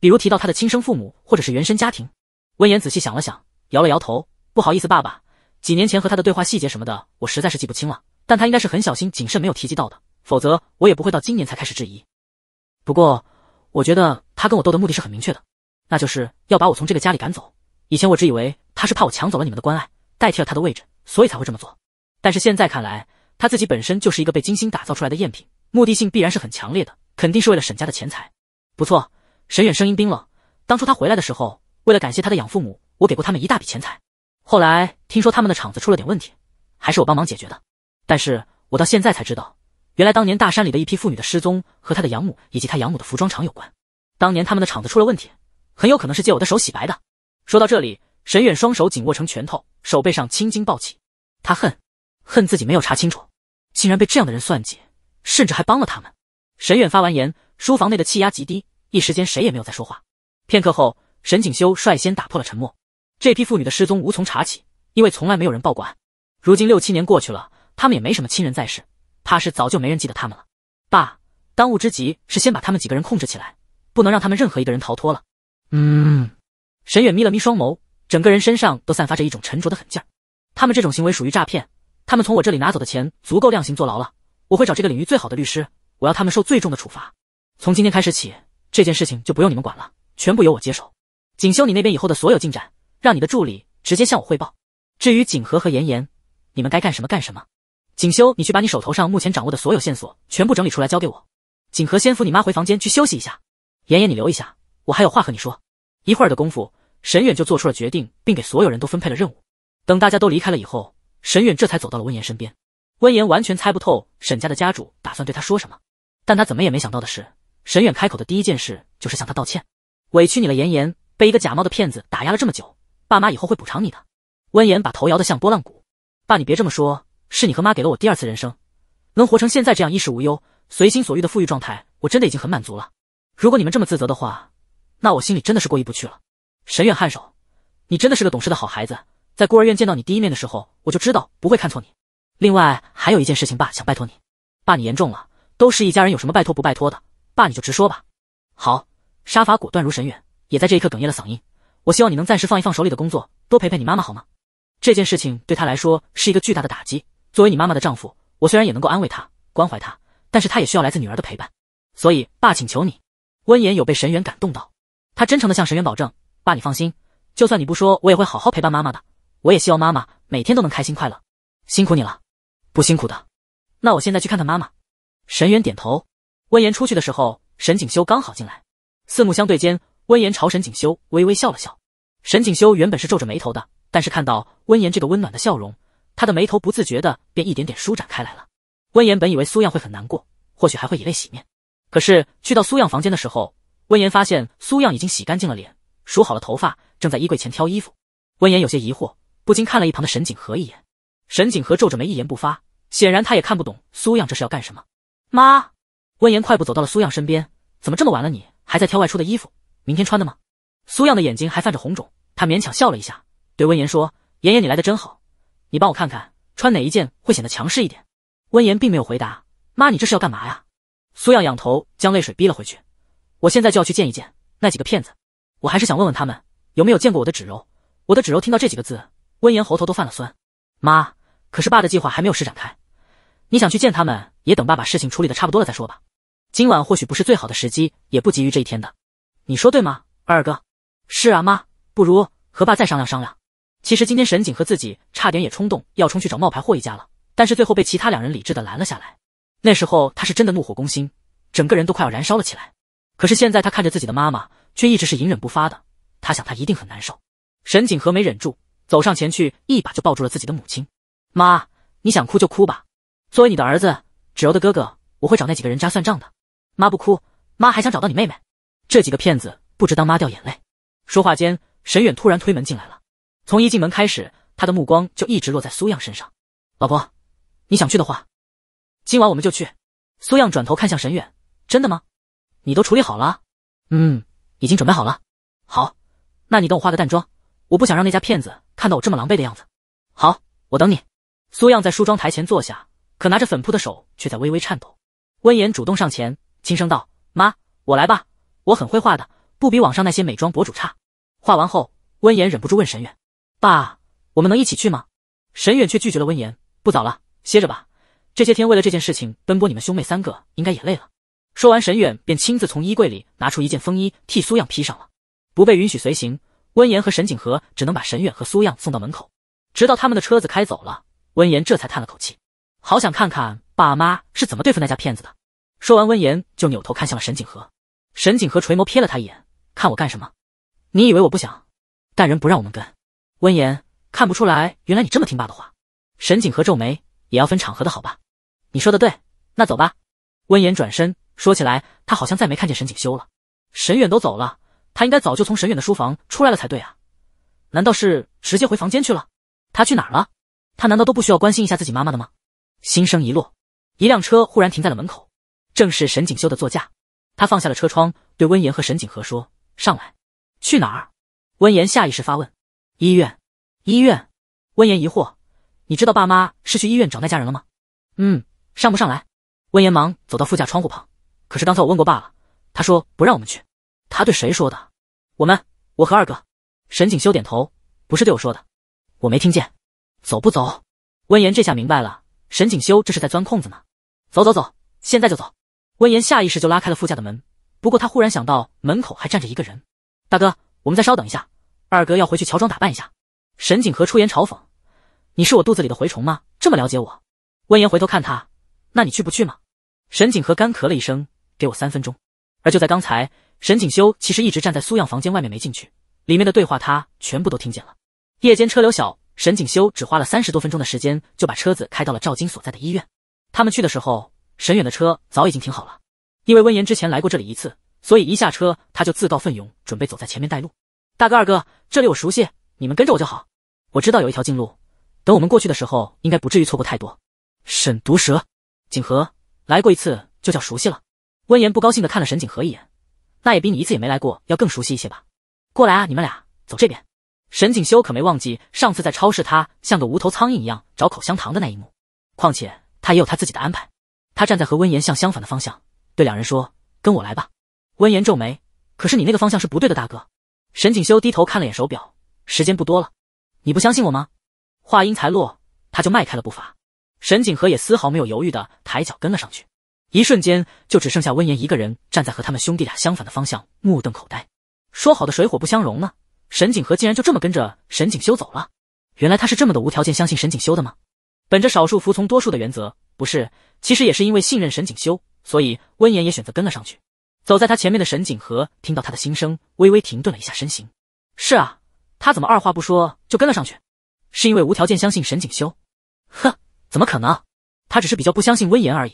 比如提到他的亲生父母，或者是原生家庭？”温言仔细想了想，摇了摇头：“不好意思，爸爸，几年前和他的对话细节什么的，我实在是记不清了。但他应该是很小心谨慎，没有提及到的，否则我也不会到今年才开始质疑。不过，我觉得他跟我斗的目的是很明确的，那就是要把我从这个家里赶走。”以前我只以为他是怕我抢走了你们的关爱，代替了他的位置，所以才会这么做。但是现在看来，他自己本身就是一个被精心打造出来的赝品，目的性必然是很强烈的，肯定是为了沈家的钱财。不错，沈远声音冰冷。当初他回来的时候，为了感谢他的养父母，我给过他们一大笔钱财。后来听说他们的厂子出了点问题，还是我帮忙解决的。但是我到现在才知道，原来当年大山里的一批妇女的失踪和他的养母以及他养母的服装厂有关。当年他们的厂子出了问题，很有可能是借我的手洗白的。说到这里，沈远双手紧握成拳头，手背上青筋暴起。他恨，恨自己没有查清楚，竟然被这样的人算计，甚至还帮了他们。沈远发完言，书房内的气压极低，一时间谁也没有再说话。片刻后，沈景修率先打破了沉默：“这批妇女的失踪无从查起，因为从来没有人报过案。如今六七年过去了，他们也没什么亲人在世，怕是早就没人记得他们了。”“爸，当务之急是先把他们几个人控制起来，不能让他们任何一个人逃脱了。”“嗯。”沈远眯了眯双眸，整个人身上都散发着一种沉着的狠劲儿。他们这种行为属于诈骗，他们从我这里拿走的钱足够量刑坐牢了。我会找这个领域最好的律师，我要他们受最重的处罚。从今天开始起，这件事情就不用你们管了，全部由我接手。锦修，你那边以后的所有进展，让你的助理直接向我汇报。至于锦和和妍妍，你们该干什么干什么。锦修，你去把你手头上目前掌握的所有线索全部整理出来交给我。锦和，先扶你妈回房间去休息一下。妍妍，你留一下，我还有话和你说。一会儿的功夫，沈远就做出了决定，并给所有人都分配了任务。等大家都离开了以后，沈远这才走到了温言身边。温言完全猜不透沈家的家主打算对他说什么，但他怎么也没想到的是，沈远开口的第一件事就是向他道歉：“委屈你了，妍妍，被一个假冒的骗子打压了这么久，爸妈以后会补偿你的。”温言把头摇得像拨浪鼓：“爸，你别这么说，是你和妈给了我第二次人生，能活成现在这样衣食无忧、随心所欲的富裕状态，我真的已经很满足了。如果你们这么自责的话。”那我心里真的是过意不去了。沈远颔首，你真的是个懂事的好孩子。在孤儿院见到你第一面的时候，我就知道不会看错你。另外还有一件事情，爸想拜托你。爸，你言重了，都是一家人，有什么拜托不拜托的？爸，你就直说吧。好，杀伐果断如沈远，也在这一刻哽咽了嗓音。我希望你能暂时放一放手里的工作，多陪陪你妈妈好吗？这件事情对她来说是一个巨大的打击。作为你妈妈的丈夫，我虽然也能够安慰她、关怀她，但是她也需要来自女儿的陪伴。所以爸请求你。温言有被沈远感动到。他真诚的向沈远保证：“爸，你放心，就算你不说，我也会好好陪伴妈妈的。我也希望妈妈每天都能开心快乐。辛苦你了，不辛苦的。那我现在去看看妈妈。”沈远点头。温言出去的时候，沈景修刚好进来。四目相对间，温言朝沈景修微微笑了笑。沈景修原本是皱着眉头的，但是看到温言这个温暖的笑容，他的眉头不自觉的便一点点舒展开来了。温言本以为苏漾会很难过，或许还会以泪洗面，可是去到苏漾房间的时候。温言发现苏漾已经洗干净了脸，梳好了头发，正在衣柜前挑衣服。温言有些疑惑，不禁看了一旁的沈景和一眼。沈景和皱着眉，一言不发，显然他也看不懂苏漾这是要干什么。妈，温言快步走到了苏漾身边，怎么这么晚了，你还在挑外出的衣服？明天穿的吗？苏漾的眼睛还泛着红肿，她勉强笑了一下，对温言说：“妍妍，你来的真好，你帮我看看穿哪一件会显得强势一点。”温言并没有回答。妈，你这是要干嘛呀？苏漾仰头将泪水逼了回去。我现在就要去见一见那几个骗子，我还是想问问他们有没有见过我的芷柔。我的芷柔听到这几个字，温言喉头都犯了酸。妈，可是爸的计划还没有施展开，你想去见他们也等爸把事情处理的差不多了再说吧。今晚或许不是最好的时机，也不急于这一天的。你说对吗，二哥？是啊，妈，不如和爸再商量商量。其实今天沈景和自己差点也冲动要冲去找冒牌货一家了，但是最后被其他两人理智的拦了下来。那时候他是真的怒火攻心，整个人都快要燃烧了起来。可是现在他看着自己的妈妈，却一直是隐忍不发的。他想，他一定很难受。沈景和没忍住，走上前去，一把就抱住了自己的母亲。妈，你想哭就哭吧。作为你的儿子，芷柔的哥哥，我会找那几个人渣算账的。妈不哭，妈还想找到你妹妹。这几个骗子不值当妈掉眼泪。说话间，沈远突然推门进来了。从一进门开始，他的目光就一直落在苏漾身上。老婆，你想去的话，今晚我们就去。苏漾转头看向沈远，真的吗？你都处理好了？嗯，已经准备好了。好，那你等我化个淡妆，我不想让那家骗子看到我这么狼狈的样子。好，我等你。苏漾在梳妆台前坐下，可拿着粉扑的手却在微微颤抖。温言主动上前，轻声道：“妈，我来吧，我很会画的，不比网上那些美妆博主差。”画完后，温言忍不住问沈远：“爸，我们能一起去吗？”沈远却拒绝了温言：“不早了，歇着吧。这些天为了这件事情奔波，你们兄妹三个应该也累了。”说完，沈远便亲自从衣柜里拿出一件风衣，替苏漾披上了。不被允许随行，温言和沈景和只能把沈远和苏漾送到门口，直到他们的车子开走了，温言这才叹了口气：“好想看看爸妈是怎么对付那家骗子的。”说完，温言就扭头看向了沈景和。沈景和垂眸瞥了他一眼：“看我干什么？你以为我不想？但人不让我们跟。”温言：“看不出来，原来你这么听爸的话。”沈景和皱眉：“也要分场合的好吧？你说的对，那走吧。”温言转身。说起来，他好像再没看见沈景修了。沈远都走了，他应该早就从沈远的书房出来了才对啊。难道是直接回房间去了？他去哪儿了？他难道都不需要关心一下自己妈妈的吗？心声一落，一辆车忽然停在了门口，正是沈景修的座驾。他放下了车窗，对温言和沈景和说：“上来，去哪儿？”温言下意识发问：“医院？医院？”温言疑惑：“你知道爸妈是去医院找那家人了吗？”“嗯，上不上来？”温言忙走到副驾窗户旁。可是刚才我问过爸了，他说不让我们去。他对谁说的？我们，我和二哥。沈景修点头，不是对我说的，我没听见。走不走？温言这下明白了，沈景修这是在钻空子呢。走走走，现在就走。温言下意识就拉开了副驾的门，不过他忽然想到门口还站着一个人。大哥，我们再稍等一下，二哥要回去乔装打扮一下。沈景和出言嘲讽：“你是我肚子里的蛔虫吗？这么了解我？”温言回头看他，那你去不去吗？沈景和干咳了一声。给我三分钟。而就在刚才，沈景修其实一直站在苏漾房间外面没进去，里面的对话他全部都听见了。夜间车流小，沈景修只花了三十多分钟的时间就把车子开到了赵金所在的医院。他们去的时候，沈远的车早已经停好了，因为温言之前来过这里一次，所以一下车他就自告奋勇，准备走在前面带路。大哥二哥，这里我熟悉，你们跟着我就好。我知道有一条近路，等我们过去的时候，应该不至于错过太多。沈毒蛇，景和来过一次就叫熟悉了。温言不高兴的看了沈景和一眼，那也比你一次也没来过要更熟悉一些吧。过来啊，你们俩走这边。沈景修可没忘记上次在超市他像个无头苍蝇一样找口香糖的那一幕，况且他也有他自己的安排。他站在和温言向相反的方向，对两人说：“跟我来吧。”温言皱眉，可是你那个方向是不对的，大哥。沈景修低头看了眼手表，时间不多了，你不相信我吗？话音才落，他就迈开了步伐。沈景和也丝毫没有犹豫的抬脚跟了上去。一瞬间，就只剩下温言一个人站在和他们兄弟俩相反的方向，目瞪口呆。说好的水火不相容呢？沈景和竟然就这么跟着沈景修走了。原来他是这么的无条件相信沈景修的吗？本着少数服从多数的原则，不是，其实也是因为信任沈景修，所以温言也选择跟了上去。走在他前面的沈景和听到他的心声，微微停顿了一下身形。是啊，他怎么二话不说就跟了上去？是因为无条件相信沈景修？哼，怎么可能？他只是比较不相信温言而已。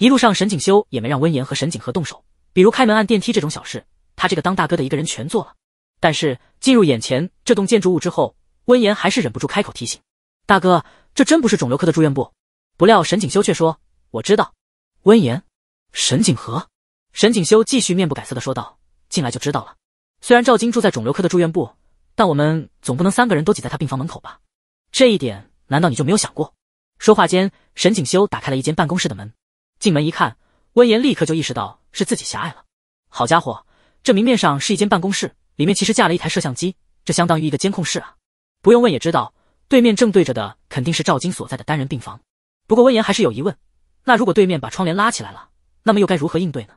一路上，沈景修也没让温言和沈景和动手，比如开门、按电梯这种小事，他这个当大哥的一个人全做了。但是进入眼前这栋建筑物之后，温言还是忍不住开口提醒：“大哥，这真不是肿瘤科的住院部。”不料沈景修却说：“我知道。”温言、沈景和、沈景修继续面不改色的说道：“进来就知道了。虽然赵晶住在肿瘤科的住院部，但我们总不能三个人都挤在他病房门口吧？这一点难道你就没有想过？”说话间，沈景修打开了一间办公室的门。进门一看，温言立刻就意识到是自己狭隘了。好家伙，这明面上是一间办公室，里面其实架了一台摄像机，这相当于一个监控室啊！不用问也知道，对面正对着的肯定是赵金所在的单人病房。不过温言还是有疑问，那如果对面把窗帘拉起来了，那么又该如何应对呢？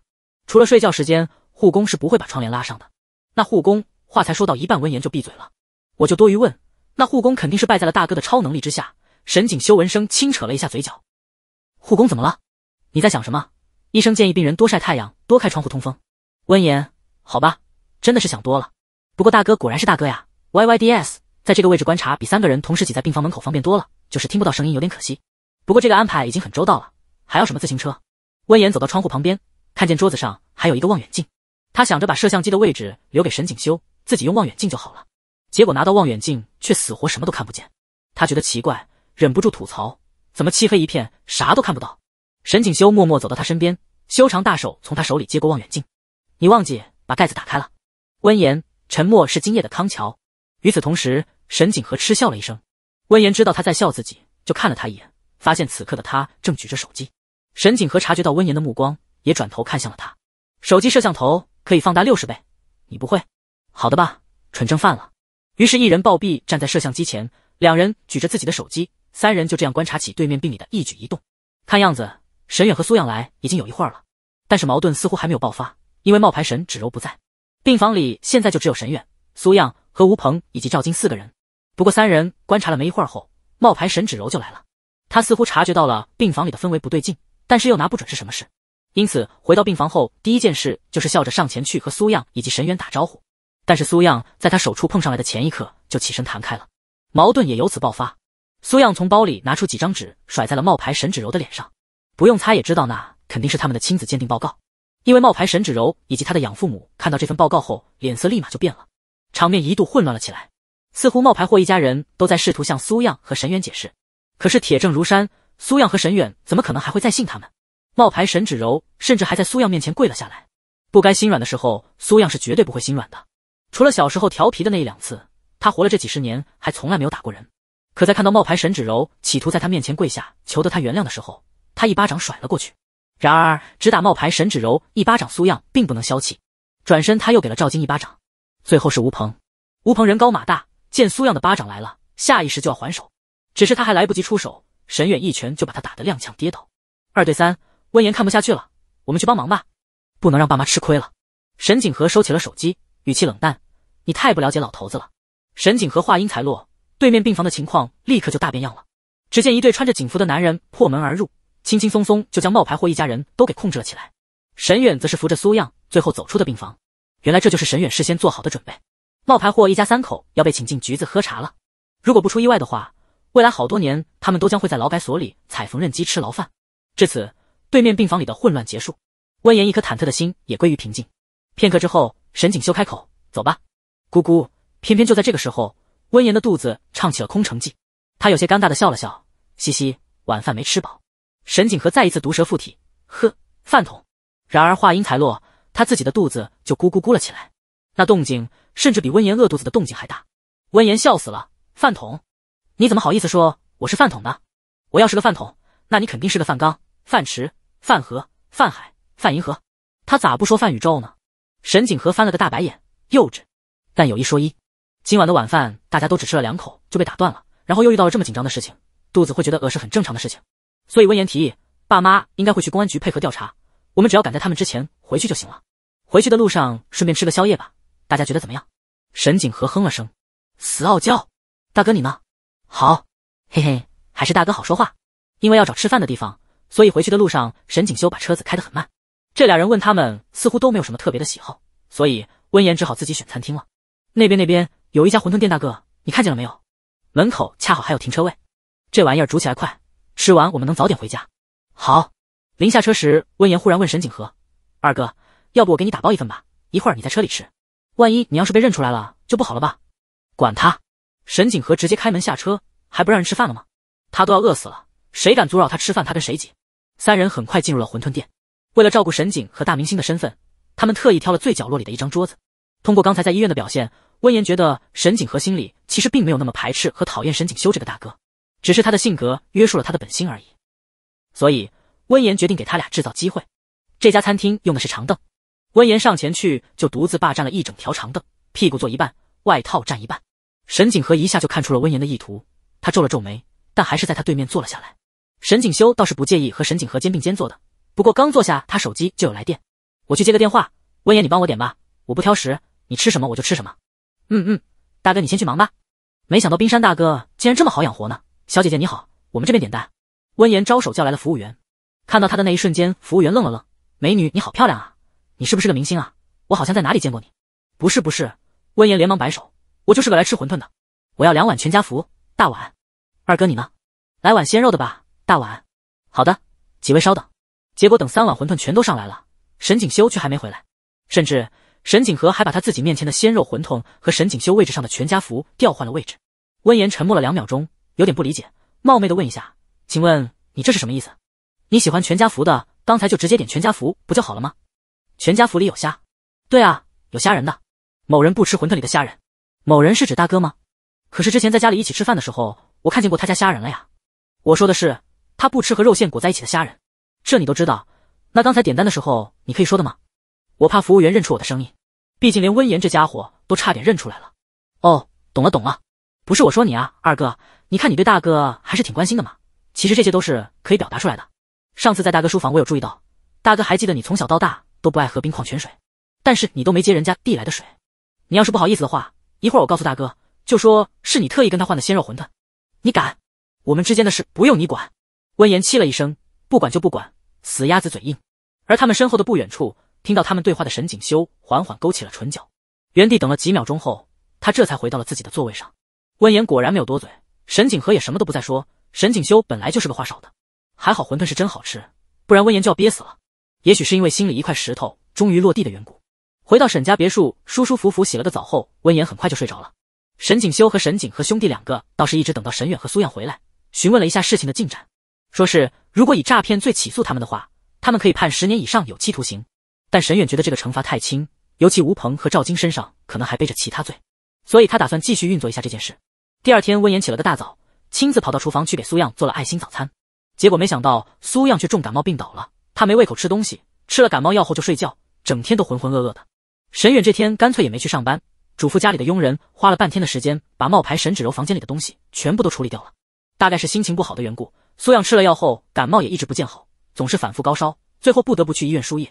除了睡觉时间，护工是不会把窗帘拉上的。那护工话才说到一半，温言就闭嘴了。我就多余问，那护工肯定是败在了大哥的超能力之下。沈景修闻声轻扯了一下嘴角，护工怎么了？你在想什么？医生建议病人多晒太阳，多开窗户通风。温言，好吧，真的是想多了。不过大哥果然是大哥呀！Y Y D S 在这个位置观察比三个人同时挤在病房门口方便多了，就是听不到声音有点可惜。不过这个安排已经很周到了。还要什么自行车？温言走到窗户旁边，看见桌子上还有一个望远镜。他想着把摄像机的位置留给沈景修，自己用望远镜就好了。结果拿到望远镜却死活什么都看不见。他觉得奇怪，忍不住吐槽：怎么漆黑一片，啥都看不到？沈景修默默走到他身边，修长大手从他手里接过望远镜，“你忘记把盖子打开了。”温言沉默是今夜的康桥。与此同时，沈景和嗤笑了一声。温言知道他在笑自己，就看了他一眼，发现此刻的他正举着手机。沈景和察觉到温言的目光，也转头看向了他。手机摄像头可以放大六十倍，你不会？好的吧？蠢症犯了。于是，一人暴毙站在摄像机前，两人举着自己的手机，三人就这样观察起对面病理的一举一动。看样子。沈远和苏样来已经有一会儿了，但是矛盾似乎还没有爆发，因为冒牌神芷柔不在。病房里现在就只有沈远、苏样和吴鹏以及赵金四个人。不过三人观察了没一会儿后，冒牌神芷柔就来了。他似乎察觉到了病房里的氛围不对劲，但是又拿不准是什么事，因此回到病房后，第一件事就是笑着上前去和苏样以及沈远打招呼。但是苏样在他手触碰上来的前一刻就起身弹开了，矛盾也由此爆发。苏样从包里拿出几张纸甩在了冒牌沈芷柔的脸上。不用猜也知道，那肯定是他们的亲子鉴定报告。因为冒牌沈芷柔以及她的养父母看到这份报告后，脸色立马就变了，场面一度混乱了起来。似乎冒牌货一家人都在试图向苏漾和沈远解释，可是铁证如山，苏漾和沈远怎么可能还会再信他们？冒牌沈芷柔甚至还在苏漾面前跪了下来。不该心软的时候，苏漾是绝对不会心软的。除了小时候调皮的那一两次，他活了这几十年还从来没有打过人。可在看到冒牌沈芷柔企图在他面前跪下求得他原谅的时候，他一巴掌甩了过去，然而只打冒牌沈芷柔一巴掌，苏漾并不能消气。转身他又给了赵金一巴掌，最后是吴鹏。吴鹏人高马大，见苏漾的巴掌来了，下意识就要还手，只是他还来不及出手，沈远一拳就把他打得踉跄跌倒。二对三，温言看不下去了，我们去帮忙吧，不能让爸妈吃亏了。沈景和收起了手机，语气冷淡：“你太不了解老头子了。”沈景和话音才落，对面病房的情况立刻就大变样了。只见一对穿着警服的男人破门而入。轻轻松松就将冒牌货一家人都给控制了起来，沈远则是扶着苏漾，最后走出的病房。原来这就是沈远事先做好的准备。冒牌货一家三口要被请进局子喝茶了，如果不出意外的话，未来好多年他们都将会在劳改所里踩缝纫机吃牢饭。至此，对面病房里的混乱结束，温言一颗忐忑的心也归于平静。片刻之后，沈景修开口：“走吧。”“姑姑。”偏偏就在这个时候，温言的肚子唱起了空城计，他有些尴尬的笑了笑：“嘻嘻，晚饭没吃饱。”沈景和再一次毒蛇附体，呵，饭桶。然而话音才落，他自己的肚子就咕咕咕了起来，那动静甚至比温言饿肚子的动静还大。温言笑死了，饭桶，你怎么好意思说我是饭桶呢？我要是个饭桶，那你肯定是个饭缸、饭池、饭盒、饭海、饭银河，他咋不说饭宇宙呢？沈景和翻了个大白眼，幼稚。但有一说一，今晚的晚饭大家都只吃了两口就被打断了，然后又遇到了这么紧张的事情，肚子会觉得饿是很正常的事情。所以温言提议，爸妈应该会去公安局配合调查，我们只要赶在他们之前回去就行了。回去的路上顺便吃个宵夜吧，大家觉得怎么样？沈景和哼了声，死傲娇。大哥你呢？好，嘿嘿，还是大哥好说话。因为要找吃饭的地方，所以回去的路上沈景修把车子开得很慢。这俩人问他们似乎都没有什么特别的喜好，所以温言只好自己选餐厅了。那边那边有一家馄饨店，大哥你看见了没有？门口恰好还有停车位，这玩意儿煮起来快。吃完，我们能早点回家。好，临下车时，温言忽然问沈景和：“二哥，要不我给你打包一份吧？一会儿你在车里吃。万一你要是被认出来了，就不好了吧？”管他！沈景和直接开门下车，还不让人吃饭了吗？他都要饿死了，谁敢阻扰他吃饭，他跟谁急。三人很快进入了馄饨店。为了照顾沈景和大明星的身份，他们特意挑了最角落里的一张桌子。通过刚才在医院的表现，温言觉得沈景和心里其实并没有那么排斥和讨厌沈景修这个大哥。只是他的性格约束了他的本心而已，所以温言决定给他俩制造机会。这家餐厅用的是长凳，温言上前去就独自霸占了一整条长凳，屁股坐一半，外套占一半。沈景和一下就看出了温言的意图，他皱了皱眉，但还是在他对面坐了下来。沈景修倒是不介意和沈景和肩并肩坐的，不过刚坐下，他手机就有来电，我去接个电话。温言，你帮我点吧，我不挑食，你吃什么我就吃什么。嗯嗯，大哥你先去忙吧。没想到冰山大哥竟然这么好养活呢。小姐姐你好，我们这边点单。温言招手叫来了服务员，看到他的那一瞬间，服务员愣了愣：“美女你好漂亮啊，你是不是个明星啊？我好像在哪里见过你。”“不是不是。”温言连忙摆手，“我就是个来吃馄饨的。我要两碗全家福，大碗。二哥你呢？来碗鲜肉的吧，大碗。好的，几位稍等。”结果等三碗馄饨全都上来了，沈景修却还没回来，甚至沈景和还把他自己面前的鲜肉馄饨和沈景修位置上的全家福调换了位置。温言沉默了两秒钟。有点不理解，冒昧的问一下，请问你这是什么意思？你喜欢全家福的，刚才就直接点全家福不就好了吗？全家福里有虾，对啊，有虾仁的。某人不吃馄饨里的虾仁，某人是指大哥吗？可是之前在家里一起吃饭的时候，我看见过他家虾仁了呀。我说的是他不吃和肉馅裹在一起的虾仁，这你都知道。那刚才点单的时候你可以说的吗？我怕服务员认出我的声音，毕竟连温言这家伙都差点认出来了。哦，懂了懂了，不是我说你啊，二哥。你看，你对大哥还是挺关心的嘛。其实这些都是可以表达出来的。上次在大哥书房，我有注意到，大哥还记得你从小到大都不爱喝冰矿泉水，但是你都没接人家递来的水。你要是不好意思的话，一会儿我告诉大哥，就说是你特意跟他换的鲜肉馄饨。你敢？我们之间的事不用你管。温言气了一声，不管就不管，死鸭子嘴硬。而他们身后的不远处，听到他们对话的沈景修缓缓勾起了唇角，原地等了几秒钟后，他这才回到了自己的座位上。温言果然没有多嘴。沈景和也什么都不再说。沈景修本来就是个话少的，还好馄饨是真好吃，不然温言就要憋死了。也许是因为心里一块石头终于落地的缘故，回到沈家别墅，舒舒服服洗了个澡后，温言很快就睡着了。沈景修和沈景和兄弟两个倒是一直等到沈远和苏漾回来，询问了一下事情的进展，说是如果以诈骗罪起诉他们的话，他们可以判十年以上有期徒刑。但沈远觉得这个惩罚太轻，尤其吴鹏和赵晶身上可能还背着其他罪，所以他打算继续运作一下这件事。第二天，温言起了个大早，亲自跑到厨房去给苏漾做了爱心早餐。结果没想到，苏漾却重感冒病倒了。他没胃口吃东西，吃了感冒药后就睡觉，整天都浑浑噩噩的。沈远这天干脆也没去上班，嘱咐家里的佣人花了半天的时间，把冒牌沈芷柔房间里的东西全部都处理掉了。大概是心情不好的缘故，苏漾吃了药后感冒也一直不见好，总是反复高烧，最后不得不去医院输液。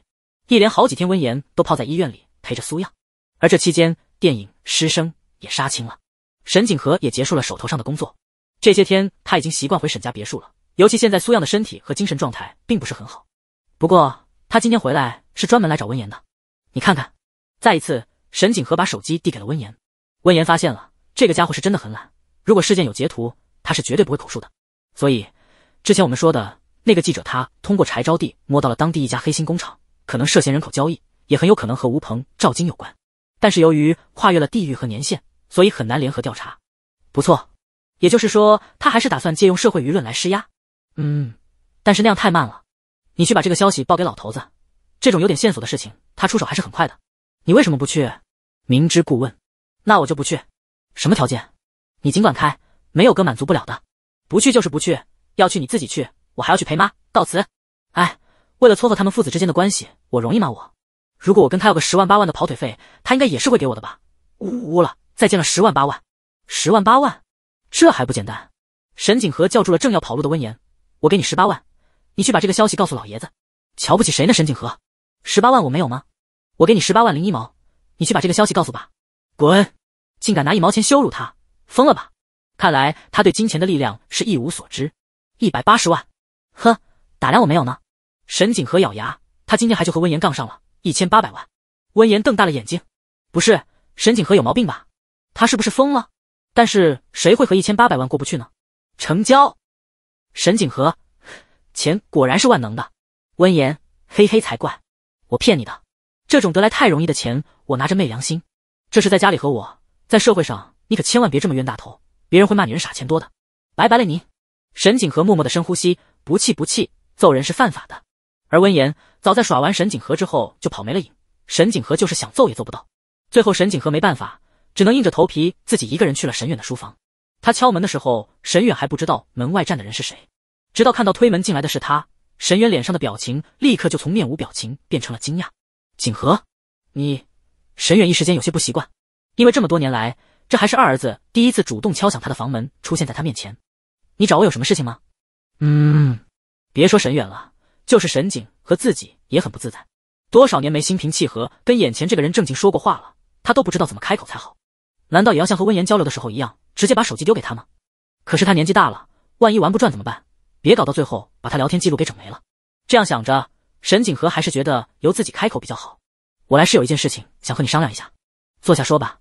一连好几天，温言都泡在医院里陪着苏漾，而这期间，电影《师生》也杀青了。沈景和也结束了手头上的工作，这些天他已经习惯回沈家别墅了。尤其现在苏漾的身体和精神状态并不是很好，不过他今天回来是专门来找温言的。你看看，再一次，沈景和把手机递给了温言。温言发现了这个家伙是真的很懒，如果事件有截图，他是绝对不会口述的。所以之前我们说的那个记者，他通过柴招娣摸到了当地一家黑心工厂，可能涉嫌人口交易，也很有可能和吴鹏、赵晶有关。但是由于跨越了地域和年限。所以很难联合调查，不错，也就是说他还是打算借用社会舆论来施压，嗯，但是那样太慢了。你去把这个消息报给老头子，这种有点线索的事情，他出手还是很快的。你为什么不去？明知故问。那我就不去。什么条件？你尽管开，没有哥满足不了的。不去就是不去，要去你自己去，我还要去陪妈。告辞。哎，为了撮合他们父子之间的关系，我容易吗？我如果我跟他要个十万八万的跑腿费，他应该也是会给我的吧？呜了。再见了，十万八万，十万八万，这还不简单？沈景河叫住了正要跑路的温言：“我给你十八万，你去把这个消息告诉老爷子。”瞧不起谁呢？沈景河，十八万我没有吗？我给你十八万零一毛，你去把这个消息告诉吧。滚！竟敢拿一毛钱羞辱他，疯了吧？看来他对金钱的力量是一无所知。一百八十万，呵，打量我没有呢？沈景河咬牙，他今天还就和温言杠上了一千八百万。温言瞪大了眼睛：“不是，沈景河有毛病吧？”他是不是疯了？但是谁会和一千八百万过不去呢？成交！沈景和，钱果然是万能的。温言，嘿嘿才怪，我骗你的。这种得来太容易的钱，我拿着昧良心。这是在家里和我在社会上，你可千万别这么冤大头，别人会骂你人傻钱多的。拜拜了你。沈景和默默的深呼吸，不气不气，揍人是犯法的。而温言早在耍完沈景和之后就跑没了影，沈景和就是想揍也揍不到。最后沈景和没办法。只能硬着头皮自己一个人去了沈远的书房。他敲门的时候，沈远还不知道门外站的人是谁，直到看到推门进来的是他，沈远脸上的表情立刻就从面无表情变成了惊讶。景和，你……沈远一时间有些不习惯，因为这么多年来，这还是二儿子第一次主动敲响他的房门，出现在他面前。你找我有什么事情吗？嗯，别说沈远了，就是沈景和自己也很不自在，多少年没心平气和跟眼前这个人正经说过话了，他都不知道怎么开口才好。难道也要像和温言交流的时候一样，直接把手机丢给他吗？可是他年纪大了，万一玩不转怎么办？别搞到最后把他聊天记录给整没了。这样想着，沈景和还是觉得由自己开口比较好。我来是有一件事情想和你商量一下，坐下说吧。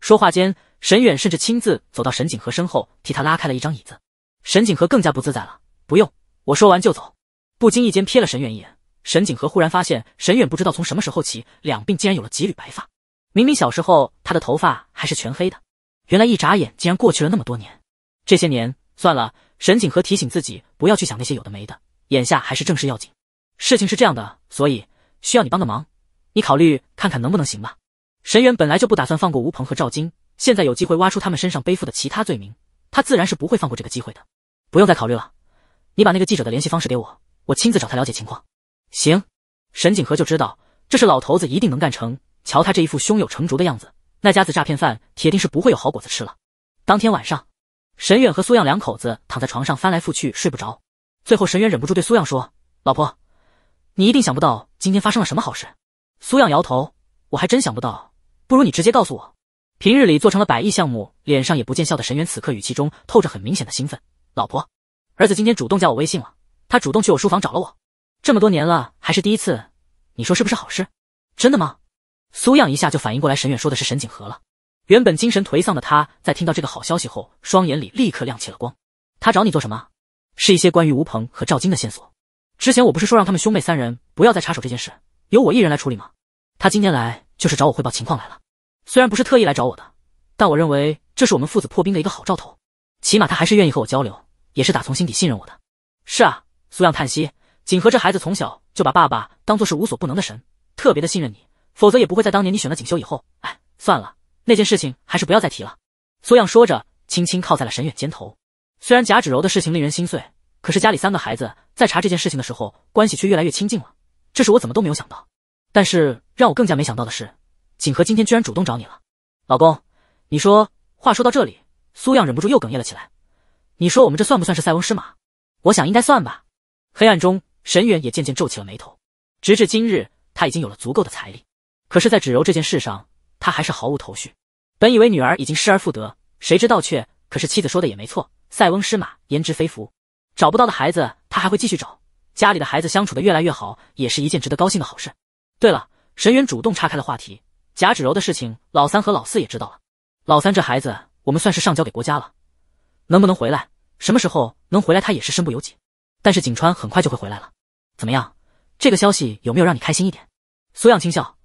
说话间，沈远甚至亲自走到沈景和身后，替他拉开了一张椅子。沈景和更加不自在了，不用，我说完就走。不经意间瞥了沈远一眼，沈景和忽然发现沈远不知道从什么时候起，两鬓竟然有了几缕白发。明明小时候他的头发还是全黑的，原来一眨眼竟然过去了那么多年。这些年算了，沈景和提醒自己不要去想那些有的没的，眼下还是正事要紧。事情是这样的，所以需要你帮个忙，你考虑看看能不能行吧。沈远本来就不打算放过吴鹏和赵晶，现在有机会挖出他们身上背负的其他罪名，他自然是不会放过这个机会的。不用再考虑了，你把那个记者的联系方式给我，我亲自找他了解情况。行，沈景和就知道这是老头子一定能干成。瞧他这一副胸有成竹的样子，那家子诈骗犯铁定是不会有好果子吃了。当天晚上，沈远和苏漾两口子躺在床上翻来覆去睡不着，最后沈远忍不住对苏漾说：“老婆，你一定想不到今天发生了什么好事。”苏漾摇头：“我还真想不到，不如你直接告诉我。”平日里做成了百亿项目，脸上也不见笑的沈远，此刻语气中透着很明显的兴奋：“老婆，儿子今天主动加我微信了，他主动去我书房找了我，这么多年了还是第一次，你说是不是好事？真的吗？”苏漾一下就反应过来，沈远说的是沈景和了。原本精神颓丧的他，在听到这个好消息后，双眼里立刻亮起了光。他找你做什么？是一些关于吴鹏和赵晶的线索。之前我不是说让他们兄妹三人不要再插手这件事，由我一人来处理吗？他今天来就是找我汇报情况来了。虽然不是特意来找我的，但我认为这是我们父子破冰的一个好兆头。起码他还是愿意和我交流，也是打从心底信任我的。是啊，苏漾叹息，景和这孩子从小就把爸爸当做是无所不能的神，特别的信任你。否则也不会在当年你选了锦绣以后。哎，算了，那件事情还是不要再提了。苏漾说着，轻轻靠在了沈远肩头。虽然贾芷柔的事情令人心碎，可是家里三个孩子在查这件事情的时候，关系却越来越亲近了。这是我怎么都没有想到。但是让我更加没想到的是，锦和今天居然主动找你了，老公。你说话说到这里，苏漾忍不住又哽咽了起来。你说我们这算不算是塞翁失马？我想应该算吧。黑暗中，沈远也渐渐皱起了眉头。直至今日，他已经有了足够的财力。可是，在芷柔这件事上，他还是毫无头绪。本以为女儿已经失而复得，谁知道却……可是妻子说的也没错，塞翁失马，焉知非福。找不到的孩子，他还会继续找。家里的孩子相处的越来越好，也是一件值得高兴的好事。对了，沈远主动岔开了话题，贾芷柔的事情，老三和老四也知道了。老三这孩子，我们算是上交给国家了。能不能回来，什么时候能回来，他也是身不由己。但是景川很快就会回来了。怎么样，这个消息有没有让你开心一点？苏漾轻笑。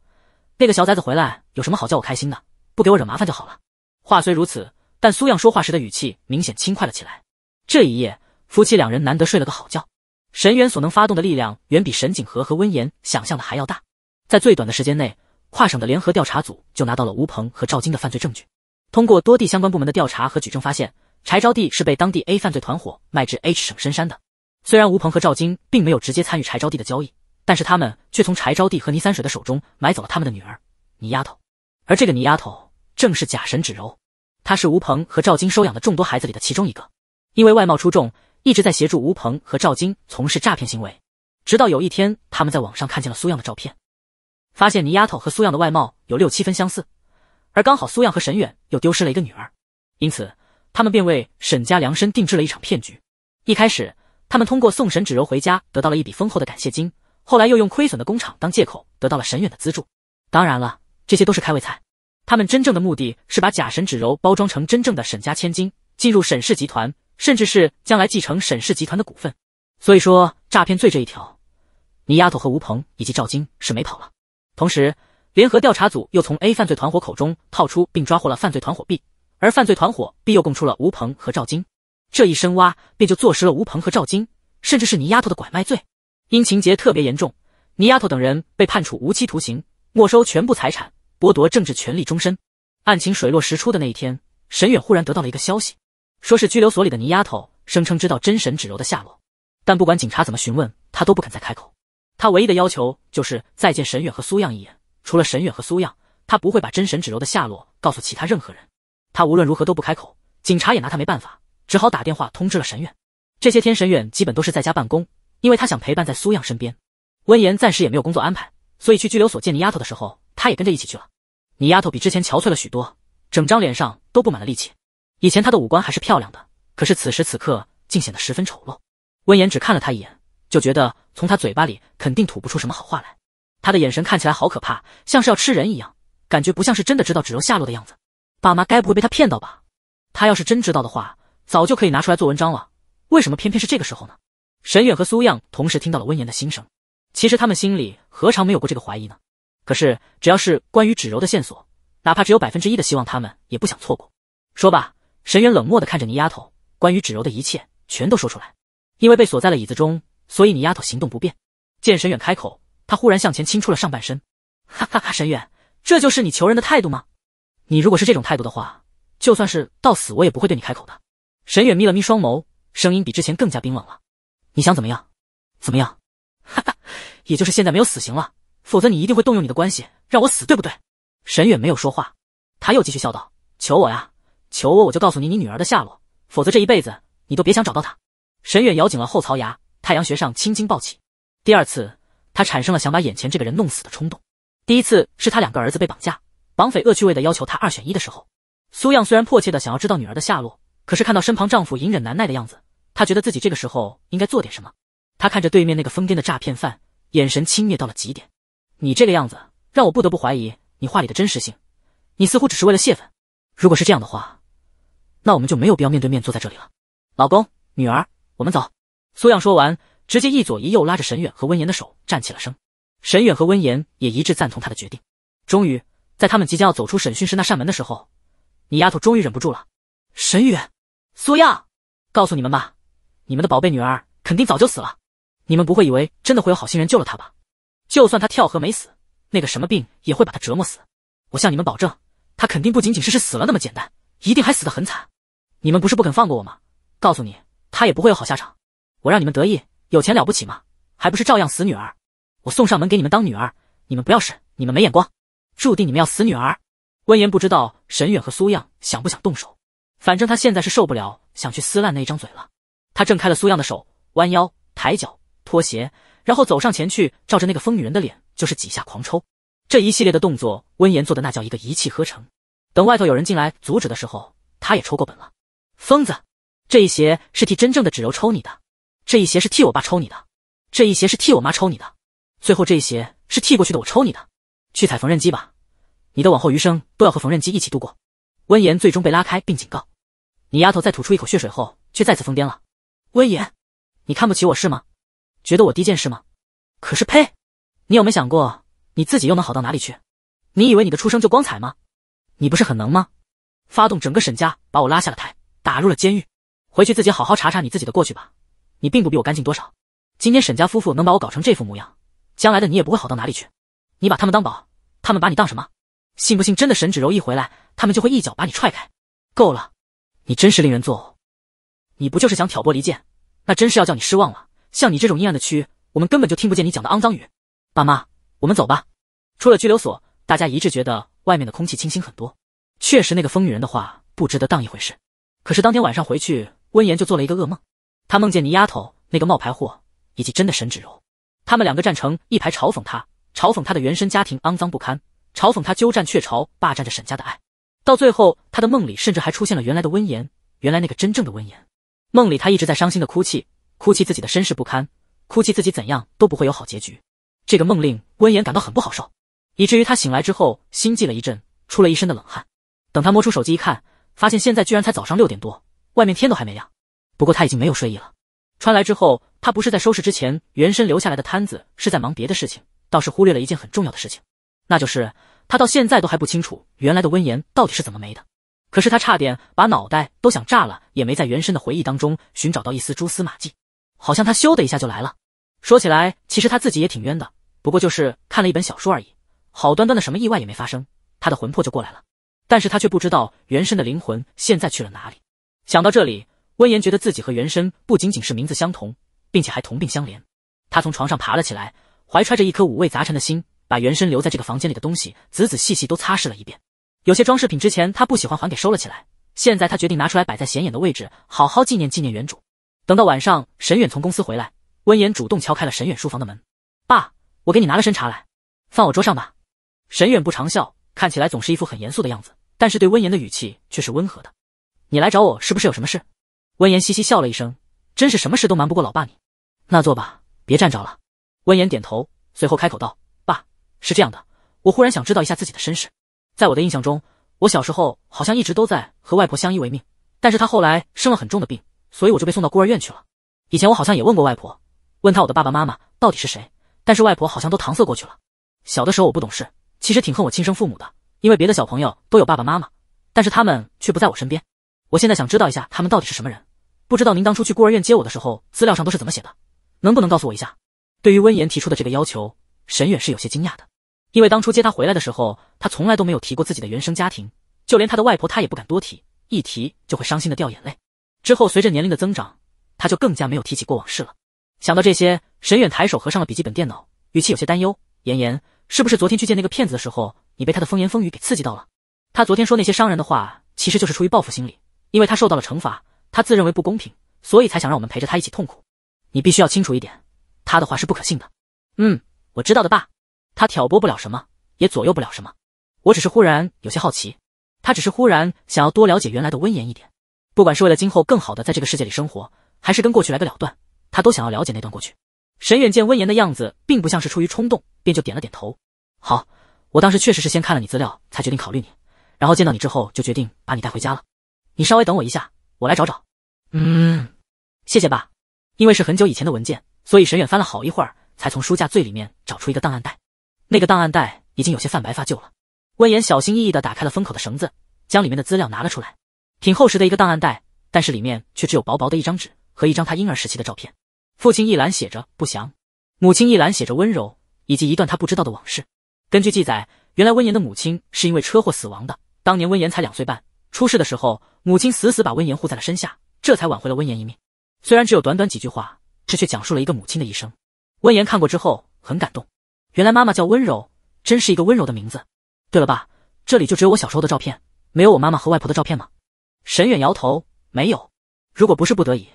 那个小崽子回来有什么好叫我开心的？不给我惹麻烦就好了。话虽如此，但苏漾说话时的语气明显轻快了起来。这一夜，夫妻两人难得睡了个好觉。神元所能发动的力量远比沈景和和温言想象的还要大。在最短的时间内，跨省的联合调查组就拿到了吴鹏和赵金的犯罪证据。通过多地相关部门的调查和举证，发现柴招娣是被当地 A 犯罪团伙卖至 H 省深山的。虽然吴鹏和赵金并没有直接参与柴招娣的交易。但是他们却从柴招娣和倪三水的手中买走了他们的女儿倪丫头，而这个倪丫头正是假沈芷柔，她是吴鹏和赵晶收养的众多孩子里的其中一个。因为外貌出众，一直在协助吴鹏和赵晶从事诈骗行为。直到有一天，他们在网上看见了苏漾的照片，发现倪丫头和苏漾的外貌有六七分相似，而刚好苏漾和沈远又丢失了一个女儿，因此他们便为沈家量身定制了一场骗局。一开始，他们通过送沈芷柔回家得到了一笔丰厚的感谢金。后来又用亏损的工厂当借口，得到了沈远的资助。当然了，这些都是开胃菜。他们真正的目的是把假沈芷柔包装成真正的沈家千金，进入沈氏集团，甚至是将来继承沈氏集团的股份。所以说，诈骗罪这一条，你丫头和吴鹏以及赵金是没跑了。同时，联合调查组又从 A 犯罪团伙口中套出并抓获了犯罪团伙 B，而犯罪团伙 B 又供出了吴鹏和赵金。这一深挖，便就坐实了吴鹏和赵金，甚至是倪丫头的拐卖罪。因情节特别严重，倪丫头等人被判处无期徒刑，没收全部财产，剥夺政治权利终身。案情水落石出的那一天，沈远忽然得到了一个消息，说是拘留所里的倪丫头声称知道真神芷柔的下落，但不管警察怎么询问，他都不肯再开口。他唯一的要求就是再见沈远和苏漾一眼，除了沈远和苏漾，他不会把真神芷柔的下落告诉其他任何人。他无论如何都不开口，警察也拿他没办法，只好打电话通知了沈远。这些天，沈远基本都是在家办公。因为他想陪伴在苏漾身边，温言暂时也没有工作安排，所以去拘留所见你丫头的时候，他也跟着一起去了。你丫头比之前憔悴了许多，整张脸上都布满了戾气。以前她的五官还是漂亮的，可是此时此刻竟显得十分丑陋。温言只看了她一眼，就觉得从她嘴巴里肯定吐不出什么好话来。她的眼神看起来好可怕，像是要吃人一样，感觉不像是真的知道芷柔下落的样子。爸妈该不会被她骗到吧？她要是真知道的话，早就可以拿出来做文章了，为什么偏偏是这个时候呢？沈远和苏漾同时听到了温言的心声。其实他们心里何尝没有过这个怀疑呢？可是只要是关于芷柔的线索，哪怕只有百分之一的希望，他们也不想错过。说吧，沈远冷漠的看着泥丫头，关于芷柔的一切全都说出来。因为被锁在了椅子中，所以你丫头行动不便。见沈远开口，他忽然向前倾出了上半身。哈哈哈，沈远，这就是你求人的态度吗？你如果是这种态度的话，就算是到死我也不会对你开口的。沈远眯了眯双眸，声音比之前更加冰冷了。你想怎么样？怎么样？哈哈，也就是现在没有死刑了，否则你一定会动用你的关系让我死，对不对？沈远没有说话，他又继续笑道：“求我呀，求我，我就告诉你你女儿的下落，否则这一辈子你都别想找到她。”沈远咬紧了后槽牙，太阳穴上青筋暴起。第二次，他产生了想把眼前这个人弄死的冲动。第一次是他两个儿子被绑架，绑匪恶趣味的要求他二选一的时候。苏漾虽然迫切的想要知道女儿的下落，可是看到身旁丈夫隐忍难耐的样子。他觉得自己这个时候应该做点什么。他看着对面那个疯癫的诈骗犯，眼神轻蔑到了极点。你这个样子让我不得不怀疑你话里的真实性。你似乎只是为了泄愤。如果是这样的话，那我们就没有必要面对面坐在这里了。老公，女儿，我们走。苏漾说完，直接一左一右拉着沈远和温言的手站起了身。沈远和温言也一致赞同他的决定。终于，在他们即将要走出审讯室那扇门的时候，你丫头终于忍不住了。沈远，苏漾，告诉你们吧。你们的宝贝女儿肯定早就死了，你们不会以为真的会有好心人救了她吧？就算她跳河没死，那个什么病也会把她折磨死。我向你们保证，她肯定不仅仅是是死了那么简单，一定还死得很惨。你们不是不肯放过我吗？告诉你，她也不会有好下场。我让你们得意，有钱了不起吗？还不是照样死女儿。我送上门给你们当女儿，你们不要是，你们没眼光，注定你们要死女儿。温言不知道沈远和苏漾想不想动手，反正他现在是受不了，想去撕烂那一张嘴了。他挣开了苏漾的手，弯腰抬脚脱鞋，然后走上前去，照着那个疯女人的脸就是几下狂抽。这一系列的动作，温言做的那叫一个一气呵成。等外头有人进来阻止的时候，他也抽过本了。疯子，这一鞋是替真正的芷柔抽你的，这一鞋是替我爸抽你的，这一鞋是替我妈抽你的，最后这一鞋是替过去的我抽你的。去踩缝纫机吧，你的往后余生都要和缝纫机一起度过。温言最终被拉开，并警告：“你丫头在吐出一口血水后，却再次疯癫了。”温言，你看不起我是吗？觉得我低贱是吗？可是呸！你有没想过你自己又能好到哪里去？你以为你的出生就光彩吗？你不是很能吗？发动整个沈家把我拉下了台，打入了监狱。回去自己好好查查你自己的过去吧。你并不比我干净多少。今天沈家夫妇能把我搞成这副模样，将来的你也不会好到哪里去。你把他们当宝，他们把你当什么？信不信真的沈芷柔一回来，他们就会一脚把你踹开？够了！你真是令人作呕。你不就是想挑拨离间？那真是要叫你失望了。像你这种阴暗的蛆，我们根本就听不见你讲的肮脏语。爸妈，我们走吧。出了拘留所，大家一致觉得外面的空气清新很多。确实，那个疯女人的话不值得当一回事。可是当天晚上回去，温言就做了一个噩梦。他梦见泥丫头那个冒牌货，以及真的沈芷柔，他们两个站成一排嘲讽他，嘲讽他的原生家庭肮脏不堪，嘲讽他鸠占鹊巢，霸占着沈家的爱。到最后，他的梦里甚至还出现了原来的温言，原来那个真正的温言。梦里他一直在伤心的哭泣，哭泣自己的身世不堪，哭泣自己怎样都不会有好结局。这个梦令温言感到很不好受，以至于他醒来之后心悸了一阵，出了一身的冷汗。等他摸出手机一看，发现现在居然才早上六点多，外面天都还没亮。不过他已经没有睡意了。穿来之后，他不是在收拾之前原身留下来的摊子，是在忙别的事情，倒是忽略了一件很重要的事情，那就是他到现在都还不清楚原来的温言到底是怎么没的。可是他差点把脑袋都想炸了，也没在原身的回忆当中寻找到一丝蛛丝马迹，好像他咻的一下就来了。说起来，其实他自己也挺冤的，不过就是看了一本小说而已，好端端的什么意外也没发生，他的魂魄就过来了。但是他却不知道原身的灵魂现在去了哪里。想到这里，温言觉得自己和原身不仅仅是名字相同，并且还同病相怜。他从床上爬了起来，怀揣着一颗五味杂陈的心，把原身留在这个房间里的东西仔仔细细都擦拭了一遍。有些装饰品之前他不喜欢，还给收了起来。现在他决定拿出来摆在显眼的位置，好好纪念纪念原主。等到晚上，沈远从公司回来，温言主动敲开了沈远书房的门。爸，我给你拿了身茶来，放我桌上吧。沈远不常笑，看起来总是一副很严肃的样子，但是对温言的语气却是温和的。你来找我是不是有什么事？温言嘻嘻笑了一声，真是什么事都瞒不过老爸你。那坐吧，别站着了。温言点头，随后开口道：“爸，是这样的，我忽然想知道一下自己的身世。”在我的印象中，我小时候好像一直都在和外婆相依为命，但是她后来生了很重的病，所以我就被送到孤儿院去了。以前我好像也问过外婆，问她我的爸爸妈妈到底是谁，但是外婆好像都搪塞过去了。小的时候我不懂事，其实挺恨我亲生父母的，因为别的小朋友都有爸爸妈妈，但是他们却不在我身边。我现在想知道一下他们到底是什么人，不知道您当初去孤儿院接我的时候，资料上都是怎么写的，能不能告诉我一下？对于温言提出的这个要求，沈远是有些惊讶的。因为当初接他回来的时候，他从来都没有提过自己的原生家庭，就连他的外婆，他也不敢多提，一提就会伤心的掉眼泪。之后随着年龄的增长，他就更加没有提起过往事了。想到这些，沈远抬手合上了笔记本电脑，语气有些担忧：“妍妍，是不是昨天去见那个骗子的时候，你被他的风言风语给刺激到了？他昨天说那些伤人的话，其实就是出于报复心理，因为他受到了惩罚，他自认为不公平，所以才想让我们陪着他一起痛苦。你必须要清楚一点，他的话是不可信的。”“嗯，我知道的，爸。”他挑拨不了什么，也左右不了什么。我只是忽然有些好奇，他只是忽然想要多了解原来的温言一点。不管是为了今后更好的在这个世界里生活，还是跟过去来个了断，他都想要了解那段过去。沈远见温言的样子，并不像是出于冲动，便就点了点头。好，我当时确实是先看了你资料才决定考虑你，然后见到你之后就决定把你带回家了。你稍微等我一下，我来找找。嗯，谢谢爸。因为是很久以前的文件，所以沈远翻了好一会儿，才从书架最里面找出一个档案袋。那个档案袋已经有些泛白发旧了，温言小心翼翼地打开了封口的绳子，将里面的资料拿了出来。挺厚实的一个档案袋，但是里面却只有薄薄的一张纸和一张他婴儿时期的照片。父亲一栏写着“不祥”，母亲一栏写着“温柔”，以及一段他不知道的往事。根据记载，原来温言的母亲是因为车祸死亡的。当年温言才两岁半，出事的时候，母亲死死把温言护在了身下，这才挽回了温言一命。虽然只有短短几句话，这却讲述了一个母亲的一生。温言看过之后很感动。原来妈妈叫温柔，真是一个温柔的名字。对了，爸，这里就只有我小时候的照片，没有我妈妈和外婆的照片吗？沈远摇头，没有。如果不是不得已，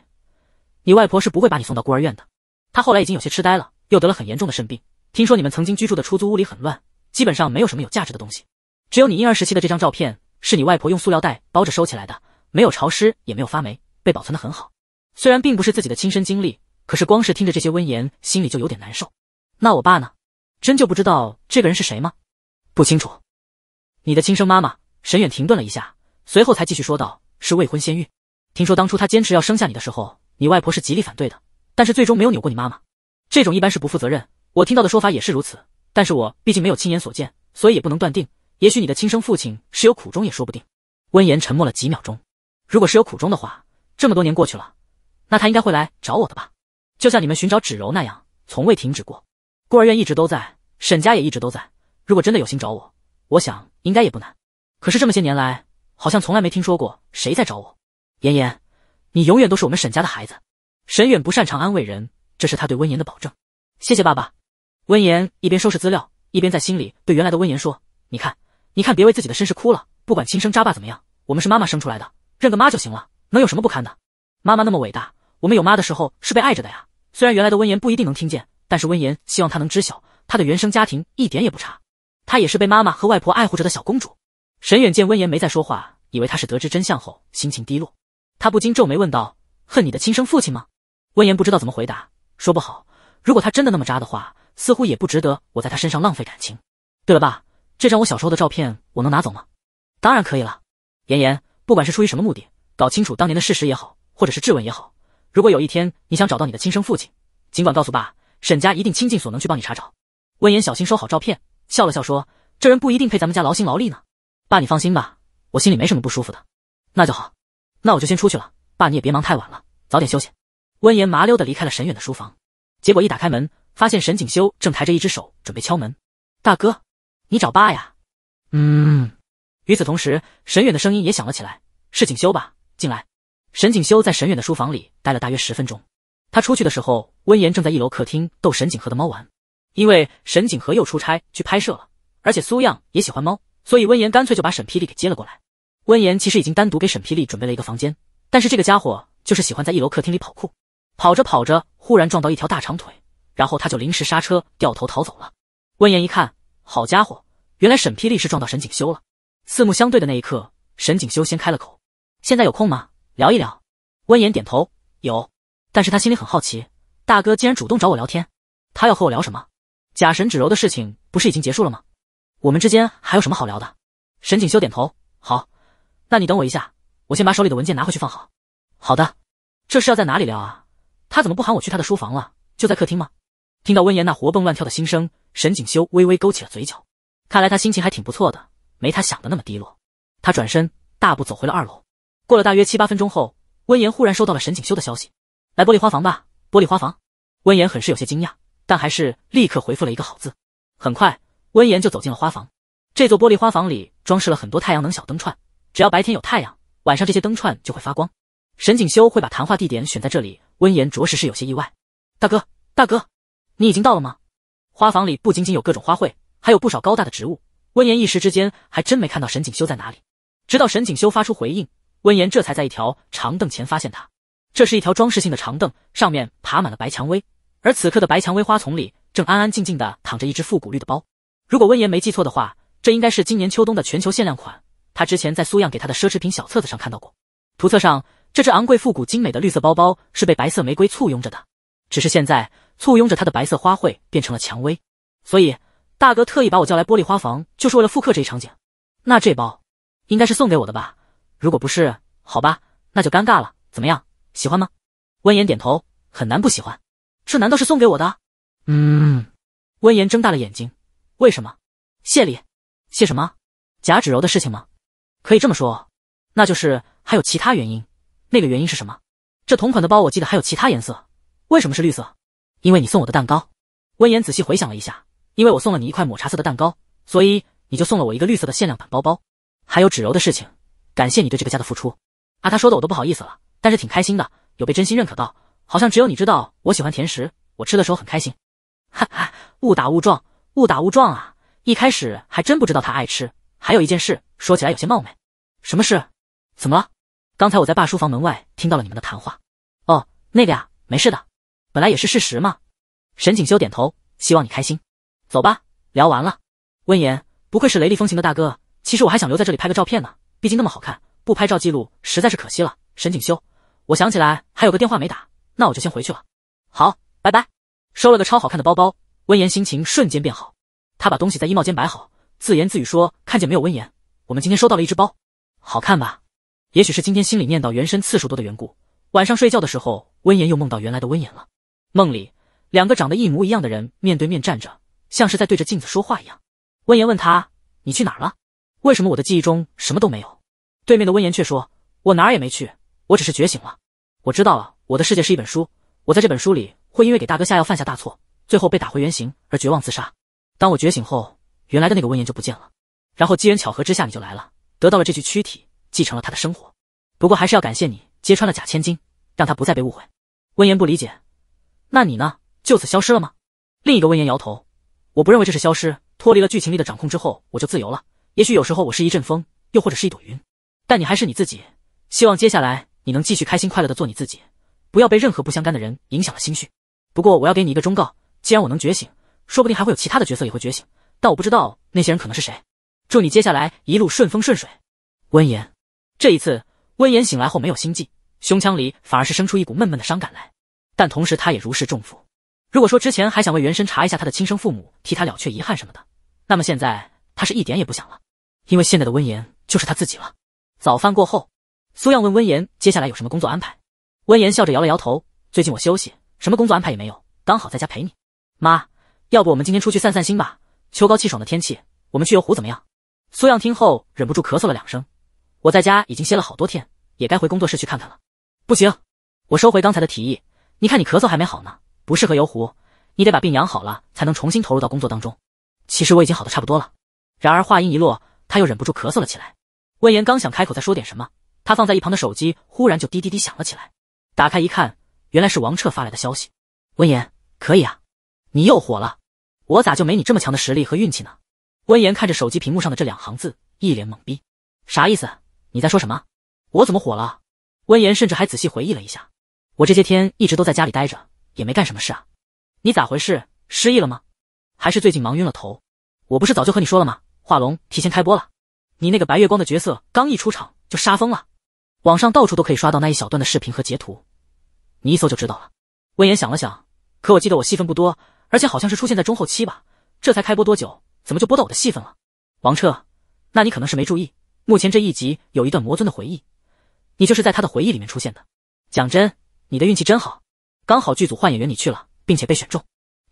你外婆是不会把你送到孤儿院的。她后来已经有些痴呆了，又得了很严重的肾病。听说你们曾经居住的出租屋里很乱，基本上没有什么有价值的东西，只有你婴儿时期的这张照片，是你外婆用塑料袋包着收起来的，没有潮湿，也没有发霉，被保存的很好。虽然并不是自己的亲身经历，可是光是听着这些温言，心里就有点难受。那我爸呢？真就不知道这个人是谁吗？不清楚。你的亲生妈妈沈远停顿了一下，随后才继续说道：“是未婚先孕。听说当初她坚持要生下你的时候，你外婆是极力反对的，但是最终没有扭过你妈妈。这种一般是不负责任，我听到的说法也是如此。但是我毕竟没有亲眼所见，所以也不能断定。也许你的亲生父亲是有苦衷，也说不定。”温言沉默了几秒钟。如果是有苦衷的话，这么多年过去了，那他应该会来找我的吧？就像你们寻找芷柔那样，从未停止过。孤儿院一直都在，沈家也一直都在。如果真的有心找我，我想应该也不难。可是这么些年来，好像从来没听说过谁在找我。妍妍，你永远都是我们沈家的孩子。沈远不擅长安慰人，这是他对温言的保证。谢谢爸爸。温言一边收拾资料，一边在心里对原来的温言说：“你看，你看，别为自己的身世哭了。不管亲生渣爸怎么样，我们是妈妈生出来的，认个妈就行了，能有什么不堪的？妈妈那么伟大，我们有妈的时候是被爱着的呀。虽然原来的温言不一定能听见。”但是温言希望他能知晓，他的原生家庭一点也不差，他也是被妈妈和外婆爱护着的小公主。沈远见温言没再说话，以为他是得知真相后心情低落，他不禁皱眉问道：“恨你的亲生父亲吗？”温言不知道怎么回答，说不好。如果他真的那么渣的话，似乎也不值得我在他身上浪费感情。对了，爸，这张我小时候的照片我能拿走吗？当然可以了。妍妍，不管是出于什么目的，搞清楚当年的事实也好，或者是质问也好，如果有一天你想找到你的亲生父亲，尽管告诉爸。沈家一定倾尽所能去帮你查找。温言小心收好照片，笑了笑说：“这人不一定配咱们家劳心劳力呢。”爸，你放心吧，我心里没什么不舒服的。那就好，那我就先出去了。爸，你也别忙太晚了，早点休息。温言麻溜的离开了沈远的书房，结果一打开门，发现沈景修正抬着一只手准备敲门。大哥，你找爸呀？嗯。与此同时，沈远的声音也响了起来：“是景修吧？进来。”沈景修在沈远的书房里待了大约十分钟。他出去的时候，温言正在一楼客厅逗沈景和的猫玩，因为沈景和又出差去拍摄了，而且苏漾也喜欢猫，所以温言干脆就把沈霹雳给接了过来。温言其实已经单独给沈霹雳准备了一个房间，但是这个家伙就是喜欢在一楼客厅里跑酷，跑着跑着忽然撞到一条大长腿，然后他就临时刹车掉头逃走了。温言一看，好家伙，原来沈霹雳是撞到沈景修了。四目相对的那一刻，沈景修先开了口：“现在有空吗？聊一聊。”温言点头：“有。”但是他心里很好奇，大哥竟然主动找我聊天，他要和我聊什么？假沈芷柔的事情不是已经结束了吗？我们之间还有什么好聊的？沈景修点头，好，那你等我一下，我先把手里的文件拿回去放好。好的，这是要在哪里聊啊？他怎么不喊我去他的书房了？就在客厅吗？听到温言那活蹦乱跳的心声，沈景修微微勾起了嘴角，看来他心情还挺不错的，没他想的那么低落。他转身大步走回了二楼。过了大约七八分钟后，温言忽然收到了沈景修的消息。来玻璃花房吧，玻璃花房。温言很是有些惊讶，但还是立刻回复了一个好字。很快，温言就走进了花房。这座玻璃花房里装饰了很多太阳能小灯串，只要白天有太阳，晚上这些灯串就会发光。沈景修会把谈话地点选在这里，温言着实是有些意外。大哥，大哥，你已经到了吗？花房里不仅仅有各种花卉，还有不少高大的植物。温言一时之间还真没看到沈景修在哪里，直到沈景修发出回应，温言这才在一条长凳前发现他。这是一条装饰性的长凳，上面爬满了白蔷薇，而此刻的白蔷薇花丛里正安安静静的躺着一只复古绿的包。如果温言没记错的话，这应该是今年秋冬的全球限量款。他之前在苏漾给他的奢侈品小册子上看到过，图册上这只昂贵复古精美的绿色包包是被白色玫瑰簇拥着的，只是现在簇拥着它的白色花卉变成了蔷薇。所以大哥特意把我叫来玻璃花房，就是为了复刻这一场景。那这包应该是送给我的吧？如果不是，好吧，那就尴尬了。怎么样？喜欢吗？温言点头，很难不喜欢。这难道是送给我的？嗯。温言睁大了眼睛，为什么？谢礼？谢什么？贾芷柔的事情吗？可以这么说，那就是还有其他原因。那个原因是什么？这同款的包，我记得还有其他颜色，为什么是绿色？因为你送我的蛋糕。温言仔细回想了一下，因为我送了你一块抹茶色的蛋糕，所以你就送了我一个绿色的限量版包包。还有芷柔的事情，感谢你对这个家的付出。啊，他说的我都不好意思了。但是挺开心的，有被真心认可到，好像只有你知道我喜欢甜食，我吃的时候很开心，哈哈，误打误撞，误打误撞啊！一开始还真不知道他爱吃。还有一件事，说起来有些冒昧，什么事？怎么了？刚才我在爸书房门外听到了你们的谈话。哦，那个呀，没事的，本来也是事实嘛。沈景修点头，希望你开心。走吧，聊完了。温言，不愧是雷厉风行的大哥。其实我还想留在这里拍个照片呢，毕竟那么好看，不拍照记录实在是可惜了。沈景修，我想起来还有个电话没打，那我就先回去了。好，拜拜。收了个超好看的包包，温言心情瞬间变好。他把东西在衣帽间摆好，自言自语说：“看见没有，温言，我们今天收到了一只包，好看吧？”也许是今天心里念叨原身次数多的缘故，晚上睡觉的时候，温言又梦到原来的温言了。梦里，两个长得一模一样的人面对面站着，像是在对着镜子说话一样。温言问他：“你去哪儿了？为什么我的记忆中什么都没有？”对面的温言却说：“我哪儿也没去。”我只是觉醒了，我知道了，我的世界是一本书，我在这本书里会因为给大哥下药犯下大错，最后被打回原形而绝望自杀。当我觉醒后，原来的那个温言就不见了，然后机缘巧合之下你就来了，得到了这具躯体，继承了他的生活。不过还是要感谢你揭穿了假千金，让他不再被误会。温言不理解，那你呢？就此消失了吗？另一个温言摇头，我不认为这是消失，脱离了剧情里的掌控之后，我就自由了。也许有时候我是一阵风，又或者是一朵云，但你还是你自己。希望接下来。你能继续开心快乐的做你自己，不要被任何不相干的人影响了心绪。不过我要给你一个忠告，既然我能觉醒，说不定还会有其他的角色也会觉醒，但我不知道那些人可能是谁。祝你接下来一路顺风顺水。温言，这一次温言醒来后没有心悸，胸腔里反而是生出一股闷闷的伤感来，但同时他也如释重负。如果说之前还想为原身查一下他的亲生父母，替他了却遗憾什么的，那么现在他是一点也不想了，因为现在的温言就是他自己了。早饭过后。苏漾问温言：“接下来有什么工作安排？”温言笑着摇了摇头：“最近我休息，什么工作安排也没有，刚好在家陪你。”妈，要不我们今天出去散散心吧？秋高气爽的天气，我们去游湖怎么样？”苏漾听后忍不住咳嗽了两声：“我在家已经歇了好多天，也该回工作室去看看了。”不行，我收回刚才的提议。你看你咳嗽还没好呢，不适合游湖，你得把病养好了才能重新投入到工作当中。其实我已经好的差不多了。然而话音一落，他又忍不住咳嗽了起来。温言刚想开口再说点什么。他放在一旁的手机忽然就滴滴滴响了起来，打开一看，原来是王彻发来的消息。温言，可以啊，你又火了，我咋就没你这么强的实力和运气呢？温言看着手机屏幕上的这两行字，一脸懵逼，啥意思？你在说什么？我怎么火了？温言甚至还仔细回忆了一下，我这些天一直都在家里待着，也没干什么事啊。你咋回事？失忆了吗？还是最近忙晕了头？我不是早就和你说了吗？画龙提前开播了，你那个白月光的角色刚一出场就杀疯了。网上到处都可以刷到那一小段的视频和截图，你一搜就知道了。温言想了想，可我记得我戏份不多，而且好像是出现在中后期吧。这才开播多久，怎么就播到我的戏份了？王彻，那你可能是没注意，目前这一集有一段魔尊的回忆，你就是在他的回忆里面出现的。讲真，你的运气真好，刚好剧组换演员你去了，并且被选中。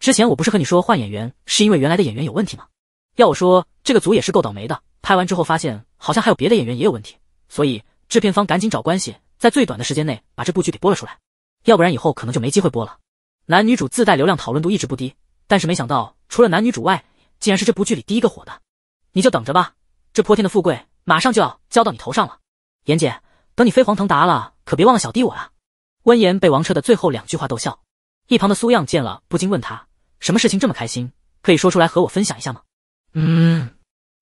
之前我不是和你说换演员是因为原来的演员有问题吗？要我说，这个组也是够倒霉的，拍完之后发现好像还有别的演员也有问题，所以。制片方赶紧找关系，在最短的时间内把这部剧给播了出来，要不然以后可能就没机会播了。男女主自带流量，讨论度一直不低，但是没想到除了男女主外，竟然是这部剧里第一个火的。你就等着吧，这泼天的富贵马上就要交到你头上了。严姐，等你飞黄腾达了，可别忘了小弟我啊。温言被王彻的最后两句话逗笑，一旁的苏漾见了不禁问他，什么事情这么开心，可以说出来和我分享一下吗？嗯，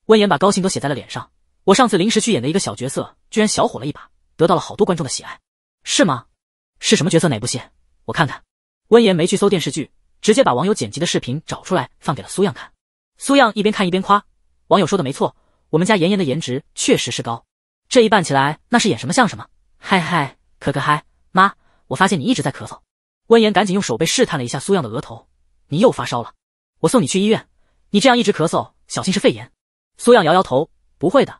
温言把高兴都写在了脸上。我上次临时去演的一个小角色，居然小火了一把，得到了好多观众的喜爱，是吗？是什么角色？哪部戏？我看看。温言没去搜电视剧，直接把网友剪辑的视频找出来放给了苏样看。苏样一边看一边夸：“网友说的没错，我们家妍妍的颜值确实是高，这一扮起来那是演什么像什么，嗨嗨，可可嗨妈！我发现你一直在咳嗽。”温言赶紧用手背试探了一下苏样的额头：“你又发烧了，我送你去医院。你这样一直咳嗽，小心是肺炎。”苏样摇摇头：“不会的。”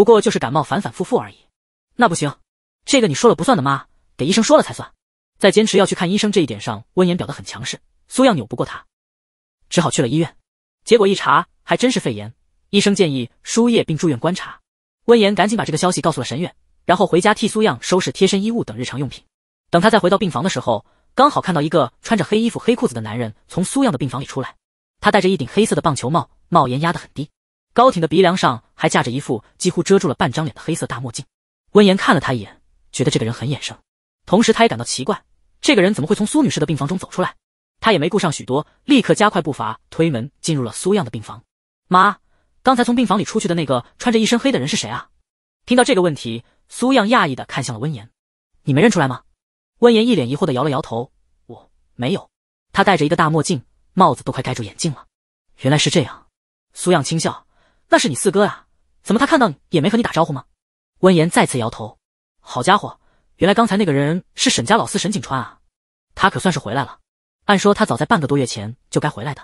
不过就是感冒反反复复而已，那不行，这个你说了不算的妈，得医生说了才算。在坚持要去看医生这一点上，温言表得很强势，苏漾扭不过他，只好去了医院。结果一查还真是肺炎，医生建议输液并住院观察。温言赶紧把这个消息告诉了沈远，然后回家替苏漾收拾贴身衣物等日常用品。等他再回到病房的时候，刚好看到一个穿着黑衣服黑裤子的男人从苏漾的病房里出来，他戴着一顶黑色的棒球帽，帽檐压得很低。高挺的鼻梁上还架着一副几乎遮住了半张脸的黑色大墨镜，温言看了他一眼，觉得这个人很眼生，同时他也感到奇怪，这个人怎么会从苏女士的病房中走出来？他也没顾上许多，立刻加快步伐，推门进入了苏漾的病房。妈，刚才从病房里出去的那个穿着一身黑的人是谁啊？听到这个问题，苏漾讶异的看向了温言，你没认出来吗？温言一脸疑惑的摇了摇头，我没有。他戴着一个大墨镜，帽子都快盖住眼镜了。原来是这样，苏漾轻笑。那是你四哥啊？怎么他看到也没和你打招呼吗？温言再次摇头。好家伙，原来刚才那个人是沈家老四沈景川啊！他可算是回来了。按说他早在半个多月前就该回来的，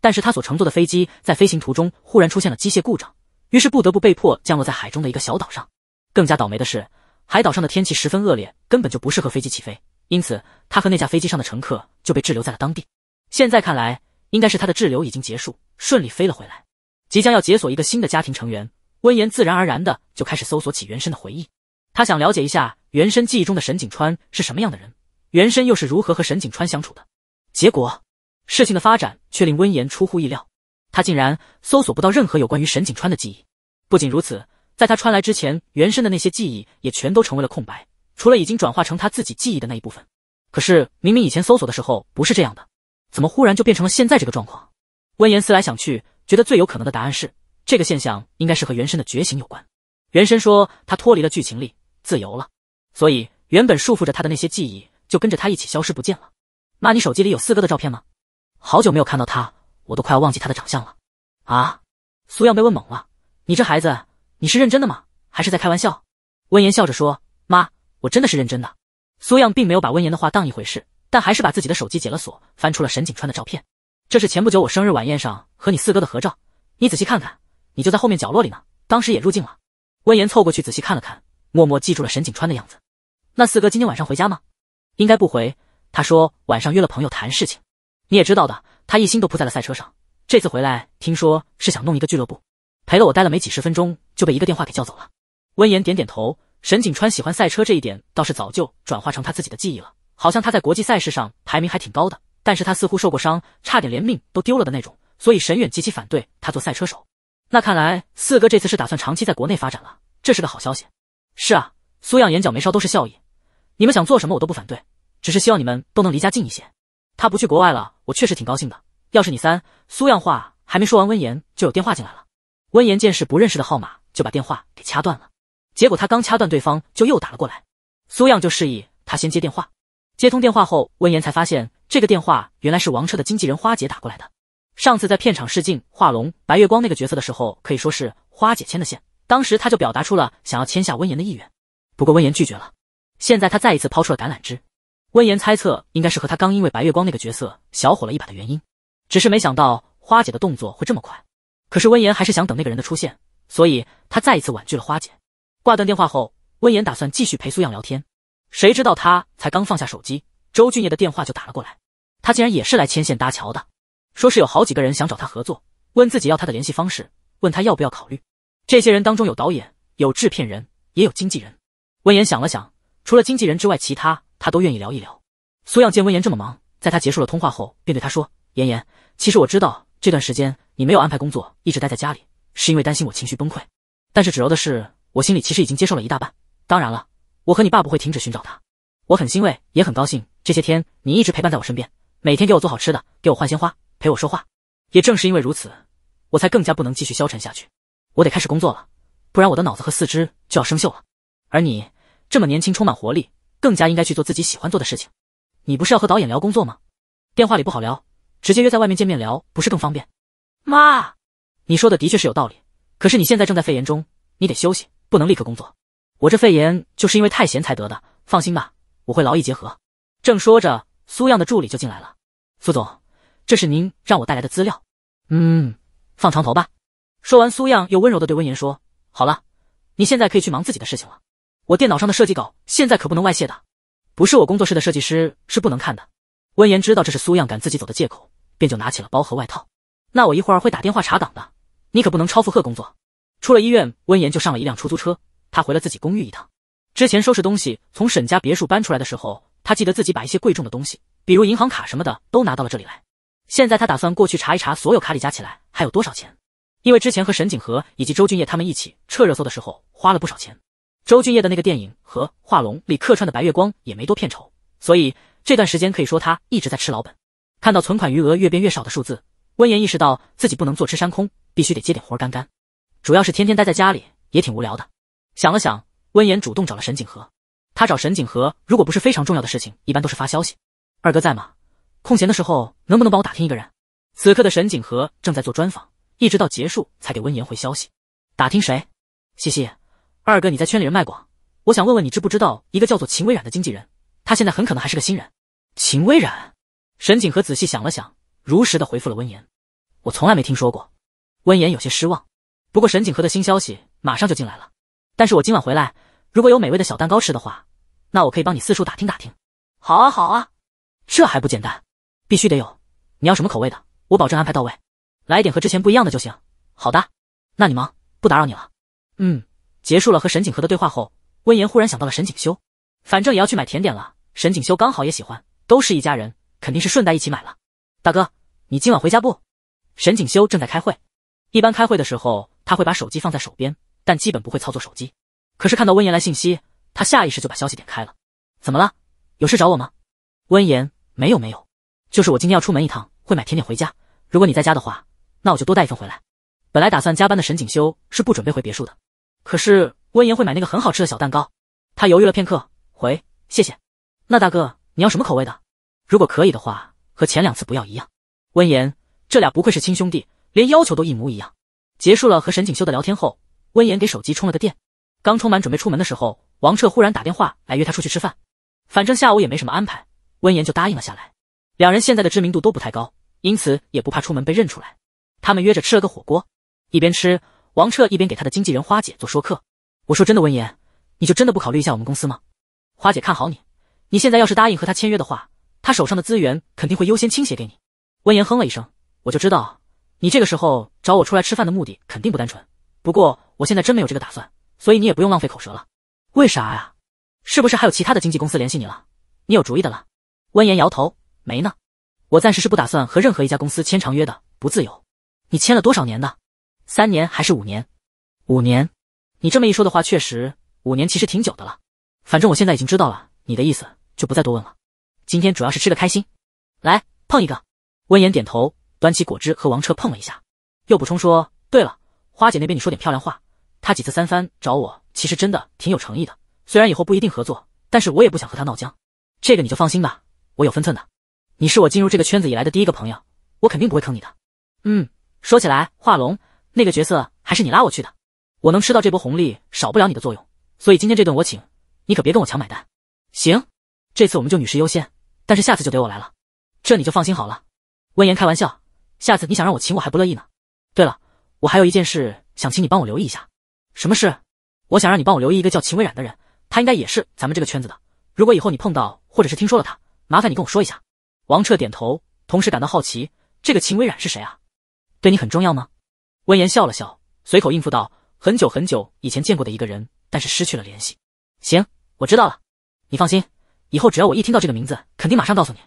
但是他所乘坐的飞机在飞行途中忽然出现了机械故障，于是不得不被迫降落在海中的一个小岛上。更加倒霉的是，海岛上的天气十分恶劣，根本就不适合飞机起飞，因此他和那架飞机上的乘客就被滞留在了当地。现在看来，应该是他的滞留已经结束，顺利飞了回来。即将要解锁一个新的家庭成员，温言自然而然的就开始搜索起原身的回忆。他想了解一下原身记忆中的沈景川是什么样的人，原身又是如何和沈景川相处的。结果，事情的发展却令温言出乎意料，他竟然搜索不到任何有关于沈景川的记忆。不仅如此，在他穿来之前，原身的那些记忆也全都成为了空白，除了已经转化成他自己记忆的那一部分。可是明明以前搜索的时候不是这样的，怎么忽然就变成了现在这个状况？温言思来想去。觉得最有可能的答案是，这个现象应该是和原身的觉醒有关。原身说他脱离了剧情里，自由了，所以原本束缚着他的那些记忆就跟着他一起消失不见了。妈，你手机里有四哥的照片吗？好久没有看到他，我都快要忘记他的长相了。啊！苏漾被问懵了，你这孩子，你是认真的吗？还是在开玩笑？温言笑着说：“妈，我真的是认真的。”苏漾并没有把温言的话当一回事，但还是把自己的手机解了锁，翻出了沈景川的照片。这是前不久我生日晚宴上。和你四哥的合照，你仔细看看，你就在后面角落里呢。当时也入镜了。温言凑过去仔细看了看，默默记住了沈景川的样子。那四哥今天晚上回家吗？应该不回，他说晚上约了朋友谈事情。你也知道的，他一心都扑在了赛车上。这次回来，听说是想弄一个俱乐部。陪了我待了没几十分钟，就被一个电话给叫走了。温言点点头。沈景川喜欢赛车这一点倒是早就转化成他自己的记忆了，好像他在国际赛事上排名还挺高的。但是他似乎受过伤，差点连命都丢了的那种。所以沈远极其反对他做赛车手。那看来四哥这次是打算长期在国内发展了，这是个好消息。是啊，苏样眼角眉梢都是笑意。你们想做什么，我都不反对，只是希望你们都能离家近一些。他不去国外了，我确实挺高兴的。要是你三……苏样话还没说完，温言就有电话进来了。温言见是不认识的号码，就把电话给掐断了。结果他刚掐断，对方就又打了过来。苏样就示意他先接电话。接通电话后，温言才发现这个电话原来是王彻的经纪人花姐打过来的。上次在片场试镜画龙白月光那个角色的时候，可以说是花姐牵的线。当时他就表达出了想要签下温言的意愿，不过温言拒绝了。现在他再一次抛出了橄榄枝，温言猜测应该是和他刚因为白月光那个角色小火了一把的原因。只是没想到花姐的动作会这么快。可是温言还是想等那个人的出现，所以他再一次婉拒了花姐。挂断电话后，温言打算继续陪苏漾聊天，谁知道他才刚放下手机，周俊业的电话就打了过来。他竟然也是来牵线搭桥的。说是有好几个人想找他合作，问自己要他的联系方式，问他要不要考虑。这些人当中有导演，有制片人，也有经纪人。温言想了想，除了经纪人之外，其他他都愿意聊一聊。苏漾见温言这么忙，在他结束了通话后，便对他说：“妍妍，其实我知道这段时间你没有安排工作，一直待在家里，是因为担心我情绪崩溃。但是芷柔的事，我心里其实已经接受了一大半。当然了，我和你爸不会停止寻找他。我很欣慰，也很高兴，这些天你一直陪伴在我身边，每天给我做好吃的，给我换鲜花。”陪我说话，也正是因为如此，我才更加不能继续消沉下去。我得开始工作了，不然我的脑子和四肢就要生锈了。而你这么年轻，充满活力，更加应该去做自己喜欢做的事情。你不是要和导演聊工作吗？电话里不好聊，直接约在外面见面聊，不是更方便？妈，你说的的确是有道理，可是你现在正在肺炎中，你得休息，不能立刻工作。我这肺炎就是因为太闲才得的，放心吧，我会劳逸结合。正说着，苏漾的助理就进来了，苏总。这是您让我带来的资料，嗯，放床头吧。说完，苏漾又温柔的对温言说：“好了，你现在可以去忙自己的事情了。我电脑上的设计稿现在可不能外泄的，不是我工作室的设计师是不能看的。”温言知道这是苏漾赶自己走的借口，便就拿起了包和外套。那我一会儿会打电话查岗的，你可不能超负荷工作。出了医院，温言就上了一辆出租车，他回了自己公寓一趟。之前收拾东西从沈家别墅搬出来的时候，他记得自己把一些贵重的东西，比如银行卡什么的都拿到了这里来。现在他打算过去查一查，所有卡里加起来还有多少钱，因为之前和沈景和以及周俊业他们一起撤热搜的时候花了不少钱。周俊业的那个电影和画龙里客串的白月光也没多片酬，所以这段时间可以说他一直在吃老本。看到存款余额越变越少的数字，温言意识到自己不能坐吃山空，必须得接点活干干。主要是天天待在家里也挺无聊的。想了想，温言主动找了沈景和。他找沈景和如果不是非常重要的事情，一般都是发消息。二哥在吗？空闲的时候，能不能帮我打听一个人？此刻的沈景和正在做专访，一直到结束才给温言回消息。打听谁？西西，二哥，你在圈里人脉广，我想问问你，知不知道一个叫做秦微染的经纪人？他现在很可能还是个新人。秦微染？沈景和仔细想了想，如实的回复了温言：“我从来没听说过。”温言有些失望。不过沈景和的新消息马上就进来了。但是我今晚回来，如果有美味的小蛋糕吃的话，那我可以帮你四处打听打听。好啊，好啊，这还不简单？必须得有，你要什么口味的？我保证安排到位。来一点和之前不一样的就行。好的，那你忙，不打扰你了。嗯，结束了和沈景和的对话后，温言忽然想到了沈景修，反正也要去买甜点了，沈景修刚好也喜欢，都是一家人，肯定是顺带一起买了。大哥，你今晚回家不？沈景修正在开会，一般开会的时候他会把手机放在手边，但基本不会操作手机。可是看到温言来信息，他下意识就把消息点开了。怎么了？有事找我吗？温言，没有没有。就是我今天要出门一趟，会买甜点回家。如果你在家的话，那我就多带一份回来。本来打算加班的沈景修是不准备回别墅的，可是温言会买那个很好吃的小蛋糕。他犹豫了片刻，回谢谢。那大哥你要什么口味的？如果可以的话，和前两次不要一样。温言这俩不愧是亲兄弟，连要求都一模一样。结束了和沈景修的聊天后，温言给手机充了个电，刚充满准备出门的时候，王彻忽然打电话来约他出去吃饭。反正下午也没什么安排，温言就答应了下来。两人现在的知名度都不太高，因此也不怕出门被认出来。他们约着吃了个火锅，一边吃，王彻一边给他的经纪人花姐做说客。我说真的，温言，你就真的不考虑一下我们公司吗？花姐看好你，你现在要是答应和他签约的话，他手上的资源肯定会优先倾斜给你。温言哼了一声，我就知道你这个时候找我出来吃饭的目的肯定不单纯。不过我现在真没有这个打算，所以你也不用浪费口舌了。为啥呀？是不是还有其他的经纪公司联系你了？你有主意的了？温言摇头。没呢，我暂时是不打算和任何一家公司签长约的，不自由。你签了多少年的？三年还是五年？五年。你这么一说的话，确实五年其实挺久的了。反正我现在已经知道了你的意思，就不再多问了。今天主要是吃的开心，来碰一个。温言点头，端起果汁和王彻碰了一下，又补充说：“对了，花姐那边你说点漂亮话，她几次三番找我，其实真的挺有诚意的。虽然以后不一定合作，但是我也不想和她闹僵。这个你就放心吧，我有分寸的。”你是我进入这个圈子以来的第一个朋友，我肯定不会坑你的。嗯，说起来，画龙那个角色还是你拉我去的，我能吃到这波红利少不了你的作用，所以今天这顿我请，你可别跟我抢买单。行，这次我们就女士优先，但是下次就得我来了，这你就放心好了。温言开玩笑，下次你想让我请我还不乐意呢。对了，我还有一件事想请你帮我留意一下，什么事？我想让你帮我留意一个叫秦未染的人，他应该也是咱们这个圈子的。如果以后你碰到或者是听说了他，麻烦你跟我说一下。王彻点头，同时感到好奇，这个秦微染是谁啊？对你很重要吗？温言笑了笑，随口应付道：“很久很久以前见过的一个人，但是失去了联系。”行，我知道了，你放心，以后只要我一听到这个名字，肯定马上告诉你。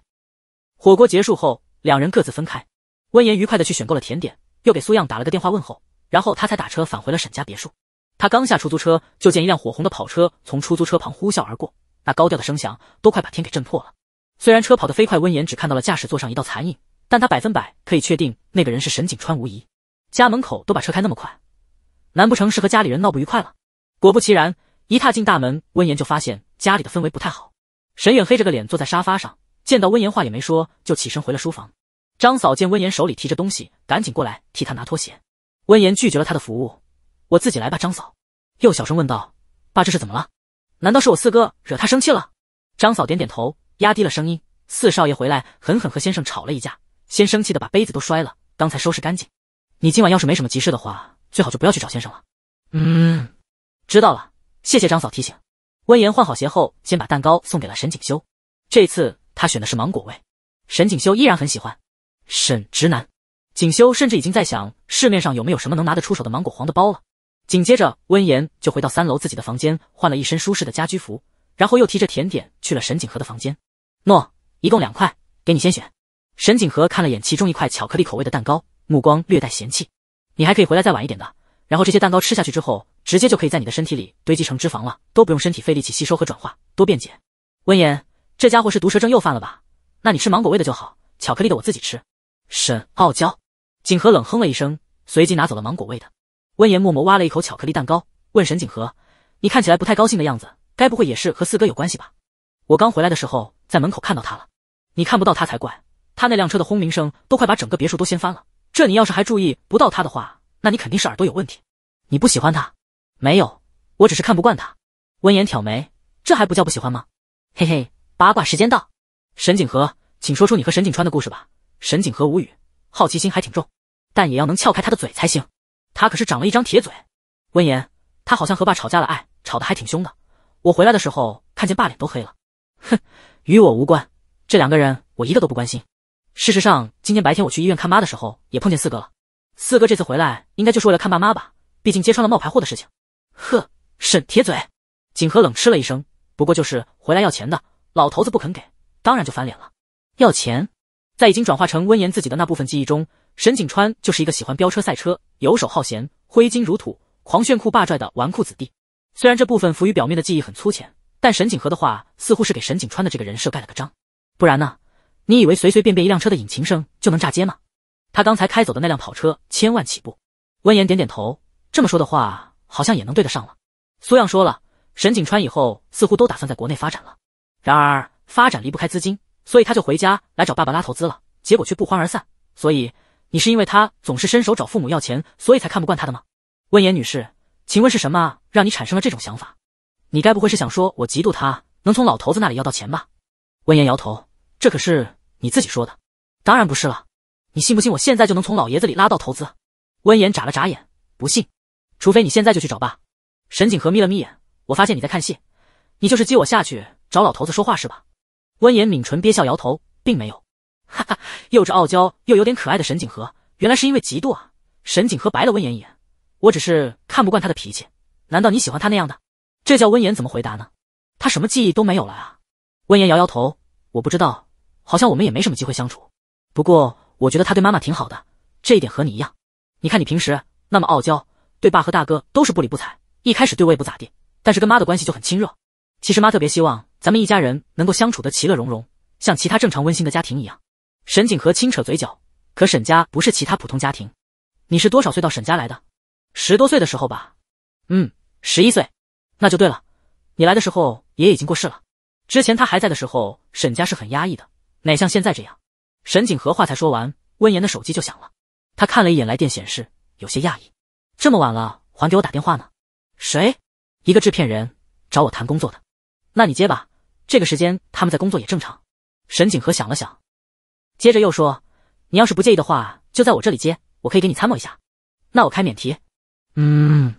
火锅结束后，两人各自分开。温言愉快的去选购了甜点，又给苏漾打了个电话问候，然后他才打车返回了沈家别墅。他刚下出租车，就见一辆火红的跑车从出租车旁呼啸而过，那高调的声响都快把天给震破了。虽然车跑得飞快，温言只看到了驾驶座上一道残影，但他百分百可以确定那个人是沈景川无疑。家门口都把车开那么快，难不成是和家里人闹不愉快了？果不其然，一踏进大门，温言就发现家里的氛围不太好。沈远黑着个脸坐在沙发上，见到温言话也没说，就起身回了书房。张嫂见温言手里提着东西，赶紧过来替他拿拖鞋。温言拒绝了他的服务，我自己来吧，张嫂。又小声问道：“爸这是怎么了？难道是我四哥惹他生气了？”张嫂点点头。压低了声音，四少爷回来，狠狠和先生吵了一架，先生气的把杯子都摔了。刚才收拾干净，你今晚要是没什么急事的话，最好就不要去找先生了。嗯，知道了，谢谢张嫂提醒。温言换好鞋后，先把蛋糕送给了沈景修。这次他选的是芒果味，沈景修依然很喜欢。沈直男，景修甚至已经在想市面上有没有什么能拿得出手的芒果黄的包了。紧接着，温言就回到三楼自己的房间，换了一身舒适的家居服，然后又提着甜点去了沈景和的房间。诺，一共两块，给你先选。沈景河看了眼其中一块巧克力口味的蛋糕，目光略带嫌弃。你还可以回来再晚一点的。然后这些蛋糕吃下去之后，直接就可以在你的身体里堆积成脂肪了，都不用身体费力气吸收和转化，多便捷。温言，这家伙是毒蛇症又犯了吧？那你吃芒果味的就好，巧克力的我自己吃。沈傲娇，锦和冷哼了一声，随即拿走了芒果味的。温言默默挖了一口巧克力蛋糕，问沈景和：“你看起来不太高兴的样子，该不会也是和四哥有关系吧？”我刚回来的时候，在门口看到他了。你看不到他才怪，他那辆车的轰鸣声都快把整个别墅都掀翻了。这你要是还注意不到他的话，那你肯定是耳朵有问题。你不喜欢他？没有，我只是看不惯他。温言挑眉，这还不叫不喜欢吗？嘿嘿，八卦时间到。沈景和，请说出你和沈景川的故事吧。沈景和无语，好奇心还挺重，但也要能撬开他的嘴才行。他可是长了一张铁嘴。温言，他好像和爸吵架了，哎，吵得还挺凶的。我回来的时候，看见爸脸都黑了。哼，与我无关。这两个人，我一个都不关心。事实上，今天白天我去医院看妈的时候，也碰见四哥了。四哥这次回来，应该就是为了看爸妈吧？毕竟揭穿了冒牌货的事情。呵，沈铁嘴，锦河冷嗤了一声。不过就是回来要钱的，老头子不肯给，当然就翻脸了。要钱，在已经转化成温言自己的那部分记忆中，沈景川就是一个喜欢飙车赛车、游手好闲、挥金如土、狂炫酷霸拽的纨绔子弟。虽然这部分浮于表面的记忆很粗浅。但沈景和的话似乎是给沈景川的这个人设盖了个章，不然呢？你以为随随便便一辆车的引擎声就能炸街吗？他刚才开走的那辆跑车，千万起步。温言点点头，这么说的话，好像也能对得上了。苏漾说了，沈景川以后似乎都打算在国内发展了，然而发展离不开资金，所以他就回家来找爸爸拉投资了，结果却不欢而散。所以你是因为他总是伸手找父母要钱，所以才看不惯他的吗？温言女士，请问是什么让你产生了这种想法？你该不会是想说我嫉妒他能从老头子那里要到钱吧？温言摇头，这可是你自己说的，当然不是了。你信不信我现在就能从老爷子里拉到投资？温言眨了眨眼，不信。除非你现在就去找爸。沈景和眯了眯眼，我发现你在看戏，你就是激我下去找老头子说话是吧？温言抿唇憋笑摇头，并没有。哈哈，幼稚傲娇又有点可爱的沈景和，原来是因为嫉妒啊！沈景和白了温言一眼，我只是看不惯他的脾气，难道你喜欢他那样的？这叫温言怎么回答呢？他什么记忆都没有了啊！温言摇摇头，我不知道，好像我们也没什么机会相处。不过我觉得他对妈妈挺好的，这一点和你一样。你看你平时那么傲娇，对爸和大哥都是不理不睬，一开始对我也不咋地，但是跟妈的关系就很亲热。其实妈特别希望咱们一家人能够相处的其乐融融，像其他正常温馨的家庭一样。沈景和轻扯嘴角，可沈家不是其他普通家庭。你是多少岁到沈家来的？十多岁的时候吧。嗯，十一岁。那就对了，你来的时候爷爷已经过世了。之前他还在的时候，沈家是很压抑的，哪像现在这样。沈景和话才说完，温言的手机就响了。他看了一眼来电显示，有些讶异：这么晚了还给我打电话呢？谁？一个制片人找我谈工作的。那你接吧，这个时间他们在工作也正常。沈景和想了想，接着又说：你要是不介意的话，就在我这里接，我可以给你参谋一下。那我开免提。嗯。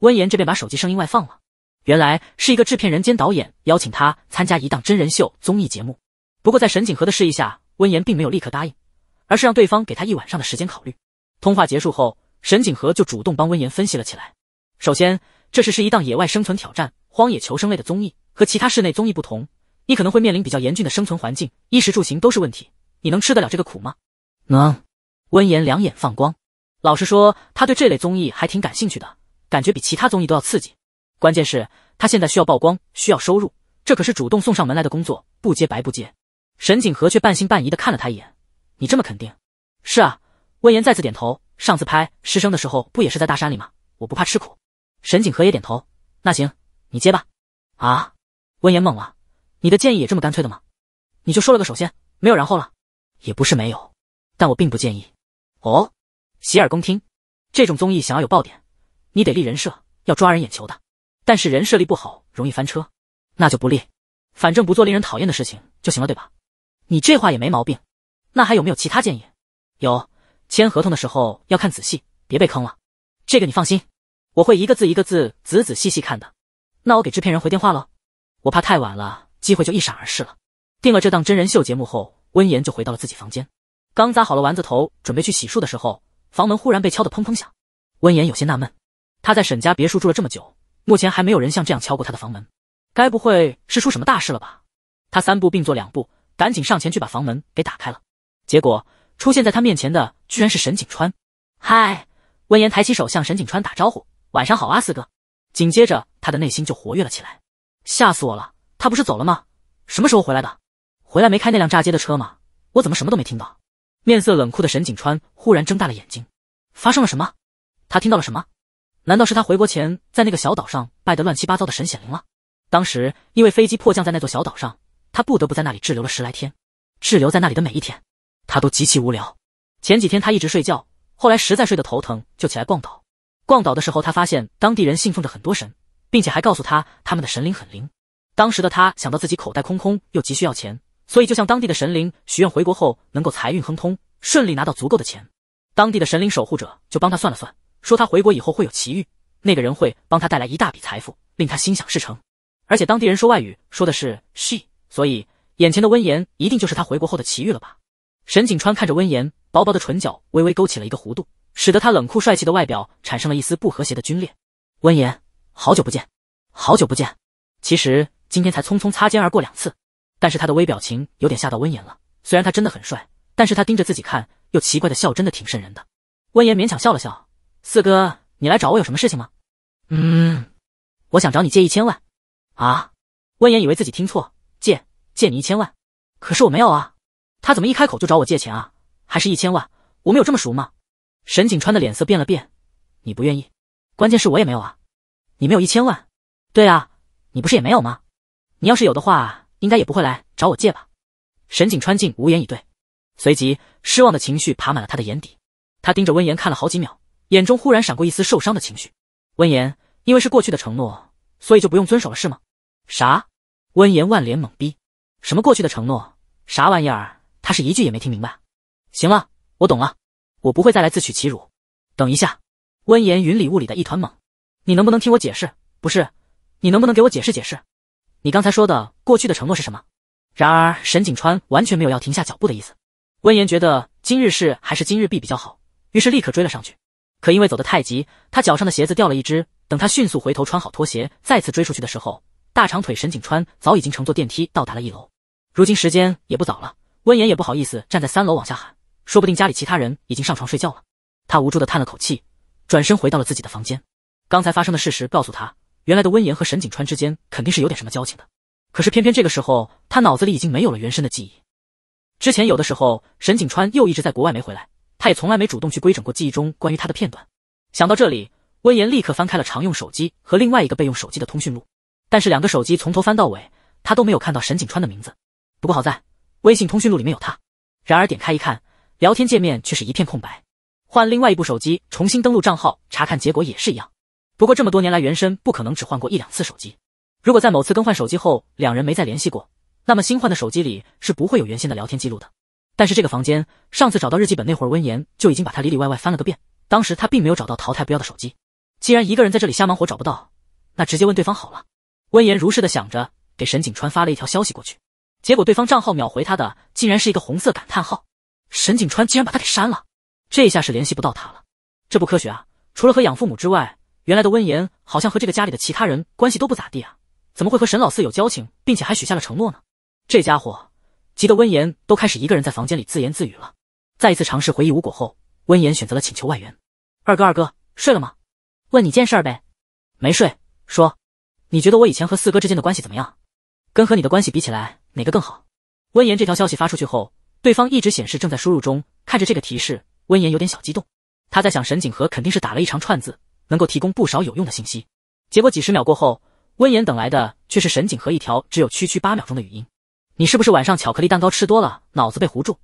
温言这边把手机声音外放了。原来是一个制片人兼导演邀请他参加一档真人秀综艺节目，不过在沈景和的示意下，温言并没有立刻答应，而是让对方给他一晚上的时间考虑。通话结束后，沈景和就主动帮温言分析了起来。首先，这是是一档野外生存挑战、荒野求生类的综艺，和其他室内综艺不同，你可能会面临比较严峻的生存环境，衣食住行都是问题，你能吃得了这个苦吗？能。温言两眼放光，老实说，他对这类综艺还挺感兴趣的，感觉比其他综艺都要刺激。关键是，他现在需要曝光，需要收入，这可是主动送上门来的工作，不接白不接。沈景和却半信半疑的看了他一眼：“你这么肯定？”“是啊。”温言再次点头。上次拍《师生》的时候，不也是在大山里吗？我不怕吃苦。沈景和也点头：“那行，你接吧。”啊！温言懵了：“你的建议也这么干脆的吗？你就说了个首先，没有然后了？也不是没有，但我并不建议。”“哦，洗耳恭听。这种综艺想要有爆点，你得立人设，要抓人眼球的。”但是人设立不好，容易翻车，那就不立。反正不做令人讨厌的事情就行了，对吧？你这话也没毛病。那还有没有其他建议？有，签合同的时候要看仔细，别被坑了。这个你放心，我会一个字一个字仔仔细细看的。那我给制片人回电话喽，我怕太晚了，机会就一闪而逝了。定了这档真人秀节目后，温言就回到了自己房间，刚扎好了丸子头，准备去洗漱的时候，房门忽然被敲得砰砰响。温言有些纳闷，他在沈家别墅住了这么久。目前还没有人像这样敲过他的房门，该不会是出什么大事了吧？他三步并作两步，赶紧上前去把房门给打开了。结果出现在他面前的居然是沈景川。嗨，温言抬起手向沈景川打招呼，晚上好啊，四哥。紧接着他的内心就活跃了起来，吓死我了，他不是走了吗？什么时候回来的？回来没开那辆炸街的车吗？我怎么什么都没听到？面色冷酷的沈景川忽然睁大了眼睛，发生了什么？他听到了什么？难道是他回国前在那个小岛上拜的乱七八糟的神显灵了？当时因为飞机迫降在那座小岛上，他不得不在那里滞留了十来天。滞留在那里的每一天，他都极其无聊。前几天他一直睡觉，后来实在睡得头疼，就起来逛岛。逛岛的时候，他发现当地人信奉着很多神，并且还告诉他他们的神灵很灵。当时的他想到自己口袋空空，又急需要钱，所以就向当地的神灵许愿，回国后能够财运亨通，顺利拿到足够的钱。当地的神灵守护者就帮他算了算。说他回国以后会有奇遇，那个人会帮他带来一大笔财富，令他心想事成。而且当地人说外语说的是 she，所以眼前的温言一定就是他回国后的奇遇了吧？沈景川看着温言，薄薄的唇角微微勾起了一个弧度，使得他冷酷帅气的外表产生了一丝不和谐的皲裂。温言，好久不见，好久不见。其实今天才匆匆擦肩而过两次，但是他的微表情有点吓到温言了。虽然他真的很帅，但是他盯着自己看又奇怪的笑真的挺渗人的。温言勉强笑了笑。四哥，你来找我有什么事情吗？嗯，我想找你借一千万。啊？温言以为自己听错，借借你一千万？可是我没有啊！他怎么一开口就找我借钱啊？还是一千万？我们有这么熟吗？沈景川的脸色变了变，你不愿意？关键是我也没有啊！你没有一千万？对啊，你不是也没有吗？你要是有的话，应该也不会来找我借吧？沈景川竟无言以对，随即失望的情绪爬满了他的眼底，他盯着温言看了好几秒。眼中忽然闪过一丝受伤的情绪。温言，因为是过去的承诺，所以就不用遵守了，是吗？啥？温言万脸懵逼，什么过去的承诺？啥玩意儿？他是一句也没听明白。行了，我懂了，我不会再来自取其辱。等一下，温言云里雾里的一团懵，你能不能听我解释？不是，你能不能给我解释解释？你刚才说的过去的承诺是什么？然而，沈景川完全没有要停下脚步的意思。温言觉得今日事还是今日毕比较好，于是立刻追了上去。可因为走得太急，他脚上的鞋子掉了一只。等他迅速回头穿好拖鞋，再次追出去的时候，大长腿沈景川早已经乘坐电梯到达了一楼。如今时间也不早了，温言也不好意思站在三楼往下喊，说不定家里其他人已经上床睡觉了。他无助地叹了口气，转身回到了自己的房间。刚才发生的事实告诉他，原来的温言和沈景川之间肯定是有点什么交情的。可是偏偏这个时候，他脑子里已经没有了原身的记忆。之前有的时候，沈景川又一直在国外没回来。他也从来没主动去规整过记忆中关于他的片段。想到这里，温言立刻翻开了常用手机和另外一个备用手机的通讯录，但是两个手机从头翻到尾，他都没有看到沈景川的名字。不过好在微信通讯录里面有他，然而点开一看，聊天界面却是一片空白。换另外一部手机重新登录账号查看，结果也是一样。不过这么多年来，原身不可能只换过一两次手机。如果在某次更换手机后两人没再联系过，那么新换的手机里是不会有原先的聊天记录的。但是这个房间上次找到日记本那会儿，温言就已经把他里里外外翻了个遍。当时他并没有找到淘汰不要的手机。既然一个人在这里瞎忙活找不到，那直接问对方好了。温言如是的想着，给沈景川发了一条消息过去。结果对方账号秒回他的，竟然是一个红色感叹号。沈景川竟然把他给删了，这下是联系不到他了。这不科学啊！除了和养父母之外，原来的温言好像和这个家里的其他人关系都不咋地啊，怎么会和沈老四有交情，并且还许下了承诺呢？这家伙。急得温言都开始一个人在房间里自言自语了。再一次尝试回忆无果后，温言选择了请求外援。二哥，二哥，睡了吗？问你件事呗。没睡。说，你觉得我以前和四哥之间的关系怎么样？跟和你的关系比起来，哪个更好？温言这条消息发出去后，对方一直显示正在输入中。看着这个提示，温言有点小激动。他在想，沈景和肯定是打了一长串字，能够提供不少有用的信息。结果几十秒过后，温言等来的却是沈景和一条只有区区八秒钟的语音。你是不是晚上巧克力蛋糕吃多了，脑子被糊住？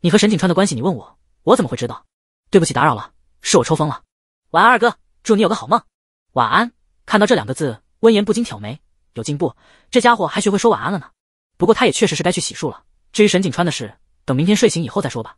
你和沈景川的关系，你问我，我怎么会知道？对不起，打扰了，是我抽风了。晚安，二哥，祝你有个好梦。晚安。看到这两个字，温言不禁挑眉，有进步，这家伙还学会说晚安了呢。不过他也确实是该去洗漱了。至于沈景川的事，等明天睡醒以后再说吧。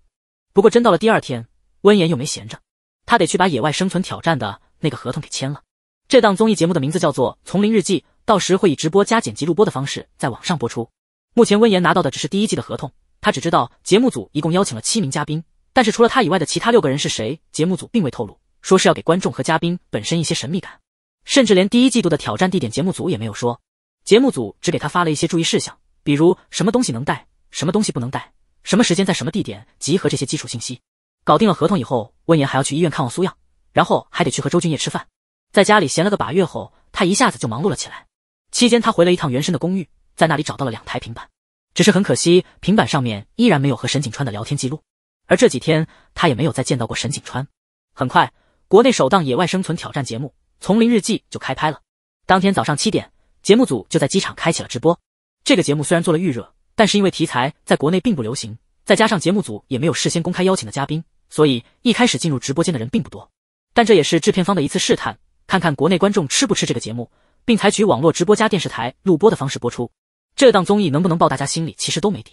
不过真到了第二天，温言又没闲着，他得去把野外生存挑战的那个合同给签了。这档综艺节目的名字叫做《丛林日记》，到时会以直播加剪辑录播的方式在网上播出。目前温言拿到的只是第一季的合同，他只知道节目组一共邀请了七名嘉宾，但是除了他以外的其他六个人是谁，节目组并未透露，说是要给观众和嘉宾本身一些神秘感，甚至连第一季度的挑战地点，节目组也没有说，节目组只给他发了一些注意事项，比如什么东西能带，什么东西不能带，什么时间在什么地点集合这些基础信息。搞定了合同以后，温言还要去医院看望苏漾，然后还得去和周俊业吃饭，在家里闲了个把月后，他一下子就忙碌了起来，期间他回了一趟原生的公寓。在那里找到了两台平板，只是很可惜，平板上面依然没有和沈景川的聊天记录。而这几天他也没有再见到过沈景川。很快，国内首档野外生存挑战节目《丛林日记》就开拍了。当天早上七点，节目组就在机场开启了直播。这个节目虽然做了预热，但是因为题材在国内并不流行，再加上节目组也没有事先公开邀请的嘉宾，所以一开始进入直播间的人并不多。但这也是制片方的一次试探，看看国内观众吃不吃这个节目，并采取网络直播加电视台录播的方式播出。这档综艺能不能爆，大家心里其实都没底。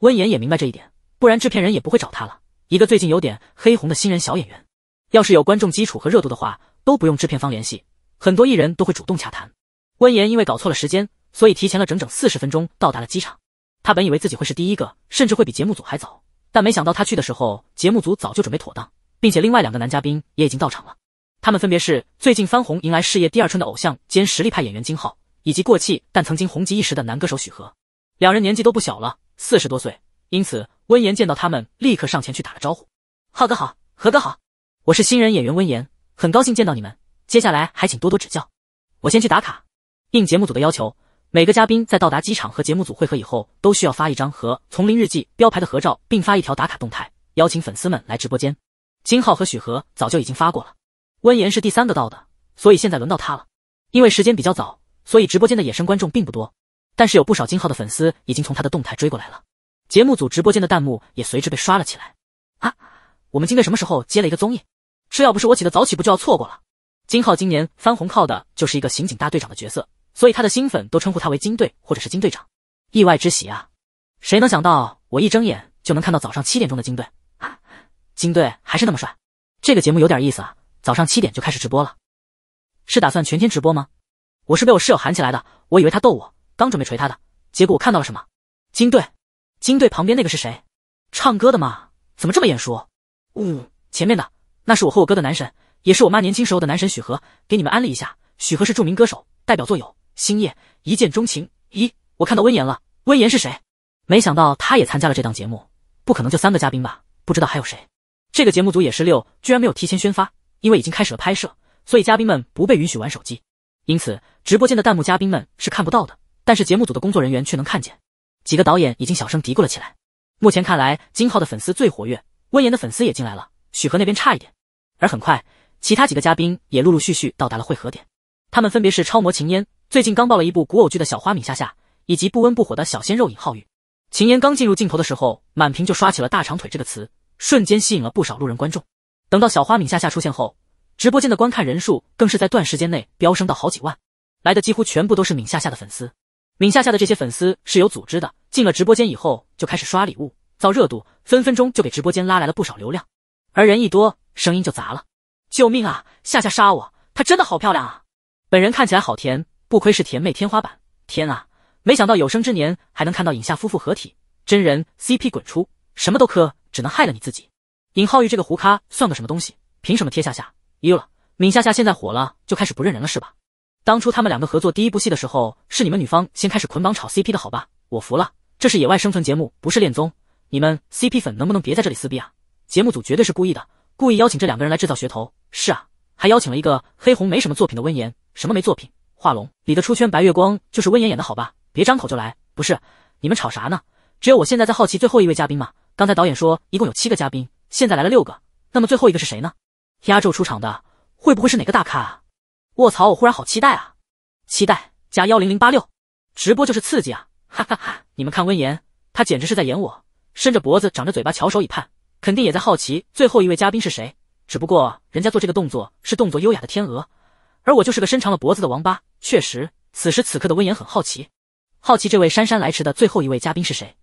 温言也明白这一点，不然制片人也不会找他了。一个最近有点黑红的新人小演员，要是有观众基础和热度的话，都不用制片方联系，很多艺人都会主动洽谈。温言因为搞错了时间，所以提前了整整四十分钟到达了机场。他本以为自己会是第一个，甚至会比节目组还早，但没想到他去的时候，节目组早就准备妥当，并且另外两个男嘉宾也已经到场了。他们分别是最近翻红、迎来事业第二春的偶像兼实力派演员金浩。以及过气但曾经红极一时的男歌手许和，两人年纪都不小了，四十多岁，因此温言见到他们立刻上前去打了招呼：“浩哥好，何哥好，我是新人演员温言，很高兴见到你们，接下来还请多多指教。我先去打卡。”应节目组的要求，每个嘉宾在到达机场和节目组汇合以后，都需要发一张和《丛林日记》标牌的合照，并发一条打卡动态，邀请粉丝们来直播间。金浩和许和早就已经发过了，温言是第三个到的，所以现在轮到他了。因为时间比较早。所以直播间的野生观众并不多，但是有不少金浩的粉丝已经从他的动态追过来了。节目组直播间的弹幕也随之被刷了起来。啊，我们金队什么时候接了一个综艺？这要不是我起的早，岂不就要错过了？金浩今年翻红靠的就是一个刑警大队长的角色，所以他的新粉都称呼他为金队或者是金队长。意外之喜啊！谁能想到我一睁眼就能看到早上七点钟的金队啊？金队还是那么帅。这个节目有点意思啊！早上七点就开始直播了，是打算全天直播吗？我是被我室友喊起来的，我以为他逗我，刚准备捶他的，结果我看到了什么？金队，金队旁边那个是谁？唱歌的吗？怎么这么眼熟？呜，前面的，那是我和我哥的男神，也是我妈年轻时候的男神许和，给你们安利一下，许和是著名歌手，代表作有《星夜》《一见钟情》。咦，我看到温言了，温言是谁？没想到他也参加了这档节目，不可能就三个嘉宾吧？不知道还有谁？这个节目组也是六，居然没有提前宣发，因为已经开始了拍摄，所以嘉宾们不被允许玩手机。因此，直播间的弹幕嘉宾们是看不到的，但是节目组的工作人员却能看见。几个导演已经小声嘀咕了起来。目前看来，金浩的粉丝最活跃，温言的粉丝也进来了，许河那边差一点。而很快，其他几个嘉宾也陆陆续续到达了汇合点。他们分别是超模秦烟，最近刚爆了一部古偶剧的小花敏夏夏，以及不温不火的小鲜肉尹浩宇。秦烟刚进入镜头的时候，满屏就刷起了“大长腿”这个词，瞬间吸引了不少路人观众。等到小花敏夏夏出现后，直播间的观看人数更是在短时间内飙升到好几万，来的几乎全部都是闵夏夏的粉丝。闵夏夏的这些粉丝是有组织的，进了直播间以后就开始刷礼物、造热度，分分钟就给直播间拉来了不少流量。而人一多，声音就砸了。救命啊！夏夏杀我！她真的好漂亮啊！本人看起来好甜，不亏是甜妹天花板。天啊！没想到有生之年还能看到尹夏夫妇合体，真人 CP 滚出！什么都磕，只能害了你自己。尹浩玉这个胡咖算个什么东西？凭什么贴夏夏？有了，闵夏夏现在火了就开始不认人了是吧？当初他们两个合作第一部戏的时候，是你们女方先开始捆绑炒 CP 的好吧？我服了，这是野外生存节目，不是恋综，你们 CP 粉能不能别在这里撕逼啊？节目组绝对是故意的，故意邀请这两个人来制造噱头。是啊，还邀请了一个黑红没什么作品的温言，什么没作品？画龙里的出圈白月光就是温言演的好吧？别张口就来，不是你们吵啥呢？只有我现在在好奇最后一位嘉宾嘛？刚才导演说一共有七个嘉宾，现在来了六个，那么最后一个是谁呢？压轴出场的会不会是哪个大咖啊？卧槽！我忽然好期待啊！期待加幺零零八六直播就是刺激啊！哈哈哈！你们看温言，他简直是在演我，伸着脖子，长着嘴巴，翘首以盼，肯定也在好奇最后一位嘉宾是谁。只不过人家做这个动作是动作优雅的天鹅，而我就是个伸长了脖子的王八。确实，此时此刻的温言很好奇，好奇这位姗姗来迟的最后一位嘉宾是谁。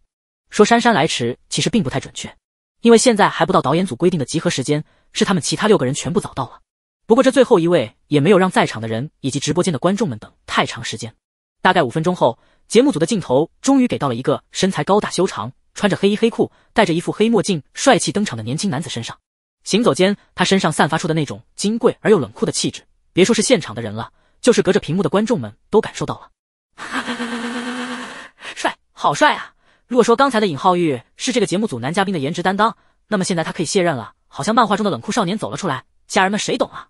说姗姗来迟其实并不太准确，因为现在还不到导演组规定的集合时间。是他们其他六个人全部早到了，不过这最后一位也没有让在场的人以及直播间的观众们等太长时间。大概五分钟后，节目组的镜头终于给到了一个身材高大修长、穿着黑衣黑裤、戴着一副黑墨镜、帅气登场的年轻男子身上。行走间，他身上散发出的那种金贵而又冷酷的气质，别说是现场的人了，就是隔着屏幕的观众们都感受到了。哈哈，帅，好帅啊！如果说刚才的尹浩玉是这个节目组男嘉宾的颜值担当，那么现在他可以卸任了。好像漫画中的冷酷少年走了出来，家人们谁懂啊？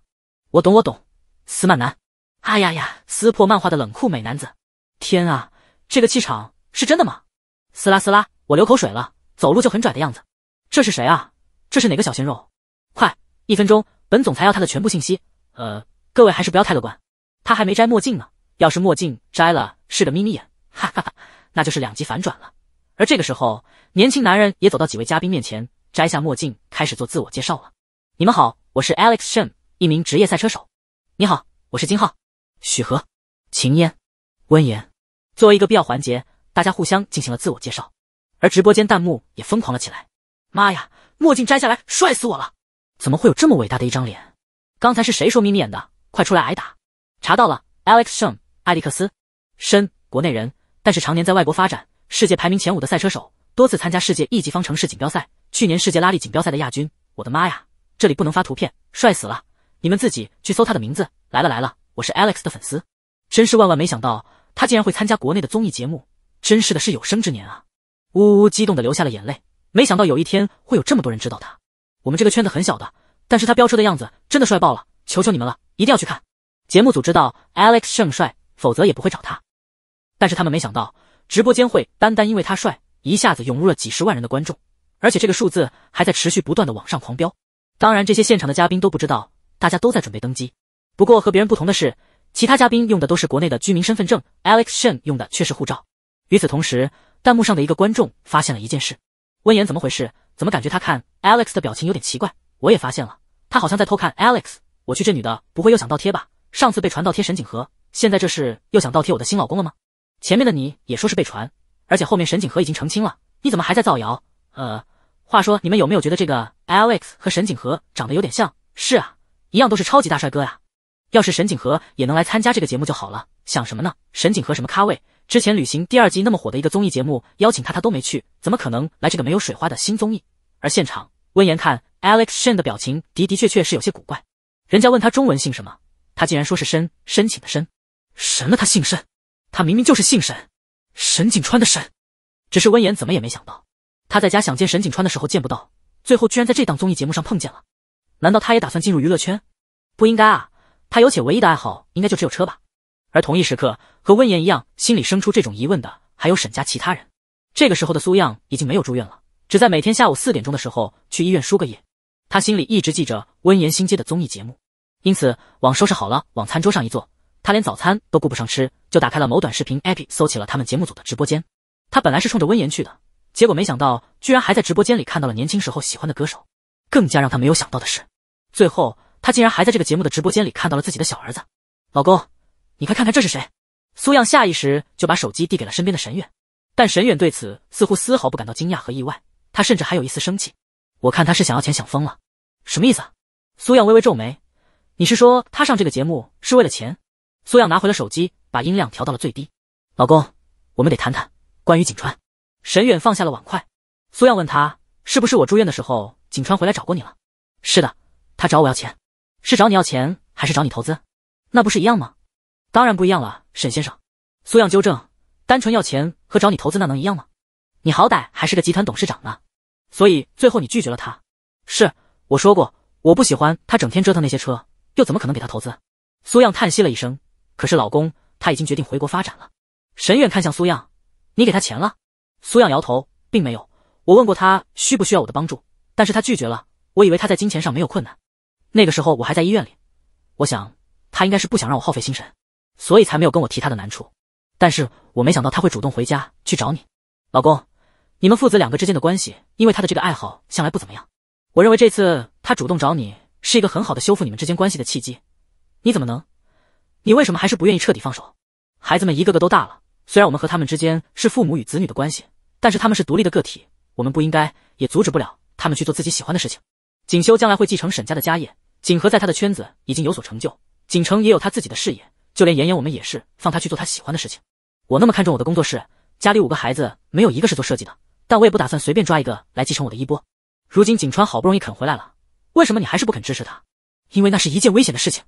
我懂我懂，司曼南，哎呀呀，撕破漫画的冷酷美男子，天啊，这个气场是真的吗？撕拉撕拉，我流口水了，走路就很拽的样子，这是谁啊？这是哪个小鲜肉？快，一分钟，本总裁要他的全部信息。呃，各位还是不要太乐观，他还没摘墨镜呢，要是墨镜摘了是个眯眯眼，哈哈哈，那就是两极反转了。而这个时候，年轻男人也走到几位嘉宾面前。摘下墨镜，开始做自我介绍了。你们好，我是 Alex Shen，一名职业赛车手。你好，我是金浩、许和、秦烟、温言。作为一个必要环节，大家互相进行了自我介绍，而直播间弹幕也疯狂了起来。妈呀，墨镜摘下来，帅死我了！怎么会有这么伟大的一张脸？刚才是谁说眯眯眼的？快出来挨打！查到了，Alex Shen，艾利克斯·申，国内人，但是常年在外国发展，世界排名前五的赛车手，多次参加世界一级方程式锦标赛。去年世界拉力锦标赛的亚军，我的妈呀！这里不能发图片，帅死了！你们自己去搜他的名字。来了来了，我是 Alex 的粉丝，真是万万没想到他竟然会参加国内的综艺节目，真是的，是有生之年啊！呜呜呜，激动的流下了眼泪。没想到有一天会有这么多人知道他。我们这个圈子很小的，但是他飙车的样子真的帅爆了，求求你们了，一定要去看。节目组知道 Alex 胜帅，否则也不会找他。但是他们没想到，直播间会单单因为他帅，一下子涌入了几十万人的观众。而且这个数字还在持续不断的往上狂飙，当然这些现场的嘉宾都不知道，大家都在准备登机。不过和别人不同的是，其他嘉宾用的都是国内的居民身份证，Alex Shen 用的却是护照。与此同时，弹幕上的一个观众发现了一件事：温言怎么回事？怎么感觉他看 Alex 的表情有点奇怪？我也发现了，他好像在偷看 Alex。我去，这女的不会又想倒贴吧？上次被传倒贴沈景和，现在这是又想倒贴我的新老公了吗？前面的你也说是被传，而且后面沈景和已经澄清了，你怎么还在造谣？呃。话说，你们有没有觉得这个 Alex 和沈景河长得有点像？是啊，一样都是超级大帅哥呀。要是沈景河也能来参加这个节目就好了。想什么呢？沈景河什么咖位？之前《旅行第二季》那么火的一个综艺节目，邀请他他都没去，怎么可能来这个没有水花的新综艺？而现场，温言看 Alex Shen 的表情，的的确确是有些古怪。人家问他中文姓什么，他竟然说是申申请的申，什么？他姓申，他明明就是姓沈，沈景川的沈。只是温言怎么也没想到。他在家想见沈景川的时候见不到，最后居然在这档综艺节目上碰见了。难道他也打算进入娱乐圈？不应该啊，他有且唯一的爱好应该就只有车吧。而同一时刻，和温言一样心里生出这种疑问的还有沈家其他人。这个时候的苏漾已经没有住院了，只在每天下午四点钟的时候去医院输个液。他心里一直记着温言新接的综艺节目，因此往收拾好了往餐桌上一坐，他连早餐都顾不上吃，就打开了某短视频 APP，搜起了他们节目组的直播间。他本来是冲着温言去的。结果没想到，居然还在直播间里看到了年轻时候喜欢的歌手。更加让他没有想到的是，最后他竟然还在这个节目的直播间里看到了自己的小儿子。老公，你快看看这是谁？苏漾下意识就把手机递给了身边的沈远，但沈远对此似乎丝毫不感到惊讶和意外，他甚至还有一丝生气。我看他是想要钱想疯了，什么意思？啊？苏漾微微皱眉，你是说他上这个节目是为了钱？苏漾拿回了手机，把音量调到了最低。老公，我们得谈谈关于景川。沈远放下了碗筷，苏漾问他：“是不是我住院的时候，景川回来找过你了？”“是的，他找我要钱，是找你要钱还是找你投资？那不是一样吗？”“当然不一样了，沈先生。”苏漾纠正，“单纯要钱和找你投资那能一样吗？你好歹还是个集团董事长呢，所以最后你拒绝了他。”“是，我说过我不喜欢他整天折腾那些车，又怎么可能给他投资？”苏漾叹息了一声，“可是老公，他已经决定回国发展了。”沈远看向苏漾：“你给他钱了？”苏漾摇头，并没有。我问过他需不需要我的帮助，但是他拒绝了。我以为他在金钱上没有困难。那个时候我还在医院里，我想他应该是不想让我耗费心神，所以才没有跟我提他的难处。但是我没想到他会主动回家去找你，老公。你们父子两个之间的关系，因为他的这个爱好向来不怎么样。我认为这次他主动找你是一个很好的修复你们之间关系的契机。你怎么能？你为什么还是不愿意彻底放手？孩子们一个个都大了，虽然我们和他们之间是父母与子女的关系。但是他们是独立的个体，我们不应该也阻止不了他们去做自己喜欢的事情。锦修将来会继承沈家的家业，锦和在他的圈子已经有所成就，锦城也有他自己的事业，就连妍妍，我们也是放他去做他喜欢的事情。我那么看重我的工作室，家里五个孩子没有一个是做设计的，但我也不打算随便抓一个来继承我的衣钵。如今锦川好不容易肯回来了，为什么你还是不肯支持他？因为那是一件危险的事情，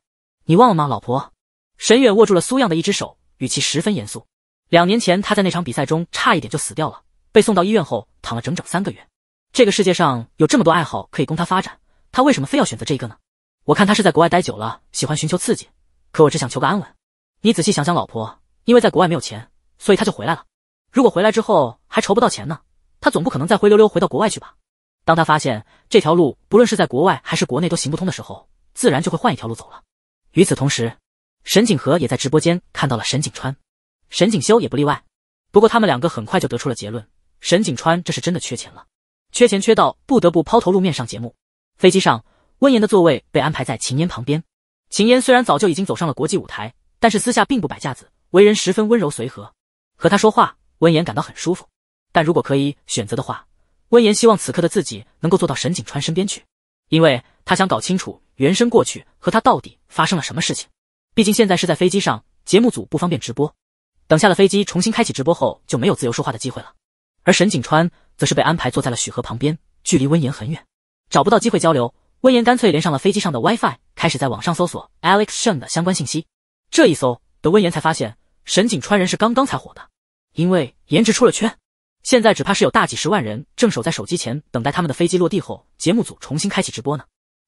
你忘了吗，老婆？沈远握住了苏漾的一只手，语气十分严肃。两年前他在那场比赛中差一点就死掉了。被送到医院后躺了整整三个月。这个世界上有这么多爱好可以供他发展，他为什么非要选择这个呢？我看他是在国外待久了，喜欢寻求刺激。可我只想求个安稳。你仔细想想，老婆因为在国外没有钱，所以他就回来了。如果回来之后还筹不到钱呢？他总不可能再灰溜溜回到国外去吧？当他发现这条路不论是在国外还是国内都行不通的时候，自然就会换一条路走了。与此同时，沈景和也在直播间看到了沈景川，沈景修也不例外。不过他们两个很快就得出了结论。沈景川这是真的缺钱了，缺钱缺到不得不抛头露面上节目。飞机上，温言的座位被安排在秦烟旁边。秦烟虽然早就已经走上了国际舞台，但是私下并不摆架子，为人十分温柔随和，和他说话，温言感到很舒服。但如果可以选择的话，温言希望此刻的自己能够坐到沈景川身边去，因为他想搞清楚原生过去和他到底发生了什么事情。毕竟现在是在飞机上，节目组不方便直播，等下了飞机重新开启直播后，就没有自由说话的机会了。而沈景川则是被安排坐在了许河旁边，距离温言很远，找不到机会交流。温言干脆连上了飞机上的 WiFi，开始在网上搜索 Alex s h e n 的相关信息。这一搜，的温言才发现沈景川人是刚刚才火的，因为颜值出了圈。现在只怕是有大几十万人正守在手机前，等待他们的飞机落地后，节目组重新开启直播呢。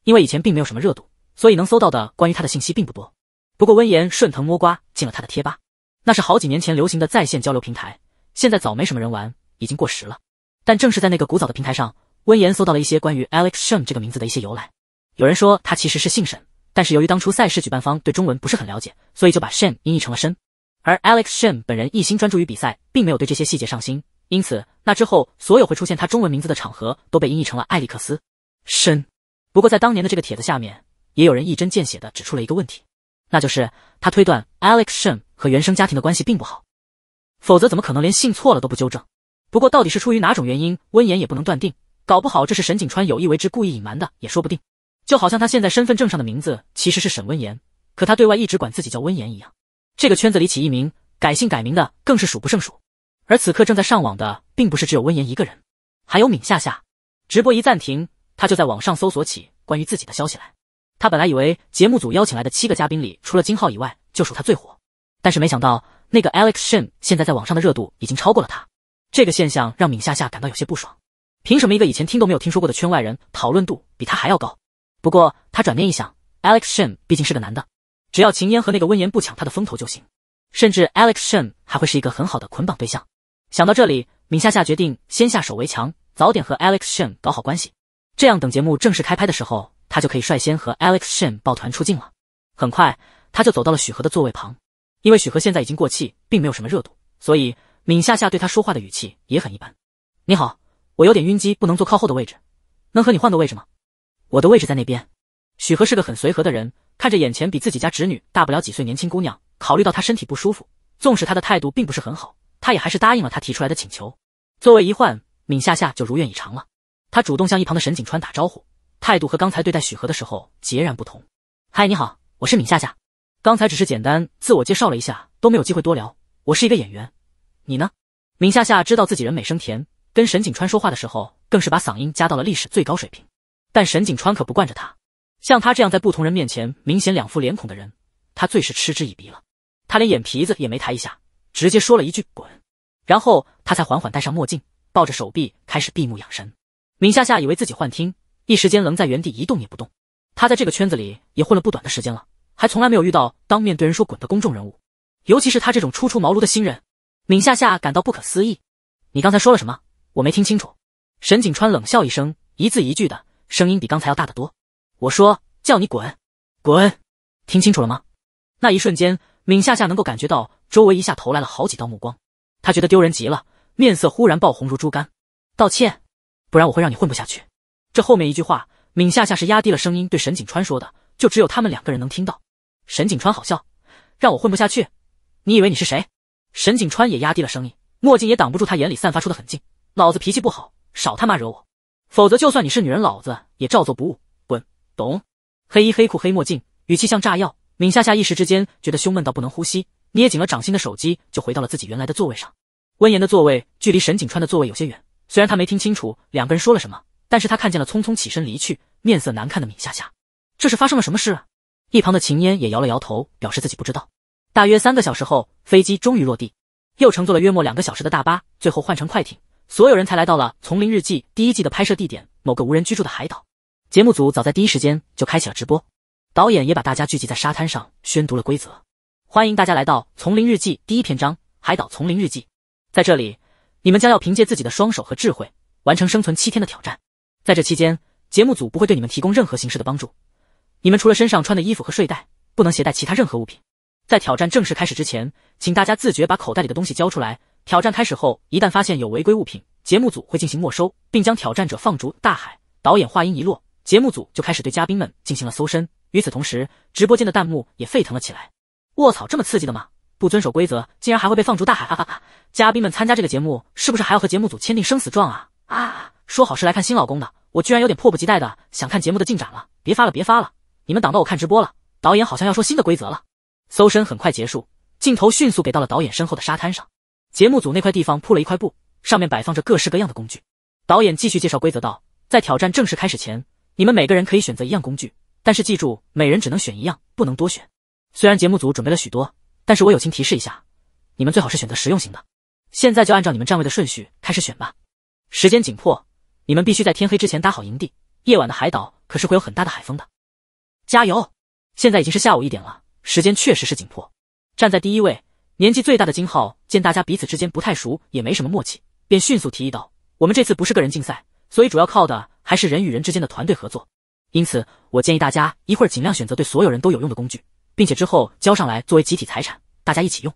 因为以前并没有什么热度，所以能搜到的关于他的信息并不多。不过温言顺藤摸瓜进了他的贴吧，那是好几年前流行的在线交流平台，现在早没什么人玩。已经过时了，但正是在那个古早的平台上，温言搜到了一些关于 Alex Shen 这个名字的一些由来。有人说他其实是姓沈，但是由于当初赛事举办方对中文不是很了解，所以就把 Shen 音译成了申。而 Alex Shen 本人一心专注于比赛，并没有对这些细节上心，因此那之后所有会出现他中文名字的场合都被音译成了艾利克斯深。不过在当年的这个帖子下面，也有人一针见血的指出了一个问题，那就是他推断 Alex Shen 和原生家庭的关系并不好，否则怎么可能连姓错了都不纠正？不过，到底是出于哪种原因，温言也不能断定。搞不好这是沈景川有意为之，故意隐瞒的也说不定。就好像他现在身份证上的名字其实是沈温言，可他对外一直管自己叫温言一样。这个圈子里起艺名、改姓改名的更是数不胜数。而此刻正在上网的，并不是只有温言一个人，还有闵夏夏。直播一暂停，他就在网上搜索起关于自己的消息来。他本来以为节目组邀请来的七个嘉宾里，除了金浩以外，就属他最火。但是没想到，那个 Alex Shen 现在在网上的热度已经超过了他。这个现象让闵夏夏感到有些不爽，凭什么一个以前听都没有听说过的圈外人，讨论度比他还要高？不过他转念一想，Alex Shen 毕竟是个男的，只要秦烟和那个温言不抢他的风头就行，甚至 Alex Shen 还会是一个很好的捆绑对象。想到这里，闵夏夏决定先下手为强，早点和 Alex Shen 搞好关系，这样等节目正式开拍的时候，他就可以率先和 Alex Shen 抱团出镜了。很快，他就走到了许和的座位旁，因为许和现在已经过气，并没有什么热度，所以。闵夏夏对他说话的语气也很一般。你好，我有点晕机，不能坐靠后的位置，能和你换个位置吗？我的位置在那边。许和是个很随和的人，看着眼前比自己家侄女大不了几岁年轻姑娘，考虑到她身体不舒服，纵使她的态度并不是很好，他也还是答应了她提出来的请求。座位一换，闵夏夏就如愿以偿了。她主动向一旁的沈景川打招呼，态度和刚才对待许和的时候截然不同。嗨，你好，我是闵夏夏。刚才只是简单自我介绍了一下，都没有机会多聊。我是一个演员。你呢？闵夏夏知道自己人美声甜，跟沈景川说话的时候，更是把嗓音加到了历史最高水平。但沈景川可不惯着他，像他这样在不同人面前明显两副脸孔的人，他最是嗤之以鼻了。他连眼皮子也没抬一下，直接说了一句“滚”，然后他才缓缓戴上墨镜，抱着手臂开始闭目养神。闵夏夏以为自己幻听，一时间愣在原地一动也不动。他在这个圈子里也混了不短的时间了，还从来没有遇到当面对人说“滚”的公众人物，尤其是他这种初出茅庐的新人。闵夏夏感到不可思议，你刚才说了什么？我没听清楚。沈景川冷笑一声，一字一句的声音比刚才要大得多。我说叫你滚滚，听清楚了吗？那一瞬间，闵夏夏能够感觉到周围一下投来了好几道目光，他觉得丢人极了，面色忽然爆红如猪肝。道歉，不然我会让你混不下去。这后面一句话，闵夏夏是压低了声音对沈景川说的，就只有他们两个人能听到。沈景川好笑，让我混不下去？你以为你是谁？沈景川也压低了声音，墨镜也挡不住他眼里散发出的狠劲。老子脾气不好，少他妈惹我，否则就算你是女人，老子也照做不误。滚！懂？黑衣、黑裤、黑墨镜，语气像炸药。闵夏夏一时之间觉得胸闷到不能呼吸，捏紧了掌心的手机，就回到了自己原来的座位上。温言的座位距离沈景川的座位有些远，虽然他没听清楚两个人说了什么，但是他看见了匆匆起身离去、面色难看的闵夏夏。这是发生了什么事？一旁的秦烟也摇了摇头，表示自己不知道。大约三个小时后，飞机终于落地，又乘坐了约莫两个小时的大巴，最后换成快艇，所有人才来到了《丛林日记》第一季的拍摄地点——某个无人居住的海岛。节目组早在第一时间就开启了直播，导演也把大家聚集在沙滩上，宣读了规则。欢迎大家来到《丛林日记》第一篇章——海岛丛林日记。在这里，你们将要凭借自己的双手和智慧，完成生存七天的挑战。在这期间，节目组不会对你们提供任何形式的帮助，你们除了身上穿的衣服和睡袋，不能携带其他任何物品。在挑战正式开始之前，请大家自觉把口袋里的东西交出来。挑战开始后，一旦发现有违规物品，节目组会进行没收，并将挑战者放逐大海。导演话音一落，节目组就开始对嘉宾们进行了搜身。与此同时，直播间的弹幕也沸腾了起来：“卧槽，这么刺激的吗？不遵守规则竟然还会被放逐大海，哈哈哈！”嘉宾们参加这个节目是不是还要和节目组签订生死状啊？啊！说好是来看新老公的，我居然有点迫不及待的想看节目的进展了。别发了，别发了，你们挡到我看直播了。导演好像要说新的规则了。搜身很快结束，镜头迅速给到了导演身后的沙滩上。节目组那块地方铺了一块布，上面摆放着各式各样的工具。导演继续介绍规则道：“在挑战正式开始前，你们每个人可以选择一样工具，但是记住，每人只能选一样，不能多选。虽然节目组准备了许多，但是我友情提示一下，你们最好是选择实用型的。现在就按照你们站位的顺序开始选吧。时间紧迫，你们必须在天黑之前搭好营地。夜晚的海岛可是会有很大的海风的，加油！现在已经是下午一点了。”时间确实是紧迫。站在第一位、年纪最大的金浩见大家彼此之间不太熟，也没什么默契，便迅速提议道：“我们这次不是个人竞赛，所以主要靠的还是人与人之间的团队合作。因此，我建议大家一会儿尽量选择对所有人都有用的工具，并且之后交上来作为集体财产，大家一起用。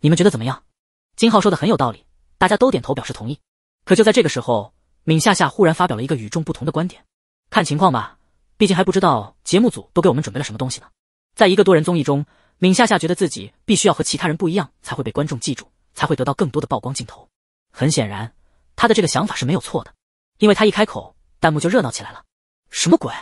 你们觉得怎么样？”金浩说的很有道理，大家都点头表示同意。可就在这个时候，闵夏夏忽然发表了一个与众不同的观点：“看情况吧，毕竟还不知道节目组都给我们准备了什么东西呢。”在一个多人综艺中，闵夏夏觉得自己必须要和其他人不一样，才会被观众记住，才会得到更多的曝光镜头。很显然，他的这个想法是没有错的，因为他一开口，弹幕就热闹起来了。什么鬼？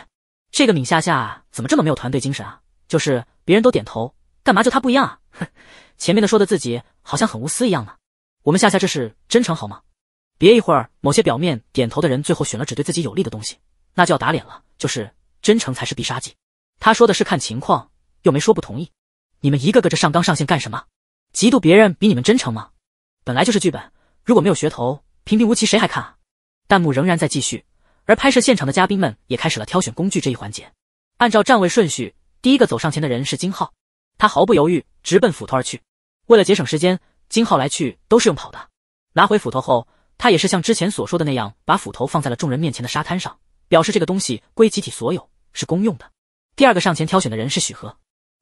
这个闵夏夏怎么这么没有团队精神啊？就是别人都点头，干嘛就他不一样啊？哼，前面的说的自己好像很无私一样呢。我们夏夏这是真诚好吗？别一会儿某些表面点头的人最后选了只对自己有利的东西，那就要打脸了。就是真诚才是必杀技。他说的是看情况。又没说不同意，你们一个个这上纲上线干什么？嫉妒别人比你们真诚吗？本来就是剧本，如果没有噱头，平平无奇谁还看啊？弹幕仍然在继续，而拍摄现场的嘉宾们也开始了挑选工具这一环节。按照站位顺序，第一个走上前的人是金浩，他毫不犹豫直奔斧头而去。为了节省时间，金浩来去都是用跑的。拿回斧头后，他也是像之前所说的那样，把斧头放在了众人面前的沙滩上，表示这个东西归集体所有，是公用的。第二个上前挑选的人是许和。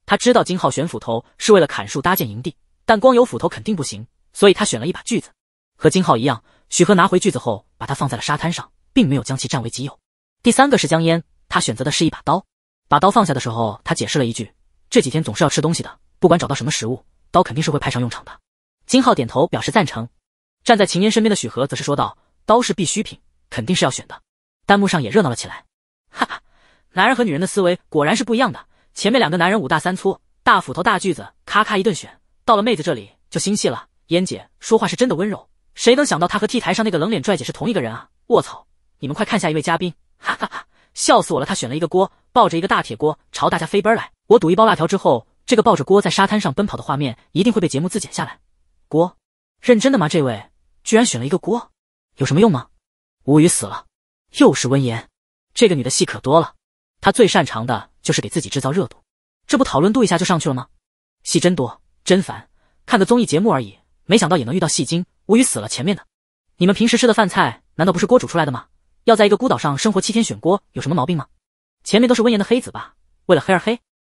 他知道金浩选斧头是为了砍树搭建营地，但光有斧头肯定不行，所以他选了一把锯子。和金浩一样，许和拿回锯子后，把它放在了沙滩上，并没有将其占为己有。第三个是江烟，他选择的是一把刀。把刀放下的时候，他解释了一句：“这几天总是要吃东西的，不管找到什么食物，刀肯定是会派上用场的。”金浩点头表示赞成。站在秦烟身边的许和则是说道：“刀是必需品，肯定是要选的。”弹幕上也热闹了起来。哈哈，男人和女人的思维果然是不一样的。前面两个男人五大三粗，大斧头、大锯子，咔咔一顿选，到了妹子这里就心细了。燕姐说话是真的温柔，谁能想到她和 T 台上那个冷脸拽姐是同一个人啊？我操！你们快看下一位嘉宾，哈哈哈，笑死我了！他选了一个锅，抱着一个大铁锅朝大家飞奔来。我赌一包辣条之后，这个抱着锅在沙滩上奔跑的画面一定会被节目自剪下来。锅，认真的吗？这位居然选了一个锅，有什么用吗？无语死了，又是温言，这个女的戏可多了，她最擅长的。就是给自己制造热度，这不讨论度一下就上去了吗？戏真多，真烦。看个综艺节目而已，没想到也能遇到戏精，无语死了。前面的，你们平时吃的饭菜难道不是锅煮出来的吗？要在一个孤岛上生活七天选锅有什么毛病吗？前面都是温言的黑子吧？为了黑而黑。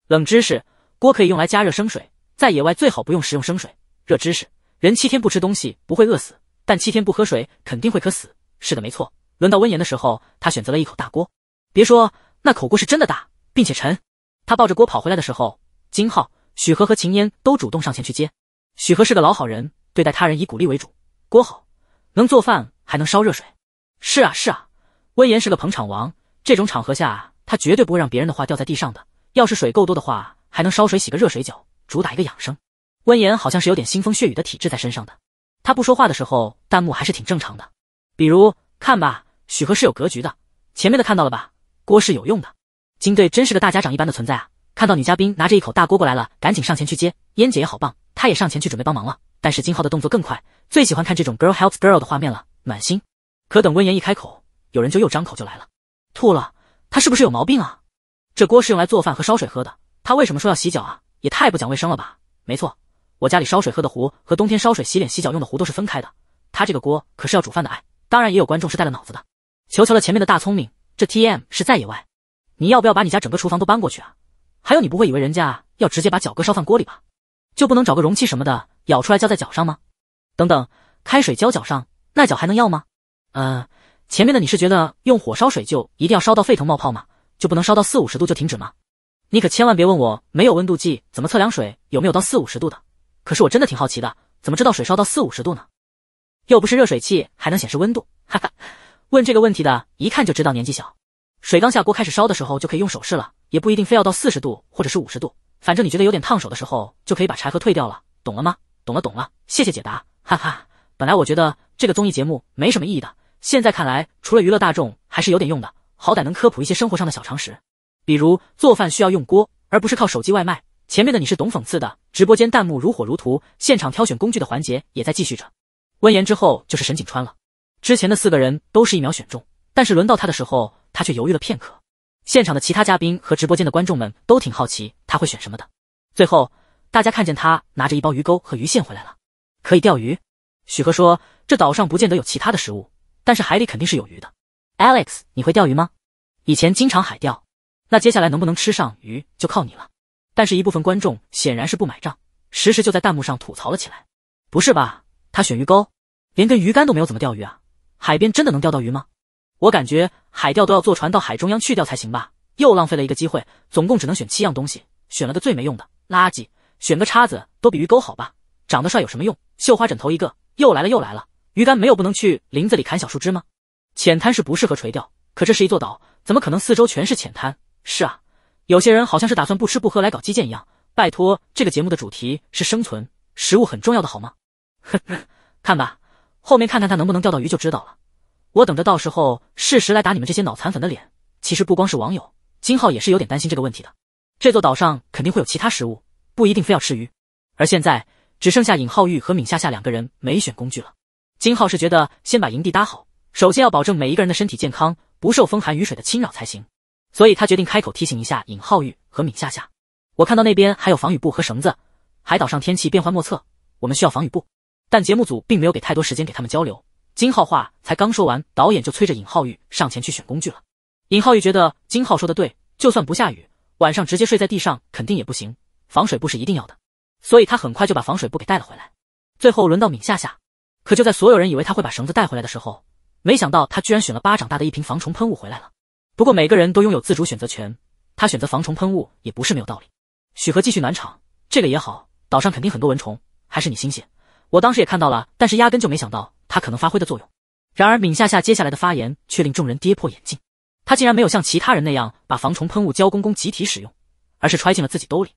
冷知识，锅可以用来加热生水，在野外最好不用食用生水。热知识，人七天不吃东西不会饿死，但七天不喝水肯定会渴死。是的，没错。轮到温言的时候，他选择了一口大锅。别说，那口锅是真的大。并且沉，他抱着锅跑回来的时候，金浩、许和和秦烟都主动上前去接。许和是个老好人，对待他人以鼓励为主。郭好能做饭，还能烧热水。是啊是啊，温言是个捧场王，这种场合下他绝对不会让别人的话掉在地上的。要是水够多的话，还能烧水洗个热水脚，主打一个养生。温言好像是有点腥风血雨的体质在身上的。他不说话的时候，弹幕还是挺正常的，比如看吧，许和是有格局的，前面的看到了吧，锅是有用的。金队真是个大家长一般的存在啊！看到女嘉宾拿着一口大锅过来了，赶紧上前去接。燕姐也好棒，她也上前去准备帮忙了。但是金浩的动作更快，最喜欢看这种 girl helps girl 的画面了，暖心。可等温言一开口，有人就又张口就来了，吐了。他是不是有毛病啊？这锅是用来做饭和烧水喝的，他为什么说要洗脚啊？也太不讲卫生了吧！没错，我家里烧水喝的壶和冬天烧水洗脸洗脚用的壶都是分开的。他这个锅可是要煮饭的，哎，当然也有观众是带了脑子的，求求了，前面的大聪明，这 T M 是在野外。你要不要把你家整个厨房都搬过去啊？还有，你不会以为人家要直接把脚搁烧饭锅里吧？就不能找个容器什么的，舀出来浇在脚上吗？等等，开水浇脚上，那脚还能要吗？嗯，前面的你是觉得用火烧水就一定要烧到沸腾冒泡吗？就不能烧到四五十度就停止吗？你可千万别问我没有温度计怎么测量水有没有到四五十度的。可是我真的挺好奇的，怎么知道水烧到四五十度呢？又不是热水器，还能显示温度？哈哈，问这个问题的一看就知道年纪小。水刚下锅开始烧的时候就可以用手试了，也不一定非要到四十度或者是五十度，反正你觉得有点烫手的时候就可以把柴禾退掉了，懂了吗？懂了懂了，谢谢解答，哈哈。本来我觉得这个综艺节目没什么意义的，现在看来除了娱乐大众还是有点用的，好歹能科普一些生活上的小常识，比如做饭需要用锅，而不是靠手机外卖。前面的你是懂讽刺的，直播间弹幕如火如荼，现场挑选工具的环节也在继续着。温言之后就是沈景川了，之前的四个人都是一秒选中，但是轮到他的时候。他却犹豫了片刻，现场的其他嘉宾和直播间的观众们都挺好奇他会选什么的。最后，大家看见他拿着一包鱼钩和鱼线回来了，可以钓鱼。许和说：“这岛上不见得有其他的食物，但是海里肯定是有鱼的。” Alex，你会钓鱼吗？以前经常海钓，那接下来能不能吃上鱼就靠你了。但是，一部分观众显然是不买账，时时就在弹幕上吐槽了起来：“不是吧，他选鱼钩，连根鱼竿都没有，怎么钓鱼啊？海边真的能钓到鱼吗？”我感觉海钓都要坐船到海中央去钓才行吧，又浪费了一个机会。总共只能选七样东西，选了个最没用的垃圾，选个叉子都比鱼钩好吧。长得帅有什么用？绣花枕头一个，又来了又来了。鱼竿没有不能去林子里砍小树枝吗？浅滩是不适合垂钓，可这是一座岛，怎么可能四周全是浅滩？是啊，有些人好像是打算不吃不喝来搞基建一样。拜托，这个节目的主题是生存，食物很重要的，好吗？呵呵，看吧，后面看看他能不能钓到鱼就知道了。我等着，到时候适时来打你们这些脑残粉的脸。其实不光是网友，金浩也是有点担心这个问题的。这座岛上肯定会有其他食物，不一定非要吃鱼。而现在只剩下尹浩玉和闵夏夏两个人没选工具了。金浩是觉得先把营地搭好，首先要保证每一个人的身体健康，不受风寒雨水的侵扰才行。所以他决定开口提醒一下尹浩玉和闵夏夏。我看到那边还有防雨布和绳子，海岛上天气变幻莫测，我们需要防雨布。但节目组并没有给太多时间给他们交流。金浩话才刚说完，导演就催着尹浩玉上前去选工具了。尹浩玉觉得金浩说的对，就算不下雨，晚上直接睡在地上肯定也不行，防水布是一定要的，所以他很快就把防水布给带了回来。最后轮到敏夏夏，可就在所有人以为他会把绳子带回来的时候，没想到他居然选了巴掌大的一瓶防虫喷雾回来了。不过每个人都拥有自主选择权，他选择防虫喷雾也不是没有道理。许和继续暖场，这个也好，岛上肯定很多蚊虫，还是你心细，我当时也看到了，但是压根就没想到。他可能发挥的作用，然而闵夏夏接下来的发言却令众人跌破眼镜。她竟然没有像其他人那样把防虫喷雾交公公集体使用，而是揣进了自己兜里。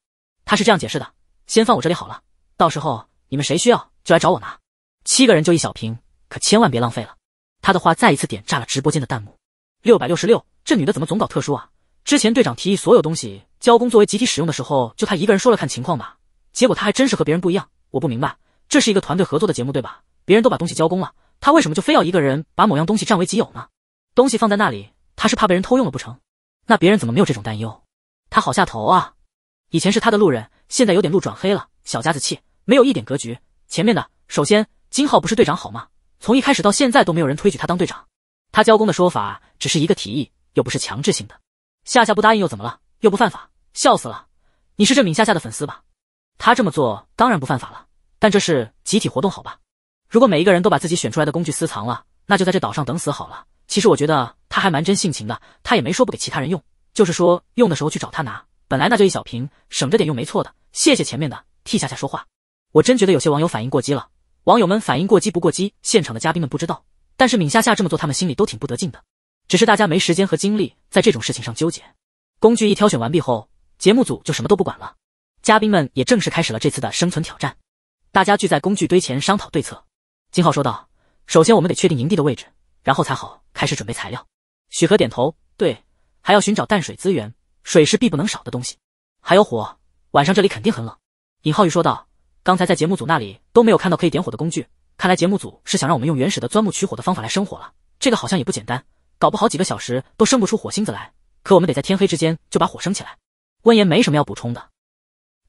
她是这样解释的：“先放我这里好了，到时候你们谁需要就来找我拿。七个人就一小瓶，可千万别浪费了。”她的话再一次点炸了直播间的弹幕。六百六十六，这女的怎么总搞特殊啊？之前队长提议所有东西交公作为集体使用的时候，就她一个人说了看情况吧。结果她还真是和别人不一样，我不明白，这是一个团队合作的节目对吧？别人都把东西交工了，他为什么就非要一个人把某样东西占为己有呢？东西放在那里，他是怕被人偷用了不成？那别人怎么没有这种担忧？他好下头啊！以前是他的路人，现在有点路转黑了，小家子气，没有一点格局。前面的，首先金浩不是队长好吗？从一开始到现在都没有人推举他当队长。他交工的说法只是一个提议，又不是强制性的。夏夏不答应又怎么了？又不犯法，笑死了！你是这闵夏夏的粉丝吧？他这么做当然不犯法了，但这是集体活动好吧？如果每一个人都把自己选出来的工具私藏了，那就在这岛上等死好了。其实我觉得他还蛮真性情的，他也没说不给其他人用，就是说用的时候去找他拿。本来那就一小瓶，省着点用没错的。谢谢前面的替夏夏说话，我真觉得有些网友反应过激了。网友们反应过激不过激，现场的嘉宾们不知道，但是闵夏夏这么做，他们心里都挺不得劲的。只是大家没时间和精力在这种事情上纠结。工具一挑选完毕后，节目组就什么都不管了，嘉宾们也正式开始了这次的生存挑战。大家聚在工具堆前商讨对策。金浩说道：“首先，我们得确定营地的位置，然后才好开始准备材料。”许和点头：“对，还要寻找淡水资源，水是必不能少的东西。还有火，晚上这里肯定很冷。”尹浩宇说道：“刚才在节目组那里都没有看到可以点火的工具，看来节目组是想让我们用原始的钻木取火的方法来生火了。这个好像也不简单，搞不好几个小时都生不出火星子来。可我们得在天黑之间就把火生起来。”温言没什么要补充的，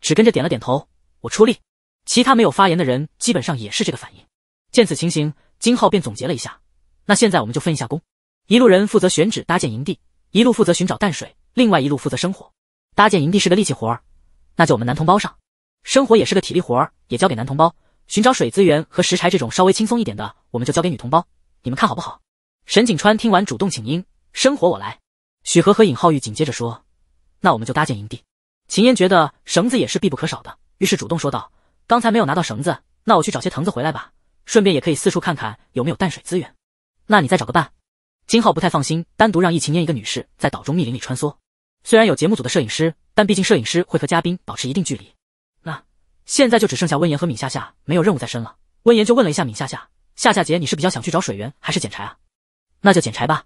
只跟着点了点头：“我出力。”其他没有发言的人基本上也是这个反应。见此情形，金浩便总结了一下。那现在我们就分一下工，一路人负责选址搭建营地，一路负责寻找淡水，另外一路负责生火。搭建营地是个力气活儿，那就我们男同胞上；生火也是个体力活儿，也交给男同胞。寻找水资源和石柴这种稍微轻松一点的，我们就交给女同胞。你们看好不好？沈景川听完主动请缨，生火我来。许和和尹浩玉紧接着说：“那我们就搭建营地。”秦烟觉得绳子也是必不可少的，于是主动说道：“刚才没有拿到绳子，那我去找些藤子回来吧。”顺便也可以四处看看有没有淡水资源。那你再找个伴。金浩不太放心单独让易晴烟一个女士在岛中密林里穿梭，虽然有节目组的摄影师，但毕竟摄影师会和嘉宾保持一定距离。那现在就只剩下温言和闵夏夏没有任务在身了。温言就问了一下闵夏夏：“夏夏姐，你是比较想去找水源，还是捡柴啊？”“那就捡柴吧。”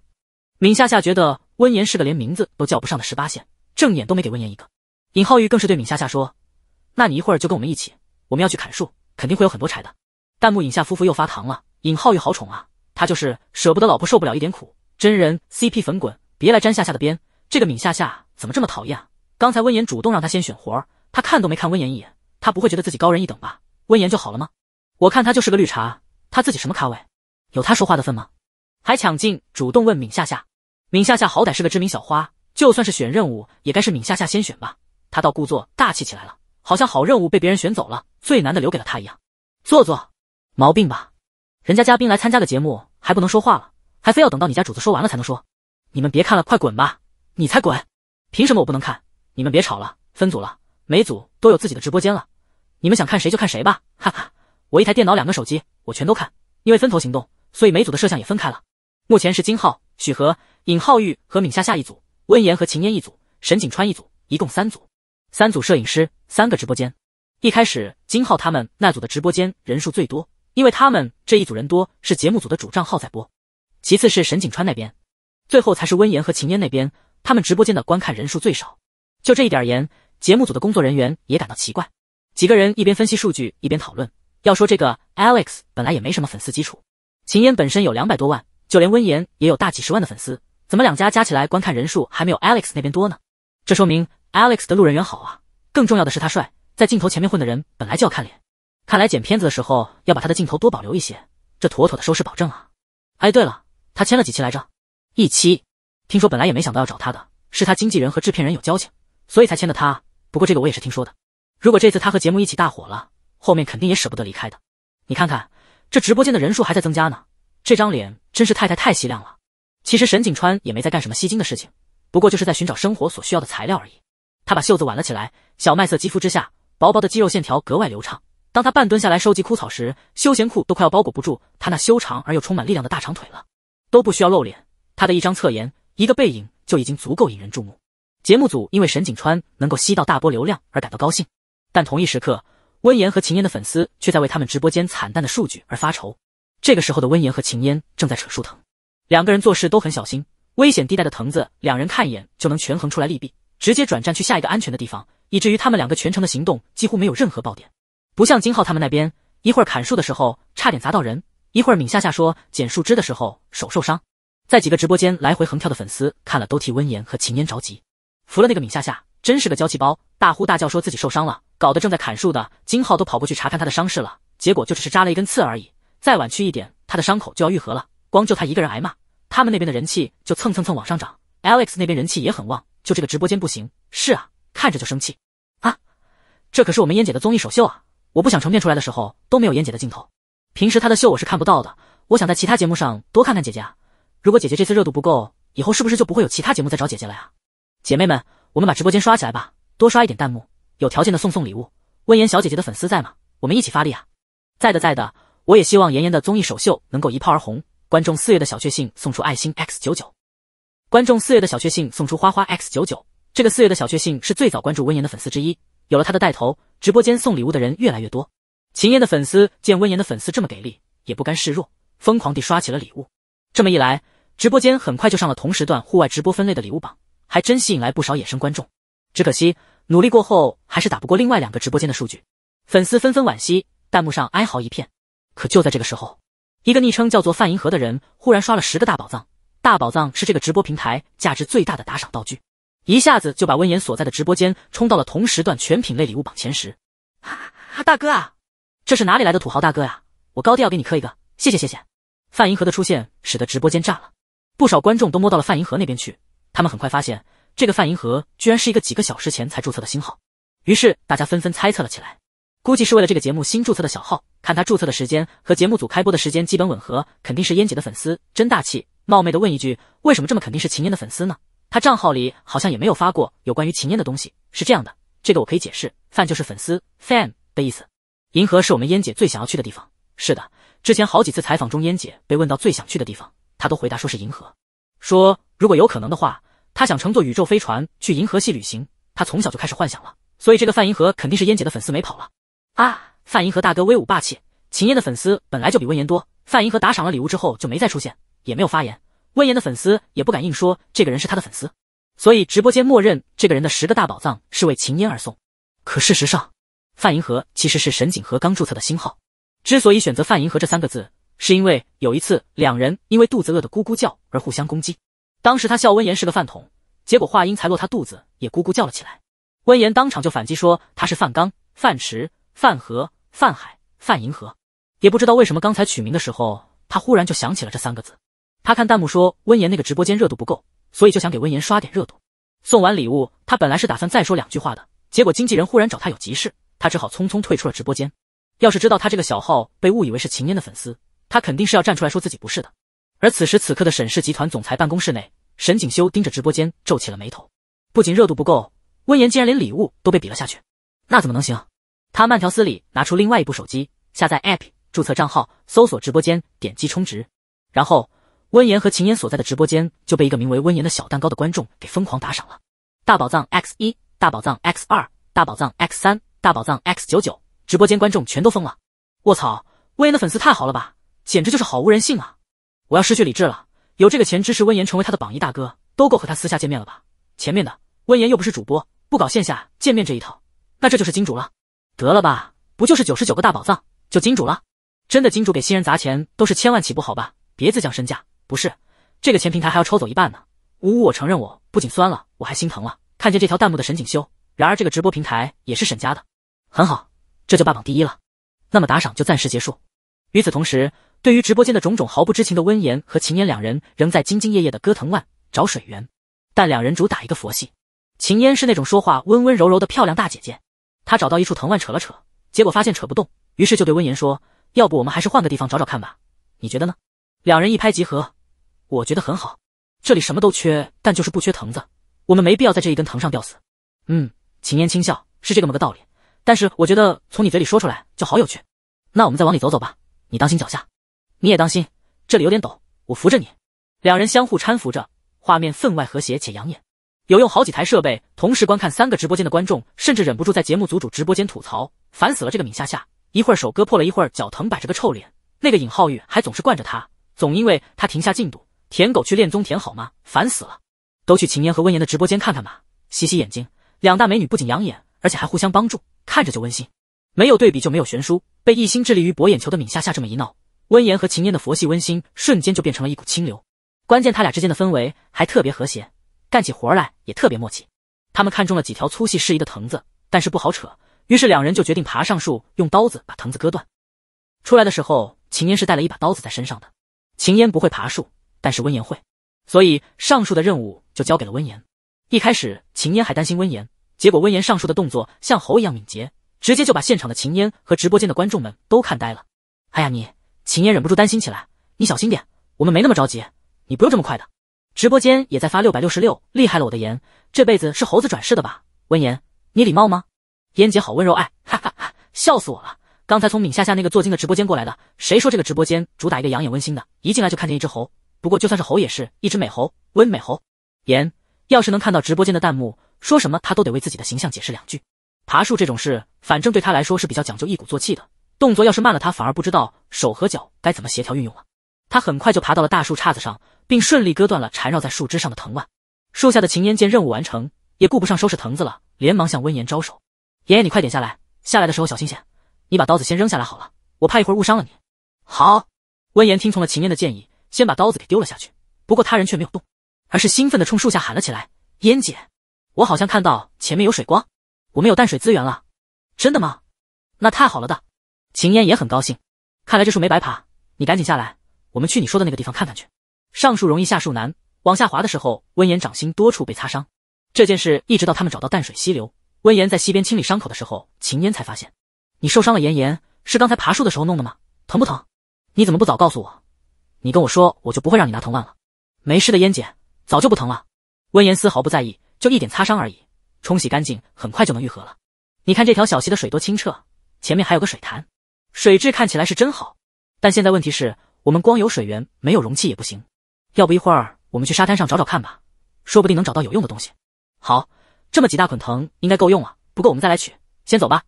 闵夏夏觉得温言是个连名字都叫不上的十八线，正眼都没给温言一个。尹浩玉更是对闵夏夏说：“那你一会儿就跟我们一起，我们要去砍树，肯定会有很多柴的。”弹幕尹夏夫妇又发糖了，尹浩宇好宠啊，他就是舍不得老婆受不了一点苦。真人 CP 粉滚，别来沾夏夏的边。这个闵夏夏怎么这么讨厌啊？刚才温言主动让他先选活，他看都没看温言一眼，他不会觉得自己高人一等吧？温言就好了吗？我看他就是个绿茶，他自己什么咖位，有他说话的份吗？还抢镜，主动问闵夏夏。闵夏夏好歹是个知名小花，就算是选任务，也该是闵夏夏先选吧？他倒故作大气起来了，好像好任务被别人选走了，最难的留给了他一样。坐坐。毛病吧！人家嘉宾来参加个节目，还不能说话了，还非要等到你家主子说完了才能说。你们别看了，快滚吧！你才滚！凭什么我不能看？你们别吵了，分组了，每组都有自己的直播间了，你们想看谁就看谁吧。哈哈，我一台电脑两个手机，我全都看。因为分头行动，所以每组的摄像也分开了。目前是金浩、许和、尹浩玉和敏夏下一组，温言和秦烟一组，沈景川一组，一共三组，三组摄影师，三个直播间。一开始，金浩他们那组的直播间人数最多。因为他们这一组人多，是节目组的主账号在播，其次是沈景川那边，最后才是温言和秦烟那边，他们直播间的观看人数最少。就这一点而言，节目组的工作人员也感到奇怪。几个人一边分析数据，一边讨论。要说这个 Alex 本来也没什么粉丝基础，秦烟本身有两百多万，就连温言也有大几十万的粉丝，怎么两家加起来观看人数还没有 Alex 那边多呢？这说明 Alex 的路人缘好啊，更重要的是他帅，在镜头前面混的人本来就要看脸。看来剪片子的时候要把他的镜头多保留一些，这妥妥的收视保证啊！哎，对了，他签了几期来着？一期。听说本来也没想到要找他的，是他经纪人和制片人有交情，所以才签的他。不过这个我也是听说的。如果这次他和节目一起大火了，后面肯定也舍不得离开的。你看看，这直播间的人数还在增加呢。这张脸真是太太太吸亮了。其实沈景川也没在干什么吸睛的事情，不过就是在寻找生活所需要的材料而已。他把袖子挽了起来，小麦色肌肤之下，薄薄的肌肉线条格外流畅。当他半蹲下来收集枯草时，休闲裤都快要包裹不住他那修长而又充满力量的大长腿了。都不需要露脸，他的一张侧颜、一个背影就已经足够引人注目。节目组因为沈景川能够吸到大波流量而感到高兴，但同一时刻，温言和秦烟的粉丝却在为他们直播间惨淡的数据而发愁。这个时候的温言和秦烟正在扯树藤，两个人做事都很小心，危险地带的藤子两人看一眼就能权衡出来利弊，直接转战去下一个安全的地方，以至于他们两个全程的行动几乎没有任何爆点。不像金浩他们那边，一会儿砍树的时候差点砸到人，一会儿闵夏夏说剪树枝的时候手受伤，在几个直播间来回横跳的粉丝看了都替温言和秦烟着急。服了那个闵夏夏，真是个娇气包，大呼大叫说自己受伤了，搞得正在砍树的金浩都跑过去查看他的伤势了。结果就只是扎了一根刺而已，再晚去一点，他的伤口就要愈合了。光就他一个人挨骂，他们那边的人气就蹭蹭蹭往上涨。Alex 那边人气也很旺，就这个直播间不行。是啊，看着就生气啊！这可是我们烟姐的综艺首秀啊！我不想成片出来的时候都没有妍姐的镜头。平时她的秀我是看不到的，我想在其他节目上多看看姐姐啊。如果姐姐这次热度不够，以后是不是就不会有其他节目再找姐姐了呀？姐妹们，我们把直播间刷起来吧，多刷一点弹幕，有条件的送送礼物。温言小姐姐的粉丝在吗？我们一起发力啊！在的，在的。我也希望妍妍的综艺首秀能够一炮而红。观众四月的小确幸送出爱心 x 九九，观众四月的小确幸送出花花 x 九九。这个四月的小确幸是最早关注温言的粉丝之一。有了他的带头，直播间送礼物的人越来越多。秦燕的粉丝见温言的粉丝这么给力，也不甘示弱，疯狂地刷起了礼物。这么一来，直播间很快就上了同时段户外直播分类的礼物榜，还真吸引来不少野生观众。只可惜努力过后，还是打不过另外两个直播间的数据，粉丝纷纷惋惜，弹幕上哀嚎一片。可就在这个时候，一个昵称叫做“范银河”的人忽然刷了十个大宝藏。大宝藏是这个直播平台价值最大的打赏道具。一下子就把温言所在的直播间冲到了同时段全品类礼物榜前十。哈哈，大哥啊，这是哪里来的土豪大哥呀？我高低要给你磕一个，谢谢谢谢。范银河的出现使得直播间炸了，不少观众都摸到了范银河那边去。他们很快发现，这个范银河居然是一个几个小时前才注册的新号。于是大家纷纷猜测了起来，估计是为了这个节目新注册的小号。看他注册的时间和节目组开播的时间基本吻合，肯定是燕姐的粉丝。真大气！冒昧的问一句，为什么这么肯定是秦烟的粉丝呢？他账号里好像也没有发过有关于秦烟的东西。是这样的，这个我可以解释，范就是粉丝 fan 的意思。银河是我们烟姐最想要去的地方。是的，之前好几次采访中，烟姐被问到最想去的地方，她都回答说是银河，说如果有可能的话，她想乘坐宇宙飞船去银河系旅行。她从小就开始幻想了，所以这个范银河肯定是烟姐的粉丝没跑了啊！范银河大哥威武霸气，秦烟的粉丝本来就比温言多，范银河打赏了礼物之后就没再出现，也没有发言。温言的粉丝也不敢硬说这个人是他的粉丝，所以直播间默认这个人的十个大宝藏是为秦烟而送。可事实上，范银河其实是沈景和刚注册的新号。之所以选择范银河这三个字，是因为有一次两人因为肚子饿得咕咕叫而互相攻击，当时他笑温言是个饭桶，结果话音才落，他肚子也咕咕叫了起来。温言当场就反击说他是饭缸、饭池、饭盒、饭海、饭银河。也不知道为什么刚才取名的时候，他忽然就想起了这三个字。他看弹幕说温言那个直播间热度不够，所以就想给温言刷点热度。送完礼物，他本来是打算再说两句话的，结果经纪人忽然找他有急事，他只好匆匆退出了直播间。要是知道他这个小号被误以为是秦烟的粉丝，他肯定是要站出来说自己不是的。而此时此刻的沈氏集团总裁办公室内，沈景修盯着直播间皱起了眉头。不仅热度不够，温言竟然连礼物都被比了下去，那怎么能行？他慢条斯理拿出另外一部手机，下载 APP，注册账号，搜索直播间，点击充值，然后。温言和秦言所在的直播间就被一个名为温言的小蛋糕的观众给疯狂打赏了，大宝藏 X 一大宝藏 X 二大宝藏 X 三大宝藏 X 九九，直播间观众全都疯了。卧槽，温言的粉丝太好了吧，简直就是毫无人性啊！我要失去理智了，有这个钱支持温言成为他的榜一大哥，都够和他私下见面了吧？前面的温言又不是主播，不搞线下见面这一套，那这就是金主了。得了吧，不就是九十九个大宝藏就金主了？真的金主给新人砸钱都是千万起步，好吧，别自降身价。不是，这个前平台还要抽走一半呢。呜呜，我承认我不仅酸了，我还心疼了。看见这条弹幕的沈景修，然而这个直播平台也是沈家的。很好，这就霸榜第一了。那么打赏就暂时结束。与此同时，对于直播间的种种毫不知情的温言和秦烟两人仍在兢兢业业的割藤蔓找水源，但两人主打一个佛系。秦烟是那种说话温温柔柔的漂亮大姐姐，她找到一处藤蔓扯了扯，结果发现扯不动，于是就对温言说：“要不我们还是换个地方找找看吧？你觉得呢？”两人一拍即合。我觉得很好，这里什么都缺，但就是不缺藤子。我们没必要在这一根藤上吊死。嗯，秦烟轻笑，是这个么个道理？但是我觉得从你嘴里说出来就好有趣。那我们再往里走走吧，你当心脚下，你也当心，这里有点陡，我扶着你。两人相互搀扶着，画面分外和谐且养眼。有用好几台设备同时观看三个直播间的观众，甚至忍不住在节目组主直播间吐槽：烦死了这个闵夏夏，一会儿手割破了，一会儿脚疼，摆着个臭脸。那个尹浩宇还总是惯着他，总因为他停下进度。舔狗去恋综舔好吗？烦死了！都去秦烟和温言的直播间看看吧，洗洗眼睛。两大美女不仅养眼，而且还互相帮助，看着就温馨。没有对比就没有悬殊。被一心致力于博眼球的闵夏夏这么一闹，温言和秦烟的佛系温馨瞬间就变成了一股清流。关键他俩之间的氛围还特别和谐，干起活来也特别默契。他们看中了几条粗细适宜的藤子，但是不好扯，于是两人就决定爬上树，用刀子把藤子割断。出来的时候，秦烟是带了一把刀子在身上的。秦烟不会爬树。但是温言会，所以上述的任务就交给了温言。一开始秦烟还担心温言，结果温言上述的动作像猴一样敏捷，直接就把现场的秦烟和直播间的观众们都看呆了。哎呀，你秦烟忍不住担心起来，你小心点，我们没那么着急，你不用这么快的。直播间也在发六百六十六，厉害了我的言，这辈子是猴子转世的吧？温言，你礼貌吗？烟姐好温柔，爱哈哈哈，笑死我了。刚才从闵夏夏那个做精的直播间过来的，谁说这个直播间主打一个养眼温馨的？一进来就看见一只猴。不过就算是猴也是一只美猴，温美猴。言要是能看到直播间的弹幕，说什么他都得为自己的形象解释两句。爬树这种事，反正对他来说是比较讲究一鼓作气的动作，要是慢了，他反而不知道手和脚该怎么协调运用了。他很快就爬到了大树杈子上，并顺利割断了缠绕在树枝上的藤蔓。树下的秦嫣见任务完成，也顾不上收拾藤子了，连忙向温言招手：“言言，你快点下来，下来的时候小心些。你把刀子先扔下来好了，我怕一会儿误伤了你。”好，温言听从了秦嫣的建议。先把刀子给丢了下去，不过他人却没有动，而是兴奋地冲树下喊了起来：“烟姐，我好像看到前面有水光，我们有淡水资源了！真的吗？那太好了的！”秦烟也很高兴，看来这树没白爬。你赶紧下来，我们去你说的那个地方看看去。上树容易，下树难，往下滑的时候，温言掌心多处被擦伤。这件事一直到他们找到淡水溪流，温言在溪边清理伤口的时候，秦烟才发现，你受伤了。妍妍，是刚才爬树的时候弄的吗？疼不疼？你怎么不早告诉我？你跟我说，我就不会让你拿藤蔓了。没事的，烟姐，早就不疼了。温言丝毫不在意，就一点擦伤而已，冲洗干净，很快就能愈合了。你看这条小溪的水多清澈，前面还有个水潭，水质看起来是真好。但现在问题是我们光有水源，没有容器也不行。要不一会儿我们去沙滩上找找看吧，说不定能找到有用的东西。好，这么几大捆藤应该够用了，不过我们再来取。先走吧。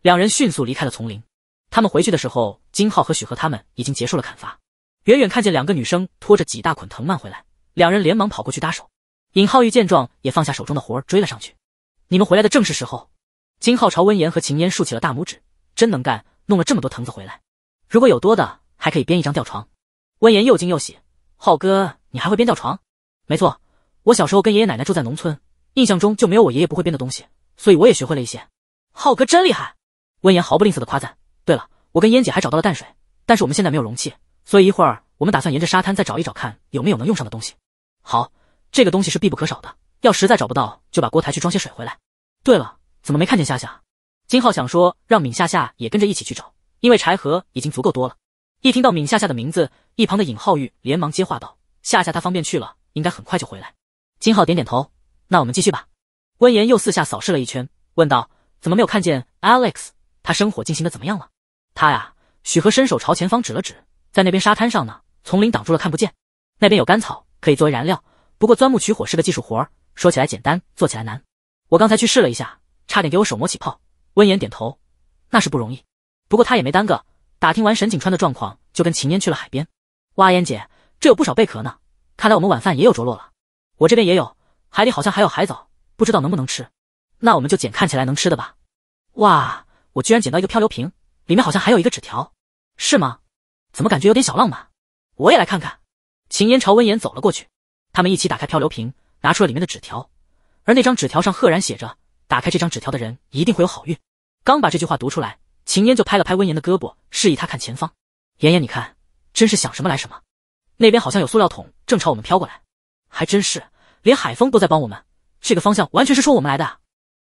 两人迅速离开了丛林。他们回去的时候，金浩和许和他们已经结束了砍伐。远远看见两个女生拖着几大捆藤蔓回来，两人连忙跑过去搭手。尹浩玉见状也放下手中的活儿追了上去。你们回来的正是时候。金浩朝温言和秦烟竖起了大拇指，真能干，弄了这么多藤子回来，如果有多的还可以编一张吊床。温言又惊又喜，浩哥你还会编吊床？没错，我小时候跟爷爷奶奶住在农村，印象中就没有我爷爷不会编的东西，所以我也学会了一些。浩哥真厉害，温言毫不吝啬的夸赞。对了，我跟烟姐还找到了淡水，但是我们现在没有容器。所以一会儿我们打算沿着沙滩再找一找，看有没有能用上的东西。好，这个东西是必不可少的，要实在找不到，就把锅抬去装些水回来。对了，怎么没看见夏夏？金浩想说让闵夏夏也跟着一起去找，因为柴禾已经足够多了。一听到闵夏夏的名字，一旁的尹浩玉连忙接话道：“夏夏她方便去了，应该很快就回来。”金浩点点头，那我们继续吧。温言又四下扫视了一圈，问道：“怎么没有看见 Alex？他生火进行的怎么样了？”他呀，许和伸手朝前方指了指。在那边沙滩上呢，丛林挡住了看不见。那边有干草，可以作为燃料。不过钻木取火是个技术活儿，说起来简单，做起来难。我刚才去试了一下，差点给我手磨起泡。温言点头，那是不容易。不过他也没耽搁，打听完沈景川的状况，就跟秦烟去了海边。哇，烟姐，这有不少贝壳呢，看来我们晚饭也有着落了。我这边也有，海里好像还有海藻，不知道能不能吃。那我们就捡看起来能吃的吧。哇，我居然捡到一个漂流瓶，里面好像还有一个纸条，是吗？怎么感觉有点小浪漫？我也来看看。秦烟朝温言走了过去，他们一起打开漂流瓶，拿出了里面的纸条，而那张纸条上赫然写着：“打开这张纸条的人一定会有好运。”刚把这句话读出来，秦烟就拍了拍温言的胳膊，示意他看前方。妍妍，你看，真是想什么来什么，那边好像有塑料桶正朝我们飘过来，还真是，连海风都在帮我们。这个方向完全是冲我们来的。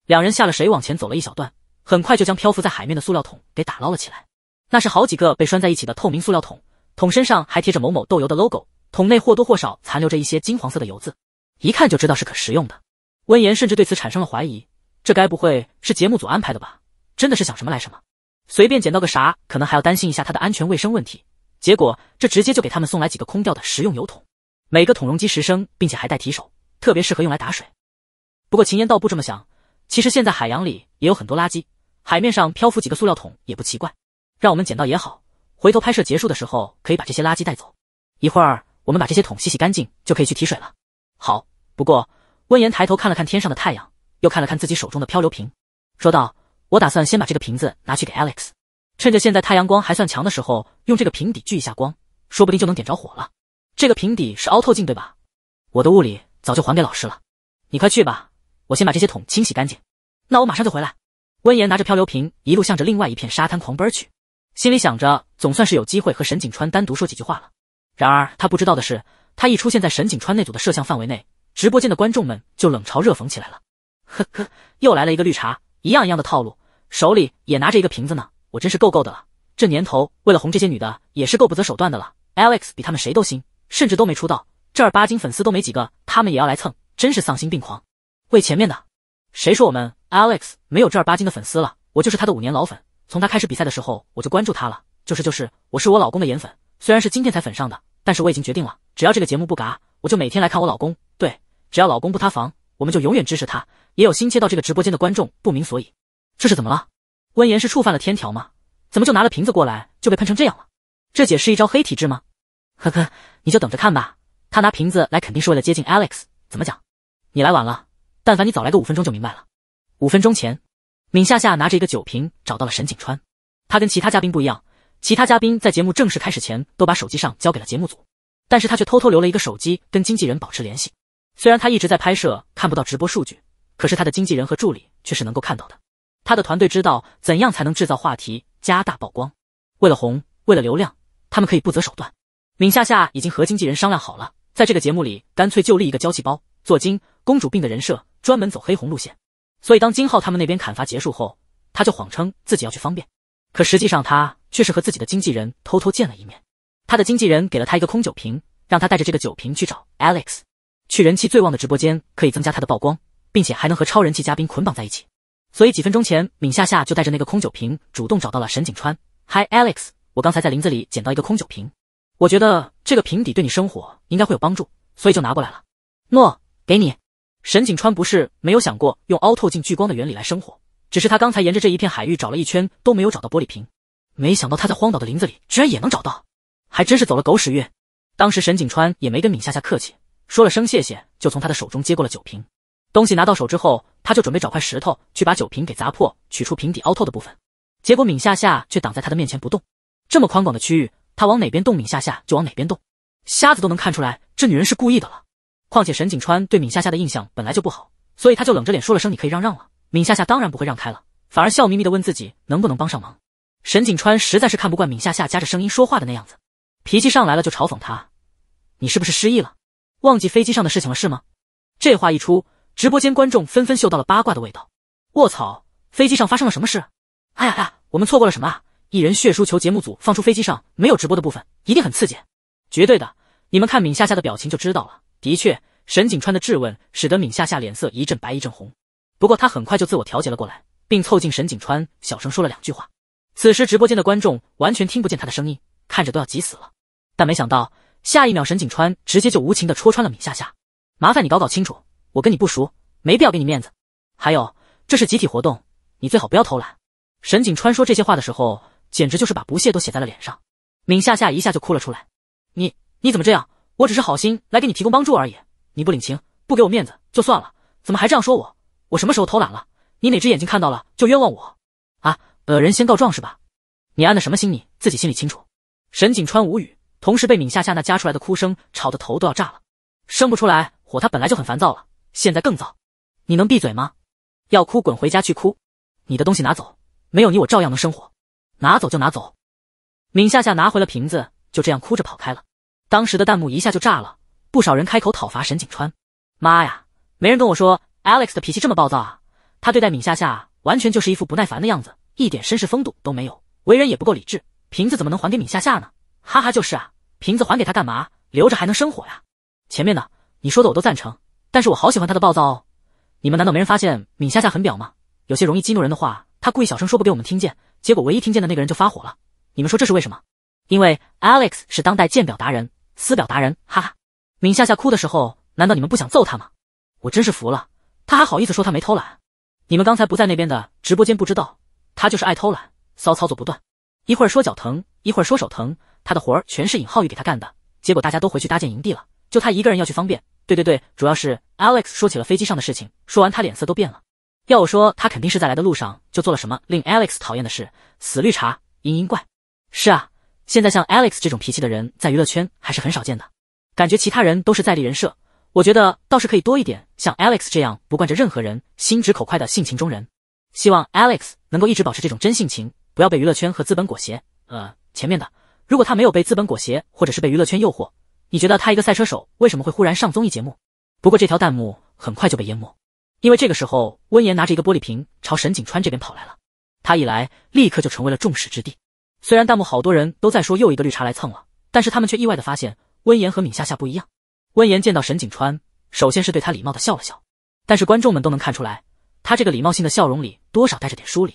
两人下了水，往前走了一小段，很快就将漂浮在海面的塑料桶给打捞了起来。那是好几个被拴在一起的透明塑料桶，桶身上还贴着某某豆油的 logo，桶内或多或少残留着一些金黄色的油渍，一看就知道是可食用的。温言甚至对此产生了怀疑，这该不会是节目组安排的吧？真的是想什么来什么，随便捡到个啥，可能还要担心一下它的安全卫生问题。结果这直接就给他们送来几个空掉的食用油桶，每个桶容积十升，并且还带提手，特别适合用来打水。不过秦岩倒不这么想，其实现在海洋里也有很多垃圾，海面上漂浮几个塑料桶也不奇怪。让我们捡到也好，回头拍摄结束的时候可以把这些垃圾带走。一会儿我们把这些桶洗洗干净，就可以去提水了。好，不过温言抬头看了看天上的太阳，又看了看自己手中的漂流瓶，说道：“我打算先把这个瓶子拿去给 Alex，趁着现在太阳光还算强的时候，用这个瓶底聚一下光，说不定就能点着火了。这个瓶底是凹透镜对吧？我的物理早就还给老师了。你快去吧，我先把这些桶清洗干净。那我马上就回来。”温言拿着漂流瓶，一路向着另外一片沙滩狂奔去。心里想着，总算是有机会和沈景川单独说几句话了。然而他不知道的是，他一出现在沈景川那组的摄像范围内，直播间的观众们就冷嘲热讽起来了。呵呵，又来了一个绿茶，一样一样的套路，手里也拿着一个瓶子呢。我真是够够的了，这年头为了红这些女的也是够不择手段的了。Alex 比他们谁都新，甚至都没出道，正儿八经粉丝都没几个，他们也要来蹭，真是丧心病狂。为前面的，谁说我们 Alex 没有正儿八经的粉丝了？我就是他的五年老粉。从他开始比赛的时候，我就关注他了。就是就是，我是我老公的颜粉，虽然是今天才粉上的，但是我已经决定了，只要这个节目不嘎，我就每天来看我老公。对，只要老公不塌房，我们就永远支持他。也有新切到这个直播间的观众不明所以，这是怎么了？温言是触犯了天条吗？怎么就拿了瓶子过来就被喷成这样了？这姐是一招黑体质吗？呵呵，你就等着看吧。他拿瓶子来肯定是为了接近 Alex。怎么讲？你来晚了，但凡你早来个五分钟就明白了。五分钟前。闵夏夏拿着一个酒瓶找到了沈景川。他跟其他嘉宾不一样，其他嘉宾在节目正式开始前都把手机上交给了节目组，但是他却偷偷留了一个手机跟经纪人保持联系。虽然他一直在拍摄，看不到直播数据，可是他的经纪人和助理却是能够看到的。他的团队知道怎样才能制造话题、加大曝光。为了红，为了流量，他们可以不择手段。闵夏夏已经和经纪人商量好了，在这个节目里，干脆就立一个娇气包、做精、公主病的人设，专门走黑红路线。所以当金浩他们那边砍伐结束后，他就谎称自己要去方便，可实际上他却是和自己的经纪人偷偷见了一面。他的经纪人给了他一个空酒瓶，让他带着这个酒瓶去找 Alex，去人气最旺的直播间可以增加他的曝光，并且还能和超人气嘉宾捆绑在一起。所以几分钟前，闵夏夏就带着那个空酒瓶主动找到了沈景川。Hi Alex，我刚才在林子里捡到一个空酒瓶，我觉得这个瓶底对你生活应该会有帮助，所以就拿过来了。诺，给你。沈景川不是没有想过用凹透镜聚光的原理来生火，只是他刚才沿着这一片海域找了一圈都没有找到玻璃瓶，没想到他在荒岛的林子里居然也能找到，还真是走了狗屎运。当时沈景川也没跟闵夏夏客气，说了声谢谢就从他的手中接过了酒瓶。东西拿到手之后，他就准备找块石头去把酒瓶给砸破，取出瓶底凹透的部分。结果闵夏夏却挡在他的面前不动。这么宽广的区域，他往哪边动，闵夏夏就往哪边动，瞎子都能看出来这女人是故意的了。况且沈景川对闵夏夏的印象本来就不好，所以他就冷着脸说了声：“你可以让让了。”闵夏夏当然不会让开了，反而笑眯眯的问自己能不能帮上忙。沈景川实在是看不惯闵夏夏夹着声音说话的那样子，脾气上来了就嘲讽他：“你是不是失忆了？忘记飞机上的事情了是吗？”这话一出，直播间观众纷纷嗅到了八卦的味道。卧槽，飞机上发生了什么事？哎呀呀，我们错过了什么啊？一人血书求节目组放出飞机上没有直播的部分，一定很刺激，绝对的！你们看闵夏夏的表情就知道了。的确，沈景川的质问使得闵夏夏脸色一阵白一阵红。不过他很快就自我调节了过来，并凑近沈景川，小声说了两句话。此时直播间的观众完全听不见他的声音，看着都要急死了。但没想到下一秒，沈景川直接就无情的戳穿了闵夏夏：“麻烦你搞搞清楚，我跟你不熟，没必要给你面子。还有，这是集体活动，你最好不要偷懒。”沈景川说这些话的时候，简直就是把不屑都写在了脸上。闵夏夏一下就哭了出来：“你你怎么这样？”我只是好心来给你提供帮助而已，你不领情，不给我面子就算了，怎么还这样说我？我什么时候偷懒了？你哪只眼睛看到了？就冤枉我啊！恶人先告状是吧？你安的什么心你自己心里清楚。沈景川无语，同时被闵夏夏那夹出来的哭声吵得头都要炸了，生不出来火，他本来就很烦躁了，现在更燥。你能闭嘴吗？要哭滚回家去哭。你的东西拿走，没有你我照样能生活。拿走就拿走。闵夏夏拿回了瓶子，就这样哭着跑开了。当时的弹幕一下就炸了，不少人开口讨伐沈景川。妈呀，没人跟我说 Alex 的脾气这么暴躁啊！他对待闵夏夏完全就是一副不耐烦的样子，一点绅士风度都没有，为人也不够理智。瓶子怎么能还给闵夏夏呢？哈哈，就是啊，瓶子还给他干嘛？留着还能生火呀！前面的你说的我都赞成，但是我好喜欢他的暴躁哦。你们难道没人发现闵夏夏很表吗？有些容易激怒人的话，他故意小声说不给我们听见，结果唯一听见的那个人就发火了。你们说这是为什么？因为 Alex 是当代鉴表达人。私表达人，哈哈！闵夏夏哭的时候，难道你们不想揍他吗？我真是服了，他还好意思说他没偷懒。你们刚才不在那边的直播间不知道，他就是爱偷懒，骚操作不断。一会儿说脚疼，一会儿说手疼，他的活儿全是尹浩宇给他干的。结果大家都回去搭建营地了，就他一个人要去方便。对对对，主要是 Alex 说起了飞机上的事情，说完他脸色都变了。要我说，他肯定是在来的路上就做了什么令 Alex 讨厌的事。死绿茶，嘤嘤怪。是啊。现在像 Alex 这种脾气的人，在娱乐圈还是很少见的。感觉其他人都是在立人设，我觉得倒是可以多一点像 Alex 这样不惯着任何人、心直口快的性情中人。希望 Alex 能够一直保持这种真性情，不要被娱乐圈和资本裹挟。呃，前面的，如果他没有被资本裹挟，或者是被娱乐圈诱惑，你觉得他一个赛车手为什么会忽然上综艺节目？不过这条弹幕很快就被淹没，因为这个时候温言拿着一个玻璃瓶朝沈景川这边跑来了，他一来立刻就成为了众矢之的。虽然弹幕好多人都在说又一个绿茶来蹭了，但是他们却意外的发现温言和闵夏夏不一样。温言见到沈景川，首先是对他礼貌的笑了笑，但是观众们都能看出来，他这个礼貌性的笑容里多少带着点疏离，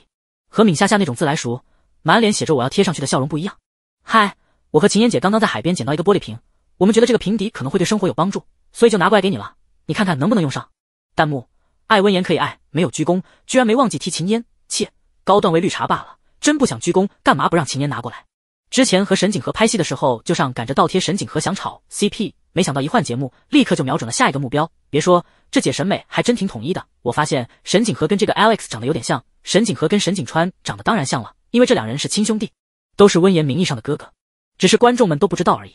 和闵夏夏那种自来熟、满脸写着我要贴上去的笑容不一样。嗨，我和秦烟姐刚刚在海边捡到一个玻璃瓶，我们觉得这个瓶底可能会对生活有帮助，所以就拿过来给你了，你看看能不能用上。弹幕，爱温言可以爱，没有鞠躬，居然没忘记提秦烟，切，高段位绿茶罢了。真不想鞠躬，干嘛不让秦岩拿过来？之前和沈景河拍戏的时候，就上赶着倒贴沈景河，想炒 CP。没想到一换节目，立刻就瞄准了下一个目标。别说，这姐审美还真挺统一的。我发现沈景河跟这个 Alex 长得有点像，沈景河跟沈景川长得当然像了，因为这两人是亲兄弟，都是温言名义上的哥哥，只是观众们都不知道而已。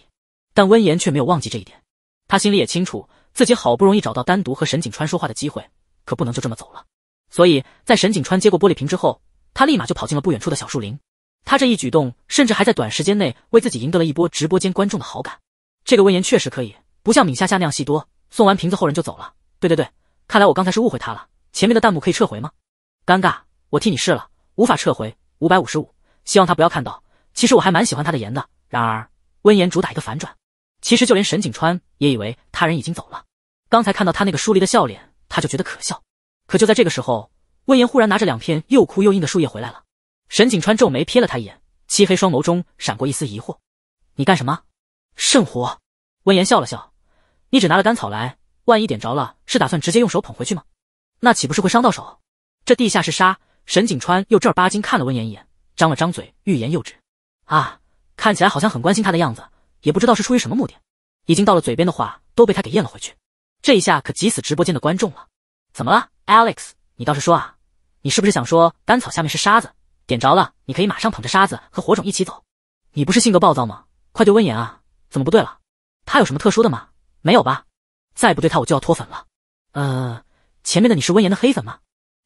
但温言却没有忘记这一点，他心里也清楚，自己好不容易找到单独和沈景川说话的机会，可不能就这么走了。所以在沈景川接过玻璃瓶之后。他立马就跑进了不远处的小树林，他这一举动甚至还在短时间内为自己赢得了一波直播间观众的好感。这个温言确实可以，不像闵夏夏那样戏多，送完瓶子后人就走了。对对对，看来我刚才是误会他了。前面的弹幕可以撤回吗？尴尬，我替你试了，无法撤回。五百五十五，希望他不要看到。其实我还蛮喜欢他的颜的。然而，温言主打一个反转。其实就连沈景川也以为他人已经走了，刚才看到他那个疏离的笑脸，他就觉得可笑。可就在这个时候。温言忽然拿着两片又枯又硬的树叶回来了，沈景川皱眉瞥了他一眼，漆黑双眸中闪过一丝疑惑：“你干什么？”圣火。温言笑了笑：“你只拿了干草来，万一点着了，是打算直接用手捧回去吗？那岂不是会伤到手？这地下是沙。”沈景川又正儿八经看了温言一眼，张了张嘴，欲言又止。啊，看起来好像很关心他的样子，也不知道是出于什么目的。已经到了嘴边的话都被他给咽了回去，这一下可急死直播间的观众了。怎么了，Alex？你倒是说啊！你是不是想说甘草下面是沙子，点着了你可以马上捧着沙子和火种一起走？你不是性格暴躁吗？快对温言啊！怎么不对了？他有什么特殊的吗？没有吧？再不对他我就要脱粉了。呃，前面的你是温言的黑粉吗？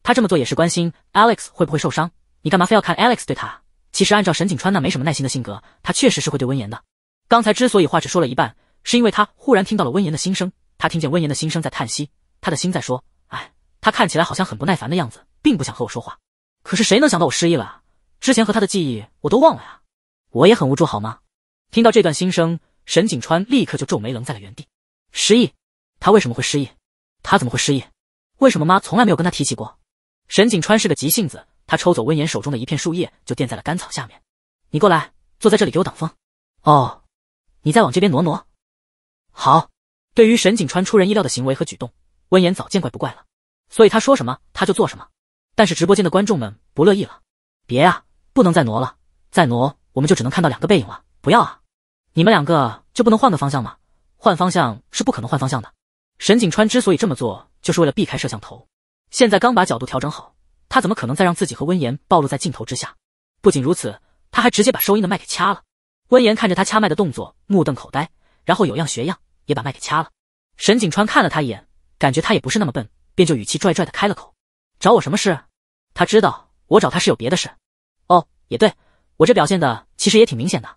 他这么做也是关心 Alex 会不会受伤，你干嘛非要看 Alex 对他？其实按照沈景川那没什么耐心的性格，他确实是会对温言的。刚才之所以话只说了一半，是因为他忽然听到了温言的心声，他听见温言的心声在叹息，他的心在说。他看起来好像很不耐烦的样子，并不想和我说话。可是谁能想到我失忆了啊？之前和他的记忆我都忘了呀！我也很无助，好吗？听到这段心声，沈景川立刻就皱眉愣在了原地。失忆？他为什么会失忆？他怎么会失忆？为什么妈从来没有跟他提起过？沈景川是个急性子，他抽走温言手中的一片树叶，就垫在了干草下面。你过来，坐在这里给我挡风。哦，你再往这边挪挪。好。对于沈景川出人意料的行为和举动，温言早见怪不怪了。所以他说什么他就做什么，但是直播间的观众们不乐意了。别啊，不能再挪了，再挪我们就只能看到两个背影了。不要啊，你们两个就不能换个方向吗？换方向是不可能换方向的。沈景川之所以这么做，就是为了避开摄像头。现在刚把角度调整好，他怎么可能再让自己和温言暴露在镜头之下？不仅如此，他还直接把收音的麦给掐了。温言看着他掐麦的动作，目瞪口呆，然后有样学样也把麦给掐了。沈景川看了他一眼，感觉他也不是那么笨。便就语气拽拽的开了口：“找我什么事？”他知道我找他是有别的事。哦，也对，我这表现的其实也挺明显的。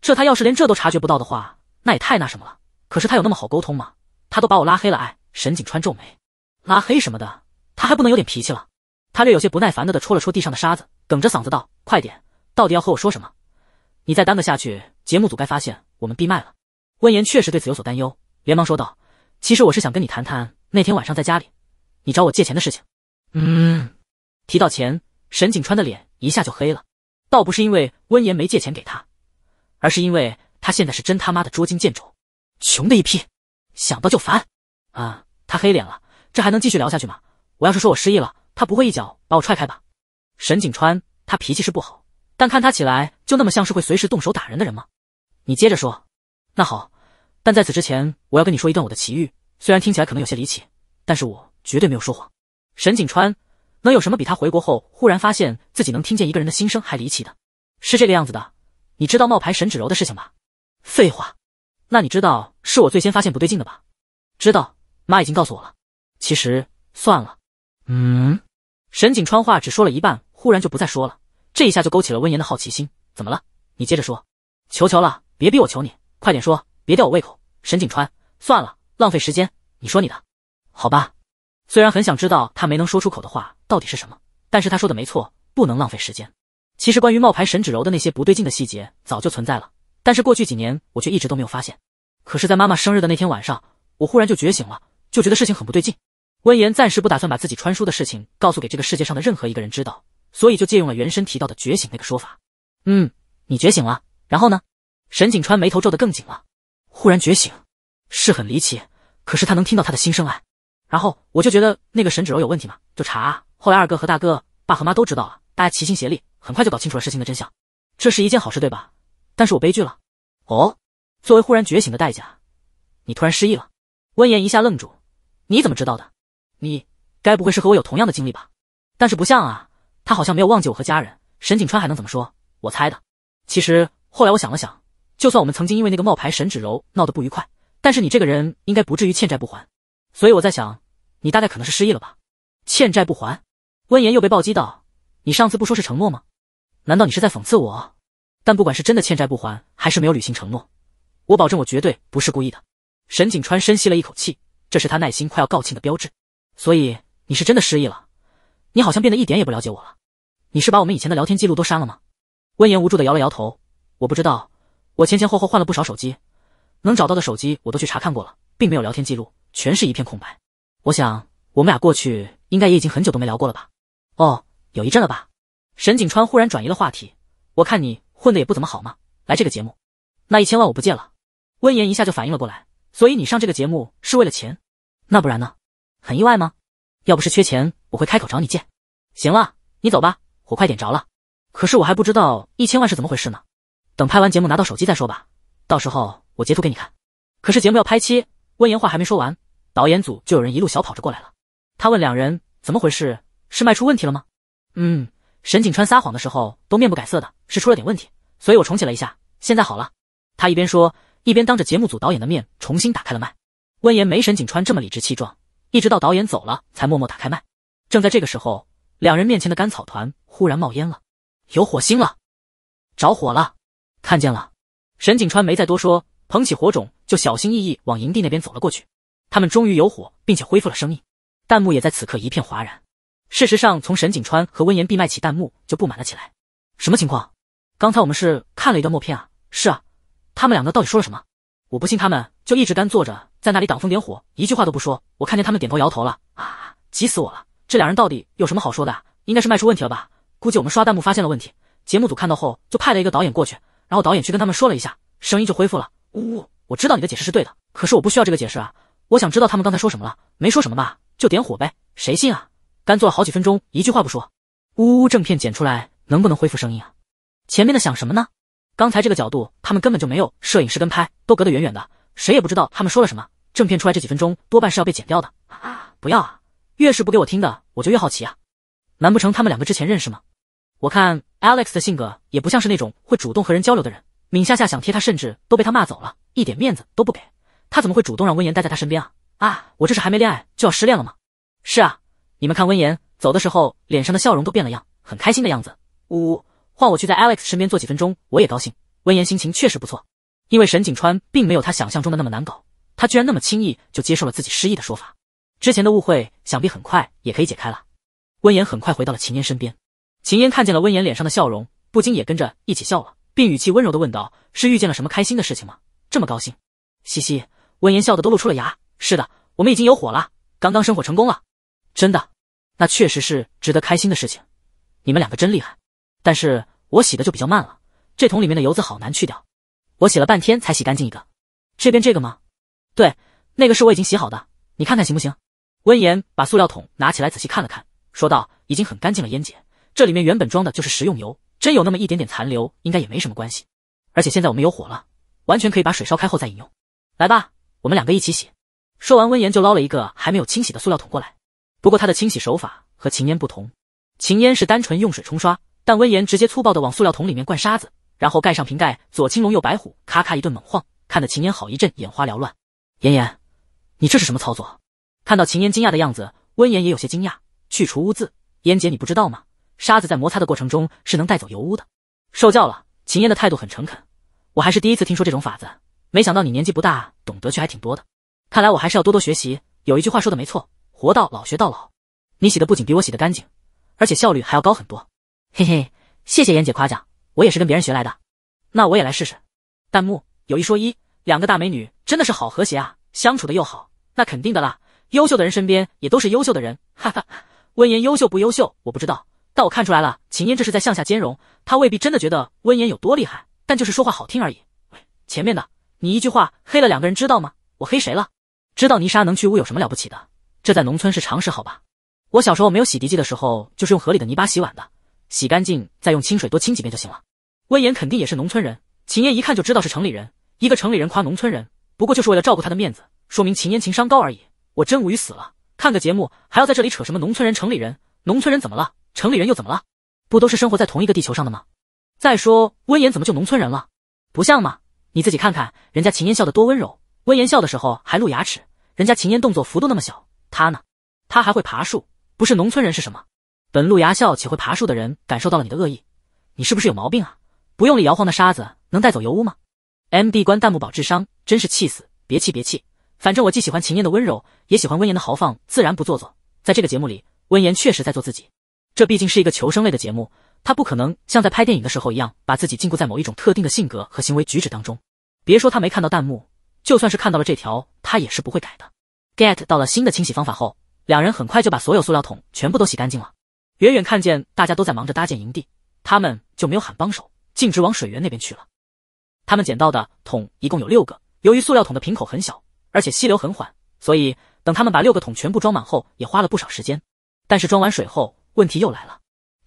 这他要是连这都察觉不到的话，那也太那什么了。可是他有那么好沟通吗？他都把我拉黑了。哎，沈景川皱眉：“拉黑什么的，他还不能有点脾气了？”他略有些不耐烦的的戳了戳地上的沙子，哽着嗓子道：“快点，到底要和我说什么？你再耽搁下去，节目组该发现我们闭麦了。”温言确实对此有所担忧，连忙说道：“其实我是想跟你谈谈那天晚上在家里。”你找我借钱的事情，嗯，提到钱，沈景川的脸一下就黑了。倒不是因为温言没借钱给他，而是因为他现在是真他妈的捉襟见肘，穷的一批，想到就烦啊！他黑脸了，这还能继续聊下去吗？我要是说我失忆了，他不会一脚把我踹开吧？沈景川，他脾气是不好，但看他起来就那么像是会随时动手打人的人吗？你接着说。那好，但在此之前，我要跟你说一段我的奇遇。虽然听起来可能有些离奇，但是我。绝对没有说谎。沈景川能有什么比他回国后忽然发现自己能听见一个人的心声还离奇的？是这个样子的。你知道冒牌沈芷柔的事情吧？废话，那你知道是我最先发现不对劲的吧？知道，妈已经告诉我了。其实算了。嗯。沈景川话只说了一半，忽然就不再说了。这一下就勾起了温言的好奇心。怎么了？你接着说。求求了，别逼我求你，快点说，别吊我胃口。沈景川，算了，浪费时间。你说你的，好吧。虽然很想知道他没能说出口的话到底是什么，但是他说的没错，不能浪费时间。其实关于冒牌沈芷柔的那些不对劲的细节早就存在了，但是过去几年我却一直都没有发现。可是，在妈妈生日的那天晚上，我忽然就觉醒了，就觉得事情很不对劲。温言暂时不打算把自己穿书的事情告诉给这个世界上的任何一个人知道，所以就借用了原身提到的觉醒那个说法。嗯，你觉醒了，然后呢？沈景川眉头皱得更紧了。忽然觉醒，是很离奇，可是他能听到他的心声啊。然后我就觉得那个沈芷柔有问题嘛，就查。后来二哥和大哥、爸和妈都知道了，大家齐心协力，很快就搞清楚了事情的真相。这是一件好事，对吧？但是我悲剧了。哦，作为忽然觉醒的代价，你突然失忆了。温言一下愣住，你怎么知道的？你该不会是和我有同样的经历吧？但是不像啊，他好像没有忘记我和家人。沈景川还能怎么说？我猜的。其实后来我想了想，就算我们曾经因为那个冒牌沈芷柔闹得不愉快，但是你这个人应该不至于欠债不还。所以我在想。你大概可能是失忆了吧？欠债不还？温言又被暴击道：“你上次不说是承诺吗？难道你是在讽刺我？但不管是真的欠债不还，还是没有履行承诺，我保证我绝对不是故意的。沈景川深吸了一口气，这是他耐心快要告罄的标志。所以你是真的失忆了？你好像变得一点也不了解我了。你是把我们以前的聊天记录都删了吗？温言无助的摇了摇头。我不知道。我前前后后换了不少手机，能找到的手机我都去查看过了，并没有聊天记录，全是一片空白。我想，我们俩过去应该也已经很久都没聊过了吧？哦，有一阵了吧？沈景川忽然转移了话题。我看你混的也不怎么好嘛，来这个节目？那一千万我不借了。温言一下就反应了过来。所以你上这个节目是为了钱？那不然呢？很意外吗？要不是缺钱，我会开口找你借。行了，你走吧，火快点着了。可是我还不知道一千万是怎么回事呢。等拍完节目拿到手机再说吧，到时候我截图给你看。可是节目要拍期，温言话还没说完。导演组就有人一路小跑着过来了。他问两人怎么回事，是麦出问题了吗？嗯，沈景川撒谎的时候都面不改色的，是出了点问题，所以我重启了一下，现在好了。他一边说，一边当着节目组导演的面重新打开了麦。温言没沈景川这么理直气壮，一直到导演走了才默默打开麦。正在这个时候，两人面前的甘草团忽然冒烟了，有火星了，着火了，看见了。沈景川没再多说，捧起火种就小心翼翼往营地那边走了过去。他们终于有火，并且恢复了声音，弹幕也在此刻一片哗然。事实上，从沈景川和温言闭麦起，弹幕就不满了起来。什么情况？刚才我们是看了一段默片啊！是啊，他们两个到底说了什么？我不信他们就一直干坐着，在那里挡风点火，一句话都不说。我看见他们点头摇头了啊！急死我了！这两人到底有什么好说的？应该是卖出问题了吧？估计我们刷弹幕发现了问题，节目组看到后就派了一个导演过去，然后导演去跟他们说了一下，声音就恢复了。呜，我知道你的解释是对的，可是我不需要这个解释啊！我想知道他们刚才说什么了，没说什么吧？就点火呗，谁信啊？干坐了好几分钟，一句话不说。呜呜呜，正片剪出来能不能恢复声音啊？前面的想什么呢？刚才这个角度，他们根本就没有摄影师跟拍，都隔得远远的，谁也不知道他们说了什么。正片出来这几分钟，多半是要被剪掉的啊！不要啊！越是不给我听的，我就越好奇啊！难不成他们两个之前认识吗？我看 Alex 的性格也不像是那种会主动和人交流的人。闵夏夏想贴他，甚至都被他骂走了，一点面子都不给。他怎么会主动让温言待在他身边啊啊！我这是还没恋爱就要失恋了吗？是啊，你们看温言走的时候脸上的笑容都变了样，很开心的样子。呜，换我去在 Alex 身边坐几分钟，我也高兴。温言心情确实不错，因为沈景川并没有他想象中的那么难搞，他居然那么轻易就接受了自己失忆的说法，之前的误会想必很快也可以解开了。温言很快回到了秦烟身边，秦烟看见了温言脸上的笑容，不禁也跟着一起笑了，并语气温柔的问道：“是遇见了什么开心的事情吗？这么高兴？”嘻嘻。温言笑的都露出了牙。是的，我们已经有火了，刚刚生火成功了。真的，那确实是值得开心的事情。你们两个真厉害，但是我洗的就比较慢了。这桶里面的油渍好难去掉，我洗了半天才洗干净一个。这边这个吗？对，那个是我已经洗好的，你看看行不行？温言把塑料桶拿起来仔细看了看，说道：“已经很干净了，燕姐，这里面原本装的就是食用油，真有那么一点点残留，应该也没什么关系。而且现在我们有火了，完全可以把水烧开后再饮用。来吧。”我们两个一起洗。说完，温言就捞了一个还没有清洗的塑料桶过来。不过他的清洗手法和秦烟不同，秦烟是单纯用水冲刷，但温言直接粗暴的往塑料桶里面灌沙子，然后盖上瓶盖，左青龙右白虎，咔咔一顿猛晃，看得秦烟好一阵眼花缭乱。妍妍，你这是什么操作？看到秦烟惊讶的样子，温言也有些惊讶。去除污渍，烟姐你不知道吗？沙子在摩擦的过程中是能带走油污的。受教了。秦烟的态度很诚恳，我还是第一次听说这种法子。没想到你年纪不大，懂得却还挺多的。看来我还是要多多学习。有一句话说的没错，活到老学到老。你洗的不仅比我洗的干净，而且效率还要高很多。嘿嘿，谢谢妍姐夸奖，我也是跟别人学来的。那我也来试试。弹幕有一说一，两个大美女真的是好和谐啊，相处的又好。那肯定的啦，优秀的人身边也都是优秀的人。哈哈，温言优秀不优秀我不知道，但我看出来了，秦烟这是在向下兼容，她未必真的觉得温言有多厉害，但就是说话好听而已。前面的。你一句话黑了两个人，知道吗？我黑谁了？知道泥沙能去污有什么了不起的？这在农村是常识，好吧？我小时候没有洗涤剂的时候，就是用河里的泥巴洗碗的，洗干净再用清水多清几遍就行了。温言肯定也是农村人，秦岩一看就知道是城里人。一个城里人夸农村人，不过就是为了照顾他的面子，说明秦言情商高而已。我真无语死了，看个节目还要在这里扯什么农村人、城里人？农村人怎么了？城里人又怎么了？不都是生活在同一个地球上的吗？再说温言怎么就农村人了？不像吗？你自己看看，人家秦烟笑得多温柔，温言笑的时候还露牙齿，人家秦烟动作幅度那么小，他呢？他还会爬树，不是农村人是什么？本露牙笑且会爬树的人，感受到了你的恶意，你是不是有毛病啊？不用力摇晃的沙子能带走油污吗？M D 关弹幕保智商，真是气死！别气别气，反正我既喜欢秦烟的温柔，也喜欢温言的豪放，自然不做作。在这个节目里，温言确实在做自己，这毕竟是一个求生类的节目。他不可能像在拍电影的时候一样把自己禁锢在某一种特定的性格和行为举止当中。别说他没看到弹幕，就算是看到了这条，他也是不会改的。get 到了新的清洗方法后，两人很快就把所有塑料桶全部都洗干净了。远远看见大家都在忙着搭建营地，他们就没有喊帮手，径直往水源那边去了。他们捡到的桶一共有六个，由于塑料桶的瓶口很小，而且溪流很缓，所以等他们把六个桶全部装满后也花了不少时间。但是装完水后，问题又来了。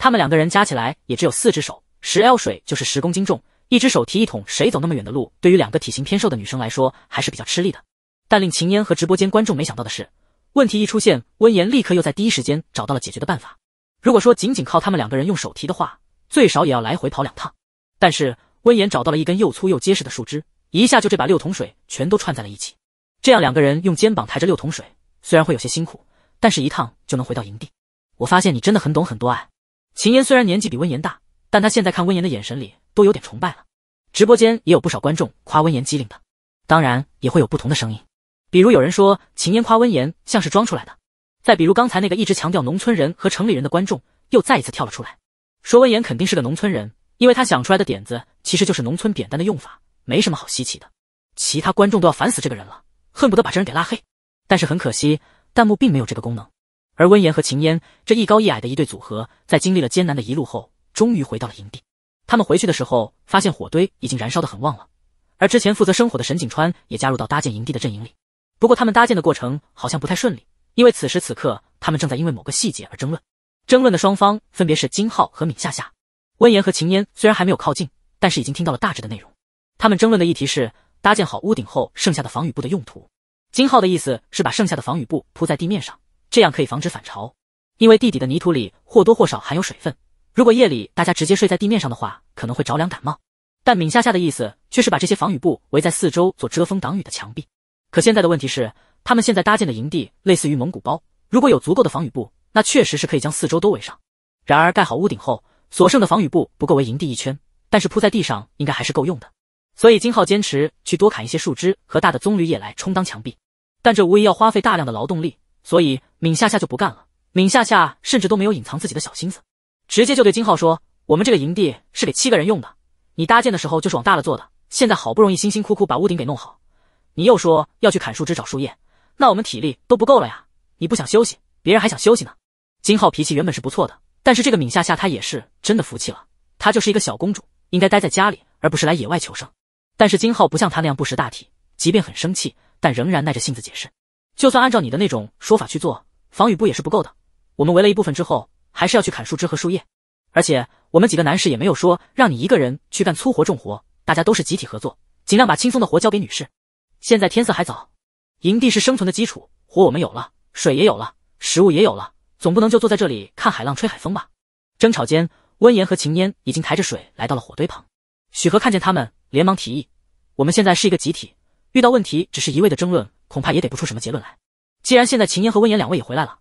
他们两个人加起来也只有四只手，十 L 水就是十公斤重，一只手提一桶，谁走那么远的路？对于两个体型偏瘦的女生来说还是比较吃力的。但令秦烟和直播间观众没想到的是，问题一出现，温言立刻又在第一时间找到了解决的办法。如果说仅仅靠他们两个人用手提的话，最少也要来回跑两趟。但是温言找到了一根又粗又结实的树枝，一下就这把六桶水全都串在了一起。这样两个人用肩膀抬着六桶水，虽然会有些辛苦，但是一趟就能回到营地。我发现你真的很懂很多爱。秦岩虽然年纪比温言大，但他现在看温言的眼神里都有点崇拜了。直播间也有不少观众夸温言机灵的，当然也会有不同的声音，比如有人说秦岩夸温言像是装出来的，再比如刚才那个一直强调农村人和城里人的观众又再一次跳了出来，说温言肯定是个农村人，因为他想出来的点子其实就是农村扁担的用法，没什么好稀奇的。其他观众都要烦死这个人了，恨不得把这人给拉黑，但是很可惜，弹幕并没有这个功能。而温言和秦烟这一高一矮的一对组合，在经历了艰难的一路后，终于回到了营地。他们回去的时候，发现火堆已经燃烧的很旺了，而之前负责生火的沈景川也加入到搭建营地的阵营里。不过，他们搭建的过程好像不太顺利，因为此时此刻，他们正在因为某个细节而争论。争论的双方分别是金浩和闵夏夏。温言和秦烟虽然还没有靠近，但是已经听到了大致的内容。他们争论的议题是搭建好屋顶后剩下的防雨布的用途。金浩的意思是把剩下的防雨布铺在地面上。这样可以防止反潮，因为地底的泥土里或多或少含有水分。如果夜里大家直接睡在地面上的话，可能会着凉感冒。但闵夏夏的意思却是把这些防雨布围在四周做遮风挡雨的墙壁。可现在的问题是，他们现在搭建的营地类似于蒙古包，如果有足够的防雨布，那确实是可以将四周都围上。然而盖好屋顶后，所剩的防雨布不够围营地一圈，但是铺在地上应该还是够用的。所以金浩坚持去多砍一些树枝和大的棕榈叶来充当墙壁，但这无疑要花费大量的劳动力。所以，闵夏夏就不干了。闵夏夏甚至都没有隐藏自己的小心思，直接就对金浩说：“我们这个营地是给七个人用的，你搭建的时候就是往大了做的。现在好不容易辛辛苦苦把屋顶给弄好，你又说要去砍树枝找树叶，那我们体力都不够了呀！你不想休息，别人还想休息呢。”金浩脾气原本是不错的，但是这个闵夏夏她也是真的服气了。她就是一个小公主，应该待在家里，而不是来野外求生。但是金浩不像她那样不识大体，即便很生气，但仍然耐着性子解释。就算按照你的那种说法去做，防雨布也是不够的。我们围了一部分之后，还是要去砍树枝和树叶。而且我们几个男士也没有说让你一个人去干粗活重活，大家都是集体合作，尽量把轻松的活交给女士。现在天色还早，营地是生存的基础，火我们有了，水也有了，食物也有了，总不能就坐在这里看海浪吹海风吧？争吵间，温言和秦烟已经抬着水来到了火堆旁。许和看见他们，连忙提议：“我们现在是一个集体，遇到问题只是一味的争论。”恐怕也得不出什么结论来。既然现在秦烟和温言两位也回来了，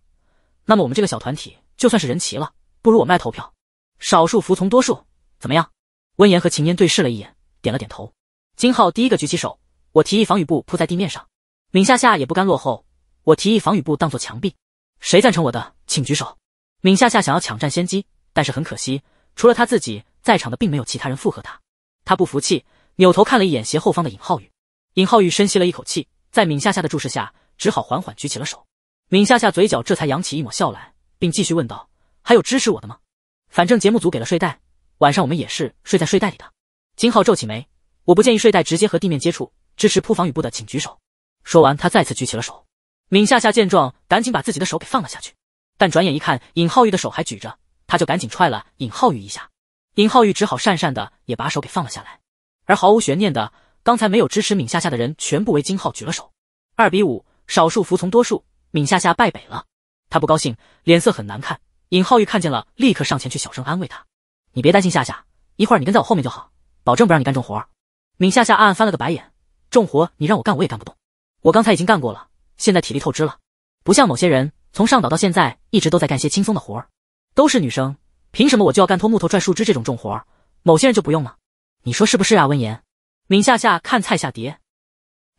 那么我们这个小团体就算是人齐了。不如我卖投票，少数服从多数，怎么样？温言和秦烟对视了一眼，点了点头。金浩第一个举起手，我提议防雨布铺在地面上。闵夏夏也不甘落后，我提议防雨布当做墙壁。谁赞成我的，请举手。闵夏夏想要抢占先机，但是很可惜，除了他自己，在场的并没有其他人附和他。他不服气，扭头看了一眼斜后方的尹浩宇。尹浩宇深吸了一口气。在闵夏夏的注视下，只好缓缓举起了手。闵夏夏嘴角这才扬起一抹笑来，并继续问道：“还有支持我的吗？反正节目组给了睡袋，晚上我们也是睡在睡袋里的。”金浩皱起眉：“我不建议睡袋直接和地面接触，支持铺防雨布的请举手。”说完，他再次举起了手。闵夏夏见状，赶紧把自己的手给放了下去。但转眼一看，尹浩宇的手还举着，他就赶紧踹了尹浩宇一下。尹浩宇只好讪讪的也把手给放了下来。而毫无悬念的。刚才没有支持闵夏夏的人全部为金浩举了手，二比五，少数服从多数，闵夏夏败北了。他不高兴，脸色很难看。尹浩玉看见了，立刻上前去小声安慰他：“你别担心夏夏，一会儿你跟在我后面就好，保证不让你干重活。”闵夏夏暗暗翻了个白眼，重活你让我干我也干不动。我刚才已经干过了，现在体力透支了。不像某些人，从上岛到现在一直都在干些轻松的活儿。都是女生，凭什么我就要干拖木头、拽树枝这种重活？某些人就不用了，你说是不是啊，温言？闵夏夏看菜下碟，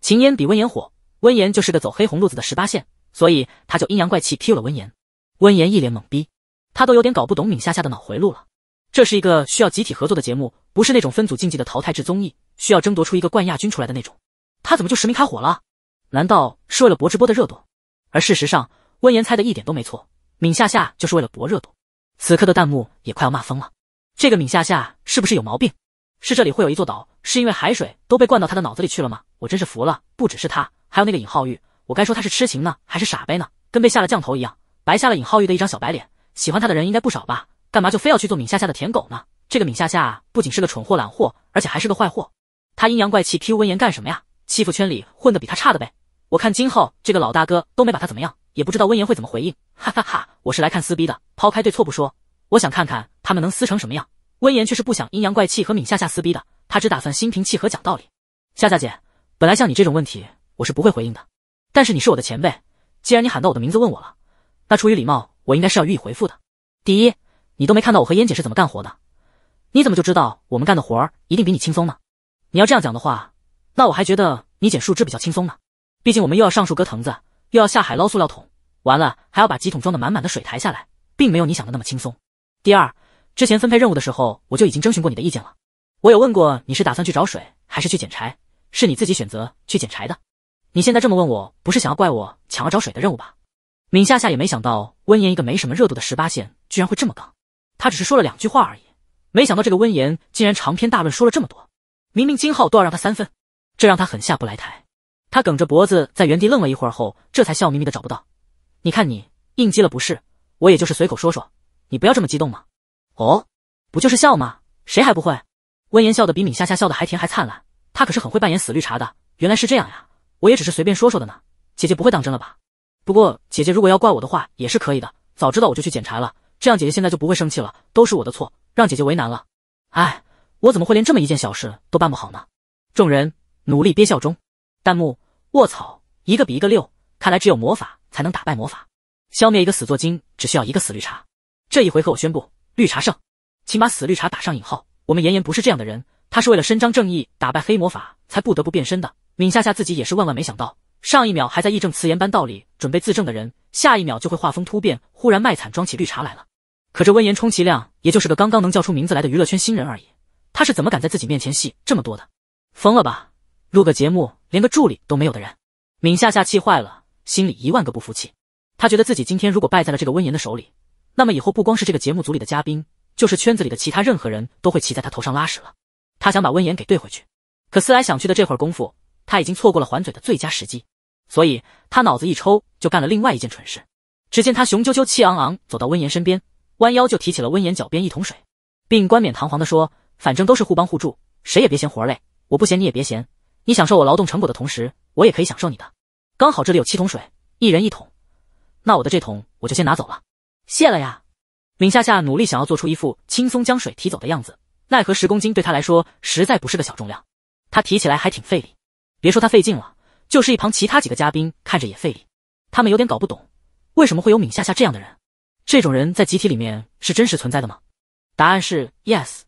秦烟比温言火，温言就是个走黑红路子的十八线，所以他就阴阳怪气 Q 了温言。温言一脸懵逼，他都有点搞不懂闵夏夏的脑回路了。这是一个需要集体合作的节目，不是那种分组竞技的淘汰制综艺，需要争夺出一个冠亚军出来的那种。他怎么就实名开火了？难道是为了博直播的热度？而事实上，温言猜的一点都没错，闵夏夏就是为了博热度。此刻的弹幕也快要骂疯了，这个闵夏夏是不是有毛病？是这里会有一座岛，是因为海水都被灌到他的脑子里去了吗？我真是服了，不只是他，还有那个尹浩玉，我该说他是痴情呢，还是傻呗呢？跟被下了降头一样，白瞎了尹浩玉的一张小白脸。喜欢他的人应该不少吧？干嘛就非要去做闵夏夏的舔狗呢？这个闵夏夏不仅是个蠢货懒货，而且还是个坏货。他阴阳怪气 q 温言干什么呀？欺负圈里混的比他差的呗？我看今后这个老大哥都没把他怎么样，也不知道温言会怎么回应。哈哈哈，我是来看撕逼的，抛开对错不说，我想看看他们能撕成什么样。温言却是不想阴阳怪气和闵夏夏撕逼的，他只打算心平气和讲道理。夏夏姐，本来像你这种问题我是不会回应的，但是你是我的前辈，既然你喊到我的名字问我了，那出于礼貌，我应该是要予以回复的。第一，你都没看到我和燕姐是怎么干活的，你怎么就知道我们干的活儿一定比你轻松呢？你要这样讲的话，那我还觉得你捡树枝比较轻松呢，毕竟我们又要上树割藤子，又要下海捞塑料桶，完了还要把几桶装的满满的水抬下来，并没有你想的那么轻松。第二。之前分配任务的时候，我就已经征询过你的意见了。我有问过你是打算去找水还是去捡柴，是你自己选择去捡柴的。你现在这么问我，不是想要怪我抢了找水的任务吧？闵夏夏也没想到温言一个没什么热度的十八线，居然会这么刚。他只是说了两句话而已，没想到这个温言竟然长篇大论说了这么多。明明金浩都要让他三分，这让他很下不来台。他梗着脖子在原地愣了一会儿后，这才笑眯眯的找不到。你看你应激了不是？我也就是随口说说，你不要这么激动嘛。哦，不就是笑吗？谁还不会？温言笑的比米夏夏笑的还甜还灿烂，他可是很会扮演死绿茶的。原来是这样呀，我也只是随便说说的呢，姐姐不会当真了吧？不过姐姐如果要怪我的话也是可以的，早知道我就去检查了，这样姐姐现在就不会生气了。都是我的错，让姐姐为难了。哎，我怎么会连这么一件小事都办不好呢？众人努力憋笑中，弹幕：卧槽，一个比一个六，看来只有魔法才能打败魔法，消灭一个死作精只需要一个死绿茶。这一回合我宣布。绿茶圣，请把“死绿茶”打上引号。我们妍妍不是这样的人，她是为了伸张正义、打败黑魔法才不得不变身的。闵夏夏自己也是万万没想到，上一秒还在义正辞严般道理准备自证的人，下一秒就会画风突变，忽然卖惨装起绿茶来了。可这温言充其量也就是个刚刚能叫出名字来的娱乐圈新人而已，他是怎么敢在自己面前戏这么多的？疯了吧！录个节目连个助理都没有的人，闵夏夏气坏了，心里一万个不服气。他觉得自己今天如果败在了这个温言的手里。那么以后不光是这个节目组里的嘉宾，就是圈子里的其他任何人都会骑在他头上拉屎了。他想把温言给怼回去，可思来想去的这会儿功夫，他已经错过了还嘴的最佳时机，所以他脑子一抽就干了另外一件蠢事。只见他雄赳赳气昂昂走到温言身边，弯腰就提起了温言脚边一桶水，并冠冕堂皇地说：“反正都是互帮互助，谁也别嫌活累。我不嫌你也别嫌，你享受我劳动成果的同时，我也可以享受你的。刚好这里有七桶水，一人一桶，那我的这桶我就先拿走了。”谢了呀，闵夏夏努力想要做出一副轻松将水提走的样子，奈何十公斤对她来说实在不是个小重量，她提起来还挺费力。别说她费劲了，就是一旁其他几个嘉宾看着也费力。他们有点搞不懂，为什么会有闵夏夏这样的人？这种人在集体里面是真实存在的吗？答案是 yes，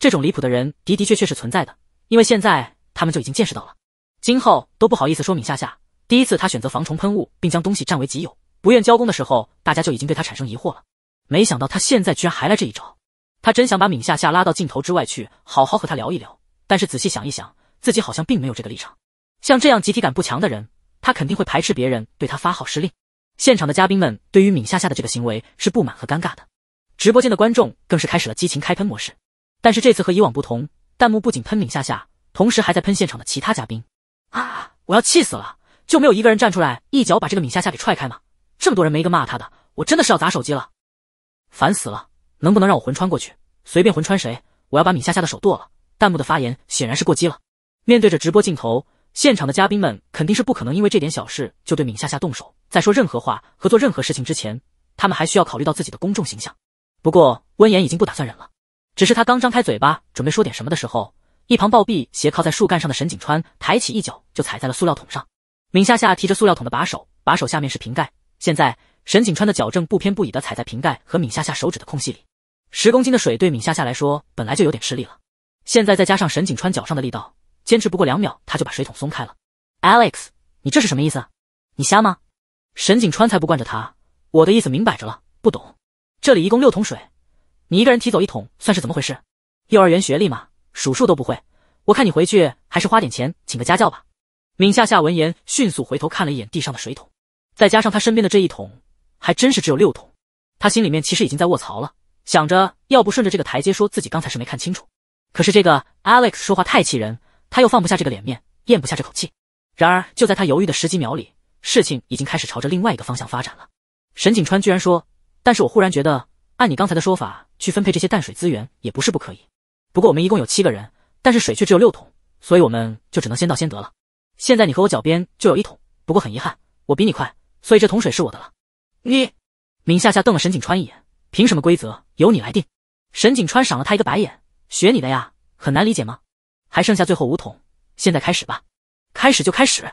这种离谱的人的的确确是存在的，因为现在他们就已经见识到了。今后都不好意思说闵夏夏，第一次他选择防虫喷雾并将东西占为己有。不愿交工的时候，大家就已经对他产生疑惑了。没想到他现在居然还来这一招，他真想把闵夏夏拉到镜头之外去，好好和他聊一聊。但是仔细想一想，自己好像并没有这个立场。像这样集体感不强的人，他肯定会排斥别人对他发号施令。现场的嘉宾们对于闵夏夏的这个行为是不满和尴尬的，直播间的观众更是开始了激情开喷模式。但是这次和以往不同，弹幕不仅喷闵夏夏，同时还在喷现场的其他嘉宾。啊！我要气死了，就没有一个人站出来一脚把这个闵夏夏给踹开吗？这么多人没一个骂他的，我真的是要砸手机了，烦死了！能不能让我魂穿过去，随便魂穿谁？我要把闵夏夏的手剁了！弹幕的发言显然是过激了。面对着直播镜头，现场的嘉宾们肯定是不可能因为这点小事就对闵夏夏动手。在说任何话和做任何事情之前，他们还需要考虑到自己的公众形象。不过温言已经不打算忍了。只是他刚张开嘴巴准备说点什么的时候，一旁暴毙斜靠在树干上的沈景川抬起一脚就踩在了塑料桶上。闵夏夏提着塑料桶的把手，把手下面是瓶盖。现在，沈景川的脚正不偏不倚的踩在瓶盖和闵夏夏手指的空隙里。十公斤的水对闵夏夏来说本来就有点吃力了，现在再加上沈景川脚上的力道，坚持不过两秒，他就把水桶松开了。Alex，你这是什么意思？你瞎吗？沈景川才不惯着他，我的意思明摆着了，不懂。这里一共六桶水，你一个人提走一桶，算是怎么回事？幼儿园学历嘛，数数都不会。我看你回去还是花点钱请个家教吧。闵夏夏闻言，迅速回头看了一眼地上的水桶。再加上他身边的这一桶，还真是只有六桶。他心里面其实已经在卧槽了，想着要不顺着这个台阶说自己刚才是没看清楚。可是这个 Alex 说话太气人，他又放不下这个脸面，咽不下这口气。然而就在他犹豫的十几秒里，事情已经开始朝着另外一个方向发展了。沈景川居然说：“但是我忽然觉得，按你刚才的说法去分配这些淡水资源也不是不可以。不过我们一共有七个人，但是水却只有六桶，所以我们就只能先到先得了。现在你和我脚边就有一桶，不过很遗憾，我比你快。”所以这桶水是我的了。你，闵夏夏瞪了沈景川一眼，凭什么规则由你来定？沈景川赏了他一个白眼，学你的呀，很难理解吗？还剩下最后五桶，现在开始吧。开始就开始。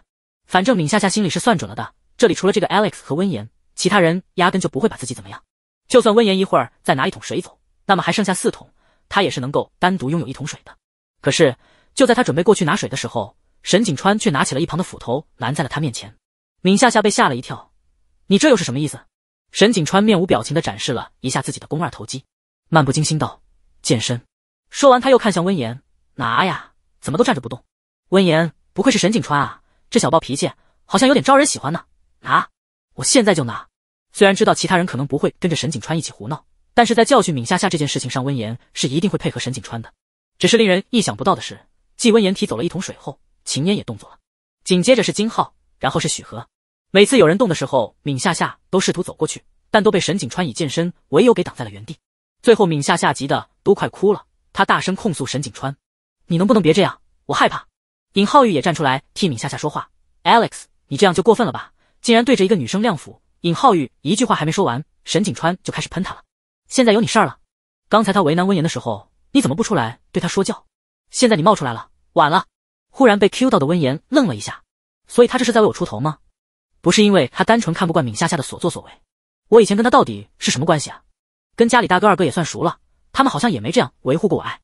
反正闵夏夏心里是算准了的，这里除了这个 Alex 和温言，其他人压根就不会把自己怎么样。就算温言一会儿再拿一桶水走，那么还剩下四桶，他也是能够单独拥有一桶水的。可是就在他准备过去拿水的时候，沈景川却拿起了一旁的斧头，拦在了他面前。闵夏夏被吓了一跳，你这又是什么意思？沈景川面无表情的展示了一下自己的肱二头肌，漫不经心道：“健身。”说完，他又看向温言：“拿呀，怎么都站着不动？”温言不愧是沈景川啊，这小暴脾气好像有点招人喜欢呢。拿，我现在就拿。虽然知道其他人可能不会跟着沈景川一起胡闹，但是在教训闵夏夏这件事情上，温言是一定会配合沈景川的。只是令人意想不到的是，继温言提走了一桶水后，秦烟也动作了，紧接着是金浩。然后是许和，每次有人动的时候，闵夏夏都试图走过去，但都被沈景川以健身为由给挡在了原地。最后，闵夏夏急得都快哭了，她大声控诉沈景川：“你能不能别这样？我害怕。”尹浩宇也站出来替闵夏夏说话：“Alex，你这样就过分了吧？竟然对着一个女生亮斧。”尹浩宇一句话还没说完，沈景川就开始喷他了：“现在有你事儿了？刚才他为难温言的时候，你怎么不出来对他说教？现在你冒出来了，晚了。”忽然被 Q 到的温言愣了一下。所以他这是在为我出头吗？不是因为他单纯看不惯闵夏夏的所作所为。我以前跟他到底是什么关系啊？跟家里大哥二哥也算熟了，他们好像也没这样维护过我爱。